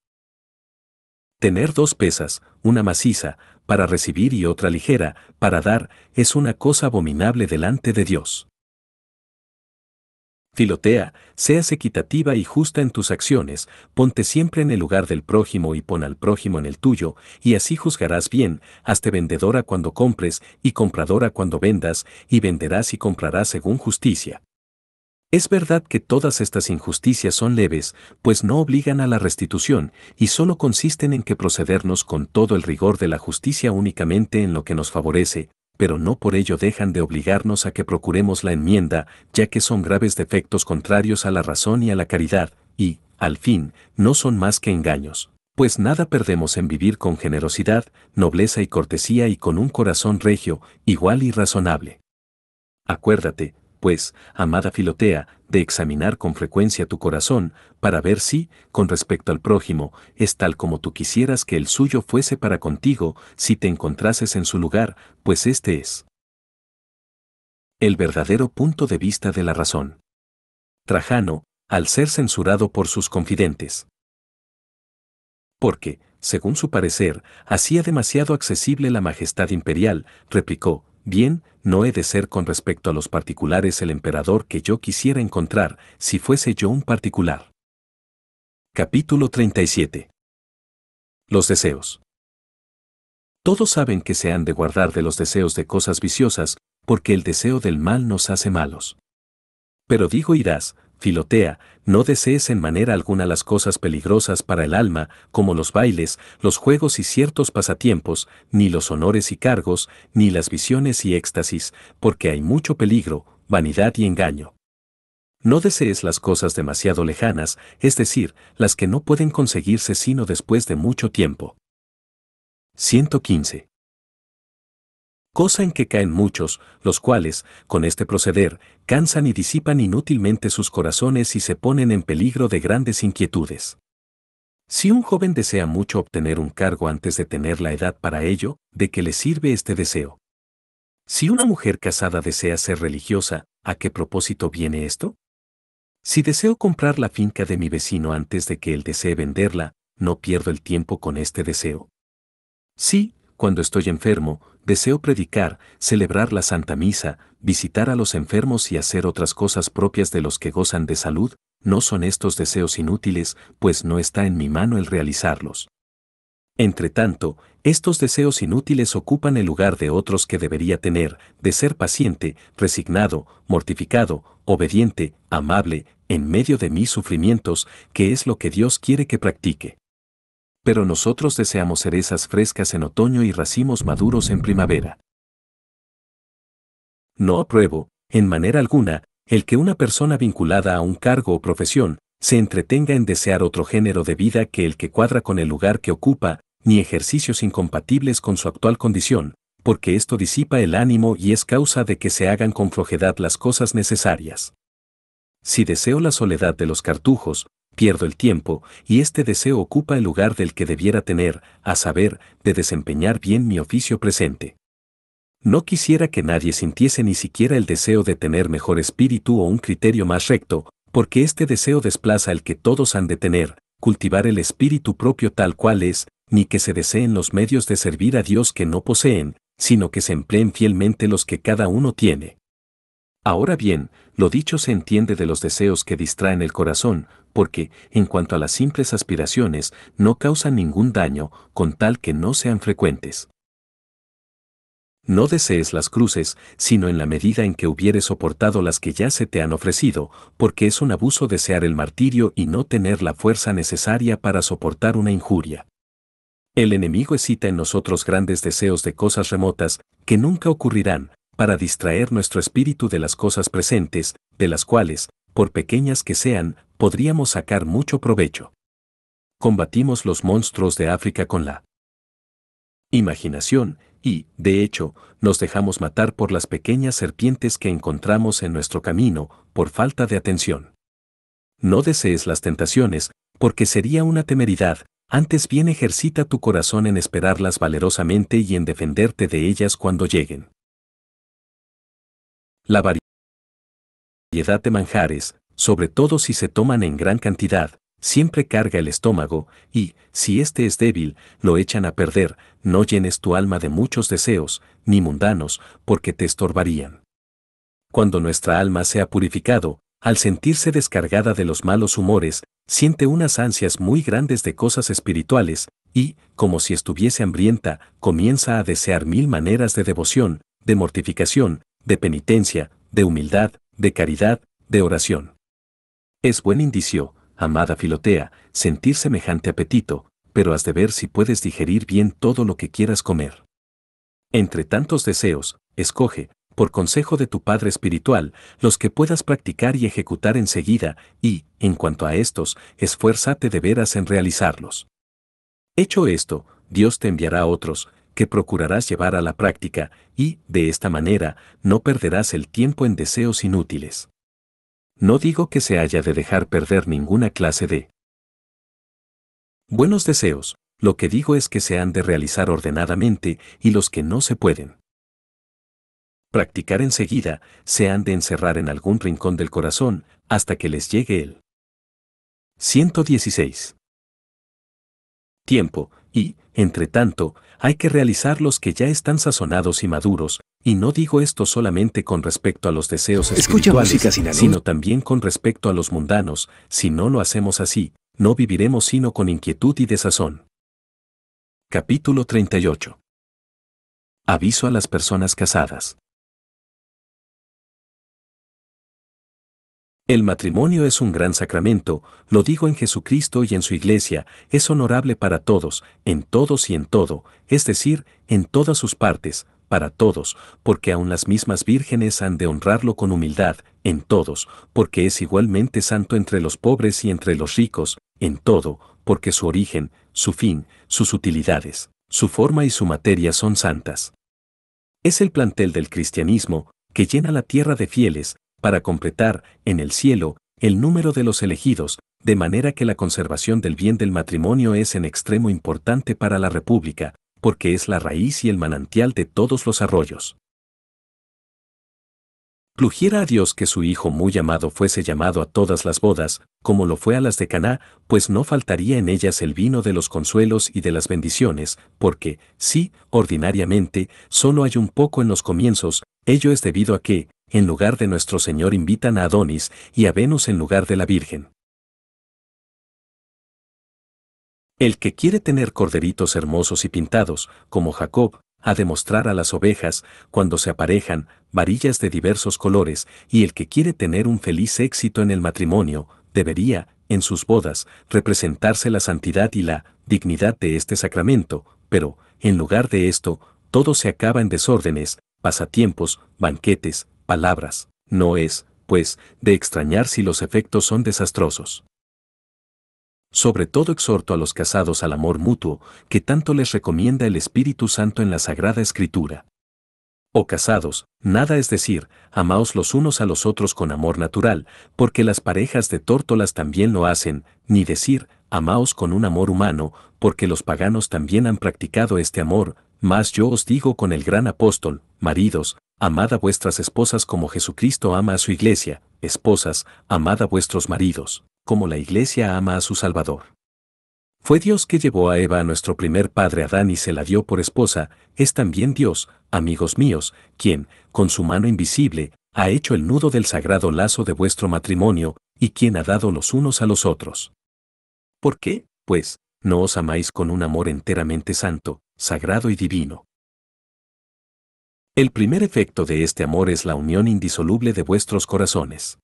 Tener dos pesas, una maciza, para recibir y otra ligera, para dar, es una cosa abominable delante de Dios. Filotea, seas equitativa y justa en tus acciones, ponte siempre en el lugar del prójimo y pon al prójimo en el tuyo, y así juzgarás bien, hazte vendedora cuando compres y compradora cuando vendas, y venderás y comprarás según justicia. Es verdad que todas estas injusticias son leves, pues no obligan a la restitución, y solo consisten en que procedernos con todo el rigor de la justicia únicamente en lo que nos favorece, pero no por ello dejan de obligarnos a que procuremos la enmienda, ya que son graves defectos contrarios a la razón y a la caridad, y, al fin, no son más que engaños. Pues nada perdemos en vivir con generosidad, nobleza y cortesía y con un corazón regio, igual y razonable. Acuérdate, pues, amada Filotea, de examinar con frecuencia tu corazón, para ver si, con respecto al prójimo, es tal como tú quisieras que el suyo fuese para contigo, si te encontrases en su lugar, pues este es el verdadero punto de vista de la razón. Trajano, al ser censurado por sus confidentes. Porque, según su parecer, hacía demasiado accesible la majestad imperial, replicó, bien, no he de ser con respecto a los particulares el emperador que yo quisiera encontrar si fuese yo un particular. Capítulo 37 Los deseos. Todos saben que se han de guardar de los deseos de cosas viciosas, porque el deseo del mal nos hace malos. Pero digo irás, Filotea, no desees en manera alguna las cosas peligrosas para el alma, como los bailes, los juegos y ciertos pasatiempos, ni los honores y cargos, ni las visiones y éxtasis, porque hay mucho peligro, vanidad y engaño. No desees las cosas demasiado lejanas, es decir, las que no pueden conseguirse sino después de mucho tiempo. 115 cosa en que caen muchos, los cuales, con este proceder, cansan y disipan inútilmente sus corazones y se ponen en peligro de grandes inquietudes. Si un joven desea mucho obtener un cargo antes de tener la edad para ello, ¿de qué le sirve este deseo? Si una mujer casada desea ser religiosa, ¿a qué propósito viene esto? Si deseo comprar la finca de mi vecino antes de que él desee venderla, no pierdo el tiempo con este deseo. Si, cuando estoy enfermo, deseo predicar, celebrar la Santa Misa, visitar a los enfermos y hacer otras cosas propias de los que gozan de salud, no son estos deseos inútiles, pues no está en mi mano el realizarlos. Entretanto, estos deseos inútiles ocupan el lugar de otros que debería tener, de ser paciente, resignado, mortificado, obediente, amable, en medio de mis sufrimientos, que es lo que Dios quiere que practique pero nosotros deseamos cerezas frescas en otoño y racimos maduros en primavera. No apruebo, en manera alguna, el que una persona vinculada a un cargo o profesión se entretenga en desear otro género de vida que el que cuadra con el lugar que ocupa, ni ejercicios incompatibles con su actual condición, porque esto disipa el ánimo y es causa de que se hagan con flojedad las cosas necesarias. Si deseo la soledad de los cartujos, Pierdo el tiempo, y este deseo ocupa el lugar del que debiera tener, a saber, de desempeñar bien mi oficio presente. No quisiera que nadie sintiese ni siquiera el deseo de tener mejor espíritu o un criterio más recto, porque este deseo desplaza el que todos han de tener, cultivar el espíritu propio tal cual es, ni que se deseen los medios de servir a Dios que no poseen, sino que se empleen fielmente los que cada uno tiene. Ahora bien, lo dicho se entiende de los deseos que distraen el corazón, porque, en cuanto a las simples aspiraciones, no causan ningún daño con tal que no sean frecuentes. No desees las cruces, sino en la medida en que hubieres soportado las que ya se te han ofrecido, porque es un abuso desear el martirio y no tener la fuerza necesaria para soportar una injuria. El enemigo excita en nosotros grandes deseos de cosas remotas, que nunca ocurrirán, para distraer nuestro espíritu de las cosas presentes, de las cuales, por pequeñas que sean, podríamos sacar mucho provecho. Combatimos los monstruos de África con la imaginación y, de hecho, nos dejamos matar por las pequeñas serpientes que encontramos en nuestro camino por falta de atención. No desees las tentaciones, porque sería una temeridad, antes bien ejercita tu corazón en esperarlas valerosamente y en defenderte de ellas cuando lleguen. La de manjares, sobre todo si se toman en gran cantidad, siempre carga el estómago, y, si éste es débil, lo echan a perder, no llenes tu alma de muchos deseos, ni mundanos, porque te estorbarían. Cuando nuestra alma se ha purificado, al sentirse descargada de los malos humores, siente unas ansias muy grandes de cosas espirituales, y, como si estuviese hambrienta, comienza a desear mil maneras de devoción, de mortificación, de penitencia, de humildad, de caridad, de oración. Es buen indicio, amada Filotea, sentir semejante apetito, pero has de ver si puedes digerir bien todo lo que quieras comer. Entre tantos deseos, escoge, por consejo de tu Padre Espiritual, los que puedas practicar y ejecutar enseguida, y, en cuanto a estos, esfuérzate de veras en realizarlos. Hecho esto, Dios te enviará otros, que procurarás llevar a la práctica, y, de esta manera, no perderás el tiempo en deseos inútiles. No digo que se haya de dejar perder ninguna clase de buenos deseos, lo que digo es que se han de realizar ordenadamente y los que no se pueden practicar enseguida, se han de encerrar en algún rincón del corazón hasta que les llegue el 116. Tiempo, y, entre tanto, hay que realizar los que ya están sazonados y maduros, y no digo esto solamente con respecto a los deseos espirituales, sino también con respecto a los mundanos, si no lo hacemos así, no viviremos sino con inquietud y desazón. Capítulo 38 Aviso a las personas casadas. El matrimonio es un gran sacramento, lo digo en Jesucristo y en su iglesia, es honorable para todos, en todos y en todo, es decir, en todas sus partes, para todos, porque aun las mismas vírgenes han de honrarlo con humildad, en todos, porque es igualmente santo entre los pobres y entre los ricos, en todo, porque su origen, su fin, sus utilidades, su forma y su materia son santas. Es el plantel del cristianismo, que llena la tierra de fieles, para completar, en el cielo, el número de los elegidos, de manera que la conservación del bien del matrimonio es en extremo importante para la República, porque es la raíz y el manantial de todos los arroyos. Plugiera a Dios que su hijo muy amado fuese llamado a todas las bodas, como lo fue a las de Caná, pues no faltaría en ellas el vino de los consuelos y de las bendiciones, porque, sí, ordinariamente, solo hay un poco en los comienzos, ello es debido a que, en lugar de nuestro Señor invitan a Adonis y a Venus en lugar de la Virgen. El que quiere tener corderitos hermosos y pintados, como Jacob, a demostrar a las ovejas, cuando se aparejan, varillas de diversos colores, y el que quiere tener un feliz éxito en el matrimonio, debería, en sus bodas, representarse la santidad y la dignidad de este sacramento, pero, en lugar de esto, todo se acaba en desórdenes, pasatiempos, banquetes, palabras, no es, pues, de extrañar si los efectos son desastrosos. Sobre todo exhorto a los casados al amor mutuo, que tanto les recomienda el Espíritu Santo en la Sagrada Escritura. O oh casados, nada es decir, amaos los unos a los otros con amor natural, porque las parejas de tórtolas también lo hacen, ni decir, amaos con un amor humano, porque los paganos también han practicado este amor, mas yo os digo con el gran apóstol, maridos, amad a vuestras esposas como Jesucristo ama a su iglesia, esposas, amad a vuestros maridos, como la iglesia ama a su Salvador. Fue Dios que llevó a Eva a nuestro primer padre Adán y se la dio por esposa, es también Dios, amigos míos, quien, con su mano invisible, ha hecho el nudo del sagrado lazo de vuestro matrimonio, y quien ha dado los unos a los otros. ¿Por qué, pues, no os amáis con un amor enteramente santo, sagrado y divino? El primer efecto de este amor es la unión indisoluble de vuestros corazones.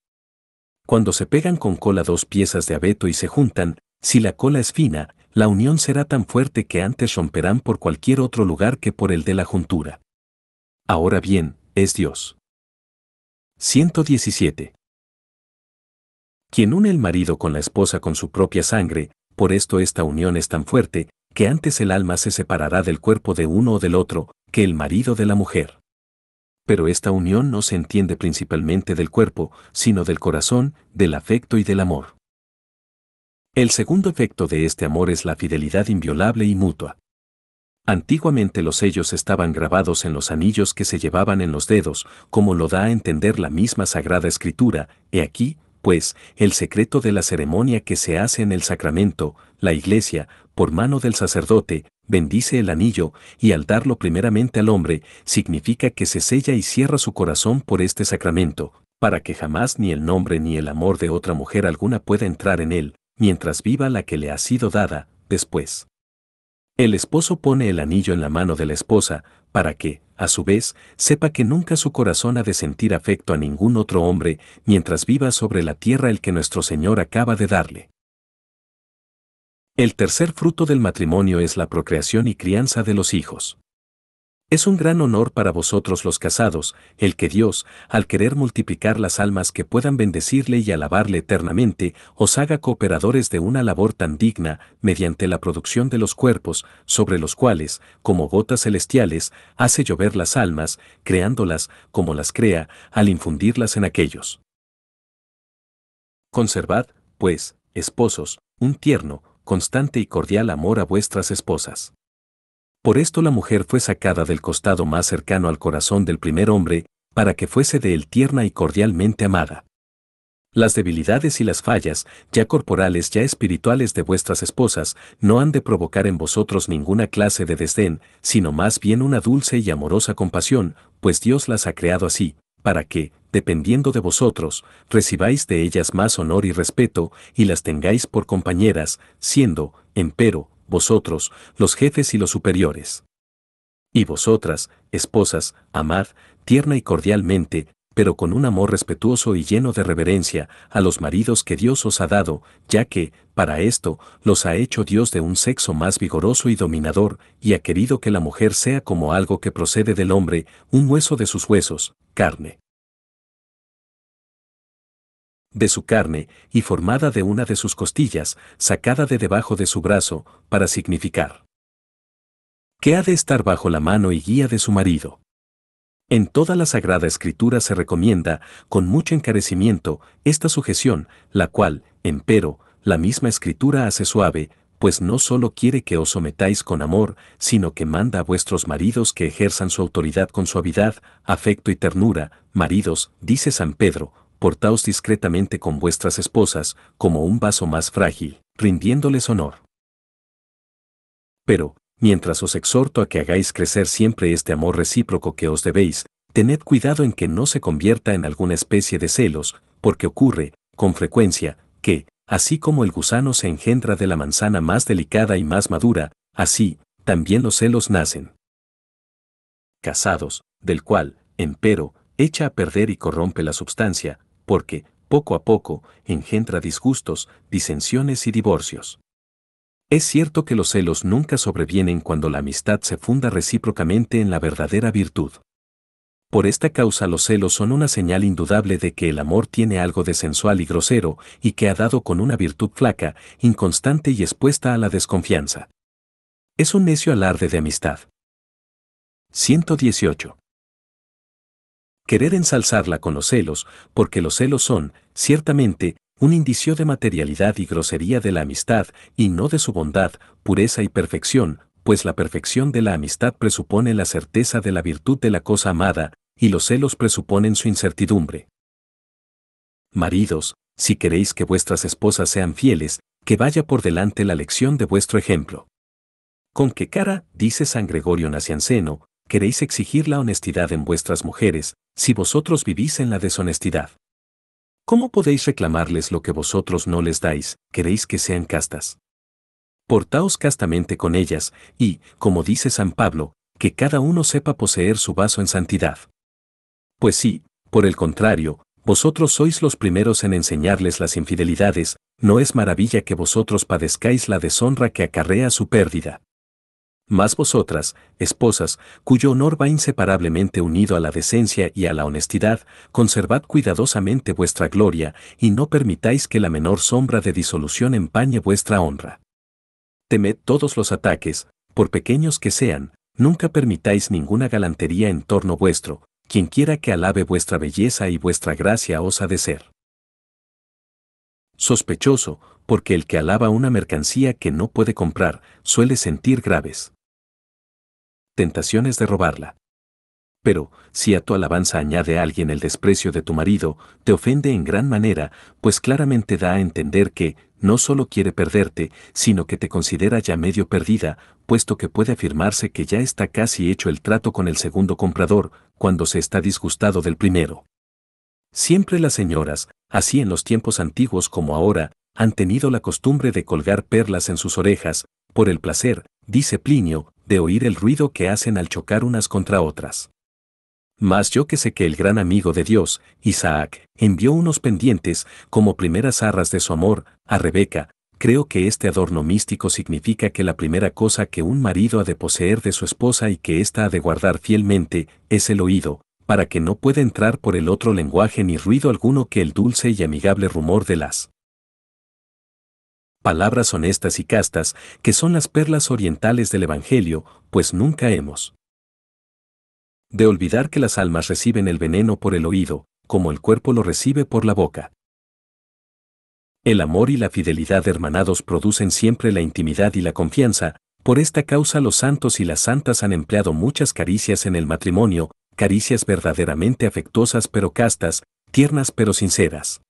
Cuando se pegan con cola dos piezas de abeto y se juntan, si la cola es fina, la unión será tan fuerte que antes romperán por cualquier otro lugar que por el de la juntura. Ahora bien, es Dios. 117. Quien une el marido con la esposa con su propia sangre, por esto esta unión es tan fuerte, que antes el alma se separará del cuerpo de uno o del otro, que el marido de la mujer pero esta unión no se entiende principalmente del cuerpo, sino del corazón, del afecto y del amor. El segundo efecto de este amor es la fidelidad inviolable y mutua. Antiguamente los sellos estaban grabados en los anillos que se llevaban en los dedos, como lo da a entender la misma Sagrada Escritura, he aquí, pues, el secreto de la ceremonia que se hace en el sacramento, la Iglesia, por mano del sacerdote, bendice el anillo, y al darlo primeramente al hombre, significa que se sella y cierra su corazón por este sacramento, para que jamás ni el nombre ni el amor de otra mujer alguna pueda entrar en él, mientras viva la que le ha sido dada, después. El esposo pone el anillo en la mano de la esposa, para que, a su vez, sepa que nunca su corazón ha de sentir afecto a ningún otro hombre, mientras viva sobre la tierra el que nuestro Señor acaba de darle. El tercer fruto del matrimonio es la procreación y crianza de los hijos. Es un gran honor para vosotros los casados, el que Dios, al querer multiplicar las almas que puedan bendecirle y alabarle eternamente, os haga cooperadores de una labor tan digna, mediante la producción de los cuerpos, sobre los cuales, como gotas celestiales, hace llover las almas, creándolas, como las crea, al infundirlas en aquellos. Conservad, pues, esposos, un tierno, constante y cordial amor a vuestras esposas. Por esto la mujer fue sacada del costado más cercano al corazón del primer hombre, para que fuese de él tierna y cordialmente amada. Las debilidades y las fallas, ya corporales ya espirituales de vuestras esposas, no han de provocar en vosotros ninguna clase de desdén, sino más bien una dulce y amorosa compasión, pues Dios las ha creado así, para que, dependiendo de vosotros, recibáis de ellas más honor y respeto, y las tengáis por compañeras, siendo, empero, vosotros, los jefes y los superiores. Y vosotras, esposas, amad, tierna y cordialmente, pero con un amor respetuoso y lleno de reverencia, a los maridos que Dios os ha dado, ya que, para esto, los ha hecho Dios de un sexo más vigoroso y dominador, y ha querido que la mujer sea como algo que procede del hombre, un hueso de sus huesos, carne de su carne, y formada de una de sus costillas, sacada de debajo de su brazo, para significar que ha de estar bajo la mano y guía de su marido. En toda la Sagrada Escritura se recomienda, con mucho encarecimiento, esta sujeción, la cual, empero, la misma Escritura hace suave, pues no solo quiere que os sometáis con amor, sino que manda a vuestros maridos que ejerzan su autoridad con suavidad, afecto y ternura. Maridos, dice San Pedro, portaos discretamente con vuestras esposas, como un vaso más frágil, rindiéndoles honor. Pero, mientras os exhorto a que hagáis crecer siempre este amor recíproco que os debéis, tened cuidado en que no se convierta en alguna especie de celos, porque ocurre, con frecuencia, que, así como el gusano se engendra de la manzana más delicada y más madura, así, también los celos nacen. Casados, del cual, empero, echa a perder y corrompe la substancia, porque, poco a poco, engendra disgustos, disensiones y divorcios. Es cierto que los celos nunca sobrevienen cuando la amistad se funda recíprocamente en la verdadera virtud. Por esta causa los celos son una señal indudable de que el amor tiene algo de sensual y grosero, y que ha dado con una virtud flaca, inconstante y expuesta a la desconfianza. Es un necio alarde de amistad. 118 querer ensalzarla con los celos, porque los celos son, ciertamente, un indicio de materialidad y grosería de la amistad, y no de su bondad, pureza y perfección, pues la perfección de la amistad presupone la certeza de la virtud de la cosa amada, y los celos presuponen su incertidumbre. Maridos, si queréis que vuestras esposas sean fieles, que vaya por delante la lección de vuestro ejemplo. ¿Con qué cara, dice San Gregorio Nacianceno, queréis exigir la honestidad en vuestras mujeres, si vosotros vivís en la deshonestidad. ¿Cómo podéis reclamarles lo que vosotros no les dais, queréis que sean castas? Portaos castamente con ellas, y, como dice San Pablo, que cada uno sepa poseer su vaso en santidad. Pues sí, por el contrario, vosotros sois los primeros en enseñarles las infidelidades, no es maravilla que vosotros padezcáis la deshonra que acarrea su pérdida. Mas vosotras, esposas, cuyo honor va inseparablemente unido a la decencia y a la honestidad, conservad cuidadosamente vuestra gloria y no permitáis que la menor sombra de disolución empañe vuestra honra. Temed todos los ataques, por pequeños que sean, nunca permitáis ninguna galantería en torno vuestro, quien quiera que alabe vuestra belleza y vuestra gracia os ha de ser. Sospechoso, porque el que alaba una mercancía que no puede comprar, suele sentir graves tentaciones de robarla. Pero, si a tu alabanza añade alguien el desprecio de tu marido, te ofende en gran manera, pues claramente da a entender que, no solo quiere perderte, sino que te considera ya medio perdida, puesto que puede afirmarse que ya está casi hecho el trato con el segundo comprador, cuando se está disgustado del primero. Siempre las señoras, así en los tiempos antiguos como ahora, han tenido la costumbre de colgar perlas en sus orejas, por el placer, dice Plinio, de oír el ruido que hacen al chocar unas contra otras. Mas yo que sé que el gran amigo de Dios, Isaac, envió unos pendientes, como primeras arras de su amor, a Rebeca, creo que este adorno místico significa que la primera cosa que un marido ha de poseer de su esposa y que ésta ha de guardar fielmente, es el oído, para que no pueda entrar por el otro lenguaje ni ruido alguno que el dulce y amigable rumor de las palabras honestas y castas, que son las perlas orientales del Evangelio, pues nunca hemos de olvidar que las almas reciben el veneno por el oído, como el cuerpo lo recibe por la boca. El amor y la fidelidad hermanados producen siempre la intimidad y la confianza, por esta causa los santos y las santas han empleado muchas caricias en el matrimonio, caricias verdaderamente afectuosas pero castas, tiernas pero sinceras.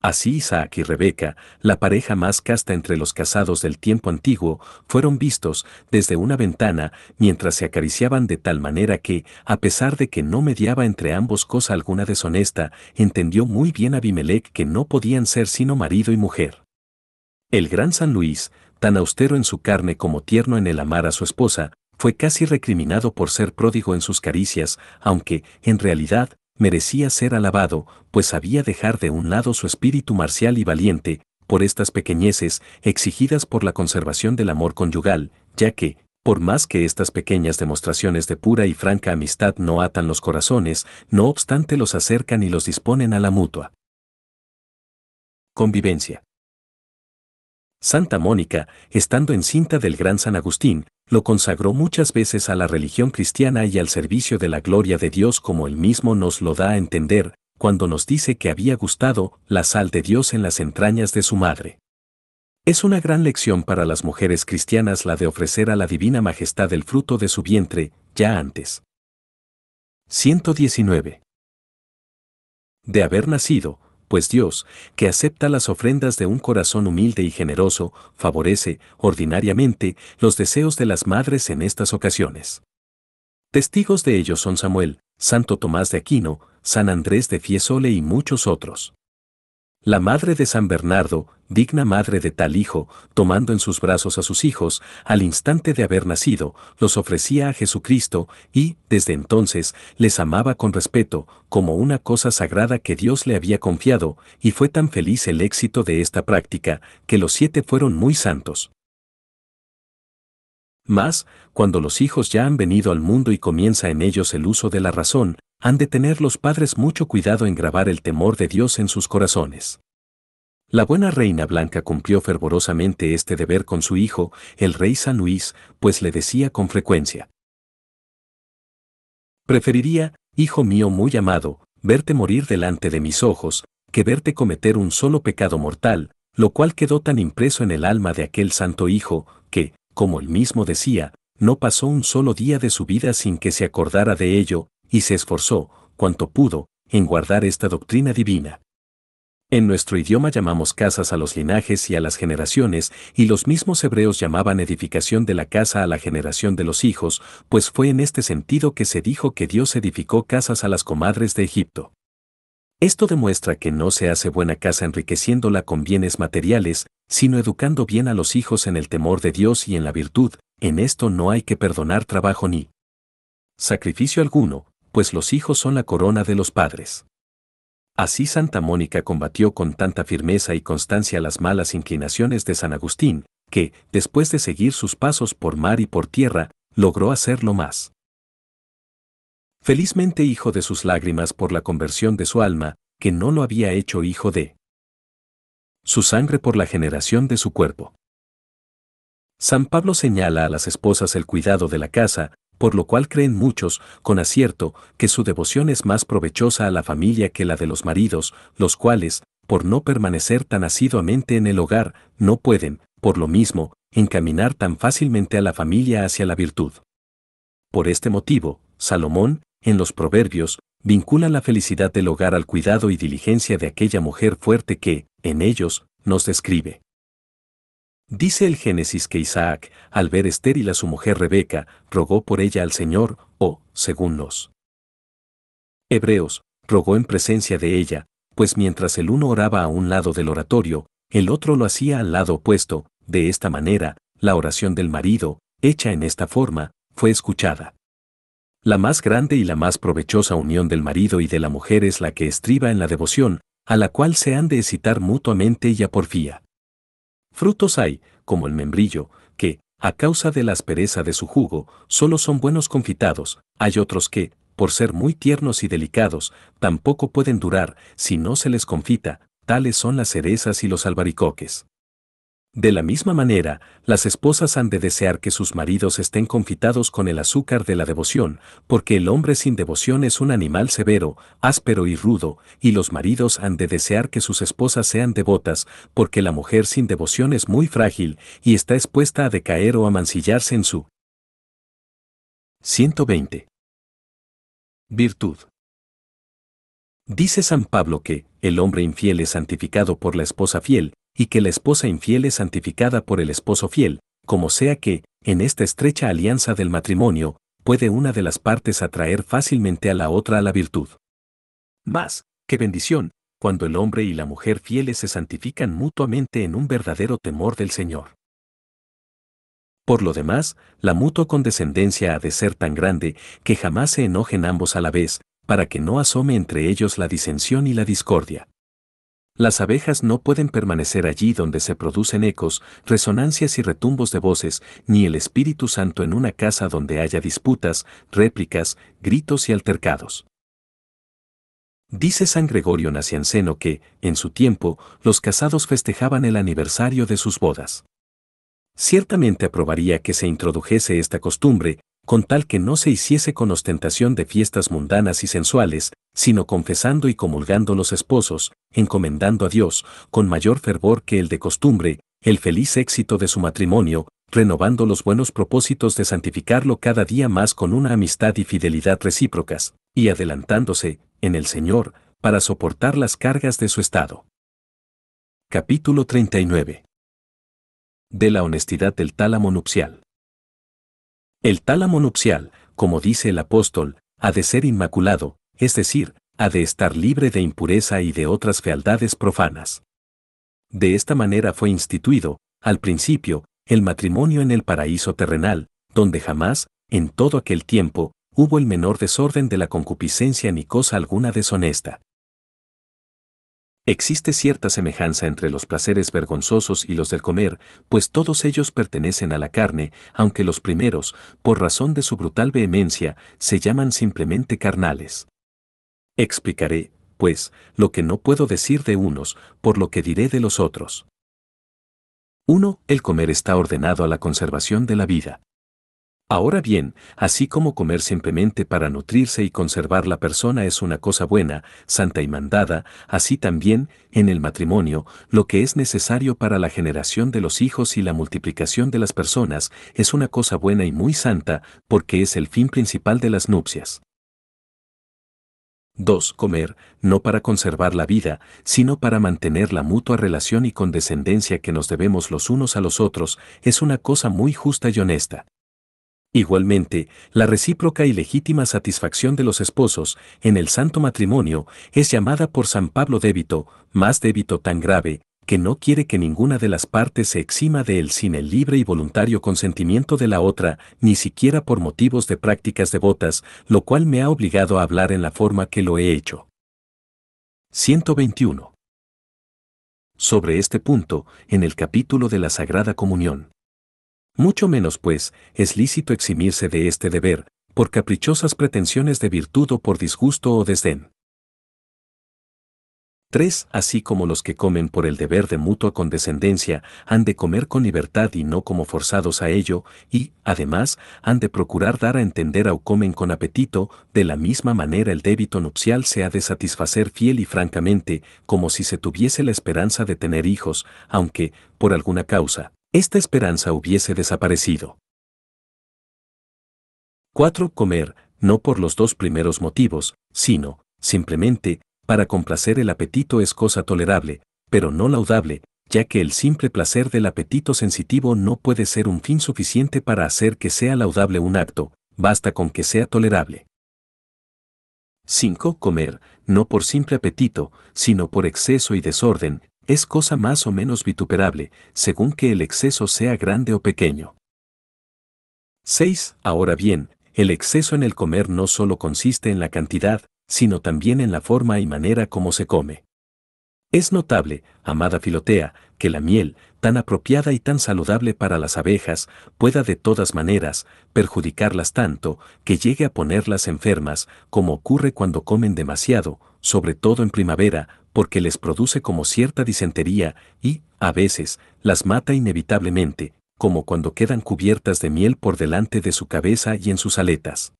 Así Isaac y Rebeca, la pareja más casta entre los casados del tiempo antiguo, fueron vistos desde una ventana mientras se acariciaban de tal manera que, a pesar de que no mediaba entre ambos cosa alguna deshonesta, entendió muy bien Abimelech que no podían ser sino marido y mujer. El gran San Luis, tan austero en su carne como tierno en el amar a su esposa, fue casi recriminado por ser pródigo en sus caricias, aunque, en realidad, merecía ser alabado, pues sabía dejar de un lado su espíritu marcial y valiente, por estas pequeñeces exigidas por la conservación del amor conyugal, ya que, por más que estas pequeñas demostraciones de pura y franca amistad no atan los corazones, no obstante los acercan y los disponen a la mutua. Convivencia. Santa Mónica, estando encinta del gran San Agustín, lo consagró muchas veces a la religión cristiana y al servicio de la gloria de Dios como él mismo nos lo da a entender, cuando nos dice que había gustado la sal de Dios en las entrañas de su madre. Es una gran lección para las mujeres cristianas la de ofrecer a la Divina Majestad el fruto de su vientre, ya antes. 119. De haber nacido, pues Dios, que acepta las ofrendas de un corazón humilde y generoso, favorece, ordinariamente, los deseos de las madres en estas ocasiones. Testigos de ello son Samuel, Santo Tomás de Aquino, San Andrés de Fiesole y muchos otros. La madre de San Bernardo, digna madre de tal hijo, tomando en sus brazos a sus hijos, al instante de haber nacido, los ofrecía a Jesucristo, y, desde entonces, les amaba con respeto, como una cosa sagrada que Dios le había confiado, y fue tan feliz el éxito de esta práctica, que los siete fueron muy santos. Mas, cuando los hijos ya han venido al mundo y comienza en ellos el uso de la razón, han de tener los padres mucho cuidado en grabar el temor de Dios en sus corazones. La buena reina Blanca cumplió fervorosamente este deber con su hijo, el rey San Luis, pues le decía con frecuencia. Preferiría, hijo mío muy amado, verte morir delante de mis ojos, que verte cometer un solo pecado mortal, lo cual quedó tan impreso en el alma de aquel santo hijo, que, como él mismo decía, no pasó un solo día de su vida sin que se acordara de ello, y se esforzó, cuanto pudo, en guardar esta doctrina divina. En nuestro idioma llamamos casas a los linajes y a las generaciones, y los mismos hebreos llamaban edificación de la casa a la generación de los hijos, pues fue en este sentido que se dijo que Dios edificó casas a las comadres de Egipto. Esto demuestra que no se hace buena casa enriqueciéndola con bienes materiales, sino educando bien a los hijos en el temor de Dios y en la virtud, en esto no hay que perdonar trabajo ni sacrificio alguno, pues los hijos son la corona de los padres. Así Santa Mónica combatió con tanta firmeza y constancia las malas inclinaciones de San Agustín, que, después de seguir sus pasos por mar y por tierra, logró hacerlo más. Felizmente hijo de sus lágrimas por la conversión de su alma, que no lo había hecho hijo de su sangre por la generación de su cuerpo. San Pablo señala a las esposas el cuidado de la casa, por lo cual creen muchos, con acierto, que su devoción es más provechosa a la familia que la de los maridos, los cuales, por no permanecer tan asiduamente en el hogar, no pueden, por lo mismo, encaminar tan fácilmente a la familia hacia la virtud. Por este motivo, Salomón, en los Proverbios, vincula la felicidad del hogar al cuidado y diligencia de aquella mujer fuerte que, en ellos, nos describe. Dice el Génesis que Isaac, al ver estéril a su mujer Rebeca, rogó por ella al Señor, o, según los Hebreos, rogó en presencia de ella, pues mientras el uno oraba a un lado del oratorio, el otro lo hacía al lado opuesto, de esta manera, la oración del marido, hecha en esta forma, fue escuchada. La más grande y la más provechosa unión del marido y de la mujer es la que estriba en la devoción, a la cual se han de excitar mutuamente y a porfía. Frutos hay, como el membrillo, que, a causa de la aspereza de su jugo, solo son buenos confitados, hay otros que, por ser muy tiernos y delicados, tampoco pueden durar si no se les confita, tales son las cerezas y los albaricoques. De la misma manera, las esposas han de desear que sus maridos estén confitados con el azúcar de la devoción, porque el hombre sin devoción es un animal severo, áspero y rudo, y los maridos han de desear que sus esposas sean devotas, porque la mujer sin devoción es muy frágil y está expuesta a decaer o a mancillarse en su 120. Virtud. Dice San Pablo que, el hombre infiel es santificado por la esposa fiel, y que la esposa infiel es santificada por el esposo fiel, como sea que, en esta estrecha alianza del matrimonio, puede una de las partes atraer fácilmente a la otra a la virtud. Más, qué bendición, cuando el hombre y la mujer fieles se santifican mutuamente en un verdadero temor del Señor. Por lo demás, la mutua condescendencia ha de ser tan grande que jamás se enojen ambos a la vez, para que no asome entre ellos la disensión y la discordia. Las abejas no pueden permanecer allí donde se producen ecos, resonancias y retumbos de voces, ni el Espíritu Santo en una casa donde haya disputas, réplicas, gritos y altercados. Dice San Gregorio Nacianceno que, en su tiempo, los casados festejaban el aniversario de sus bodas. Ciertamente aprobaría que se introdujese esta costumbre, con tal que no se hiciese con ostentación de fiestas mundanas y sensuales, sino confesando y comulgando los esposos, encomendando a Dios, con mayor fervor que el de costumbre, el feliz éxito de su matrimonio, renovando los buenos propósitos de santificarlo cada día más con una amistad y fidelidad recíprocas, y adelantándose, en el Señor, para soportar las cargas de su estado. Capítulo 39 De la honestidad del tálamo nupcial. El tálamo nupcial, como dice el apóstol, ha de ser inmaculado, es decir, ha de estar libre de impureza y de otras fealdades profanas. De esta manera fue instituido, al principio, el matrimonio en el paraíso terrenal, donde jamás, en todo aquel tiempo, hubo el menor desorden de la concupiscencia ni cosa alguna deshonesta. Existe cierta semejanza entre los placeres vergonzosos y los del comer, pues todos ellos pertenecen a la carne, aunque los primeros, por razón de su brutal vehemencia, se llaman simplemente carnales. Explicaré, pues, lo que no puedo decir de unos, por lo que diré de los otros. 1. El comer está ordenado a la conservación de la vida. Ahora bien, así como comer simplemente para nutrirse y conservar la persona es una cosa buena, santa y mandada, así también, en el matrimonio, lo que es necesario para la generación de los hijos y la multiplicación de las personas es una cosa buena y muy santa, porque es el fin principal de las nupcias. 2. Comer, no para conservar la vida, sino para mantener la mutua relación y condescendencia que nos debemos los unos a los otros, es una cosa muy justa y honesta. Igualmente, la recíproca y legítima satisfacción de los esposos en el santo matrimonio es llamada por San Pablo débito, más débito tan grave, que no quiere que ninguna de las partes se exima de él sin el libre y voluntario consentimiento de la otra, ni siquiera por motivos de prácticas devotas, lo cual me ha obligado a hablar en la forma que lo he hecho. 121. Sobre este punto, en el capítulo de la Sagrada Comunión. Mucho menos, pues, es lícito eximirse de este deber, por caprichosas pretensiones de virtud o por disgusto o desdén. 3. así como los que comen por el deber de mutua condescendencia, han de comer con libertad y no como forzados a ello, y, además, han de procurar dar a entender o comen con apetito, de la misma manera el débito nupcial se ha de satisfacer fiel y francamente, como si se tuviese la esperanza de tener hijos, aunque, por alguna causa, esta esperanza hubiese desaparecido. 4. Comer, no por los dos primeros motivos, sino, simplemente, para complacer el apetito es cosa tolerable, pero no laudable, ya que el simple placer del apetito sensitivo no puede ser un fin suficiente para hacer que sea laudable un acto, basta con que sea tolerable. 5. Comer, no por simple apetito, sino por exceso y desorden, es cosa más o menos vituperable, según que el exceso sea grande o pequeño. 6. Ahora bien, el exceso en el comer no solo consiste en la cantidad, sino también en la forma y manera como se come. Es notable, amada Filotea, que la miel, tan apropiada y tan saludable para las abejas, pueda de todas maneras perjudicarlas tanto que llegue a ponerlas enfermas, como ocurre cuando comen demasiado, sobre todo en primavera, porque les produce como cierta disentería y, a veces, las mata inevitablemente, como cuando quedan cubiertas de miel por delante de su cabeza y en sus aletas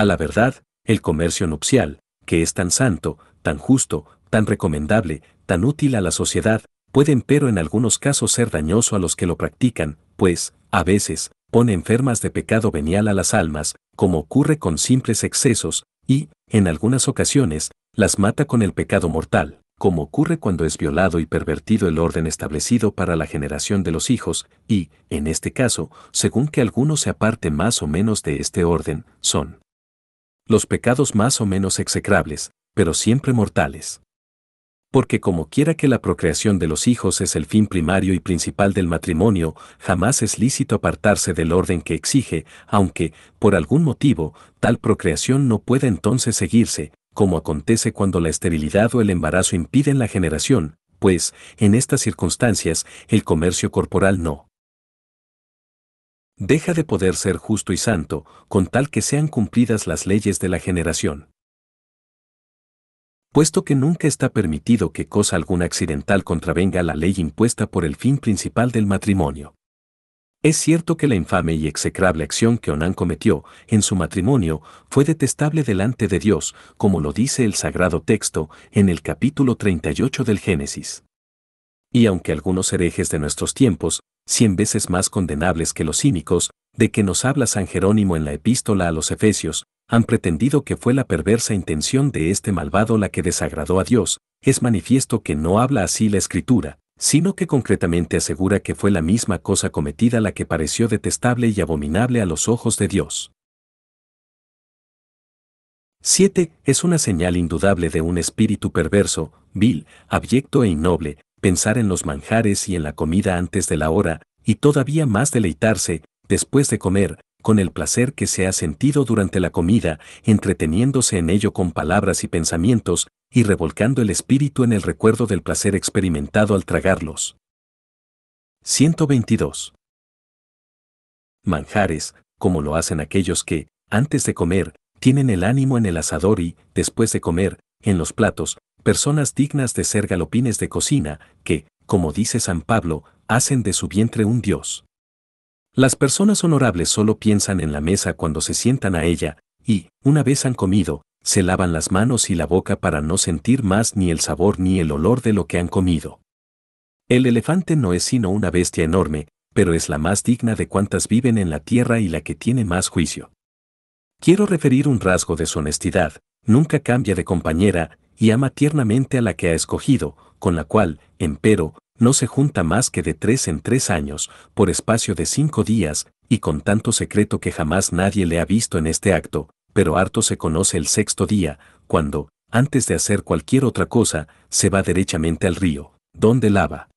a la verdad, el comercio nupcial, que es tan santo, tan justo, tan recomendable, tan útil a la sociedad, puede, pero en algunos casos ser dañoso a los que lo practican, pues, a veces, pone enfermas de pecado venial a las almas, como ocurre con simples excesos, y, en algunas ocasiones, las mata con el pecado mortal, como ocurre cuando es violado y pervertido el orden establecido para la generación de los hijos, y, en este caso, según que alguno se aparte más o menos de este orden, son los pecados más o menos execrables, pero siempre mortales. Porque como quiera que la procreación de los hijos es el fin primario y principal del matrimonio, jamás es lícito apartarse del orden que exige, aunque, por algún motivo, tal procreación no pueda entonces seguirse, como acontece cuando la esterilidad o el embarazo impiden la generación, pues, en estas circunstancias, el comercio corporal no deja de poder ser justo y santo, con tal que sean cumplidas las leyes de la generación. Puesto que nunca está permitido que cosa alguna accidental contravenga la ley impuesta por el fin principal del matrimonio. Es cierto que la infame y execrable acción que Onán cometió en su matrimonio fue detestable delante de Dios, como lo dice el sagrado texto en el capítulo 38 del Génesis y aunque algunos herejes de nuestros tiempos, cien veces más condenables que los cínicos, de que nos habla San Jerónimo en la epístola a los Efesios, han pretendido que fue la perversa intención de este malvado la que desagradó a Dios, es manifiesto que no habla así la escritura, sino que concretamente asegura que fue la misma cosa cometida la que pareció detestable y abominable a los ojos de Dios. 7. Es una señal indudable de un espíritu perverso, vil, abyecto e innoble, pensar en los manjares y en la comida antes de la hora, y todavía más deleitarse, después de comer, con el placer que se ha sentido durante la comida, entreteniéndose en ello con palabras y pensamientos, y revolcando el espíritu en el recuerdo del placer experimentado al tragarlos. 122. Manjares, como lo hacen aquellos que, antes de comer, tienen el ánimo en el asador y, después de comer, en los platos, personas dignas de ser galopines de cocina, que, como dice San Pablo, hacen de su vientre un dios. Las personas honorables solo piensan en la mesa cuando se sientan a ella, y, una vez han comido, se lavan las manos y la boca para no sentir más ni el sabor ni el olor de lo que han comido. El elefante no es sino una bestia enorme, pero es la más digna de cuantas viven en la tierra y la que tiene más juicio. Quiero referir un rasgo de su honestidad, nunca cambia de compañera, y ama tiernamente a la que ha escogido, con la cual, empero, no se junta más que de tres en tres años, por espacio de cinco días, y con tanto secreto que jamás nadie le ha visto en este acto, pero harto se conoce el sexto día, cuando, antes de hacer cualquier otra cosa, se va derechamente al río, donde lava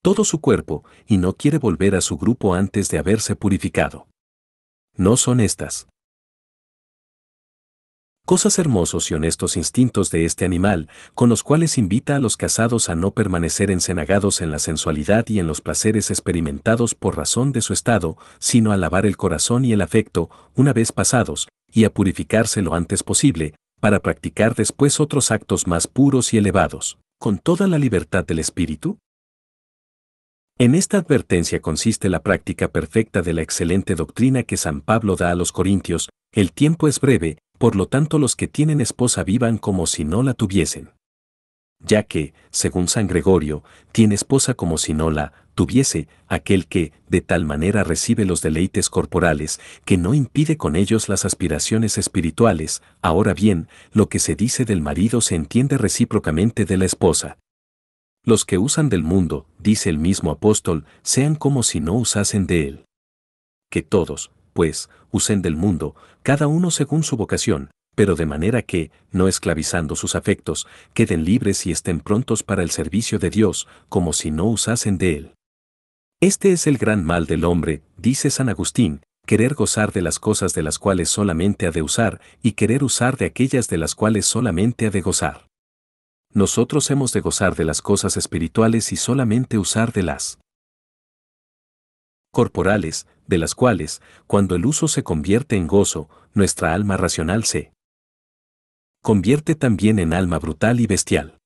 todo su cuerpo, y no quiere volver a su grupo antes de haberse purificado. No son estas cosas hermosos y honestos instintos de este animal, con los cuales invita a los casados a no permanecer encenagados en la sensualidad y en los placeres experimentados por razón de su estado, sino a lavar el corazón y el afecto, una vez pasados, y a purificarse lo antes posible, para practicar después otros actos más puros y elevados, con toda la libertad del espíritu? En esta advertencia consiste la práctica perfecta de la excelente doctrina que San Pablo da a los Corintios, el tiempo es breve, por lo tanto los que tienen esposa vivan como si no la tuviesen. Ya que, según San Gregorio, tiene esposa como si no la tuviese aquel que, de tal manera recibe los deleites corporales, que no impide con ellos las aspiraciones espirituales. Ahora bien, lo que se dice del marido se entiende recíprocamente de la esposa. Los que usan del mundo, dice el mismo apóstol, sean como si no usasen de él. Que todos, pues, usen del mundo, cada uno según su vocación, pero de manera que, no esclavizando sus afectos, queden libres y estén prontos para el servicio de Dios, como si no usasen de él. Este es el gran mal del hombre, dice San Agustín, querer gozar de las cosas de las cuales solamente ha de usar y querer usar de aquellas de las cuales solamente ha de gozar. Nosotros hemos de gozar de las cosas espirituales y solamente usar de las corporales, de las cuales, cuando el uso se convierte en gozo, nuestra alma racional se convierte también en alma brutal y bestial.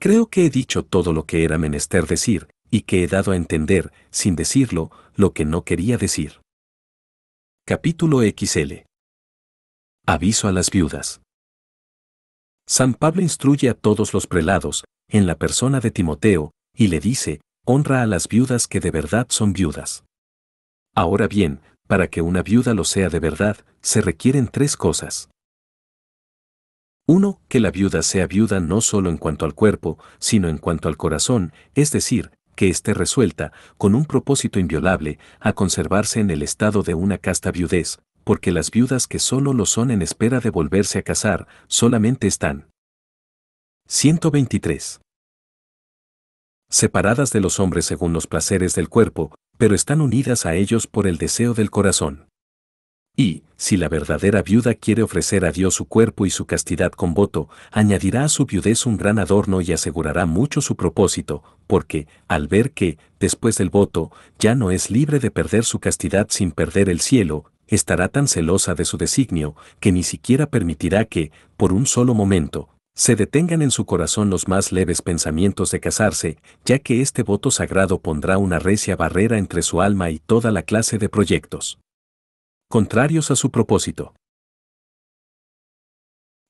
Creo que he dicho todo lo que era menester decir, y que he dado a entender, sin decirlo, lo que no quería decir. Capítulo XL. Aviso a las viudas. San Pablo instruye a todos los prelados, en la persona de Timoteo, y le dice, honra a las viudas que de verdad son viudas. Ahora bien, para que una viuda lo sea de verdad, se requieren tres cosas. 1. Que la viuda sea viuda no solo en cuanto al cuerpo, sino en cuanto al corazón, es decir, que esté resuelta, con un propósito inviolable, a conservarse en el estado de una casta viudez, porque las viudas que solo lo son en espera de volverse a casar, solamente están. 123 separadas de los hombres según los placeres del cuerpo, pero están unidas a ellos por el deseo del corazón. Y, si la verdadera viuda quiere ofrecer a Dios su cuerpo y su castidad con voto, añadirá a su viudez un gran adorno y asegurará mucho su propósito, porque, al ver que, después del voto, ya no es libre de perder su castidad sin perder el cielo, estará tan celosa de su designio, que ni siquiera permitirá que, por un solo momento, se detengan en su corazón los más leves pensamientos de casarse, ya que este voto sagrado pondrá una recia barrera entre su alma y toda la clase de proyectos contrarios a su propósito.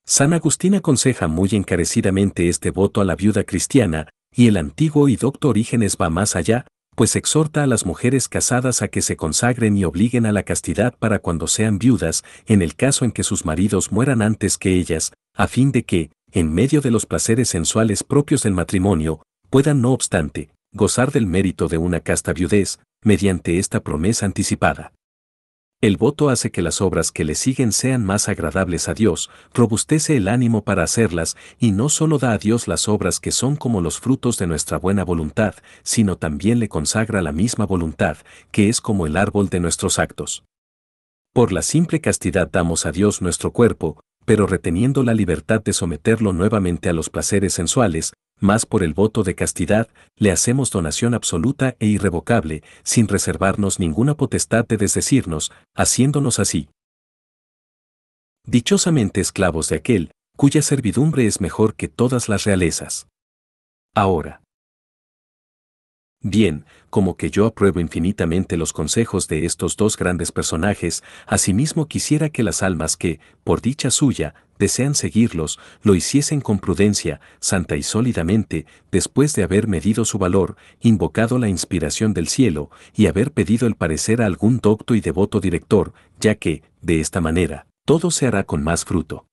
San Agustín aconseja muy encarecidamente este voto a la viuda cristiana, y el antiguo y docto Orígenes va más allá, pues exhorta a las mujeres casadas a que se consagren y obliguen a la castidad para cuando sean viudas, en el caso en que sus maridos mueran antes que ellas, a fin de que, en medio de los placeres sensuales propios del matrimonio, puedan no obstante, gozar del mérito de una casta viudez, mediante esta promesa anticipada. El voto hace que las obras que le siguen sean más agradables a Dios, robustece el ánimo para hacerlas y no solo da a Dios las obras que son como los frutos de nuestra buena voluntad, sino también le consagra la misma voluntad, que es como el árbol de nuestros actos. Por la simple castidad damos a Dios nuestro cuerpo, pero reteniendo la libertad de someterlo nuevamente a los placeres sensuales, más por el voto de castidad, le hacemos donación absoluta e irrevocable, sin reservarnos ninguna potestad de desdecirnos, haciéndonos así. Dichosamente esclavos de aquel, cuya servidumbre es mejor que todas las realezas. Ahora. Bien, como que yo apruebo infinitamente los consejos de estos dos grandes personajes, asimismo quisiera que las almas que, por dicha suya, desean seguirlos, lo hiciesen con prudencia, santa y sólidamente, después de haber medido su valor, invocado la inspiración del cielo, y haber pedido el parecer a algún docto y devoto director, ya que, de esta manera, todo se hará con más fruto.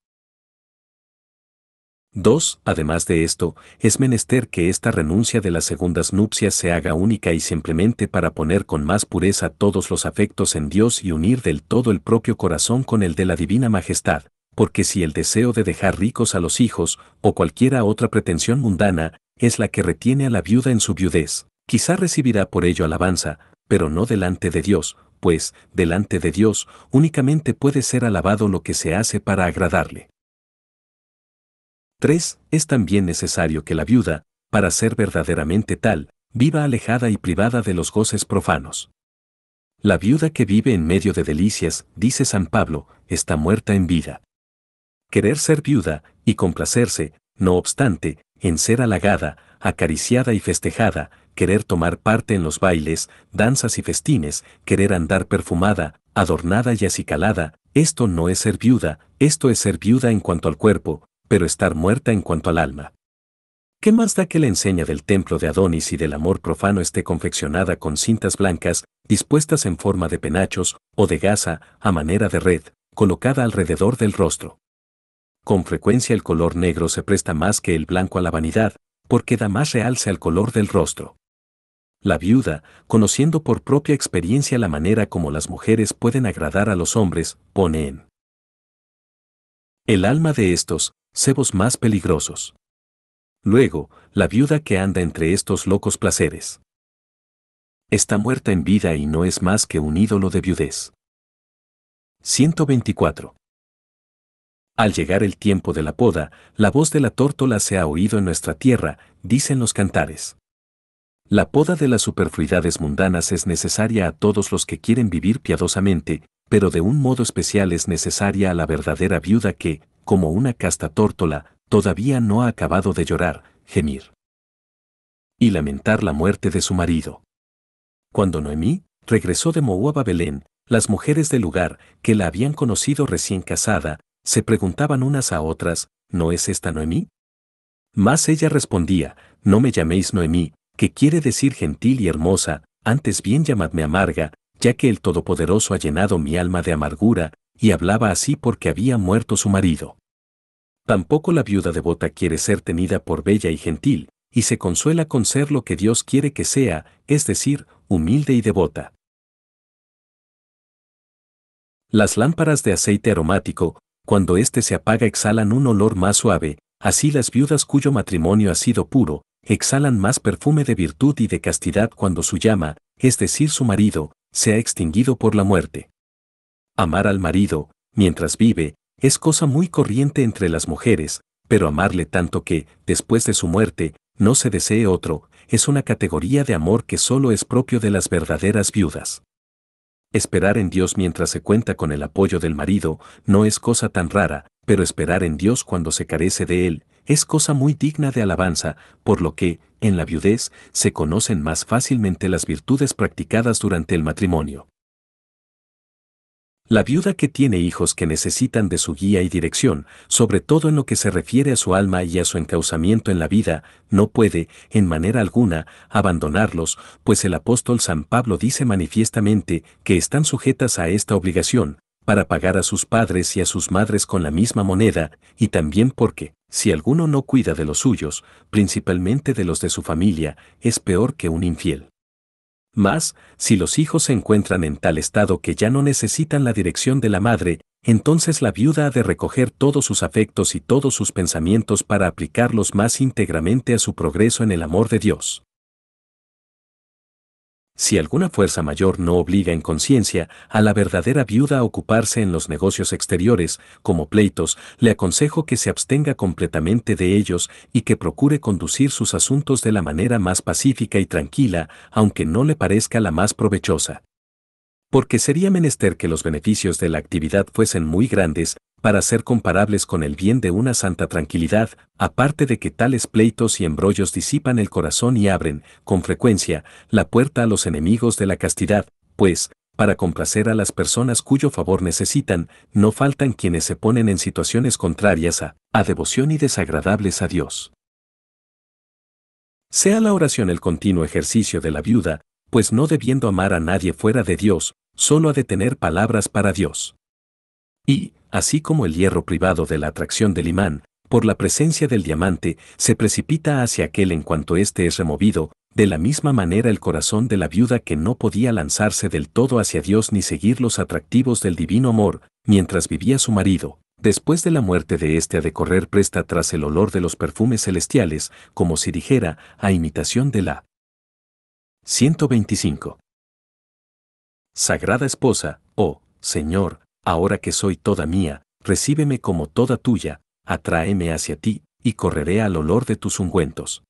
2. Además de esto, es menester que esta renuncia de las segundas nupcias se haga única y simplemente para poner con más pureza todos los afectos en Dios y unir del todo el propio corazón con el de la Divina Majestad, porque si el deseo de dejar ricos a los hijos, o cualquiera otra pretensión mundana, es la que retiene a la viuda en su viudez, quizá recibirá por ello alabanza, pero no delante de Dios, pues, delante de Dios, únicamente puede ser alabado lo que se hace para agradarle. 3. Es también necesario que la viuda, para ser verdaderamente tal, viva alejada y privada de los goces profanos. La viuda que vive en medio de delicias, dice San Pablo, está muerta en vida. Querer ser viuda, y complacerse, no obstante, en ser halagada, acariciada y festejada, querer tomar parte en los bailes, danzas y festines, querer andar perfumada, adornada y acicalada, esto no es ser viuda, esto es ser viuda en cuanto al cuerpo, pero estar muerta en cuanto al alma. ¿Qué más da que la enseña del templo de Adonis y del amor profano esté confeccionada con cintas blancas, dispuestas en forma de penachos o de gasa, a manera de red, colocada alrededor del rostro? Con frecuencia el color negro se presta más que el blanco a la vanidad, porque da más realce al color del rostro. La viuda, conociendo por propia experiencia la manera como las mujeres pueden agradar a los hombres, pone en el alma de estos, Sebos más peligrosos. Luego, la viuda que anda entre estos locos placeres. Está muerta en vida y no es más que un ídolo de viudez. 124. Al llegar el tiempo de la poda, la voz de la tórtola se ha oído en nuestra tierra, dicen los cantares. La poda de las superfluidades mundanas es necesaria a todos los que quieren vivir piadosamente, pero de un modo especial es necesaria a la verdadera viuda que, como una casta tórtola, todavía no ha acabado de llorar, gemir. Y lamentar la muerte de su marido. Cuando Noemí regresó de Moab a Belén, las mujeres del lugar, que la habían conocido recién casada, se preguntaban unas a otras, ¿no es esta Noemí? Mas ella respondía, no me llaméis Noemí, que quiere decir gentil y hermosa, antes bien llamadme amarga, ya que el Todopoderoso ha llenado mi alma de amargura, y hablaba así porque había muerto su marido. Tampoco la viuda devota quiere ser tenida por bella y gentil, y se consuela con ser lo que Dios quiere que sea, es decir, humilde y devota. Las lámparas de aceite aromático, cuando éste se apaga exhalan un olor más suave, así las viudas cuyo matrimonio ha sido puro, exhalan más perfume de virtud y de castidad cuando su llama, es decir su marido, se ha extinguido por la muerte. Amar al marido, mientras vive, es cosa muy corriente entre las mujeres, pero amarle tanto que, después de su muerte, no se desee otro, es una categoría de amor que solo es propio de las verdaderas viudas. Esperar en Dios mientras se cuenta con el apoyo del marido no es cosa tan rara, pero esperar en Dios cuando se carece de él es cosa muy digna de alabanza, por lo que, en la viudez, se conocen más fácilmente las virtudes practicadas durante el matrimonio. La viuda que tiene hijos que necesitan de su guía y dirección, sobre todo en lo que se refiere a su alma y a su encauzamiento en la vida, no puede, en manera alguna, abandonarlos, pues el apóstol San Pablo dice manifiestamente que están sujetas a esta obligación, para pagar a sus padres y a sus madres con la misma moneda, y también porque, si alguno no cuida de los suyos, principalmente de los de su familia, es peor que un infiel. Mas, si los hijos se encuentran en tal estado que ya no necesitan la dirección de la madre, entonces la viuda ha de recoger todos sus afectos y todos sus pensamientos para aplicarlos más íntegramente a su progreso en el amor de Dios si alguna fuerza mayor no obliga en conciencia a la verdadera viuda a ocuparse en los negocios exteriores, como pleitos, le aconsejo que se abstenga completamente de ellos y que procure conducir sus asuntos de la manera más pacífica y tranquila, aunque no le parezca la más provechosa. Porque sería menester que los beneficios de la actividad fuesen muy grandes para ser comparables con el bien de una santa tranquilidad, aparte de que tales pleitos y embrollos disipan el corazón y abren, con frecuencia, la puerta a los enemigos de la castidad, pues, para complacer a las personas cuyo favor necesitan, no faltan quienes se ponen en situaciones contrarias a, a devoción y desagradables a Dios. Sea la oración el continuo ejercicio de la viuda, pues no debiendo amar a nadie fuera de Dios, solo ha de tener palabras para Dios. Y, así como el hierro privado de la atracción del imán, por la presencia del diamante, se precipita hacia aquel en cuanto éste es removido, de la misma manera el corazón de la viuda que no podía lanzarse del todo hacia Dios ni seguir los atractivos del divino amor, mientras vivía su marido, después de la muerte de éste ha de correr presta tras el olor de los perfumes celestiales, como si dijera, a imitación de la 125. Sagrada esposa, oh, Señor, ahora que soy toda mía, recíbeme como toda tuya, atráeme hacia ti, y correré al olor de tus ungüentos.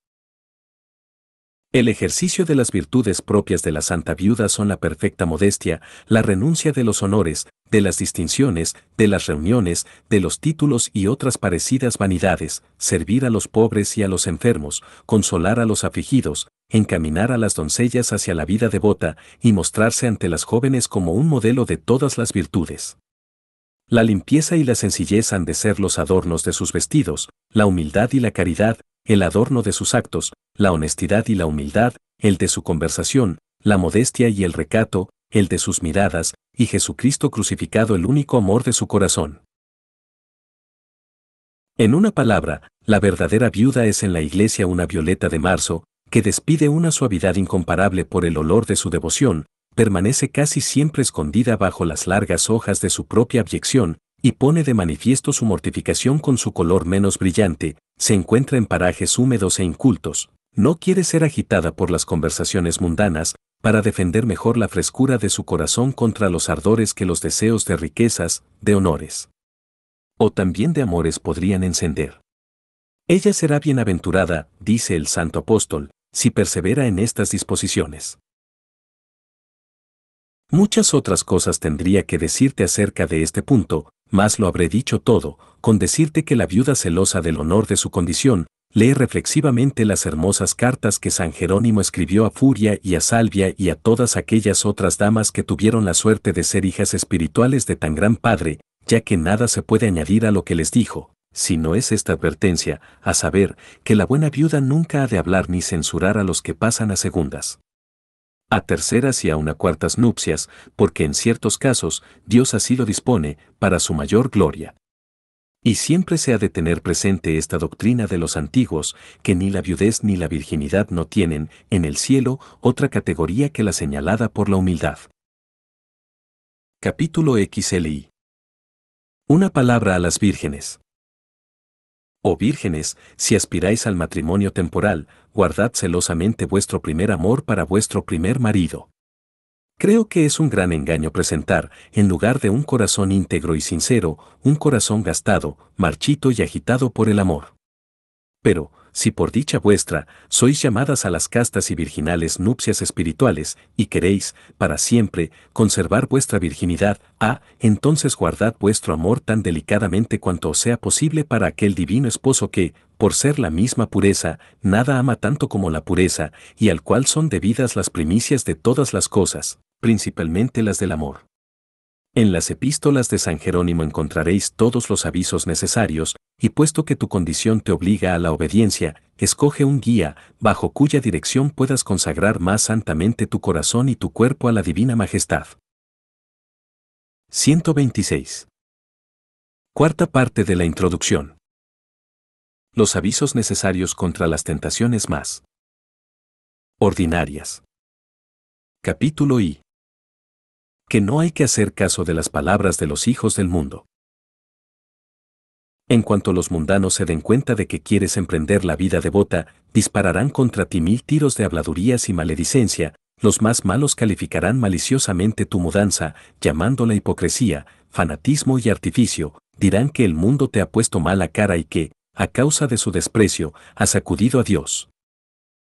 El ejercicio de las virtudes propias de la Santa Viuda son la perfecta modestia, la renuncia de los honores, de las distinciones, de las reuniones, de los títulos y otras parecidas vanidades, servir a los pobres y a los enfermos, consolar a los afligidos, encaminar a las doncellas hacia la vida devota y mostrarse ante las jóvenes como un modelo de todas las virtudes. La limpieza y la sencillez han de ser los adornos de sus vestidos, la humildad y la caridad, el adorno de sus actos, la honestidad y la humildad, el de su conversación, la modestia y el recato, el de sus miradas, y Jesucristo crucificado el único amor de su corazón. En una palabra, la verdadera viuda es en la iglesia una violeta de marzo, que despide una suavidad incomparable por el olor de su devoción, permanece casi siempre escondida bajo las largas hojas de su propia abyección, y pone de manifiesto su mortificación con su color menos brillante, se encuentra en parajes húmedos e incultos, no quiere ser agitada por las conversaciones mundanas, para defender mejor la frescura de su corazón contra los ardores que los deseos de riquezas, de honores o también de amores podrían encender. Ella será bienaventurada, dice el santo apóstol, si persevera en estas disposiciones. Muchas otras cosas tendría que decirte acerca de este punto, mas lo habré dicho todo, con decirte que la viuda celosa del honor de su condición, lee reflexivamente las hermosas cartas que San Jerónimo escribió a Furia y a Salvia y a todas aquellas otras damas que tuvieron la suerte de ser hijas espirituales de tan gran padre, ya que nada se puede añadir a lo que les dijo, si no es esta advertencia, a saber, que la buena viuda nunca ha de hablar ni censurar a los que pasan a segundas a terceras y a una cuartas nupcias, porque en ciertos casos Dios así lo dispone para su mayor gloria. Y siempre se ha de tener presente esta doctrina de los antiguos, que ni la viudez ni la virginidad no tienen, en el cielo, otra categoría que la señalada por la humildad. Capítulo XLI Una palabra a las vírgenes. Oh vírgenes, si aspiráis al matrimonio temporal, guardad celosamente vuestro primer amor para vuestro primer marido. Creo que es un gran engaño presentar, en lugar de un corazón íntegro y sincero, un corazón gastado, marchito y agitado por el amor. Pero, si por dicha vuestra sois llamadas a las castas y virginales nupcias espirituales, y queréis, para siempre, conservar vuestra virginidad, ah, entonces guardad vuestro amor tan delicadamente cuanto sea posible para aquel divino esposo que, por ser la misma pureza, nada ama tanto como la pureza, y al cual son debidas las primicias de todas las cosas, principalmente las del amor. En las epístolas de San Jerónimo encontraréis todos los avisos necesarios, y puesto que tu condición te obliga a la obediencia, escoge un guía, bajo cuya dirección puedas consagrar más santamente tu corazón y tu cuerpo a la Divina Majestad. 126. Cuarta parte de la introducción. Los avisos necesarios contra las tentaciones más ordinarias. Capítulo I que no hay que hacer caso de las palabras de los hijos del mundo. En cuanto los mundanos se den cuenta de que quieres emprender la vida devota, dispararán contra ti mil tiros de habladurías y maledicencia, los más malos calificarán maliciosamente tu mudanza, llamándola hipocresía, fanatismo y artificio, dirán que el mundo te ha puesto mala cara y que, a causa de su desprecio, has acudido a Dios.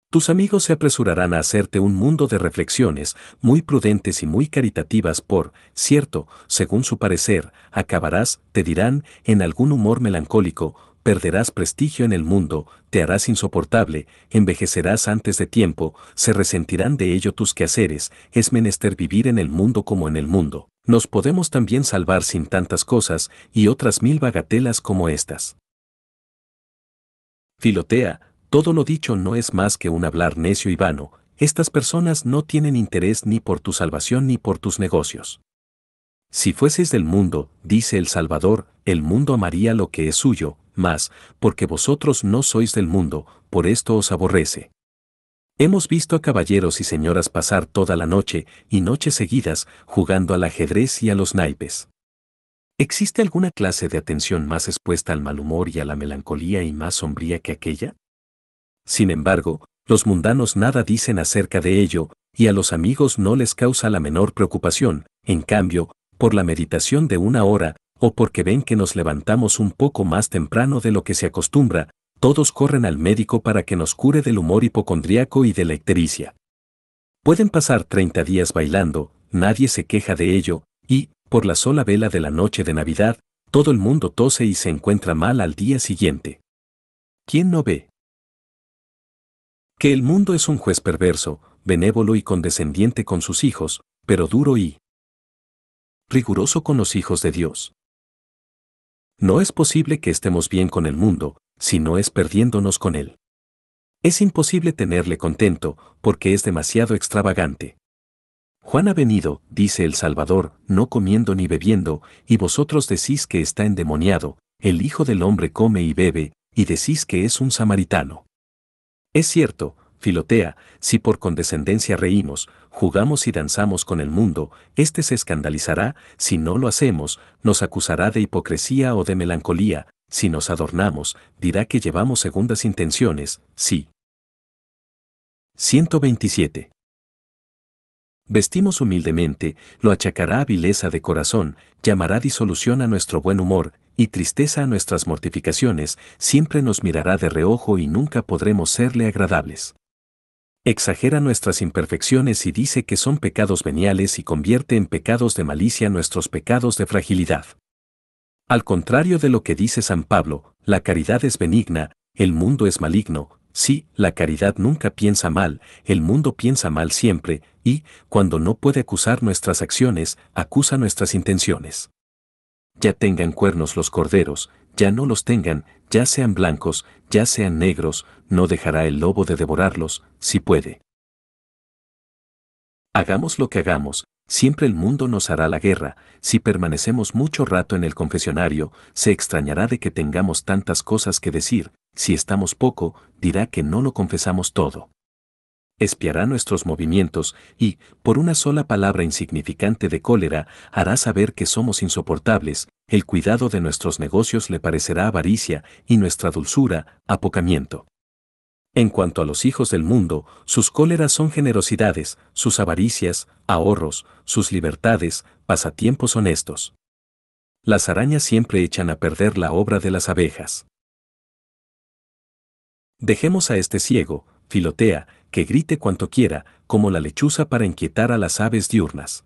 Tus amigos se apresurarán a hacerte un mundo de reflexiones muy prudentes y muy caritativas por, cierto, según su parecer, acabarás, te dirán, en algún humor melancólico, perderás prestigio en el mundo, te harás insoportable, envejecerás antes de tiempo, se resentirán de ello tus quehaceres, es menester vivir en el mundo como en el mundo. Nos podemos también salvar sin tantas cosas y otras mil bagatelas como estas. Filotea, todo lo dicho no es más que un hablar necio y vano, estas personas no tienen interés ni por tu salvación ni por tus negocios. Si fueses del mundo, dice el Salvador, el mundo amaría lo que es suyo, mas, porque vosotros no sois del mundo, por esto os aborrece. Hemos visto a caballeros y señoras pasar toda la noche y noches seguidas jugando al ajedrez y a los naipes. ¿Existe alguna clase de atención más expuesta al mal humor y a la melancolía y más sombría que aquella? Sin embargo, los mundanos nada dicen acerca de ello, y a los amigos no les causa la menor preocupación, en cambio, por la meditación de una hora, o porque ven que nos levantamos un poco más temprano de lo que se acostumbra, todos corren al médico para que nos cure del humor hipocondriaco y de la ictericia. Pueden pasar 30 días bailando, nadie se queja de ello, y, por la sola vela de la noche de Navidad, todo el mundo tose y se encuentra mal al día siguiente. ¿Quién no ve? Que el mundo es un juez perverso, benévolo y condescendiente con sus hijos, pero duro y riguroso con los hijos de Dios. No es posible que estemos bien con el mundo, si no es perdiéndonos con él. Es imposible tenerle contento, porque es demasiado extravagante. Juan ha venido, dice el Salvador, no comiendo ni bebiendo, y vosotros decís que está endemoniado, el Hijo del Hombre come y bebe, y decís que es un samaritano. Es cierto, Filotea, si por condescendencia reímos, jugamos y danzamos con el mundo, éste se escandalizará, si no lo hacemos, nos acusará de hipocresía o de melancolía, si nos adornamos, dirá que llevamos segundas intenciones, sí. 127. Vestimos humildemente, lo achacará a vileza de corazón, llamará disolución a nuestro buen humor, y tristeza a nuestras mortificaciones, siempre nos mirará de reojo y nunca podremos serle agradables. Exagera nuestras imperfecciones y dice que son pecados veniales y convierte en pecados de malicia nuestros pecados de fragilidad. Al contrario de lo que dice San Pablo, la caridad es benigna, el mundo es maligno, sí, la caridad nunca piensa mal, el mundo piensa mal siempre, y, cuando no puede acusar nuestras acciones, acusa nuestras intenciones ya tengan cuernos los corderos, ya no los tengan, ya sean blancos, ya sean negros, no dejará el lobo de devorarlos, si puede. Hagamos lo que hagamos, siempre el mundo nos hará la guerra, si permanecemos mucho rato en el confesionario, se extrañará de que tengamos tantas cosas que decir, si estamos poco, dirá que no lo confesamos todo espiará nuestros movimientos y, por una sola palabra insignificante de cólera, hará saber que somos insoportables, el cuidado de nuestros negocios le parecerá avaricia y nuestra dulzura, apocamiento. En cuanto a los hijos del mundo, sus cóleras son generosidades, sus avaricias, ahorros, sus libertades, pasatiempos honestos. Las arañas siempre echan a perder la obra de las abejas. Dejemos a este ciego, Filotea, que grite cuanto quiera, como la lechuza para inquietar a las aves diurnas.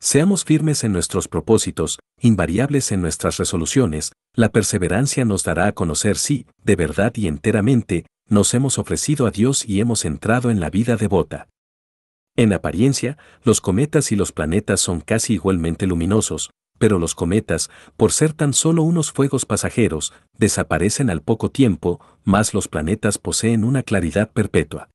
Seamos firmes en nuestros propósitos, invariables en nuestras resoluciones, la perseverancia nos dará a conocer si, de verdad y enteramente, nos hemos ofrecido a Dios y hemos entrado en la vida devota. En apariencia, los cometas y los planetas son casi igualmente luminosos, pero los cometas, por ser tan solo unos fuegos pasajeros, desaparecen al poco tiempo, más los planetas poseen una claridad perpetua.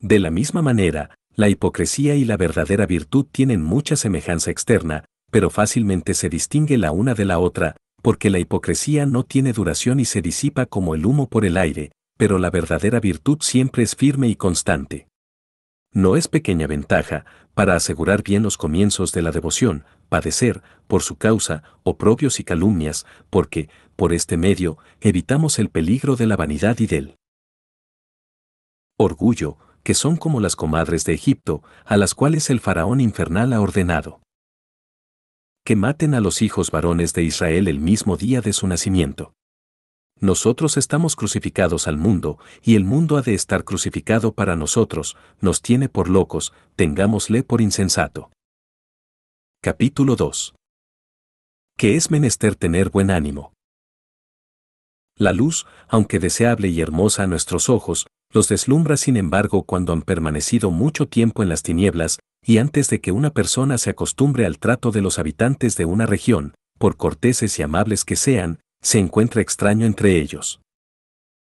De la misma manera, la hipocresía y la verdadera virtud tienen mucha semejanza externa, pero fácilmente se distingue la una de la otra, porque la hipocresía no tiene duración y se disipa como el humo por el aire, pero la verdadera virtud siempre es firme y constante. No es pequeña ventaja, para asegurar bien los comienzos de la devoción, padecer, por su causa, oprobios y calumnias, porque, por este medio, evitamos el peligro de la vanidad y del orgullo, que son como las comadres de Egipto, a las cuales el faraón infernal ha ordenado que maten a los hijos varones de Israel el mismo día de su nacimiento. Nosotros estamos crucificados al mundo, y el mundo ha de estar crucificado para nosotros, nos tiene por locos, tengámosle por insensato. Capítulo 2. Que es menester tener buen ánimo. La luz, aunque deseable y hermosa a nuestros ojos, los deslumbra sin embargo cuando han permanecido mucho tiempo en las tinieblas, y antes de que una persona se acostumbre al trato de los habitantes de una región, por corteses y amables que sean, se encuentra extraño entre ellos.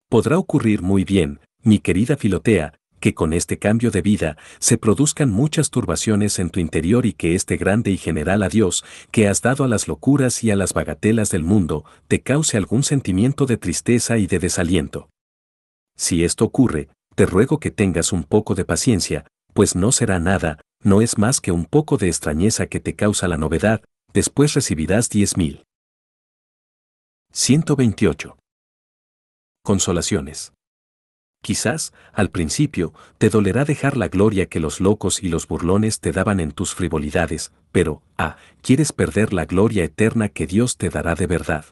Podrá ocurrir muy bien, mi querida Filotea, que con este cambio de vida se produzcan muchas turbaciones en tu interior y que este grande y general adiós que has dado a las locuras y a las bagatelas del mundo te cause algún sentimiento de tristeza y de desaliento. Si esto ocurre, te ruego que tengas un poco de paciencia, pues no será nada, no es más que un poco de extrañeza que te causa la novedad, después recibirás 10.000. 128. Consolaciones. Quizás, al principio, te dolerá dejar la gloria que los locos y los burlones te daban en tus frivolidades, pero, ah, quieres perder la gloria eterna que Dios te dará de verdad.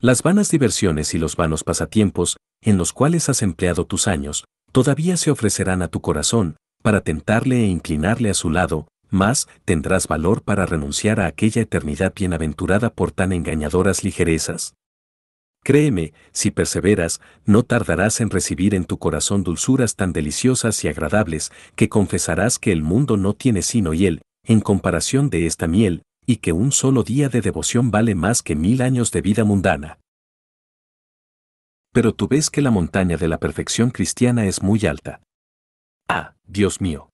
Las vanas diversiones y los vanos pasatiempos en los cuales has empleado tus años, todavía se ofrecerán a tu corazón, para tentarle e inclinarle a su lado, más tendrás valor para renunciar a aquella eternidad bienaventurada por tan engañadoras ligerezas. Créeme, si perseveras, no tardarás en recibir en tu corazón dulzuras tan deliciosas y agradables, que confesarás que el mundo no tiene sino hiel, en comparación de esta miel, y que un solo día de devoción vale más que mil años de vida mundana pero tú ves que la montaña de la perfección cristiana es muy alta. Ah, Dios mío.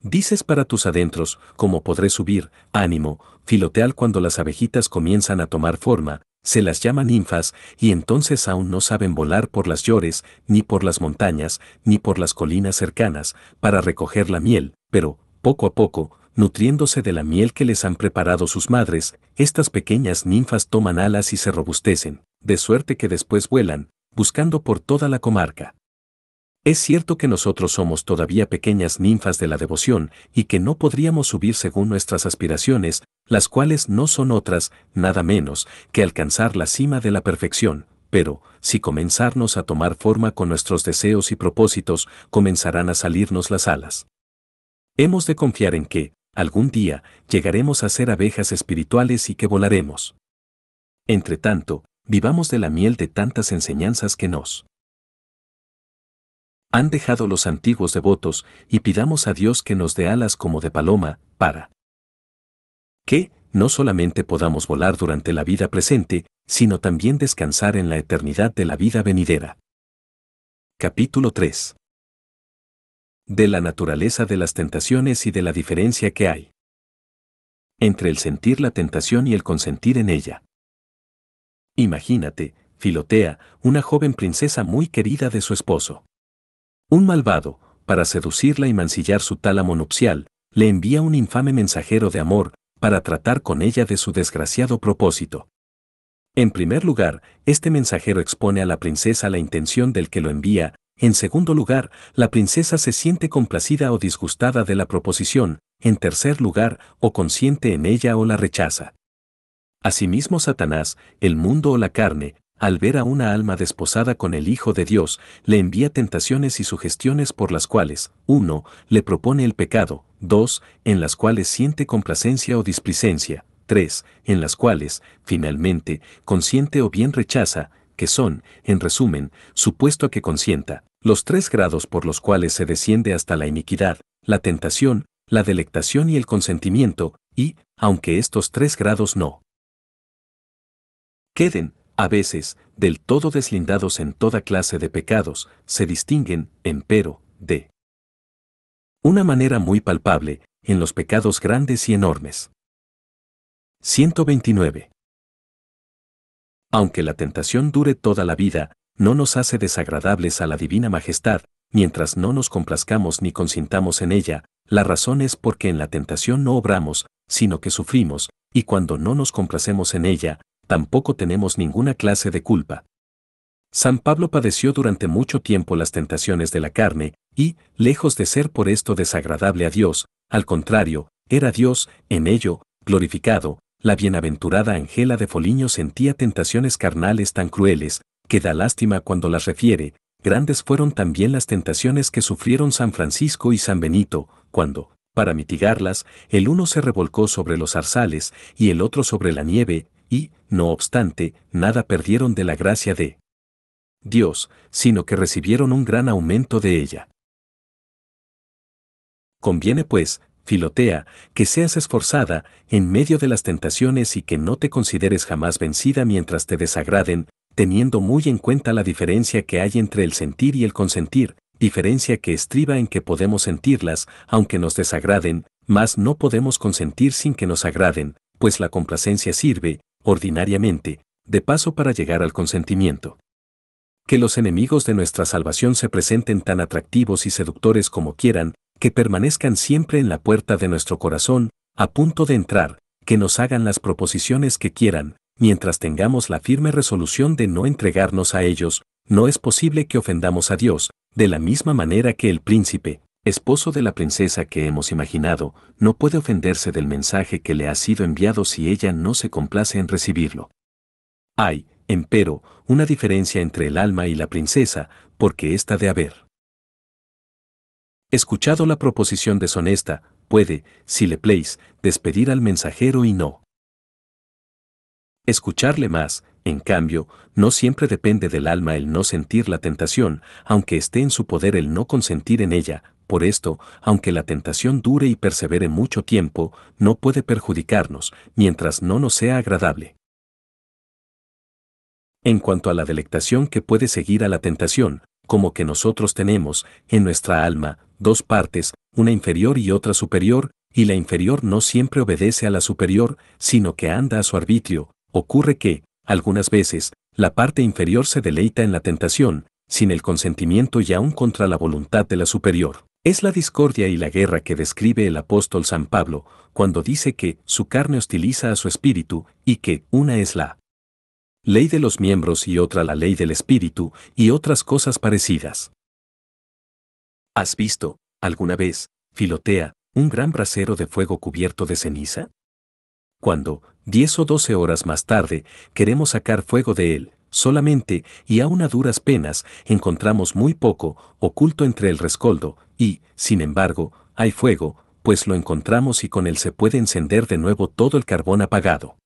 Dices para tus adentros, ¿cómo podré subir? Ánimo, filoteal cuando las abejitas comienzan a tomar forma, se las llama ninfas, y entonces aún no saben volar por las llores, ni por las montañas, ni por las colinas cercanas, para recoger la miel, pero, poco a poco, nutriéndose de la miel que les han preparado sus madres, estas pequeñas ninfas toman alas y se robustecen, de suerte que después vuelan, buscando por toda la comarca. Es cierto que nosotros somos todavía pequeñas ninfas de la devoción y que no podríamos subir según nuestras aspiraciones, las cuales no son otras, nada menos, que alcanzar la cima de la perfección, pero, si comenzarnos a tomar forma con nuestros deseos y propósitos, comenzarán a salirnos las alas. Hemos de confiar en que, algún día, llegaremos a ser abejas espirituales y que volaremos. Entre tanto, vivamos de la miel de tantas enseñanzas que nos han dejado los antiguos devotos y pidamos a Dios que nos dé alas como de paloma, para que no solamente podamos volar durante la vida presente, sino también descansar en la eternidad de la vida venidera. Capítulo 3. De la naturaleza de las tentaciones y de la diferencia que hay entre el sentir la tentación y el consentir en ella. Imagínate, Filotea, una joven princesa muy querida de su esposo. Un malvado, para seducirla y mancillar su tálamo nupcial, le envía un infame mensajero de amor, para tratar con ella de su desgraciado propósito. En primer lugar, este mensajero expone a la princesa la intención del que lo envía, en segundo lugar, la princesa se siente complacida o disgustada de la proposición, en tercer lugar, o consiente en ella o la rechaza. Asimismo Satanás, el mundo o la carne, al ver a una alma desposada con el Hijo de Dios, le envía tentaciones y sugestiones por las cuales, 1. le propone el pecado, 2. en las cuales siente complacencia o displicencia, 3. en las cuales, finalmente, consiente o bien rechaza, que son, en resumen, supuesto que consienta, los tres grados por los cuales se desciende hasta la iniquidad, la tentación, la delectación y el consentimiento, y, aunque estos tres grados no queden, a veces, del todo deslindados en toda clase de pecados, se distinguen, empero, de una manera muy palpable, en los pecados grandes y enormes. 129. Aunque la tentación dure toda la vida, no nos hace desagradables a la Divina Majestad, mientras no nos complazcamos ni consintamos en ella, la razón es porque en la tentación no obramos, sino que sufrimos, y cuando no nos complacemos en ella, tampoco tenemos ninguna clase de culpa. San Pablo padeció durante mucho tiempo las tentaciones de la carne, y, lejos de ser por esto desagradable a Dios, al contrario, era Dios, en ello, glorificado, la bienaventurada Angela de Foliño sentía tentaciones carnales tan crueles, que da lástima cuando las refiere, grandes fueron también las tentaciones que sufrieron San Francisco y San Benito, cuando, para mitigarlas, el uno se revolcó sobre los zarzales y el otro sobre la nieve, y, no obstante, nada perdieron de la gracia de Dios, sino que recibieron un gran aumento de ella. Conviene pues, Filotea, que seas esforzada en medio de las tentaciones y que no te consideres jamás vencida mientras te desagraden, teniendo muy en cuenta la diferencia que hay entre el sentir y el consentir, diferencia que estriba en que podemos sentirlas, aunque nos desagraden, mas no podemos consentir sin que nos agraden, pues la complacencia sirve, ordinariamente, de paso para llegar al consentimiento. Que los enemigos de nuestra salvación se presenten tan atractivos y seductores como quieran, que permanezcan siempre en la puerta de nuestro corazón, a punto de entrar, que nos hagan las proposiciones que quieran, mientras tengamos la firme resolución de no entregarnos a ellos, no es posible que ofendamos a Dios, de la misma manera que el príncipe, esposo de la princesa que hemos imaginado, no puede ofenderse del mensaje que le ha sido enviado si ella no se complace en recibirlo. Hay, empero, una diferencia entre el alma y la princesa, porque ésta de haber. Escuchado la proposición deshonesta, puede, si le pleis, despedir al mensajero y no. Escucharle más, en cambio, no siempre depende del alma el no sentir la tentación, aunque esté en su poder el no consentir en ella, por esto, aunque la tentación dure y persevere mucho tiempo, no puede perjudicarnos, mientras no nos sea agradable. En cuanto a la delectación que puede seguir a la tentación, como que nosotros tenemos, en nuestra alma, dos partes, una inferior y otra superior, y la inferior no siempre obedece a la superior, sino que anda a su arbitrio, ocurre que, algunas veces, la parte inferior se deleita en la tentación, sin el consentimiento y aún contra la voluntad de la superior. Es la discordia y la guerra que describe el apóstol San Pablo cuando dice que su carne hostiliza a su espíritu y que una es la ley de los miembros y otra la ley del espíritu y otras cosas parecidas. ¿Has visto, alguna vez, Filotea, un gran brasero de fuego cubierto de ceniza? Cuando, diez o doce horas más tarde, queremos sacar fuego de él, solamente, y aún a duras penas, encontramos muy poco, oculto entre el rescoldo, y, sin embargo, hay fuego, pues lo encontramos y con él se puede encender de nuevo todo el carbón apagado.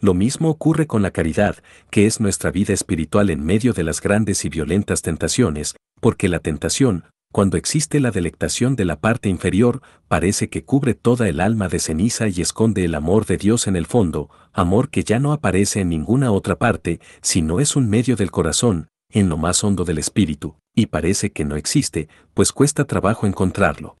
Lo mismo ocurre con la caridad, que es nuestra vida espiritual en medio de las grandes y violentas tentaciones, porque la tentación, cuando existe la delectación de la parte inferior, parece que cubre toda el alma de ceniza y esconde el amor de Dios en el fondo, amor que ya no aparece en ninguna otra parte, sino es un medio del corazón, en lo más hondo del espíritu, y parece que no existe, pues cuesta trabajo encontrarlo.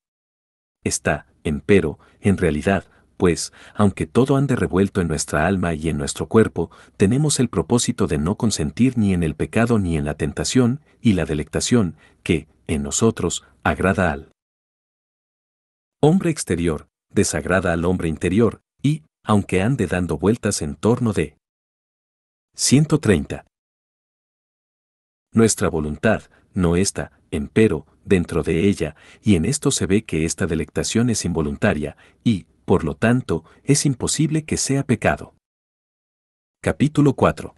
Está, empero, en realidad, pues, aunque todo ande revuelto en nuestra alma y en nuestro cuerpo, tenemos el propósito de no consentir ni en el pecado ni en la tentación y la delectación, que, en nosotros, agrada al hombre exterior, desagrada al hombre interior, y, aunque ande dando vueltas en torno de 130. Nuestra voluntad, no está, empero, dentro de ella, y en esto se ve que esta delectación es involuntaria, y, por lo tanto, es imposible que sea pecado. Capítulo 4.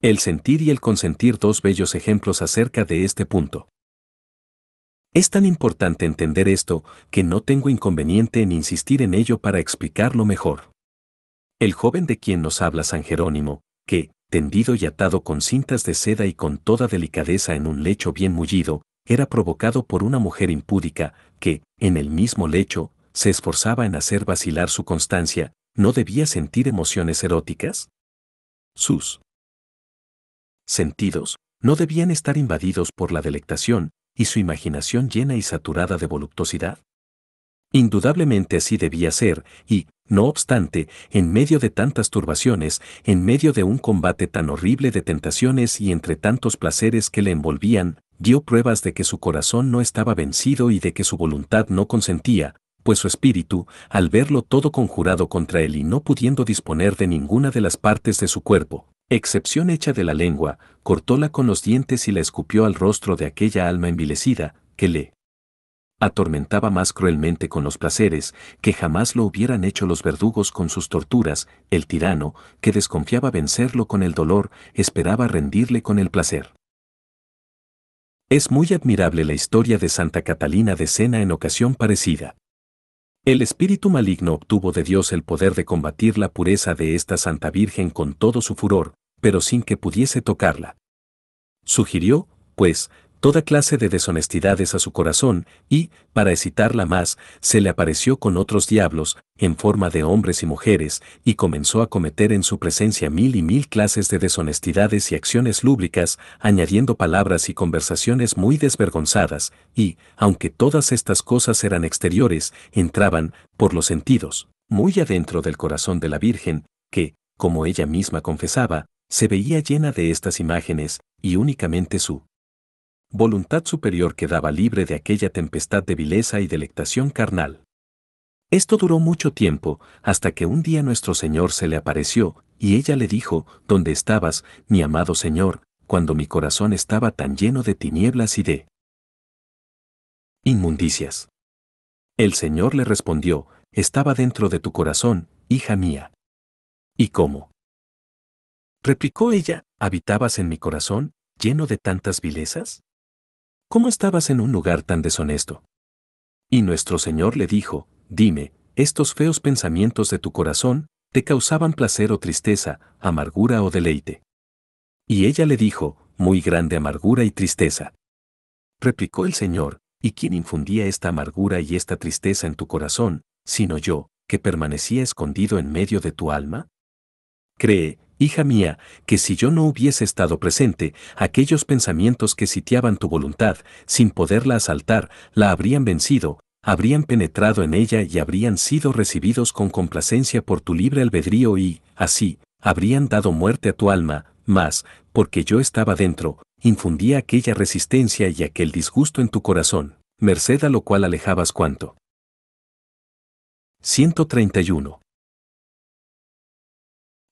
El sentir y el consentir dos bellos ejemplos acerca de este punto. Es tan importante entender esto que no tengo inconveniente en insistir en ello para explicarlo mejor. El joven de quien nos habla San Jerónimo, que, tendido y atado con cintas de seda y con toda delicadeza en un lecho bien mullido, era provocado por una mujer impúdica que, en el mismo lecho, se esforzaba en hacer vacilar su constancia, ¿no debía sentir emociones eróticas? Sus sentidos no debían estar invadidos por la delectación y su imaginación llena y saturada de voluptuosidad. Indudablemente así debía ser, y, no obstante, en medio de tantas turbaciones, en medio de un combate tan horrible de tentaciones y entre tantos placeres que le envolvían, dio pruebas de que su corazón no estaba vencido y de que su voluntad no consentía, pues su espíritu, al verlo todo conjurado contra él y no pudiendo disponer de ninguna de las partes de su cuerpo, excepción hecha de la lengua, cortóla con los dientes y la escupió al rostro de aquella alma envilecida, que le atormentaba más cruelmente con los placeres que jamás lo hubieran hecho los verdugos con sus torturas, el tirano, que desconfiaba vencerlo con el dolor, esperaba rendirle con el placer. Es muy admirable la historia de Santa Catalina de Sena en ocasión parecida. El espíritu maligno obtuvo de Dios el poder de combatir la pureza de esta Santa Virgen con todo su furor, pero sin que pudiese tocarla. Sugirió, pues, toda clase de deshonestidades a su corazón, y, para excitarla más, se le apareció con otros diablos, en forma de hombres y mujeres, y comenzó a cometer en su presencia mil y mil clases de deshonestidades y acciones lúbricas, añadiendo palabras y conversaciones muy desvergonzadas, y, aunque todas estas cosas eran exteriores, entraban, por los sentidos, muy adentro del corazón de la Virgen, que, como ella misma confesaba, se veía llena de estas imágenes, y únicamente su voluntad superior quedaba libre de aquella tempestad de vileza y delectación carnal. Esto duró mucho tiempo, hasta que un día nuestro Señor se le apareció, y ella le dijo, ¿Dónde estabas, mi amado Señor, cuando mi corazón estaba tan lleno de tinieblas y de inmundicias? El Señor le respondió, estaba dentro de tu corazón, hija mía. ¿Y cómo? Replicó ella, ¿habitabas en mi corazón, lleno de tantas vilezas? ¿cómo estabas en un lugar tan deshonesto? Y nuestro Señor le dijo, dime, estos feos pensamientos de tu corazón, ¿te causaban placer o tristeza, amargura o deleite? Y ella le dijo, muy grande amargura y tristeza. Replicó el Señor, ¿y quién infundía esta amargura y esta tristeza en tu corazón, sino yo, que permanecía escondido en medio de tu alma? Cree, Hija mía, que si yo no hubiese estado presente, aquellos pensamientos que sitiaban tu voluntad, sin poderla asaltar, la habrían vencido, habrían penetrado en ella y habrían sido recibidos con complacencia por tu libre albedrío y, así, habrían dado muerte a tu alma, mas, porque yo estaba dentro, infundía aquella resistencia y aquel disgusto en tu corazón, merced a lo cual alejabas cuanto. 131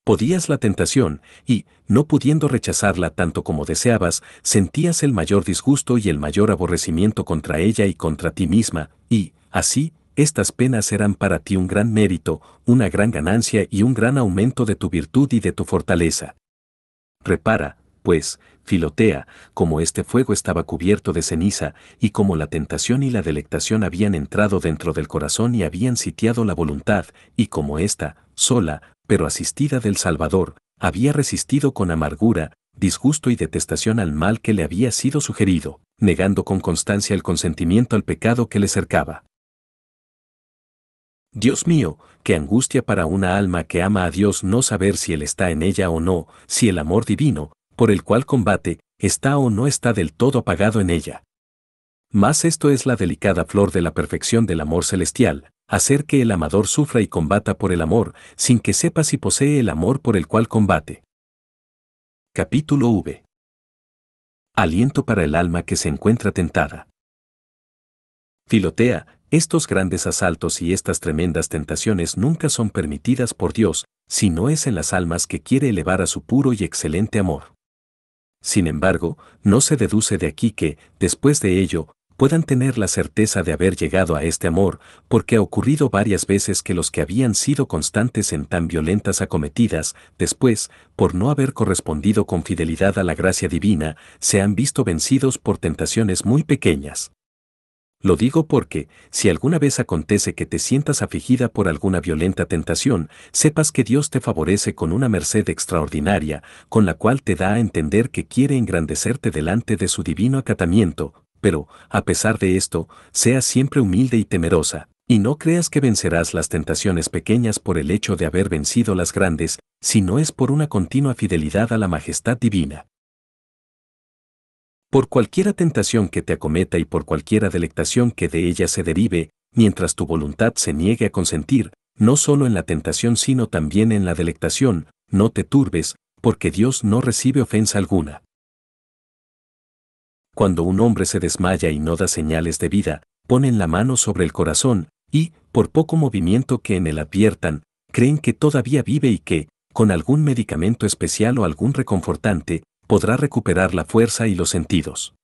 podías la tentación y, no pudiendo rechazarla tanto como deseabas, sentías el mayor disgusto y el mayor aborrecimiento contra ella y contra ti misma, y, así, estas penas eran para ti un gran mérito, una gran ganancia y un gran aumento de tu virtud y de tu fortaleza. Repara, pues, Filotea, como este fuego estaba cubierto de ceniza, y como la tentación y la delectación habían entrado dentro del corazón y habían sitiado la voluntad, y como ésta, sola, pero asistida del Salvador, había resistido con amargura, disgusto y detestación al mal que le había sido sugerido, negando con constancia el consentimiento al pecado que le cercaba. Dios mío, qué angustia para una alma que ama a Dios no saber si Él está en ella o no, si el amor divino, por el cual combate, está o no está del todo apagado en ella. Más esto es la delicada flor de la perfección del amor celestial, hacer que el amador sufra y combata por el amor, sin que sepa si posee el amor por el cual combate. Capítulo V. Aliento para el alma que se encuentra tentada. Filotea, estos grandes asaltos y estas tremendas tentaciones nunca son permitidas por Dios, si no es en las almas que quiere elevar a su puro y excelente amor. Sin embargo, no se deduce de aquí que, después de ello, puedan tener la certeza de haber llegado a este amor, porque ha ocurrido varias veces que los que habían sido constantes en tan violentas acometidas, después, por no haber correspondido con fidelidad a la gracia divina, se han visto vencidos por tentaciones muy pequeñas. Lo digo porque, si alguna vez acontece que te sientas afligida por alguna violenta tentación, sepas que Dios te favorece con una merced extraordinaria, con la cual te da a entender que quiere engrandecerte delante de su divino acatamiento, pero, a pesar de esto, sea siempre humilde y temerosa, y no creas que vencerás las tentaciones pequeñas por el hecho de haber vencido las grandes, si no es por una continua fidelidad a la majestad divina. Por cualquiera tentación que te acometa y por cualquiera delectación que de ella se derive, mientras tu voluntad se niegue a consentir, no solo en la tentación sino también en la delectación, no te turbes, porque Dios no recibe ofensa alguna cuando un hombre se desmaya y no da señales de vida, ponen la mano sobre el corazón, y, por poco movimiento que en él adviertan, creen que todavía vive y que, con algún medicamento especial o algún reconfortante, podrá recuperar la fuerza y los sentidos.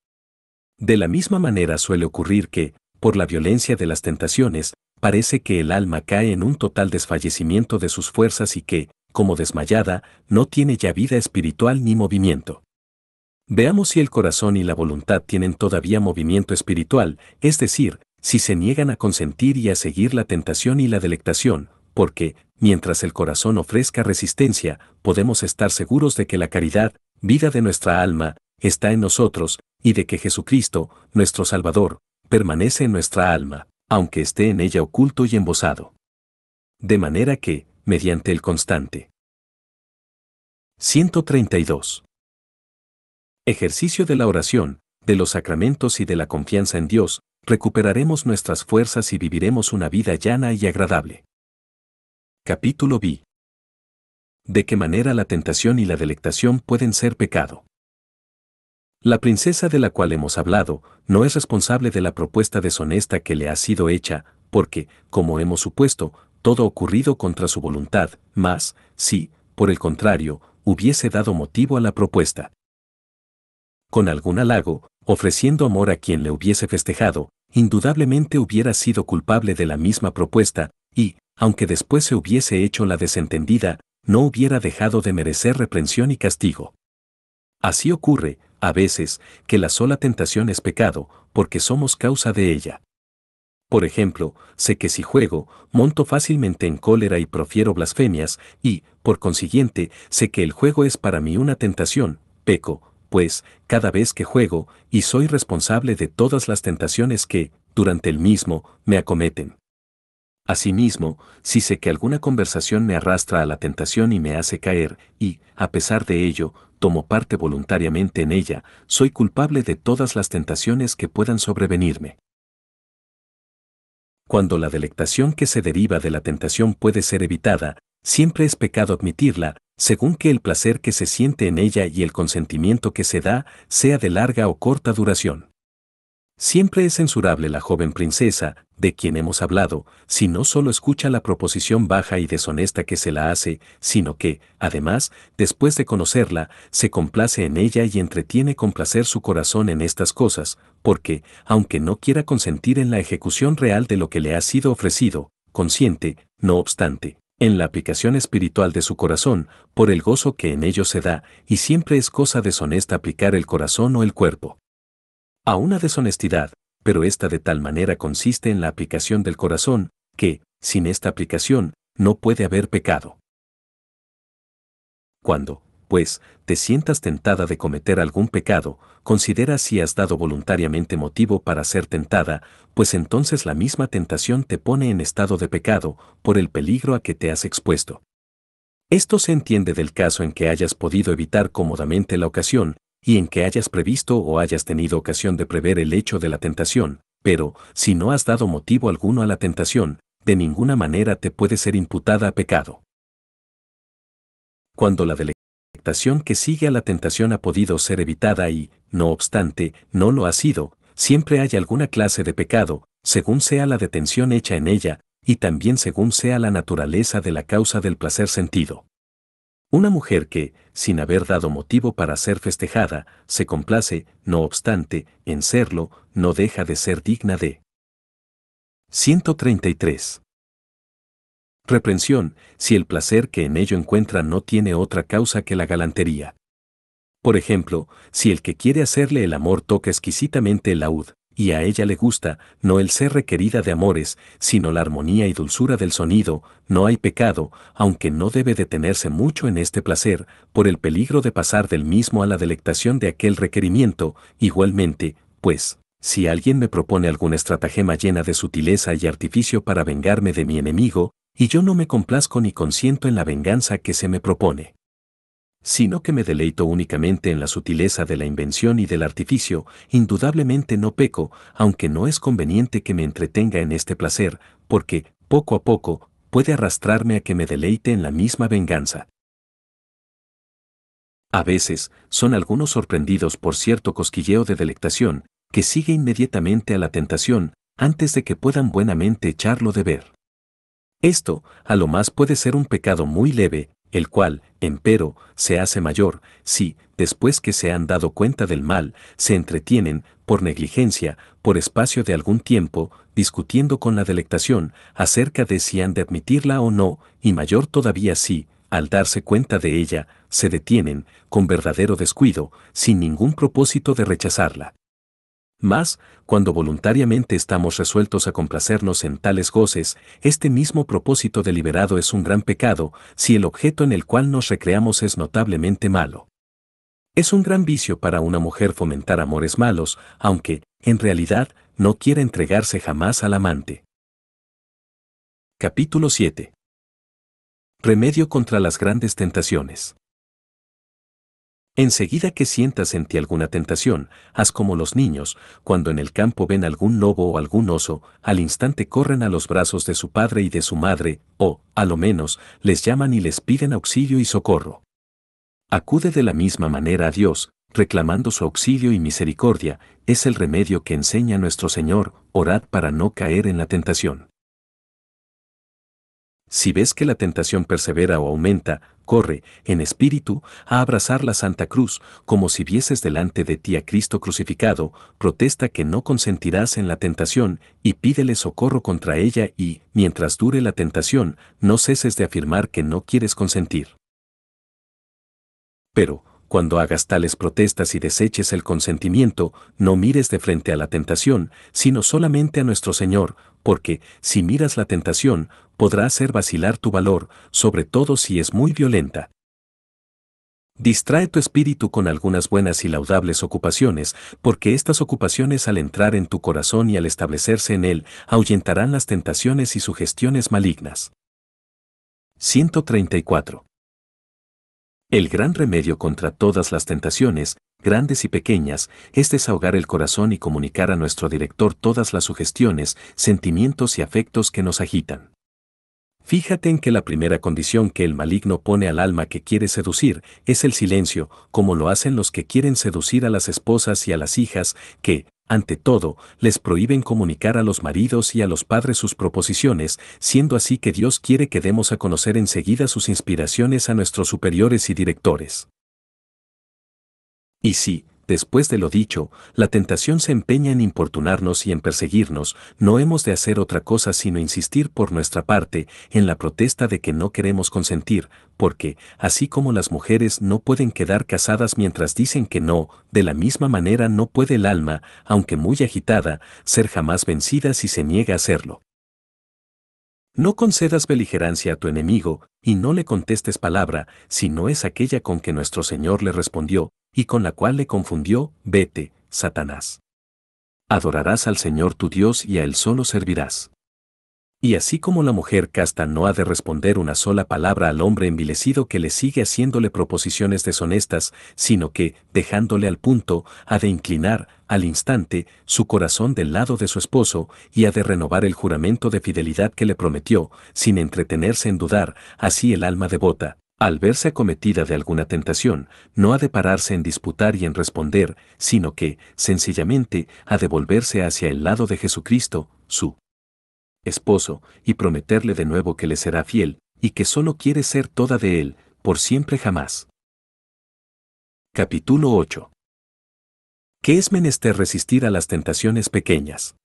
De la misma manera suele ocurrir que, por la violencia de las tentaciones, parece que el alma cae en un total desfallecimiento de sus fuerzas y que, como desmayada, no tiene ya vida espiritual ni movimiento. Veamos si el corazón y la voluntad tienen todavía movimiento espiritual, es decir, si se niegan a consentir y a seguir la tentación y la delectación, porque, mientras el corazón ofrezca resistencia, podemos estar seguros de que la caridad, vida de nuestra alma, está en nosotros, y de que Jesucristo, nuestro Salvador, permanece en nuestra alma, aunque esté en ella oculto y embosado. De manera que, mediante el constante. 132 ejercicio de la oración, de los sacramentos y de la confianza en Dios, recuperaremos nuestras fuerzas y viviremos una vida llana y agradable. Capítulo B. ¿De qué manera la tentación y la delectación pueden ser pecado? La princesa de la cual hemos hablado no es responsable de la propuesta deshonesta que le ha sido hecha, porque, como hemos supuesto, todo ha ocurrido contra su voluntad, mas, si, por el contrario, hubiese dado motivo a la propuesta, con algún halago, ofreciendo amor a quien le hubiese festejado, indudablemente hubiera sido culpable de la misma propuesta, y, aunque después se hubiese hecho la desentendida, no hubiera dejado de merecer reprensión y castigo. Así ocurre, a veces, que la sola tentación es pecado, porque somos causa de ella. Por ejemplo, sé que si juego, monto fácilmente en cólera y profiero blasfemias, y, por consiguiente, sé que el juego es para mí una tentación, peco, pues, cada vez que juego, y soy responsable de todas las tentaciones que, durante el mismo, me acometen. Asimismo, si sé que alguna conversación me arrastra a la tentación y me hace caer, y, a pesar de ello, tomo parte voluntariamente en ella, soy culpable de todas las tentaciones que puedan sobrevenirme. Cuando la delectación que se deriva de la tentación puede ser evitada, siempre es pecado admitirla, según que el placer que se siente en ella y el consentimiento que se da sea de larga o corta duración. Siempre es censurable la joven princesa, de quien hemos hablado, si no solo escucha la proposición baja y deshonesta que se la hace, sino que, además, después de conocerla, se complace en ella y entretiene con placer su corazón en estas cosas, porque, aunque no quiera consentir en la ejecución real de lo que le ha sido ofrecido, consiente, no obstante, en la aplicación espiritual de su corazón, por el gozo que en ello se da, y siempre es cosa deshonesta aplicar el corazón o el cuerpo. A una deshonestidad, pero esta de tal manera consiste en la aplicación del corazón, que, sin esta aplicación, no puede haber pecado. Cuando, pues, te sientas tentada de cometer algún pecado, considera si has dado voluntariamente motivo para ser tentada, pues entonces la misma tentación te pone en estado de pecado por el peligro a que te has expuesto. Esto se entiende del caso en que hayas podido evitar cómodamente la ocasión, y en que hayas previsto o hayas tenido ocasión de prever el hecho de la tentación, pero, si no has dado motivo alguno a la tentación, de ninguna manera te puede ser imputada a pecado. Cuando la que sigue a la tentación ha podido ser evitada y, no obstante, no lo ha sido, siempre hay alguna clase de pecado, según sea la detención hecha en ella, y también según sea la naturaleza de la causa del placer sentido. Una mujer que, sin haber dado motivo para ser festejada, se complace, no obstante, en serlo, no deja de ser digna de. 133. Reprensión, si el placer que en ello encuentra no tiene otra causa que la galantería. Por ejemplo, si el que quiere hacerle el amor toca exquisitamente el laúd, y a ella le gusta, no el ser requerida de amores, sino la armonía y dulzura del sonido, no hay pecado, aunque no debe detenerse mucho en este placer, por el peligro de pasar del mismo a la delectación de aquel requerimiento, igualmente, pues, si alguien me propone algún estratagema llena de sutileza y artificio para vengarme de mi enemigo, y yo no me complazco ni consiento en la venganza que se me propone sino que me deleito únicamente en la sutileza de la invención y del artificio, indudablemente no peco, aunque no es conveniente que me entretenga en este placer, porque, poco a poco, puede arrastrarme a que me deleite en la misma venganza. A veces, son algunos sorprendidos por cierto cosquilleo de delectación, que sigue inmediatamente a la tentación, antes de que puedan buenamente echarlo de ver. Esto, a lo más, puede ser un pecado muy leve, el cual, empero, se hace mayor, si, después que se han dado cuenta del mal, se entretienen, por negligencia, por espacio de algún tiempo, discutiendo con la delectación, acerca de si han de admitirla o no, y mayor todavía si, al darse cuenta de ella, se detienen, con verdadero descuido, sin ningún propósito de rechazarla. Mas, cuando voluntariamente estamos resueltos a complacernos en tales goces, este mismo propósito deliberado es un gran pecado, si el objeto en el cual nos recreamos es notablemente malo. Es un gran vicio para una mujer fomentar amores malos, aunque, en realidad, no quiera entregarse jamás al amante. Capítulo 7. Remedio contra las grandes tentaciones. Enseguida que sientas en ti alguna tentación, haz como los niños, cuando en el campo ven algún lobo o algún oso, al instante corren a los brazos de su padre y de su madre, o, a lo menos, les llaman y les piden auxilio y socorro. Acude de la misma manera a Dios, reclamando su auxilio y misericordia, es el remedio que enseña nuestro Señor, orad para no caer en la tentación. Si ves que la tentación persevera o aumenta, corre, en espíritu, a abrazar la Santa Cruz, como si vieses delante de ti a Cristo crucificado, protesta que no consentirás en la tentación, y pídele socorro contra ella y, mientras dure la tentación, no ceses de afirmar que no quieres consentir. Pero, cuando hagas tales protestas y deseches el consentimiento, no mires de frente a la tentación, sino solamente a nuestro Señor, porque, si miras la tentación, podrá hacer vacilar tu valor, sobre todo si es muy violenta. Distrae tu espíritu con algunas buenas y laudables ocupaciones, porque estas ocupaciones al entrar en tu corazón y al establecerse en él, ahuyentarán las tentaciones y sugestiones malignas. 134. El gran remedio contra todas las tentaciones, grandes y pequeñas, es desahogar el corazón y comunicar a nuestro director todas las sugestiones, sentimientos y afectos que nos agitan. Fíjate en que la primera condición que el maligno pone al alma que quiere seducir es el silencio, como lo hacen los que quieren seducir a las esposas y a las hijas, que, ante todo, les prohíben comunicar a los maridos y a los padres sus proposiciones, siendo así que Dios quiere que demos a conocer enseguida sus inspiraciones a nuestros superiores y directores. Y sí. Después de lo dicho, la tentación se empeña en importunarnos y en perseguirnos, no hemos de hacer otra cosa sino insistir por nuestra parte en la protesta de que no queremos consentir, porque, así como las mujeres no pueden quedar casadas mientras dicen que no, de la misma manera no puede el alma, aunque muy agitada, ser jamás vencida si se niega a hacerlo. No concedas beligerancia a tu enemigo, y no le contestes palabra, si no es aquella con que nuestro Señor le respondió, y con la cual le confundió, vete, Satanás. Adorarás al Señor tu Dios y a Él solo servirás. Y así como la mujer casta no ha de responder una sola palabra al hombre envilecido que le sigue haciéndole proposiciones deshonestas, sino que, dejándole al punto, ha de inclinar, al instante, su corazón del lado de su esposo, y ha de renovar el juramento de fidelidad que le prometió, sin entretenerse en dudar, así el alma devota, al verse acometida de alguna tentación, no ha de pararse en disputar y en responder, sino que, sencillamente, ha de volverse hacia el lado de Jesucristo, su esposo, y prometerle de nuevo que le será fiel, y que solo quiere ser toda de él, por siempre jamás. Capítulo 8. ¿Qué es menester resistir a las tentaciones pequeñas?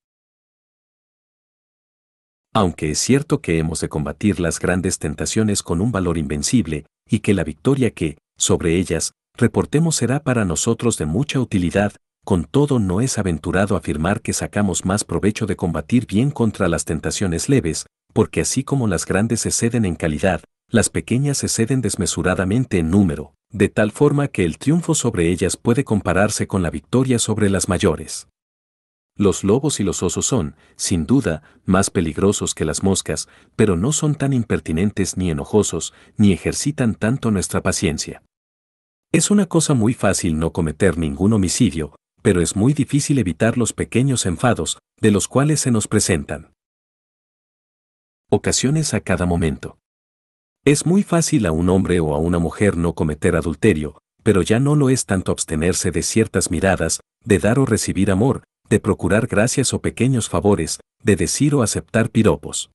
aunque es cierto que hemos de combatir las grandes tentaciones con un valor invencible, y que la victoria que, sobre ellas, reportemos será para nosotros de mucha utilidad, con todo no es aventurado afirmar que sacamos más provecho de combatir bien contra las tentaciones leves, porque así como las grandes se ceden en calidad, las pequeñas se ceden desmesuradamente en número, de tal forma que el triunfo sobre ellas puede compararse con la victoria sobre las mayores. Los lobos y los osos son, sin duda, más peligrosos que las moscas, pero no son tan impertinentes ni enojosos, ni ejercitan tanto nuestra paciencia. Es una cosa muy fácil no cometer ningún homicidio, pero es muy difícil evitar los pequeños enfados de los cuales se nos presentan. Ocasiones a cada momento. Es muy fácil a un hombre o a una mujer no cometer adulterio, pero ya no lo es tanto abstenerse de ciertas miradas, de dar o recibir amor, de procurar gracias o pequeños favores, de decir o aceptar piropos.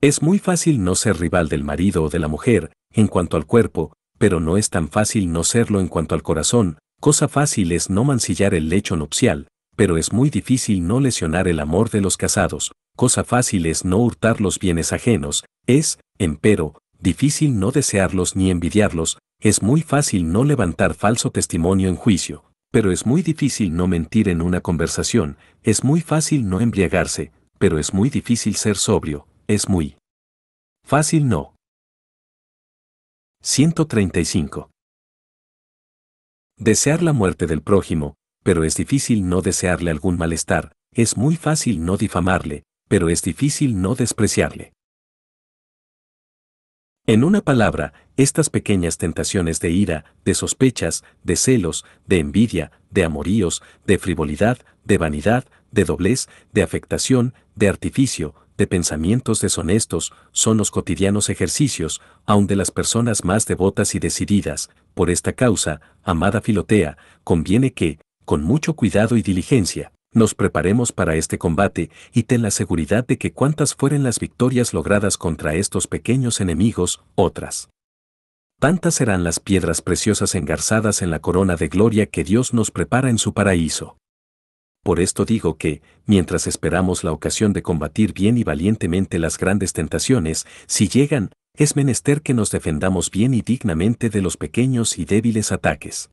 Es muy fácil no ser rival del marido o de la mujer, en cuanto al cuerpo, pero no es tan fácil no serlo en cuanto al corazón, cosa fácil es no mancillar el lecho nupcial, pero es muy difícil no lesionar el amor de los casados, cosa fácil es no hurtar los bienes ajenos, es, empero, difícil no desearlos ni envidiarlos, es muy fácil no levantar falso testimonio en juicio. Pero es muy difícil no mentir en una conversación, es muy fácil no embriagarse, pero es muy difícil ser sobrio, es muy fácil no. 135. Desear la muerte del prójimo, pero es difícil no desearle algún malestar, es muy fácil no difamarle, pero es difícil no despreciarle. En una palabra, estas pequeñas tentaciones de ira, de sospechas, de celos, de envidia, de amoríos, de frivolidad, de vanidad, de doblez, de afectación, de artificio, de pensamientos deshonestos, son los cotidianos ejercicios, aun de las personas más devotas y decididas. Por esta causa, amada Filotea, conviene que, con mucho cuidado y diligencia, nos preparemos para este combate y ten la seguridad de que cuantas fueren las victorias logradas contra estos pequeños enemigos, otras. Tantas serán las piedras preciosas engarzadas en la corona de gloria que Dios nos prepara en su paraíso. Por esto digo que, mientras esperamos la ocasión de combatir bien y valientemente las grandes tentaciones, si llegan, es menester que nos defendamos bien y dignamente de los pequeños y débiles ataques.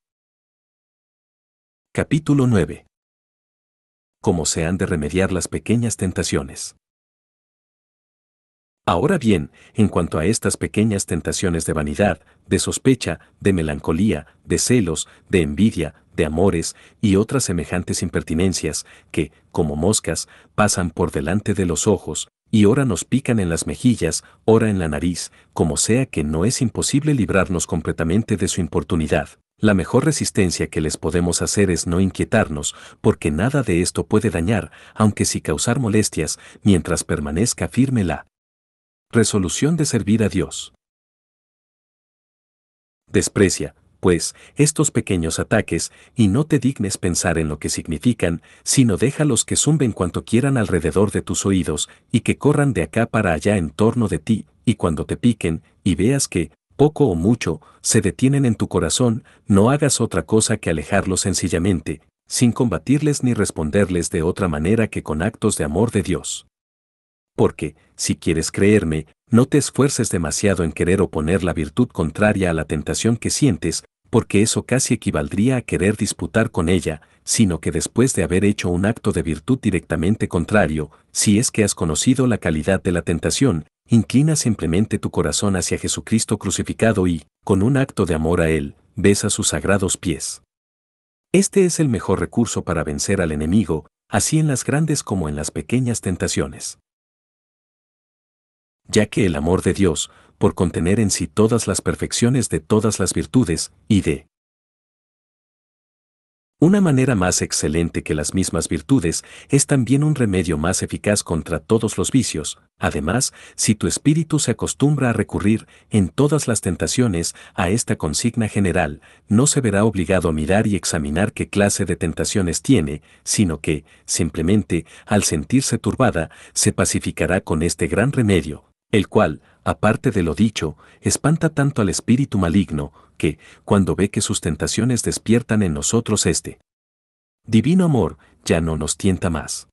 Capítulo 9. Cómo se han de remediar las pequeñas tentaciones. Ahora bien, en cuanto a estas pequeñas tentaciones de vanidad, de sospecha, de melancolía, de celos, de envidia, de amores y otras semejantes impertinencias que, como moscas, pasan por delante de los ojos, y ora nos pican en las mejillas, ora en la nariz, como sea que no es imposible librarnos completamente de su importunidad. La mejor resistencia que les podemos hacer es no inquietarnos, porque nada de esto puede dañar, aunque sí causar molestias, mientras permanezca firme la resolución de servir a Dios. Desprecia, pues, estos pequeños ataques, y no te dignes pensar en lo que significan, sino déjalos que zumben cuanto quieran alrededor de tus oídos, y que corran de acá para allá en torno de ti, y cuando te piquen, y veas que, poco o mucho, se detienen en tu corazón, no hagas otra cosa que alejarlos sencillamente, sin combatirles ni responderles de otra manera que con actos de amor de Dios. Porque, si quieres creerme, no te esfuerces demasiado en querer oponer la virtud contraria a la tentación que sientes, porque eso casi equivaldría a querer disputar con ella, sino que después de haber hecho un acto de virtud directamente contrario, si es que has conocido la calidad de la tentación, Inclina simplemente tu corazón hacia Jesucristo crucificado y, con un acto de amor a Él, besa sus sagrados pies. Este es el mejor recurso para vencer al enemigo, así en las grandes como en las pequeñas tentaciones. Ya que el amor de Dios, por contener en sí todas las perfecciones de todas las virtudes, y de una manera más excelente que las mismas virtudes es también un remedio más eficaz contra todos los vicios. Además, si tu espíritu se acostumbra a recurrir en todas las tentaciones a esta consigna general, no se verá obligado a mirar y examinar qué clase de tentaciones tiene, sino que, simplemente, al sentirse turbada, se pacificará con este gran remedio, el cual, aparte de lo dicho, espanta tanto al espíritu maligno, que, cuando ve que sus tentaciones despiertan en nosotros este divino amor, ya no nos tienta más.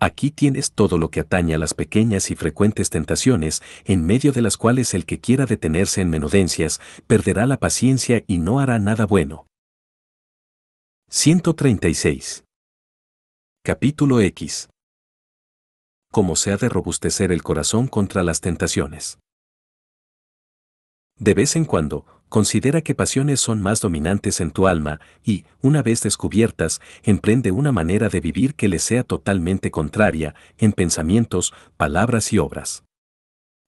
Aquí tienes todo lo que atañe a las pequeñas y frecuentes tentaciones, en medio de las cuales el que quiera detenerse en menudencias, perderá la paciencia y no hará nada bueno. 136. Capítulo X. Cómo se ha de robustecer el corazón contra las tentaciones. De vez en cuando, Considera que pasiones son más dominantes en tu alma y, una vez descubiertas, emprende una manera de vivir que le sea totalmente contraria en pensamientos, palabras y obras.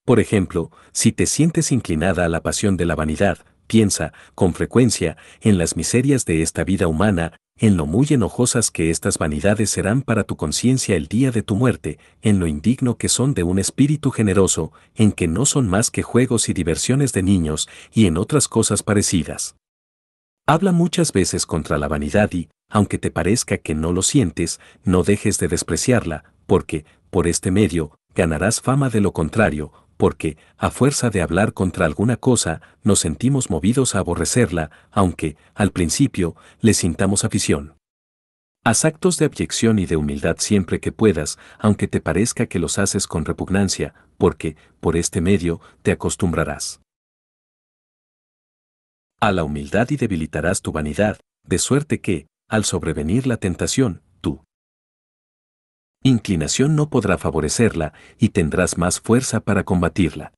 Por ejemplo, si te sientes inclinada a la pasión de la vanidad, piensa, con frecuencia, en las miserias de esta vida humana en lo muy enojosas que estas vanidades serán para tu conciencia el día de tu muerte, en lo indigno que son de un espíritu generoso, en que no son más que juegos y diversiones de niños, y en otras cosas parecidas. Habla muchas veces contra la vanidad y, aunque te parezca que no lo sientes, no dejes de despreciarla, porque, por este medio, ganarás fama de lo contrario, porque, a fuerza de hablar contra alguna cosa, nos sentimos movidos a aborrecerla, aunque, al principio, le sintamos afición. Haz actos de abyección y de humildad siempre que puedas, aunque te parezca que los haces con repugnancia, porque, por este medio, te acostumbrarás a la humildad y debilitarás tu vanidad, de suerte que, al sobrevenir la tentación, inclinación no podrá favorecerla y tendrás más fuerza para combatirla.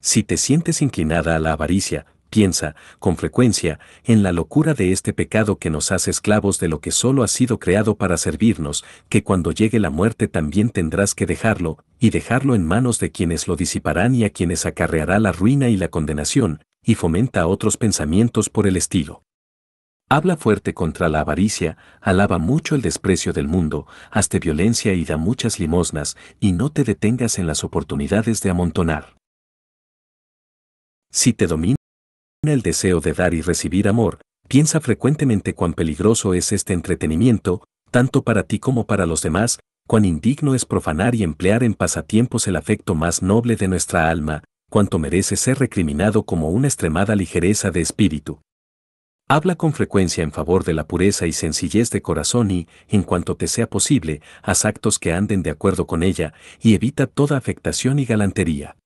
Si te sientes inclinada a la avaricia, piensa, con frecuencia, en la locura de este pecado que nos hace esclavos de lo que solo ha sido creado para servirnos, que cuando llegue la muerte también tendrás que dejarlo, y dejarlo en manos de quienes lo disiparán y a quienes acarreará la ruina y la condenación, y fomenta otros pensamientos por el estilo. Habla fuerte contra la avaricia, alaba mucho el desprecio del mundo, hazte violencia y da muchas limosnas, y no te detengas en las oportunidades de amontonar. Si te domina el deseo de dar y recibir amor, piensa frecuentemente cuán peligroso es este entretenimiento, tanto para ti como para los demás, cuán indigno es profanar y emplear en pasatiempos el afecto más noble de nuestra alma, cuánto merece ser recriminado como una extremada ligereza de espíritu Habla con frecuencia en favor de la pureza y sencillez de corazón y, en cuanto te sea posible, haz actos que anden de acuerdo con ella y evita toda afectación y galantería.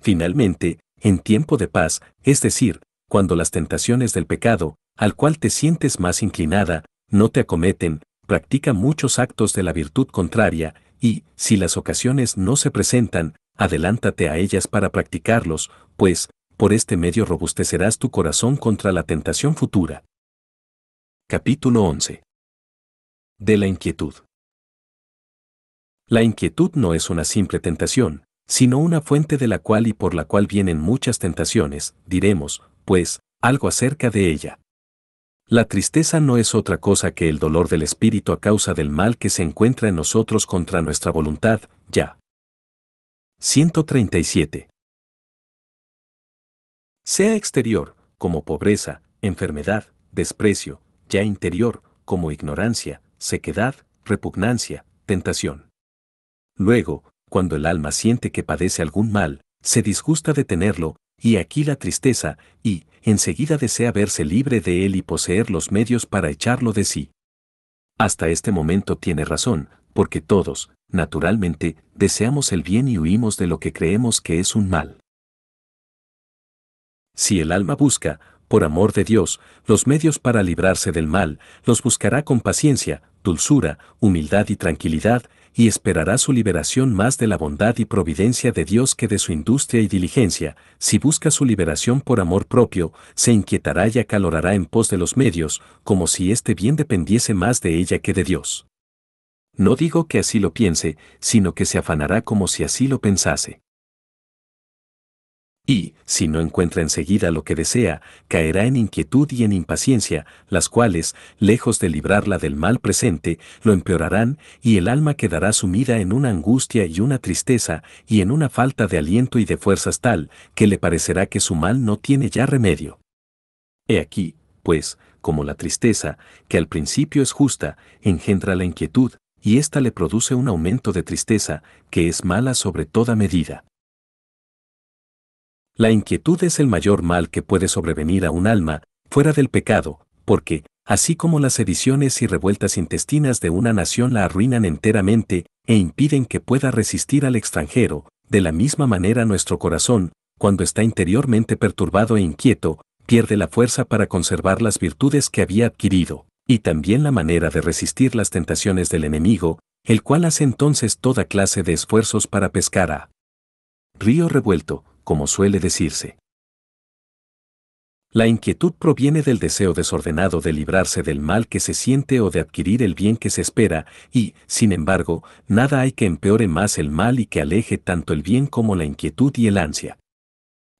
Finalmente, en tiempo de paz, es decir, cuando las tentaciones del pecado, al cual te sientes más inclinada, no te acometen, practica muchos actos de la virtud contraria, y, si las ocasiones no se presentan, adelántate a ellas para practicarlos, pues, por este medio robustecerás tu corazón contra la tentación futura. Capítulo 11. De la inquietud. La inquietud no es una simple tentación, sino una fuente de la cual y por la cual vienen muchas tentaciones, diremos, pues, algo acerca de ella. La tristeza no es otra cosa que el dolor del espíritu a causa del mal que se encuentra en nosotros contra nuestra voluntad, ya. 137 sea exterior, como pobreza, enfermedad, desprecio, ya interior, como ignorancia, sequedad, repugnancia, tentación. Luego, cuando el alma siente que padece algún mal, se disgusta de tenerlo, y aquí la tristeza, y, enseguida desea verse libre de él y poseer los medios para echarlo de sí. Hasta este momento tiene razón, porque todos, naturalmente, deseamos el bien y huimos de lo que creemos que es un mal. Si el alma busca, por amor de Dios, los medios para librarse del mal, los buscará con paciencia, dulzura, humildad y tranquilidad, y esperará su liberación más de la bondad y providencia de Dios que de su industria y diligencia. Si busca su liberación por amor propio, se inquietará y acalorará en pos de los medios, como si este bien dependiese más de ella que de Dios. No digo que así lo piense, sino que se afanará como si así lo pensase y, si no encuentra enseguida lo que desea, caerá en inquietud y en impaciencia, las cuales, lejos de librarla del mal presente, lo empeorarán, y el alma quedará sumida en una angustia y una tristeza, y en una falta de aliento y de fuerzas tal, que le parecerá que su mal no tiene ya remedio. He aquí, pues, como la tristeza, que al principio es justa, engendra la inquietud, y ésta le produce un aumento de tristeza, que es mala sobre toda medida. La inquietud es el mayor mal que puede sobrevenir a un alma, fuera del pecado, porque, así como las ediciones y revueltas intestinas de una nación la arruinan enteramente e impiden que pueda resistir al extranjero, de la misma manera nuestro corazón, cuando está interiormente perturbado e inquieto, pierde la fuerza para conservar las virtudes que había adquirido, y también la manera de resistir las tentaciones del enemigo, el cual hace entonces toda clase de esfuerzos para pescar a río revuelto, como suele decirse. La inquietud proviene del deseo desordenado de librarse del mal que se siente o de adquirir el bien que se espera, y, sin embargo, nada hay que empeore más el mal y que aleje tanto el bien como la inquietud y el ansia.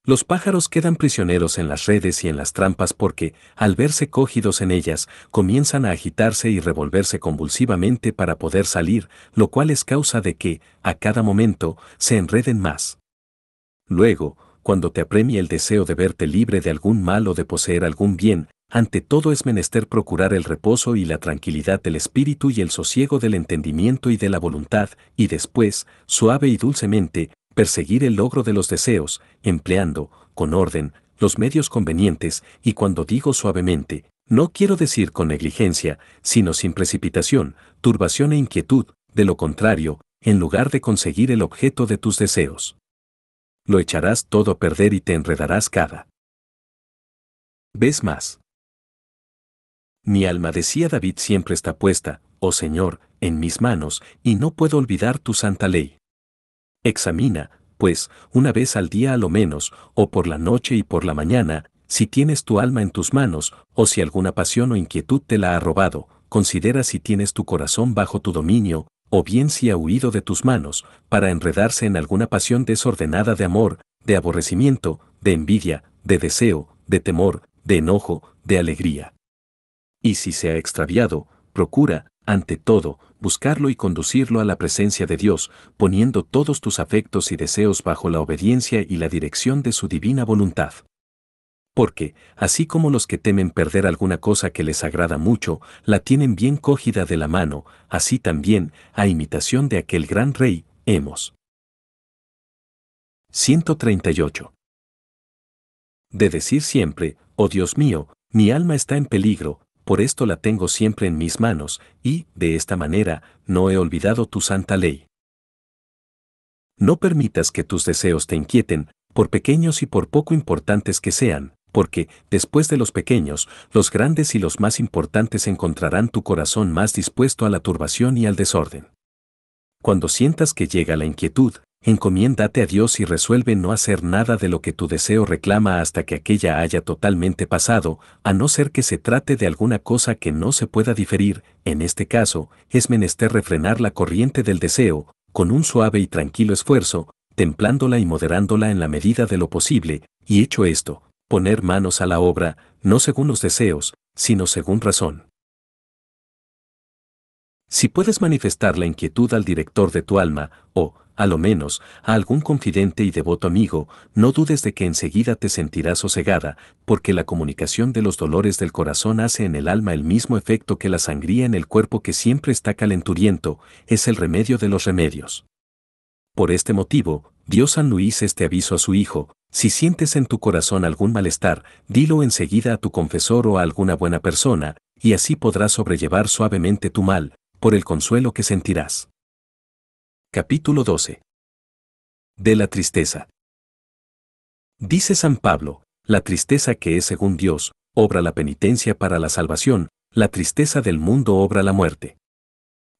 Los pájaros quedan prisioneros en las redes y en las trampas porque, al verse cogidos en ellas, comienzan a agitarse y revolverse convulsivamente para poder salir, lo cual es causa de que, a cada momento, se enreden más. Luego, cuando te apremia el deseo de verte libre de algún mal o de poseer algún bien, ante todo es menester procurar el reposo y la tranquilidad del espíritu y el sosiego del entendimiento y de la voluntad, y después, suave y dulcemente, perseguir el logro de los deseos, empleando, con orden, los medios convenientes, y cuando digo suavemente, no quiero decir con negligencia, sino sin precipitación, turbación e inquietud, de lo contrario, en lugar de conseguir el objeto de tus deseos lo echarás todo a perder y te enredarás cada vez más. Mi alma, decía David, siempre está puesta, oh Señor, en mis manos, y no puedo olvidar tu santa ley. Examina, pues, una vez al día a lo menos, o por la noche y por la mañana, si tienes tu alma en tus manos, o si alguna pasión o inquietud te la ha robado, considera si tienes tu corazón bajo tu dominio, o bien si ha huido de tus manos, para enredarse en alguna pasión desordenada de amor, de aborrecimiento, de envidia, de deseo, de temor, de enojo, de alegría. Y si se ha extraviado, procura, ante todo, buscarlo y conducirlo a la presencia de Dios, poniendo todos tus afectos y deseos bajo la obediencia y la dirección de su divina voluntad porque, así como los que temen perder alguna cosa que les agrada mucho, la tienen bien cogida de la mano, así también, a imitación de aquel gran rey, hemos. 138. De decir siempre, oh Dios mío, mi alma está en peligro, por esto la tengo siempre en mis manos, y, de esta manera, no he olvidado tu santa ley. No permitas que tus deseos te inquieten, por pequeños y por poco importantes que sean, porque, después de los pequeños, los grandes y los más importantes encontrarán tu corazón más dispuesto a la turbación y al desorden. Cuando sientas que llega la inquietud, encomiéndate a Dios y resuelve no hacer nada de lo que tu deseo reclama hasta que aquella haya totalmente pasado, a no ser que se trate de alguna cosa que no se pueda diferir, en este caso, es menester refrenar la corriente del deseo, con un suave y tranquilo esfuerzo, templándola y moderándola en la medida de lo posible, y hecho esto, poner manos a la obra, no según los deseos, sino según razón. Si puedes manifestar la inquietud al director de tu alma, o, a lo menos, a algún confidente y devoto amigo, no dudes de que enseguida te sentirás sosegada, porque la comunicación de los dolores del corazón hace en el alma el mismo efecto que la sangría en el cuerpo que siempre está calenturiento, es el remedio de los remedios. Por este motivo, Dios San Luis este aviso a su hijo, si sientes en tu corazón algún malestar, dilo enseguida a tu confesor o a alguna buena persona, y así podrás sobrellevar suavemente tu mal, por el consuelo que sentirás. Capítulo 12. De la tristeza. Dice San Pablo, la tristeza que es según Dios, obra la penitencia para la salvación, la tristeza del mundo obra la muerte.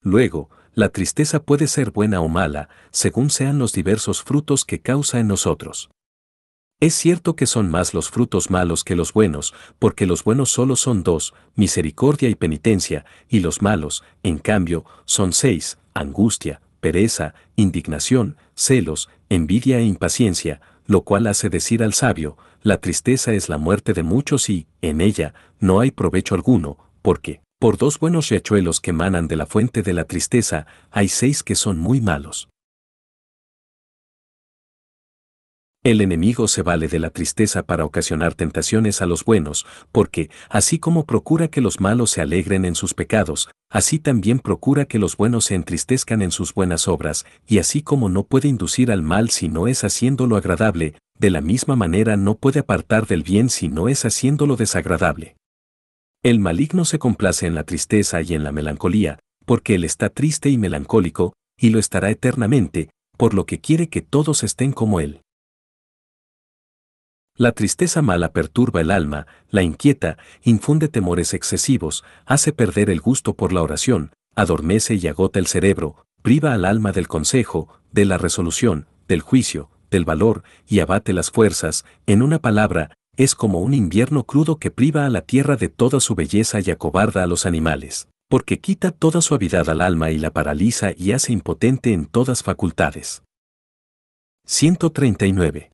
Luego, la tristeza puede ser buena o mala, según sean los diversos frutos que causa en nosotros. Es cierto que son más los frutos malos que los buenos, porque los buenos solo son dos, misericordia y penitencia, y los malos, en cambio, son seis, angustia, pereza, indignación, celos, envidia e impaciencia, lo cual hace decir al sabio, la tristeza es la muerte de muchos y, en ella, no hay provecho alguno, porque, por dos buenos riachuelos que manan de la fuente de la tristeza, hay seis que son muy malos. El enemigo se vale de la tristeza para ocasionar tentaciones a los buenos, porque, así como procura que los malos se alegren en sus pecados, así también procura que los buenos se entristezcan en sus buenas obras, y así como no puede inducir al mal si no es haciéndolo agradable, de la misma manera no puede apartar del bien si no es haciéndolo desagradable. El maligno se complace en la tristeza y en la melancolía, porque él está triste y melancólico, y lo estará eternamente, por lo que quiere que todos estén como él. La tristeza mala perturba el alma, la inquieta, infunde temores excesivos, hace perder el gusto por la oración, adormece y agota el cerebro, priva al alma del consejo, de la resolución, del juicio, del valor, y abate las fuerzas, en una palabra, es como un invierno crudo que priva a la tierra de toda su belleza y acobarda a los animales, porque quita toda suavidad al alma y la paraliza y hace impotente en todas facultades. 139.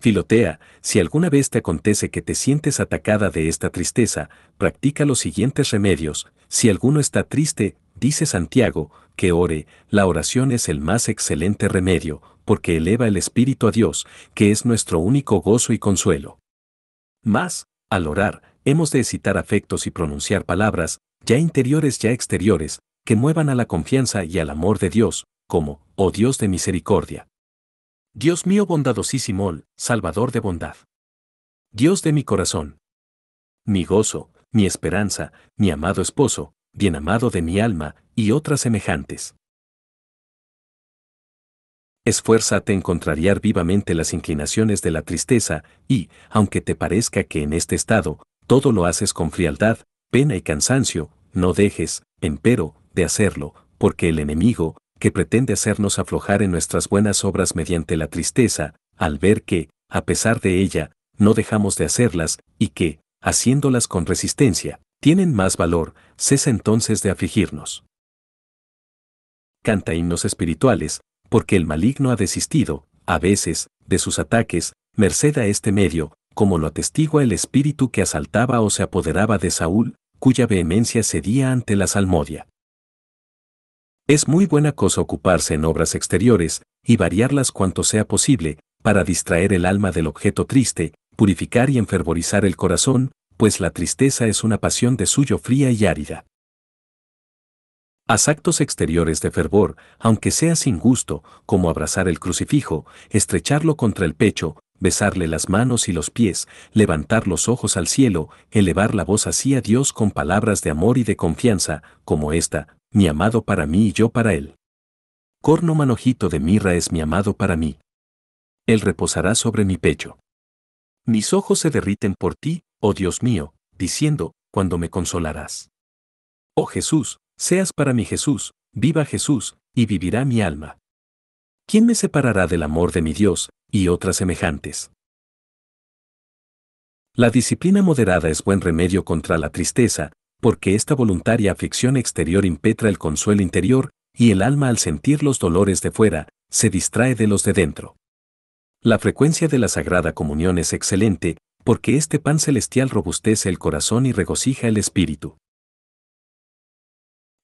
Filotea, si alguna vez te acontece que te sientes atacada de esta tristeza, practica los siguientes remedios. Si alguno está triste, dice Santiago, que ore, la oración es el más excelente remedio, porque eleva el espíritu a Dios, que es nuestro único gozo y consuelo. Más, al orar, hemos de excitar afectos y pronunciar palabras, ya interiores ya exteriores, que muevan a la confianza y al amor de Dios, como, oh Dios de misericordia. Dios mío bondadosísimo, Salvador de bondad. Dios de mi corazón. Mi gozo, mi esperanza, mi amado esposo, bien amado de mi alma, y otras semejantes. Esfuérzate en contrariar vivamente las inclinaciones de la tristeza, y, aunque te parezca que en este estado, todo lo haces con frialdad, pena y cansancio, no dejes, empero, de hacerlo, porque el enemigo, que pretende hacernos aflojar en nuestras buenas obras mediante la tristeza, al ver que, a pesar de ella, no dejamos de hacerlas, y que, haciéndolas con resistencia, tienen más valor, cesa entonces de afligirnos. Canta himnos espirituales, porque el maligno ha desistido, a veces, de sus ataques, merced a este medio, como lo atestigua el espíritu que asaltaba o se apoderaba de Saúl, cuya vehemencia cedía ante la salmodia. Es muy buena cosa ocuparse en obras exteriores y variarlas cuanto sea posible, para distraer el alma del objeto triste, purificar y enfervorizar el corazón, pues la tristeza es una pasión de suyo fría y árida. Haz actos exteriores de fervor, aunque sea sin gusto, como abrazar el crucifijo, estrecharlo contra el pecho, besarle las manos y los pies, levantar los ojos al cielo, elevar la voz así a Dios con palabras de amor y de confianza, como esta, mi amado para mí y yo para él. Corno manojito de mirra es mi amado para mí. Él reposará sobre mi pecho. Mis ojos se derriten por ti, oh Dios mío, diciendo, cuando me consolarás. Oh Jesús, seas para mí Jesús, viva Jesús, y vivirá mi alma. ¿Quién me separará del amor de mi Dios, y otras semejantes? La disciplina moderada es buen remedio contra la tristeza, porque esta voluntaria afición exterior impetra el consuelo interior, y el alma al sentir los dolores de fuera, se distrae de los de dentro. La frecuencia de la Sagrada Comunión es excelente, porque este pan celestial robustece el corazón y regocija el espíritu.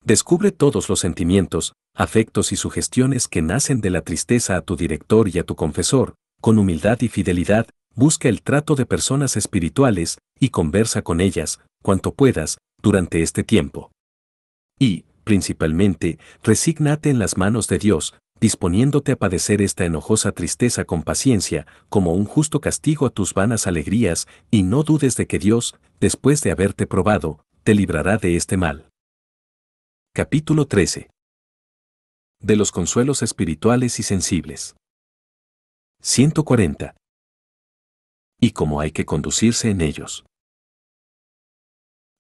Descubre todos los sentimientos, afectos y sugestiones que nacen de la tristeza a tu director y a tu confesor, con humildad y fidelidad, busca el trato de personas espirituales, y conversa con ellas, cuanto puedas, durante este tiempo. Y, principalmente, resígnate en las manos de Dios, disponiéndote a padecer esta enojosa tristeza con paciencia, como un justo castigo a tus vanas alegrías, y no dudes de que Dios, después de haberte probado, te librará de este mal. Capítulo 13. De los consuelos espirituales y sensibles. 140. Y cómo hay que conducirse en ellos.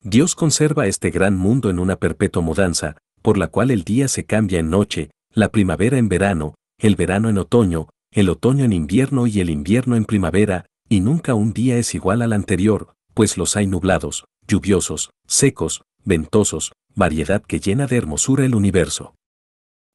Dios conserva este gran mundo en una perpetua mudanza, por la cual el día se cambia en noche, la primavera en verano, el verano en otoño, el otoño en invierno y el invierno en primavera, y nunca un día es igual al anterior, pues los hay nublados, lluviosos, secos, ventosos, variedad que llena de hermosura el universo.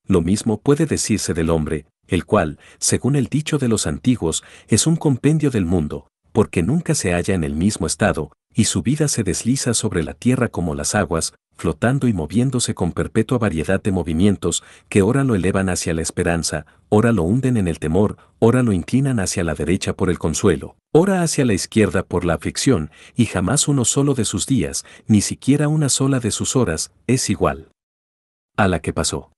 Lo mismo puede decirse del hombre, el cual, según el dicho de los antiguos, es un compendio del mundo, porque nunca se halla en el mismo estado, y su vida se desliza sobre la tierra como las aguas, flotando y moviéndose con perpetua variedad de movimientos, que ora lo elevan hacia la esperanza, ora lo hunden en el temor, ora lo inclinan hacia la derecha por el consuelo, ora hacia la izquierda por la aflicción, y jamás uno solo de sus días, ni siquiera una sola de sus horas, es igual a la que pasó.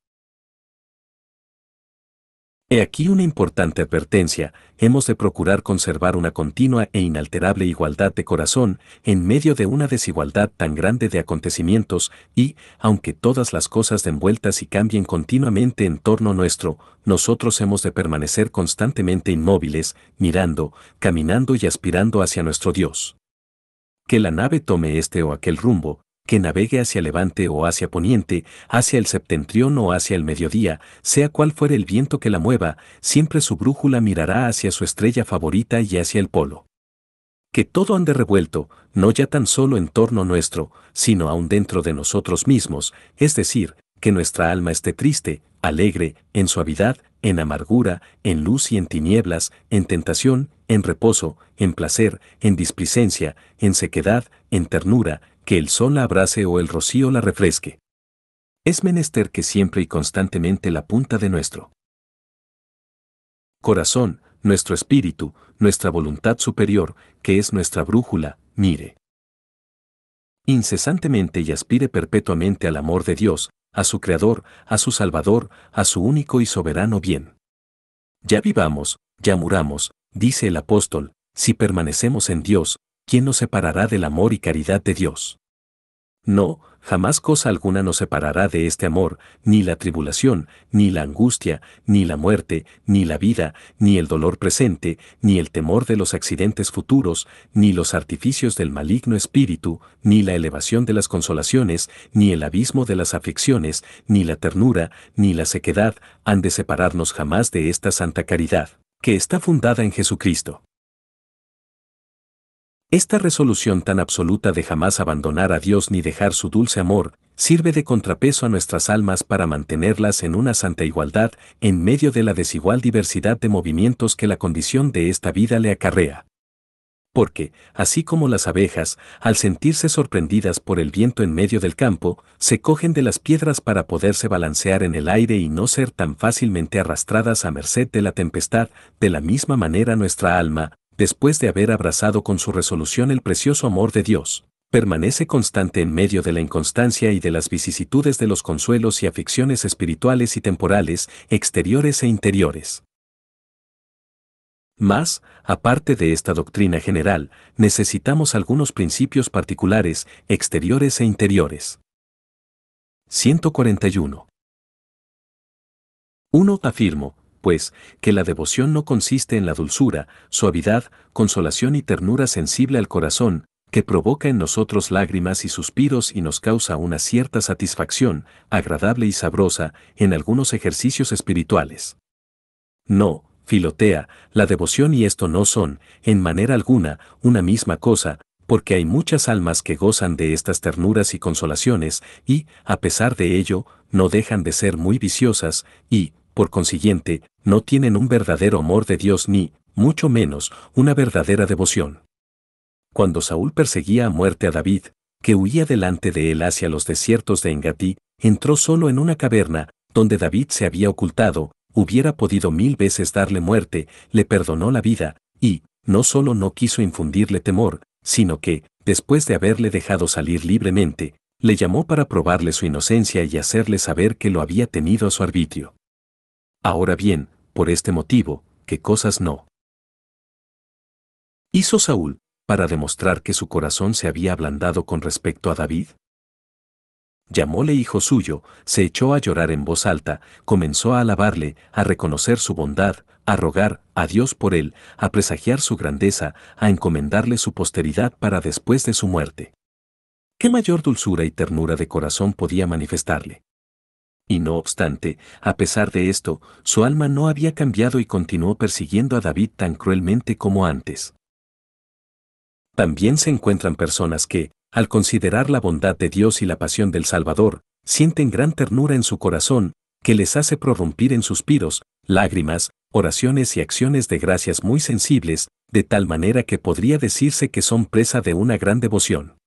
He aquí una importante advertencia, hemos de procurar conservar una continua e inalterable igualdad de corazón en medio de una desigualdad tan grande de acontecimientos y, aunque todas las cosas den vueltas y cambien continuamente en torno nuestro, nosotros hemos de permanecer constantemente inmóviles, mirando, caminando y aspirando hacia nuestro Dios. Que la nave tome este o aquel rumbo, que navegue hacia levante o hacia poniente, hacia el septentrión o hacia el mediodía, sea cual fuere el viento que la mueva, siempre su brújula mirará hacia su estrella favorita y hacia el polo. Que todo ande revuelto, no ya tan solo en torno nuestro, sino aún dentro de nosotros mismos, es decir, que nuestra alma esté triste, alegre, en suavidad, en amargura, en luz y en tinieblas, en tentación, en reposo, en placer, en displicencia, en sequedad, en ternura, que el sol la abrace o el rocío la refresque. Es menester que siempre y constantemente la punta de nuestro corazón, nuestro espíritu, nuestra voluntad superior, que es nuestra brújula, mire. Incesantemente y aspire perpetuamente al amor de Dios, a su Creador, a su Salvador, a su único y soberano bien. Ya vivamos, ya muramos, dice el apóstol, si permanecemos en Dios, ¿quién nos separará del amor y caridad de Dios? No, jamás cosa alguna nos separará de este amor, ni la tribulación, ni la angustia, ni la muerte, ni la vida, ni el dolor presente, ni el temor de los accidentes futuros, ni los artificios del maligno espíritu, ni la elevación de las consolaciones, ni el abismo de las aflicciones, ni la ternura, ni la sequedad, han de separarnos jamás de esta santa caridad, que está fundada en Jesucristo. Esta resolución tan absoluta de jamás abandonar a Dios ni dejar su dulce amor, sirve de contrapeso a nuestras almas para mantenerlas en una santa igualdad en medio de la desigual diversidad de movimientos que la condición de esta vida le acarrea. Porque, así como las abejas, al sentirse sorprendidas por el viento en medio del campo, se cogen de las piedras para poderse balancear en el aire y no ser tan fácilmente arrastradas a merced de la tempestad, de la misma manera nuestra alma, después de haber abrazado con su resolución el precioso amor de Dios, permanece constante en medio de la inconstancia y de las vicisitudes de los consuelos y aficiones espirituales y temporales, exteriores e interiores. Más, aparte de esta doctrina general, necesitamos algunos principios particulares, exteriores e interiores. 141. 1. Afirmo, pues, que la devoción no consiste en la dulzura, suavidad, consolación y ternura sensible al corazón, que provoca en nosotros lágrimas y suspiros y nos causa una cierta satisfacción, agradable y sabrosa, en algunos ejercicios espirituales. No, Filotea, la devoción y esto no son, en manera alguna, una misma cosa, porque hay muchas almas que gozan de estas ternuras y consolaciones, y, a pesar de ello, no dejan de ser muy viciosas, y, por consiguiente, no tienen un verdadero amor de Dios ni, mucho menos, una verdadera devoción. Cuando Saúl perseguía a muerte a David, que huía delante de él hacia los desiertos de Engatí, entró solo en una caverna, donde David se había ocultado, hubiera podido mil veces darle muerte, le perdonó la vida, y, no solo no quiso infundirle temor, sino que, después de haberle dejado salir libremente, le llamó para probarle su inocencia y hacerle saber que lo había tenido a su arbitrio. Ahora bien, por este motivo, ¿qué cosas no? ¿Hizo Saúl, para demostrar que su corazón se había ablandado con respecto a David? Llamóle hijo suyo, se echó a llorar en voz alta, comenzó a alabarle, a reconocer su bondad, a rogar a Dios por él, a presagiar su grandeza, a encomendarle su posteridad para después de su muerte. ¿Qué mayor dulzura y ternura de corazón podía manifestarle? Y no obstante, a pesar de esto, su alma no había cambiado y continuó persiguiendo a David tan cruelmente como antes. También se encuentran personas que, al considerar la bondad de Dios y la pasión del Salvador, sienten gran ternura en su corazón, que les hace prorrumpir en suspiros, lágrimas, oraciones y acciones de gracias muy sensibles, de tal manera que podría decirse que son presa de una gran devoción.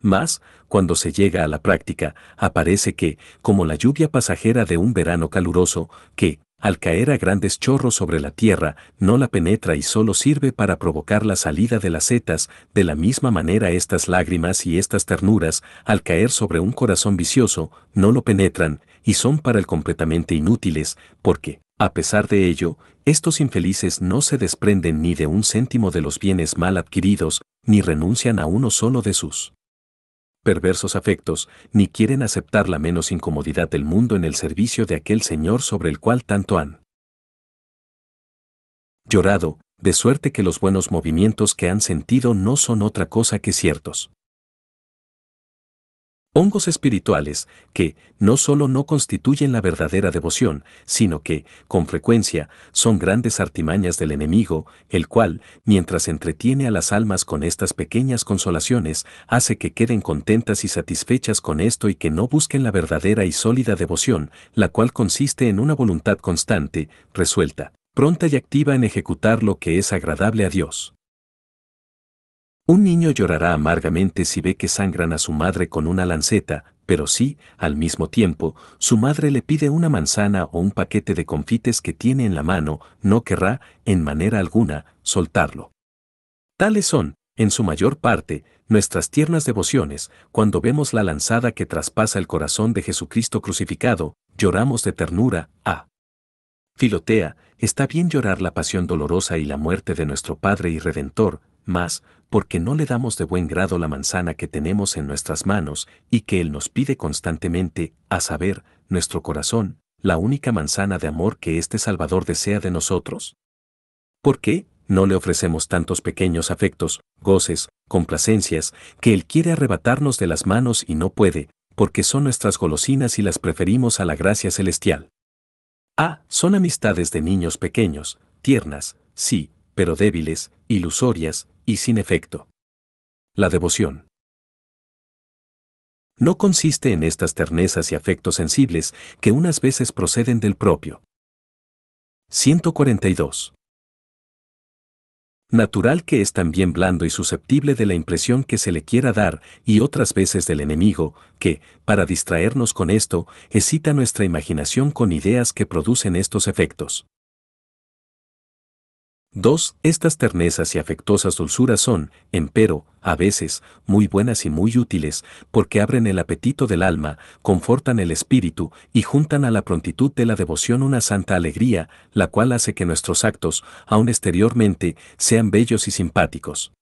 Mas, cuando se llega a la práctica, aparece que, como la lluvia pasajera de un verano caluroso, que, al caer a grandes chorros sobre la tierra, no la penetra y solo sirve para provocar la salida de las setas, de la misma manera estas lágrimas y estas ternuras, al caer sobre un corazón vicioso, no lo penetran, y son para él completamente inútiles, porque, a pesar de ello, estos infelices no se desprenden ni de un céntimo de los bienes mal adquiridos, ni renuncian a uno solo de sus perversos afectos, ni quieren aceptar la menos incomodidad del mundo en el servicio de aquel Señor sobre el cual tanto han llorado, de suerte que los buenos movimientos que han sentido no son otra cosa que ciertos Hongos espirituales que no solo no constituyen la verdadera devoción, sino que, con frecuencia, son grandes artimañas del enemigo, el cual, mientras entretiene a las almas con estas pequeñas consolaciones, hace que queden contentas y satisfechas con esto y que no busquen la verdadera y sólida devoción, la cual consiste en una voluntad constante, resuelta, pronta y activa en ejecutar lo que es agradable a Dios. Un niño llorará amargamente si ve que sangran a su madre con una lanceta, pero si, al mismo tiempo, su madre le pide una manzana o un paquete de confites que tiene en la mano, no querrá, en manera alguna, soltarlo. Tales son, en su mayor parte, nuestras tiernas devociones, cuando vemos la lanzada que traspasa el corazón de Jesucristo crucificado, lloramos de ternura, a. Ah. Filotea, está bien llorar la pasión dolorosa y la muerte de nuestro Padre y Redentor, más, porque no le damos de buen grado la manzana que tenemos en nuestras manos y que Él nos pide constantemente, a saber, nuestro corazón, la única manzana de amor que este Salvador desea de nosotros. ¿Por qué no le ofrecemos tantos pequeños afectos, goces, complacencias, que Él quiere arrebatarnos de las manos y no puede, porque son nuestras golosinas y las preferimos a la gracia celestial? Ah, son amistades de niños pequeños, tiernas, sí, pero débiles, ilusorias, y sin efecto. La devoción. No consiste en estas ternezas y afectos sensibles que unas veces proceden del propio. 142. Natural que es también blando y susceptible de la impresión que se le quiera dar y otras veces del enemigo, que, para distraernos con esto, excita nuestra imaginación con ideas que producen estos efectos. 2. Estas ternezas y afectuosas dulzuras son, empero, a veces, muy buenas y muy útiles, porque abren el apetito del alma, confortan el espíritu y juntan a la prontitud de la devoción una santa alegría, la cual hace que nuestros actos, aun exteriormente, sean bellos y simpáticos.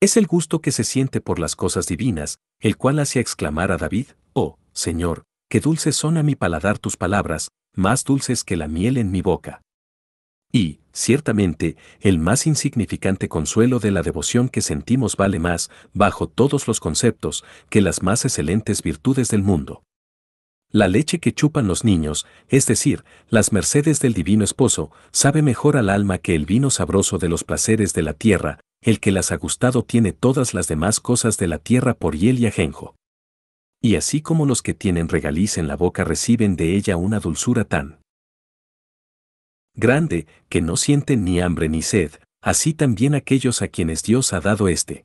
Es el gusto que se siente por las cosas divinas, el cual hace exclamar a David, Oh, Señor, qué dulces son a mi paladar tus palabras, más dulces que la miel en mi boca. Y, Ciertamente, el más insignificante consuelo de la devoción que sentimos vale más, bajo todos los conceptos, que las más excelentes virtudes del mundo. La leche que chupan los niños, es decir, las mercedes del divino esposo, sabe mejor al alma que el vino sabroso de los placeres de la tierra, el que las ha gustado tiene todas las demás cosas de la tierra por hiel y ajenjo. Y así como los que tienen regaliz en la boca reciben de ella una dulzura tan grande, que no sienten ni hambre ni sed, así también aquellos a quienes Dios ha dado este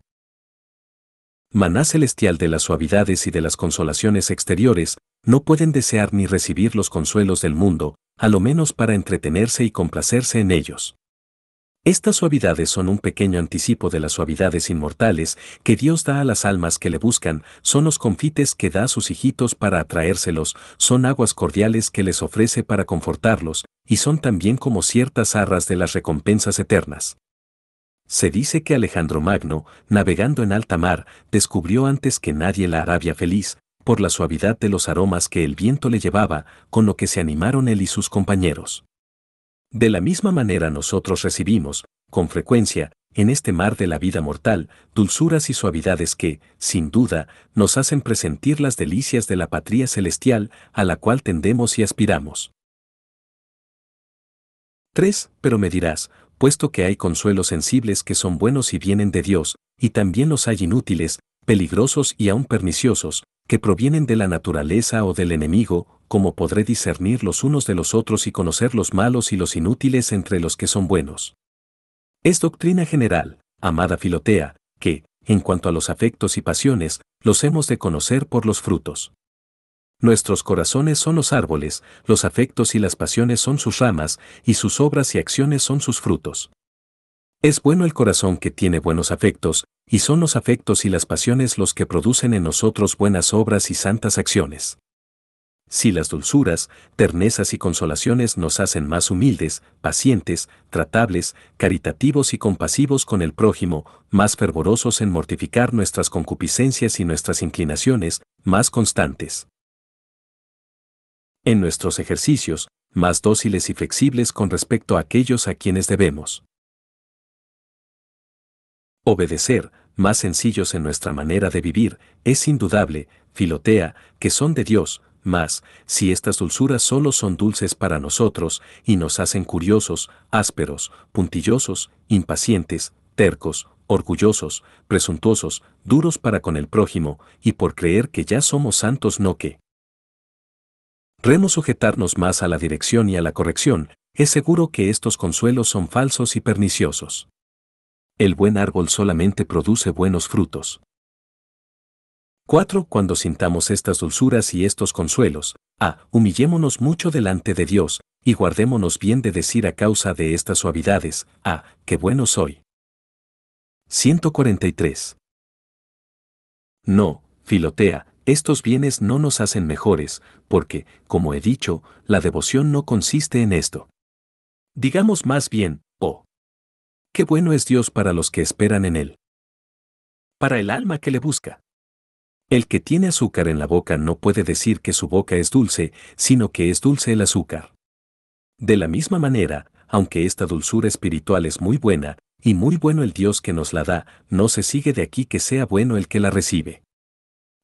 maná celestial de las suavidades y de las consolaciones exteriores, no pueden desear ni recibir los consuelos del mundo, a lo menos para entretenerse y complacerse en ellos. Estas suavidades son un pequeño anticipo de las suavidades inmortales que Dios da a las almas que le buscan, son los confites que da a sus hijitos para atraérselos, son aguas cordiales que les ofrece para confortarlos, y son también como ciertas arras de las recompensas eternas. Se dice que Alejandro Magno, navegando en alta mar, descubrió antes que nadie la Arabia feliz, por la suavidad de los aromas que el viento le llevaba, con lo que se animaron él y sus compañeros. De la misma manera nosotros recibimos, con frecuencia, en este mar de la vida mortal, dulzuras y suavidades que, sin duda, nos hacen presentir las delicias de la patria celestial a la cual tendemos y aspiramos. 3. Pero me dirás, puesto que hay consuelos sensibles que son buenos y vienen de Dios, y también los hay inútiles, peligrosos y aún perniciosos, que provienen de la naturaleza o del enemigo, como podré discernir los unos de los otros y conocer los malos y los inútiles entre los que son buenos. Es doctrina general, amada Filotea, que, en cuanto a los afectos y pasiones, los hemos de conocer por los frutos. Nuestros corazones son los árboles, los afectos y las pasiones son sus ramas, y sus obras y acciones son sus frutos. Es bueno el corazón que tiene buenos afectos, y son los afectos y las pasiones los que producen en nosotros buenas obras y santas acciones. Si las dulzuras, ternezas y consolaciones nos hacen más humildes, pacientes, tratables, caritativos y compasivos con el prójimo, más fervorosos en mortificar nuestras concupiscencias y nuestras inclinaciones, más constantes. En nuestros ejercicios, más dóciles y flexibles con respecto a aquellos a quienes debemos. Obedecer, más sencillos en nuestra manera de vivir, es indudable, filotea, que son de Dios, mas, si estas dulzuras solo son dulces para nosotros, y nos hacen curiosos, ásperos, puntillosos, impacientes, tercos, orgullosos, presuntuosos, duros para con el prójimo, y por creer que ya somos santos no que. Remos sujetarnos más a la dirección y a la corrección, es seguro que estos consuelos son falsos y perniciosos. El buen árbol solamente produce buenos frutos. 4. Cuando sintamos estas dulzuras y estos consuelos, ¡ah!, Humillémonos mucho delante de Dios, y guardémonos bien de decir a causa de estas suavidades, a. Ah, qué bueno soy. 143. No, Filotea, estos bienes no nos hacen mejores, porque, como he dicho, la devoción no consiste en esto. Digamos más bien, Qué bueno es Dios para los que esperan en Él. Para el alma que le busca. El que tiene azúcar en la boca no puede decir que su boca es dulce, sino que es dulce el azúcar. De la misma manera, aunque esta dulzura espiritual es muy buena, y muy bueno el Dios que nos la da, no se sigue de aquí que sea bueno el que la recibe.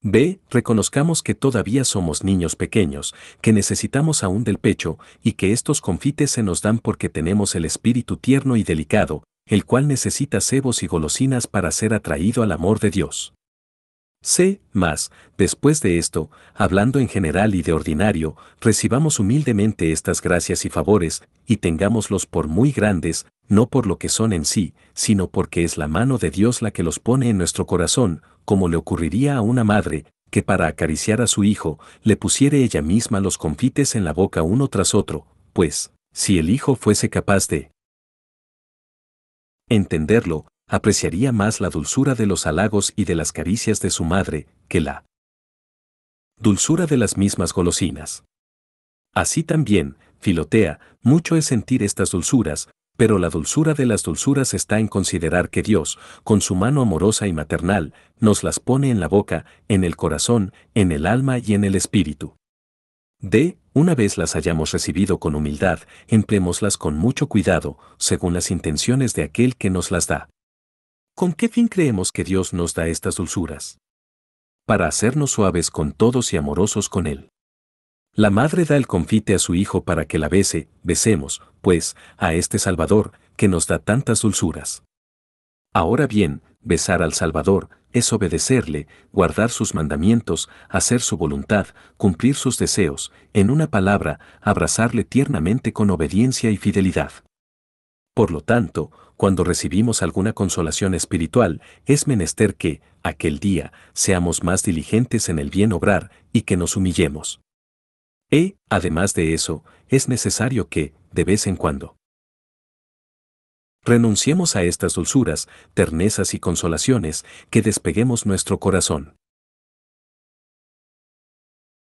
B. Reconozcamos que todavía somos niños pequeños, que necesitamos aún del pecho, y que estos confites se nos dan porque tenemos el espíritu tierno y delicado, el cual necesita cebos y golosinas para ser atraído al amor de Dios. C. Más, después de esto, hablando en general y de ordinario, recibamos humildemente estas gracias y favores, y tengámoslos por muy grandes, no por lo que son en sí, sino porque es la mano de Dios la que los pone en nuestro corazón, como le ocurriría a una madre, que para acariciar a su hijo, le pusiere ella misma los confites en la boca uno tras otro, pues, si el hijo fuese capaz de entenderlo, apreciaría más la dulzura de los halagos y de las caricias de su madre que la dulzura de las mismas golosinas. Así también, Filotea, mucho es sentir estas dulzuras, pero la dulzura de las dulzuras está en considerar que Dios, con su mano amorosa y maternal, nos las pone en la boca, en el corazón, en el alma y en el espíritu. D. Una vez las hayamos recibido con humildad, emplémoslas con mucho cuidado, según las intenciones de aquel que nos las da. ¿Con qué fin creemos que Dios nos da estas dulzuras? Para hacernos suaves con todos y amorosos con Él. La madre da el confite a su hijo para que la bese, besemos, pues, a este Salvador, que nos da tantas dulzuras. Ahora bien, besar al Salvador, es obedecerle, guardar sus mandamientos, hacer su voluntad, cumplir sus deseos, en una palabra, abrazarle tiernamente con obediencia y fidelidad. Por lo tanto, cuando recibimos alguna consolación espiritual, es menester que, aquel día, seamos más diligentes en el bien obrar y que nos humillemos. E, además de eso, es necesario que, de vez en cuando, Renunciemos a estas dulzuras, ternezas y consolaciones, que despeguemos nuestro corazón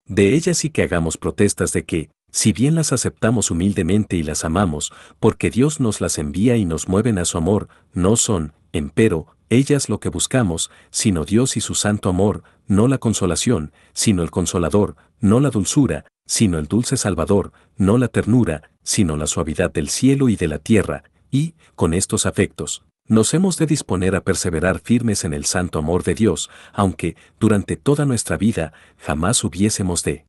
de ellas y que hagamos protestas de que, si bien las aceptamos humildemente y las amamos, porque Dios nos las envía y nos mueven a su amor, no son, empero, ellas lo que buscamos, sino Dios y su santo amor, no la consolación, sino el consolador, no la dulzura, sino el dulce Salvador, no la ternura, sino la suavidad del cielo y de la tierra, y, con estos afectos, nos hemos de disponer a perseverar firmes en el santo amor de Dios, aunque, durante toda nuestra vida, jamás hubiésemos de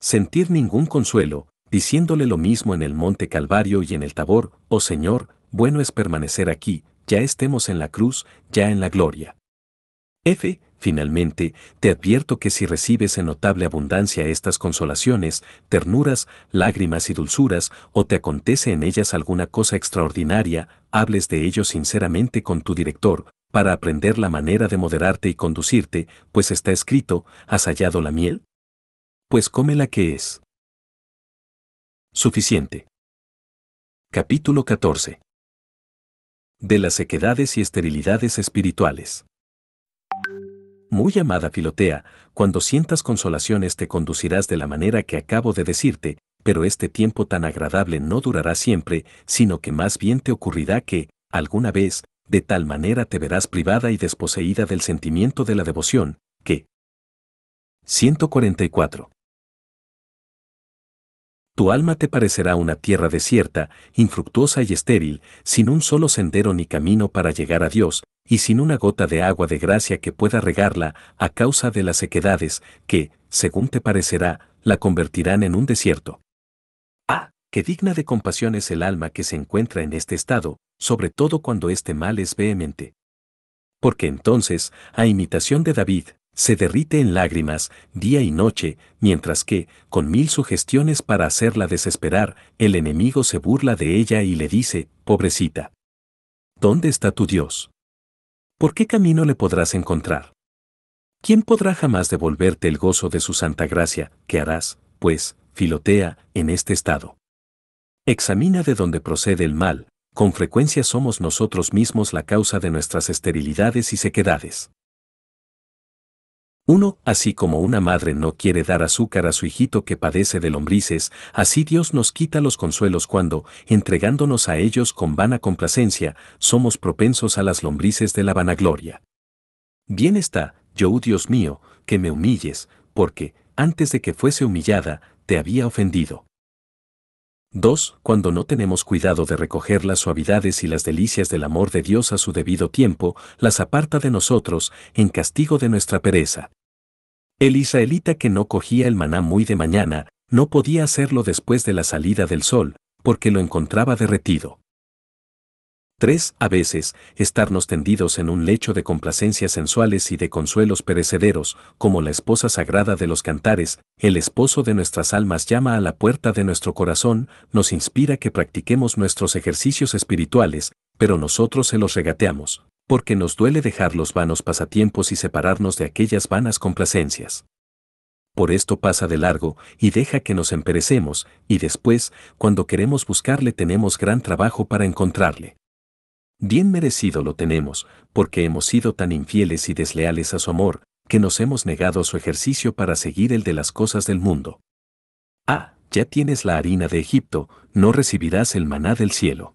sentir ningún consuelo, diciéndole lo mismo en el monte Calvario y en el Tabor, oh Señor, bueno es permanecer aquí, ya estemos en la cruz, ya en la gloria. F. Finalmente, te advierto que si recibes en notable abundancia estas consolaciones, ternuras, lágrimas y dulzuras, o te acontece en ellas alguna cosa extraordinaria, hables de ello sinceramente con tu director, para aprender la manera de moderarte y conducirte, pues está escrito, ¿has hallado la miel? Pues come la que es. Suficiente. Capítulo 14. De las sequedades y esterilidades espirituales muy amada Filotea, cuando sientas consolaciones te conducirás de la manera que acabo de decirte, pero este tiempo tan agradable no durará siempre, sino que más bien te ocurrirá que, alguna vez, de tal manera te verás privada y desposeída del sentimiento de la devoción, que... 144. Tu alma te parecerá una tierra desierta, infructuosa y estéril, sin un solo sendero ni camino para llegar a Dios, y sin una gota de agua de gracia que pueda regarla a causa de las sequedades que, según te parecerá, la convertirán en un desierto. Ah, qué digna de compasión es el alma que se encuentra en este estado, sobre todo cuando este mal es vehemente. Porque entonces, a imitación de David, se derrite en lágrimas día y noche, mientras que, con mil sugestiones para hacerla desesperar, el enemigo se burla de ella y le dice, pobrecita, ¿dónde está tu Dios? ¿Por qué camino le podrás encontrar? ¿Quién podrá jamás devolverte el gozo de su santa gracia? ¿Qué harás, pues, filotea, en este estado? Examina de dónde procede el mal, con frecuencia somos nosotros mismos la causa de nuestras esterilidades y sequedades. 1. así como una madre no quiere dar azúcar a su hijito que padece de lombrices, así Dios nos quita los consuelos cuando, entregándonos a ellos con vana complacencia, somos propensos a las lombrices de la vanagloria. Bien está, yo, oh Dios mío, que me humilles, porque, antes de que fuese humillada, te había ofendido. 2. Cuando no tenemos cuidado de recoger las suavidades y las delicias del amor de Dios a su debido tiempo, las aparta de nosotros, en castigo de nuestra pereza. El israelita que no cogía el maná muy de mañana, no podía hacerlo después de la salida del sol, porque lo encontraba derretido. 3. A veces, estarnos tendidos en un lecho de complacencias sensuales y de consuelos perecederos, como la esposa sagrada de los cantares, el esposo de nuestras almas llama a la puerta de nuestro corazón, nos inspira que practiquemos nuestros ejercicios espirituales, pero nosotros se los regateamos porque nos duele dejar los vanos pasatiempos y separarnos de aquellas vanas complacencias. Por esto pasa de largo y deja que nos emperecemos, y después, cuando queremos buscarle tenemos gran trabajo para encontrarle. Bien merecido lo tenemos, porque hemos sido tan infieles y desleales a su amor, que nos hemos negado su ejercicio para seguir el de las cosas del mundo. Ah, ya tienes la harina de Egipto, no recibirás el maná del cielo.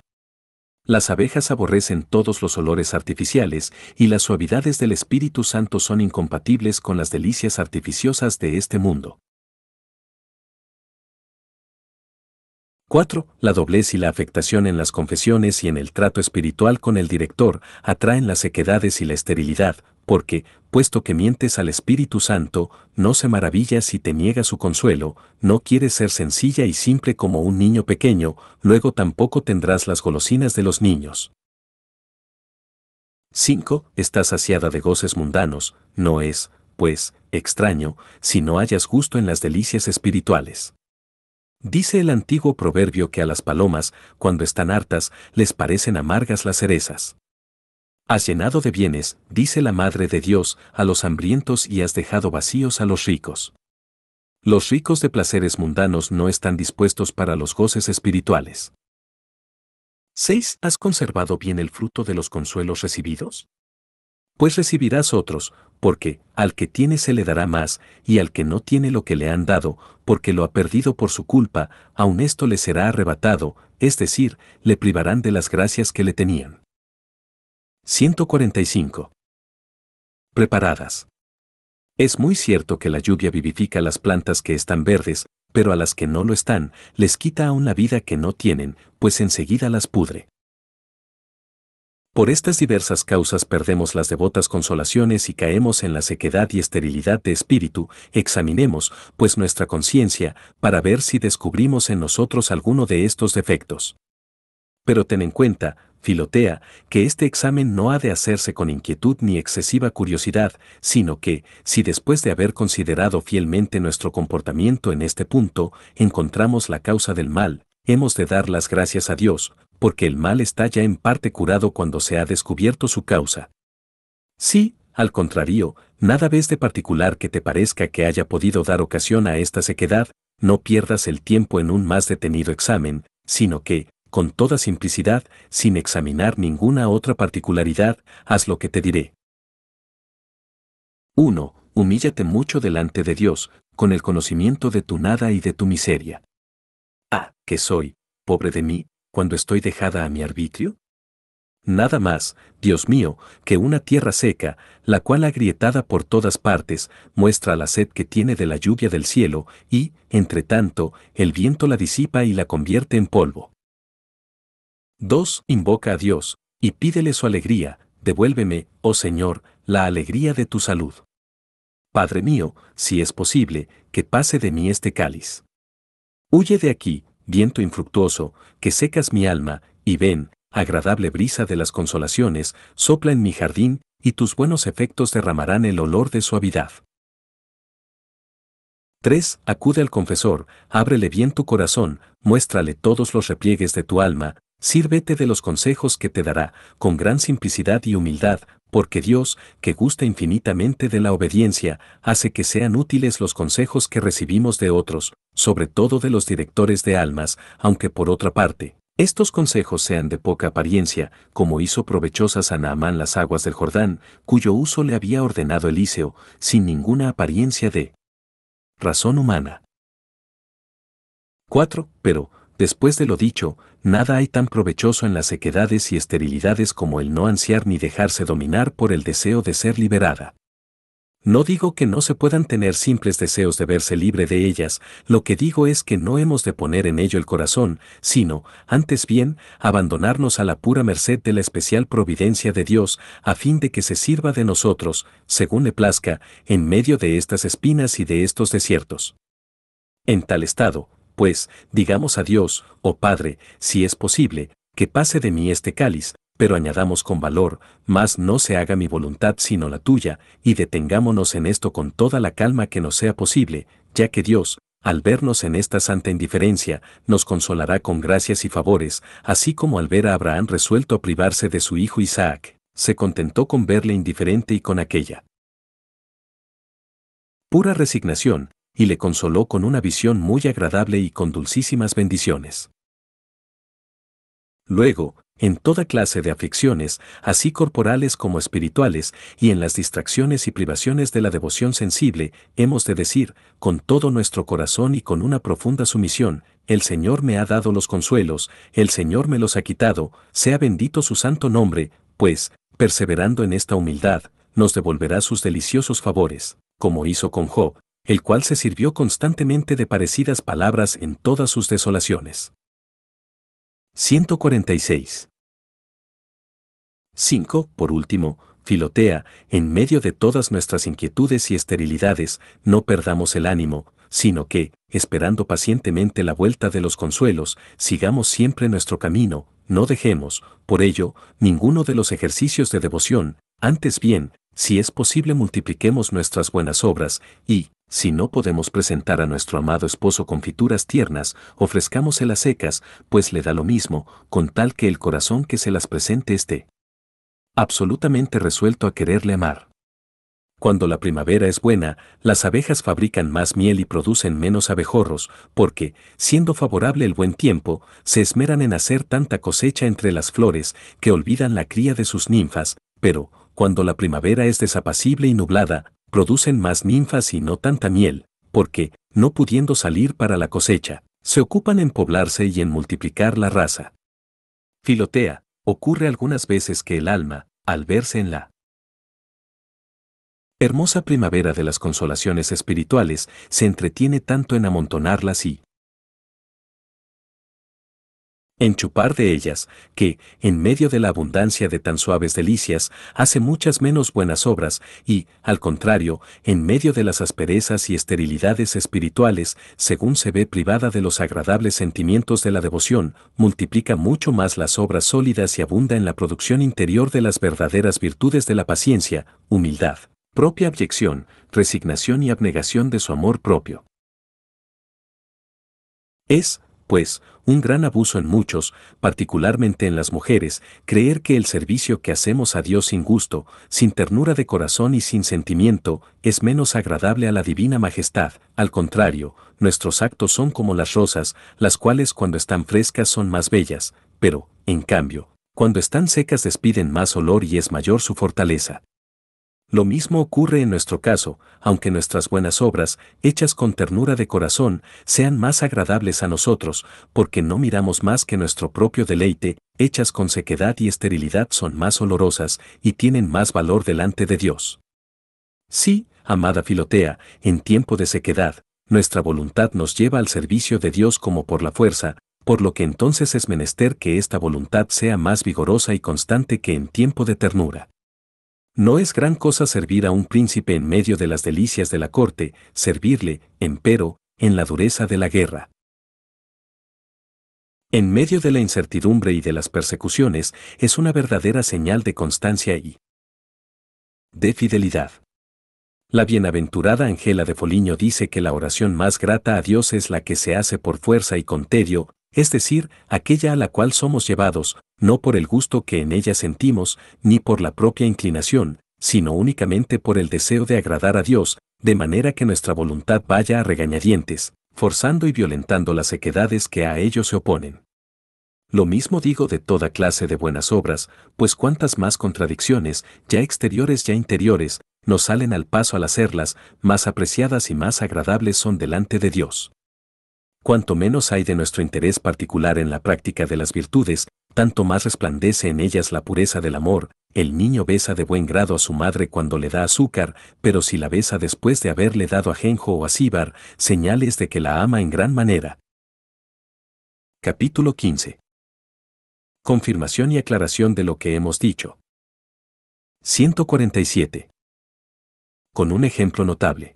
Las abejas aborrecen todos los olores artificiales y las suavidades del Espíritu Santo son incompatibles con las delicias artificiosas de este mundo. 4. La doblez y la afectación en las confesiones y en el trato espiritual con el director atraen las sequedades y la esterilidad, porque, puesto que mientes al Espíritu Santo, no se maravilla si te niega su consuelo, no quieres ser sencilla y simple como un niño pequeño, luego tampoco tendrás las golosinas de los niños. 5. Estás saciada de goces mundanos, no es, pues, extraño, si no hayas gusto en las delicias espirituales. Dice el antiguo proverbio que a las palomas, cuando están hartas, les parecen amargas las cerezas. Has llenado de bienes, dice la Madre de Dios, a los hambrientos y has dejado vacíos a los ricos. Los ricos de placeres mundanos no están dispuestos para los goces espirituales. 6. ¿Has conservado bien el fruto de los consuelos recibidos? Pues recibirás otros, porque al que tiene se le dará más, y al que no tiene lo que le han dado, porque lo ha perdido por su culpa, aun esto le será arrebatado, es decir, le privarán de las gracias que le tenían. 145. Preparadas. Es muy cierto que la lluvia vivifica las plantas que están verdes, pero a las que no lo están, les quita aún la vida que no tienen, pues enseguida las pudre. Por estas diversas causas perdemos las devotas consolaciones y caemos en la sequedad y esterilidad de espíritu, examinemos, pues, nuestra conciencia, para ver si descubrimos en nosotros alguno de estos defectos. Pero ten en cuenta, filotea, que este examen no ha de hacerse con inquietud ni excesiva curiosidad, sino que, si después de haber considerado fielmente nuestro comportamiento en este punto, encontramos la causa del mal, hemos de dar las gracias a Dios, porque el mal está ya en parte curado cuando se ha descubierto su causa. Si, al contrario, nada ves de particular que te parezca que haya podido dar ocasión a esta sequedad, no pierdas el tiempo en un más detenido examen, sino que, con toda simplicidad, sin examinar ninguna otra particularidad, haz lo que te diré. 1. Humíllate mucho delante de Dios, con el conocimiento de tu nada y de tu miseria. Ah, que soy, pobre de mí, cuando estoy dejada a mi arbitrio? Nada más, Dios mío, que una tierra seca, la cual agrietada por todas partes, muestra la sed que tiene de la lluvia del cielo, y, entre tanto, el viento la disipa y la convierte en polvo. 2. Invoca a Dios, y pídele su alegría, devuélveme, oh Señor, la alegría de tu salud. Padre mío, si es posible, que pase de mí este cáliz. Huye de aquí, viento infructuoso, que secas mi alma, y ven, agradable brisa de las consolaciones, sopla en mi jardín, y tus buenos efectos derramarán el olor de suavidad. 3. Acude al confesor, ábrele bien tu corazón, muéstrale todos los repliegues de tu alma, Sírvete de los consejos que te dará, con gran simplicidad y humildad, porque Dios, que gusta infinitamente de la obediencia, hace que sean útiles los consejos que recibimos de otros, sobre todo de los directores de almas, aunque por otra parte, estos consejos sean de poca apariencia, como hizo provechosas a Naamán las aguas del Jordán, cuyo uso le había ordenado Eliseo, sin ninguna apariencia de razón humana. 4. Pero, después de lo dicho, nada hay tan provechoso en las sequedades y esterilidades como el no ansiar ni dejarse dominar por el deseo de ser liberada. No digo que no se puedan tener simples deseos de verse libre de ellas, lo que digo es que no hemos de poner en ello el corazón, sino, antes bien, abandonarnos a la pura merced de la especial providencia de Dios, a fin de que se sirva de nosotros, según le plazca, en medio de estas espinas y de estos desiertos. En tal estado, pues, digamos a Dios, oh Padre, si es posible, que pase de mí este cáliz, pero añadamos con valor, mas no se haga mi voluntad sino la tuya, y detengámonos en esto con toda la calma que nos sea posible, ya que Dios, al vernos en esta santa indiferencia, nos consolará con gracias y favores, así como al ver a Abraham resuelto a privarse de su hijo Isaac, se contentó con verle indiferente y con aquella pura resignación, y le consoló con una visión muy agradable y con dulcísimas bendiciones. Luego, en toda clase de aflicciones, así corporales como espirituales, y en las distracciones y privaciones de la devoción sensible, hemos de decir, con todo nuestro corazón y con una profunda sumisión, el Señor me ha dado los consuelos, el Señor me los ha quitado, sea bendito su santo nombre, pues, perseverando en esta humildad, nos devolverá sus deliciosos favores, como hizo con Job, el cual se sirvió constantemente de parecidas palabras en todas sus desolaciones. 146. 5. Por último, Filotea, en medio de todas nuestras inquietudes y esterilidades, no perdamos el ánimo, sino que, esperando pacientemente la vuelta de los consuelos, sigamos siempre nuestro camino, no dejemos, por ello, ninguno de los ejercicios de devoción, antes bien, si es posible multipliquemos nuestras buenas obras, y, si no podemos presentar a nuestro amado esposo con fituras tiernas, ofrezcámoselas secas, pues le da lo mismo, con tal que el corazón que se las presente esté absolutamente resuelto a quererle amar. Cuando la primavera es buena, las abejas fabrican más miel y producen menos abejorros, porque, siendo favorable el buen tiempo, se esmeran en hacer tanta cosecha entre las flores que olvidan la cría de sus ninfas, pero, cuando la primavera es desapacible y nublada, producen más ninfas y no tanta miel, porque, no pudiendo salir para la cosecha, se ocupan en poblarse y en multiplicar la raza. Filotea, ocurre algunas veces que el alma, al verse en la hermosa primavera de las consolaciones espirituales, se entretiene tanto en amontonarlas y, en chupar de ellas, que, en medio de la abundancia de tan suaves delicias, hace muchas menos buenas obras, y, al contrario, en medio de las asperezas y esterilidades espirituales, según se ve privada de los agradables sentimientos de la devoción, multiplica mucho más las obras sólidas y abunda en la producción interior de las verdaderas virtudes de la paciencia, humildad, propia abyección, resignación y abnegación de su amor propio. Es, pues, un gran abuso en muchos, particularmente en las mujeres, creer que el servicio que hacemos a Dios sin gusto, sin ternura de corazón y sin sentimiento, es menos agradable a la divina majestad. Al contrario, nuestros actos son como las rosas, las cuales cuando están frescas son más bellas, pero, en cambio, cuando están secas despiden más olor y es mayor su fortaleza. Lo mismo ocurre en nuestro caso, aunque nuestras buenas obras, hechas con ternura de corazón, sean más agradables a nosotros, porque no miramos más que nuestro propio deleite, hechas con sequedad y esterilidad son más olorosas y tienen más valor delante de Dios. Sí, amada Filotea, en tiempo de sequedad, nuestra voluntad nos lleva al servicio de Dios como por la fuerza, por lo que entonces es menester que esta voluntad sea más vigorosa y constante que en tiempo de ternura. No es gran cosa servir a un príncipe en medio de las delicias de la corte, servirle, empero, en la dureza de la guerra. En medio de la incertidumbre y de las persecuciones es una verdadera señal de constancia y de fidelidad. La bienaventurada Angela de Foliño dice que la oración más grata a Dios es la que se hace por fuerza y con tedio, es decir, aquella a la cual somos llevados, no por el gusto que en ella sentimos, ni por la propia inclinación, sino únicamente por el deseo de agradar a Dios, de manera que nuestra voluntad vaya a regañadientes, forzando y violentando las sequedades que a ello se oponen. Lo mismo digo de toda clase de buenas obras, pues cuantas más contradicciones, ya exteriores ya interiores, nos salen al paso al hacerlas, más apreciadas y más agradables son delante de Dios cuanto menos hay de nuestro interés particular en la práctica de las virtudes, tanto más resplandece en ellas la pureza del amor. El niño besa de buen grado a su madre cuando le da azúcar, pero si la besa después de haberle dado ajenjo o acíbar, señales de que la ama en gran manera. Capítulo 15. Confirmación y aclaración de lo que hemos dicho. 147. Con un ejemplo notable.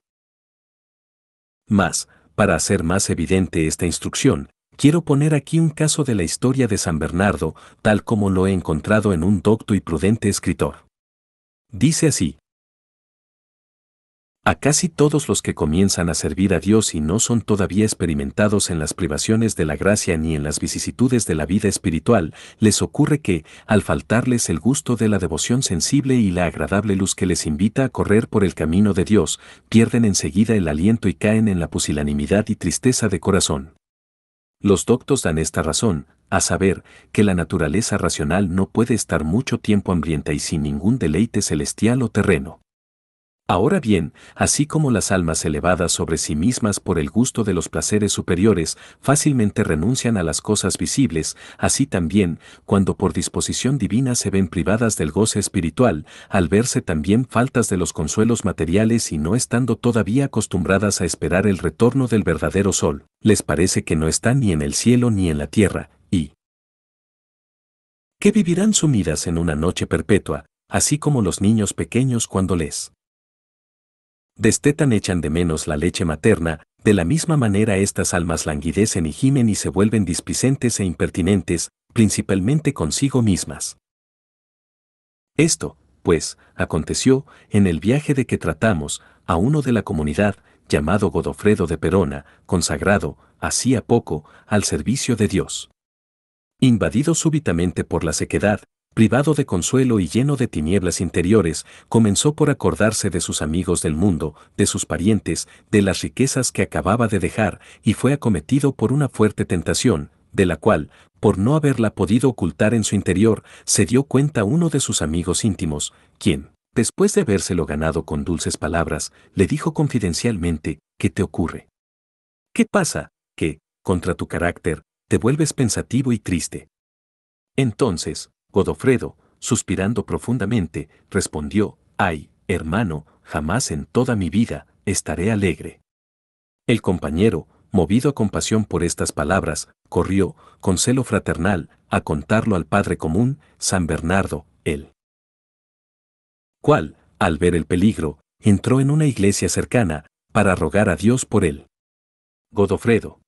Más, para hacer más evidente esta instrucción, quiero poner aquí un caso de la historia de San Bernardo, tal como lo he encontrado en un docto y prudente escritor. Dice así, a casi todos los que comienzan a servir a Dios y no son todavía experimentados en las privaciones de la gracia ni en las vicisitudes de la vida espiritual, les ocurre que, al faltarles el gusto de la devoción sensible y la agradable luz que les invita a correr por el camino de Dios, pierden enseguida el aliento y caen en la pusilanimidad y tristeza de corazón. Los doctos dan esta razón, a saber, que la naturaleza racional no puede estar mucho tiempo hambrienta y sin ningún deleite celestial o terreno. Ahora bien, así como las almas elevadas sobre sí mismas por el gusto de los placeres superiores fácilmente renuncian a las cosas visibles, así también, cuando por disposición divina se ven privadas del goce espiritual, al verse también faltas de los consuelos materiales y no estando todavía acostumbradas a esperar el retorno del verdadero sol, les parece que no están ni en el cielo ni en la tierra, y que vivirán sumidas en una noche perpetua, así como los niños pequeños cuando les destetan echan de menos la leche materna, de la misma manera estas almas languidecen y gimen y se vuelven displicentes e impertinentes, principalmente consigo mismas. Esto, pues, aconteció en el viaje de que tratamos a uno de la comunidad, llamado Godofredo de Perona, consagrado, hacía poco, al servicio de Dios. Invadido súbitamente por la sequedad, privado de consuelo y lleno de tinieblas interiores, comenzó por acordarse de sus amigos del mundo, de sus parientes, de las riquezas que acababa de dejar, y fue acometido por una fuerte tentación, de la cual, por no haberla podido ocultar en su interior, se dio cuenta uno de sus amigos íntimos, quien, después de habérselo ganado con dulces palabras, le dijo confidencialmente, ¿qué te ocurre? ¿Qué pasa? Que, contra tu carácter, te vuelves pensativo y triste. Entonces, Godofredo, suspirando profundamente, respondió, Ay, hermano, jamás en toda mi vida estaré alegre. El compañero, movido a compasión por estas palabras, corrió, con celo fraternal, a contarlo al padre común, San Bernardo, él. ¿Cuál, al ver el peligro, entró en una iglesia cercana, para rogar a Dios por él. Godofredo.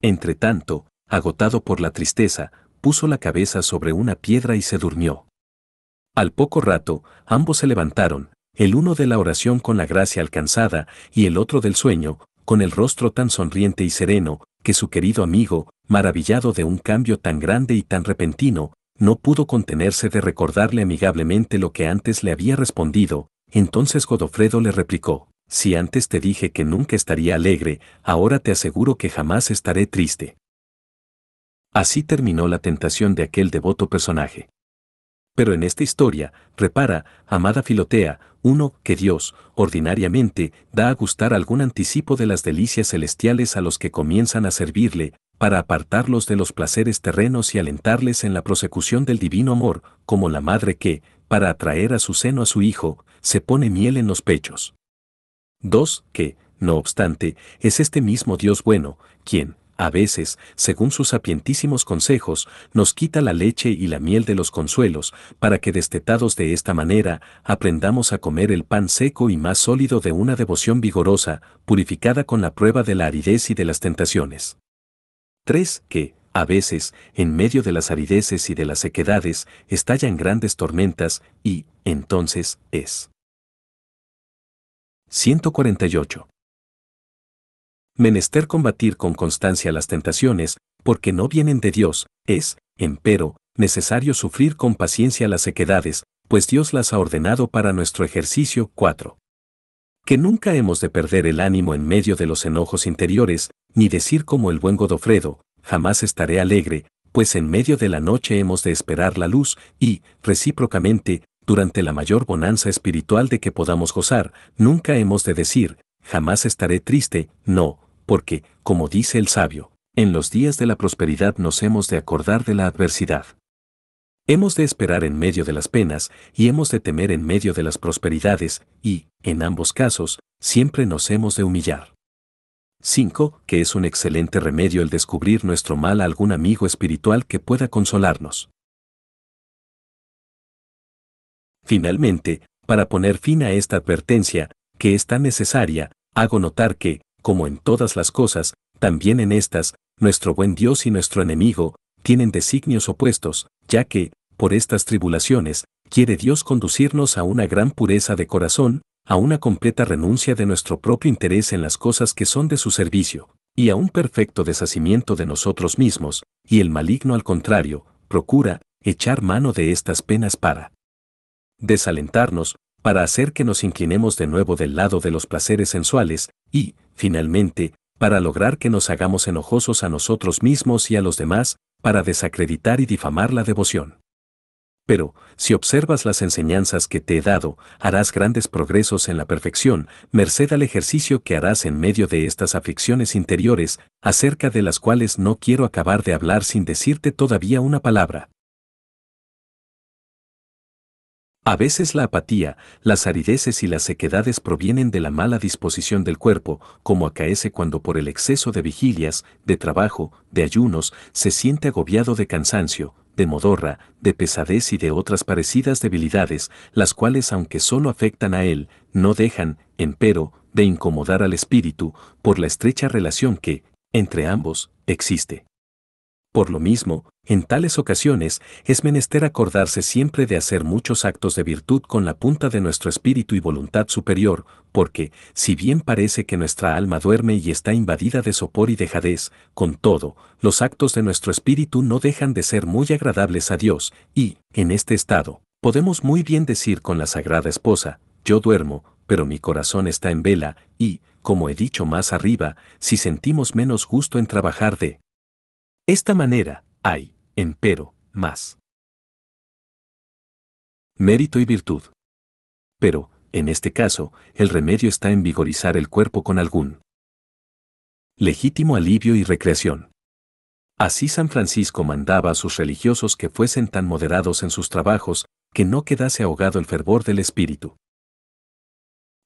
Entretanto, agotado por la tristeza, puso la cabeza sobre una piedra y se durmió. Al poco rato, ambos se levantaron, el uno de la oración con la gracia alcanzada y el otro del sueño, con el rostro tan sonriente y sereno, que su querido amigo, maravillado de un cambio tan grande y tan repentino, no pudo contenerse de recordarle amigablemente lo que antes le había respondido, entonces Godofredo le replicó, Si antes te dije que nunca estaría alegre, ahora te aseguro que jamás estaré triste. Así terminó la tentación de aquel devoto personaje. Pero en esta historia, repara, amada Filotea, uno que Dios, ordinariamente, da a gustar algún anticipo de las delicias celestiales a los que comienzan a servirle, para apartarlos de los placeres terrenos y alentarles en la prosecución del divino amor, como la madre que, para atraer a su seno a su hijo, se pone miel en los pechos. 2. Que, no obstante, es este mismo Dios bueno, quien, a veces, según sus sapientísimos consejos, nos quita la leche y la miel de los consuelos, para que destetados de esta manera, aprendamos a comer el pan seco y más sólido de una devoción vigorosa, purificada con la prueba de la aridez y de las tentaciones. 3. Que, a veces, en medio de las arideces y de las sequedades, estallan grandes tormentas, y, entonces, es. 148 menester combatir con constancia las tentaciones, porque no vienen de Dios, es, empero, necesario sufrir con paciencia las sequedades, pues Dios las ha ordenado para nuestro ejercicio 4. Que nunca hemos de perder el ánimo en medio de los enojos interiores, ni decir como el buen Godofredo, jamás estaré alegre, pues en medio de la noche hemos de esperar la luz, y, recíprocamente, durante la mayor bonanza espiritual de que podamos gozar, nunca hemos de decir, jamás estaré triste, no, porque, como dice el sabio, en los días de la prosperidad nos hemos de acordar de la adversidad. Hemos de esperar en medio de las penas y hemos de temer en medio de las prosperidades, y, en ambos casos, siempre nos hemos de humillar. 5. Que es un excelente remedio el descubrir nuestro mal a algún amigo espiritual que pueda consolarnos. Finalmente, para poner fin a esta advertencia, que es tan necesaria, hago notar que, como en todas las cosas, también en estas, nuestro buen Dios y nuestro enemigo, tienen designios opuestos, ya que, por estas tribulaciones, quiere Dios conducirnos a una gran pureza de corazón, a una completa renuncia de nuestro propio interés en las cosas que son de su servicio, y a un perfecto deshacimiento de nosotros mismos, y el maligno al contrario, procura, echar mano de estas penas para desalentarnos, para hacer que nos inclinemos de nuevo del lado de los placeres sensuales, y, finalmente, para lograr que nos hagamos enojosos a nosotros mismos y a los demás, para desacreditar y difamar la devoción. Pero, si observas las enseñanzas que te he dado, harás grandes progresos en la perfección, merced al ejercicio que harás en medio de estas aflicciones interiores, acerca de las cuales no quiero acabar de hablar sin decirte todavía una palabra. A veces la apatía, las arideces y las sequedades provienen de la mala disposición del cuerpo, como acaece cuando por el exceso de vigilias, de trabajo, de ayunos, se siente agobiado de cansancio, de modorra, de pesadez y de otras parecidas debilidades, las cuales aunque solo afectan a él, no dejan, empero, de incomodar al espíritu, por la estrecha relación que, entre ambos, existe. Por lo mismo, en tales ocasiones es menester acordarse siempre de hacer muchos actos de virtud con la punta de nuestro espíritu y voluntad superior, porque, si bien parece que nuestra alma duerme y está invadida de sopor y dejadez, con todo, los actos de nuestro espíritu no dejan de ser muy agradables a Dios, y, en este estado, podemos muy bien decir con la Sagrada Esposa, yo duermo, pero mi corazón está en vela, y, como he dicho más arriba, si sentimos menos gusto en trabajar de esta manera, hay, empero, más. Mérito y virtud. Pero, en este caso, el remedio está en vigorizar el cuerpo con algún legítimo alivio y recreación. Así San Francisco mandaba a sus religiosos que fuesen tan moderados en sus trabajos, que no quedase ahogado el fervor del espíritu.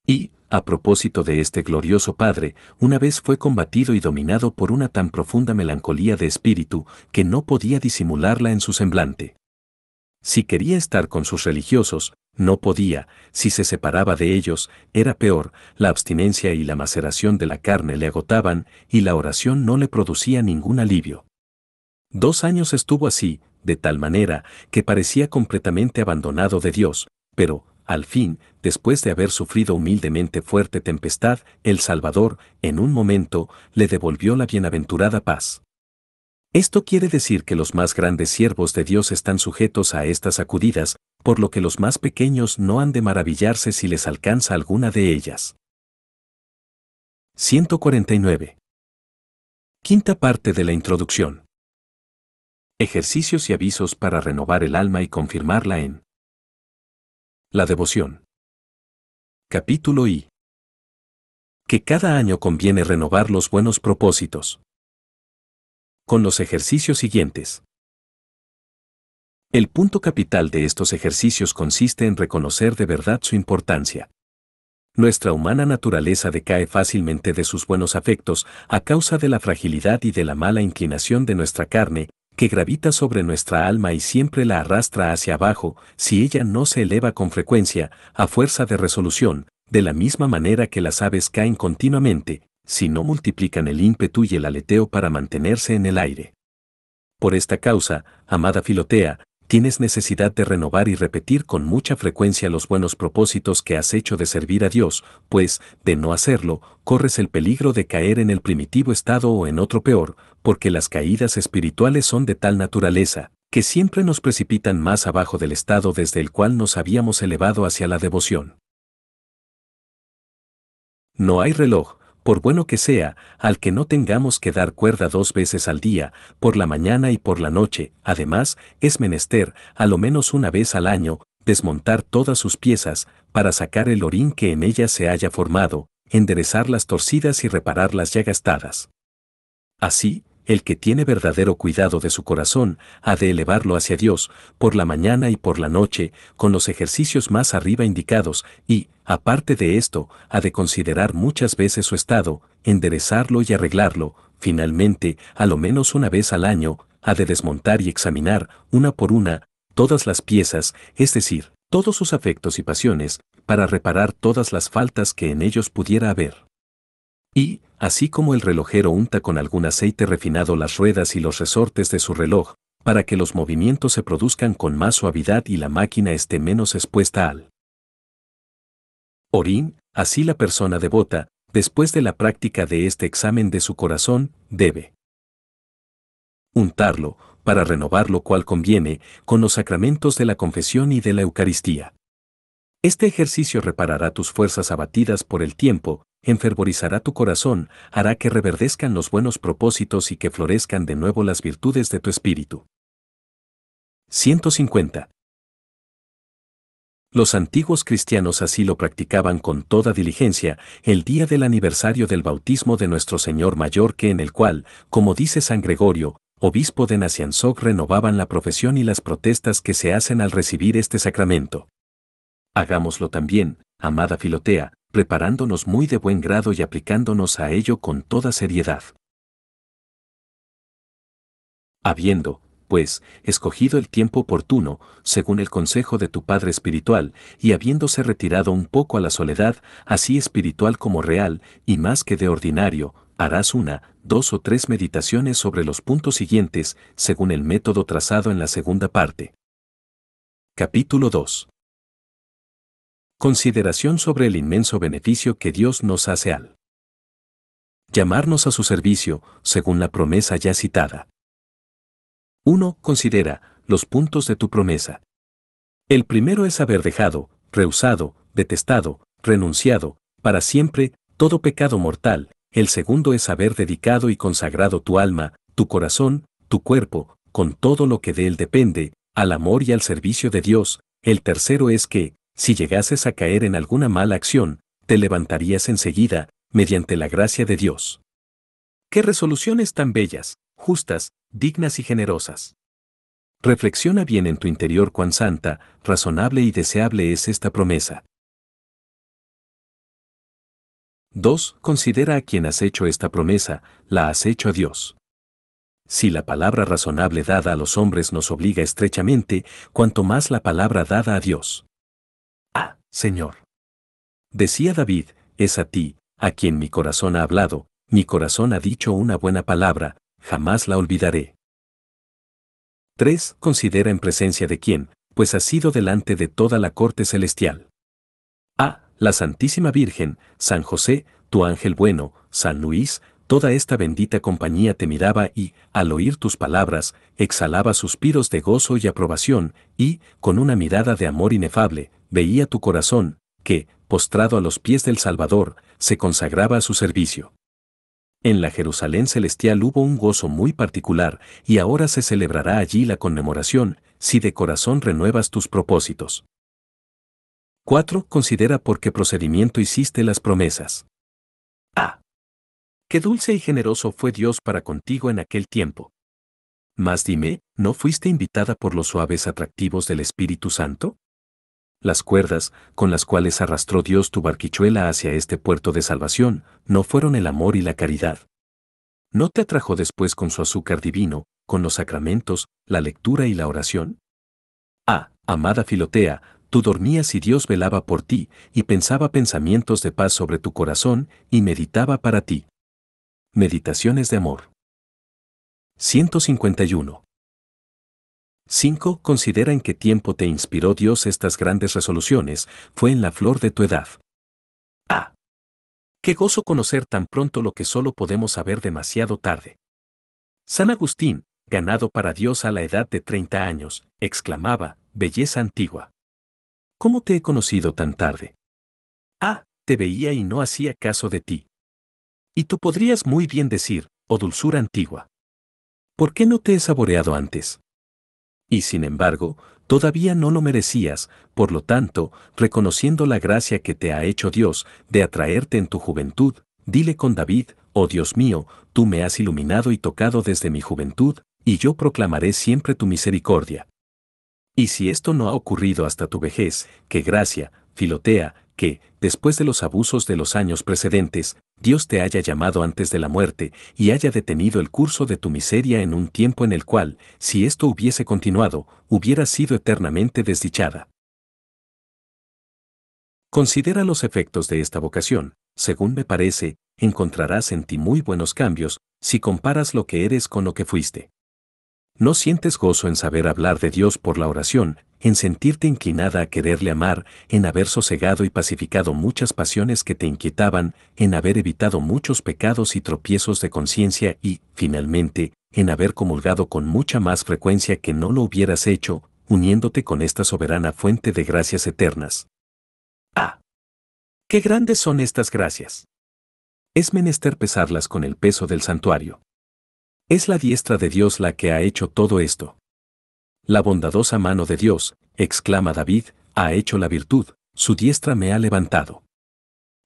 Y, a propósito de este glorioso padre, una vez fue combatido y dominado por una tan profunda melancolía de espíritu que no podía disimularla en su semblante. Si quería estar con sus religiosos, no podía, si se separaba de ellos, era peor, la abstinencia y la maceración de la carne le agotaban, y la oración no le producía ningún alivio. Dos años estuvo así, de tal manera, que parecía completamente abandonado de Dios, pero, al fin, después de haber sufrido humildemente fuerte tempestad, el Salvador, en un momento, le devolvió la bienaventurada paz. Esto quiere decir que los más grandes siervos de Dios están sujetos a estas acudidas, por lo que los más pequeños no han de maravillarse si les alcanza alguna de ellas. 149. Quinta parte de la introducción. Ejercicios y avisos para renovar el alma y confirmarla en la devoción. Capítulo I. Que cada año conviene renovar los buenos propósitos. Con los ejercicios siguientes. El punto capital de estos ejercicios consiste en reconocer de verdad su importancia. Nuestra humana naturaleza decae fácilmente de sus buenos afectos a causa de la fragilidad y de la mala inclinación de nuestra carne, que gravita sobre nuestra alma y siempre la arrastra hacia abajo si ella no se eleva con frecuencia, a fuerza de resolución, de la misma manera que las aves caen continuamente, si no multiplican el ímpetu y el aleteo para mantenerse en el aire. Por esta causa, amada Filotea, tienes necesidad de renovar y repetir con mucha frecuencia los buenos propósitos que has hecho de servir a Dios, pues, de no hacerlo, corres el peligro de caer en el primitivo estado o en otro peor, porque las caídas espirituales son de tal naturaleza, que siempre nos precipitan más abajo del estado desde el cual nos habíamos elevado hacia la devoción. No hay reloj, por bueno que sea, al que no tengamos que dar cuerda dos veces al día, por la mañana y por la noche, además, es menester, a lo menos una vez al año, desmontar todas sus piezas, para sacar el orín que en ellas se haya formado, enderezar las torcidas y reparar las ya gastadas. Así, el que tiene verdadero cuidado de su corazón, ha de elevarlo hacia Dios, por la mañana y por la noche, con los ejercicios más arriba indicados, y, Aparte de esto, ha de considerar muchas veces su estado, enderezarlo y arreglarlo, finalmente, a lo menos una vez al año, ha de desmontar y examinar, una por una, todas las piezas, es decir, todos sus afectos y pasiones, para reparar todas las faltas que en ellos pudiera haber. Y, así como el relojero unta con algún aceite refinado las ruedas y los resortes de su reloj, para que los movimientos se produzcan con más suavidad y la máquina esté menos expuesta al Orín, así la persona devota, después de la práctica de este examen de su corazón, debe untarlo, para renovar lo cual conviene, con los sacramentos de la confesión y de la Eucaristía. Este ejercicio reparará tus fuerzas abatidas por el tiempo, enfervorizará tu corazón, hará que reverdezcan los buenos propósitos y que florezcan de nuevo las virtudes de tu espíritu. 150. Los antiguos cristianos así lo practicaban con toda diligencia el día del aniversario del bautismo de nuestro Señor Mayor que en el cual, como dice San Gregorio, obispo de Nacianzoc renovaban la profesión y las protestas que se hacen al recibir este sacramento. Hagámoslo también, amada Filotea, preparándonos muy de buen grado y aplicándonos a ello con toda seriedad. Habiendo, pues, escogido el tiempo oportuno, según el consejo de tu Padre Espiritual, y habiéndose retirado un poco a la soledad, así espiritual como real, y más que de ordinario, harás una, dos o tres meditaciones sobre los puntos siguientes, según el método trazado en la segunda parte. Capítulo 2. Consideración sobre el inmenso beneficio que Dios nos hace al llamarnos a su servicio, según la promesa ya citada. 1. Considera los puntos de tu promesa. El primero es haber dejado, rehusado, detestado, renunciado, para siempre, todo pecado mortal. El segundo es haber dedicado y consagrado tu alma, tu corazón, tu cuerpo, con todo lo que de él depende, al amor y al servicio de Dios. El tercero es que, si llegases a caer en alguna mala acción, te levantarías enseguida, mediante la gracia de Dios. ¡Qué resoluciones tan bellas! justas, dignas y generosas. Reflexiona bien en tu interior cuán santa, razonable y deseable es esta promesa. 2. Considera a quien has hecho esta promesa, la has hecho a Dios. Si la palabra razonable dada a los hombres nos obliga estrechamente, cuanto más la palabra dada a Dios. Ah, Señor. Decía David, es a ti, a quien mi corazón ha hablado, mi corazón ha dicho una buena palabra, jamás la olvidaré. 3. Considera en presencia de quién, pues ha sido delante de toda la corte celestial. A. La Santísima Virgen, San José, tu ángel bueno, San Luis, toda esta bendita compañía te miraba y, al oír tus palabras, exhalaba suspiros de gozo y aprobación, y, con una mirada de amor inefable, veía tu corazón, que, postrado a los pies del Salvador, se consagraba a su servicio. En la Jerusalén celestial hubo un gozo muy particular, y ahora se celebrará allí la conmemoración, si de corazón renuevas tus propósitos. 4. Considera por qué procedimiento hiciste las promesas. A. Ah. Qué dulce y generoso fue Dios para contigo en aquel tiempo. Mas dime, ¿no fuiste invitada por los suaves atractivos del Espíritu Santo? Las cuerdas, con las cuales arrastró Dios tu barquichuela hacia este puerto de salvación, no fueron el amor y la caridad. ¿No te atrajo después con su azúcar divino, con los sacramentos, la lectura y la oración? Ah, amada Filotea, tú dormías y Dios velaba por ti, y pensaba pensamientos de paz sobre tu corazón, y meditaba para ti. Meditaciones de amor. 151. 5. Considera en qué tiempo te inspiró Dios estas grandes resoluciones, fue en la flor de tu edad. ¡Ah! Qué gozo conocer tan pronto lo que solo podemos saber demasiado tarde. San Agustín, ganado para Dios a la edad de 30 años, exclamaba, belleza antigua. ¿Cómo te he conocido tan tarde? Ah, te veía y no hacía caso de ti. Y tú podrías muy bien decir, oh dulzura antigua. ¿Por qué no te he saboreado antes? Y sin embargo, todavía no lo merecías, por lo tanto, reconociendo la gracia que te ha hecho Dios de atraerte en tu juventud, dile con David, oh Dios mío, tú me has iluminado y tocado desde mi juventud, y yo proclamaré siempre tu misericordia. Y si esto no ha ocurrido hasta tu vejez, qué gracia, filotea, que, después de los abusos de los años precedentes, Dios te haya llamado antes de la muerte y haya detenido el curso de tu miseria en un tiempo en el cual, si esto hubiese continuado, hubieras sido eternamente desdichada. Considera los efectos de esta vocación, según me parece, encontrarás en ti muy buenos cambios, si comparas lo que eres con lo que fuiste. ¿No sientes gozo en saber hablar de Dios por la oración, en sentirte inclinada a quererle amar, en haber sosegado y pacificado muchas pasiones que te inquietaban, en haber evitado muchos pecados y tropiezos de conciencia y, finalmente, en haber comulgado con mucha más frecuencia que no lo hubieras hecho, uniéndote con esta soberana fuente de gracias eternas? ¡Ah! ¡Qué grandes son estas gracias! Es menester pesarlas con el peso del santuario. Es la diestra de Dios la que ha hecho todo esto. La bondadosa mano de Dios, exclama David, ha hecho la virtud, su diestra me ha levantado.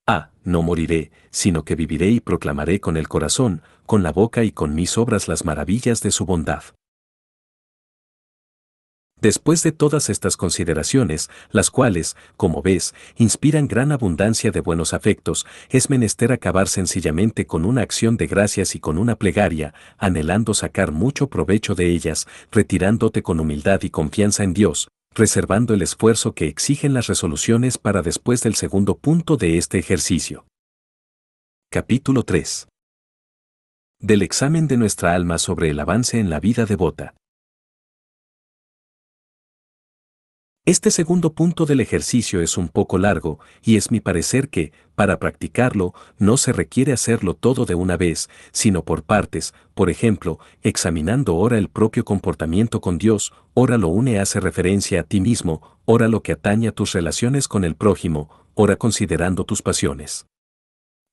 Ah, no moriré, sino que viviré y proclamaré con el corazón, con la boca y con mis obras las maravillas de su bondad. Después de todas estas consideraciones, las cuales, como ves, inspiran gran abundancia de buenos afectos, es menester acabar sencillamente con una acción de gracias y con una plegaria, anhelando sacar mucho provecho de ellas, retirándote con humildad y confianza en Dios, reservando el esfuerzo que exigen las resoluciones para después del segundo punto de este ejercicio. Capítulo 3. Del examen de nuestra alma sobre el avance en la vida devota. Este segundo punto del ejercicio es un poco largo, y es mi parecer que, para practicarlo, no se requiere hacerlo todo de una vez, sino por partes, por ejemplo, examinando ora el propio comportamiento con Dios, ora lo une hace referencia a ti mismo, ora lo que atañe a tus relaciones con el prójimo, ora considerando tus pasiones.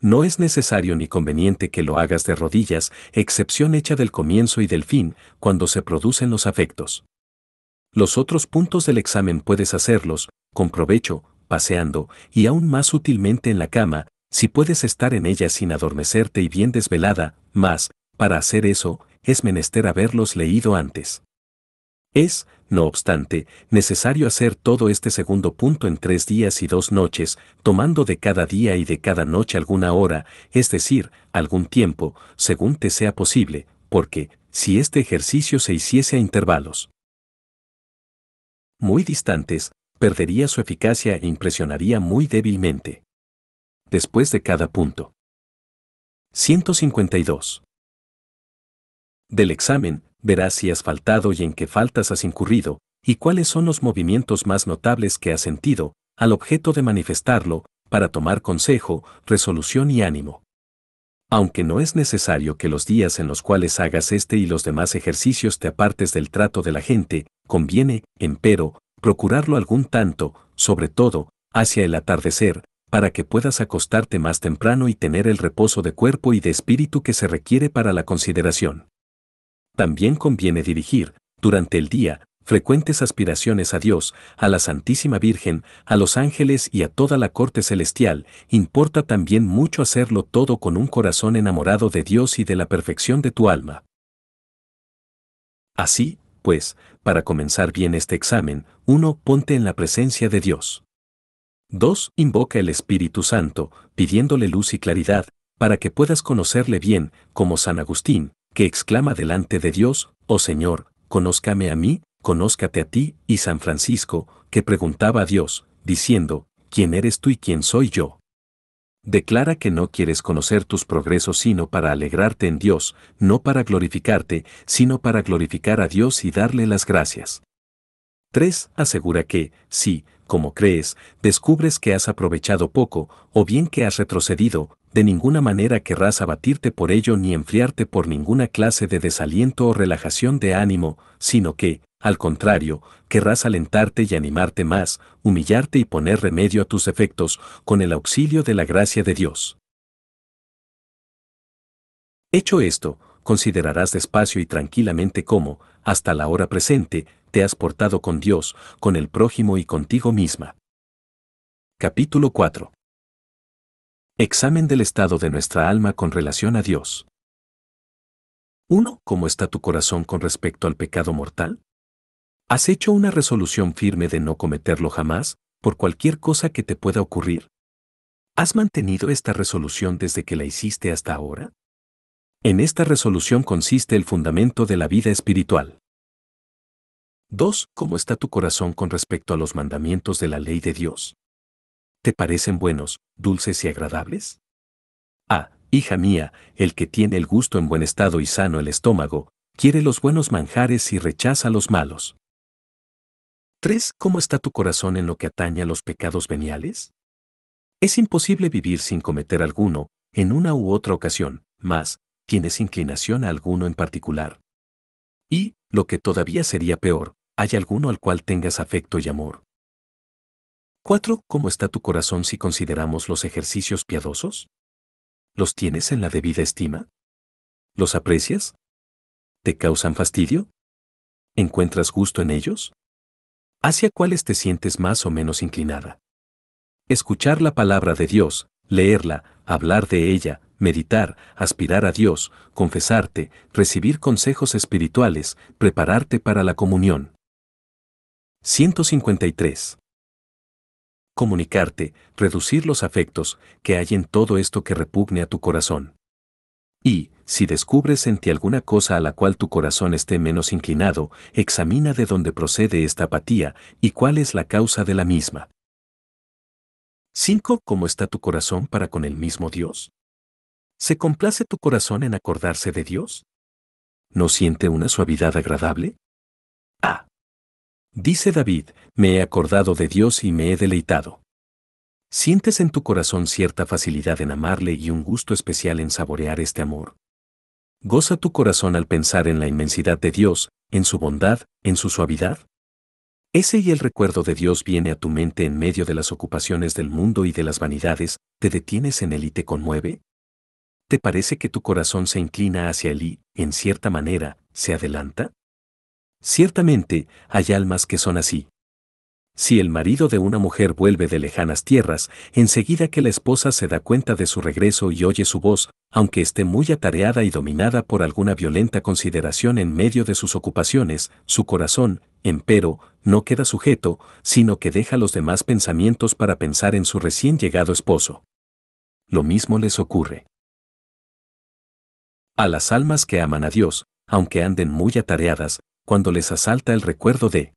No es necesario ni conveniente que lo hagas de rodillas, excepción hecha del comienzo y del fin, cuando se producen los afectos. Los otros puntos del examen puedes hacerlos, con provecho, paseando, y aún más útilmente en la cama, si puedes estar en ella sin adormecerte y bien desvelada, mas, para hacer eso, es menester haberlos leído antes. Es, no obstante, necesario hacer todo este segundo punto en tres días y dos noches, tomando de cada día y de cada noche alguna hora, es decir, algún tiempo, según te sea posible, porque, si este ejercicio se hiciese a intervalos, muy distantes, perdería su eficacia e impresionaría muy débilmente. Después de cada punto. 152. Del examen, verás si has faltado y en qué faltas has incurrido, y cuáles son los movimientos más notables que has sentido, al objeto de manifestarlo, para tomar consejo, resolución y ánimo aunque no es necesario que los días en los cuales hagas este y los demás ejercicios te apartes del trato de la gente, conviene, empero, procurarlo algún tanto, sobre todo, hacia el atardecer, para que puedas acostarte más temprano y tener el reposo de cuerpo y de espíritu que se requiere para la consideración. También conviene dirigir, durante el día, frecuentes aspiraciones a Dios, a la Santísima Virgen, a los ángeles y a toda la corte celestial, importa también mucho hacerlo todo con un corazón enamorado de Dios y de la perfección de tu alma. Así, pues, para comenzar bien este examen, 1. Ponte en la presencia de Dios. 2. Invoca el Espíritu Santo, pidiéndole luz y claridad, para que puedas conocerle bien, como San Agustín, que exclama delante de Dios, Oh Señor, conózcame a mí, conózcate a ti, y San Francisco, que preguntaba a Dios, diciendo, ¿quién eres tú y quién soy yo? Declara que no quieres conocer tus progresos sino para alegrarte en Dios, no para glorificarte, sino para glorificar a Dios y darle las gracias. 3. Asegura que, si, como crees, descubres que has aprovechado poco, o bien que has retrocedido, de ninguna manera querrás abatirte por ello ni enfriarte por ninguna clase de desaliento o relajación de ánimo, sino que, al contrario, querrás alentarte y animarte más, humillarte y poner remedio a tus efectos con el auxilio de la gracia de Dios. Hecho esto, considerarás despacio y tranquilamente cómo, hasta la hora presente, te has portado con Dios, con el prójimo y contigo misma. Capítulo 4. Examen del estado de nuestra alma con relación a Dios. 1. ¿Cómo está tu corazón con respecto al pecado mortal? ¿Has hecho una resolución firme de no cometerlo jamás, por cualquier cosa que te pueda ocurrir? ¿Has mantenido esta resolución desde que la hiciste hasta ahora? En esta resolución consiste el fundamento de la vida espiritual. 2. ¿Cómo está tu corazón con respecto a los mandamientos de la ley de Dios? ¿Te parecen buenos, dulces y agradables? Ah, hija mía, el que tiene el gusto en buen estado y sano el estómago, quiere los buenos manjares y rechaza los malos. 3. ¿Cómo está tu corazón en lo que atañe a los pecados veniales? Es imposible vivir sin cometer alguno, en una u otra ocasión, más, tienes inclinación a alguno en particular. Y, lo que todavía sería peor, hay alguno al cual tengas afecto y amor. 4. ¿Cómo está tu corazón si consideramos los ejercicios piadosos? ¿Los tienes en la debida estima? ¿Los aprecias? ¿Te causan fastidio? ¿Encuentras gusto en ellos? hacia cuáles te sientes más o menos inclinada. Escuchar la palabra de Dios, leerla, hablar de ella, meditar, aspirar a Dios, confesarte, recibir consejos espirituales, prepararte para la comunión. 153. Comunicarte, reducir los afectos que hay en todo esto que repugne a tu corazón. Y, si descubres en ti alguna cosa a la cual tu corazón esté menos inclinado, examina de dónde procede esta apatía y cuál es la causa de la misma. 5. ¿Cómo está tu corazón para con el mismo Dios? ¿Se complace tu corazón en acordarse de Dios? ¿No siente una suavidad agradable? Ah. Dice David, me he acordado de Dios y me he deleitado. ¿Sientes en tu corazón cierta facilidad en amarle y un gusto especial en saborear este amor? ¿Goza tu corazón al pensar en la inmensidad de Dios, en su bondad, en su suavidad? Ese y el recuerdo de Dios viene a tu mente en medio de las ocupaciones del mundo y de las vanidades, te detienes en él y te conmueve. ¿Te parece que tu corazón se inclina hacia él y, en cierta manera, se adelanta? Ciertamente, hay almas que son así, si el marido de una mujer vuelve de lejanas tierras, enseguida que la esposa se da cuenta de su regreso y oye su voz, aunque esté muy atareada y dominada por alguna violenta consideración en medio de sus ocupaciones, su corazón, empero, no queda sujeto, sino que deja los demás pensamientos para pensar en su recién llegado esposo. Lo mismo les ocurre. A las almas que aman a Dios, aunque anden muy atareadas, cuando les asalta el recuerdo de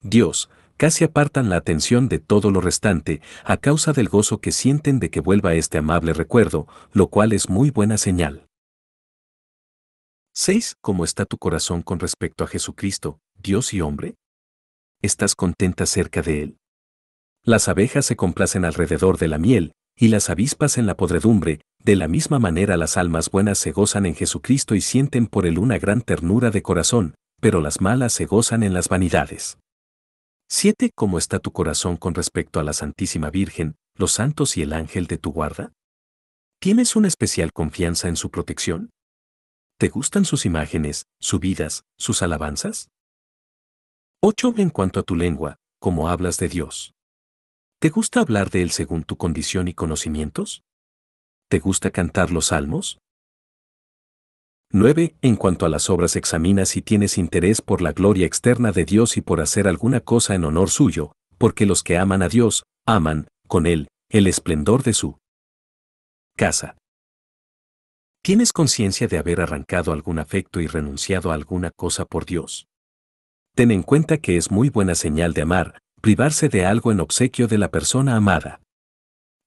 Dios, casi apartan la atención de todo lo restante a causa del gozo que sienten de que vuelva este amable recuerdo, lo cual es muy buena señal. 6. ¿Cómo está tu corazón con respecto a Jesucristo, Dios y hombre? ¿Estás contenta cerca de Él? Las abejas se complacen alrededor de la miel, y las avispas en la podredumbre, de la misma manera las almas buenas se gozan en Jesucristo y sienten por Él una gran ternura de corazón, pero las malas se gozan en las vanidades. 7. ¿Cómo está tu corazón con respecto a la Santísima Virgen, los santos y el ángel de tu guarda? ¿Tienes una especial confianza en su protección? ¿Te gustan sus imágenes, sus vidas, sus alabanzas? 8. En cuanto a tu lengua, ¿cómo hablas de Dios? ¿Te gusta hablar de Él según tu condición y conocimientos? ¿Te gusta cantar los salmos? 9. En cuanto a las obras examina si tienes interés por la gloria externa de Dios y por hacer alguna cosa en honor suyo, porque los que aman a Dios, aman, con Él, el esplendor de su casa. ¿Tienes conciencia de haber arrancado algún afecto y renunciado a alguna cosa por Dios? Ten en cuenta que es muy buena señal de amar, privarse de algo en obsequio de la persona amada.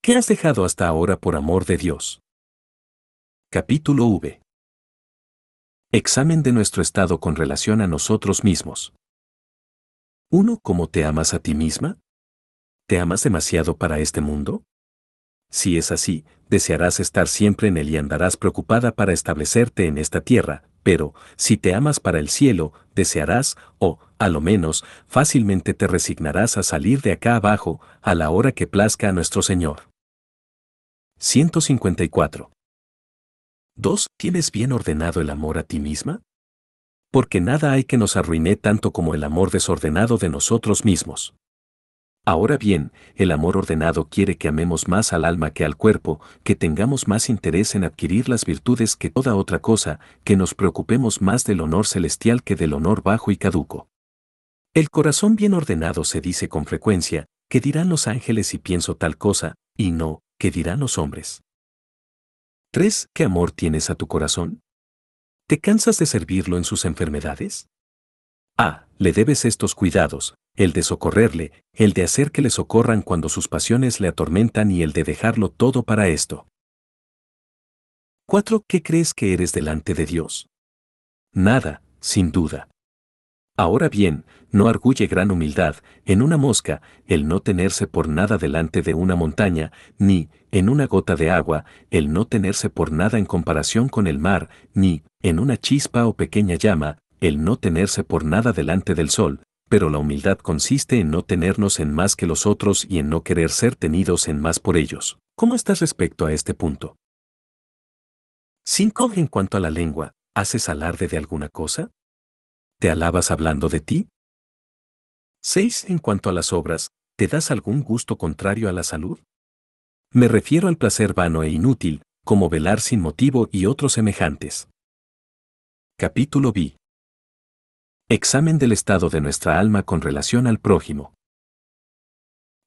¿Qué has dejado hasta ahora por amor de Dios? Capítulo V. Examen de nuestro estado con relación a nosotros mismos. 1. ¿Cómo te amas a ti misma? ¿Te amas demasiado para este mundo? Si es así, desearás estar siempre en él y andarás preocupada para establecerte en esta tierra, pero, si te amas para el cielo, desearás, o, a lo menos, fácilmente te resignarás a salir de acá abajo, a la hora que plazca a nuestro Señor. 154. 2. ¿Tienes bien ordenado el amor a ti misma? Porque nada hay que nos arruine tanto como el amor desordenado de nosotros mismos. Ahora bien, el amor ordenado quiere que amemos más al alma que al cuerpo, que tengamos más interés en adquirir las virtudes que toda otra cosa, que nos preocupemos más del honor celestial que del honor bajo y caduco. El corazón bien ordenado se dice con frecuencia, que dirán los ángeles si pienso tal cosa, y no, que dirán los hombres. 3. ¿Qué amor tienes a tu corazón? ¿Te cansas de servirlo en sus enfermedades? Ah, Le debes estos cuidados, el de socorrerle, el de hacer que le socorran cuando sus pasiones le atormentan y el de dejarlo todo para esto. 4. ¿Qué crees que eres delante de Dios? Nada, sin duda. Ahora bien, no arguye gran humildad en una mosca el no tenerse por nada delante de una montaña, ni en una gota de agua el no tenerse por nada en comparación con el mar, ni en una chispa o pequeña llama el no tenerse por nada delante del sol, pero la humildad consiste en no tenernos en más que los otros y en no querer ser tenidos en más por ellos. ¿Cómo estás respecto a este punto? 5. En cuanto a la lengua, ¿haces alarde de alguna cosa? ¿Te alabas hablando de ti? 6. En cuanto a las obras, ¿te das algún gusto contrario a la salud? Me refiero al placer vano e inútil, como velar sin motivo y otros semejantes. Capítulo B. Examen del estado de nuestra alma con relación al prójimo.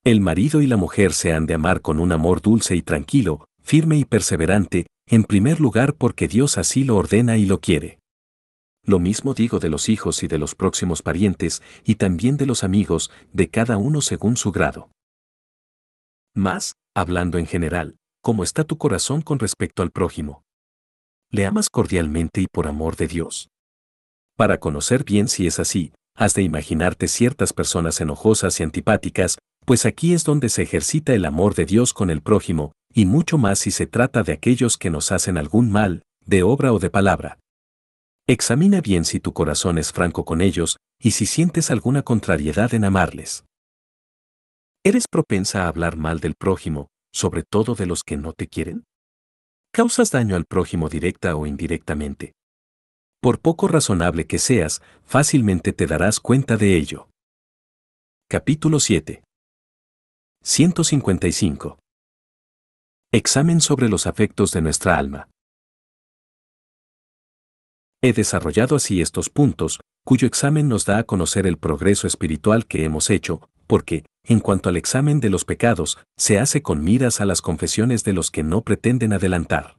El marido y la mujer se han de amar con un amor dulce y tranquilo, firme y perseverante, en primer lugar porque Dios así lo ordena y lo quiere. Lo mismo digo de los hijos y de los próximos parientes, y también de los amigos, de cada uno según su grado. Más, hablando en general, ¿cómo está tu corazón con respecto al prójimo? ¿Le amas cordialmente y por amor de Dios? Para conocer bien si es así, has de imaginarte ciertas personas enojosas y antipáticas, pues aquí es donde se ejercita el amor de Dios con el prójimo, y mucho más si se trata de aquellos que nos hacen algún mal, de obra o de palabra, Examina bien si tu corazón es franco con ellos y si sientes alguna contrariedad en amarles. ¿Eres propensa a hablar mal del prójimo, sobre todo de los que no te quieren? Causas daño al prójimo directa o indirectamente. Por poco razonable que seas, fácilmente te darás cuenta de ello. Capítulo 7. 155. Examen sobre los afectos de nuestra alma. He desarrollado así estos puntos, cuyo examen nos da a conocer el progreso espiritual que hemos hecho, porque, en cuanto al examen de los pecados, se hace con miras a las confesiones de los que no pretenden adelantar.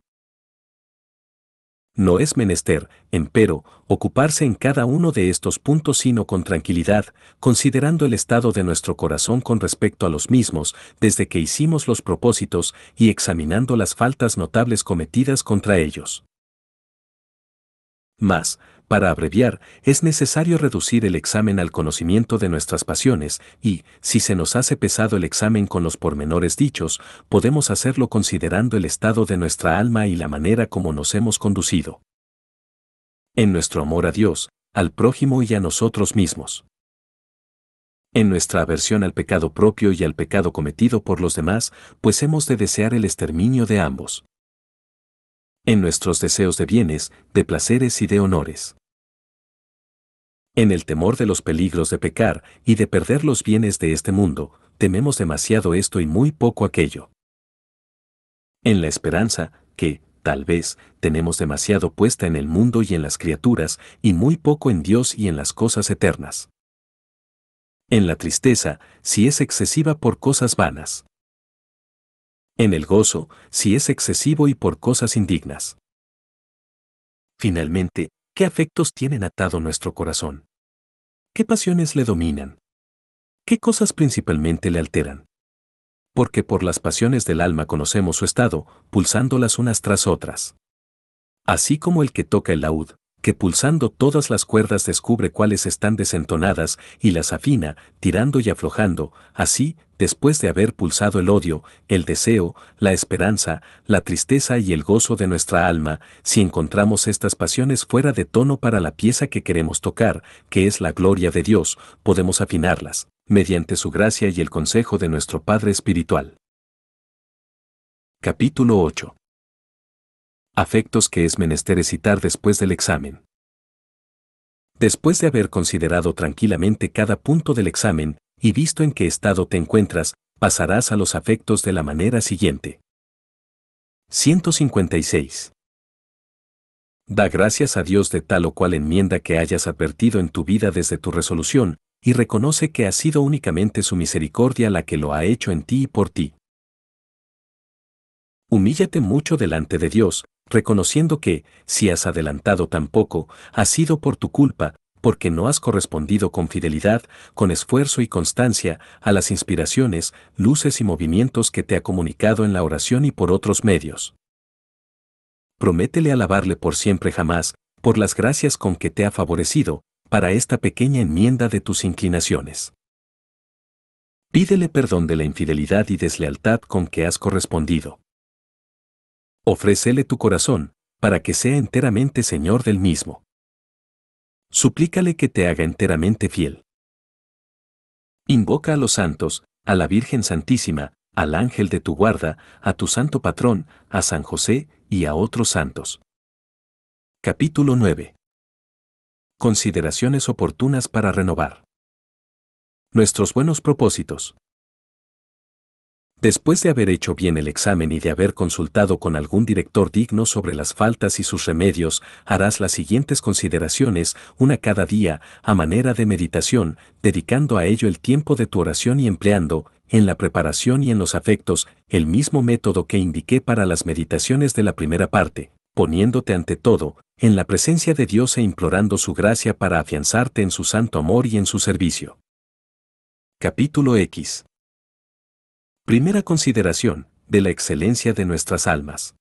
No es menester, empero, ocuparse en cada uno de estos puntos sino con tranquilidad, considerando el estado de nuestro corazón con respecto a los mismos, desde que hicimos los propósitos, y examinando las faltas notables cometidas contra ellos. Mas, para abreviar, es necesario reducir el examen al conocimiento de nuestras pasiones y, si se nos hace pesado el examen con los pormenores dichos, podemos hacerlo considerando el estado de nuestra alma y la manera como nos hemos conducido. En nuestro amor a Dios, al prójimo y a nosotros mismos. En nuestra aversión al pecado propio y al pecado cometido por los demás, pues hemos de desear el exterminio de ambos en nuestros deseos de bienes, de placeres y de honores. En el temor de los peligros de pecar y de perder los bienes de este mundo, tememos demasiado esto y muy poco aquello. En la esperanza, que, tal vez, tenemos demasiado puesta en el mundo y en las criaturas, y muy poco en Dios y en las cosas eternas. En la tristeza, si es excesiva por cosas vanas en el gozo, si es excesivo y por cosas indignas. Finalmente, ¿qué afectos tienen atado nuestro corazón? ¿Qué pasiones le dominan? ¿Qué cosas principalmente le alteran? Porque por las pasiones del alma conocemos su estado, pulsándolas unas tras otras. Así como el que toca el laúd, que pulsando todas las cuerdas descubre cuáles están desentonadas y las afina, tirando y aflojando, así, después de haber pulsado el odio, el deseo, la esperanza, la tristeza y el gozo de nuestra alma, si encontramos estas pasiones fuera de tono para la pieza que queremos tocar, que es la gloria de Dios, podemos afinarlas, mediante su gracia y el consejo de nuestro Padre Espiritual. Capítulo 8 afectos que es menester citar después del examen. Después de haber considerado tranquilamente cada punto del examen y visto en qué estado te encuentras, pasarás a los afectos de la manera siguiente. 156. Da gracias a Dios de tal o cual enmienda que hayas advertido en tu vida desde tu resolución, y reconoce que ha sido únicamente su misericordia la que lo ha hecho en ti y por ti. Humíllate mucho delante de Dios, reconociendo que, si has adelantado tan poco, ha sido por tu culpa, porque no has correspondido con fidelidad, con esfuerzo y constancia a las inspiraciones, luces y movimientos que te ha comunicado en la oración y por otros medios. Prométele alabarle por siempre jamás, por las gracias con que te ha favorecido, para esta pequeña enmienda de tus inclinaciones. Pídele perdón de la infidelidad y deslealtad con que has correspondido ofrécele tu corazón, para que sea enteramente Señor del mismo. Suplícale que te haga enteramente fiel. Invoca a los santos, a la Virgen Santísima, al ángel de tu guarda, a tu santo patrón, a San José y a otros santos. Capítulo 9. Consideraciones oportunas para renovar. Nuestros buenos propósitos. Después de haber hecho bien el examen y de haber consultado con algún director digno sobre las faltas y sus remedios, harás las siguientes consideraciones, una cada día, a manera de meditación, dedicando a ello el tiempo de tu oración y empleando, en la preparación y en los afectos, el mismo método que indiqué para las meditaciones de la primera parte, poniéndote ante todo, en la presencia de Dios e implorando su gracia para afianzarte en su santo amor y en su servicio. Capítulo X Primera consideración, de la excelencia de nuestras almas.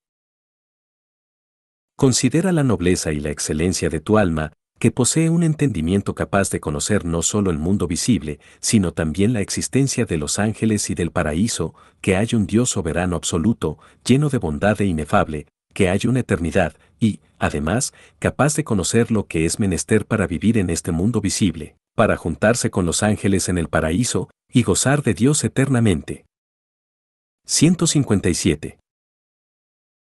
Considera la nobleza y la excelencia de tu alma, que posee un entendimiento capaz de conocer no solo el mundo visible, sino también la existencia de los ángeles y del paraíso, que hay un Dios soberano absoluto, lleno de bondad e inefable, que hay una eternidad, y, además, capaz de conocer lo que es menester para vivir en este mundo visible, para juntarse con los ángeles en el paraíso, y gozar de Dios eternamente. 157.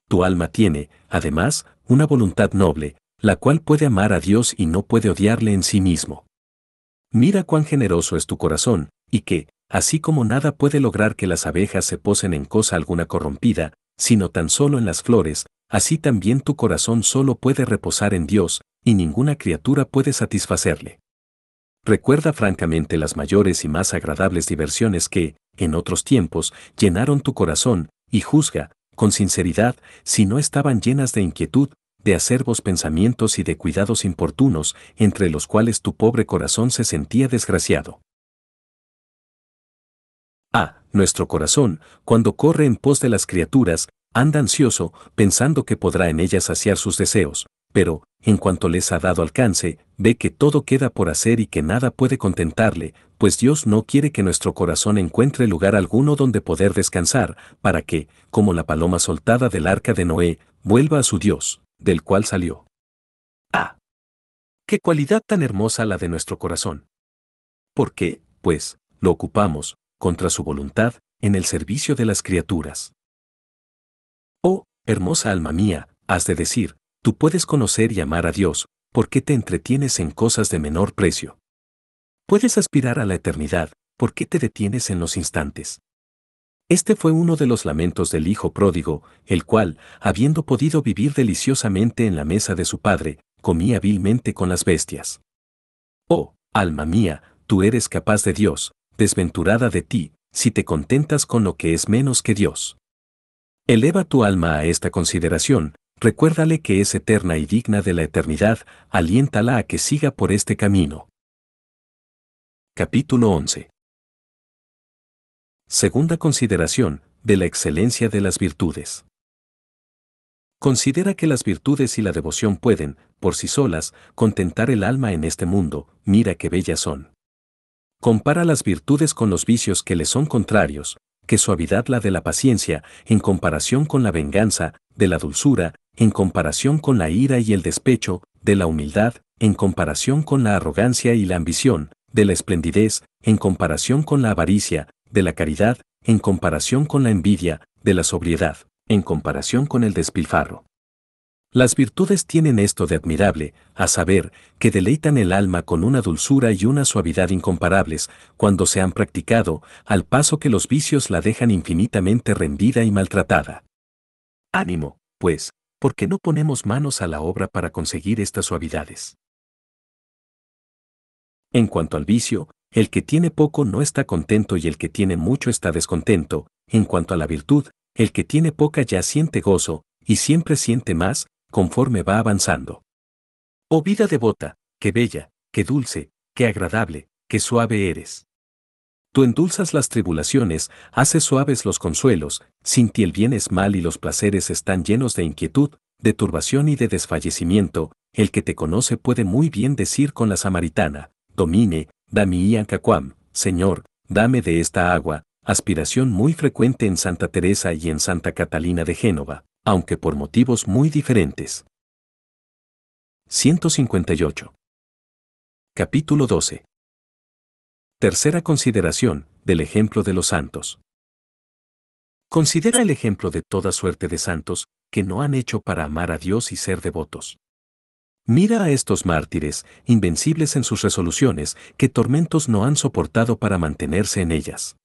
Tu alma tiene, además, una voluntad noble, la cual puede amar a Dios y no puede odiarle en sí mismo. Mira cuán generoso es tu corazón, y que, así como nada puede lograr que las abejas se posen en cosa alguna corrompida, sino tan solo en las flores, así también tu corazón solo puede reposar en Dios, y ninguna criatura puede satisfacerle recuerda francamente las mayores y más agradables diversiones que, en otros tiempos, llenaron tu corazón, y juzga, con sinceridad, si no estaban llenas de inquietud, de acervos pensamientos y de cuidados importunos, entre los cuales tu pobre corazón se sentía desgraciado. A. Ah, nuestro corazón, cuando corre en pos de las criaturas, anda ansioso, pensando que podrá en ellas saciar sus deseos, pero, en cuanto les ha dado alcance, ve que todo queda por hacer y que nada puede contentarle, pues Dios no quiere que nuestro corazón encuentre lugar alguno donde poder descansar, para que, como la paloma soltada del arca de Noé, vuelva a su Dios, del cual salió. Ah. Qué cualidad tan hermosa la de nuestro corazón. ¿Por qué, pues, lo ocupamos, contra su voluntad, en el servicio de las criaturas? Oh, hermosa alma mía, has de decir, Tú puedes conocer y amar a Dios, ¿por qué te entretienes en cosas de menor precio? Puedes aspirar a la eternidad, ¿por qué te detienes en los instantes? Este fue uno de los lamentos del hijo pródigo, el cual, habiendo podido vivir deliciosamente en la mesa de su padre, comía vilmente con las bestias. Oh, alma mía, tú eres capaz de Dios, desventurada de ti, si te contentas con lo que es menos que Dios. Eleva tu alma a esta consideración, recuérdale que es eterna y digna de la eternidad, aliéntala a que siga por este camino. Capítulo 11. Segunda consideración, de la excelencia de las virtudes. Considera que las virtudes y la devoción pueden, por sí solas, contentar el alma en este mundo, mira qué bellas son. Compara las virtudes con los vicios que le son contrarios, que suavidad la de la paciencia, en comparación con la venganza, de la dulzura, en comparación con la ira y el despecho, de la humildad, en comparación con la arrogancia y la ambición, de la esplendidez, en comparación con la avaricia, de la caridad, en comparación con la envidia, de la sobriedad, en comparación con el despilfarro. Las virtudes tienen esto de admirable, a saber, que deleitan el alma con una dulzura y una suavidad incomparables, cuando se han practicado, al paso que los vicios la dejan infinitamente rendida y maltratada. Ánimo, pues, porque no ponemos manos a la obra para conseguir estas suavidades. En cuanto al vicio, el que tiene poco no está contento y el que tiene mucho está descontento, en cuanto a la virtud, el que tiene poca ya siente gozo, y siempre siente más, conforme va avanzando. Oh vida devota, qué bella, qué dulce, qué agradable, qué suave eres. Tú endulzas las tribulaciones, haces suaves los consuelos, sin ti el bien es mal y los placeres están llenos de inquietud, de turbación y de desfallecimiento. El que te conoce puede muy bien decir con la samaritana, Domine, dami cacuam, Señor, dame de esta agua, aspiración muy frecuente en Santa Teresa y en Santa Catalina de Génova, aunque por motivos muy diferentes. 158. Capítulo 12. Tercera consideración, del ejemplo de los santos. Considera el ejemplo de toda suerte de santos que no han hecho para amar a Dios y ser devotos. Mira a estos mártires, invencibles en sus resoluciones, que tormentos no han soportado para mantenerse en ellas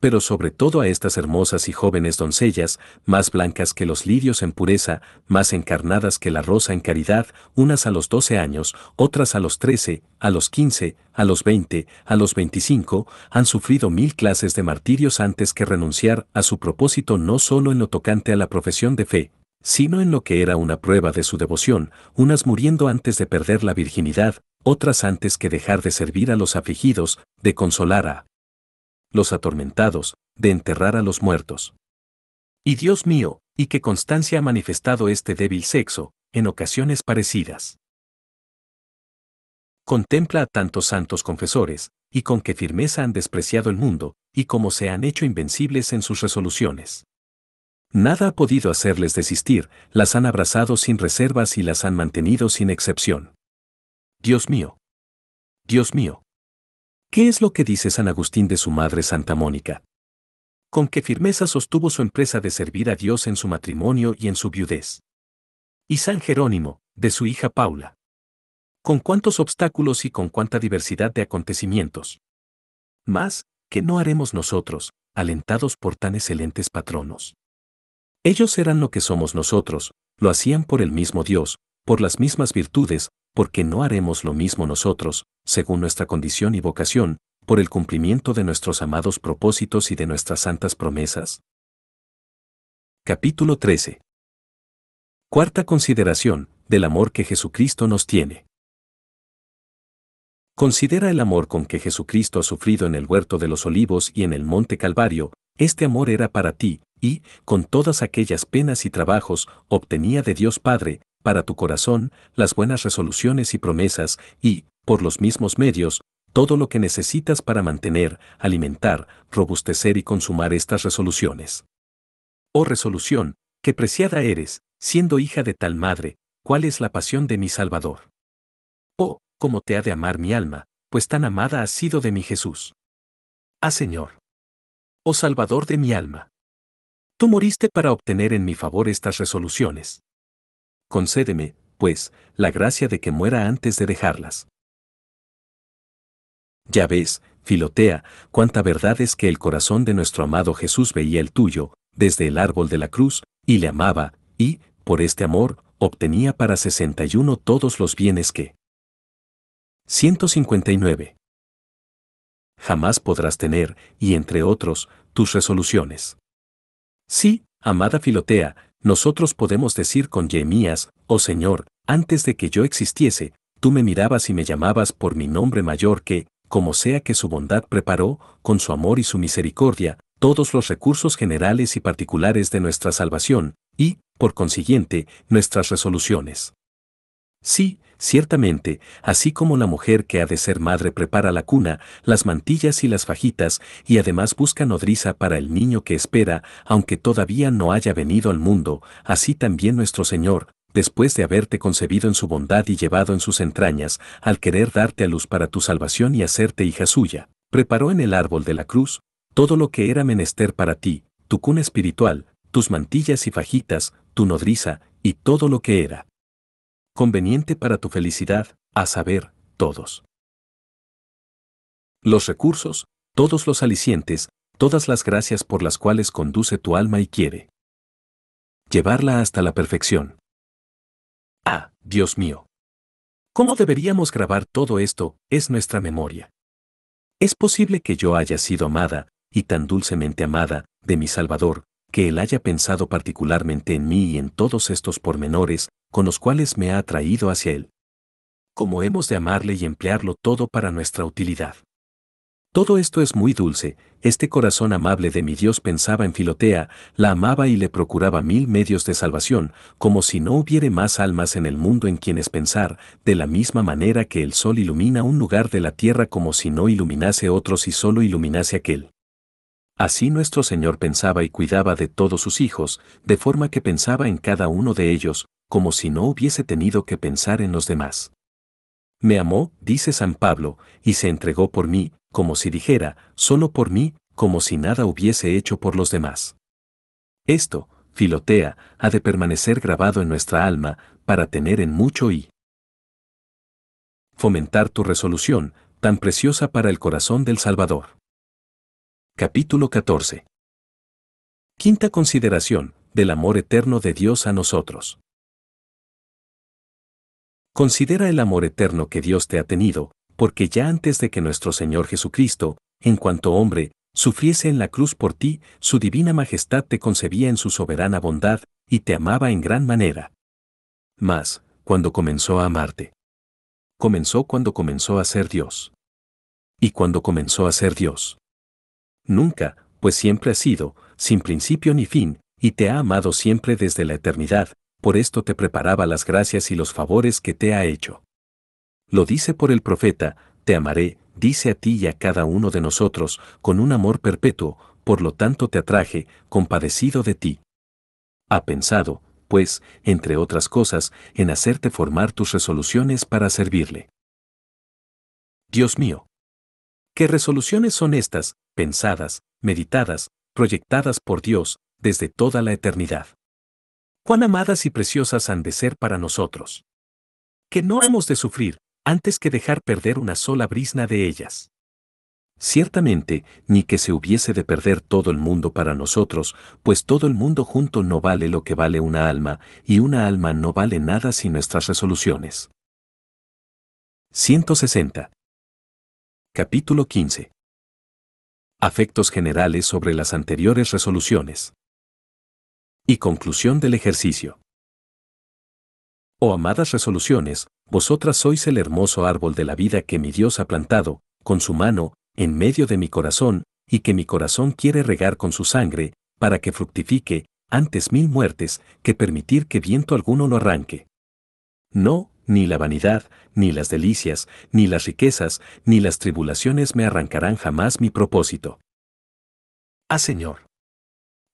pero sobre todo a estas hermosas y jóvenes doncellas, más blancas que los lirios en pureza, más encarnadas que la rosa en caridad, unas a los 12 años, otras a los 13, a los 15, a los veinte, a los veinticinco, han sufrido mil clases de martirios antes que renunciar a su propósito no solo en lo tocante a la profesión de fe, sino en lo que era una prueba de su devoción, unas muriendo antes de perder la virginidad, otras antes que dejar de servir a los afligidos, de consolar a los atormentados, de enterrar a los muertos. Y Dios mío, y qué constancia ha manifestado este débil sexo, en ocasiones parecidas. Contempla a tantos santos confesores, y con qué firmeza han despreciado el mundo, y cómo se han hecho invencibles en sus resoluciones. Nada ha podido hacerles desistir, las han abrazado sin reservas y las han mantenido sin excepción. Dios mío. Dios mío. ¿Qué es lo que dice San Agustín de su madre Santa Mónica? Con qué firmeza sostuvo su empresa de servir a Dios en su matrimonio y en su viudez. Y San Jerónimo, de su hija Paula. Con cuántos obstáculos y con cuánta diversidad de acontecimientos. Más, que no haremos nosotros, alentados por tan excelentes patronos. Ellos eran lo que somos nosotros, lo hacían por el mismo Dios, por las mismas virtudes, porque no haremos lo mismo nosotros, según nuestra condición y vocación, por el cumplimiento de nuestros amados propósitos y de nuestras santas promesas. Capítulo 13. Cuarta consideración, del amor que Jesucristo nos tiene. Considera el amor con que Jesucristo ha sufrido en el huerto de los olivos y en el monte Calvario, este amor era para ti, y, con todas aquellas penas y trabajos, obtenía de Dios Padre, para tu corazón, las buenas resoluciones y promesas y, por los mismos medios, todo lo que necesitas para mantener, alimentar, robustecer y consumar estas resoluciones. Oh resolución, que preciada eres, siendo hija de tal madre, cuál es la pasión de mi Salvador. Oh, cómo te ha de amar mi alma, pues tan amada has sido de mi Jesús. Ah Señor. Oh Salvador de mi alma. Tú moriste para obtener en mi favor estas resoluciones concédeme, pues, la gracia de que muera antes de dejarlas. Ya ves, Filotea, cuánta verdad es que el corazón de nuestro amado Jesús veía el tuyo, desde el árbol de la cruz, y le amaba, y, por este amor, obtenía para 61 todos los bienes que. 159. Jamás podrás tener, y entre otros, tus resoluciones. Sí, amada Filotea, nosotros podemos decir con Jeremías, oh Señor, antes de que yo existiese, tú me mirabas y me llamabas por mi nombre mayor que, como sea que su bondad preparó, con su amor y su misericordia, todos los recursos generales y particulares de nuestra salvación, y, por consiguiente, nuestras resoluciones. Sí, ciertamente, así como la mujer que ha de ser madre prepara la cuna, las mantillas y las fajitas, y además busca nodriza para el niño que espera, aunque todavía no haya venido al mundo, así también nuestro Señor, después de haberte concebido en su bondad y llevado en sus entrañas, al querer darte a luz para tu salvación y hacerte hija suya, preparó en el árbol de la cruz todo lo que era menester para ti, tu cuna espiritual, tus mantillas y fajitas, tu nodriza, y todo lo que era conveniente para tu felicidad, a saber, todos. Los recursos, todos los alicientes, todas las gracias por las cuales conduce tu alma y quiere. Llevarla hasta la perfección. Ah, Dios mío. ¿Cómo deberíamos grabar todo esto? Es nuestra memoria. Es posible que yo haya sido amada, y tan dulcemente amada, de mi Salvador, que él haya pensado particularmente en mí y en todos estos pormenores, con los cuales me ha atraído hacia Él. Como hemos de amarle y emplearlo todo para nuestra utilidad. Todo esto es muy dulce, este corazón amable de mi Dios pensaba en Filotea, la amaba y le procuraba mil medios de salvación, como si no hubiere más almas en el mundo en quienes pensar, de la misma manera que el sol ilumina un lugar de la tierra como si no iluminase otros y solo iluminase aquel. Así nuestro Señor pensaba y cuidaba de todos sus hijos, de forma que pensaba en cada uno de ellos, como si no hubiese tenido que pensar en los demás. Me amó, dice San Pablo, y se entregó por mí, como si dijera, solo por mí, como si nada hubiese hecho por los demás. Esto, Filotea, ha de permanecer grabado en nuestra alma, para tener en mucho y fomentar tu resolución, tan preciosa para el corazón del Salvador. Capítulo 14. Quinta consideración, del amor eterno de Dios a nosotros. Considera el amor eterno que Dios te ha tenido, porque ya antes de que nuestro Señor Jesucristo, en cuanto hombre, sufriese en la cruz por ti, su divina majestad te concebía en su soberana bondad, y te amaba en gran manera. Mas, cuando comenzó a amarte. Comenzó cuando comenzó a ser Dios. Y cuando comenzó a ser Dios. Nunca, pues siempre ha sido, sin principio ni fin, y te ha amado siempre desde la eternidad, por esto te preparaba las gracias y los favores que te ha hecho. Lo dice por el profeta, te amaré, dice a ti y a cada uno de nosotros, con un amor perpetuo, por lo tanto te atraje, compadecido de ti. Ha pensado, pues, entre otras cosas, en hacerte formar tus resoluciones para servirle. Dios mío. ¿Qué resoluciones son estas, pensadas, meditadas, proyectadas por Dios, desde toda la eternidad? cuán amadas y preciosas han de ser para nosotros. Que no hemos de sufrir, antes que dejar perder una sola brisna de ellas. Ciertamente, ni que se hubiese de perder todo el mundo para nosotros, pues todo el mundo junto no vale lo que vale una alma, y una alma no vale nada sin nuestras resoluciones. 160. Capítulo 15. Afectos generales sobre las anteriores resoluciones. Y conclusión del ejercicio. Oh amadas resoluciones, vosotras sois el hermoso árbol de la vida que mi Dios ha plantado, con su mano, en medio de mi corazón, y que mi corazón quiere regar con su sangre, para que fructifique, antes mil muertes, que permitir que viento alguno lo arranque. No, ni la vanidad, ni las delicias, ni las riquezas, ni las tribulaciones me arrancarán jamás mi propósito. Ah Señor,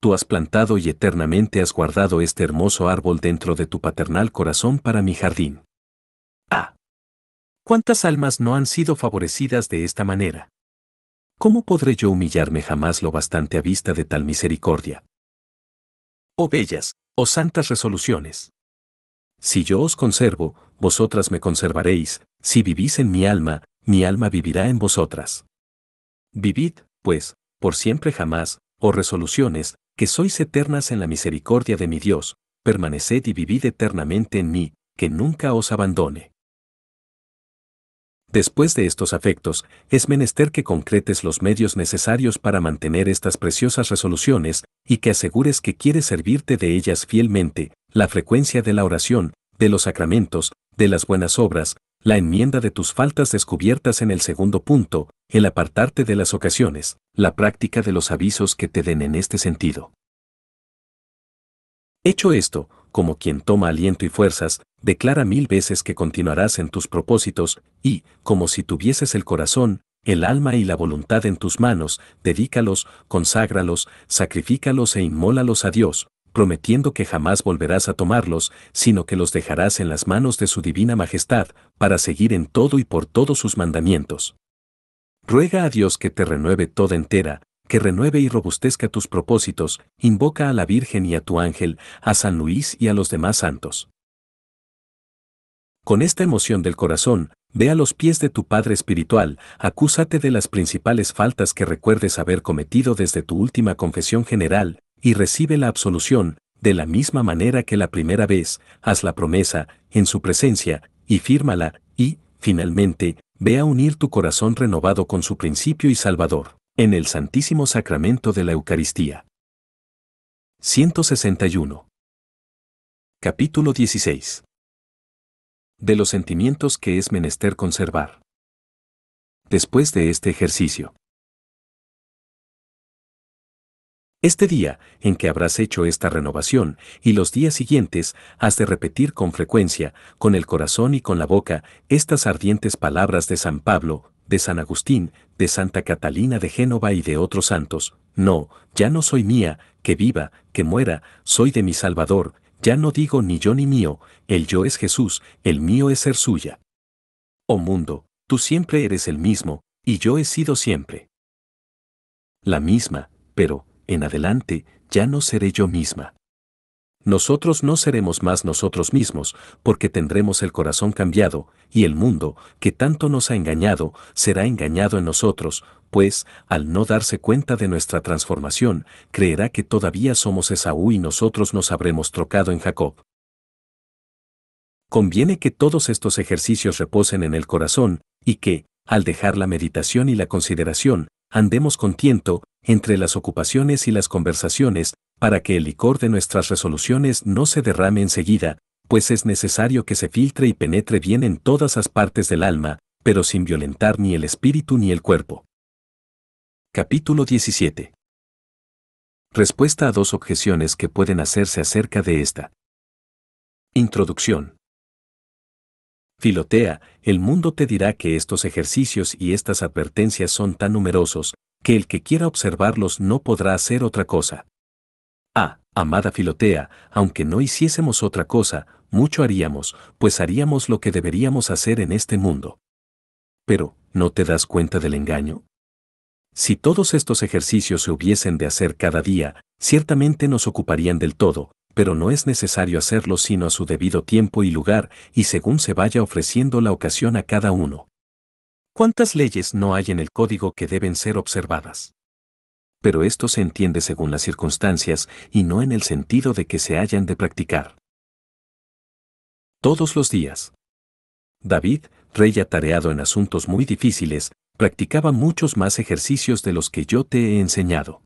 tú has plantado y eternamente has guardado este hermoso árbol dentro de tu paternal corazón para mi jardín. Ah. ¿Cuántas almas no han sido favorecidas de esta manera? ¿Cómo podré yo humillarme jamás lo bastante a vista de tal misericordia? Oh bellas, oh santas resoluciones. Si yo os conservo, vosotras me conservaréis, si vivís en mi alma, mi alma vivirá en vosotras. Vivid, pues, por siempre jamás, oh resoluciones, que sois eternas en la misericordia de mi Dios, permaneced y vivid eternamente en mí, que nunca os abandone. Después de estos afectos, es menester que concretes los medios necesarios para mantener estas preciosas resoluciones y que asegures que quieres servirte de ellas fielmente, la frecuencia de la oración, de los sacramentos, de las buenas obras, la enmienda de tus faltas descubiertas en el segundo punto, el apartarte de las ocasiones, la práctica de los avisos que te den en este sentido. Hecho esto, como quien toma aliento y fuerzas, declara mil veces que continuarás en tus propósitos, y, como si tuvieses el corazón, el alma y la voluntad en tus manos, dedícalos, conságralos, sacrifícalos e inmólalos a Dios, prometiendo que jamás volverás a tomarlos, sino que los dejarás en las manos de su divina majestad, para seguir en todo y por todos sus mandamientos. Ruega a Dios que te renueve toda entera, que renueve y robustezca tus propósitos, invoca a la Virgen y a tu ángel, a San Luis y a los demás santos. Con esta emoción del corazón, ve a los pies de tu Padre Espiritual, acúsate de las principales faltas que recuerdes haber cometido desde tu última confesión general, y recibe la absolución, de la misma manera que la primera vez, haz la promesa, en su presencia, y fírmala, y, finalmente, ve a unir tu corazón renovado con su principio y salvador, en el Santísimo Sacramento de la Eucaristía. 161. Capítulo 16. De los sentimientos que es menester conservar. Después de este ejercicio, Este día, en que habrás hecho esta renovación, y los días siguientes, has de repetir con frecuencia, con el corazón y con la boca, estas ardientes palabras de San Pablo, de San Agustín, de Santa Catalina de Génova y de otros santos. No, ya no soy mía, que viva, que muera, soy de mi Salvador, ya no digo ni yo ni mío, el yo es Jesús, el mío es ser suya. Oh mundo, tú siempre eres el mismo, y yo he sido siempre. La misma, pero, en adelante, ya no seré yo misma. Nosotros no seremos más nosotros mismos, porque tendremos el corazón cambiado, y el mundo, que tanto nos ha engañado, será engañado en nosotros, pues, al no darse cuenta de nuestra transformación, creerá que todavía somos Esaú y nosotros nos habremos trocado en Jacob. Conviene que todos estos ejercicios reposen en el corazón, y que, al dejar la meditación y la consideración, andemos con tiento, entre las ocupaciones y las conversaciones, para que el licor de nuestras resoluciones no se derrame enseguida, pues es necesario que se filtre y penetre bien en todas las partes del alma, pero sin violentar ni el espíritu ni el cuerpo. Capítulo 17. Respuesta a dos objeciones que pueden hacerse acerca de esta. Introducción. Filotea, el mundo te dirá que estos ejercicios y estas advertencias son tan numerosos, que el que quiera observarlos no podrá hacer otra cosa. Ah, amada Filotea, aunque no hiciésemos otra cosa, mucho haríamos, pues haríamos lo que deberíamos hacer en este mundo. Pero, ¿no te das cuenta del engaño? Si todos estos ejercicios se hubiesen de hacer cada día, ciertamente nos ocuparían del todo, pero no es necesario hacerlo sino a su debido tiempo y lugar y según se vaya ofreciendo la ocasión a cada uno. ¿Cuántas leyes no hay en el código que deben ser observadas? Pero esto se entiende según las circunstancias y no en el sentido de que se hayan de practicar. Todos los días. David, rey atareado en asuntos muy difíciles, practicaba muchos más ejercicios de los que yo te he enseñado.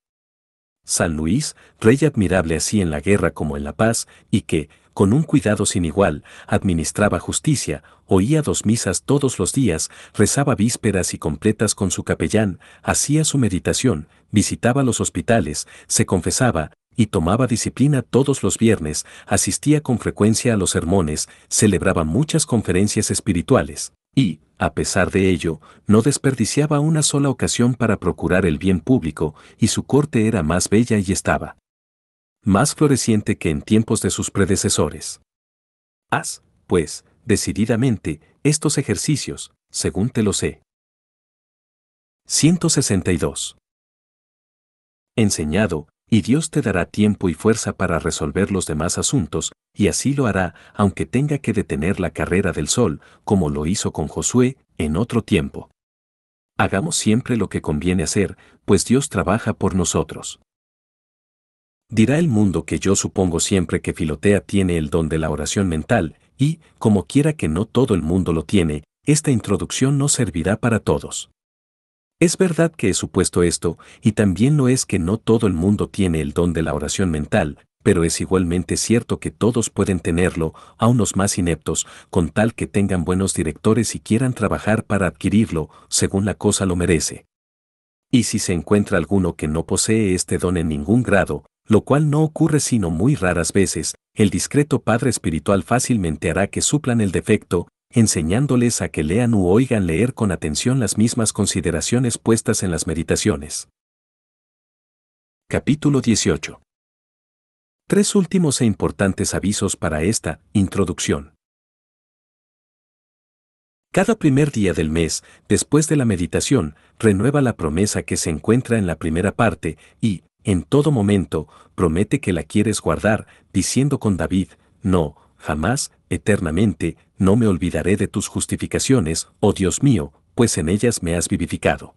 San Luis, rey admirable así en la guerra como en la paz, y que, con un cuidado sin igual, administraba justicia, oía dos misas todos los días, rezaba vísperas y completas con su capellán, hacía su meditación, visitaba los hospitales, se confesaba, y tomaba disciplina todos los viernes, asistía con frecuencia a los sermones, celebraba muchas conferencias espirituales, y, a pesar de ello, no desperdiciaba una sola ocasión para procurar el bien público, y su corte era más bella y estaba más floreciente que en tiempos de sus predecesores. Haz, pues, decididamente, estos ejercicios, según te lo sé. 162. Enseñado, y Dios te dará tiempo y fuerza para resolver los demás asuntos, y así lo hará, aunque tenga que detener la carrera del sol, como lo hizo con Josué, en otro tiempo. Hagamos siempre lo que conviene hacer, pues Dios trabaja por nosotros. Dirá el mundo que yo supongo siempre que Filotea tiene el don de la oración mental, y, como quiera que no todo el mundo lo tiene, esta introducción no servirá para todos. Es verdad que he supuesto esto, y también lo es que no todo el mundo tiene el don de la oración mental, pero es igualmente cierto que todos pueden tenerlo, aun los más ineptos, con tal que tengan buenos directores y quieran trabajar para adquirirlo, según la cosa lo merece. Y si se encuentra alguno que no posee este don en ningún grado, lo cual no ocurre sino muy raras veces, el discreto Padre Espiritual fácilmente hará que suplan el defecto, enseñándoles a que lean u oigan leer con atención las mismas consideraciones puestas en las meditaciones. Capítulo 18. Tres últimos e importantes avisos para esta introducción. Cada primer día del mes, después de la meditación, renueva la promesa que se encuentra en la primera parte y, en todo momento, promete que la quieres guardar, diciendo con David, no, jamás, eternamente, no me olvidaré de tus justificaciones, oh Dios mío, pues en ellas me has vivificado.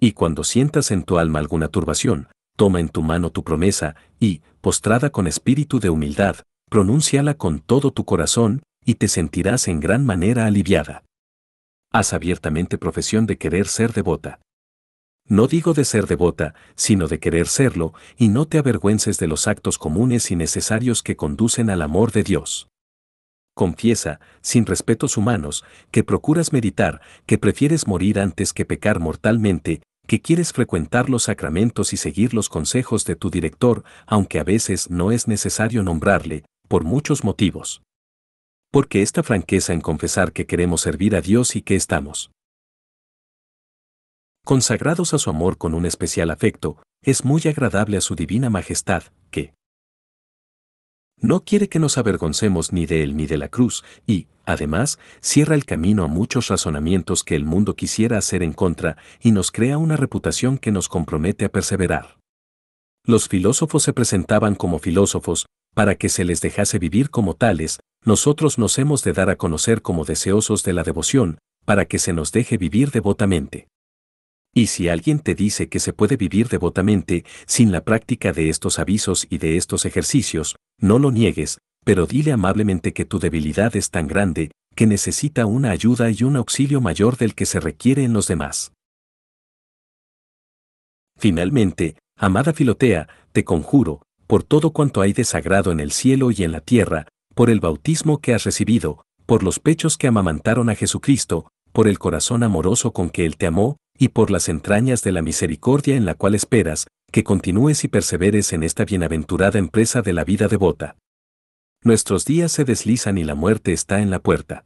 Y cuando sientas en tu alma alguna turbación, toma en tu mano tu promesa, y, postrada con espíritu de humildad, pronúnciala con todo tu corazón, y te sentirás en gran manera aliviada. Haz abiertamente profesión de querer ser devota. No digo de ser devota, sino de querer serlo, y no te avergüences de los actos comunes y necesarios que conducen al amor de Dios. Confiesa, sin respetos humanos, que procuras meditar, que prefieres morir antes que pecar mortalmente, que quieres frecuentar los sacramentos y seguir los consejos de tu director, aunque a veces no es necesario nombrarle, por muchos motivos. Porque esta franqueza en confesar que queremos servir a Dios y que estamos consagrados a su amor con un especial afecto, es muy agradable a su divina majestad, no quiere que nos avergoncemos ni de él ni de la cruz, y, además, cierra el camino a muchos razonamientos que el mundo quisiera hacer en contra y nos crea una reputación que nos compromete a perseverar. Los filósofos se presentaban como filósofos, para que se les dejase vivir como tales, nosotros nos hemos de dar a conocer como deseosos de la devoción, para que se nos deje vivir devotamente. Y si alguien te dice que se puede vivir devotamente sin la práctica de estos avisos y de estos ejercicios, no lo niegues, pero dile amablemente que tu debilidad es tan grande que necesita una ayuda y un auxilio mayor del que se requiere en los demás. Finalmente, amada Filotea, te conjuro, por todo cuanto hay de sagrado en el cielo y en la tierra, por el bautismo que has recibido, por los pechos que amamantaron a Jesucristo, por el corazón amoroso con que Él te amó, y por las entrañas de la misericordia en la cual esperas, que continúes y perseveres en esta bienaventurada empresa de la vida devota. Nuestros días se deslizan y la muerte está en la puerta.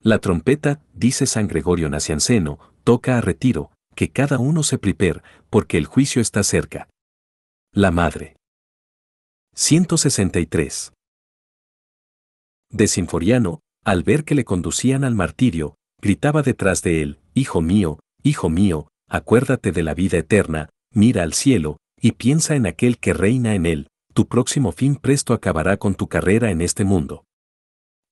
La trompeta, dice San Gregorio Nacianceno, toca a retiro, que cada uno se priper, porque el juicio está cerca. La Madre. 163. De Sinforiano, al ver que le conducían al martirio, gritaba detrás de él, Hijo mío, Hijo mío, acuérdate de la vida eterna, mira al cielo, y piensa en aquel que reina en él, tu próximo fin presto acabará con tu carrera en este mundo.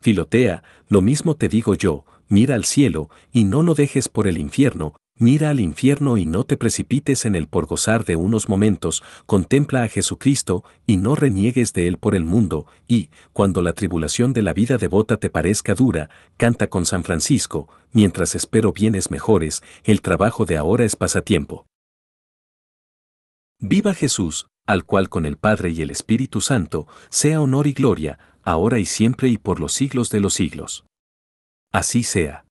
Filotea, lo mismo te digo yo, mira al cielo, y no lo dejes por el infierno, Mira al infierno y no te precipites en él por gozar de unos momentos, contempla a Jesucristo y no reniegues de él por el mundo, y, cuando la tribulación de la vida devota te parezca dura, canta con San Francisco, mientras espero bienes mejores, el trabajo de ahora es pasatiempo. Viva Jesús, al cual con el Padre y el Espíritu Santo, sea honor y gloria, ahora y siempre y por los siglos de los siglos. Así sea.